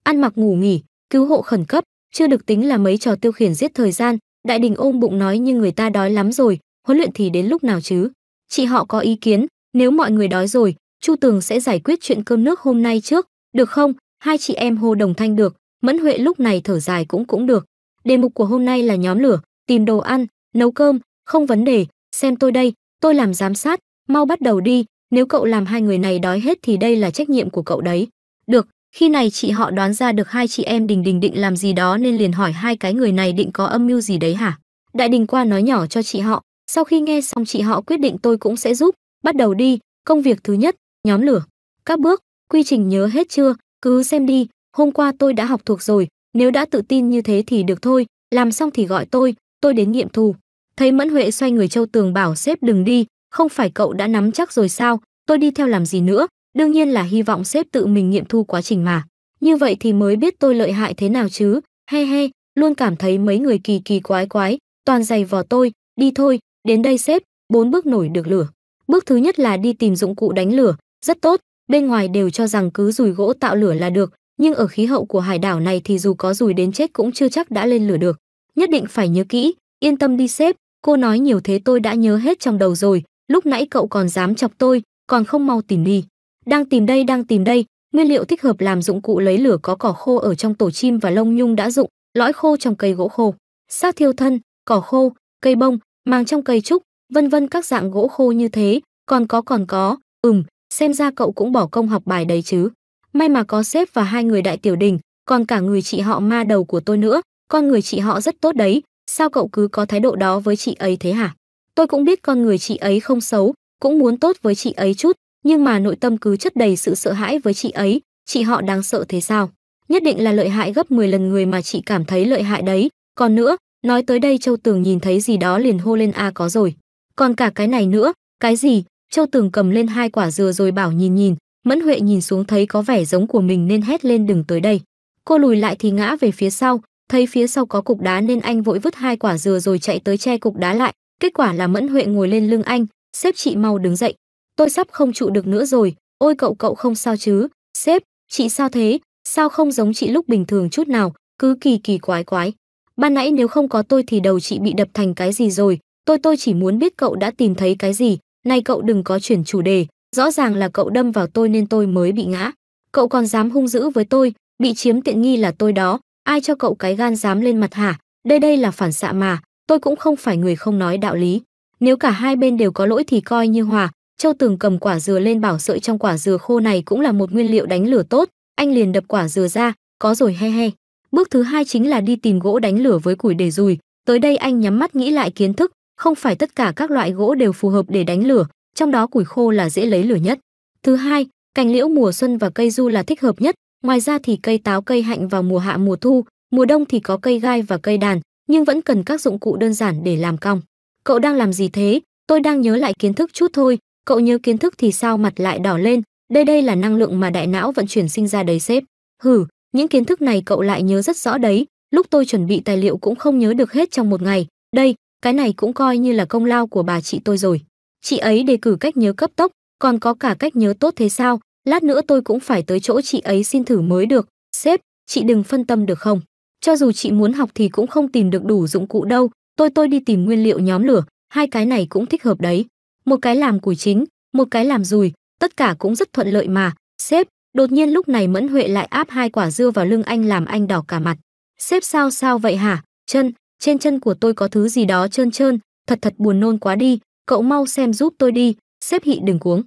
ăn mặc ngủ nghỉ cứu hộ khẩn cấp chưa được tính là mấy trò tiêu khiển giết thời gian đại đình ôm bụng nói nhưng người ta đói lắm rồi huấn luyện thì đến lúc nào chứ chị họ có ý kiến nếu mọi người đói rồi chu tường sẽ giải quyết chuyện cơm nước hôm nay trước được không hai chị em hô đồng thanh được mẫn huệ lúc này thở dài cũng cũng được đề mục của hôm nay là nhóm lửa tìm đồ ăn nấu cơm không vấn đề xem tôi đây tôi làm giám sát mau bắt đầu đi nếu cậu làm hai người này đói hết thì đây là trách nhiệm của cậu đấy được, khi này chị họ đoán ra được hai chị em Đình Đình định làm gì đó nên liền hỏi hai cái người này định có âm mưu gì đấy hả? Đại Đình qua nói nhỏ cho chị họ, sau khi nghe xong chị họ quyết định tôi cũng sẽ giúp, bắt đầu đi, công việc thứ nhất, nhóm lửa. Các bước, quy trình nhớ hết chưa, cứ xem đi, hôm qua tôi đã học thuộc rồi, nếu đã tự tin như thế thì được thôi, làm xong thì gọi tôi, tôi đến nghiệm thù. Thấy Mẫn Huệ xoay người Châu Tường bảo sếp đừng đi, không phải cậu đã nắm chắc rồi sao, tôi đi theo làm gì nữa, đương nhiên là hy vọng sếp tự mình nghiệm thu quá trình mà. Như vậy thì mới biết tôi lợi hại thế nào chứ, he he, luôn cảm thấy mấy người kỳ kỳ quái quái, toàn giày vò tôi, đi thôi, đến đây sếp, bốn bước nổi được lửa. Bước thứ nhất là đi tìm dụng cụ đánh lửa, rất tốt, bên ngoài đều cho rằng cứ rùi gỗ tạo lửa là được, nhưng ở khí hậu của hải đảo này thì dù có rùi đến chết cũng chưa chắc đã lên lửa được. Nhất định phải nhớ kỹ, yên tâm đi sếp, cô nói nhiều thế tôi đã nhớ hết trong đầu rồi, lúc nãy cậu còn dám chọc tôi, còn không mau tìm đi đang tìm đây đang tìm đây nguyên liệu thích hợp làm dụng cụ lấy lửa có cỏ khô ở trong tổ chim và lông nhung đã dụng lõi khô trong cây gỗ khô xác thiêu thân cỏ khô cây bông màng trong cây trúc vân vân các dạng gỗ khô như thế còn có còn có ừm xem ra cậu cũng bỏ công học bài đấy chứ may mà có sếp và hai người đại tiểu đình còn cả người chị họ ma đầu của tôi nữa con người chị họ rất tốt đấy sao cậu cứ có thái độ đó với chị ấy thế hả tôi cũng biết con người chị ấy không xấu cũng muốn tốt với chị ấy chút nhưng mà nội tâm cứ chất đầy sự sợ hãi với chị ấy, chị họ đáng sợ thế sao? Nhất định là lợi hại gấp 10 lần người mà chị cảm thấy lợi hại đấy. Còn nữa, nói tới đây Châu Tường nhìn thấy gì đó liền hô lên a có rồi. Còn cả cái này nữa, cái gì? Châu Tường cầm lên hai quả dừa rồi bảo nhìn nhìn, Mẫn Huệ nhìn xuống thấy có vẻ giống của mình nên hét lên đừng tới đây. Cô lùi lại thì ngã về phía sau, thấy phía sau có cục đá nên anh vội vứt hai quả dừa rồi chạy tới che cục đá lại, kết quả là Mẫn Huệ ngồi lên lưng anh, xếp chị mau đứng dậy tôi sắp không trụ được nữa rồi, ôi cậu cậu không sao chứ, sếp, chị sao thế, sao không giống chị lúc bình thường chút nào, cứ kỳ kỳ quái quái. Ban nãy nếu không có tôi thì đầu chị bị đập thành cái gì rồi, tôi tôi chỉ muốn biết cậu đã tìm thấy cái gì, nay cậu đừng có chuyển chủ đề, rõ ràng là cậu đâm vào tôi nên tôi mới bị ngã. Cậu còn dám hung dữ với tôi, bị chiếm tiện nghi là tôi đó, ai cho cậu cái gan dám lên mặt hả, đây đây là phản xạ mà, tôi cũng không phải người không nói đạo lý. Nếu cả hai bên đều có lỗi thì coi như hòa, Châu Tường cầm quả dừa lên bảo sợi trong quả dừa khô này cũng là một nguyên liệu đánh lửa tốt, anh liền đập quả dừa ra, có rồi he he. Bước thứ hai chính là đi tìm gỗ đánh lửa với củi để rùi, tới đây anh nhắm mắt nghĩ lại kiến thức, không phải tất cả các loại gỗ đều phù hợp để đánh lửa, trong đó củi khô là dễ lấy lửa nhất. Thứ hai, cành liễu mùa xuân và cây du là thích hợp nhất, ngoài ra thì cây táo cây hạnh vào mùa hạ mùa thu, mùa đông thì có cây gai và cây đàn, nhưng vẫn cần các dụng cụ đơn giản để làm cong. Cậu đang làm gì thế? Tôi đang nhớ lại kiến thức chút thôi, cậu nhớ kiến thức thì sao mặt lại đỏ lên đây đây là năng lượng mà đại não vận chuyển sinh ra đấy sếp hử những kiến thức này cậu lại nhớ rất rõ đấy lúc tôi chuẩn bị tài liệu cũng không nhớ được hết trong một ngày đây cái này cũng coi như là công lao của bà chị tôi rồi chị ấy đề cử cách nhớ cấp tốc còn có cả cách nhớ tốt thế sao lát nữa tôi cũng phải tới chỗ chị ấy xin thử mới được sếp chị đừng phân tâm được không cho dù chị muốn học thì cũng không tìm được đủ dụng cụ đâu tôi tôi đi tìm nguyên liệu nhóm lửa hai cái này cũng thích hợp đấy một cái làm củi chính, một cái làm dùi, tất cả cũng rất thuận lợi mà, sếp, đột nhiên lúc này Mẫn Huệ lại áp hai quả dưa vào lưng anh làm anh đỏ cả mặt. Sếp sao sao vậy hả, chân, trên chân của tôi có thứ gì đó trơn trơn, thật thật buồn nôn quá đi, cậu mau xem giúp tôi đi, sếp hị đừng cuống.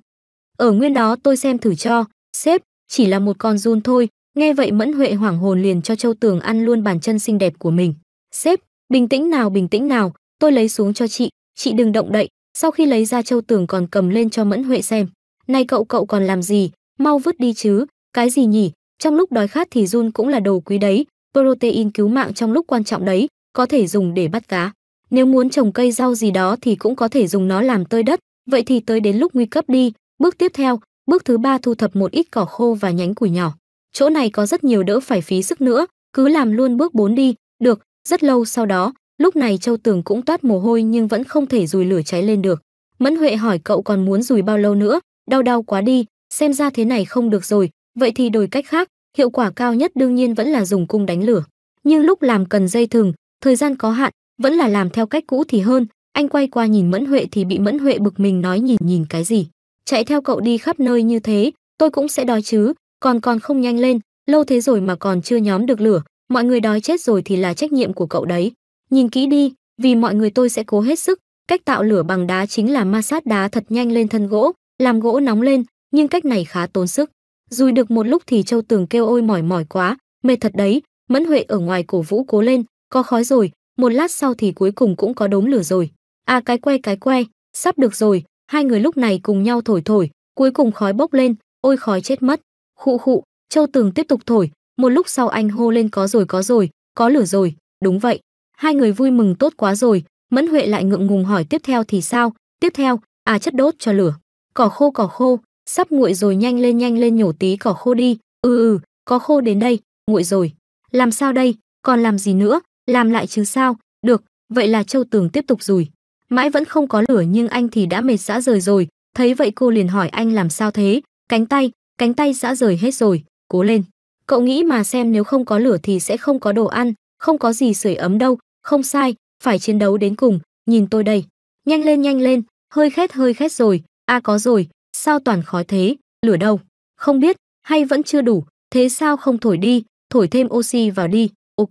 Ở nguyên đó tôi xem thử cho, sếp, chỉ là một con run thôi, nghe vậy Mẫn Huệ hoảng hồn liền cho Châu Tường ăn luôn bàn chân xinh đẹp của mình. Sếp, bình tĩnh nào bình tĩnh nào, tôi lấy xuống cho chị, chị đừng động đậy, sau khi lấy ra châu tưởng còn cầm lên cho mẫn huệ xem này cậu cậu còn làm gì mau vứt đi chứ cái gì nhỉ trong lúc đói khát thì run cũng là đồ quý đấy protein cứu mạng trong lúc quan trọng đấy có thể dùng để bắt cá nếu muốn trồng cây rau gì đó thì cũng có thể dùng nó làm tơi đất vậy thì tới đến lúc nguy cấp đi bước tiếp theo bước thứ ba thu thập một ít cỏ khô và nhánh củi nhỏ chỗ này có rất nhiều đỡ phải phí sức nữa cứ làm luôn bước bốn đi được rất lâu sau đó Lúc này Châu Tường cũng toát mồ hôi nhưng vẫn không thể dùi lửa cháy lên được. Mẫn Huệ hỏi cậu còn muốn dùi bao lâu nữa, đau đau quá đi, xem ra thế này không được rồi, vậy thì đổi cách khác, hiệu quả cao nhất đương nhiên vẫn là dùng cung đánh lửa. Nhưng lúc làm cần dây thừng, thời gian có hạn, vẫn là làm theo cách cũ thì hơn. Anh quay qua nhìn Mẫn Huệ thì bị Mẫn Huệ bực mình nói nhìn nhìn cái gì. Chạy theo cậu đi khắp nơi như thế, tôi cũng sẽ đói chứ, còn còn không nhanh lên, lâu thế rồi mà còn chưa nhóm được lửa, mọi người đói chết rồi thì là trách nhiệm của cậu đấy. Nhìn kỹ đi, vì mọi người tôi sẽ cố hết sức, cách tạo lửa bằng đá chính là ma sát đá thật nhanh lên thân gỗ, làm gỗ nóng lên, nhưng cách này khá tốn sức. Dùi được một lúc thì Châu Tường kêu ôi mỏi mỏi quá, mệt thật đấy, Mẫn Huệ ở ngoài cổ vũ cố lên, có khói rồi, một lát sau thì cuối cùng cũng có đốm lửa rồi. À cái que cái que, sắp được rồi, hai người lúc này cùng nhau thổi thổi, cuối cùng khói bốc lên, ôi khói chết mất. Khụ khụ, Châu Tường tiếp tục thổi, một lúc sau anh hô lên có rồi có rồi, có lửa rồi, đúng vậy, hai người vui mừng tốt quá rồi mẫn huệ lại ngượng ngùng hỏi tiếp theo thì sao tiếp theo à chất đốt cho lửa cỏ khô cỏ khô sắp nguội rồi nhanh lên nhanh lên nhổ tí cỏ khô đi ừ ừ có khô đến đây nguội rồi làm sao đây còn làm gì nữa làm lại chứ sao được vậy là châu tường tiếp tục rủi mãi vẫn không có lửa nhưng anh thì đã mệt xã rời rồi thấy vậy cô liền hỏi anh làm sao thế cánh tay cánh tay xã rời hết rồi cố lên cậu nghĩ mà xem nếu không có lửa thì sẽ không có đồ ăn không có gì sưởi ấm đâu không sai phải chiến đấu đến cùng nhìn tôi đây nhanh lên nhanh lên hơi khét hơi khét rồi a có rồi sao toàn khói thế lửa đâu không biết hay vẫn chưa đủ thế sao không thổi đi thổi thêm oxy vào đi ok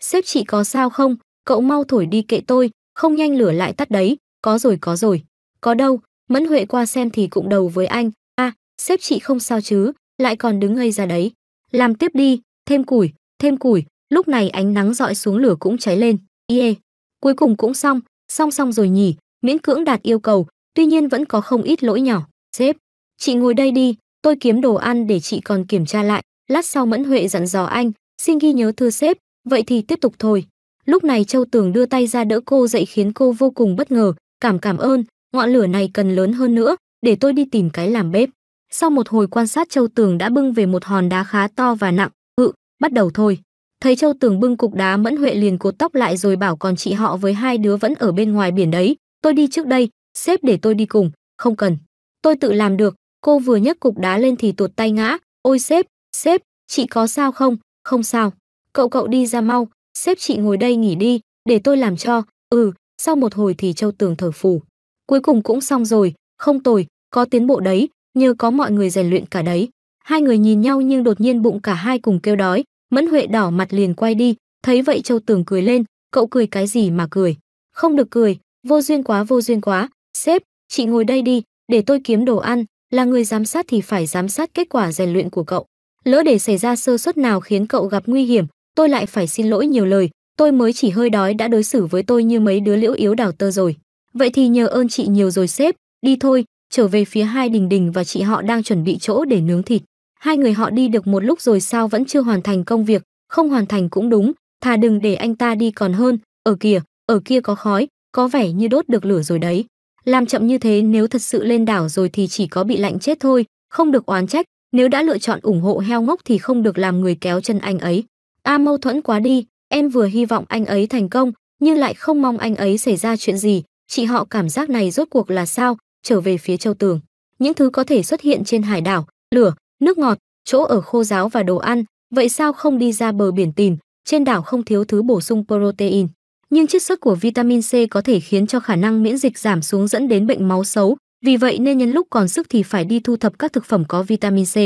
sếp chị có sao không cậu mau thổi đi kệ tôi không nhanh lửa lại tắt đấy có rồi có rồi có đâu mẫn huệ qua xem thì cũng đầu với anh a à, sếp chị không sao chứ lại còn đứng ngây ra đấy làm tiếp đi thêm củi thêm củi lúc này ánh nắng dọi xuống lửa cũng cháy lên Ie, cuối cùng cũng xong, xong xong rồi nhỉ, miễn cưỡng đạt yêu cầu, tuy nhiên vẫn có không ít lỗi nhỏ. Sếp, chị ngồi đây đi, tôi kiếm đồ ăn để chị còn kiểm tra lại. Lát sau Mẫn Huệ dặn dò anh, xin ghi nhớ thưa sếp, vậy thì tiếp tục thôi. Lúc này Châu Tường đưa tay ra đỡ cô dậy khiến cô vô cùng bất ngờ, cảm cảm ơn, ngọn lửa này cần lớn hơn nữa, để tôi đi tìm cái làm bếp. Sau một hồi quan sát Châu Tường đã bưng về một hòn đá khá to và nặng, ừ, bắt đầu thôi. Thấy Châu Tường bưng cục đá mẫn huệ liền cột tóc lại rồi bảo còn chị họ với hai đứa vẫn ở bên ngoài biển đấy, tôi đi trước đây, xếp để tôi đi cùng, không cần. Tôi tự làm được, cô vừa nhấc cục đá lên thì tuột tay ngã, ôi xếp xếp chị có sao không, không sao. Cậu cậu đi ra mau, xếp chị ngồi đây nghỉ đi, để tôi làm cho, ừ, sau một hồi thì Châu Tường thở phù. Cuối cùng cũng xong rồi, không tồi, có tiến bộ đấy, nhờ có mọi người rèn luyện cả đấy. Hai người nhìn nhau nhưng đột nhiên bụng cả hai cùng kêu đói, Mẫn Huệ đỏ mặt liền quay đi, thấy vậy Châu Tường cười lên, cậu cười cái gì mà cười? Không được cười, vô duyên quá vô duyên quá, sếp, chị ngồi đây đi, để tôi kiếm đồ ăn, là người giám sát thì phải giám sát kết quả rèn luyện của cậu. Lỡ để xảy ra sơ suất nào khiến cậu gặp nguy hiểm, tôi lại phải xin lỗi nhiều lời, tôi mới chỉ hơi đói đã đối xử với tôi như mấy đứa liễu yếu đào tơ rồi. Vậy thì nhờ ơn chị nhiều rồi sếp, đi thôi, trở về phía hai đình đình và chị họ đang chuẩn bị chỗ để nướng thịt. Hai người họ đi được một lúc rồi sao vẫn chưa hoàn thành công việc, không hoàn thành cũng đúng, thà đừng để anh ta đi còn hơn, ở kìa, ở kia có khói, có vẻ như đốt được lửa rồi đấy. Làm chậm như thế nếu thật sự lên đảo rồi thì chỉ có bị lạnh chết thôi, không được oán trách, nếu đã lựa chọn ủng hộ heo ngốc thì không được làm người kéo chân anh ấy. A mâu thuẫn quá đi, em vừa hy vọng anh ấy thành công, nhưng lại không mong anh ấy xảy ra chuyện gì, chị họ cảm giác này rốt cuộc là sao, trở về phía châu tường. Những thứ có thể xuất hiện trên hải đảo, lửa, nước ngọt, chỗ ở khô ráo và đồ ăn, vậy sao không đi ra bờ biển tìm, trên đảo không thiếu thứ bổ sung protein. Nhưng chiết xuất của vitamin C có thể khiến cho khả năng miễn dịch giảm xuống dẫn đến bệnh máu xấu, vì vậy nên nhân lúc còn sức thì phải đi thu thập các thực phẩm có vitamin C.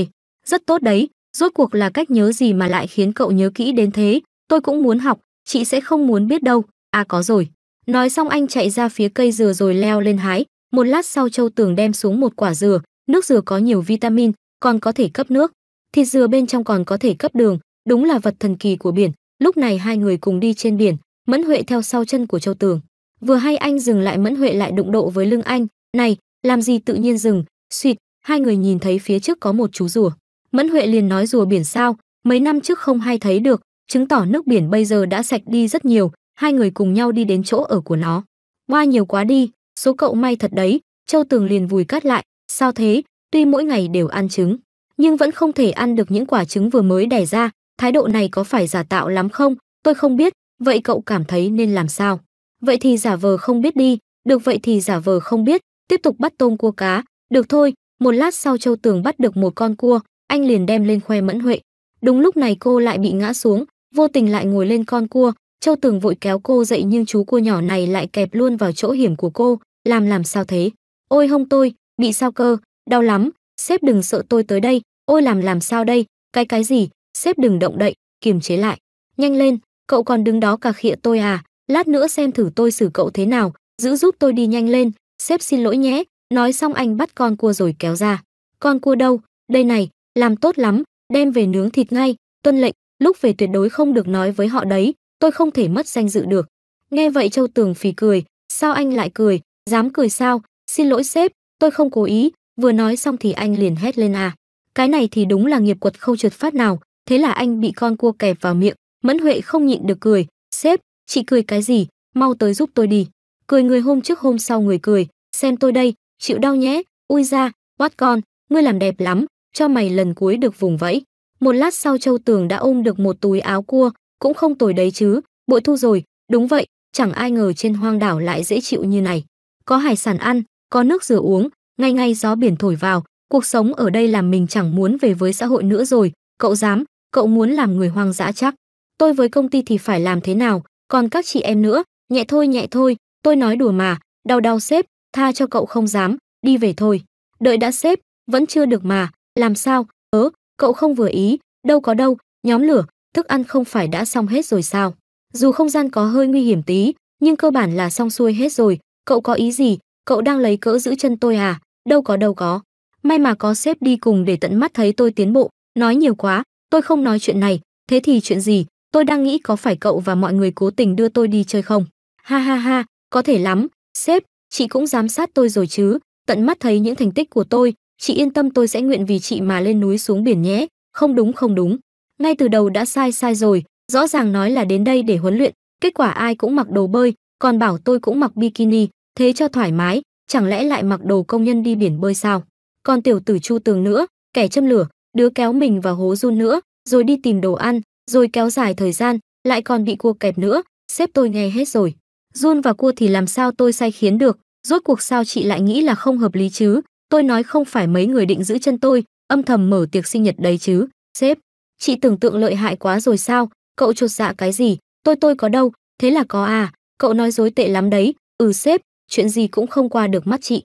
Rất tốt đấy, rốt cuộc là cách nhớ gì mà lại khiến cậu nhớ kỹ đến thế, tôi cũng muốn học, chị sẽ không muốn biết đâu, à có rồi. Nói xong anh chạy ra phía cây dừa rồi leo lên hái, một lát sau Châu Tường đem xuống một quả dừa, nước dừa có nhiều vitamin, còn có thể cấp nước, thịt dừa bên trong còn có thể cấp đường, đúng là vật thần kỳ của biển. Lúc này hai người cùng đi trên biển, Mẫn Huệ theo sau chân của Châu Tường. Vừa hay anh dừng lại Mẫn Huệ lại đụng độ với lưng anh, "Này, làm gì tự nhiên dừng?" Xuyệt, hai người nhìn thấy phía trước có một chú rùa. Mẫn Huệ liền nói rùa biển sao, mấy năm trước không hay thấy được, chứng tỏ nước biển bây giờ đã sạch đi rất nhiều, hai người cùng nhau đi đến chỗ ở của nó. Qua nhiều quá đi, số cậu may thật đấy, Châu Tường liền vùi cắt lại, sao thế, tuy mỗi ngày đều ăn trứng, nhưng vẫn không thể ăn được những quả trứng vừa mới đẻ ra, thái độ này có phải giả tạo lắm không? Tôi không biết, vậy cậu cảm thấy nên làm sao? Vậy thì giả vờ không biết đi, được vậy thì giả vờ không biết, tiếp tục bắt tôm cua cá, được thôi, một lát sau Châu Tường bắt được một con cua, anh liền đem lên khoe mẫn huệ. Đúng lúc này cô lại bị ngã xuống, vô tình lại ngồi lên con cua, Châu Tường vội kéo cô dậy nhưng chú cua nhỏ này lại kẹp luôn vào chỗ hiểm của cô, làm làm sao thế? Ôi hông tôi, bị sao cơ, đau lắm sếp đừng sợ tôi tới đây ôi làm làm sao đây cái cái gì sếp đừng động đậy kiềm chế lại nhanh lên cậu còn đứng đó cà khịa tôi à lát nữa xem thử tôi xử cậu thế nào giữ giúp tôi đi nhanh lên sếp xin lỗi nhé nói xong anh bắt con cua rồi kéo ra con cua đâu đây này làm tốt lắm đem về nướng thịt ngay tuân lệnh lúc về tuyệt đối không được nói với họ đấy tôi không thể mất danh dự được nghe vậy châu tường phì cười sao anh lại cười dám cười sao xin lỗi sếp tôi không cố ý vừa nói xong thì anh liền hét lên à cái này thì đúng là nghiệp quật không trượt phát nào thế là anh bị con cua kẹp vào miệng mẫn huệ không nhịn được cười sếp chị cười cái gì mau tới giúp tôi đi cười người hôm trước hôm sau người cười xem tôi đây chịu đau nhé ui ra quát con ngươi làm đẹp lắm cho mày lần cuối được vùng vẫy một lát sau châu tường đã ôm được một túi áo cua cũng không tồi đấy chứ bội thu rồi đúng vậy chẳng ai ngờ trên hoang đảo lại dễ chịu như này có hải sản ăn có nước rửa uống ngay ngay gió biển thổi vào, cuộc sống ở đây làm mình chẳng muốn về với xã hội nữa rồi, cậu dám, cậu muốn làm người hoang dã chắc. Tôi với công ty thì phải làm thế nào, còn các chị em nữa, nhẹ thôi nhẹ thôi, tôi nói đùa mà, đau đau sếp, tha cho cậu không dám, đi về thôi. Đợi đã sếp, vẫn chưa được mà, làm sao, ớ, cậu không vừa ý, đâu có đâu, nhóm lửa, thức ăn không phải đã xong hết rồi sao. Dù không gian có hơi nguy hiểm tí, nhưng cơ bản là xong xuôi hết rồi, cậu có ý gì, cậu đang lấy cỡ giữ chân tôi à đâu có đâu có may mà có sếp đi cùng để tận mắt thấy tôi tiến bộ nói nhiều quá tôi không nói chuyện này thế thì chuyện gì tôi đang nghĩ có phải cậu và mọi người cố tình đưa tôi đi chơi không ha ha ha có thể lắm sếp chị cũng giám sát tôi rồi chứ tận mắt thấy những thành tích của tôi chị yên tâm tôi sẽ nguyện vì chị mà lên núi xuống biển nhé không đúng không đúng ngay từ đầu đã sai sai rồi rõ ràng nói là đến đây để huấn luyện kết quả ai cũng mặc đồ bơi còn bảo tôi cũng mặc bikini thế cho thoải mái, chẳng lẽ lại mặc đồ công nhân đi biển bơi sao? Còn tiểu tử Chu Tường nữa, kẻ châm lửa, đứa kéo mình vào hố run nữa, rồi đi tìm đồ ăn, rồi kéo dài thời gian, lại còn bị cua kẹp nữa, xếp tôi nghe hết rồi. Run và cua thì làm sao tôi sai khiến được, rốt cuộc sao chị lại nghĩ là không hợp lý chứ? Tôi nói không phải mấy người định giữ chân tôi, âm thầm mở tiệc sinh nhật đấy chứ, sếp. Chị tưởng tượng lợi hại quá rồi sao, cậu chột dạ cái gì, tôi tôi có đâu, thế là có à, cậu nói dối tệ lắm đấy, ừ sếp, chuyện gì cũng không qua được mắt chị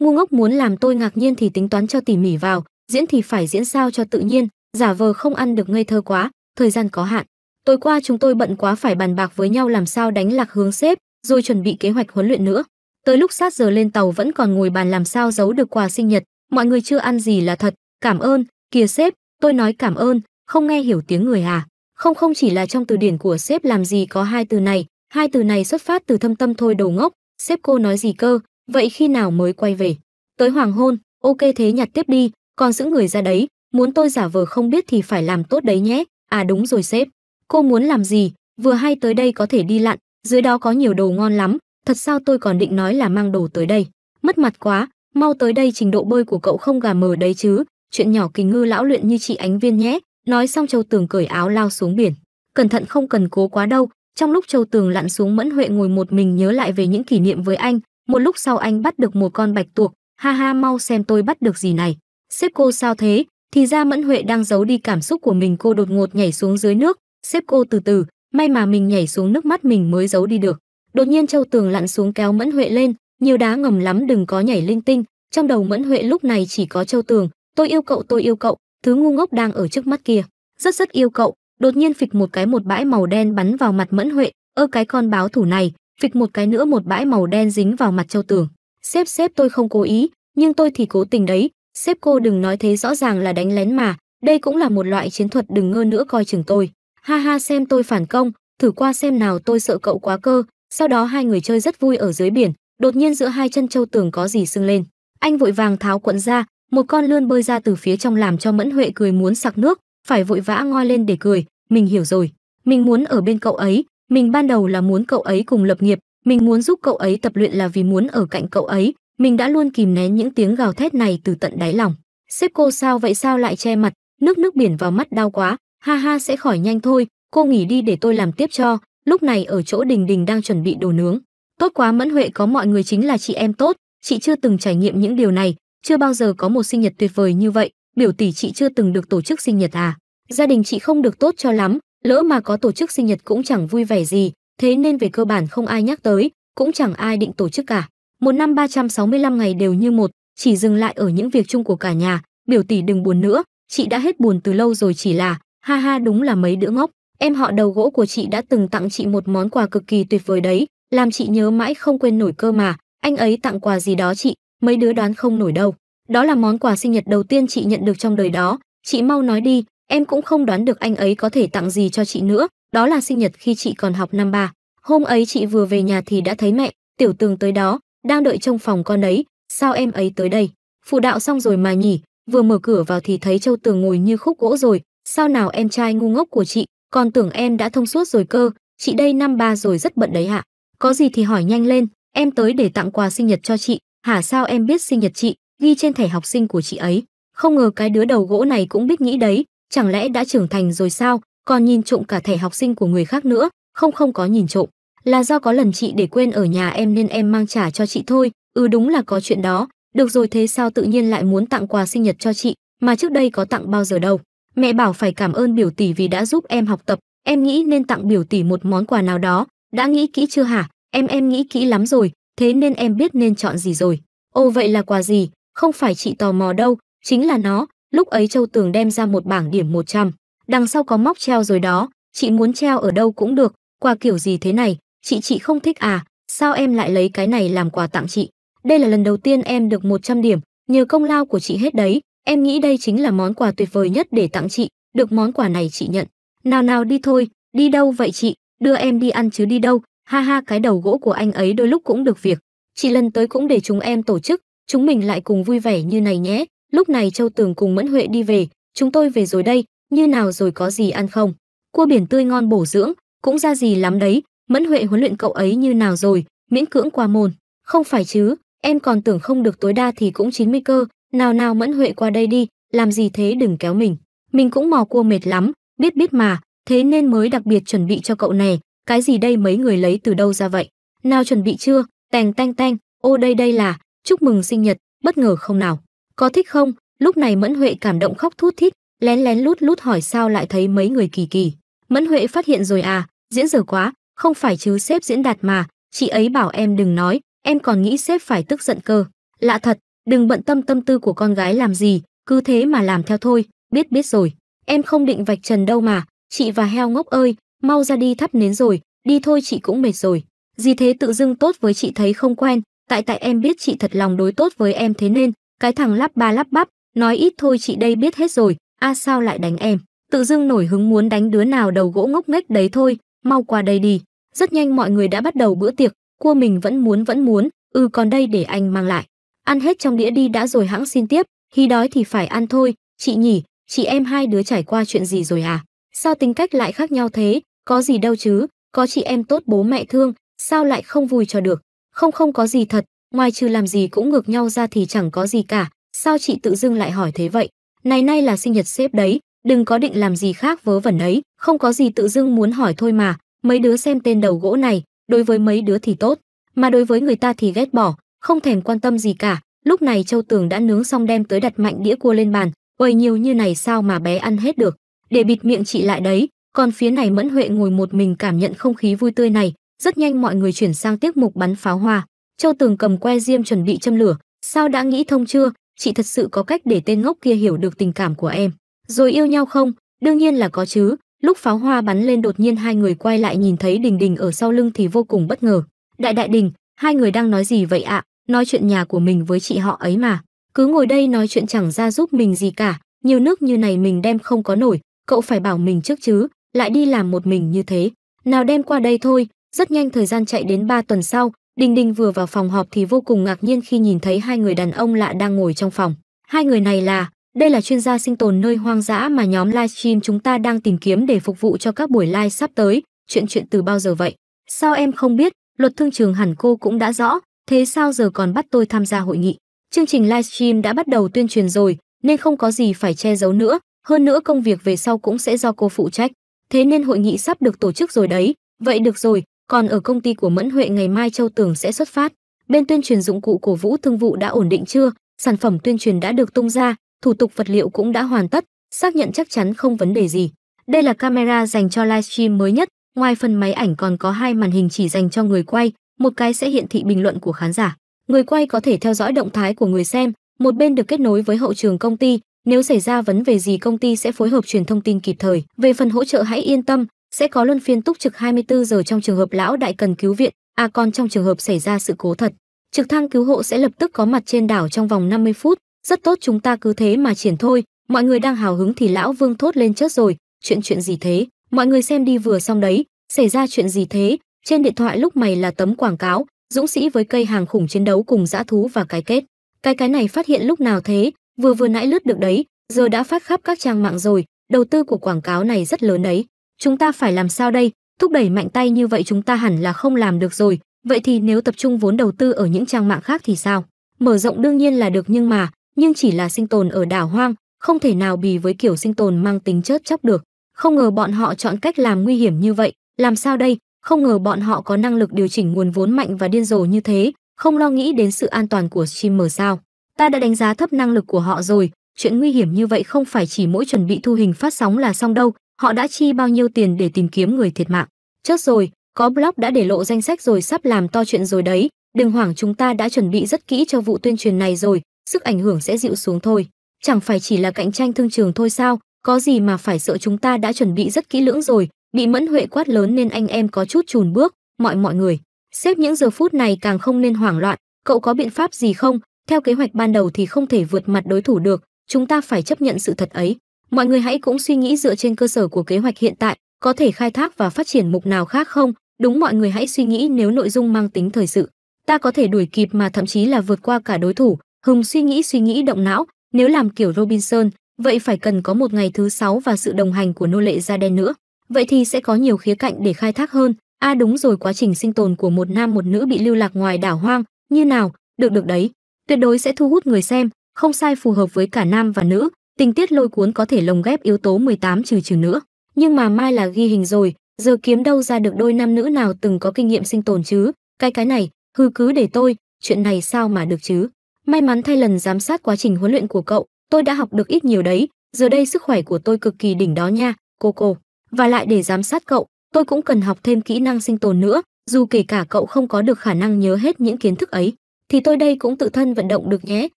ngu ngốc muốn làm tôi ngạc nhiên thì tính toán cho tỉ mỉ vào diễn thì phải diễn sao cho tự nhiên giả vờ không ăn được ngây thơ quá thời gian có hạn tối qua chúng tôi bận quá phải bàn bạc với nhau làm sao đánh lạc hướng sếp rồi chuẩn bị kế hoạch huấn luyện nữa tới lúc sát giờ lên tàu vẫn còn ngồi bàn làm sao giấu được quà sinh nhật mọi người chưa ăn gì là thật cảm ơn kìa sếp tôi nói cảm ơn không nghe hiểu tiếng người à không không chỉ là trong từ điển của sếp làm gì có hai từ này hai từ này xuất phát từ thâm tâm thôi đầu ngốc Sếp cô nói gì cơ, vậy khi nào mới quay về? Tới hoàng hôn, ok thế nhặt tiếp đi, còn giữ người ra đấy, muốn tôi giả vờ không biết thì phải làm tốt đấy nhé. À đúng rồi sếp, cô muốn làm gì, vừa hay tới đây có thể đi lặn, dưới đó có nhiều đồ ngon lắm, thật sao tôi còn định nói là mang đồ tới đây. Mất mặt quá, mau tới đây trình độ bơi của cậu không gà mờ đấy chứ, chuyện nhỏ kính ngư lão luyện như chị Ánh Viên nhé. Nói xong Châu Tường cởi áo lao xuống biển. Cẩn thận không cần cố quá đâu, trong lúc Châu Tường lặn xuống Mẫn Huệ ngồi một mình nhớ lại về những kỷ niệm với anh, một lúc sau anh bắt được một con bạch tuộc, ha ha mau xem tôi bắt được gì này. Xếp cô sao thế? Thì ra Mẫn Huệ đang giấu đi cảm xúc của mình cô đột ngột nhảy xuống dưới nước, xếp cô từ từ, may mà mình nhảy xuống nước mắt mình mới giấu đi được. Đột nhiên Châu Tường lặn xuống kéo Mẫn Huệ lên, nhiều đá ngầm lắm đừng có nhảy linh tinh, trong đầu Mẫn Huệ lúc này chỉ có Châu Tường, tôi yêu cậu tôi yêu cậu, thứ ngu ngốc đang ở trước mắt kia. Rất rất yêu cậu, đột nhiên phịch một cái một bãi màu đen bắn vào mặt mẫn huệ ơ cái con báo thủ này phịch một cái nữa một bãi màu đen dính vào mặt châu tường sếp sếp tôi không cố ý nhưng tôi thì cố tình đấy sếp cô đừng nói thế rõ ràng là đánh lén mà đây cũng là một loại chiến thuật đừng ngơ nữa coi chừng tôi ha ha xem tôi phản công thử qua xem nào tôi sợ cậu quá cơ sau đó hai người chơi rất vui ở dưới biển đột nhiên giữa hai chân châu tường có gì sưng lên anh vội vàng tháo quận ra một con lươn bơi ra từ phía trong làm cho mẫn huệ cười muốn sặc nước phải vội vã ngoi lên để cười mình hiểu rồi mình muốn ở bên cậu ấy mình ban đầu là muốn cậu ấy cùng lập nghiệp mình muốn giúp cậu ấy tập luyện là vì muốn ở cạnh cậu ấy mình đã luôn kìm nén những tiếng gào thét này từ tận đáy lòng sếp cô sao vậy sao lại che mặt nước nước biển vào mắt đau quá ha ha sẽ khỏi nhanh thôi cô nghỉ đi để tôi làm tiếp cho lúc này ở chỗ đình đình đang chuẩn bị đồ nướng tốt quá mẫn huệ có mọi người chính là chị em tốt chị chưa từng trải nghiệm những điều này chưa bao giờ có một sinh nhật tuyệt vời như vậy biểu tỷ chị chưa từng được tổ chức sinh nhật à gia đình chị không được tốt cho lắm lỡ mà có tổ chức sinh nhật cũng chẳng vui vẻ gì thế nên về cơ bản không ai nhắc tới cũng chẳng ai định tổ chức cả một năm 365 ngày đều như một chỉ dừng lại ở những việc chung của cả nhà biểu tỷ đừng buồn nữa chị đã hết buồn từ lâu rồi chỉ là ha ha đúng là mấy đứa ngốc em họ đầu gỗ của chị đã từng tặng chị một món quà cực kỳ tuyệt vời đấy làm chị nhớ mãi không quên nổi cơ mà anh ấy tặng quà gì đó chị mấy đứa đoán không nổi đâu đó là món quà sinh nhật đầu tiên chị nhận được trong đời đó. Chị mau nói đi, em cũng không đoán được anh ấy có thể tặng gì cho chị nữa. Đó là sinh nhật khi chị còn học năm ba. Hôm ấy chị vừa về nhà thì đã thấy mẹ, tiểu tường tới đó, đang đợi trong phòng con ấy. Sao em ấy tới đây? Phụ đạo xong rồi mà nhỉ, vừa mở cửa vào thì thấy Châu Tường ngồi như khúc gỗ rồi. Sao nào em trai ngu ngốc của chị, còn tưởng em đã thông suốt rồi cơ, chị đây năm ba rồi rất bận đấy hả? Có gì thì hỏi nhanh lên, em tới để tặng quà sinh nhật cho chị, hả sao em biết sinh nhật chị, ghi trên thẻ học sinh của chị ấy. Không ngờ cái đứa đầu gỗ này cũng biết nghĩ đấy, chẳng lẽ đã trưởng thành rồi sao, còn nhìn trộm cả thẻ học sinh của người khác nữa, không không có nhìn trộm. Là do có lần chị để quên ở nhà em nên em mang trả cho chị thôi, ừ đúng là có chuyện đó, được rồi thế sao tự nhiên lại muốn tặng quà sinh nhật cho chị, mà trước đây có tặng bao giờ đâu. Mẹ bảo phải cảm ơn biểu tỷ vì đã giúp em học tập, em nghĩ nên tặng biểu tỷ một món quà nào đó, đã nghĩ kỹ chưa hả, em em nghĩ kỹ lắm rồi, thế nên em biết nên chọn gì rồi. Ồ vậy là quà gì, không phải chị tò mò đâu, chính là nó, lúc ấy Châu Tường đem ra một bảng điểm 100. Đằng sau có móc treo rồi đó, chị muốn treo ở đâu cũng được, quà kiểu gì thế này, chị chị không thích à, sao em lại lấy cái này làm quà tặng chị? Đây là lần đầu tiên em được 100 điểm, nhờ công lao của chị hết đấy, em nghĩ đây chính là món quà tuyệt vời nhất để tặng chị, được món quà này chị nhận. Nào nào đi thôi, đi đâu vậy chị, đưa em đi ăn chứ đi đâu, ha ha cái đầu gỗ của anh ấy đôi lúc cũng được việc. Chị lần tới cũng để chúng em tổ chức, chúng mình lại cùng vui vẻ như này nhé. Lúc này Châu Tường cùng Mẫn Huệ đi về, chúng tôi về rồi đây, như nào rồi có gì ăn không? Cua biển tươi ngon bổ dưỡng, cũng ra gì lắm đấy, Mẫn Huệ huấn luyện cậu ấy như nào rồi, miễn cưỡng qua môn. Không phải chứ, em còn tưởng không được tối đa thì cũng 90 cơ, nào nào Mẫn Huệ qua đây đi, làm gì thế đừng kéo mình. Mình cũng mò cua mệt lắm, biết biết mà, thế nên mới đặc biệt chuẩn bị cho cậu này, cái gì đây mấy người lấy từ đâu ra vậy? Nào chuẩn bị chưa? Tèng tanh tanh, ô đây đây là, chúc mừng sinh nhật bất ngờ không nào có thích không lúc này mẫn huệ cảm động khóc thút thít lén lén lút lút hỏi sao lại thấy mấy người kỳ kỳ mẫn huệ phát hiện rồi à diễn dở quá không phải chứ sếp diễn đạt mà chị ấy bảo em đừng nói em còn nghĩ sếp phải tức giận cơ lạ thật đừng bận tâm tâm tư của con gái làm gì cứ thế mà làm theo thôi biết biết rồi em không định vạch trần đâu mà chị và heo ngốc ơi mau ra đi thắp nến rồi đi thôi chị cũng mệt rồi gì thế tự dưng tốt với chị thấy không quen tại tại em biết chị thật lòng đối tốt với em thế nên, cái thằng lắp ba lắp bắp, nói ít thôi chị đây biết hết rồi, a sao lại đánh em, tự dưng nổi hứng muốn đánh đứa nào đầu gỗ ngốc nghếch đấy thôi, mau qua đây đi. Rất nhanh mọi người đã bắt đầu bữa tiệc, cua mình vẫn muốn vẫn muốn, ừ còn đây để anh mang lại. Ăn hết trong đĩa đi đã rồi hãng xin tiếp, khi đói thì phải ăn thôi, chị nhỉ, chị em hai đứa trải qua chuyện gì rồi à? Sao tính cách lại khác nhau thế, có gì đâu chứ, có chị em tốt bố mẹ thương, sao lại không vui cho được. Không không có gì thật, ngoài trừ làm gì cũng ngược nhau ra thì chẳng có gì cả, sao chị tự dưng lại hỏi thế vậy? Này nay là sinh nhật sếp đấy, đừng có định làm gì khác vớ vẩn ấy, không có gì tự dưng muốn hỏi thôi mà, mấy đứa xem tên đầu gỗ này, đối với mấy đứa thì tốt, mà đối với người ta thì ghét bỏ, không thèm quan tâm gì cả. Lúc này Châu Tường đã nướng xong đem tới đặt mạnh đĩa cua lên bàn, ôi nhiều như này sao mà bé ăn hết được, để bịt miệng chị lại đấy, còn phía này Mẫn Huệ ngồi một mình cảm nhận không khí vui tươi này, rất nhanh mọi người chuyển sang tiết mục bắn pháo hoa. Châu Tường cầm que diêm chuẩn bị châm lửa, sao đã nghĩ thông chưa, chị thật sự có cách để tên ngốc kia hiểu được tình cảm của em. Rồi yêu nhau không? Đương nhiên là có chứ. Lúc pháo hoa bắn lên đột nhiên hai người quay lại nhìn thấy Đình Đình ở sau lưng thì vô cùng bất ngờ. Đại đại đình, hai người đang nói gì vậy ạ? Nói chuyện nhà của mình với chị họ ấy mà. Cứ ngồi đây nói chuyện chẳng ra giúp mình gì cả. Nhiều nước như này mình đem không có nổi. Cậu phải bảo mình trước chứ. Lại đi làm một mình như thế. Nào đem qua đây thôi, rất nhanh thời gian chạy đến 3 tuần sau, Đình Đình vừa vào phòng họp thì vô cùng ngạc nhiên khi nhìn thấy hai người đàn ông lạ đang ngồi trong phòng. Hai người này là, đây là chuyên gia sinh tồn nơi hoang dã mà nhóm livestream chúng ta đang tìm kiếm để phục vụ cho các buổi live sắp tới, chuyện chuyện từ bao giờ vậy? Sao em không biết, luật thương trường hẳn cô cũng đã rõ, thế sao giờ còn bắt tôi tham gia hội nghị? Chương trình livestream đã bắt đầu tuyên truyền rồi, nên không có gì phải che giấu nữa, hơn nữa công việc về sau cũng sẽ do cô phụ trách. Thế nên hội nghị sắp được tổ chức rồi đấy, vậy được rồi, còn ở công ty của Mẫn Huệ ngày mai Châu Tường sẽ xuất phát. Bên tuyên truyền dụng cụ của Vũ Thương vụ đã ổn định chưa? Sản phẩm tuyên truyền đã được tung ra, thủ tục vật liệu cũng đã hoàn tất, xác nhận chắc chắn không vấn đề gì. Đây là camera dành cho livestream mới nhất, ngoài phần máy ảnh còn có hai màn hình chỉ dành cho người quay, một cái sẽ hiện thị bình luận của khán giả. Người quay có thể theo dõi động thái của người xem, một bên được kết nối với hậu trường công ty, nếu xảy ra vấn về gì công ty sẽ phối hợp truyền thông tin kịp thời. Về phần hỗ trợ hãy yên tâm, sẽ có luân phiên túc trực 24 giờ trong trường hợp lão đại cần cứu viện, à còn trong trường hợp xảy ra sự cố thật. Trực thăng cứu hộ sẽ lập tức có mặt trên đảo trong vòng 50 phút, rất tốt chúng ta cứ thế mà triển thôi, mọi người đang hào hứng thì lão Vương thốt lên chớt rồi, chuyện chuyện gì thế, mọi người xem đi vừa xong đấy, xảy ra chuyện gì thế, trên điện thoại lúc mày là tấm quảng cáo, dũng sĩ với cây hàng khủng chiến đấu cùng dã thú và cái kết. Cái cái này phát hiện lúc nào thế, vừa vừa nãy lướt được đấy, giờ đã phát khắp các trang mạng rồi, đầu tư của quảng cáo này rất lớn đấy chúng ta phải làm sao đây thúc đẩy mạnh tay như vậy chúng ta hẳn là không làm được rồi vậy thì nếu tập trung vốn đầu tư ở những trang mạng khác thì sao mở rộng đương nhiên là được nhưng mà nhưng chỉ là sinh tồn ở đảo hoang không thể nào bì với kiểu sinh tồn mang tính chớp chóc được không ngờ bọn họ chọn cách làm nguy hiểm như vậy làm sao đây không ngờ bọn họ có năng lực điều chỉnh nguồn vốn mạnh và điên rồ như thế không lo nghĩ đến sự an toàn của streamer sao ta đã đánh giá thấp năng lực của họ rồi chuyện nguy hiểm như vậy không phải chỉ mỗi chuẩn bị thu hình phát sóng là xong đâu họ đã chi bao nhiêu tiền để tìm kiếm người thiệt mạng. Chết rồi, có blog đã để lộ danh sách rồi sắp làm to chuyện rồi đấy, đừng hoảng chúng ta đã chuẩn bị rất kỹ cho vụ tuyên truyền này rồi, sức ảnh hưởng sẽ dịu xuống thôi. Chẳng phải chỉ là cạnh tranh thương trường thôi sao, có gì mà phải sợ chúng ta đã chuẩn bị rất kỹ lưỡng rồi, bị mẫn huệ quát lớn nên anh em có chút chùn bước, mọi mọi người. Xếp những giờ phút này càng không nên hoảng loạn, cậu có biện pháp gì không? Theo kế hoạch ban đầu thì không thể vượt mặt đối thủ được, chúng ta phải chấp nhận sự thật ấy mọi người hãy cũng suy nghĩ dựa trên cơ sở của kế hoạch hiện tại có thể khai thác và phát triển mục nào khác không đúng mọi người hãy suy nghĩ nếu nội dung mang tính thời sự ta có thể đuổi kịp mà thậm chí là vượt qua cả đối thủ hùng suy nghĩ suy nghĩ động não nếu làm kiểu robinson vậy phải cần có một ngày thứ sáu và sự đồng hành của nô lệ da đen nữa vậy thì sẽ có nhiều khía cạnh để khai thác hơn a à đúng rồi quá trình sinh tồn của một nam một nữ bị lưu lạc ngoài đảo hoang như nào được được đấy tuyệt đối sẽ thu hút người xem không sai phù hợp với cả nam và nữ Tình tiết lôi cuốn có thể lồng ghép yếu tố 18 trừ trừ nữa, nhưng mà mai là ghi hình rồi, giờ kiếm đâu ra được đôi nam nữ nào từng có kinh nghiệm sinh tồn chứ? Cái cái này, hư cứ để tôi, chuyện này sao mà được chứ? May mắn thay lần giám sát quá trình huấn luyện của cậu, tôi đã học được ít nhiều đấy, giờ đây sức khỏe của tôi cực kỳ đỉnh đó nha, cô cô. Và lại để giám sát cậu, tôi cũng cần học thêm kỹ năng sinh tồn nữa, dù kể cả cậu không có được khả năng nhớ hết những kiến thức ấy, thì tôi đây cũng tự thân vận động được nhé,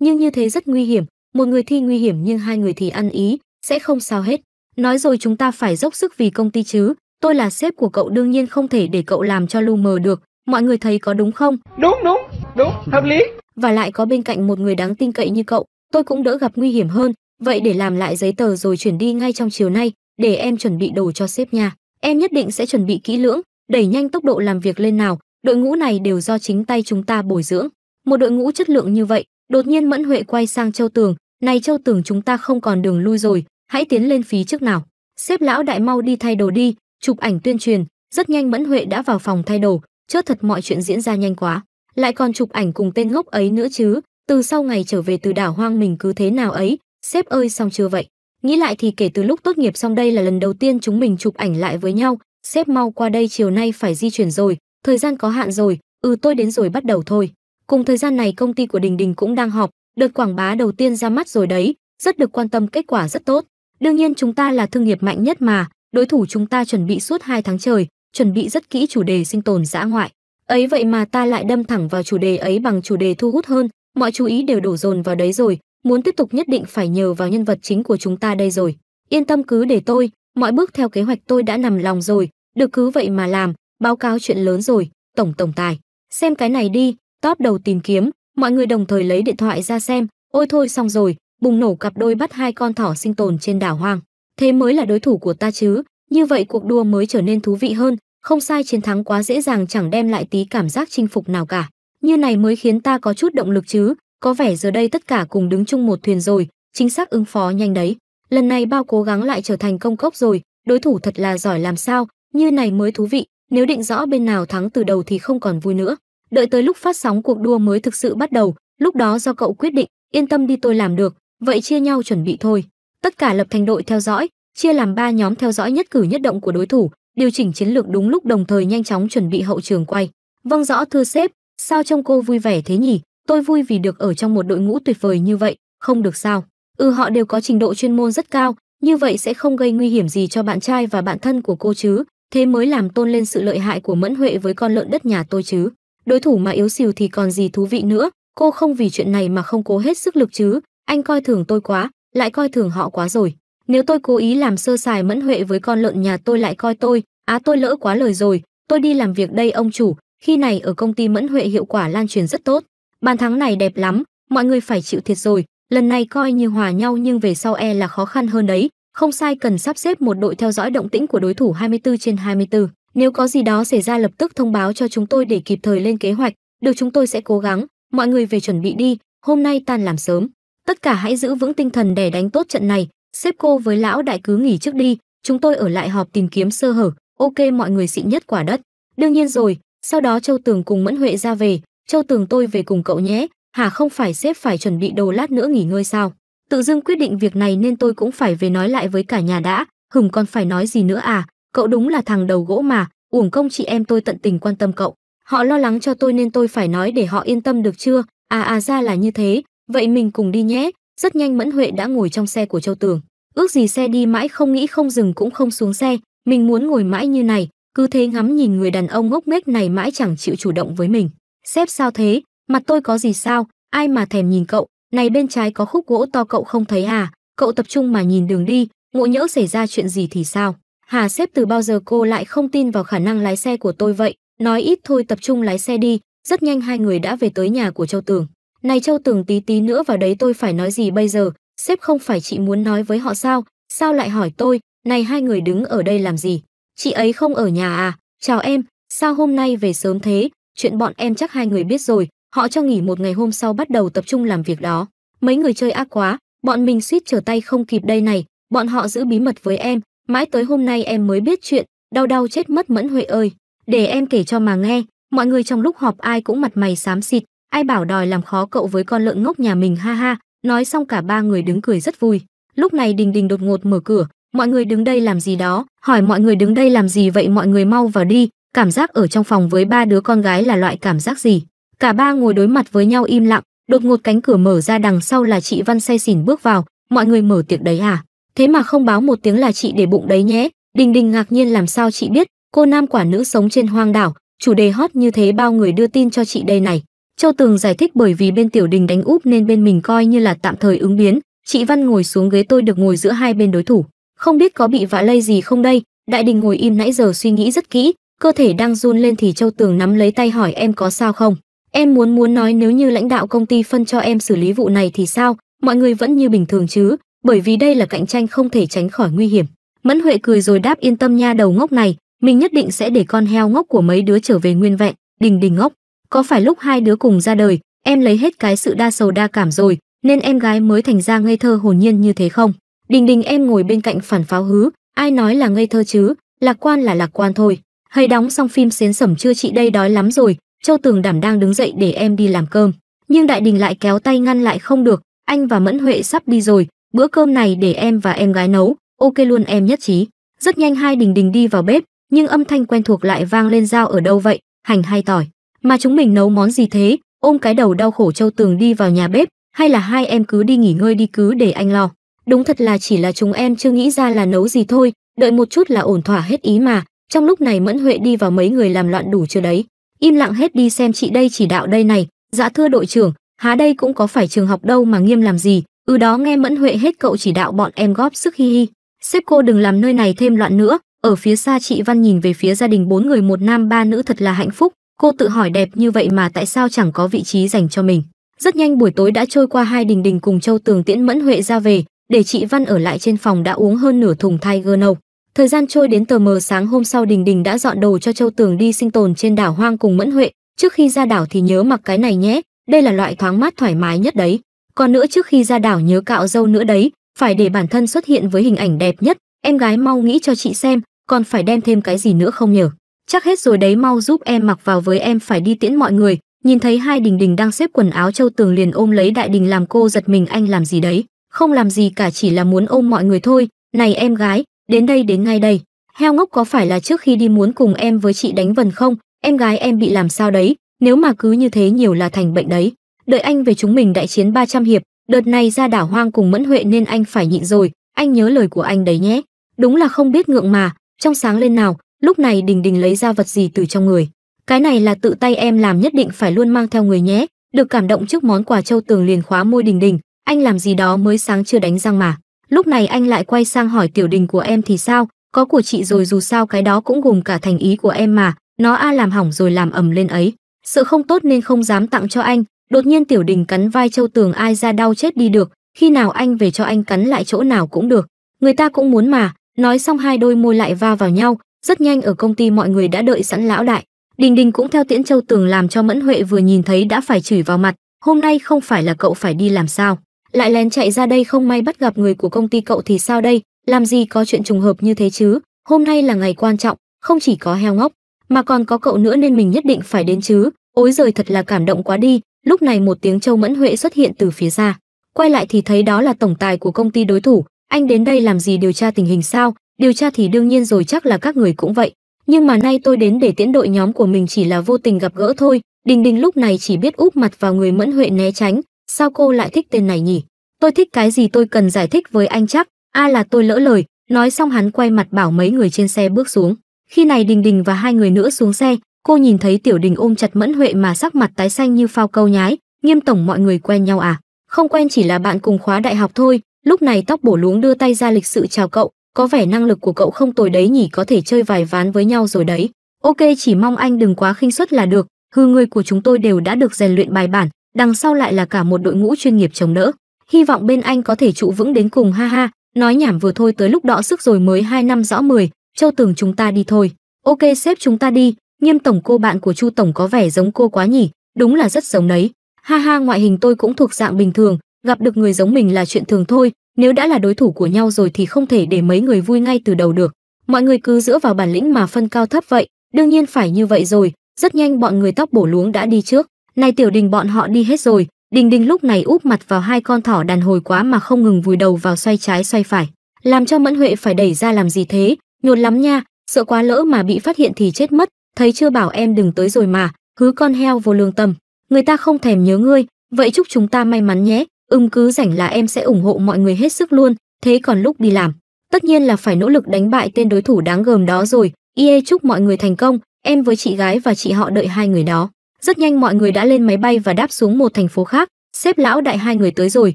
nhưng như thế rất nguy hiểm, một người thi nguy hiểm nhưng hai người thì ăn ý, sẽ không sao hết. Nói rồi chúng ta phải dốc sức vì công ty chứ, tôi là sếp của cậu đương nhiên không thể để cậu làm cho lu mờ được, mọi người thấy có đúng không? Đúng, đúng, đúng, hợp lý. Và lại có bên cạnh một người đáng tin cậy như cậu, tôi cũng đỡ gặp nguy hiểm hơn, vậy để làm lại giấy tờ rồi chuyển đi ngay trong chiều nay, để em chuẩn bị đồ cho sếp nha. Em nhất định sẽ chuẩn bị kỹ lưỡng, đẩy nhanh tốc độ làm việc lên nào, đội ngũ này đều do chính tay chúng ta bồi dưỡng. Một đội ngũ chất lượng như vậy, đột nhiên Mẫn Huệ quay sang Châu Tường, này Châu Tưởng chúng ta không còn đường lui rồi, hãy tiến lên phí trước nào. Xếp lão đại mau đi thay đồ đi, chụp ảnh tuyên truyền, rất nhanh Mẫn Huệ đã vào phòng thay đồ, chớt thật mọi chuyện diễn ra nhanh quá. Lại còn chụp ảnh cùng tên ngốc ấy nữa chứ, từ sau ngày trở về từ đảo hoang mình cứ thế nào ấy, sếp ơi xong chưa vậy. Nghĩ lại thì kể từ lúc tốt nghiệp xong đây là lần đầu tiên chúng mình chụp ảnh lại với nhau, sếp mau qua đây chiều nay phải di chuyển rồi, thời gian có hạn rồi, ừ tôi đến rồi bắt đầu thôi. Cùng thời gian này công ty của Đình Đình cũng đang họp, Đợt quảng bá đầu tiên ra mắt rồi đấy, rất được quan tâm kết quả rất tốt. Đương nhiên chúng ta là thương nghiệp mạnh nhất mà, đối thủ chúng ta chuẩn bị suốt 2 tháng trời, chuẩn bị rất kỹ chủ đề sinh tồn dã ngoại. Ấy vậy mà ta lại đâm thẳng vào chủ đề ấy bằng chủ đề thu hút hơn, mọi chú ý đều đổ dồn vào đấy rồi, muốn tiếp tục nhất định phải nhờ vào nhân vật chính của chúng ta đây rồi. Yên tâm cứ để tôi, mọi bước theo kế hoạch tôi đã nằm lòng rồi, được cứ vậy mà làm, báo cáo chuyện lớn rồi, tổng tổng tài. Xem cái này đi, top đầu tìm kiếm, mọi người đồng thời lấy điện thoại ra xem ôi thôi xong rồi bùng nổ cặp đôi bắt hai con thỏ sinh tồn trên đảo hoang thế mới là đối thủ của ta chứ như vậy cuộc đua mới trở nên thú vị hơn không sai chiến thắng quá dễ dàng chẳng đem lại tí cảm giác chinh phục nào cả như này mới khiến ta có chút động lực chứ có vẻ giờ đây tất cả cùng đứng chung một thuyền rồi chính xác ứng phó nhanh đấy lần này bao cố gắng lại trở thành công cốc rồi đối thủ thật là giỏi làm sao như này mới thú vị nếu định rõ bên nào thắng từ đầu thì không còn vui nữa đợi tới lúc phát sóng cuộc đua mới thực sự bắt đầu, lúc đó do cậu quyết định, yên tâm đi tôi làm được, vậy chia nhau chuẩn bị thôi. Tất cả lập thành đội theo dõi, chia làm 3 nhóm theo dõi nhất cử nhất động của đối thủ, điều chỉnh chiến lược đúng lúc đồng thời nhanh chóng chuẩn bị hậu trường quay. Vâng rõ thưa sếp, sao trông cô vui vẻ thế nhỉ? Tôi vui vì được ở trong một đội ngũ tuyệt vời như vậy, không được sao? Ừ họ đều có trình độ chuyên môn rất cao, như vậy sẽ không gây nguy hiểm gì cho bạn trai và bạn thân của cô chứ, thế mới làm tôn lên sự lợi hại của Mẫn Huệ với con lợn đất nhà tôi chứ đối thủ mà yếu xìu thì còn gì thú vị nữa, cô không vì chuyện này mà không cố hết sức lực chứ, anh coi thường tôi quá, lại coi thường họ quá rồi. Nếu tôi cố ý làm sơ sài mẫn huệ với con lợn nhà tôi lại coi tôi, á à, tôi lỡ quá lời rồi, tôi đi làm việc đây ông chủ, khi này ở công ty mẫn huệ hiệu quả lan truyền rất tốt. Bàn thắng này đẹp lắm, mọi người phải chịu thiệt rồi, lần này coi như hòa nhau nhưng về sau e là khó khăn hơn đấy, không sai cần sắp xếp một đội theo dõi động tĩnh của đối thủ 24 trên 24. Nếu có gì đó xảy ra lập tức thông báo cho chúng tôi để kịp thời lên kế hoạch, được chúng tôi sẽ cố gắng, mọi người về chuẩn bị đi, hôm nay tan làm sớm. Tất cả hãy giữ vững tinh thần để đánh tốt trận này, xếp cô với lão đại cứ nghỉ trước đi, chúng tôi ở lại họp tìm kiếm sơ hở, ok mọi người xịn nhất quả đất. Đương nhiên rồi, sau đó Châu Tường cùng Mẫn Huệ ra về, Châu Tường tôi về cùng cậu nhé, Hà không phải xếp phải chuẩn bị đồ lát nữa nghỉ ngơi sao? Tự dưng quyết định việc này nên tôi cũng phải về nói lại với cả nhà đã, hùng còn phải nói gì nữa à, cậu đúng là thằng đầu gỗ mà uổng công chị em tôi tận tình quan tâm cậu họ lo lắng cho tôi nên tôi phải nói để họ yên tâm được chưa à à ra là như thế vậy mình cùng đi nhé rất nhanh mẫn huệ đã ngồi trong xe của châu tường ước gì xe đi mãi không nghĩ không dừng cũng không xuống xe mình muốn ngồi mãi như này cứ thế ngắm nhìn người đàn ông ngốc nghếch này mãi chẳng chịu chủ động với mình sếp sao thế mặt tôi có gì sao ai mà thèm nhìn cậu này bên trái có khúc gỗ to cậu không thấy à cậu tập trung mà nhìn đường đi ngộ nhỡ xảy ra chuyện gì thì sao Hà xếp từ bao giờ cô lại không tin vào khả năng lái xe của tôi vậy, nói ít thôi tập trung lái xe đi, rất nhanh hai người đã về tới nhà của Châu Tường. Này Châu Tường tí tí nữa vào đấy tôi phải nói gì bây giờ, sếp không phải chị muốn nói với họ sao, sao lại hỏi tôi, này hai người đứng ở đây làm gì, chị ấy không ở nhà à, chào em, sao hôm nay về sớm thế, chuyện bọn em chắc hai người biết rồi, họ cho nghỉ một ngày hôm sau bắt đầu tập trung làm việc đó. Mấy người chơi ác quá, bọn mình suýt trở tay không kịp đây này, bọn họ giữ bí mật với em, Mãi tới hôm nay em mới biết chuyện, đau đau chết mất Mẫn Huệ ơi. Để em kể cho mà nghe, mọi người trong lúc họp ai cũng mặt mày xám xịt, ai bảo đòi làm khó cậu với con lợn ngốc nhà mình ha ha, nói xong cả ba người đứng cười rất vui. Lúc này Đình Đình đột ngột mở cửa, mọi người đứng đây làm gì đó, hỏi mọi người đứng đây làm gì vậy mọi người mau vào đi, cảm giác ở trong phòng với ba đứa con gái là loại cảm giác gì. Cả ba ngồi đối mặt với nhau im lặng, đột ngột cánh cửa mở ra đằng sau là chị Văn say xỉn bước vào, mọi người mở tiệc đấy à? thế mà không báo một tiếng là chị để bụng đấy nhé đình đình ngạc nhiên làm sao chị biết cô nam quả nữ sống trên hoang đảo chủ đề hot như thế bao người đưa tin cho chị đây này châu tường giải thích bởi vì bên tiểu đình đánh úp nên bên mình coi như là tạm thời ứng biến chị văn ngồi xuống ghế tôi được ngồi giữa hai bên đối thủ không biết có bị vạ lây gì không đây đại đình ngồi im nãy giờ suy nghĩ rất kỹ cơ thể đang run lên thì châu tường nắm lấy tay hỏi em có sao không em muốn muốn nói nếu như lãnh đạo công ty phân cho em xử lý vụ này thì sao mọi người vẫn như bình thường chứ bởi vì đây là cạnh tranh không thể tránh khỏi nguy hiểm. Mẫn Huệ cười rồi đáp yên tâm nha đầu ngốc này, mình nhất định sẽ để con heo ngốc của mấy đứa trở về nguyên vẹn, đình đình ngốc. Có phải lúc hai đứa cùng ra đời, em lấy hết cái sự đa sầu đa cảm rồi, nên em gái mới thành ra ngây thơ hồn nhiên như thế không? Đình đình em ngồi bên cạnh phản pháo hứ, ai nói là ngây thơ chứ, lạc quan là lạc quan thôi. Hay đóng xong phim xến sẩm chưa chị đây đói lắm rồi, Châu Tường Đảm đang đứng dậy để em đi làm cơm. Nhưng Đại Đình lại kéo tay ngăn lại không được, anh và Mẫn Huệ sắp đi rồi, bữa cơm này để em và em gái nấu ok luôn em nhất trí rất nhanh hai đình đình đi vào bếp nhưng âm thanh quen thuộc lại vang lên dao ở đâu vậy hành hay tỏi mà chúng mình nấu món gì thế ôm cái đầu đau khổ châu tường đi vào nhà bếp hay là hai em cứ đi nghỉ ngơi đi cứ để anh lo đúng thật là chỉ là chúng em chưa nghĩ ra là nấu gì thôi đợi một chút là ổn thỏa hết ý mà trong lúc này mẫn huệ đi vào mấy người làm loạn đủ chưa đấy im lặng hết đi xem chị đây chỉ đạo đây này dạ thưa đội trưởng há đây cũng có phải trường học đâu mà nghiêm làm gì Ừ đó nghe Mẫn Huệ hết cậu chỉ đạo bọn em góp sức hi hi. Xếp cô đừng làm nơi này thêm loạn nữa. Ở phía xa chị Văn nhìn về phía gia đình bốn người một nam ba nữ thật là hạnh phúc. Cô tự hỏi đẹp như vậy mà tại sao chẳng có vị trí dành cho mình. Rất nhanh buổi tối đã trôi qua hai đình đình cùng Châu Tường tiễn Mẫn Huệ ra về, để chị Văn ở lại trên phòng đã uống hơn nửa thùng Tiger nâu. Thời gian trôi đến tờ mờ sáng hôm sau Đình Đình đã dọn đồ cho Châu Tường đi sinh tồn trên đảo hoang cùng Mẫn Huệ. Trước khi ra đảo thì nhớ mặc cái này nhé, đây là loại thoáng mát thoải mái nhất đấy còn nữa trước khi ra đảo nhớ cạo râu nữa đấy phải để bản thân xuất hiện với hình ảnh đẹp nhất em gái mau nghĩ cho chị xem còn phải đem thêm cái gì nữa không nhở chắc hết rồi đấy mau giúp em mặc vào với em phải đi tiễn mọi người nhìn thấy hai đình đình đang xếp quần áo châu tường liền ôm lấy đại đình làm cô giật mình anh làm gì đấy không làm gì cả chỉ là muốn ôm mọi người thôi này em gái đến đây đến ngay đây heo ngốc có phải là trước khi đi muốn cùng em với chị đánh vần không em gái em bị làm sao đấy nếu mà cứ như thế nhiều là thành bệnh đấy đợi anh về chúng mình đại chiến 300 hiệp, đợt này ra đảo hoang cùng Mẫn Huệ nên anh phải nhịn rồi, anh nhớ lời của anh đấy nhé. Đúng là không biết ngượng mà, trong sáng lên nào, lúc này Đình Đình lấy ra vật gì từ trong người. Cái này là tự tay em làm nhất định phải luôn mang theo người nhé, được cảm động trước món quà châu tường liền khóa môi Đình Đình, anh làm gì đó mới sáng chưa đánh răng mà. Lúc này anh lại quay sang hỏi tiểu đình của em thì sao, có của chị rồi dù sao cái đó cũng gồm cả thành ý của em mà, nó a làm hỏng rồi làm ầm lên ấy. Sợ không tốt nên không dám tặng cho anh, Đột nhiên Tiểu Đình cắn vai Châu Tường ai ra đau chết đi được, khi nào anh về cho anh cắn lại chỗ nào cũng được, người ta cũng muốn mà. Nói xong hai đôi môi lại va vào nhau, rất nhanh ở công ty mọi người đã đợi sẵn lão đại. Đình Đình cũng theo Tiễn Châu Tường làm cho Mẫn Huệ vừa nhìn thấy đã phải chửi vào mặt, hôm nay không phải là cậu phải đi làm sao? Lại lén chạy ra đây không may bắt gặp người của công ty cậu thì sao đây, làm gì có chuyện trùng hợp như thế chứ? Hôm nay là ngày quan trọng, không chỉ có heo ngốc, mà còn có cậu nữa nên mình nhất định phải đến chứ. Ôi giời thật là cảm động quá đi, lúc này một tiếng châu mẫn huệ xuất hiện từ phía xa quay lại thì thấy đó là tổng tài của công ty đối thủ anh đến đây làm gì điều tra tình hình sao điều tra thì đương nhiên rồi chắc là các người cũng vậy nhưng mà nay tôi đến để tiễn đội nhóm của mình chỉ là vô tình gặp gỡ thôi đình đình lúc này chỉ biết úp mặt vào người mẫn huệ né tránh sao cô lại thích tên này nhỉ tôi thích cái gì tôi cần giải thích với anh chắc a là tôi lỡ lời nói xong hắn quay mặt bảo mấy người trên xe bước xuống khi này đình đình và hai người nữa xuống xe cô nhìn thấy tiểu đình ôm chặt mẫn huệ mà sắc mặt tái xanh như phao câu nhái nghiêm tổng mọi người quen nhau à không quen chỉ là bạn cùng khóa đại học thôi lúc này tóc bổ luống đưa tay ra lịch sự chào cậu có vẻ năng lực của cậu không tồi đấy nhỉ có thể chơi vài ván với nhau rồi đấy ok chỉ mong anh đừng quá khinh suất là được hư người của chúng tôi đều đã được rèn luyện bài bản đằng sau lại là cả một đội ngũ chuyên nghiệp chống đỡ hy vọng bên anh có thể trụ vững đến cùng ha ha nói nhảm vừa thôi tới lúc đọ sức rồi mới hai năm rõ mười châu tường chúng ta đi thôi ok sếp chúng ta đi nghiêm tổng cô bạn của chu tổng có vẻ giống cô quá nhỉ đúng là rất giống đấy ha ha ngoại hình tôi cũng thuộc dạng bình thường gặp được người giống mình là chuyện thường thôi nếu đã là đối thủ của nhau rồi thì không thể để mấy người vui ngay từ đầu được mọi người cứ dựa vào bản lĩnh mà phân cao thấp vậy đương nhiên phải như vậy rồi rất nhanh bọn người tóc bổ luống đã đi trước này tiểu đình bọn họ đi hết rồi đình đình lúc này úp mặt vào hai con thỏ đàn hồi quá mà không ngừng vùi đầu vào xoay trái xoay phải làm cho mẫn huệ phải đẩy ra làm gì thế nhột lắm nha sợ quá lỡ mà bị phát hiện thì chết mất thấy chưa bảo em đừng tới rồi mà cứ con heo vô lương tâm người ta không thèm nhớ ngươi vậy chúc chúng ta may mắn nhé ưng cứ rảnh là em sẽ ủng hộ mọi người hết sức luôn thế còn lúc đi làm tất nhiên là phải nỗ lực đánh bại tên đối thủ đáng gờm đó rồi ie chúc mọi người thành công em với chị gái và chị họ đợi hai người đó rất nhanh mọi người đã lên máy bay và đáp xuống một thành phố khác xếp lão đại hai người tới rồi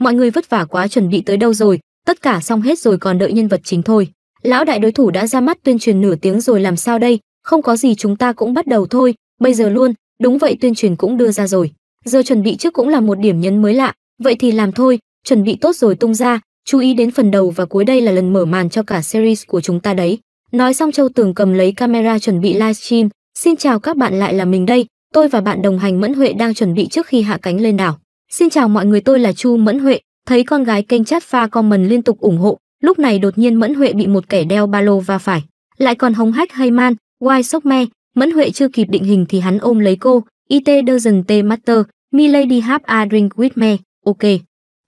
mọi người vất vả quá chuẩn bị tới đâu rồi tất cả xong hết rồi còn đợi nhân vật chính thôi lão đại đối thủ đã ra mắt tuyên truyền nửa tiếng rồi làm sao đây không có gì chúng ta cũng bắt đầu thôi, bây giờ luôn, đúng vậy tuyên truyền cũng đưa ra rồi. Giờ chuẩn bị trước cũng là một điểm nhấn mới lạ, vậy thì làm thôi, chuẩn bị tốt rồi tung ra, chú ý đến phần đầu và cuối đây là lần mở màn cho cả series của chúng ta đấy. Nói xong Châu Tường cầm lấy camera chuẩn bị livestream, xin chào các bạn lại là mình đây, tôi và bạn đồng hành Mẫn Huệ đang chuẩn bị trước khi hạ cánh lên đảo. Xin chào mọi người tôi là Chu Mẫn Huệ, thấy con gái kênh chat pha comment liên tục ủng hộ, lúc này đột nhiên Mẫn Huệ bị một kẻ đeo ba lô va phải, lại còn hống hách hay man, Why sốc me, Mẫn Huệ chưa kịp định hình thì hắn ôm lấy cô, IT doesn't t matter, Milady have a drink with me, ok.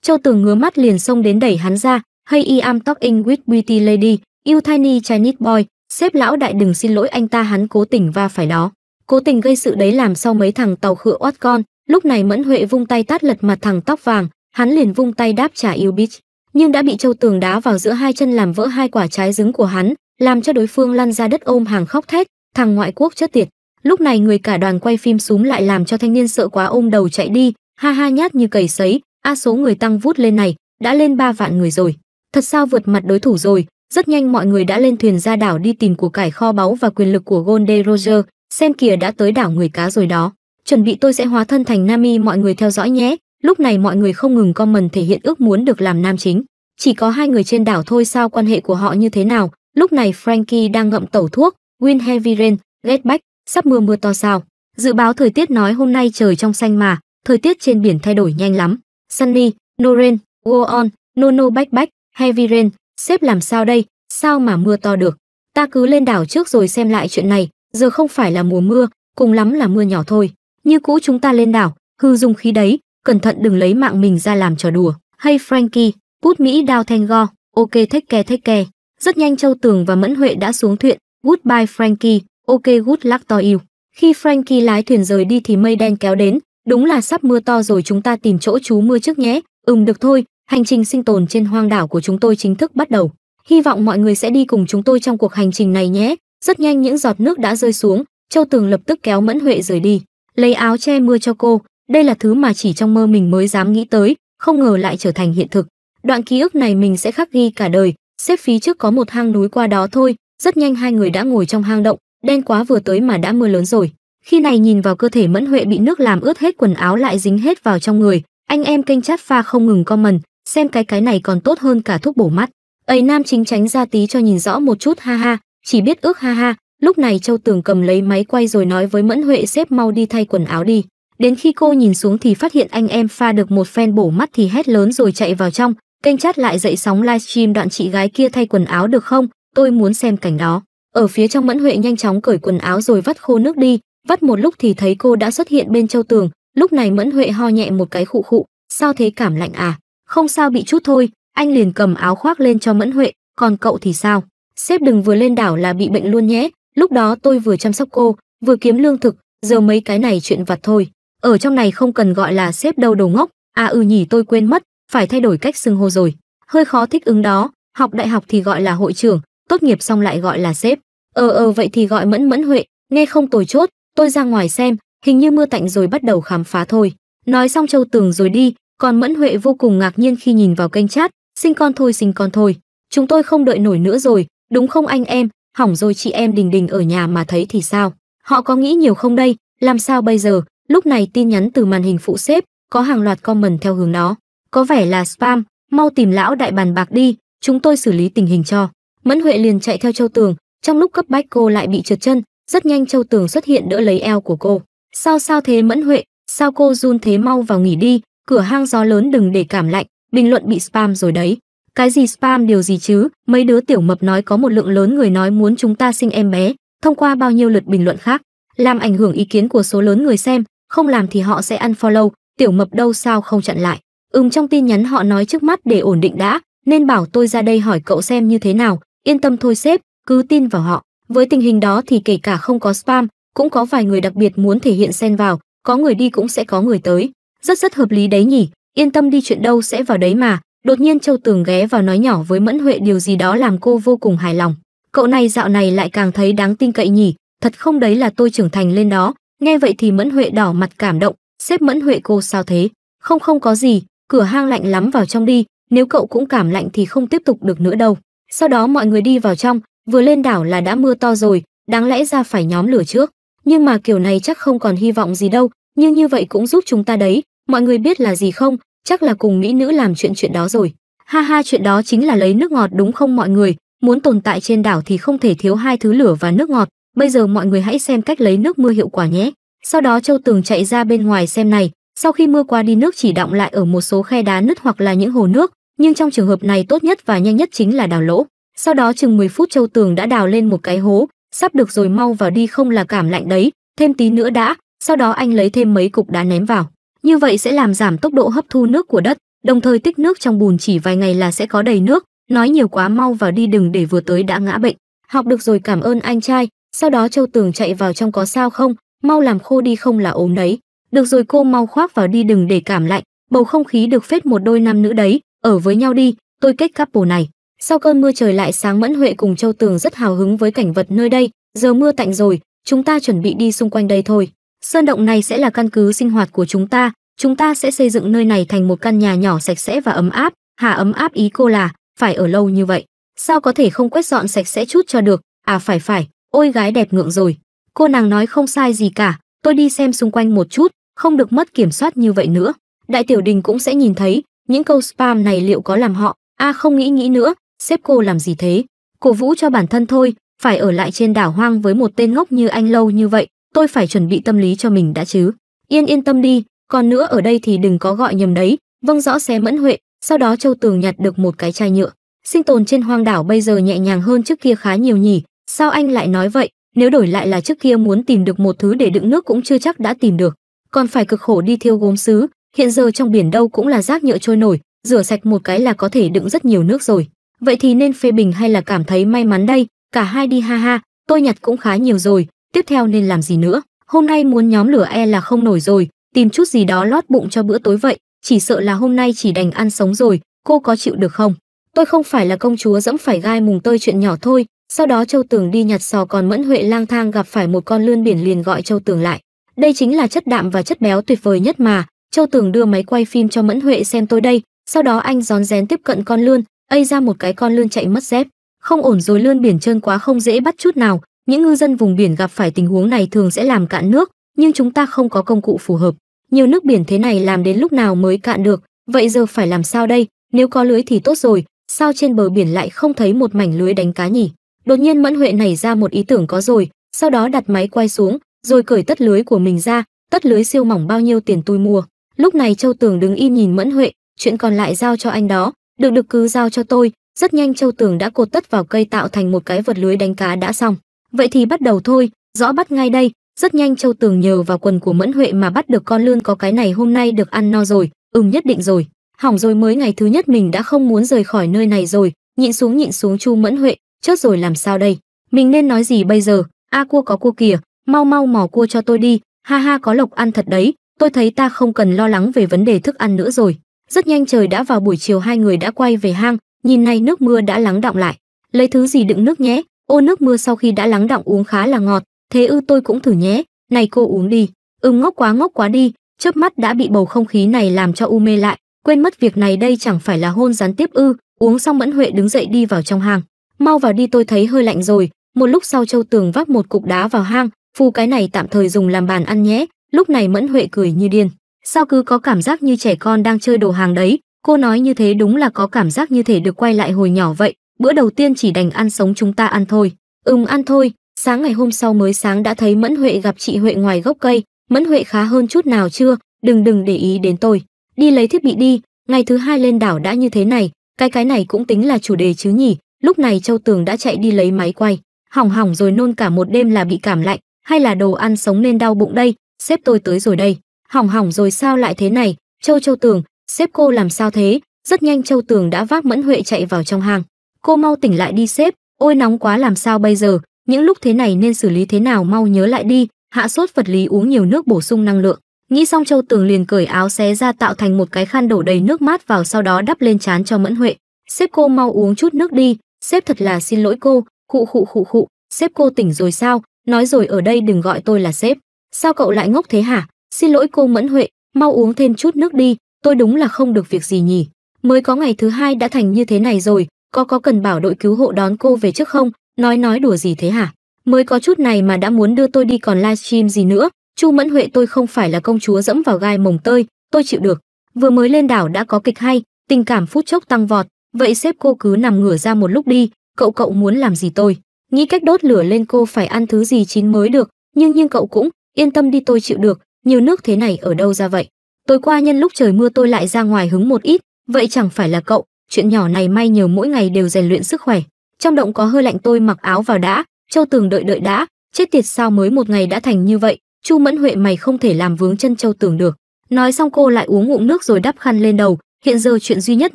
Châu Tường ngứa mắt liền xông đến đẩy hắn ra, hey I am talking with beauty lady, you tiny Chinese boy, sếp lão đại đừng xin lỗi anh ta hắn cố tình va phải đó. Cố tình gây sự đấy làm sao mấy thằng tàu khựa oát con, lúc này Mẫn Huệ vung tay tát lật mặt thằng tóc vàng, hắn liền vung tay đáp trả yêu bitch nhưng đã bị châu tường đá vào giữa hai chân làm vỡ hai quả trái trứng của hắn làm cho đối phương lăn ra đất ôm hàng khóc thét, thằng ngoại quốc chết tiệt. Lúc này người cả đoàn quay phim súng lại làm cho thanh niên sợ quá ôm đầu chạy đi, ha ha nhát như cầy sấy, a số người tăng vút lên này, đã lên ba vạn người rồi. Thật sao vượt mặt đối thủ rồi, rất nhanh mọi người đã lên thuyền ra đảo đi tìm của cải kho báu và quyền lực của Goldie Roger, xem kìa đã tới đảo người cá rồi đó. Chuẩn bị tôi sẽ hóa thân thành Nami mọi người theo dõi nhé. Lúc này mọi người không ngừng comment thể hiện ước muốn được làm nam chính. Chỉ có hai người trên đảo thôi sao quan hệ của họ như thế nào, Lúc này Frankie đang ngậm tẩu thuốc, Win Heavy Rain, Get Back, sắp mưa mưa to sao. Dự báo thời tiết nói hôm nay trời trong xanh mà, thời tiết trên biển thay đổi nhanh lắm. Sunny, No Rain, Go On, No No Back Back, Heavy Rain, sếp làm sao đây, sao mà mưa to được. Ta cứ lên đảo trước rồi xem lại chuyện này, giờ không phải là mùa mưa, cùng lắm là mưa nhỏ thôi. Như cũ chúng ta lên đảo, hư dùng khí đấy, cẩn thận đừng lấy mạng mình ra làm trò đùa. Hay Frankie, put Mỹ đao thanh go, ok take care take care. Rất nhanh Châu Tường và Mẫn Huệ đã xuống thuyền. Goodbye Frankie, ok good luck to you. Khi Frankie lái thuyền rời đi thì mây đen kéo đến, đúng là sắp mưa to rồi chúng ta tìm chỗ trú mưa trước nhé. Ừm được thôi, hành trình sinh tồn trên hoang đảo của chúng tôi chính thức bắt đầu. Hy vọng mọi người sẽ đi cùng chúng tôi trong cuộc hành trình này nhé. Rất nhanh những giọt nước đã rơi xuống, Châu Tường lập tức kéo Mẫn Huệ rời đi, lấy áo che mưa cho cô. Đây là thứ mà chỉ trong mơ mình mới dám nghĩ tới, không ngờ lại trở thành hiện thực. Đoạn ký ức này mình sẽ khắc ghi cả đời, xếp phí trước có một hang núi qua đó thôi rất nhanh hai người đã ngồi trong hang động đen quá vừa tới mà đã mưa lớn rồi khi này nhìn vào cơ thể mẫn huệ bị nước làm ướt hết quần áo lại dính hết vào trong người anh em kênh chat pha không ngừng comment xem cái cái này còn tốt hơn cả thuốc bổ mắt ấy nam chính tránh ra tí cho nhìn rõ một chút ha ha chỉ biết ước ha ha lúc này châu tường cầm lấy máy quay rồi nói với mẫn huệ xếp mau đi thay quần áo đi đến khi cô nhìn xuống thì phát hiện anh em pha được một phen bổ mắt thì hét lớn rồi chạy vào trong Kênh chat lại dậy sóng livestream đoạn chị gái kia thay quần áo được không? Tôi muốn xem cảnh đó. Ở phía trong Mẫn Huệ nhanh chóng cởi quần áo rồi vắt khô nước đi, vắt một lúc thì thấy cô đã xuất hiện bên châu tường, lúc này Mẫn Huệ ho nhẹ một cái khụ khụ, sao thế cảm lạnh à? Không sao bị chút thôi, anh liền cầm áo khoác lên cho Mẫn Huệ, còn cậu thì sao? Sếp đừng vừa lên đảo là bị bệnh luôn nhé, lúc đó tôi vừa chăm sóc cô, vừa kiếm lương thực, giờ mấy cái này chuyện vặt thôi. Ở trong này không cần gọi là sếp đâu đầu ngốc, à ừ nhỉ tôi quên mất, phải thay đổi cách xưng hô rồi hơi khó thích ứng đó học đại học thì gọi là hội trưởng tốt nghiệp xong lại gọi là sếp ờ ờ vậy thì gọi mẫn mẫn huệ nghe không tồi chốt tôi ra ngoài xem hình như mưa tạnh rồi bắt đầu khám phá thôi nói xong châu tường rồi đi còn mẫn huệ vô cùng ngạc nhiên khi nhìn vào kênh chat sinh con thôi sinh con thôi chúng tôi không đợi nổi nữa rồi đúng không anh em hỏng rồi chị em đình đình ở nhà mà thấy thì sao họ có nghĩ nhiều không đây làm sao bây giờ lúc này tin nhắn từ màn hình phụ xếp có hàng loạt comment theo hướng đó có vẻ là spam mau tìm lão đại bàn bạc đi chúng tôi xử lý tình hình cho mẫn huệ liền chạy theo châu tường trong lúc cấp bách cô lại bị trượt chân rất nhanh châu tường xuất hiện đỡ lấy eo của cô sao sao thế mẫn huệ sao cô run thế mau vào nghỉ đi cửa hang gió lớn đừng để cảm lạnh bình luận bị spam rồi đấy cái gì spam điều gì chứ mấy đứa tiểu mập nói có một lượng lớn người nói muốn chúng ta sinh em bé thông qua bao nhiêu lượt bình luận khác làm ảnh hưởng ý kiến của số lớn người xem không làm thì họ sẽ ăn follow, tiểu mập đâu sao không chặn lại Ừm trong tin nhắn họ nói trước mắt để ổn định đã, nên bảo tôi ra đây hỏi cậu xem như thế nào, yên tâm thôi sếp, cứ tin vào họ. Với tình hình đó thì kể cả không có spam, cũng có vài người đặc biệt muốn thể hiện xen vào, có người đi cũng sẽ có người tới. Rất rất hợp lý đấy nhỉ, yên tâm đi chuyện đâu sẽ vào đấy mà. Đột nhiên Châu Tường ghé vào nói nhỏ với Mẫn Huệ điều gì đó làm cô vô cùng hài lòng. Cậu này dạo này lại càng thấy đáng tin cậy nhỉ, thật không đấy là tôi trưởng thành lên đó. Nghe vậy thì Mẫn Huệ đỏ mặt cảm động, xếp Mẫn Huệ cô sao thế? Không không có gì, cửa hang lạnh lắm vào trong đi nếu cậu cũng cảm lạnh thì không tiếp tục được nữa đâu sau đó mọi người đi vào trong vừa lên đảo là đã mưa to rồi đáng lẽ ra phải nhóm lửa trước nhưng mà kiểu này chắc không còn hy vọng gì đâu nhưng như vậy cũng giúp chúng ta đấy mọi người biết là gì không chắc là cùng mỹ nữ làm chuyện chuyện đó rồi ha ha chuyện đó chính là lấy nước ngọt đúng không mọi người muốn tồn tại trên đảo thì không thể thiếu hai thứ lửa và nước ngọt bây giờ mọi người hãy xem cách lấy nước mưa hiệu quả nhé sau đó châu tường chạy ra bên ngoài xem này sau khi mưa qua đi nước chỉ đọng lại ở một số khe đá nứt hoặc là những hồ nước, nhưng trong trường hợp này tốt nhất và nhanh nhất chính là đào lỗ. Sau đó chừng 10 phút Châu Tường đã đào lên một cái hố, sắp được rồi mau vào đi không là cảm lạnh đấy, thêm tí nữa đã, sau đó anh lấy thêm mấy cục đá ném vào. Như vậy sẽ làm giảm tốc độ hấp thu nước của đất, đồng thời tích nước trong bùn chỉ vài ngày là sẽ có đầy nước, nói nhiều quá mau vào đi đừng để vừa tới đã ngã bệnh. Học được rồi cảm ơn anh trai, sau đó Châu Tường chạy vào trong có sao không, mau làm khô đi không là ốm đấy. Được rồi cô mau khoác vào đi đừng để cảm lạnh, bầu không khí được phết một đôi nam nữ đấy, ở với nhau đi, tôi kết couple này. Sau cơn mưa trời lại sáng Mẫn Huệ cùng Châu Tường rất hào hứng với cảnh vật nơi đây, giờ mưa tạnh rồi, chúng ta chuẩn bị đi xung quanh đây thôi. Sơn động này sẽ là căn cứ sinh hoạt của chúng ta, chúng ta sẽ xây dựng nơi này thành một căn nhà nhỏ sạch sẽ và ấm áp. Hà ấm áp ý cô là, phải ở lâu như vậy, sao có thể không quét dọn sạch sẽ chút cho được, à phải phải, ôi gái đẹp ngượng rồi. Cô nàng nói không sai gì cả, tôi đi xem xung quanh một chút, không được mất kiểm soát như vậy nữa đại tiểu đình cũng sẽ nhìn thấy những câu spam này liệu có làm họ a à không nghĩ nghĩ nữa xếp cô làm gì thế cổ vũ cho bản thân thôi phải ở lại trên đảo hoang với một tên ngốc như anh lâu như vậy tôi phải chuẩn bị tâm lý cho mình đã chứ yên yên tâm đi còn nữa ở đây thì đừng có gọi nhầm đấy vâng rõ xe mẫn huệ sau đó châu tường nhặt được một cái chai nhựa sinh tồn trên hoang đảo bây giờ nhẹ nhàng hơn trước kia khá nhiều nhỉ sao anh lại nói vậy nếu đổi lại là trước kia muốn tìm được một thứ để đựng nước cũng chưa chắc đã tìm được còn phải cực khổ đi thiêu gốm xứ hiện giờ trong biển đâu cũng là rác nhựa trôi nổi rửa sạch một cái là có thể đựng rất nhiều nước rồi vậy thì nên phê bình hay là cảm thấy may mắn đây cả hai đi ha ha tôi nhặt cũng khá nhiều rồi tiếp theo nên làm gì nữa hôm nay muốn nhóm lửa e là không nổi rồi tìm chút gì đó lót bụng cho bữa tối vậy chỉ sợ là hôm nay chỉ đành ăn sống rồi cô có chịu được không tôi không phải là công chúa dẫm phải gai mùng tơi chuyện nhỏ thôi sau đó châu tường đi nhặt sò còn mẫn huệ lang thang gặp phải một con lươn biển liền gọi châu tường lại đây chính là chất đạm và chất béo tuyệt vời nhất mà châu tường đưa máy quay phim cho mẫn huệ xem tôi đây sau đó anh rón rén tiếp cận con lươn ây ra một cái con lươn chạy mất dép không ổn rồi lươn biển trơn quá không dễ bắt chút nào những ngư dân vùng biển gặp phải tình huống này thường sẽ làm cạn nước nhưng chúng ta không có công cụ phù hợp nhiều nước biển thế này làm đến lúc nào mới cạn được vậy giờ phải làm sao đây nếu có lưới thì tốt rồi sao trên bờ biển lại không thấy một mảnh lưới đánh cá nhỉ đột nhiên mẫn huệ nảy ra một ý tưởng có rồi sau đó đặt máy quay xuống rồi cởi tất lưới của mình ra, tất lưới siêu mỏng bao nhiêu tiền tôi mua. Lúc này Châu Tường đứng im nhìn Mẫn Huệ, chuyện còn lại giao cho anh đó, được được cứ giao cho tôi. Rất nhanh Châu Tường đã cột tất vào cây tạo thành một cái vật lưới đánh cá đã xong. Vậy thì bắt đầu thôi, rõ bắt ngay đây. Rất nhanh Châu Tường nhờ vào quần của Mẫn Huệ mà bắt được con lươn có cái này hôm nay được ăn no rồi, ừm nhất định rồi. Hỏng rồi mới ngày thứ nhất mình đã không muốn rời khỏi nơi này rồi, nhịn xuống nhịn xuống Chu Mẫn Huệ, chớt rồi làm sao đây? Mình nên nói gì bây giờ? A cua có cua kìa, mau mau mò cua cho tôi đi, ha ha có lộc ăn thật đấy, tôi thấy ta không cần lo lắng về vấn đề thức ăn nữa rồi. Rất nhanh trời đã vào buổi chiều hai người đã quay về hang, nhìn này nước mưa đã lắng đọng lại. Lấy thứ gì đựng nước nhé, ô nước mưa sau khi đã lắng đọng uống khá là ngọt, thế ư tôi cũng thử nhé, này cô uống đi. Ừm ngốc quá ngốc quá đi, chớp mắt đã bị bầu không khí này làm cho u mê lại, quên mất việc này đây chẳng phải là hôn gián tiếp ư, uống xong Mẫn Huệ đứng dậy đi vào trong hang. Mau vào đi tôi thấy hơi lạnh rồi, một lúc sau Châu Tường vác một cục đá vào hang, phu cái này tạm thời dùng làm bàn ăn nhé lúc này mẫn huệ cười như điên sao cứ có cảm giác như trẻ con đang chơi đồ hàng đấy cô nói như thế đúng là có cảm giác như thể được quay lại hồi nhỏ vậy bữa đầu tiên chỉ đành ăn sống chúng ta ăn thôi ừm ăn thôi sáng ngày hôm sau mới sáng đã thấy mẫn huệ gặp chị huệ ngoài gốc cây mẫn huệ khá hơn chút nào chưa đừng đừng để ý đến tôi đi lấy thiết bị đi ngày thứ hai lên đảo đã như thế này cái cái này cũng tính là chủ đề chứ nhỉ lúc này châu tường đã chạy đi lấy máy quay hỏng hỏng rồi nôn cả một đêm là bị cảm lạnh hay là đồ ăn sống nên đau bụng đây, sếp tôi tới rồi đây. Hỏng hỏng rồi sao lại thế này, Châu Châu Tường, sếp cô làm sao thế? Rất nhanh Châu Tường đã vác Mẫn Huệ chạy vào trong hàng. Cô mau tỉnh lại đi sếp, ôi nóng quá làm sao bây giờ, những lúc thế này nên xử lý thế nào mau nhớ lại đi, hạ sốt vật lý uống nhiều nước bổ sung năng lượng. Nghĩ xong Châu Tường liền cởi áo xé ra tạo thành một cái khăn đổ đầy nước mát vào sau đó đắp lên trán cho Mẫn Huệ. Sếp cô mau uống chút nước đi, sếp thật là xin lỗi cô, khụ khụ khụ khụ, sếp cô tỉnh rồi sao, nói rồi ở đây đừng gọi tôi là sếp. Sao cậu lại ngốc thế hả? Xin lỗi cô Mẫn Huệ, mau uống thêm chút nước đi, tôi đúng là không được việc gì nhỉ. Mới có ngày thứ hai đã thành như thế này rồi, có có cần bảo đội cứu hộ đón cô về trước không? Nói nói đùa gì thế hả? Mới có chút này mà đã muốn đưa tôi đi còn livestream gì nữa. Chu Mẫn Huệ tôi không phải là công chúa dẫm vào gai mồng tơi, tôi chịu được. Vừa mới lên đảo đã có kịch hay, tình cảm phút chốc tăng vọt, vậy sếp cô cứ nằm ngửa ra một lúc đi, cậu cậu muốn làm gì tôi? nghĩ cách đốt lửa lên cô phải ăn thứ gì chín mới được nhưng nhưng cậu cũng yên tâm đi tôi chịu được nhiều nước thế này ở đâu ra vậy tối qua nhân lúc trời mưa tôi lại ra ngoài hứng một ít vậy chẳng phải là cậu chuyện nhỏ này may nhờ mỗi ngày đều rèn luyện sức khỏe trong động có hơi lạnh tôi mặc áo vào đã châu tường đợi đợi đã chết tiệt sao mới một ngày đã thành như vậy chu mẫn huệ mày không thể làm vướng chân châu tường được nói xong cô lại uống ngụm nước rồi đắp khăn lên đầu hiện giờ chuyện duy nhất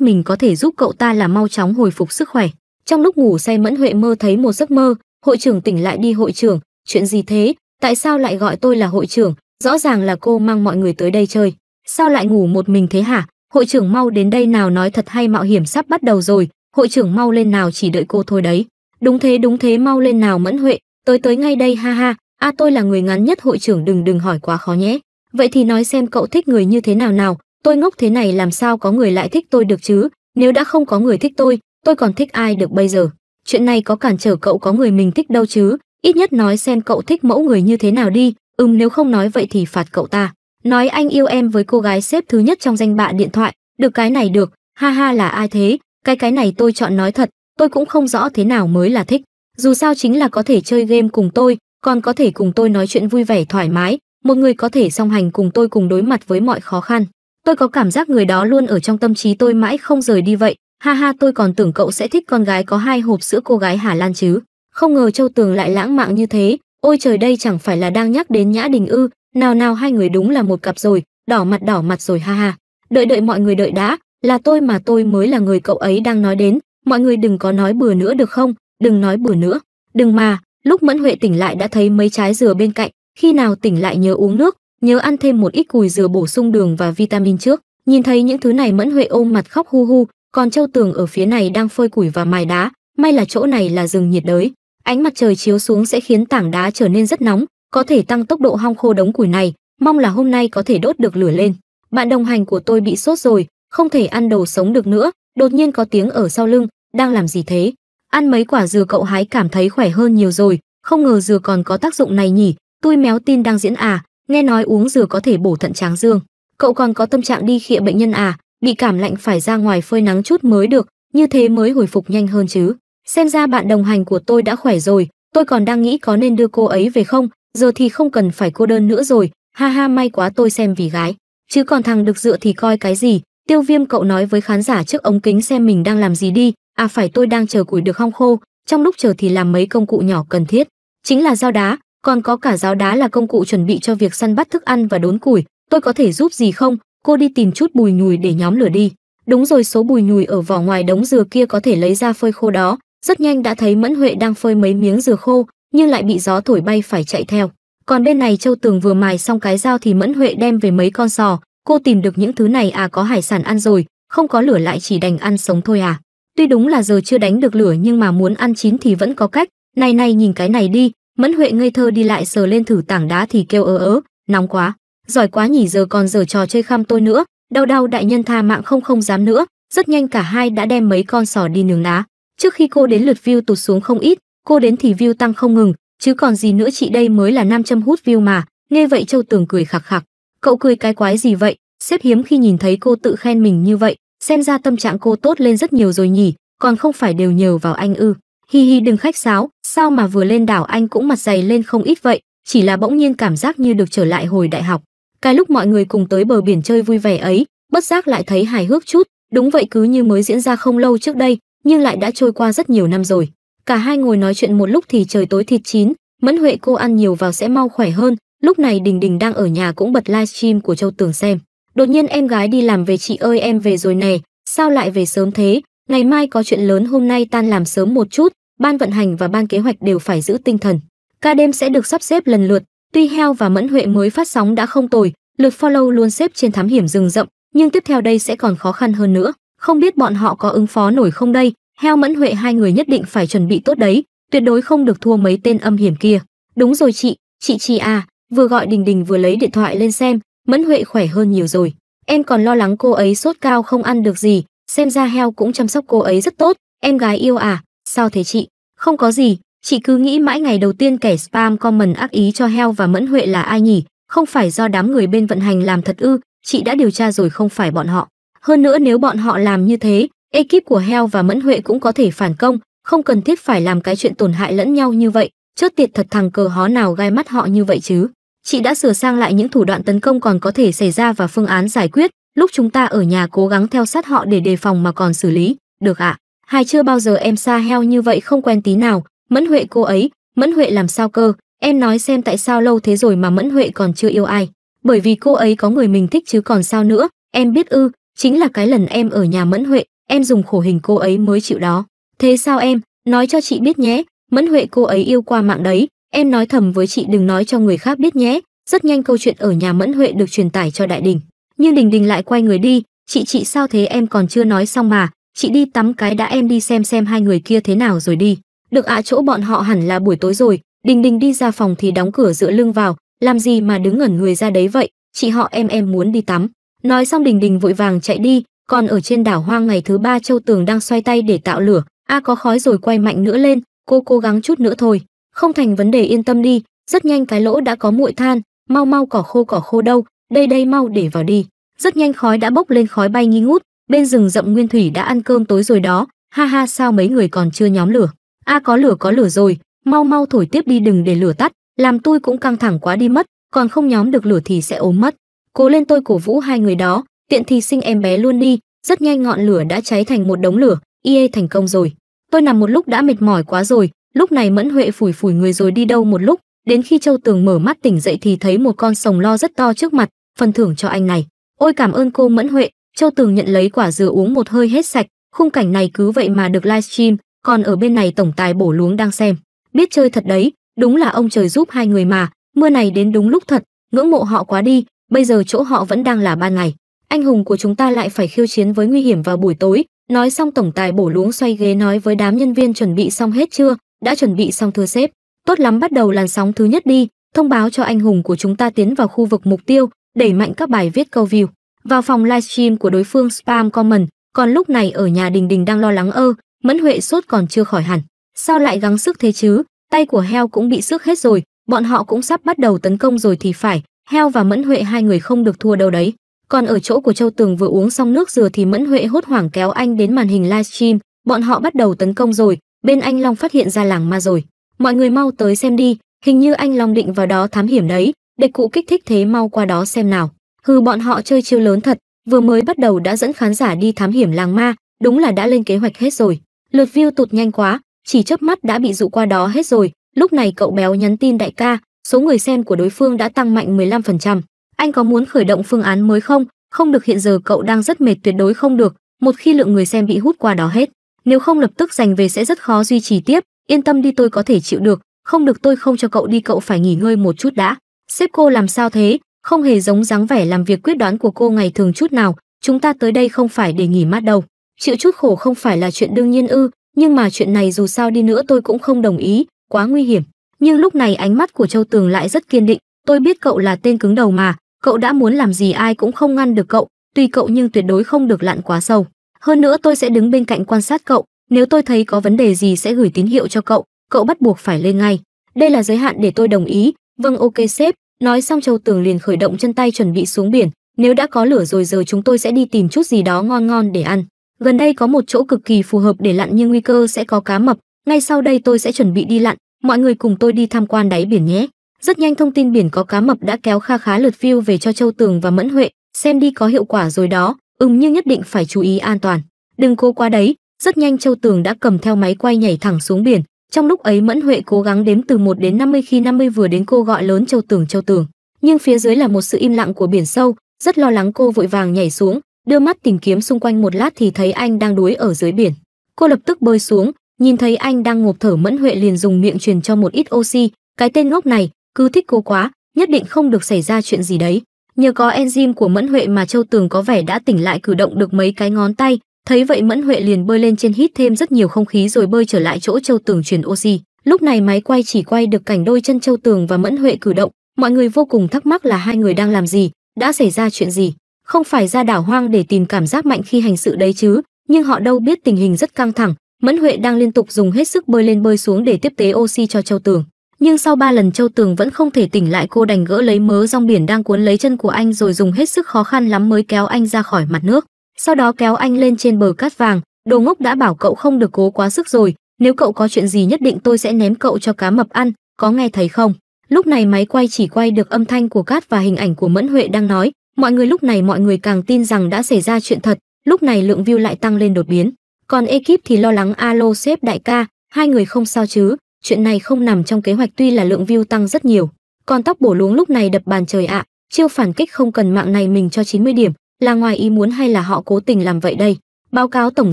mình có thể giúp cậu ta là mau chóng hồi phục sức khỏe trong lúc ngủ say mẫn huệ mơ thấy một giấc mơ hội trưởng tỉnh lại đi hội trưởng chuyện gì thế tại sao lại gọi tôi là hội trưởng rõ ràng là cô mang mọi người tới đây chơi sao lại ngủ một mình thế hả hội trưởng mau đến đây nào nói thật hay mạo hiểm sắp bắt đầu rồi hội trưởng mau lên nào chỉ đợi cô thôi đấy đúng thế đúng thế mau lên nào mẫn huệ tới tới ngay đây ha ha a à, tôi là người ngắn nhất hội trưởng đừng đừng hỏi quá khó nhé vậy thì nói xem cậu thích người như thế nào nào tôi ngốc thế này làm sao có người lại thích tôi được chứ nếu đã không có người thích tôi tôi còn thích ai được bây giờ chuyện này có cản trở cậu có người mình thích đâu chứ ít nhất nói xem cậu thích mẫu người như thế nào đi ừm nếu không nói vậy thì phạt cậu ta nói anh yêu em với cô gái xếp thứ nhất trong danh bạ điện thoại được cái này được ha ha là ai thế cái cái này tôi chọn nói thật tôi cũng không rõ thế nào mới là thích dù sao chính là có thể chơi game cùng tôi còn có thể cùng tôi nói chuyện vui vẻ thoải mái một người có thể song hành cùng tôi cùng đối mặt với mọi khó khăn tôi có cảm giác người đó luôn ở trong tâm trí tôi mãi không rời đi vậy Ha ha tôi còn tưởng cậu sẽ thích con gái có hai hộp sữa cô gái Hà Lan chứ. Không ngờ Châu Tường lại lãng mạn như thế. Ôi trời đây chẳng phải là đang nhắc đến Nhã Đình ư. Nào nào hai người đúng là một cặp rồi. Đỏ mặt đỏ mặt rồi ha ha. Đợi đợi mọi người đợi đã. Là tôi mà tôi mới là người cậu ấy đang nói đến. Mọi người đừng có nói bừa nữa được không? Đừng nói bừa nữa. Đừng mà. Lúc Mẫn Huệ tỉnh lại đã thấy mấy trái dừa bên cạnh. Khi nào tỉnh lại nhớ uống nước. Nhớ ăn thêm một ít cùi dừa bổ sung đường và vitamin trước. Nhìn thấy những thứ này Mẫn Huệ ôm mặt khóc hu hu, còn châu tường ở phía này đang phơi củi và mài đá may là chỗ này là rừng nhiệt đới ánh mặt trời chiếu xuống sẽ khiến tảng đá trở nên rất nóng có thể tăng tốc độ hong khô đống củi này mong là hôm nay có thể đốt được lửa lên bạn đồng hành của tôi bị sốt rồi không thể ăn đồ sống được nữa đột nhiên có tiếng ở sau lưng đang làm gì thế ăn mấy quả dừa cậu hái cảm thấy khỏe hơn nhiều rồi không ngờ dừa còn có tác dụng này nhỉ tôi méo tin đang diễn à nghe nói uống dừa có thể bổ thận tráng dương cậu còn có tâm trạng đi khịa bệnh nhân à bị cảm lạnh phải ra ngoài phơi nắng chút mới được, như thế mới hồi phục nhanh hơn chứ. Xem ra bạn đồng hành của tôi đã khỏe rồi, tôi còn đang nghĩ có nên đưa cô ấy về không, giờ thì không cần phải cô đơn nữa rồi, ha ha may quá tôi xem vì gái. Chứ còn thằng được dựa thì coi cái gì, tiêu viêm cậu nói với khán giả trước ống kính xem mình đang làm gì đi, à phải tôi đang chờ củi được hong khô, trong lúc chờ thì làm mấy công cụ nhỏ cần thiết. Chính là dao đá, còn có cả dao đá là công cụ chuẩn bị cho việc săn bắt thức ăn và đốn củi, tôi có thể giúp gì không, cô đi tìm chút bùi nhùi để nhóm lửa đi. Đúng rồi số bùi nhùi ở vỏ ngoài đống dừa kia có thể lấy ra phơi khô đó. Rất nhanh đã thấy Mẫn Huệ đang phơi mấy miếng dừa khô, nhưng lại bị gió thổi bay phải chạy theo. Còn bên này Châu Tường vừa mài xong cái dao thì Mẫn Huệ đem về mấy con sò, cô tìm được những thứ này à có hải sản ăn rồi, không có lửa lại chỉ đành ăn sống thôi à. Tuy đúng là giờ chưa đánh được lửa nhưng mà muốn ăn chín thì vẫn có cách. Này này nhìn cái này đi, Mẫn Huệ ngây thơ đi lại sờ lên thử tảng đá thì kêu ớ ớ, nóng quá giỏi quá nhỉ giờ còn giờ trò chơi khăm tôi nữa đau đau đại nhân tha mạng không không dám nữa rất nhanh cả hai đã đem mấy con sò đi nướng lá trước khi cô đến lượt view tụt xuống không ít cô đến thì view tăng không ngừng chứ còn gì nữa chị đây mới là nam châm hút view mà nghe vậy châu tường cười khạc khạc cậu cười cái quái gì vậy sếp hiếm khi nhìn thấy cô tự khen mình như vậy xem ra tâm trạng cô tốt lên rất nhiều rồi nhỉ còn không phải đều nhờ vào anh ư hi hi đừng khách sáo sao mà vừa lên đảo anh cũng mặt dày lên không ít vậy chỉ là bỗng nhiên cảm giác như được trở lại hồi đại học cái lúc mọi người cùng tới bờ biển chơi vui vẻ ấy bất giác lại thấy hài hước chút đúng vậy cứ như mới diễn ra không lâu trước đây nhưng lại đã trôi qua rất nhiều năm rồi cả hai ngồi nói chuyện một lúc thì trời tối thịt chín mẫn huệ cô ăn nhiều vào sẽ mau khỏe hơn lúc này đình đình đang ở nhà cũng bật livestream của châu tường xem đột nhiên em gái đi làm về chị ơi em về rồi nè sao lại về sớm thế ngày mai có chuyện lớn hôm nay tan làm sớm một chút ban vận hành và ban kế hoạch đều phải giữ tinh thần ca đêm sẽ được sắp xếp lần lượt Tuy Heo và Mẫn Huệ mới phát sóng đã không tồi, lượt follow luôn xếp trên thám hiểm rừng rậm, nhưng tiếp theo đây sẽ còn khó khăn hơn nữa. Không biết bọn họ có ứng phó nổi không đây, Heo Mẫn Huệ hai người nhất định phải chuẩn bị tốt đấy, tuyệt đối không được thua mấy tên âm hiểm kia. Đúng rồi chị, chị chị à, vừa gọi Đình Đình vừa lấy điện thoại lên xem, Mẫn Huệ khỏe hơn nhiều rồi. Em còn lo lắng cô ấy sốt cao không ăn được gì, xem ra Heo cũng chăm sóc cô ấy rất tốt. Em gái yêu à, sao thế chị? Không có gì, Chị cứ nghĩ mãi ngày đầu tiên kẻ spam comment ác ý cho heo và mẫn huệ là ai nhỉ, không phải do đám người bên vận hành làm thật ư, chị đã điều tra rồi không phải bọn họ. Hơn nữa nếu bọn họ làm như thế, ekip của heo và mẫn huệ cũng có thể phản công, không cần thiết phải làm cái chuyện tổn hại lẫn nhau như vậy, chớt tiệt thật thằng cờ hó nào gai mắt họ như vậy chứ. Chị đã sửa sang lại những thủ đoạn tấn công còn có thể xảy ra và phương án giải quyết, lúc chúng ta ở nhà cố gắng theo sát họ để đề phòng mà còn xử lý, được ạ. À? Hai chưa bao giờ em xa heo như vậy không quen tí nào, Mẫn Huệ cô ấy, Mẫn Huệ làm sao cơ? Em nói xem tại sao lâu thế rồi mà Mẫn Huệ còn chưa yêu ai? Bởi vì cô ấy có người mình thích chứ còn sao nữa, em biết ư, chính là cái lần em ở nhà Mẫn Huệ, em dùng khổ hình cô ấy mới chịu đó. Thế sao em, nói cho chị biết nhé, Mẫn Huệ cô ấy yêu qua mạng đấy, em nói thầm với chị đừng nói cho người khác biết nhé. Rất nhanh câu chuyện ở nhà Mẫn Huệ được truyền tải cho Đại Đình. Nhưng Đình Đình lại quay người đi, chị chị sao thế em còn chưa nói xong mà, chị đi tắm cái đã em đi xem xem hai người kia thế nào rồi đi. Được ạ à chỗ bọn họ hẳn là buổi tối rồi, Đình Đình đi ra phòng thì đóng cửa dựa lưng vào, làm gì mà đứng ngẩn người ra đấy vậy, chị họ em em muốn đi tắm. Nói xong Đình Đình vội vàng chạy đi, còn ở trên đảo hoang ngày thứ ba Châu Tường đang xoay tay để tạo lửa, a à, có khói rồi quay mạnh nữa lên, cô cố gắng chút nữa thôi, không thành vấn đề yên tâm đi, rất nhanh cái lỗ đã có muội than, mau mau cỏ khô cỏ khô đâu, đây đây mau để vào đi. Rất nhanh khói đã bốc lên khói bay nghi ngút, bên rừng rậm nguyên thủy đã ăn cơm tối rồi đó, ha ha sao mấy người còn chưa nhóm lửa a à, có lửa có lửa rồi mau mau thổi tiếp đi đừng để lửa tắt làm tôi cũng căng thẳng quá đi mất còn không nhóm được lửa thì sẽ ốm mất cố lên tôi cổ vũ hai người đó tiện thì sinh em bé luôn đi rất nhanh ngọn lửa đã cháy thành một đống lửa ie thành công rồi tôi nằm một lúc đã mệt mỏi quá rồi lúc này mẫn huệ phủi phủi người rồi đi đâu một lúc đến khi châu tường mở mắt tỉnh dậy thì thấy một con sồng lo rất to trước mặt phần thưởng cho anh này ôi cảm ơn cô mẫn huệ châu tường nhận lấy quả dừa uống một hơi hết sạch khung cảnh này cứ vậy mà được livestream còn ở bên này tổng tài bổ luống đang xem biết chơi thật đấy đúng là ông trời giúp hai người mà mưa này đến đúng lúc thật ngưỡng mộ họ quá đi bây giờ chỗ họ vẫn đang là ban ngày anh hùng của chúng ta lại phải khiêu chiến với nguy hiểm vào buổi tối nói xong tổng tài bổ luống xoay ghế nói với đám nhân viên chuẩn bị xong hết chưa đã chuẩn bị xong thưa sếp tốt lắm bắt đầu làn sóng thứ nhất đi thông báo cho anh hùng của chúng ta tiến vào khu vực mục tiêu đẩy mạnh các bài viết câu view vào phòng livestream của đối phương spam comment còn lúc này ở nhà đình đình đang lo lắng ơ Mẫn Huệ sốt còn chưa khỏi hẳn, sao lại gắng sức thế chứ, tay của heo cũng bị sức hết rồi, bọn họ cũng sắp bắt đầu tấn công rồi thì phải, heo và Mẫn Huệ hai người không được thua đâu đấy. Còn ở chỗ của Châu Tường vừa uống xong nước dừa thì Mẫn Huệ hốt hoảng kéo anh đến màn hình livestream, bọn họ bắt đầu tấn công rồi, bên anh Long phát hiện ra làng ma rồi. Mọi người mau tới xem đi, hình như anh Long định vào đó thám hiểm đấy, địch cụ kích thích thế mau qua đó xem nào. Hừ bọn họ chơi chiêu lớn thật, vừa mới bắt đầu đã dẫn khán giả đi thám hiểm làng ma, đúng là đã lên kế hoạch hết rồi. Lượt view tụt nhanh quá, chỉ chớp mắt đã bị dụ qua đó hết rồi. Lúc này cậu béo nhắn tin đại ca, số người xem của đối phương đã tăng mạnh 15%. Anh có muốn khởi động phương án mới không? Không được hiện giờ cậu đang rất mệt tuyệt đối không được, một khi lượng người xem bị hút qua đó hết. Nếu không lập tức giành về sẽ rất khó duy trì tiếp, yên tâm đi tôi có thể chịu được, không được tôi không cho cậu đi cậu phải nghỉ ngơi một chút đã. Sếp cô làm sao thế, không hề giống dáng vẻ làm việc quyết đoán của cô ngày thường chút nào, chúng ta tới đây không phải để nghỉ mát đâu chịu chút khổ không phải là chuyện đương nhiên ư nhưng mà chuyện này dù sao đi nữa tôi cũng không đồng ý quá nguy hiểm nhưng lúc này ánh mắt của châu tường lại rất kiên định tôi biết cậu là tên cứng đầu mà cậu đã muốn làm gì ai cũng không ngăn được cậu tuy cậu nhưng tuyệt đối không được lặn quá sâu hơn nữa tôi sẽ đứng bên cạnh quan sát cậu nếu tôi thấy có vấn đề gì sẽ gửi tín hiệu cho cậu cậu bắt buộc phải lên ngay đây là giới hạn để tôi đồng ý vâng ok sếp nói xong châu tường liền khởi động chân tay chuẩn bị xuống biển nếu đã có lửa rồi giờ chúng tôi sẽ đi tìm chút gì đó ngon ngon để ăn gần đây có một chỗ cực kỳ phù hợp để lặn nhưng nguy cơ sẽ có cá mập ngay sau đây tôi sẽ chuẩn bị đi lặn mọi người cùng tôi đi tham quan đáy biển nhé rất nhanh thông tin biển có cá mập đã kéo kha khá lượt view về cho châu tường và mẫn huệ xem đi có hiệu quả rồi đó ừm nhưng nhất định phải chú ý an toàn đừng cố quá đấy rất nhanh châu tường đã cầm theo máy quay nhảy thẳng xuống biển trong lúc ấy mẫn huệ cố gắng đếm từ 1 đến 50 khi 50 vừa đến cô gọi lớn châu tường châu tường nhưng phía dưới là một sự im lặng của biển sâu rất lo lắng cô vội vàng nhảy xuống đưa mắt tìm kiếm xung quanh một lát thì thấy anh đang đuối ở dưới biển. Cô lập tức bơi xuống, nhìn thấy anh đang ngộp thở mẫn huệ liền dùng miệng truyền cho một ít oxy, cái tên ngốc này cứ thích cô quá, nhất định không được xảy ra chuyện gì đấy. Nhờ có enzyme của Mẫn Huệ mà Châu Tường có vẻ đã tỉnh lại cử động được mấy cái ngón tay, thấy vậy Mẫn Huệ liền bơi lên trên hít thêm rất nhiều không khí rồi bơi trở lại chỗ Châu Tường truyền oxy. Lúc này máy quay chỉ quay được cảnh đôi chân Châu Tường và Mẫn Huệ cử động, mọi người vô cùng thắc mắc là hai người đang làm gì, đã xảy ra chuyện gì không phải ra đảo hoang để tìm cảm giác mạnh khi hành sự đấy chứ nhưng họ đâu biết tình hình rất căng thẳng mẫn huệ đang liên tục dùng hết sức bơi lên bơi xuống để tiếp tế oxy cho châu tường nhưng sau ba lần châu tường vẫn không thể tỉnh lại cô đành gỡ lấy mớ rong biển đang cuốn lấy chân của anh rồi dùng hết sức khó khăn lắm mới kéo anh ra khỏi mặt nước sau đó kéo anh lên trên bờ cát vàng đồ ngốc đã bảo cậu không được cố quá sức rồi nếu cậu có chuyện gì nhất định tôi sẽ ném cậu cho cá mập ăn có nghe thấy không lúc này máy quay chỉ quay được âm thanh của cát và hình ảnh của mẫn huệ đang nói mọi người lúc này mọi người càng tin rằng đã xảy ra chuyện thật lúc này lượng view lại tăng lên đột biến còn ekip thì lo lắng alo sếp đại ca hai người không sao chứ chuyện này không nằm trong kế hoạch tuy là lượng view tăng rất nhiều còn tóc bổ luống lúc này đập bàn trời ạ chiêu phản kích không cần mạng này mình cho 90 điểm là ngoài ý muốn hay là họ cố tình làm vậy đây báo cáo tổng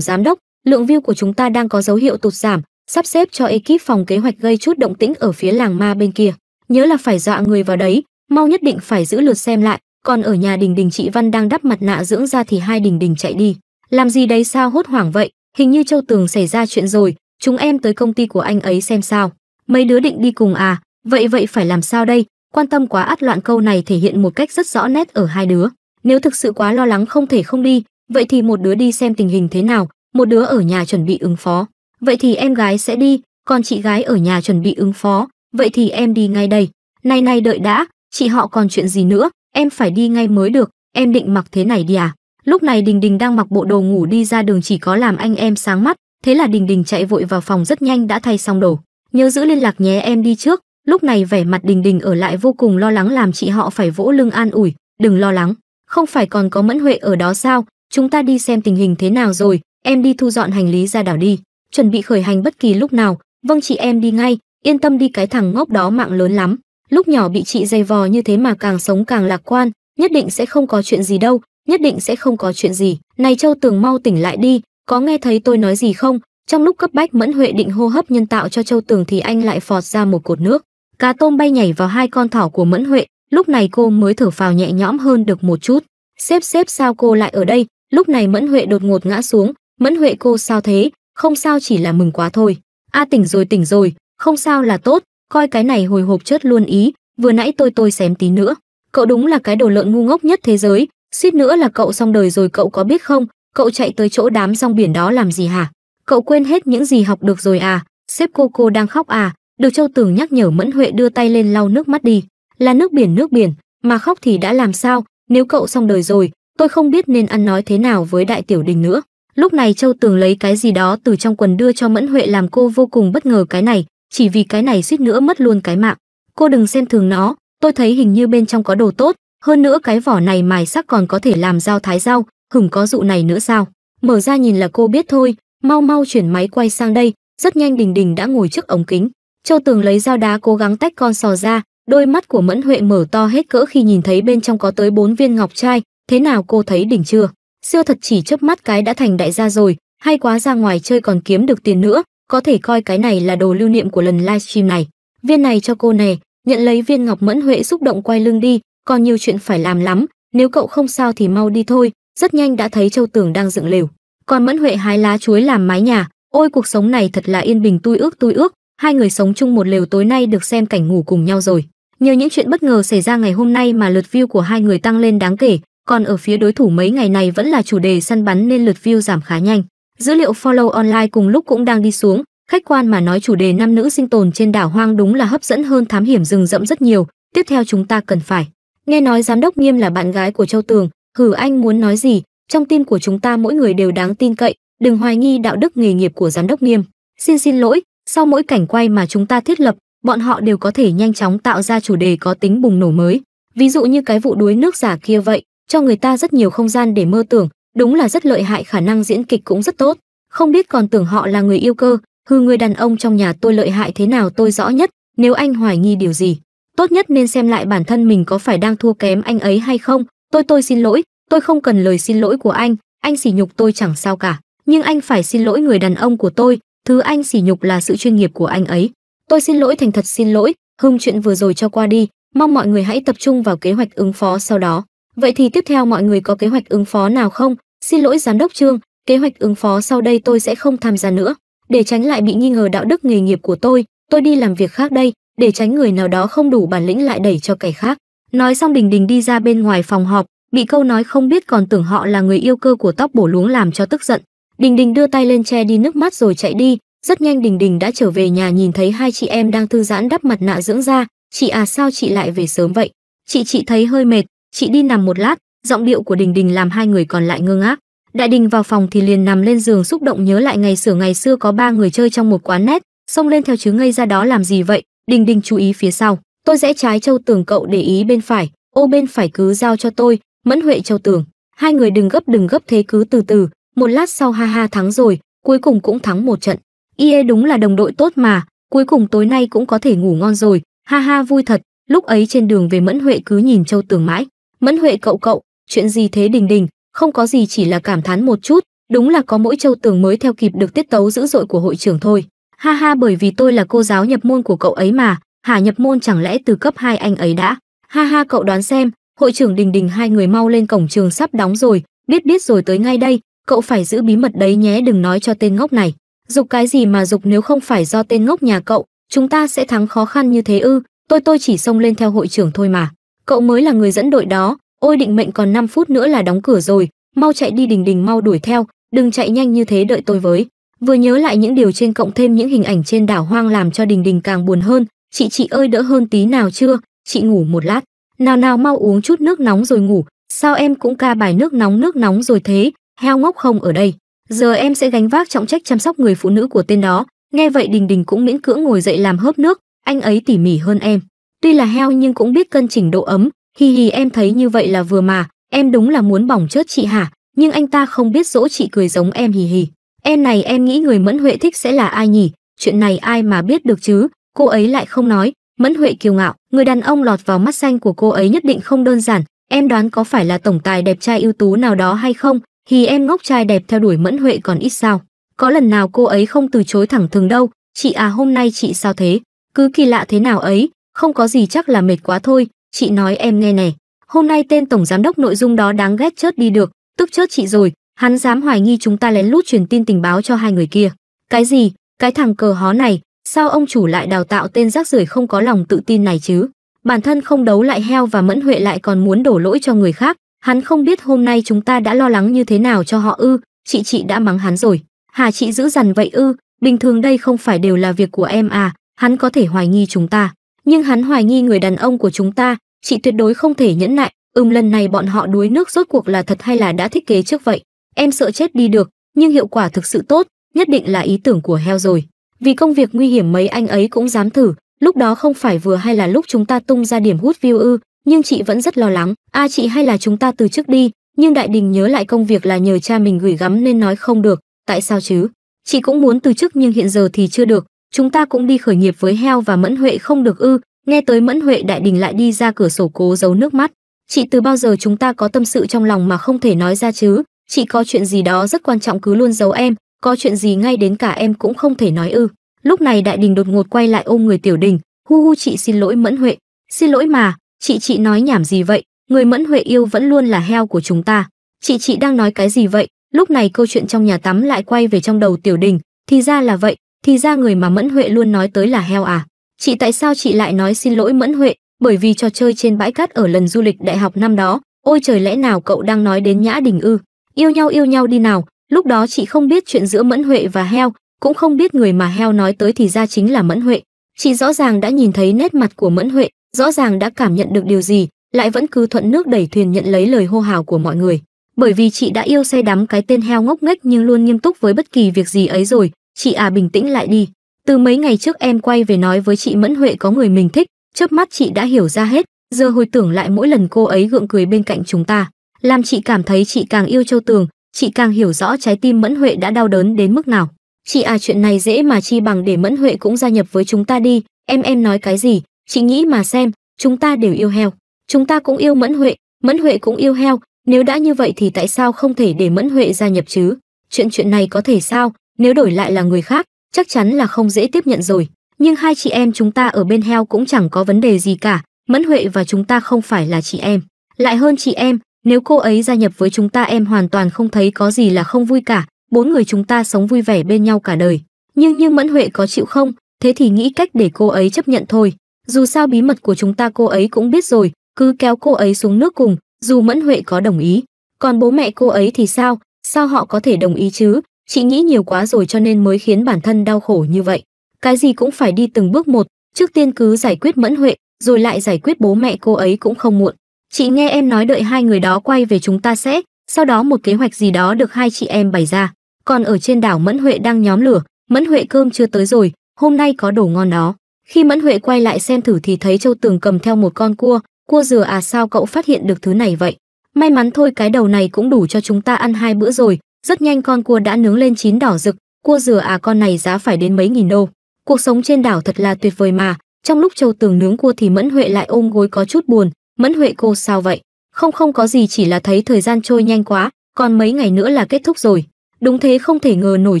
giám đốc lượng view của chúng ta đang có dấu hiệu tụt giảm sắp xếp cho ekip phòng kế hoạch gây chút động tĩnh ở phía làng ma bên kia nhớ là phải dọa người vào đấy mau nhất định phải giữ lượt xem lại còn ở nhà đình đình chị văn đang đắp mặt nạ dưỡng da thì hai đình đình chạy đi làm gì đấy sao hốt hoảng vậy hình như châu tường xảy ra chuyện rồi chúng em tới công ty của anh ấy xem sao mấy đứa định đi cùng à vậy vậy phải làm sao đây quan tâm quá át loạn câu này thể hiện một cách rất rõ nét ở hai đứa nếu thực sự quá lo lắng không thể không đi vậy thì một đứa đi xem tình hình thế nào một đứa ở nhà chuẩn bị ứng phó vậy thì em gái sẽ đi còn chị gái ở nhà chuẩn bị ứng phó vậy thì em đi ngay đây này này đợi đã chị họ còn chuyện gì nữa em phải đi ngay mới được, em định mặc thế này đi à? Lúc này Đình Đình đang mặc bộ đồ ngủ đi ra đường chỉ có làm anh em sáng mắt, thế là Đình Đình chạy vội vào phòng rất nhanh đã thay xong đồ. Nhớ giữ liên lạc nhé em đi trước, lúc này vẻ mặt Đình Đình ở lại vô cùng lo lắng làm chị họ phải vỗ lưng an ủi, đừng lo lắng, không phải còn có Mẫn Huệ ở đó sao, chúng ta đi xem tình hình thế nào rồi, em đi thu dọn hành lý ra đảo đi, chuẩn bị khởi hành bất kỳ lúc nào, vâng chị em đi ngay, yên tâm đi cái thằng ngốc đó mạng lớn lắm lúc nhỏ bị chị dày vò như thế mà càng sống càng lạc quan, nhất định sẽ không có chuyện gì đâu, nhất định sẽ không có chuyện gì. Này Châu Tường mau tỉnh lại đi, có nghe thấy tôi nói gì không? Trong lúc cấp bách Mẫn Huệ định hô hấp nhân tạo cho Châu Tường thì anh lại phọt ra một cột nước. Cá tôm bay nhảy vào hai con thỏ của Mẫn Huệ, lúc này cô mới thở phào nhẹ nhõm hơn được một chút. Xếp xếp sao cô lại ở đây? Lúc này Mẫn Huệ đột ngột ngã xuống, Mẫn Huệ cô sao thế? Không sao chỉ là mừng quá thôi. A à, tỉnh rồi tỉnh rồi, không sao là tốt, coi cái này hồi hộp chớt luôn ý, vừa nãy tôi tôi xém tí nữa. Cậu đúng là cái đồ lợn ngu ngốc nhất thế giới, suýt nữa là cậu xong đời rồi cậu có biết không, cậu chạy tới chỗ đám rong biển đó làm gì hả? Cậu quên hết những gì học được rồi à, sếp cô cô đang khóc à, được Châu Tường nhắc nhở Mẫn Huệ đưa tay lên lau nước mắt đi. Là nước biển nước biển, mà khóc thì đã làm sao, nếu cậu xong đời rồi, tôi không biết nên ăn nói thế nào với đại tiểu đình nữa. Lúc này Châu Tường lấy cái gì đó từ trong quần đưa cho Mẫn Huệ làm cô vô cùng bất ngờ cái này, chỉ vì cái này suýt nữa mất luôn cái mạng cô đừng xem thường nó tôi thấy hình như bên trong có đồ tốt hơn nữa cái vỏ này mài sắc còn có thể làm dao thái rau hửng có dụ này nữa sao mở ra nhìn là cô biết thôi mau mau chuyển máy quay sang đây rất nhanh đình đình đã ngồi trước ống kính châu tường lấy dao đá cố gắng tách con sò ra đôi mắt của mẫn huệ mở to hết cỡ khi nhìn thấy bên trong có tới bốn viên ngọc trai thế nào cô thấy đỉnh chưa siêu thật chỉ chớp mắt cái đã thành đại gia rồi hay quá ra ngoài chơi còn kiếm được tiền nữa có thể coi cái này là đồ lưu niệm của lần livestream này. Viên này cho cô nè, nhận lấy viên ngọc mẫn huệ xúc động quay lưng đi, còn nhiều chuyện phải làm lắm, nếu cậu không sao thì mau đi thôi, rất nhanh đã thấy Châu Tường đang dựng lều. Còn mẫn huệ hái lá chuối làm mái nhà, ôi cuộc sống này thật là yên bình tôi ước tôi ước, hai người sống chung một lều tối nay được xem cảnh ngủ cùng nhau rồi. Nhờ những chuyện bất ngờ xảy ra ngày hôm nay mà lượt view của hai người tăng lên đáng kể, còn ở phía đối thủ mấy ngày này vẫn là chủ đề săn bắn nên lượt view giảm khá nhanh. Dữ liệu follow online cùng lúc cũng đang đi xuống, khách quan mà nói chủ đề nam nữ sinh tồn trên đảo hoang đúng là hấp dẫn hơn thám hiểm rừng rậm rất nhiều, tiếp theo chúng ta cần phải. Nghe nói giám đốc Nghiêm là bạn gái của Châu Tường, hử anh muốn nói gì, trong tim của chúng ta mỗi người đều đáng tin cậy, đừng hoài nghi đạo đức nghề nghiệp của giám đốc Nghiêm. Xin xin lỗi, sau mỗi cảnh quay mà chúng ta thiết lập, bọn họ đều có thể nhanh chóng tạo ra chủ đề có tính bùng nổ mới. Ví dụ như cái vụ đuối nước giả kia vậy, cho người ta rất nhiều không gian để mơ tưởng, đúng là rất lợi hại khả năng diễn kịch cũng rất tốt không biết còn tưởng họ là người yêu cơ hư người đàn ông trong nhà tôi lợi hại thế nào tôi rõ nhất nếu anh hoài nghi điều gì tốt nhất nên xem lại bản thân mình có phải đang thua kém anh ấy hay không tôi tôi xin lỗi tôi không cần lời xin lỗi của anh anh sỉ nhục tôi chẳng sao cả nhưng anh phải xin lỗi người đàn ông của tôi thứ anh sỉ nhục là sự chuyên nghiệp của anh ấy tôi xin lỗi thành thật xin lỗi hưng chuyện vừa rồi cho qua đi mong mọi người hãy tập trung vào kế hoạch ứng phó sau đó vậy thì tiếp theo mọi người có kế hoạch ứng phó nào không Xin lỗi giám đốc Trương, kế hoạch ứng phó sau đây tôi sẽ không tham gia nữa. Để tránh lại bị nghi ngờ đạo đức nghề nghiệp của tôi, tôi đi làm việc khác đây, để tránh người nào đó không đủ bản lĩnh lại đẩy cho kẻ khác. Nói xong Đình Đình đi ra bên ngoài phòng họp, bị câu nói không biết còn tưởng họ là người yêu cơ của tóc bổ luống làm cho tức giận. Đình Đình đưa tay lên che đi nước mắt rồi chạy đi, rất nhanh Đình Đình đã trở về nhà nhìn thấy hai chị em đang thư giãn đắp mặt nạ dưỡng da, "Chị à sao chị lại về sớm vậy?" "Chị chị thấy hơi mệt, chị đi nằm một lát, giọng điệu của đình đình làm hai người còn lại ngơ ngác đại đình vào phòng thì liền nằm lên giường xúc động nhớ lại ngày xưa ngày xưa có ba người chơi trong một quán nét xông lên theo chứ ngây ra đó làm gì vậy đình đình chú ý phía sau tôi rẽ trái châu tường cậu để ý bên phải ô bên phải cứ giao cho tôi mẫn huệ châu tường hai người đừng gấp đừng gấp thế cứ từ từ một lát sau ha ha thắng rồi cuối cùng cũng thắng một trận ie đúng là đồng đội tốt mà cuối cùng tối nay cũng có thể ngủ ngon rồi ha ha vui thật lúc ấy trên đường về mẫn huệ cứ nhìn châu tường mãi mẫn huệ cậu cậu chuyện gì thế đình đình không có gì chỉ là cảm thán một chút đúng là có mỗi châu tường mới theo kịp được tiết tấu dữ dội của hội trưởng thôi ha ha bởi vì tôi là cô giáo nhập môn của cậu ấy mà hà nhập môn chẳng lẽ từ cấp hai anh ấy đã ha ha cậu đoán xem hội trưởng đình đình hai người mau lên cổng trường sắp đóng rồi biết biết rồi tới ngay đây cậu phải giữ bí mật đấy nhé đừng nói cho tên ngốc này dục cái gì mà dục nếu không phải do tên ngốc nhà cậu chúng ta sẽ thắng khó khăn như thế ư tôi tôi chỉ xông lên theo hội trưởng thôi mà cậu mới là người dẫn đội đó ôi định mệnh còn 5 phút nữa là đóng cửa rồi mau chạy đi đình đình mau đuổi theo đừng chạy nhanh như thế đợi tôi với vừa nhớ lại những điều trên cộng thêm những hình ảnh trên đảo hoang làm cho đình đình càng buồn hơn chị chị ơi đỡ hơn tí nào chưa chị ngủ một lát nào nào mau uống chút nước nóng rồi ngủ sao em cũng ca bài nước nóng nước nóng rồi thế heo ngốc không ở đây giờ em sẽ gánh vác trọng trách chăm sóc người phụ nữ của tên đó nghe vậy đình đình cũng miễn cưỡng ngồi dậy làm hớp nước anh ấy tỉ mỉ hơn em tuy là heo nhưng cũng biết cân chỉnh độ ấm hi hi em thấy như vậy là vừa mà em đúng là muốn bỏng chớt chị hả nhưng anh ta không biết dỗ chị cười giống em hì hì em này em nghĩ người mẫn huệ thích sẽ là ai nhỉ chuyện này ai mà biết được chứ cô ấy lại không nói mẫn huệ kiêu ngạo người đàn ông lọt vào mắt xanh của cô ấy nhất định không đơn giản em đoán có phải là tổng tài đẹp trai ưu tú nào đó hay không thì em ngốc trai đẹp theo đuổi mẫn huệ còn ít sao có lần nào cô ấy không từ chối thẳng thừng đâu chị à hôm nay chị sao thế cứ kỳ lạ thế nào ấy không có gì chắc là mệt quá thôi chị nói em nghe này, hôm nay tên tổng giám đốc nội dung đó đáng ghét chớt đi được, tức chớt chị rồi, hắn dám hoài nghi chúng ta lén lút truyền tin tình báo cho hai người kia. Cái gì? Cái thằng cờ hó này, sao ông chủ lại đào tạo tên rác rưởi không có lòng tự tin này chứ? Bản thân không đấu lại heo và mẫn huệ lại còn muốn đổ lỗi cho người khác, hắn không biết hôm nay chúng ta đã lo lắng như thế nào cho họ ư, chị chị đã mắng hắn rồi. Hà chị giữ dằn vậy ư, bình thường đây không phải đều là việc của em à, hắn có thể hoài nghi chúng ta. Nhưng hắn hoài nghi người đàn ông của chúng ta, chị tuyệt đối không thể nhẫn nại ưm lần này bọn họ đuối nước rốt cuộc là thật hay là đã thiết kế trước vậy em sợ chết đi được nhưng hiệu quả thực sự tốt nhất định là ý tưởng của heo rồi vì công việc nguy hiểm mấy anh ấy cũng dám thử lúc đó không phải vừa hay là lúc chúng ta tung ra điểm hút view ư nhưng chị vẫn rất lo lắng a à, chị hay là chúng ta từ trước đi nhưng đại đình nhớ lại công việc là nhờ cha mình gửi gắm nên nói không được tại sao chứ chị cũng muốn từ chức nhưng hiện giờ thì chưa được chúng ta cũng đi khởi nghiệp với heo và mẫn huệ không được ư Nghe tới Mẫn Huệ Đại Đình lại đi ra cửa sổ cố giấu nước mắt. Chị từ bao giờ chúng ta có tâm sự trong lòng mà không thể nói ra chứ? Chị có chuyện gì đó rất quan trọng cứ luôn giấu em, có chuyện gì ngay đến cả em cũng không thể nói ư. Lúc này Đại Đình đột ngột quay lại ôm người Tiểu Đình, hu hu chị xin lỗi Mẫn Huệ. Xin lỗi mà, chị chị nói nhảm gì vậy, người Mẫn Huệ yêu vẫn luôn là heo của chúng ta. Chị chị đang nói cái gì vậy? Lúc này câu chuyện trong nhà tắm lại quay về trong đầu Tiểu Đình, thì ra là vậy, thì ra người mà Mẫn Huệ luôn nói tới là heo à. Chị tại sao chị lại nói xin lỗi Mẫn Huệ, bởi vì trò chơi trên bãi cát ở lần du lịch đại học năm đó, ôi trời lẽ nào cậu đang nói đến Nhã Đình ư? Yêu nhau yêu nhau đi nào, lúc đó chị không biết chuyện giữa Mẫn Huệ và heo, cũng không biết người mà heo nói tới thì ra chính là Mẫn Huệ. Chị rõ ràng đã nhìn thấy nét mặt của Mẫn Huệ, rõ ràng đã cảm nhận được điều gì, lại vẫn cứ thuận nước đẩy thuyền nhận lấy lời hô hào của mọi người. Bởi vì chị đã yêu say đắm cái tên heo ngốc nghếch nhưng luôn nghiêm túc với bất kỳ việc gì ấy rồi, chị à bình tĩnh lại đi, từ mấy ngày trước em quay về nói với chị Mẫn Huệ có người mình thích, chớp mắt chị đã hiểu ra hết, giờ hồi tưởng lại mỗi lần cô ấy gượng cười bên cạnh chúng ta, làm chị cảm thấy chị càng yêu Châu Tường, chị càng hiểu rõ trái tim Mẫn Huệ đã đau đớn đến mức nào. Chị à chuyện này dễ mà chi bằng để Mẫn Huệ cũng gia nhập với chúng ta đi, em em nói cái gì, chị nghĩ mà xem, chúng ta đều yêu heo, chúng ta cũng yêu Mẫn Huệ, Mẫn Huệ cũng yêu heo, nếu đã như vậy thì tại sao không thể để Mẫn Huệ gia nhập chứ? Chuyện chuyện này có thể sao, nếu đổi lại là người khác, chắc chắn là không dễ tiếp nhận rồi nhưng hai chị em chúng ta ở bên heo cũng chẳng có vấn đề gì cả mẫn huệ và chúng ta không phải là chị em lại hơn chị em nếu cô ấy gia nhập với chúng ta em hoàn toàn không thấy có gì là không vui cả bốn người chúng ta sống vui vẻ bên nhau cả đời nhưng như mẫn huệ có chịu không thế thì nghĩ cách để cô ấy chấp nhận thôi dù sao bí mật của chúng ta cô ấy cũng biết rồi cứ kéo cô ấy xuống nước cùng dù mẫn huệ có đồng ý còn bố mẹ cô ấy thì sao sao họ có thể đồng ý chứ Chị nghĩ nhiều quá rồi cho nên mới khiến bản thân đau khổ như vậy. Cái gì cũng phải đi từng bước một, trước tiên cứ giải quyết Mẫn Huệ, rồi lại giải quyết bố mẹ cô ấy cũng không muộn. Chị nghe em nói đợi hai người đó quay về chúng ta sẽ, sau đó một kế hoạch gì đó được hai chị em bày ra. Còn ở trên đảo Mẫn Huệ đang nhóm lửa, Mẫn Huệ cơm chưa tới rồi, hôm nay có đồ ngon đó. Khi Mẫn Huệ quay lại xem thử thì thấy Châu Tường cầm theo một con cua, cua dừa à sao cậu phát hiện được thứ này vậy? May mắn thôi cái đầu này cũng đủ cho chúng ta ăn hai bữa rồi, rất nhanh con cua đã nướng lên chín đỏ rực, cua dừa à con này giá phải đến mấy nghìn đô. Cuộc sống trên đảo thật là tuyệt vời mà. Trong lúc Châu Tường nướng cua thì Mẫn Huệ lại ôm gối có chút buồn, "Mẫn Huệ cô sao vậy?" "Không không có gì, chỉ là thấy thời gian trôi nhanh quá, còn mấy ngày nữa là kết thúc rồi." Đúng thế không thể ngờ nổi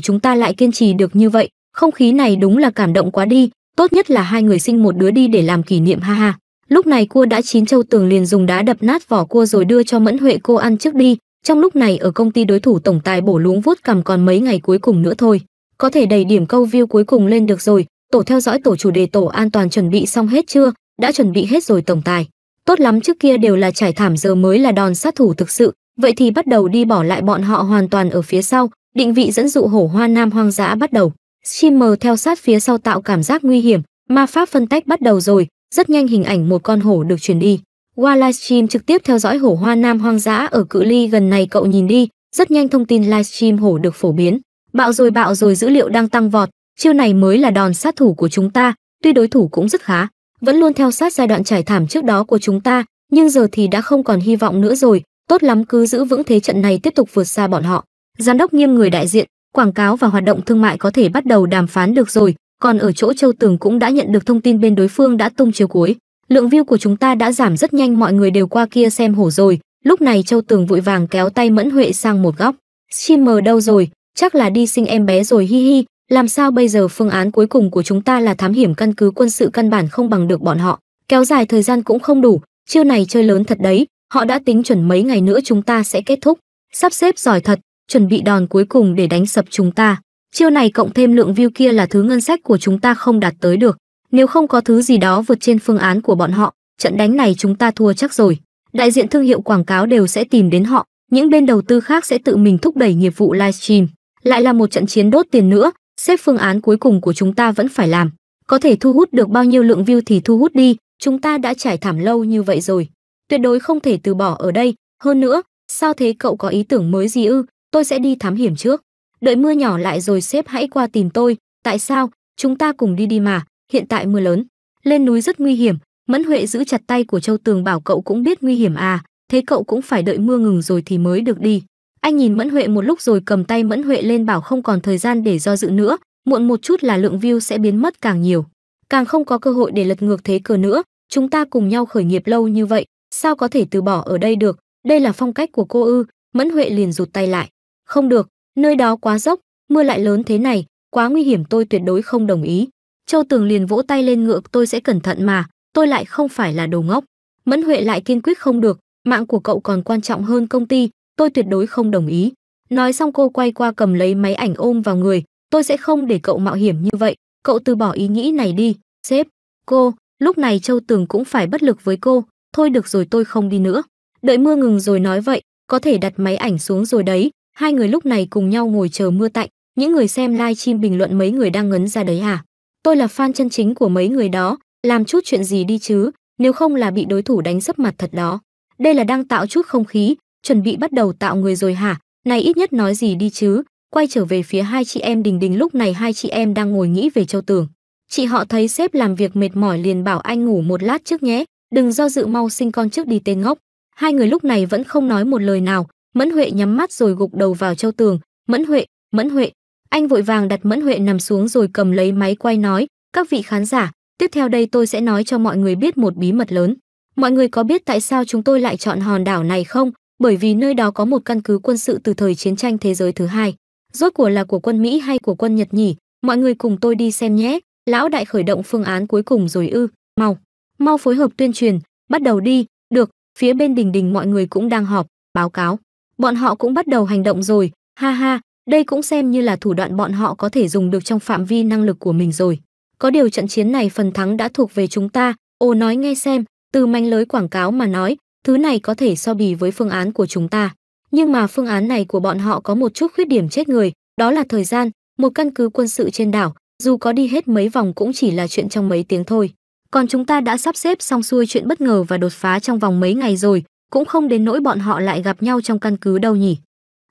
chúng ta lại kiên trì được như vậy, không khí này đúng là cảm động quá đi, tốt nhất là hai người sinh một đứa đi để làm kỷ niệm ha ha. Lúc này cua đã chín châu tường liền dùng đá đập nát vỏ cua rồi đưa cho Mẫn Huệ cô ăn trước đi, trong lúc này ở công ty đối thủ tổng tài bổ luống vuốt cầm còn mấy ngày cuối cùng nữa thôi. Có thể đầy điểm câu view cuối cùng lên được rồi, tổ theo dõi tổ chủ đề tổ an toàn chuẩn bị xong hết chưa? Đã chuẩn bị hết rồi tổng tài. Tốt lắm trước kia đều là trải thảm giờ mới là đòn sát thủ thực sự, vậy thì bắt đầu đi bỏ lại bọn họ hoàn toàn ở phía sau, định vị dẫn dụ hổ hoa nam hoang dã bắt đầu. shimmer theo sát phía sau tạo cảm giác nguy hiểm, ma pháp phân tách bắt đầu rồi, rất nhanh hình ảnh một con hổ được truyền đi. Qua livestream trực tiếp theo dõi hổ hoa nam hoang dã ở cự ly gần này cậu nhìn đi, rất nhanh thông tin livestream hổ được phổ biến. Bạo rồi bạo rồi dữ liệu đang tăng vọt, chiêu này mới là đòn sát thủ của chúng ta, tuy đối thủ cũng rất khá, vẫn luôn theo sát giai đoạn trải thảm trước đó của chúng ta, nhưng giờ thì đã không còn hy vọng nữa rồi, tốt lắm cứ giữ vững thế trận này tiếp tục vượt xa bọn họ. Giám đốc nghiêm người đại diện, quảng cáo và hoạt động thương mại có thể bắt đầu đàm phán được rồi, còn ở chỗ Châu Tường cũng đã nhận được thông tin bên đối phương đã tung chiều cuối lượng view của chúng ta đã giảm rất nhanh mọi người đều qua kia xem hổ rồi lúc này châu tường vội vàng kéo tay mẫn huệ sang một góc streamer đâu rồi chắc là đi sinh em bé rồi hi hi làm sao bây giờ phương án cuối cùng của chúng ta là thám hiểm căn cứ quân sự căn bản không bằng được bọn họ kéo dài thời gian cũng không đủ chiêu này chơi lớn thật đấy họ đã tính chuẩn mấy ngày nữa chúng ta sẽ kết thúc sắp xếp giỏi thật chuẩn bị đòn cuối cùng để đánh sập chúng ta chiêu này cộng thêm lượng view kia là thứ ngân sách của chúng ta không đạt tới được nếu không có thứ gì đó vượt trên phương án của bọn họ, trận đánh này chúng ta thua chắc rồi. Đại diện thương hiệu quảng cáo đều sẽ tìm đến họ, những bên đầu tư khác sẽ tự mình thúc đẩy nghiệp vụ livestream. Lại là một trận chiến đốt tiền nữa, xếp phương án cuối cùng của chúng ta vẫn phải làm. Có thể thu hút được bao nhiêu lượng view thì thu hút đi, chúng ta đã trải thảm lâu như vậy rồi. Tuyệt đối không thể từ bỏ ở đây, hơn nữa, sao thế cậu có ý tưởng mới gì ư, tôi sẽ đi thám hiểm trước. Đợi mưa nhỏ lại rồi xếp hãy qua tìm tôi, tại sao, chúng ta cùng đi đi mà, hiện tại mưa lớn, lên núi rất nguy hiểm, Mẫn Huệ giữ chặt tay của Châu Tường bảo cậu cũng biết nguy hiểm à, thế cậu cũng phải đợi mưa ngừng rồi thì mới được đi. Anh nhìn Mẫn Huệ một lúc rồi cầm tay Mẫn Huệ lên bảo không còn thời gian để do dự nữa, muộn một chút là lượng view sẽ biến mất càng nhiều. Càng không có cơ hội để lật ngược thế cờ nữa, chúng ta cùng nhau khởi nghiệp lâu như vậy, sao có thể từ bỏ ở đây được, đây là phong cách của cô ư, Mẫn Huệ liền rụt tay lại. Không được, nơi đó quá dốc, mưa lại lớn thế này, quá nguy hiểm tôi tuyệt đối không đồng ý. Châu Tường liền vỗ tay lên ngựa tôi sẽ cẩn thận mà, tôi lại không phải là đồ ngốc. Mẫn Huệ lại kiên quyết không được, mạng của cậu còn quan trọng hơn công ty, tôi tuyệt đối không đồng ý. Nói xong cô quay qua cầm lấy máy ảnh ôm vào người, tôi sẽ không để cậu mạo hiểm như vậy, cậu từ bỏ ý nghĩ này đi, sếp. Cô, lúc này Châu Tường cũng phải bất lực với cô, thôi được rồi tôi không đi nữa. Đợi mưa ngừng rồi nói vậy, có thể đặt máy ảnh xuống rồi đấy. Hai người lúc này cùng nhau ngồi chờ mưa tạnh, những người xem live stream bình luận mấy người đang ngấn ra đấy à? tôi là fan chân chính của mấy người đó, làm chút chuyện gì đi chứ, nếu không là bị đối thủ đánh sấp mặt thật đó. Đây là đang tạo chút không khí, chuẩn bị bắt đầu tạo người rồi hả? Này ít nhất nói gì đi chứ, quay trở về phía hai chị em Đình Đình lúc này hai chị em đang ngồi nghĩ về Châu Tường. Chị họ thấy sếp làm việc mệt mỏi liền bảo anh ngủ một lát trước nhé, đừng do dự mau sinh con trước đi tên ngốc. Hai người lúc này vẫn không nói một lời nào, Mẫn Huệ nhắm mắt rồi gục đầu vào Châu Tường, "Mẫn Huệ, Mẫn Huệ, anh vội vàng đặt Mẫn Huệ nằm xuống rồi cầm lấy máy quay nói, "Các vị khán giả, tiếp theo đây tôi sẽ nói cho mọi người biết một bí mật lớn. Mọi người có biết tại sao chúng tôi lại chọn hòn đảo này không? Bởi vì nơi đó có một căn cứ quân sự từ thời chiến tranh thế giới thứ hai. Rốt cuộc là của quân Mỹ hay của quân Nhật nhỉ? Mọi người cùng tôi đi xem nhé." Lão đại khởi động phương án cuối cùng rồi ư? Mau, mau phối hợp tuyên truyền, bắt đầu đi, được, phía bên đình đình mọi người cũng đang họp, báo cáo. Bọn họ cũng bắt đầu hành động rồi, ha ha, đây cũng xem như là thủ đoạn bọn họ có thể dùng được trong phạm vi năng lực của mình rồi. Có điều trận chiến này phần thắng đã thuộc về chúng ta, ô nói nghe xem, từ manh lưới quảng cáo mà nói, thứ này có thể so bì với phương án của chúng ta. Nhưng mà phương án này của bọn họ có một chút khuyết điểm chết người, đó là thời gian, một căn cứ quân sự trên đảo, dù có đi hết mấy vòng cũng chỉ là chuyện trong mấy tiếng thôi. Còn chúng ta đã sắp xếp xong xuôi chuyện bất ngờ và đột phá trong vòng mấy ngày rồi, cũng không đến nỗi bọn họ lại gặp nhau trong căn cứ đâu nhỉ.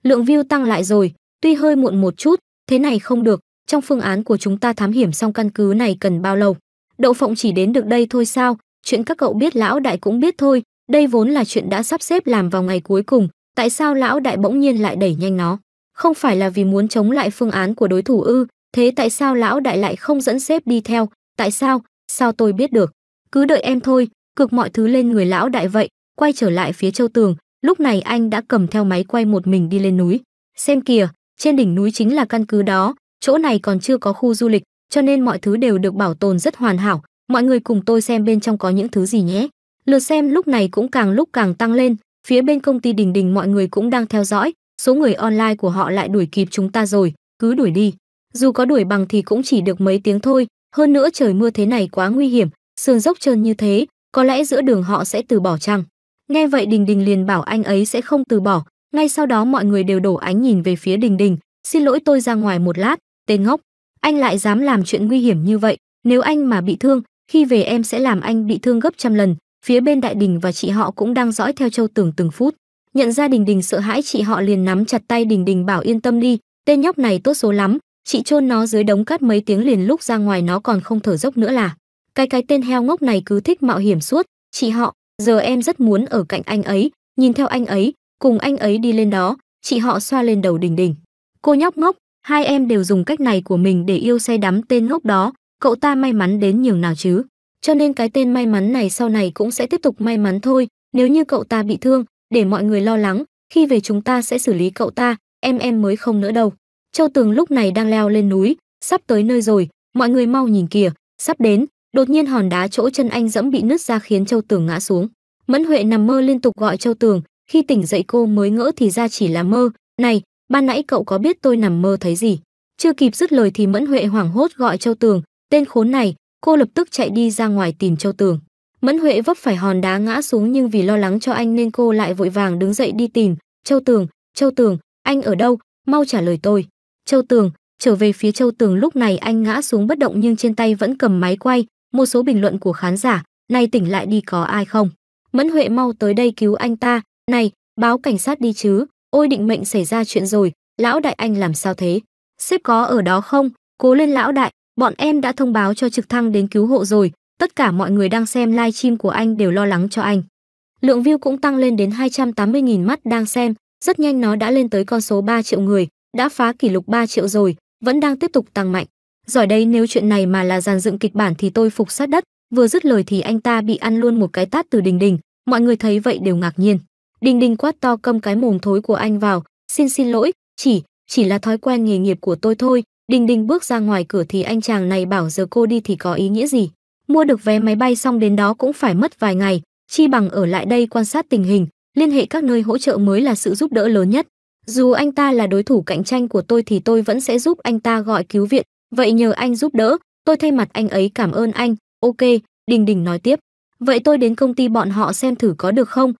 Lượng view tăng lại rồi, Tuy hơi muộn một chút, thế này không được, trong phương án của chúng ta thám hiểm xong căn cứ này cần bao lâu? Đậu Phộng chỉ đến được đây thôi sao? Chuyện các cậu biết lão đại cũng biết thôi, đây vốn là chuyện đã sắp xếp làm vào ngày cuối cùng, tại sao lão đại bỗng nhiên lại đẩy nhanh nó? Không phải là vì muốn chống lại phương án của đối thủ ư? Thế tại sao lão đại lại không dẫn xếp đi theo? Tại sao? Sao tôi biết được? Cứ đợi em thôi, cực mọi thứ lên người lão đại vậy, quay trở lại phía châu tường, lúc này anh đã cầm theo máy quay một mình đi lên núi. Xem kìa, trên đỉnh núi chính là căn cứ đó, chỗ này còn chưa có khu du lịch, cho nên mọi thứ đều được bảo tồn rất hoàn hảo. Mọi người cùng tôi xem bên trong có những thứ gì nhé. Lượt xem lúc này cũng càng lúc càng tăng lên, phía bên công ty Đình Đình mọi người cũng đang theo dõi, số người online của họ lại đuổi kịp chúng ta rồi, cứ đuổi đi. Dù có đuổi bằng thì cũng chỉ được mấy tiếng thôi, hơn nữa trời mưa thế này quá nguy hiểm, sườn dốc trơn như thế, có lẽ giữa đường họ sẽ từ bỏ chăng? Nghe vậy Đình Đình liền bảo anh ấy sẽ không từ bỏ, ngay sau đó mọi người đều đổ ánh nhìn về phía Đình Đình, "Xin lỗi tôi ra ngoài một lát, tên ngốc, anh lại dám làm chuyện nguy hiểm như vậy, nếu anh mà bị thương, khi về em sẽ làm anh bị thương gấp trăm lần." Phía bên Đại Đình và chị họ cũng đang dõi theo Châu Tưởng từng phút. Nhận ra Đình Đình sợ hãi, chị họ liền nắm chặt tay Đình Đình bảo yên tâm đi, tên nhóc này tốt số lắm, chị chôn nó dưới đống cát mấy tiếng liền lúc ra ngoài nó còn không thở dốc nữa là. Cái cái tên heo ngốc này cứ thích mạo hiểm suốt, chị họ, giờ em rất muốn ở cạnh anh ấy, nhìn theo anh ấy, cùng anh ấy đi lên đó chị họ xoa lên đầu đình đình cô nhóc ngốc hai em đều dùng cách này của mình để yêu say đắm tên ngốc đó cậu ta may mắn đến nhường nào chứ cho nên cái tên may mắn này sau này cũng sẽ tiếp tục may mắn thôi nếu như cậu ta bị thương để mọi người lo lắng khi về chúng ta sẽ xử lý cậu ta em em mới không nữa đâu châu tường lúc này đang leo lên núi sắp tới nơi rồi mọi người mau nhìn kìa sắp đến đột nhiên hòn đá chỗ chân anh dẫm bị nứt ra khiến châu tường ngã xuống mẫn huệ nằm mơ liên tục gọi châu tường khi tỉnh dậy cô mới ngỡ thì ra chỉ là mơ, này, ban nãy cậu có biết tôi nằm mơ thấy gì? Chưa kịp dứt lời thì Mẫn Huệ hoảng hốt gọi Châu Tường, tên khốn này, cô lập tức chạy đi ra ngoài tìm Châu Tường. Mẫn Huệ vấp phải hòn đá ngã xuống nhưng vì lo lắng cho anh nên cô lại vội vàng đứng dậy đi tìm, "Châu Tường, Châu Tường, anh ở đâu? Mau trả lời tôi." Châu Tường trở về phía Châu Tường lúc này anh ngã xuống bất động nhưng trên tay vẫn cầm máy quay, một số bình luận của khán giả, "Này tỉnh lại đi có ai không?" Mẫn Huệ mau tới đây cứu anh ta, này, báo cảnh sát đi chứ, ôi định mệnh xảy ra chuyện rồi, lão đại anh làm sao thế? Sếp có ở đó không? Cố lên lão đại, bọn em đã thông báo cho trực thăng đến cứu hộ rồi, tất cả mọi người đang xem livestream của anh đều lo lắng cho anh. Lượng view cũng tăng lên đến 280.000 mắt đang xem, rất nhanh nó đã lên tới con số 3 triệu người, đã phá kỷ lục 3 triệu rồi, vẫn đang tiếp tục tăng mạnh. Giỏi đây nếu chuyện này mà là dàn dựng kịch bản thì tôi phục sát đất, vừa dứt lời thì anh ta bị ăn luôn một cái tát từ đình đình, mọi người thấy vậy đều ngạc nhiên. Đinh Đinh quát to câm cái mồm thối của anh vào, xin xin lỗi, chỉ, chỉ là thói quen nghề nghiệp của tôi thôi. Đinh Đinh bước ra ngoài cửa thì anh chàng này bảo giờ cô đi thì có ý nghĩa gì. Mua được vé máy bay xong đến đó cũng phải mất vài ngày, chi bằng ở lại đây quan sát tình hình, liên hệ các nơi hỗ trợ mới là sự giúp đỡ lớn nhất. Dù anh ta là đối thủ cạnh tranh của tôi thì tôi vẫn sẽ giúp anh ta gọi cứu viện, vậy nhờ anh giúp đỡ, tôi thay mặt anh ấy cảm ơn anh, ok, Đình Đình nói tiếp. Vậy tôi đến công ty bọn họ xem thử có được không,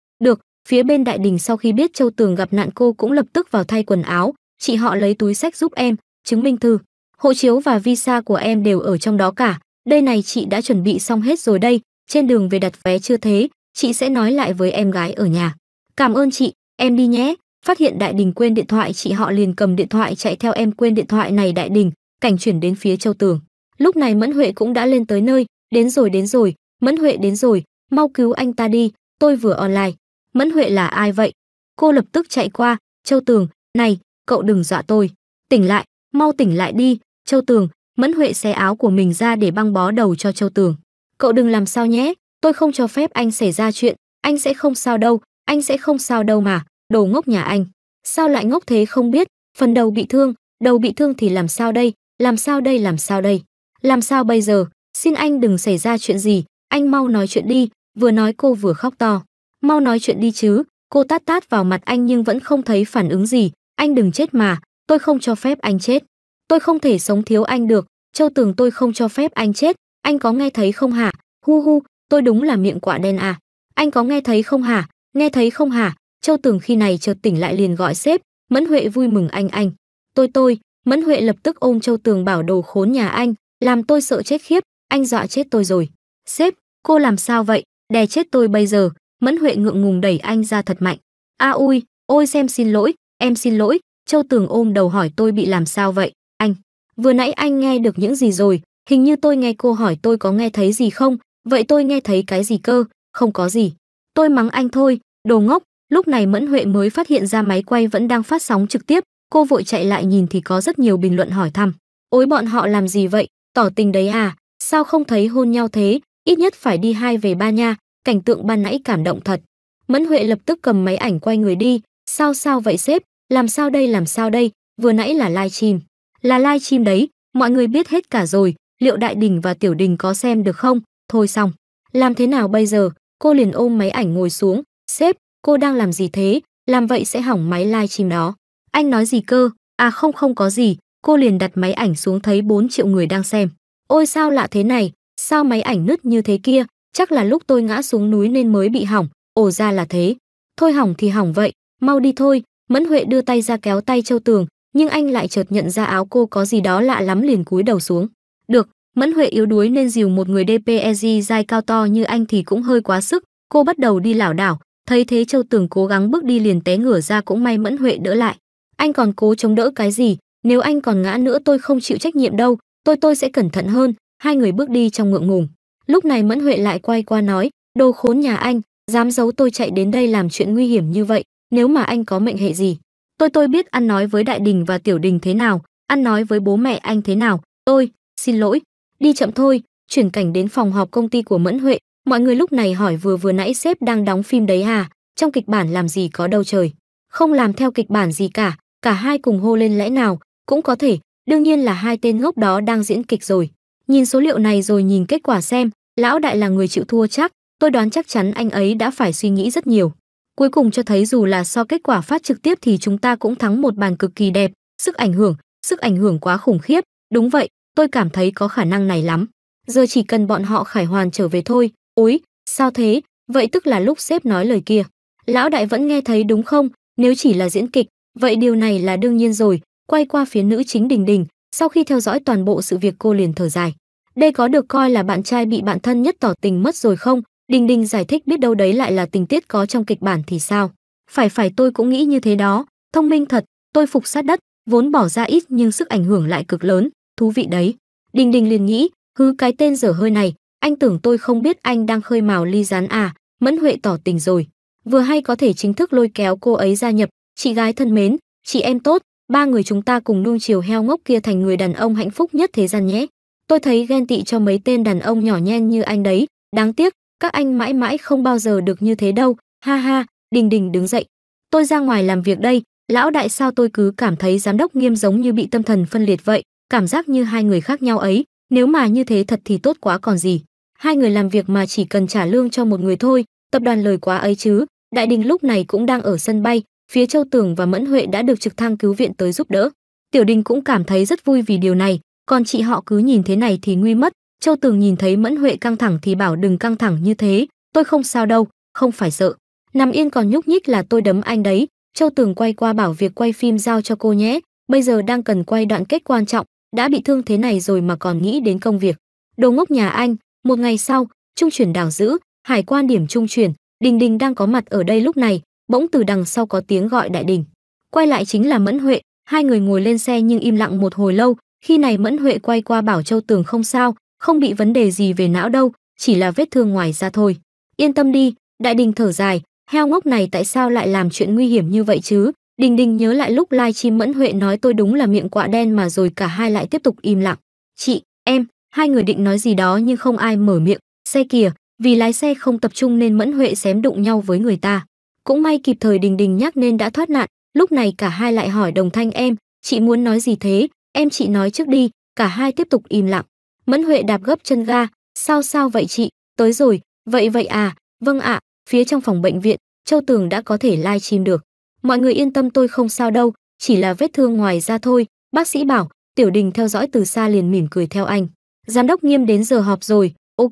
Phía bên đại đình sau khi biết Châu Tường gặp nạn cô cũng lập tức vào thay quần áo, chị họ lấy túi sách giúp em, chứng minh thư, hộ chiếu và visa của em đều ở trong đó cả. Đây này chị đã chuẩn bị xong hết rồi đây, trên đường về đặt vé chưa thế, chị sẽ nói lại với em gái ở nhà. Cảm ơn chị, em đi nhé. Phát hiện đại đình quên điện thoại chị họ liền cầm điện thoại chạy theo em quên điện thoại này đại đình, cảnh chuyển đến phía Châu Tường. Lúc này Mẫn Huệ cũng đã lên tới nơi, đến rồi đến rồi, Mẫn Huệ đến rồi, mau cứu anh ta đi, tôi vừa online. Mẫn Huệ là ai vậy? Cô lập tức chạy qua, Châu Tường, này, cậu đừng dọa tôi. Tỉnh lại, mau tỉnh lại đi, Châu Tường, Mẫn Huệ xé áo của mình ra để băng bó đầu cho Châu Tường. Cậu đừng làm sao nhé, tôi không cho phép anh xảy ra chuyện, anh sẽ không sao đâu, anh sẽ không sao đâu mà, đồ ngốc nhà anh. Sao lại ngốc thế không biết, phần đầu bị thương, đầu bị thương thì làm sao đây, làm sao đây làm sao đây, làm sao bây giờ, xin anh đừng xảy ra chuyện gì, anh mau nói chuyện đi, vừa nói cô vừa khóc to mau nói chuyện đi chứ cô tát tát vào mặt anh nhưng vẫn không thấy phản ứng gì anh đừng chết mà tôi không cho phép anh chết tôi không thể sống thiếu anh được châu tường tôi không cho phép anh chết anh có nghe thấy không hả hu hu tôi đúng là miệng quạ đen à anh có nghe thấy không hả nghe thấy không hả châu tường khi này chợt tỉnh lại liền gọi sếp mẫn huệ vui mừng anh anh tôi tôi mẫn huệ lập tức ôm châu tường bảo đồ khốn nhà anh làm tôi sợ chết khiếp anh dọa chết tôi rồi sếp cô làm sao vậy đè chết tôi bây giờ Mẫn Huệ ngượng ngùng đẩy anh ra thật mạnh. A ui, ôi xem xin lỗi, em xin lỗi. Châu Tường ôm đầu hỏi tôi bị làm sao vậy, anh. Vừa nãy anh nghe được những gì rồi, hình như tôi nghe cô hỏi tôi có nghe thấy gì không, vậy tôi nghe thấy cái gì cơ, không có gì. Tôi mắng anh thôi, đồ ngốc, lúc này Mẫn Huệ mới phát hiện ra máy quay vẫn đang phát sóng trực tiếp, cô vội chạy lại nhìn thì có rất nhiều bình luận hỏi thăm. Ôi bọn họ làm gì vậy, tỏ tình đấy à, sao không thấy hôn nhau thế, ít nhất phải đi hai về ba nha, cảnh tượng ban nãy cảm động thật. Mẫn Huệ lập tức cầm máy ảnh quay người đi, sao sao vậy sếp, làm sao đây làm sao đây, vừa nãy là live stream. Là live stream đấy, mọi người biết hết cả rồi, liệu Đại Đình và Tiểu Đình có xem được không, thôi xong. Làm thế nào bây giờ, cô liền ôm máy ảnh ngồi xuống, sếp, cô đang làm gì thế, làm vậy sẽ hỏng máy live stream đó. Anh nói gì cơ, à không không có gì, cô liền đặt máy ảnh xuống thấy 4 triệu người đang xem. Ôi sao lạ thế này, sao máy ảnh nứt như thế kia, chắc là lúc tôi ngã xuống núi nên mới bị hỏng, ổ ra là thế. Thôi hỏng thì hỏng vậy, mau đi thôi, Mẫn Huệ đưa tay ra kéo tay Châu Tường, nhưng anh lại chợt nhận ra áo cô có gì đó lạ lắm liền cúi đầu xuống. Được, Mẫn Huệ yếu đuối nên dìu một người DPEG dai cao to như anh thì cũng hơi quá sức, cô bắt đầu đi lảo đảo, thấy thế Châu Tường cố gắng bước đi liền té ngửa ra cũng may Mẫn Huệ đỡ lại. Anh còn cố chống đỡ cái gì, nếu anh còn ngã nữa tôi không chịu trách nhiệm đâu, tôi tôi sẽ cẩn thận hơn, hai người bước đi trong ngượng ngùng. Lúc này Mẫn Huệ lại quay qua nói, đồ khốn nhà anh, dám giấu tôi chạy đến đây làm chuyện nguy hiểm như vậy, nếu mà anh có mệnh hệ gì. Tôi tôi biết ăn nói với đại đình và tiểu đình thế nào, ăn nói với bố mẹ anh thế nào, tôi, xin lỗi, đi chậm thôi, chuyển cảnh đến phòng họp công ty của Mẫn Huệ, mọi người lúc này hỏi vừa vừa nãy sếp đang đóng phim đấy à, trong kịch bản làm gì có đâu trời, không làm theo kịch bản gì cả, cả hai cùng hô lên lẽ nào, cũng có thể, đương nhiên là hai tên ngốc đó đang diễn kịch rồi. Nhìn số liệu này rồi nhìn kết quả xem, lão đại là người chịu thua chắc, tôi đoán chắc chắn anh ấy đã phải suy nghĩ rất nhiều. Cuối cùng cho thấy dù là so kết quả phát trực tiếp thì chúng ta cũng thắng một bàn cực kỳ đẹp, sức ảnh hưởng, sức ảnh hưởng quá khủng khiếp, đúng vậy, tôi cảm thấy có khả năng này lắm. Giờ chỉ cần bọn họ khải hoàn trở về thôi, ối, sao thế, vậy tức là lúc sếp nói lời kia. Lão đại vẫn nghe thấy đúng không, nếu chỉ là diễn kịch, vậy điều này là đương nhiên rồi, quay qua phía nữ chính đình đình, sau khi theo dõi toàn bộ sự việc cô liền thở dài. Đây có được coi là bạn trai bị bạn thân nhất tỏ tình mất rồi không? Đình Đình giải thích biết đâu đấy lại là tình tiết có trong kịch bản thì sao? Phải phải tôi cũng nghĩ như thế đó, thông minh thật, tôi phục sát đất, vốn bỏ ra ít nhưng sức ảnh hưởng lại cực lớn, thú vị đấy. Đình Đình liền nghĩ, hứ cái tên dở hơi này, anh tưởng tôi không biết anh đang khơi mào ly rán à, Mẫn Huệ tỏ tình rồi. Vừa hay có thể chính thức lôi kéo cô ấy gia nhập, chị gái thân mến, chị em tốt, ba người chúng ta cùng nuông chiều heo ngốc kia thành người đàn ông hạnh phúc nhất thế gian nhé. Tôi thấy ghen tị cho mấy tên đàn ông nhỏ nhen như anh đấy, đáng tiếc, các anh mãi mãi không bao giờ được như thế đâu, ha ha, đình đình đứng dậy. Tôi ra ngoài làm việc đây, lão đại sao tôi cứ cảm thấy giám đốc nghiêm giống như bị tâm thần phân liệt vậy, cảm giác như hai người khác nhau ấy, nếu mà như thế thật thì tốt quá còn gì. Hai người làm việc mà chỉ cần trả lương cho một người thôi, tập đoàn lời quá ấy chứ, đại đình lúc này cũng đang ở sân bay, phía Châu Tường và Mẫn Huệ đã được trực thăng cứu viện tới giúp đỡ. Tiểu Đình cũng cảm thấy rất vui vì điều này, còn chị họ cứ nhìn thế này thì nguy mất. Châu Tường nhìn thấy Mẫn Huệ căng thẳng thì bảo đừng căng thẳng như thế, tôi không sao đâu, không phải sợ. Nằm yên còn nhúc nhích là tôi đấm anh đấy. Châu Tường quay qua bảo việc quay phim giao cho cô nhé, bây giờ đang cần quay đoạn kết quan trọng, đã bị thương thế này rồi mà còn nghĩ đến công việc. Đồ ngốc nhà anh, một ngày sau, trung chuyển đảo giữ, hải quan điểm trung chuyển, Đình Đình đang có mặt ở đây lúc này, bỗng từ đằng sau có tiếng gọi đại đình quay lại chính là mẫn huệ hai người ngồi lên xe nhưng im lặng một hồi lâu khi này mẫn huệ quay qua bảo châu tường không sao không bị vấn đề gì về não đâu chỉ là vết thương ngoài da thôi yên tâm đi đại đình thở dài heo ngốc này tại sao lại làm chuyện nguy hiểm như vậy chứ đình đình nhớ lại lúc lai chim mẫn huệ nói tôi đúng là miệng quạ đen mà rồi cả hai lại tiếp tục im lặng chị em hai người định nói gì đó nhưng không ai mở miệng xe kìa vì lái xe không tập trung nên mẫn huệ xém đụng nhau với người ta cũng may kịp thời Đình Đình nhắc nên đã thoát nạn, lúc này cả hai lại hỏi đồng thanh em, chị muốn nói gì thế, em chị nói trước đi, cả hai tiếp tục im lặng. Mẫn Huệ đạp gấp chân ga, sao sao vậy chị, tới rồi, vậy vậy à, vâng ạ, phía trong phòng bệnh viện, Châu Tường đã có thể live stream được. Mọi người yên tâm tôi không sao đâu, chỉ là vết thương ngoài da thôi, bác sĩ bảo, Tiểu Đình theo dõi từ xa liền mỉm cười theo anh. Giám đốc nghiêm đến giờ họp rồi, ok,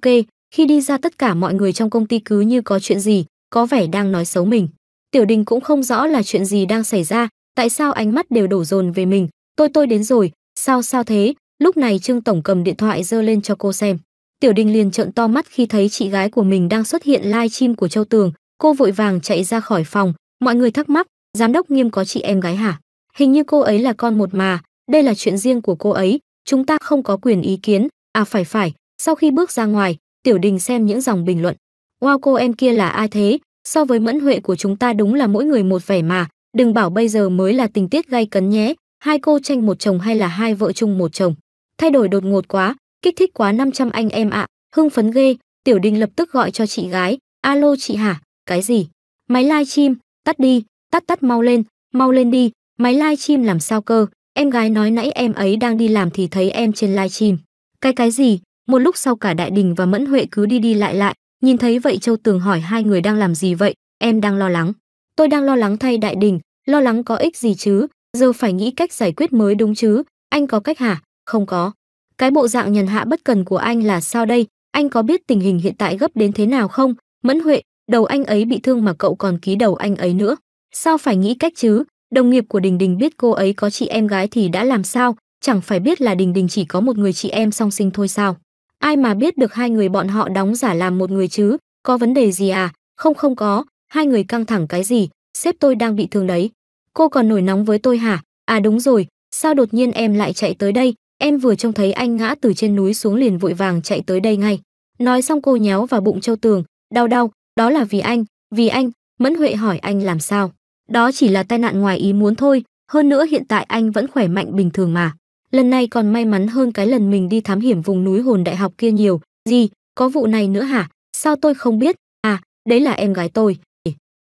khi đi ra tất cả mọi người trong công ty cứ như có chuyện gì, có vẻ đang nói xấu mình. Tiểu Đình cũng không rõ là chuyện gì đang xảy ra, tại sao ánh mắt đều đổ dồn về mình, tôi tôi đến rồi, sao sao thế? Lúc này Trương tổng cầm điện thoại giơ lên cho cô xem. Tiểu Đình liền trợn to mắt khi thấy chị gái của mình đang xuất hiện live stream của Châu Tường, cô vội vàng chạy ra khỏi phòng, mọi người thắc mắc, giám đốc Nghiêm có chị em gái hả? Hình như cô ấy là con một mà, đây là chuyện riêng của cô ấy, chúng ta không có quyền ý kiến. À phải phải, sau khi bước ra ngoài, Tiểu Đình xem những dòng bình luận, wow cô em kia là ai thế so với mẫn huệ của chúng ta đúng là mỗi người một vẻ mà đừng bảo bây giờ mới là tình tiết gay cấn nhé hai cô tranh một chồng hay là hai vợ chung một chồng thay đổi đột ngột quá kích thích quá 500 anh em ạ à. hưng phấn ghê tiểu đình lập tức gọi cho chị gái alo chị hả cái gì máy live stream tắt đi tắt tắt mau lên mau lên đi máy live stream làm sao cơ em gái nói nãy em ấy đang đi làm thì thấy em trên live stream cái cái gì một lúc sau cả đại đình và mẫn huệ cứ đi đi lại lại Nhìn thấy vậy Châu Tường hỏi hai người đang làm gì vậy, em đang lo lắng. Tôi đang lo lắng thay đại đình, lo lắng có ích gì chứ, giờ phải nghĩ cách giải quyết mới đúng chứ, anh có cách hả? Không có. Cái bộ dạng nhàn hạ bất cần của anh là sao đây, anh có biết tình hình hiện tại gấp đến thế nào không? Mẫn Huệ, đầu anh ấy bị thương mà cậu còn ký đầu anh ấy nữa. Sao phải nghĩ cách chứ? Đồng nghiệp của Đình Đình biết cô ấy có chị em gái thì đã làm sao, chẳng phải biết là Đình Đình chỉ có một người chị em song sinh thôi sao? Ai mà biết được hai người bọn họ đóng giả làm một người chứ, có vấn đề gì à? Không không có, hai người căng thẳng cái gì, sếp tôi đang bị thương đấy. Cô còn nổi nóng với tôi hả? À đúng rồi, sao đột nhiên em lại chạy tới đây? Em vừa trông thấy anh ngã từ trên núi xuống liền vội vàng chạy tới đây ngay. Nói xong cô nhéo vào bụng Châu Tường, đau đau, đó là vì anh, vì anh, Mẫn Huệ hỏi anh làm sao? Đó chỉ là tai nạn ngoài ý muốn thôi, hơn nữa hiện tại anh vẫn khỏe mạnh bình thường mà lần này còn may mắn hơn cái lần mình đi thám hiểm vùng núi hồn đại học kia nhiều gì có vụ này nữa hả sao tôi không biết à đấy là em gái tôi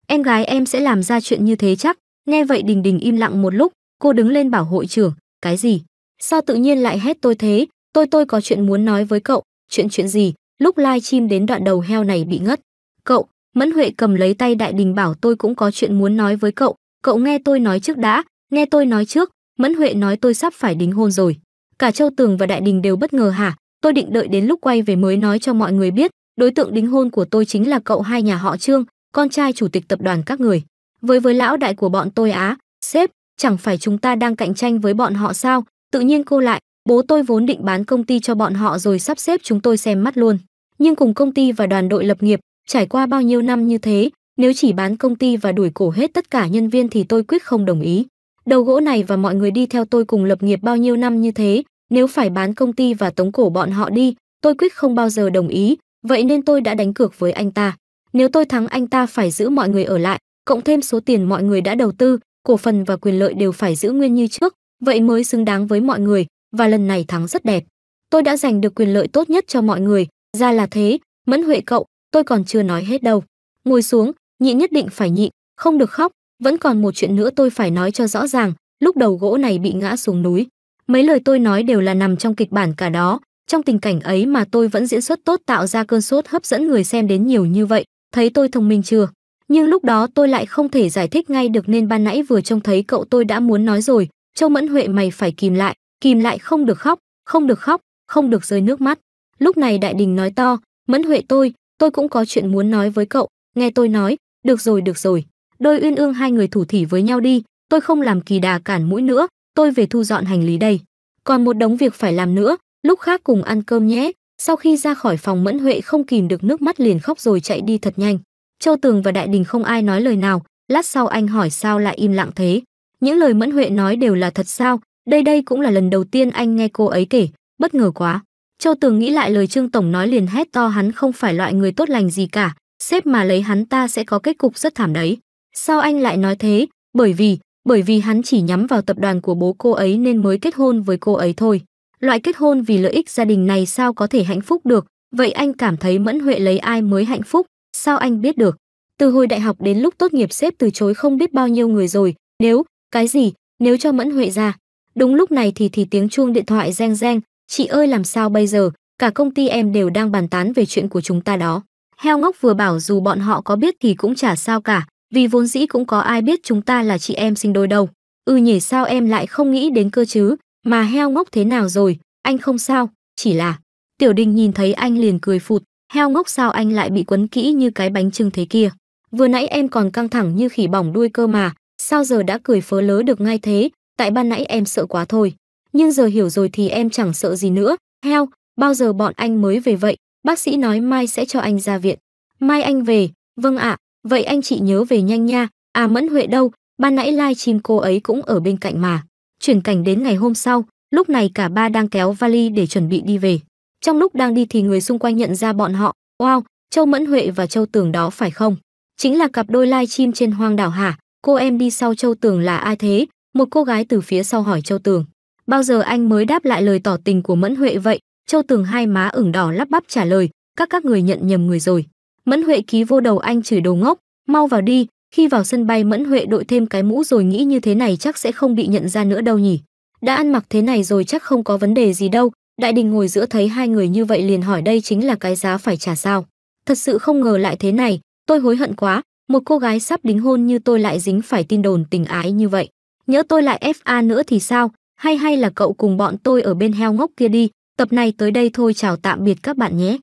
em gái em sẽ làm ra chuyện như thế chắc nghe vậy đình đình im lặng một lúc cô đứng lên bảo hội trưởng cái gì sao tự nhiên lại hét tôi thế tôi tôi có chuyện muốn nói với cậu chuyện chuyện gì lúc live chim đến đoạn đầu heo này bị ngất cậu mẫn huệ cầm lấy tay đại đình bảo tôi cũng có chuyện muốn nói với cậu cậu nghe tôi nói trước đã nghe tôi nói trước Mẫn Huệ nói tôi sắp phải đính hôn rồi. Cả Châu Tường và Đại Đình đều bất ngờ hả? Tôi định đợi đến lúc quay về mới nói cho mọi người biết, đối tượng đính hôn của tôi chính là cậu hai nhà họ Trương, con trai chủ tịch tập đoàn các người. Với với lão đại của bọn tôi á, sếp, chẳng phải chúng ta đang cạnh tranh với bọn họ sao? Tự nhiên cô lại, bố tôi vốn định bán công ty cho bọn họ rồi sắp xếp chúng tôi xem mắt luôn. Nhưng cùng công ty và đoàn đội lập nghiệp, trải qua bao nhiêu năm như thế, nếu chỉ bán công ty và đuổi cổ hết tất cả nhân viên thì tôi quyết không đồng ý. Đầu gỗ này và mọi người đi theo tôi cùng lập nghiệp bao nhiêu năm như thế, nếu phải bán công ty và tống cổ bọn họ đi, tôi quyết không bao giờ đồng ý, vậy nên tôi đã đánh cược với anh ta. Nếu tôi thắng anh ta phải giữ mọi người ở lại, cộng thêm số tiền mọi người đã đầu tư, cổ phần và quyền lợi đều phải giữ nguyên như trước, vậy mới xứng đáng với mọi người, và lần này thắng rất đẹp. Tôi đã giành được quyền lợi tốt nhất cho mọi người, ra là thế, mẫn huệ cậu, tôi còn chưa nói hết đâu. Ngồi xuống, nhịn nhất định phải nhịn, không được khóc, vẫn còn một chuyện nữa tôi phải nói cho rõ ràng lúc đầu gỗ này bị ngã xuống núi mấy lời tôi nói đều là nằm trong kịch bản cả đó trong tình cảnh ấy mà tôi vẫn diễn xuất tốt tạo ra cơn sốt hấp dẫn người xem đến nhiều như vậy thấy tôi thông minh chưa nhưng lúc đó tôi lại không thể giải thích ngay được nên ban nãy vừa trông thấy cậu tôi đã muốn nói rồi châu mẫn huệ mày phải kìm lại kìm lại không được khóc không được khóc không được rơi nước mắt lúc này đại đình nói to mẫn huệ tôi tôi cũng có chuyện muốn nói với cậu nghe tôi nói được rồi được rồi đôi uyên ương hai người thủ thỉ với nhau đi tôi không làm kỳ đà cản mũi nữa tôi về thu dọn hành lý đây còn một đống việc phải làm nữa lúc khác cùng ăn cơm nhé sau khi ra khỏi phòng mẫn huệ không kìm được nước mắt liền khóc rồi chạy đi thật nhanh châu tường và đại đình không ai nói lời nào lát sau anh hỏi sao lại im lặng thế những lời mẫn huệ nói đều là thật sao đây đây cũng là lần đầu tiên anh nghe cô ấy kể bất ngờ quá châu tường nghĩ lại lời trương tổng nói liền hét to hắn không phải loại người tốt lành gì cả sếp mà lấy hắn ta sẽ có kết cục rất thảm đấy Sao anh lại nói thế? Bởi vì, bởi vì hắn chỉ nhắm vào tập đoàn của bố cô ấy nên mới kết hôn với cô ấy thôi. Loại kết hôn vì lợi ích gia đình này sao có thể hạnh phúc được? Vậy anh cảm thấy Mẫn Huệ lấy ai mới hạnh phúc? Sao anh biết được? Từ hồi đại học đến lúc tốt nghiệp xếp từ chối không biết bao nhiêu người rồi, nếu, cái gì, nếu cho Mẫn Huệ ra. Đúng lúc này thì thì tiếng chuông điện thoại reng reng, chị ơi làm sao bây giờ, cả công ty em đều đang bàn tán về chuyện của chúng ta đó. Heo ngốc vừa bảo dù bọn họ có biết thì cũng chả sao cả, vì vốn dĩ cũng có ai biết chúng ta là chị em sinh đôi đâu. Ừ nhỉ sao em lại không nghĩ đến cơ chứ, mà heo ngốc thế nào rồi, anh không sao, chỉ là... Tiểu đình nhìn thấy anh liền cười phụt, heo ngốc sao anh lại bị quấn kỹ như cái bánh trưng thế kia. Vừa nãy em còn căng thẳng như khỉ bỏng đuôi cơ mà, sao giờ đã cười phớ lớ được ngay thế, tại ban nãy em sợ quá thôi. Nhưng giờ hiểu rồi thì em chẳng sợ gì nữa, heo, bao giờ bọn anh mới về vậy, bác sĩ nói mai sẽ cho anh ra viện. Mai anh về, vâng ạ, à, vậy anh chị nhớ về nhanh nha à mẫn huệ đâu ban nãy lai chim cô ấy cũng ở bên cạnh mà chuyển cảnh đến ngày hôm sau lúc này cả ba đang kéo vali để chuẩn bị đi về trong lúc đang đi thì người xung quanh nhận ra bọn họ wow châu mẫn huệ và châu tường đó phải không chính là cặp đôi lai chim trên hoang đảo hả cô em đi sau châu tường là ai thế một cô gái từ phía sau hỏi châu tường bao giờ anh mới đáp lại lời tỏ tình của mẫn huệ vậy châu tường hai má ửng đỏ lắp bắp trả lời các các người nhận nhầm người rồi Mẫn Huệ ký vô đầu anh chửi đầu ngốc, mau vào đi, khi vào sân bay Mẫn Huệ đội thêm cái mũ rồi nghĩ như thế này chắc sẽ không bị nhận ra nữa đâu nhỉ. Đã ăn mặc thế này rồi chắc không có vấn đề gì đâu, Đại Đình ngồi giữa thấy hai người như vậy liền hỏi đây chính là cái giá phải trả sao. Thật sự không ngờ lại thế này, tôi hối hận quá, một cô gái sắp đính hôn như tôi lại dính phải tin đồn tình ái như vậy. Nhớ tôi lại FA nữa thì sao, hay hay là cậu cùng bọn tôi ở bên heo ngốc kia đi, tập này tới đây thôi chào tạm biệt các bạn nhé.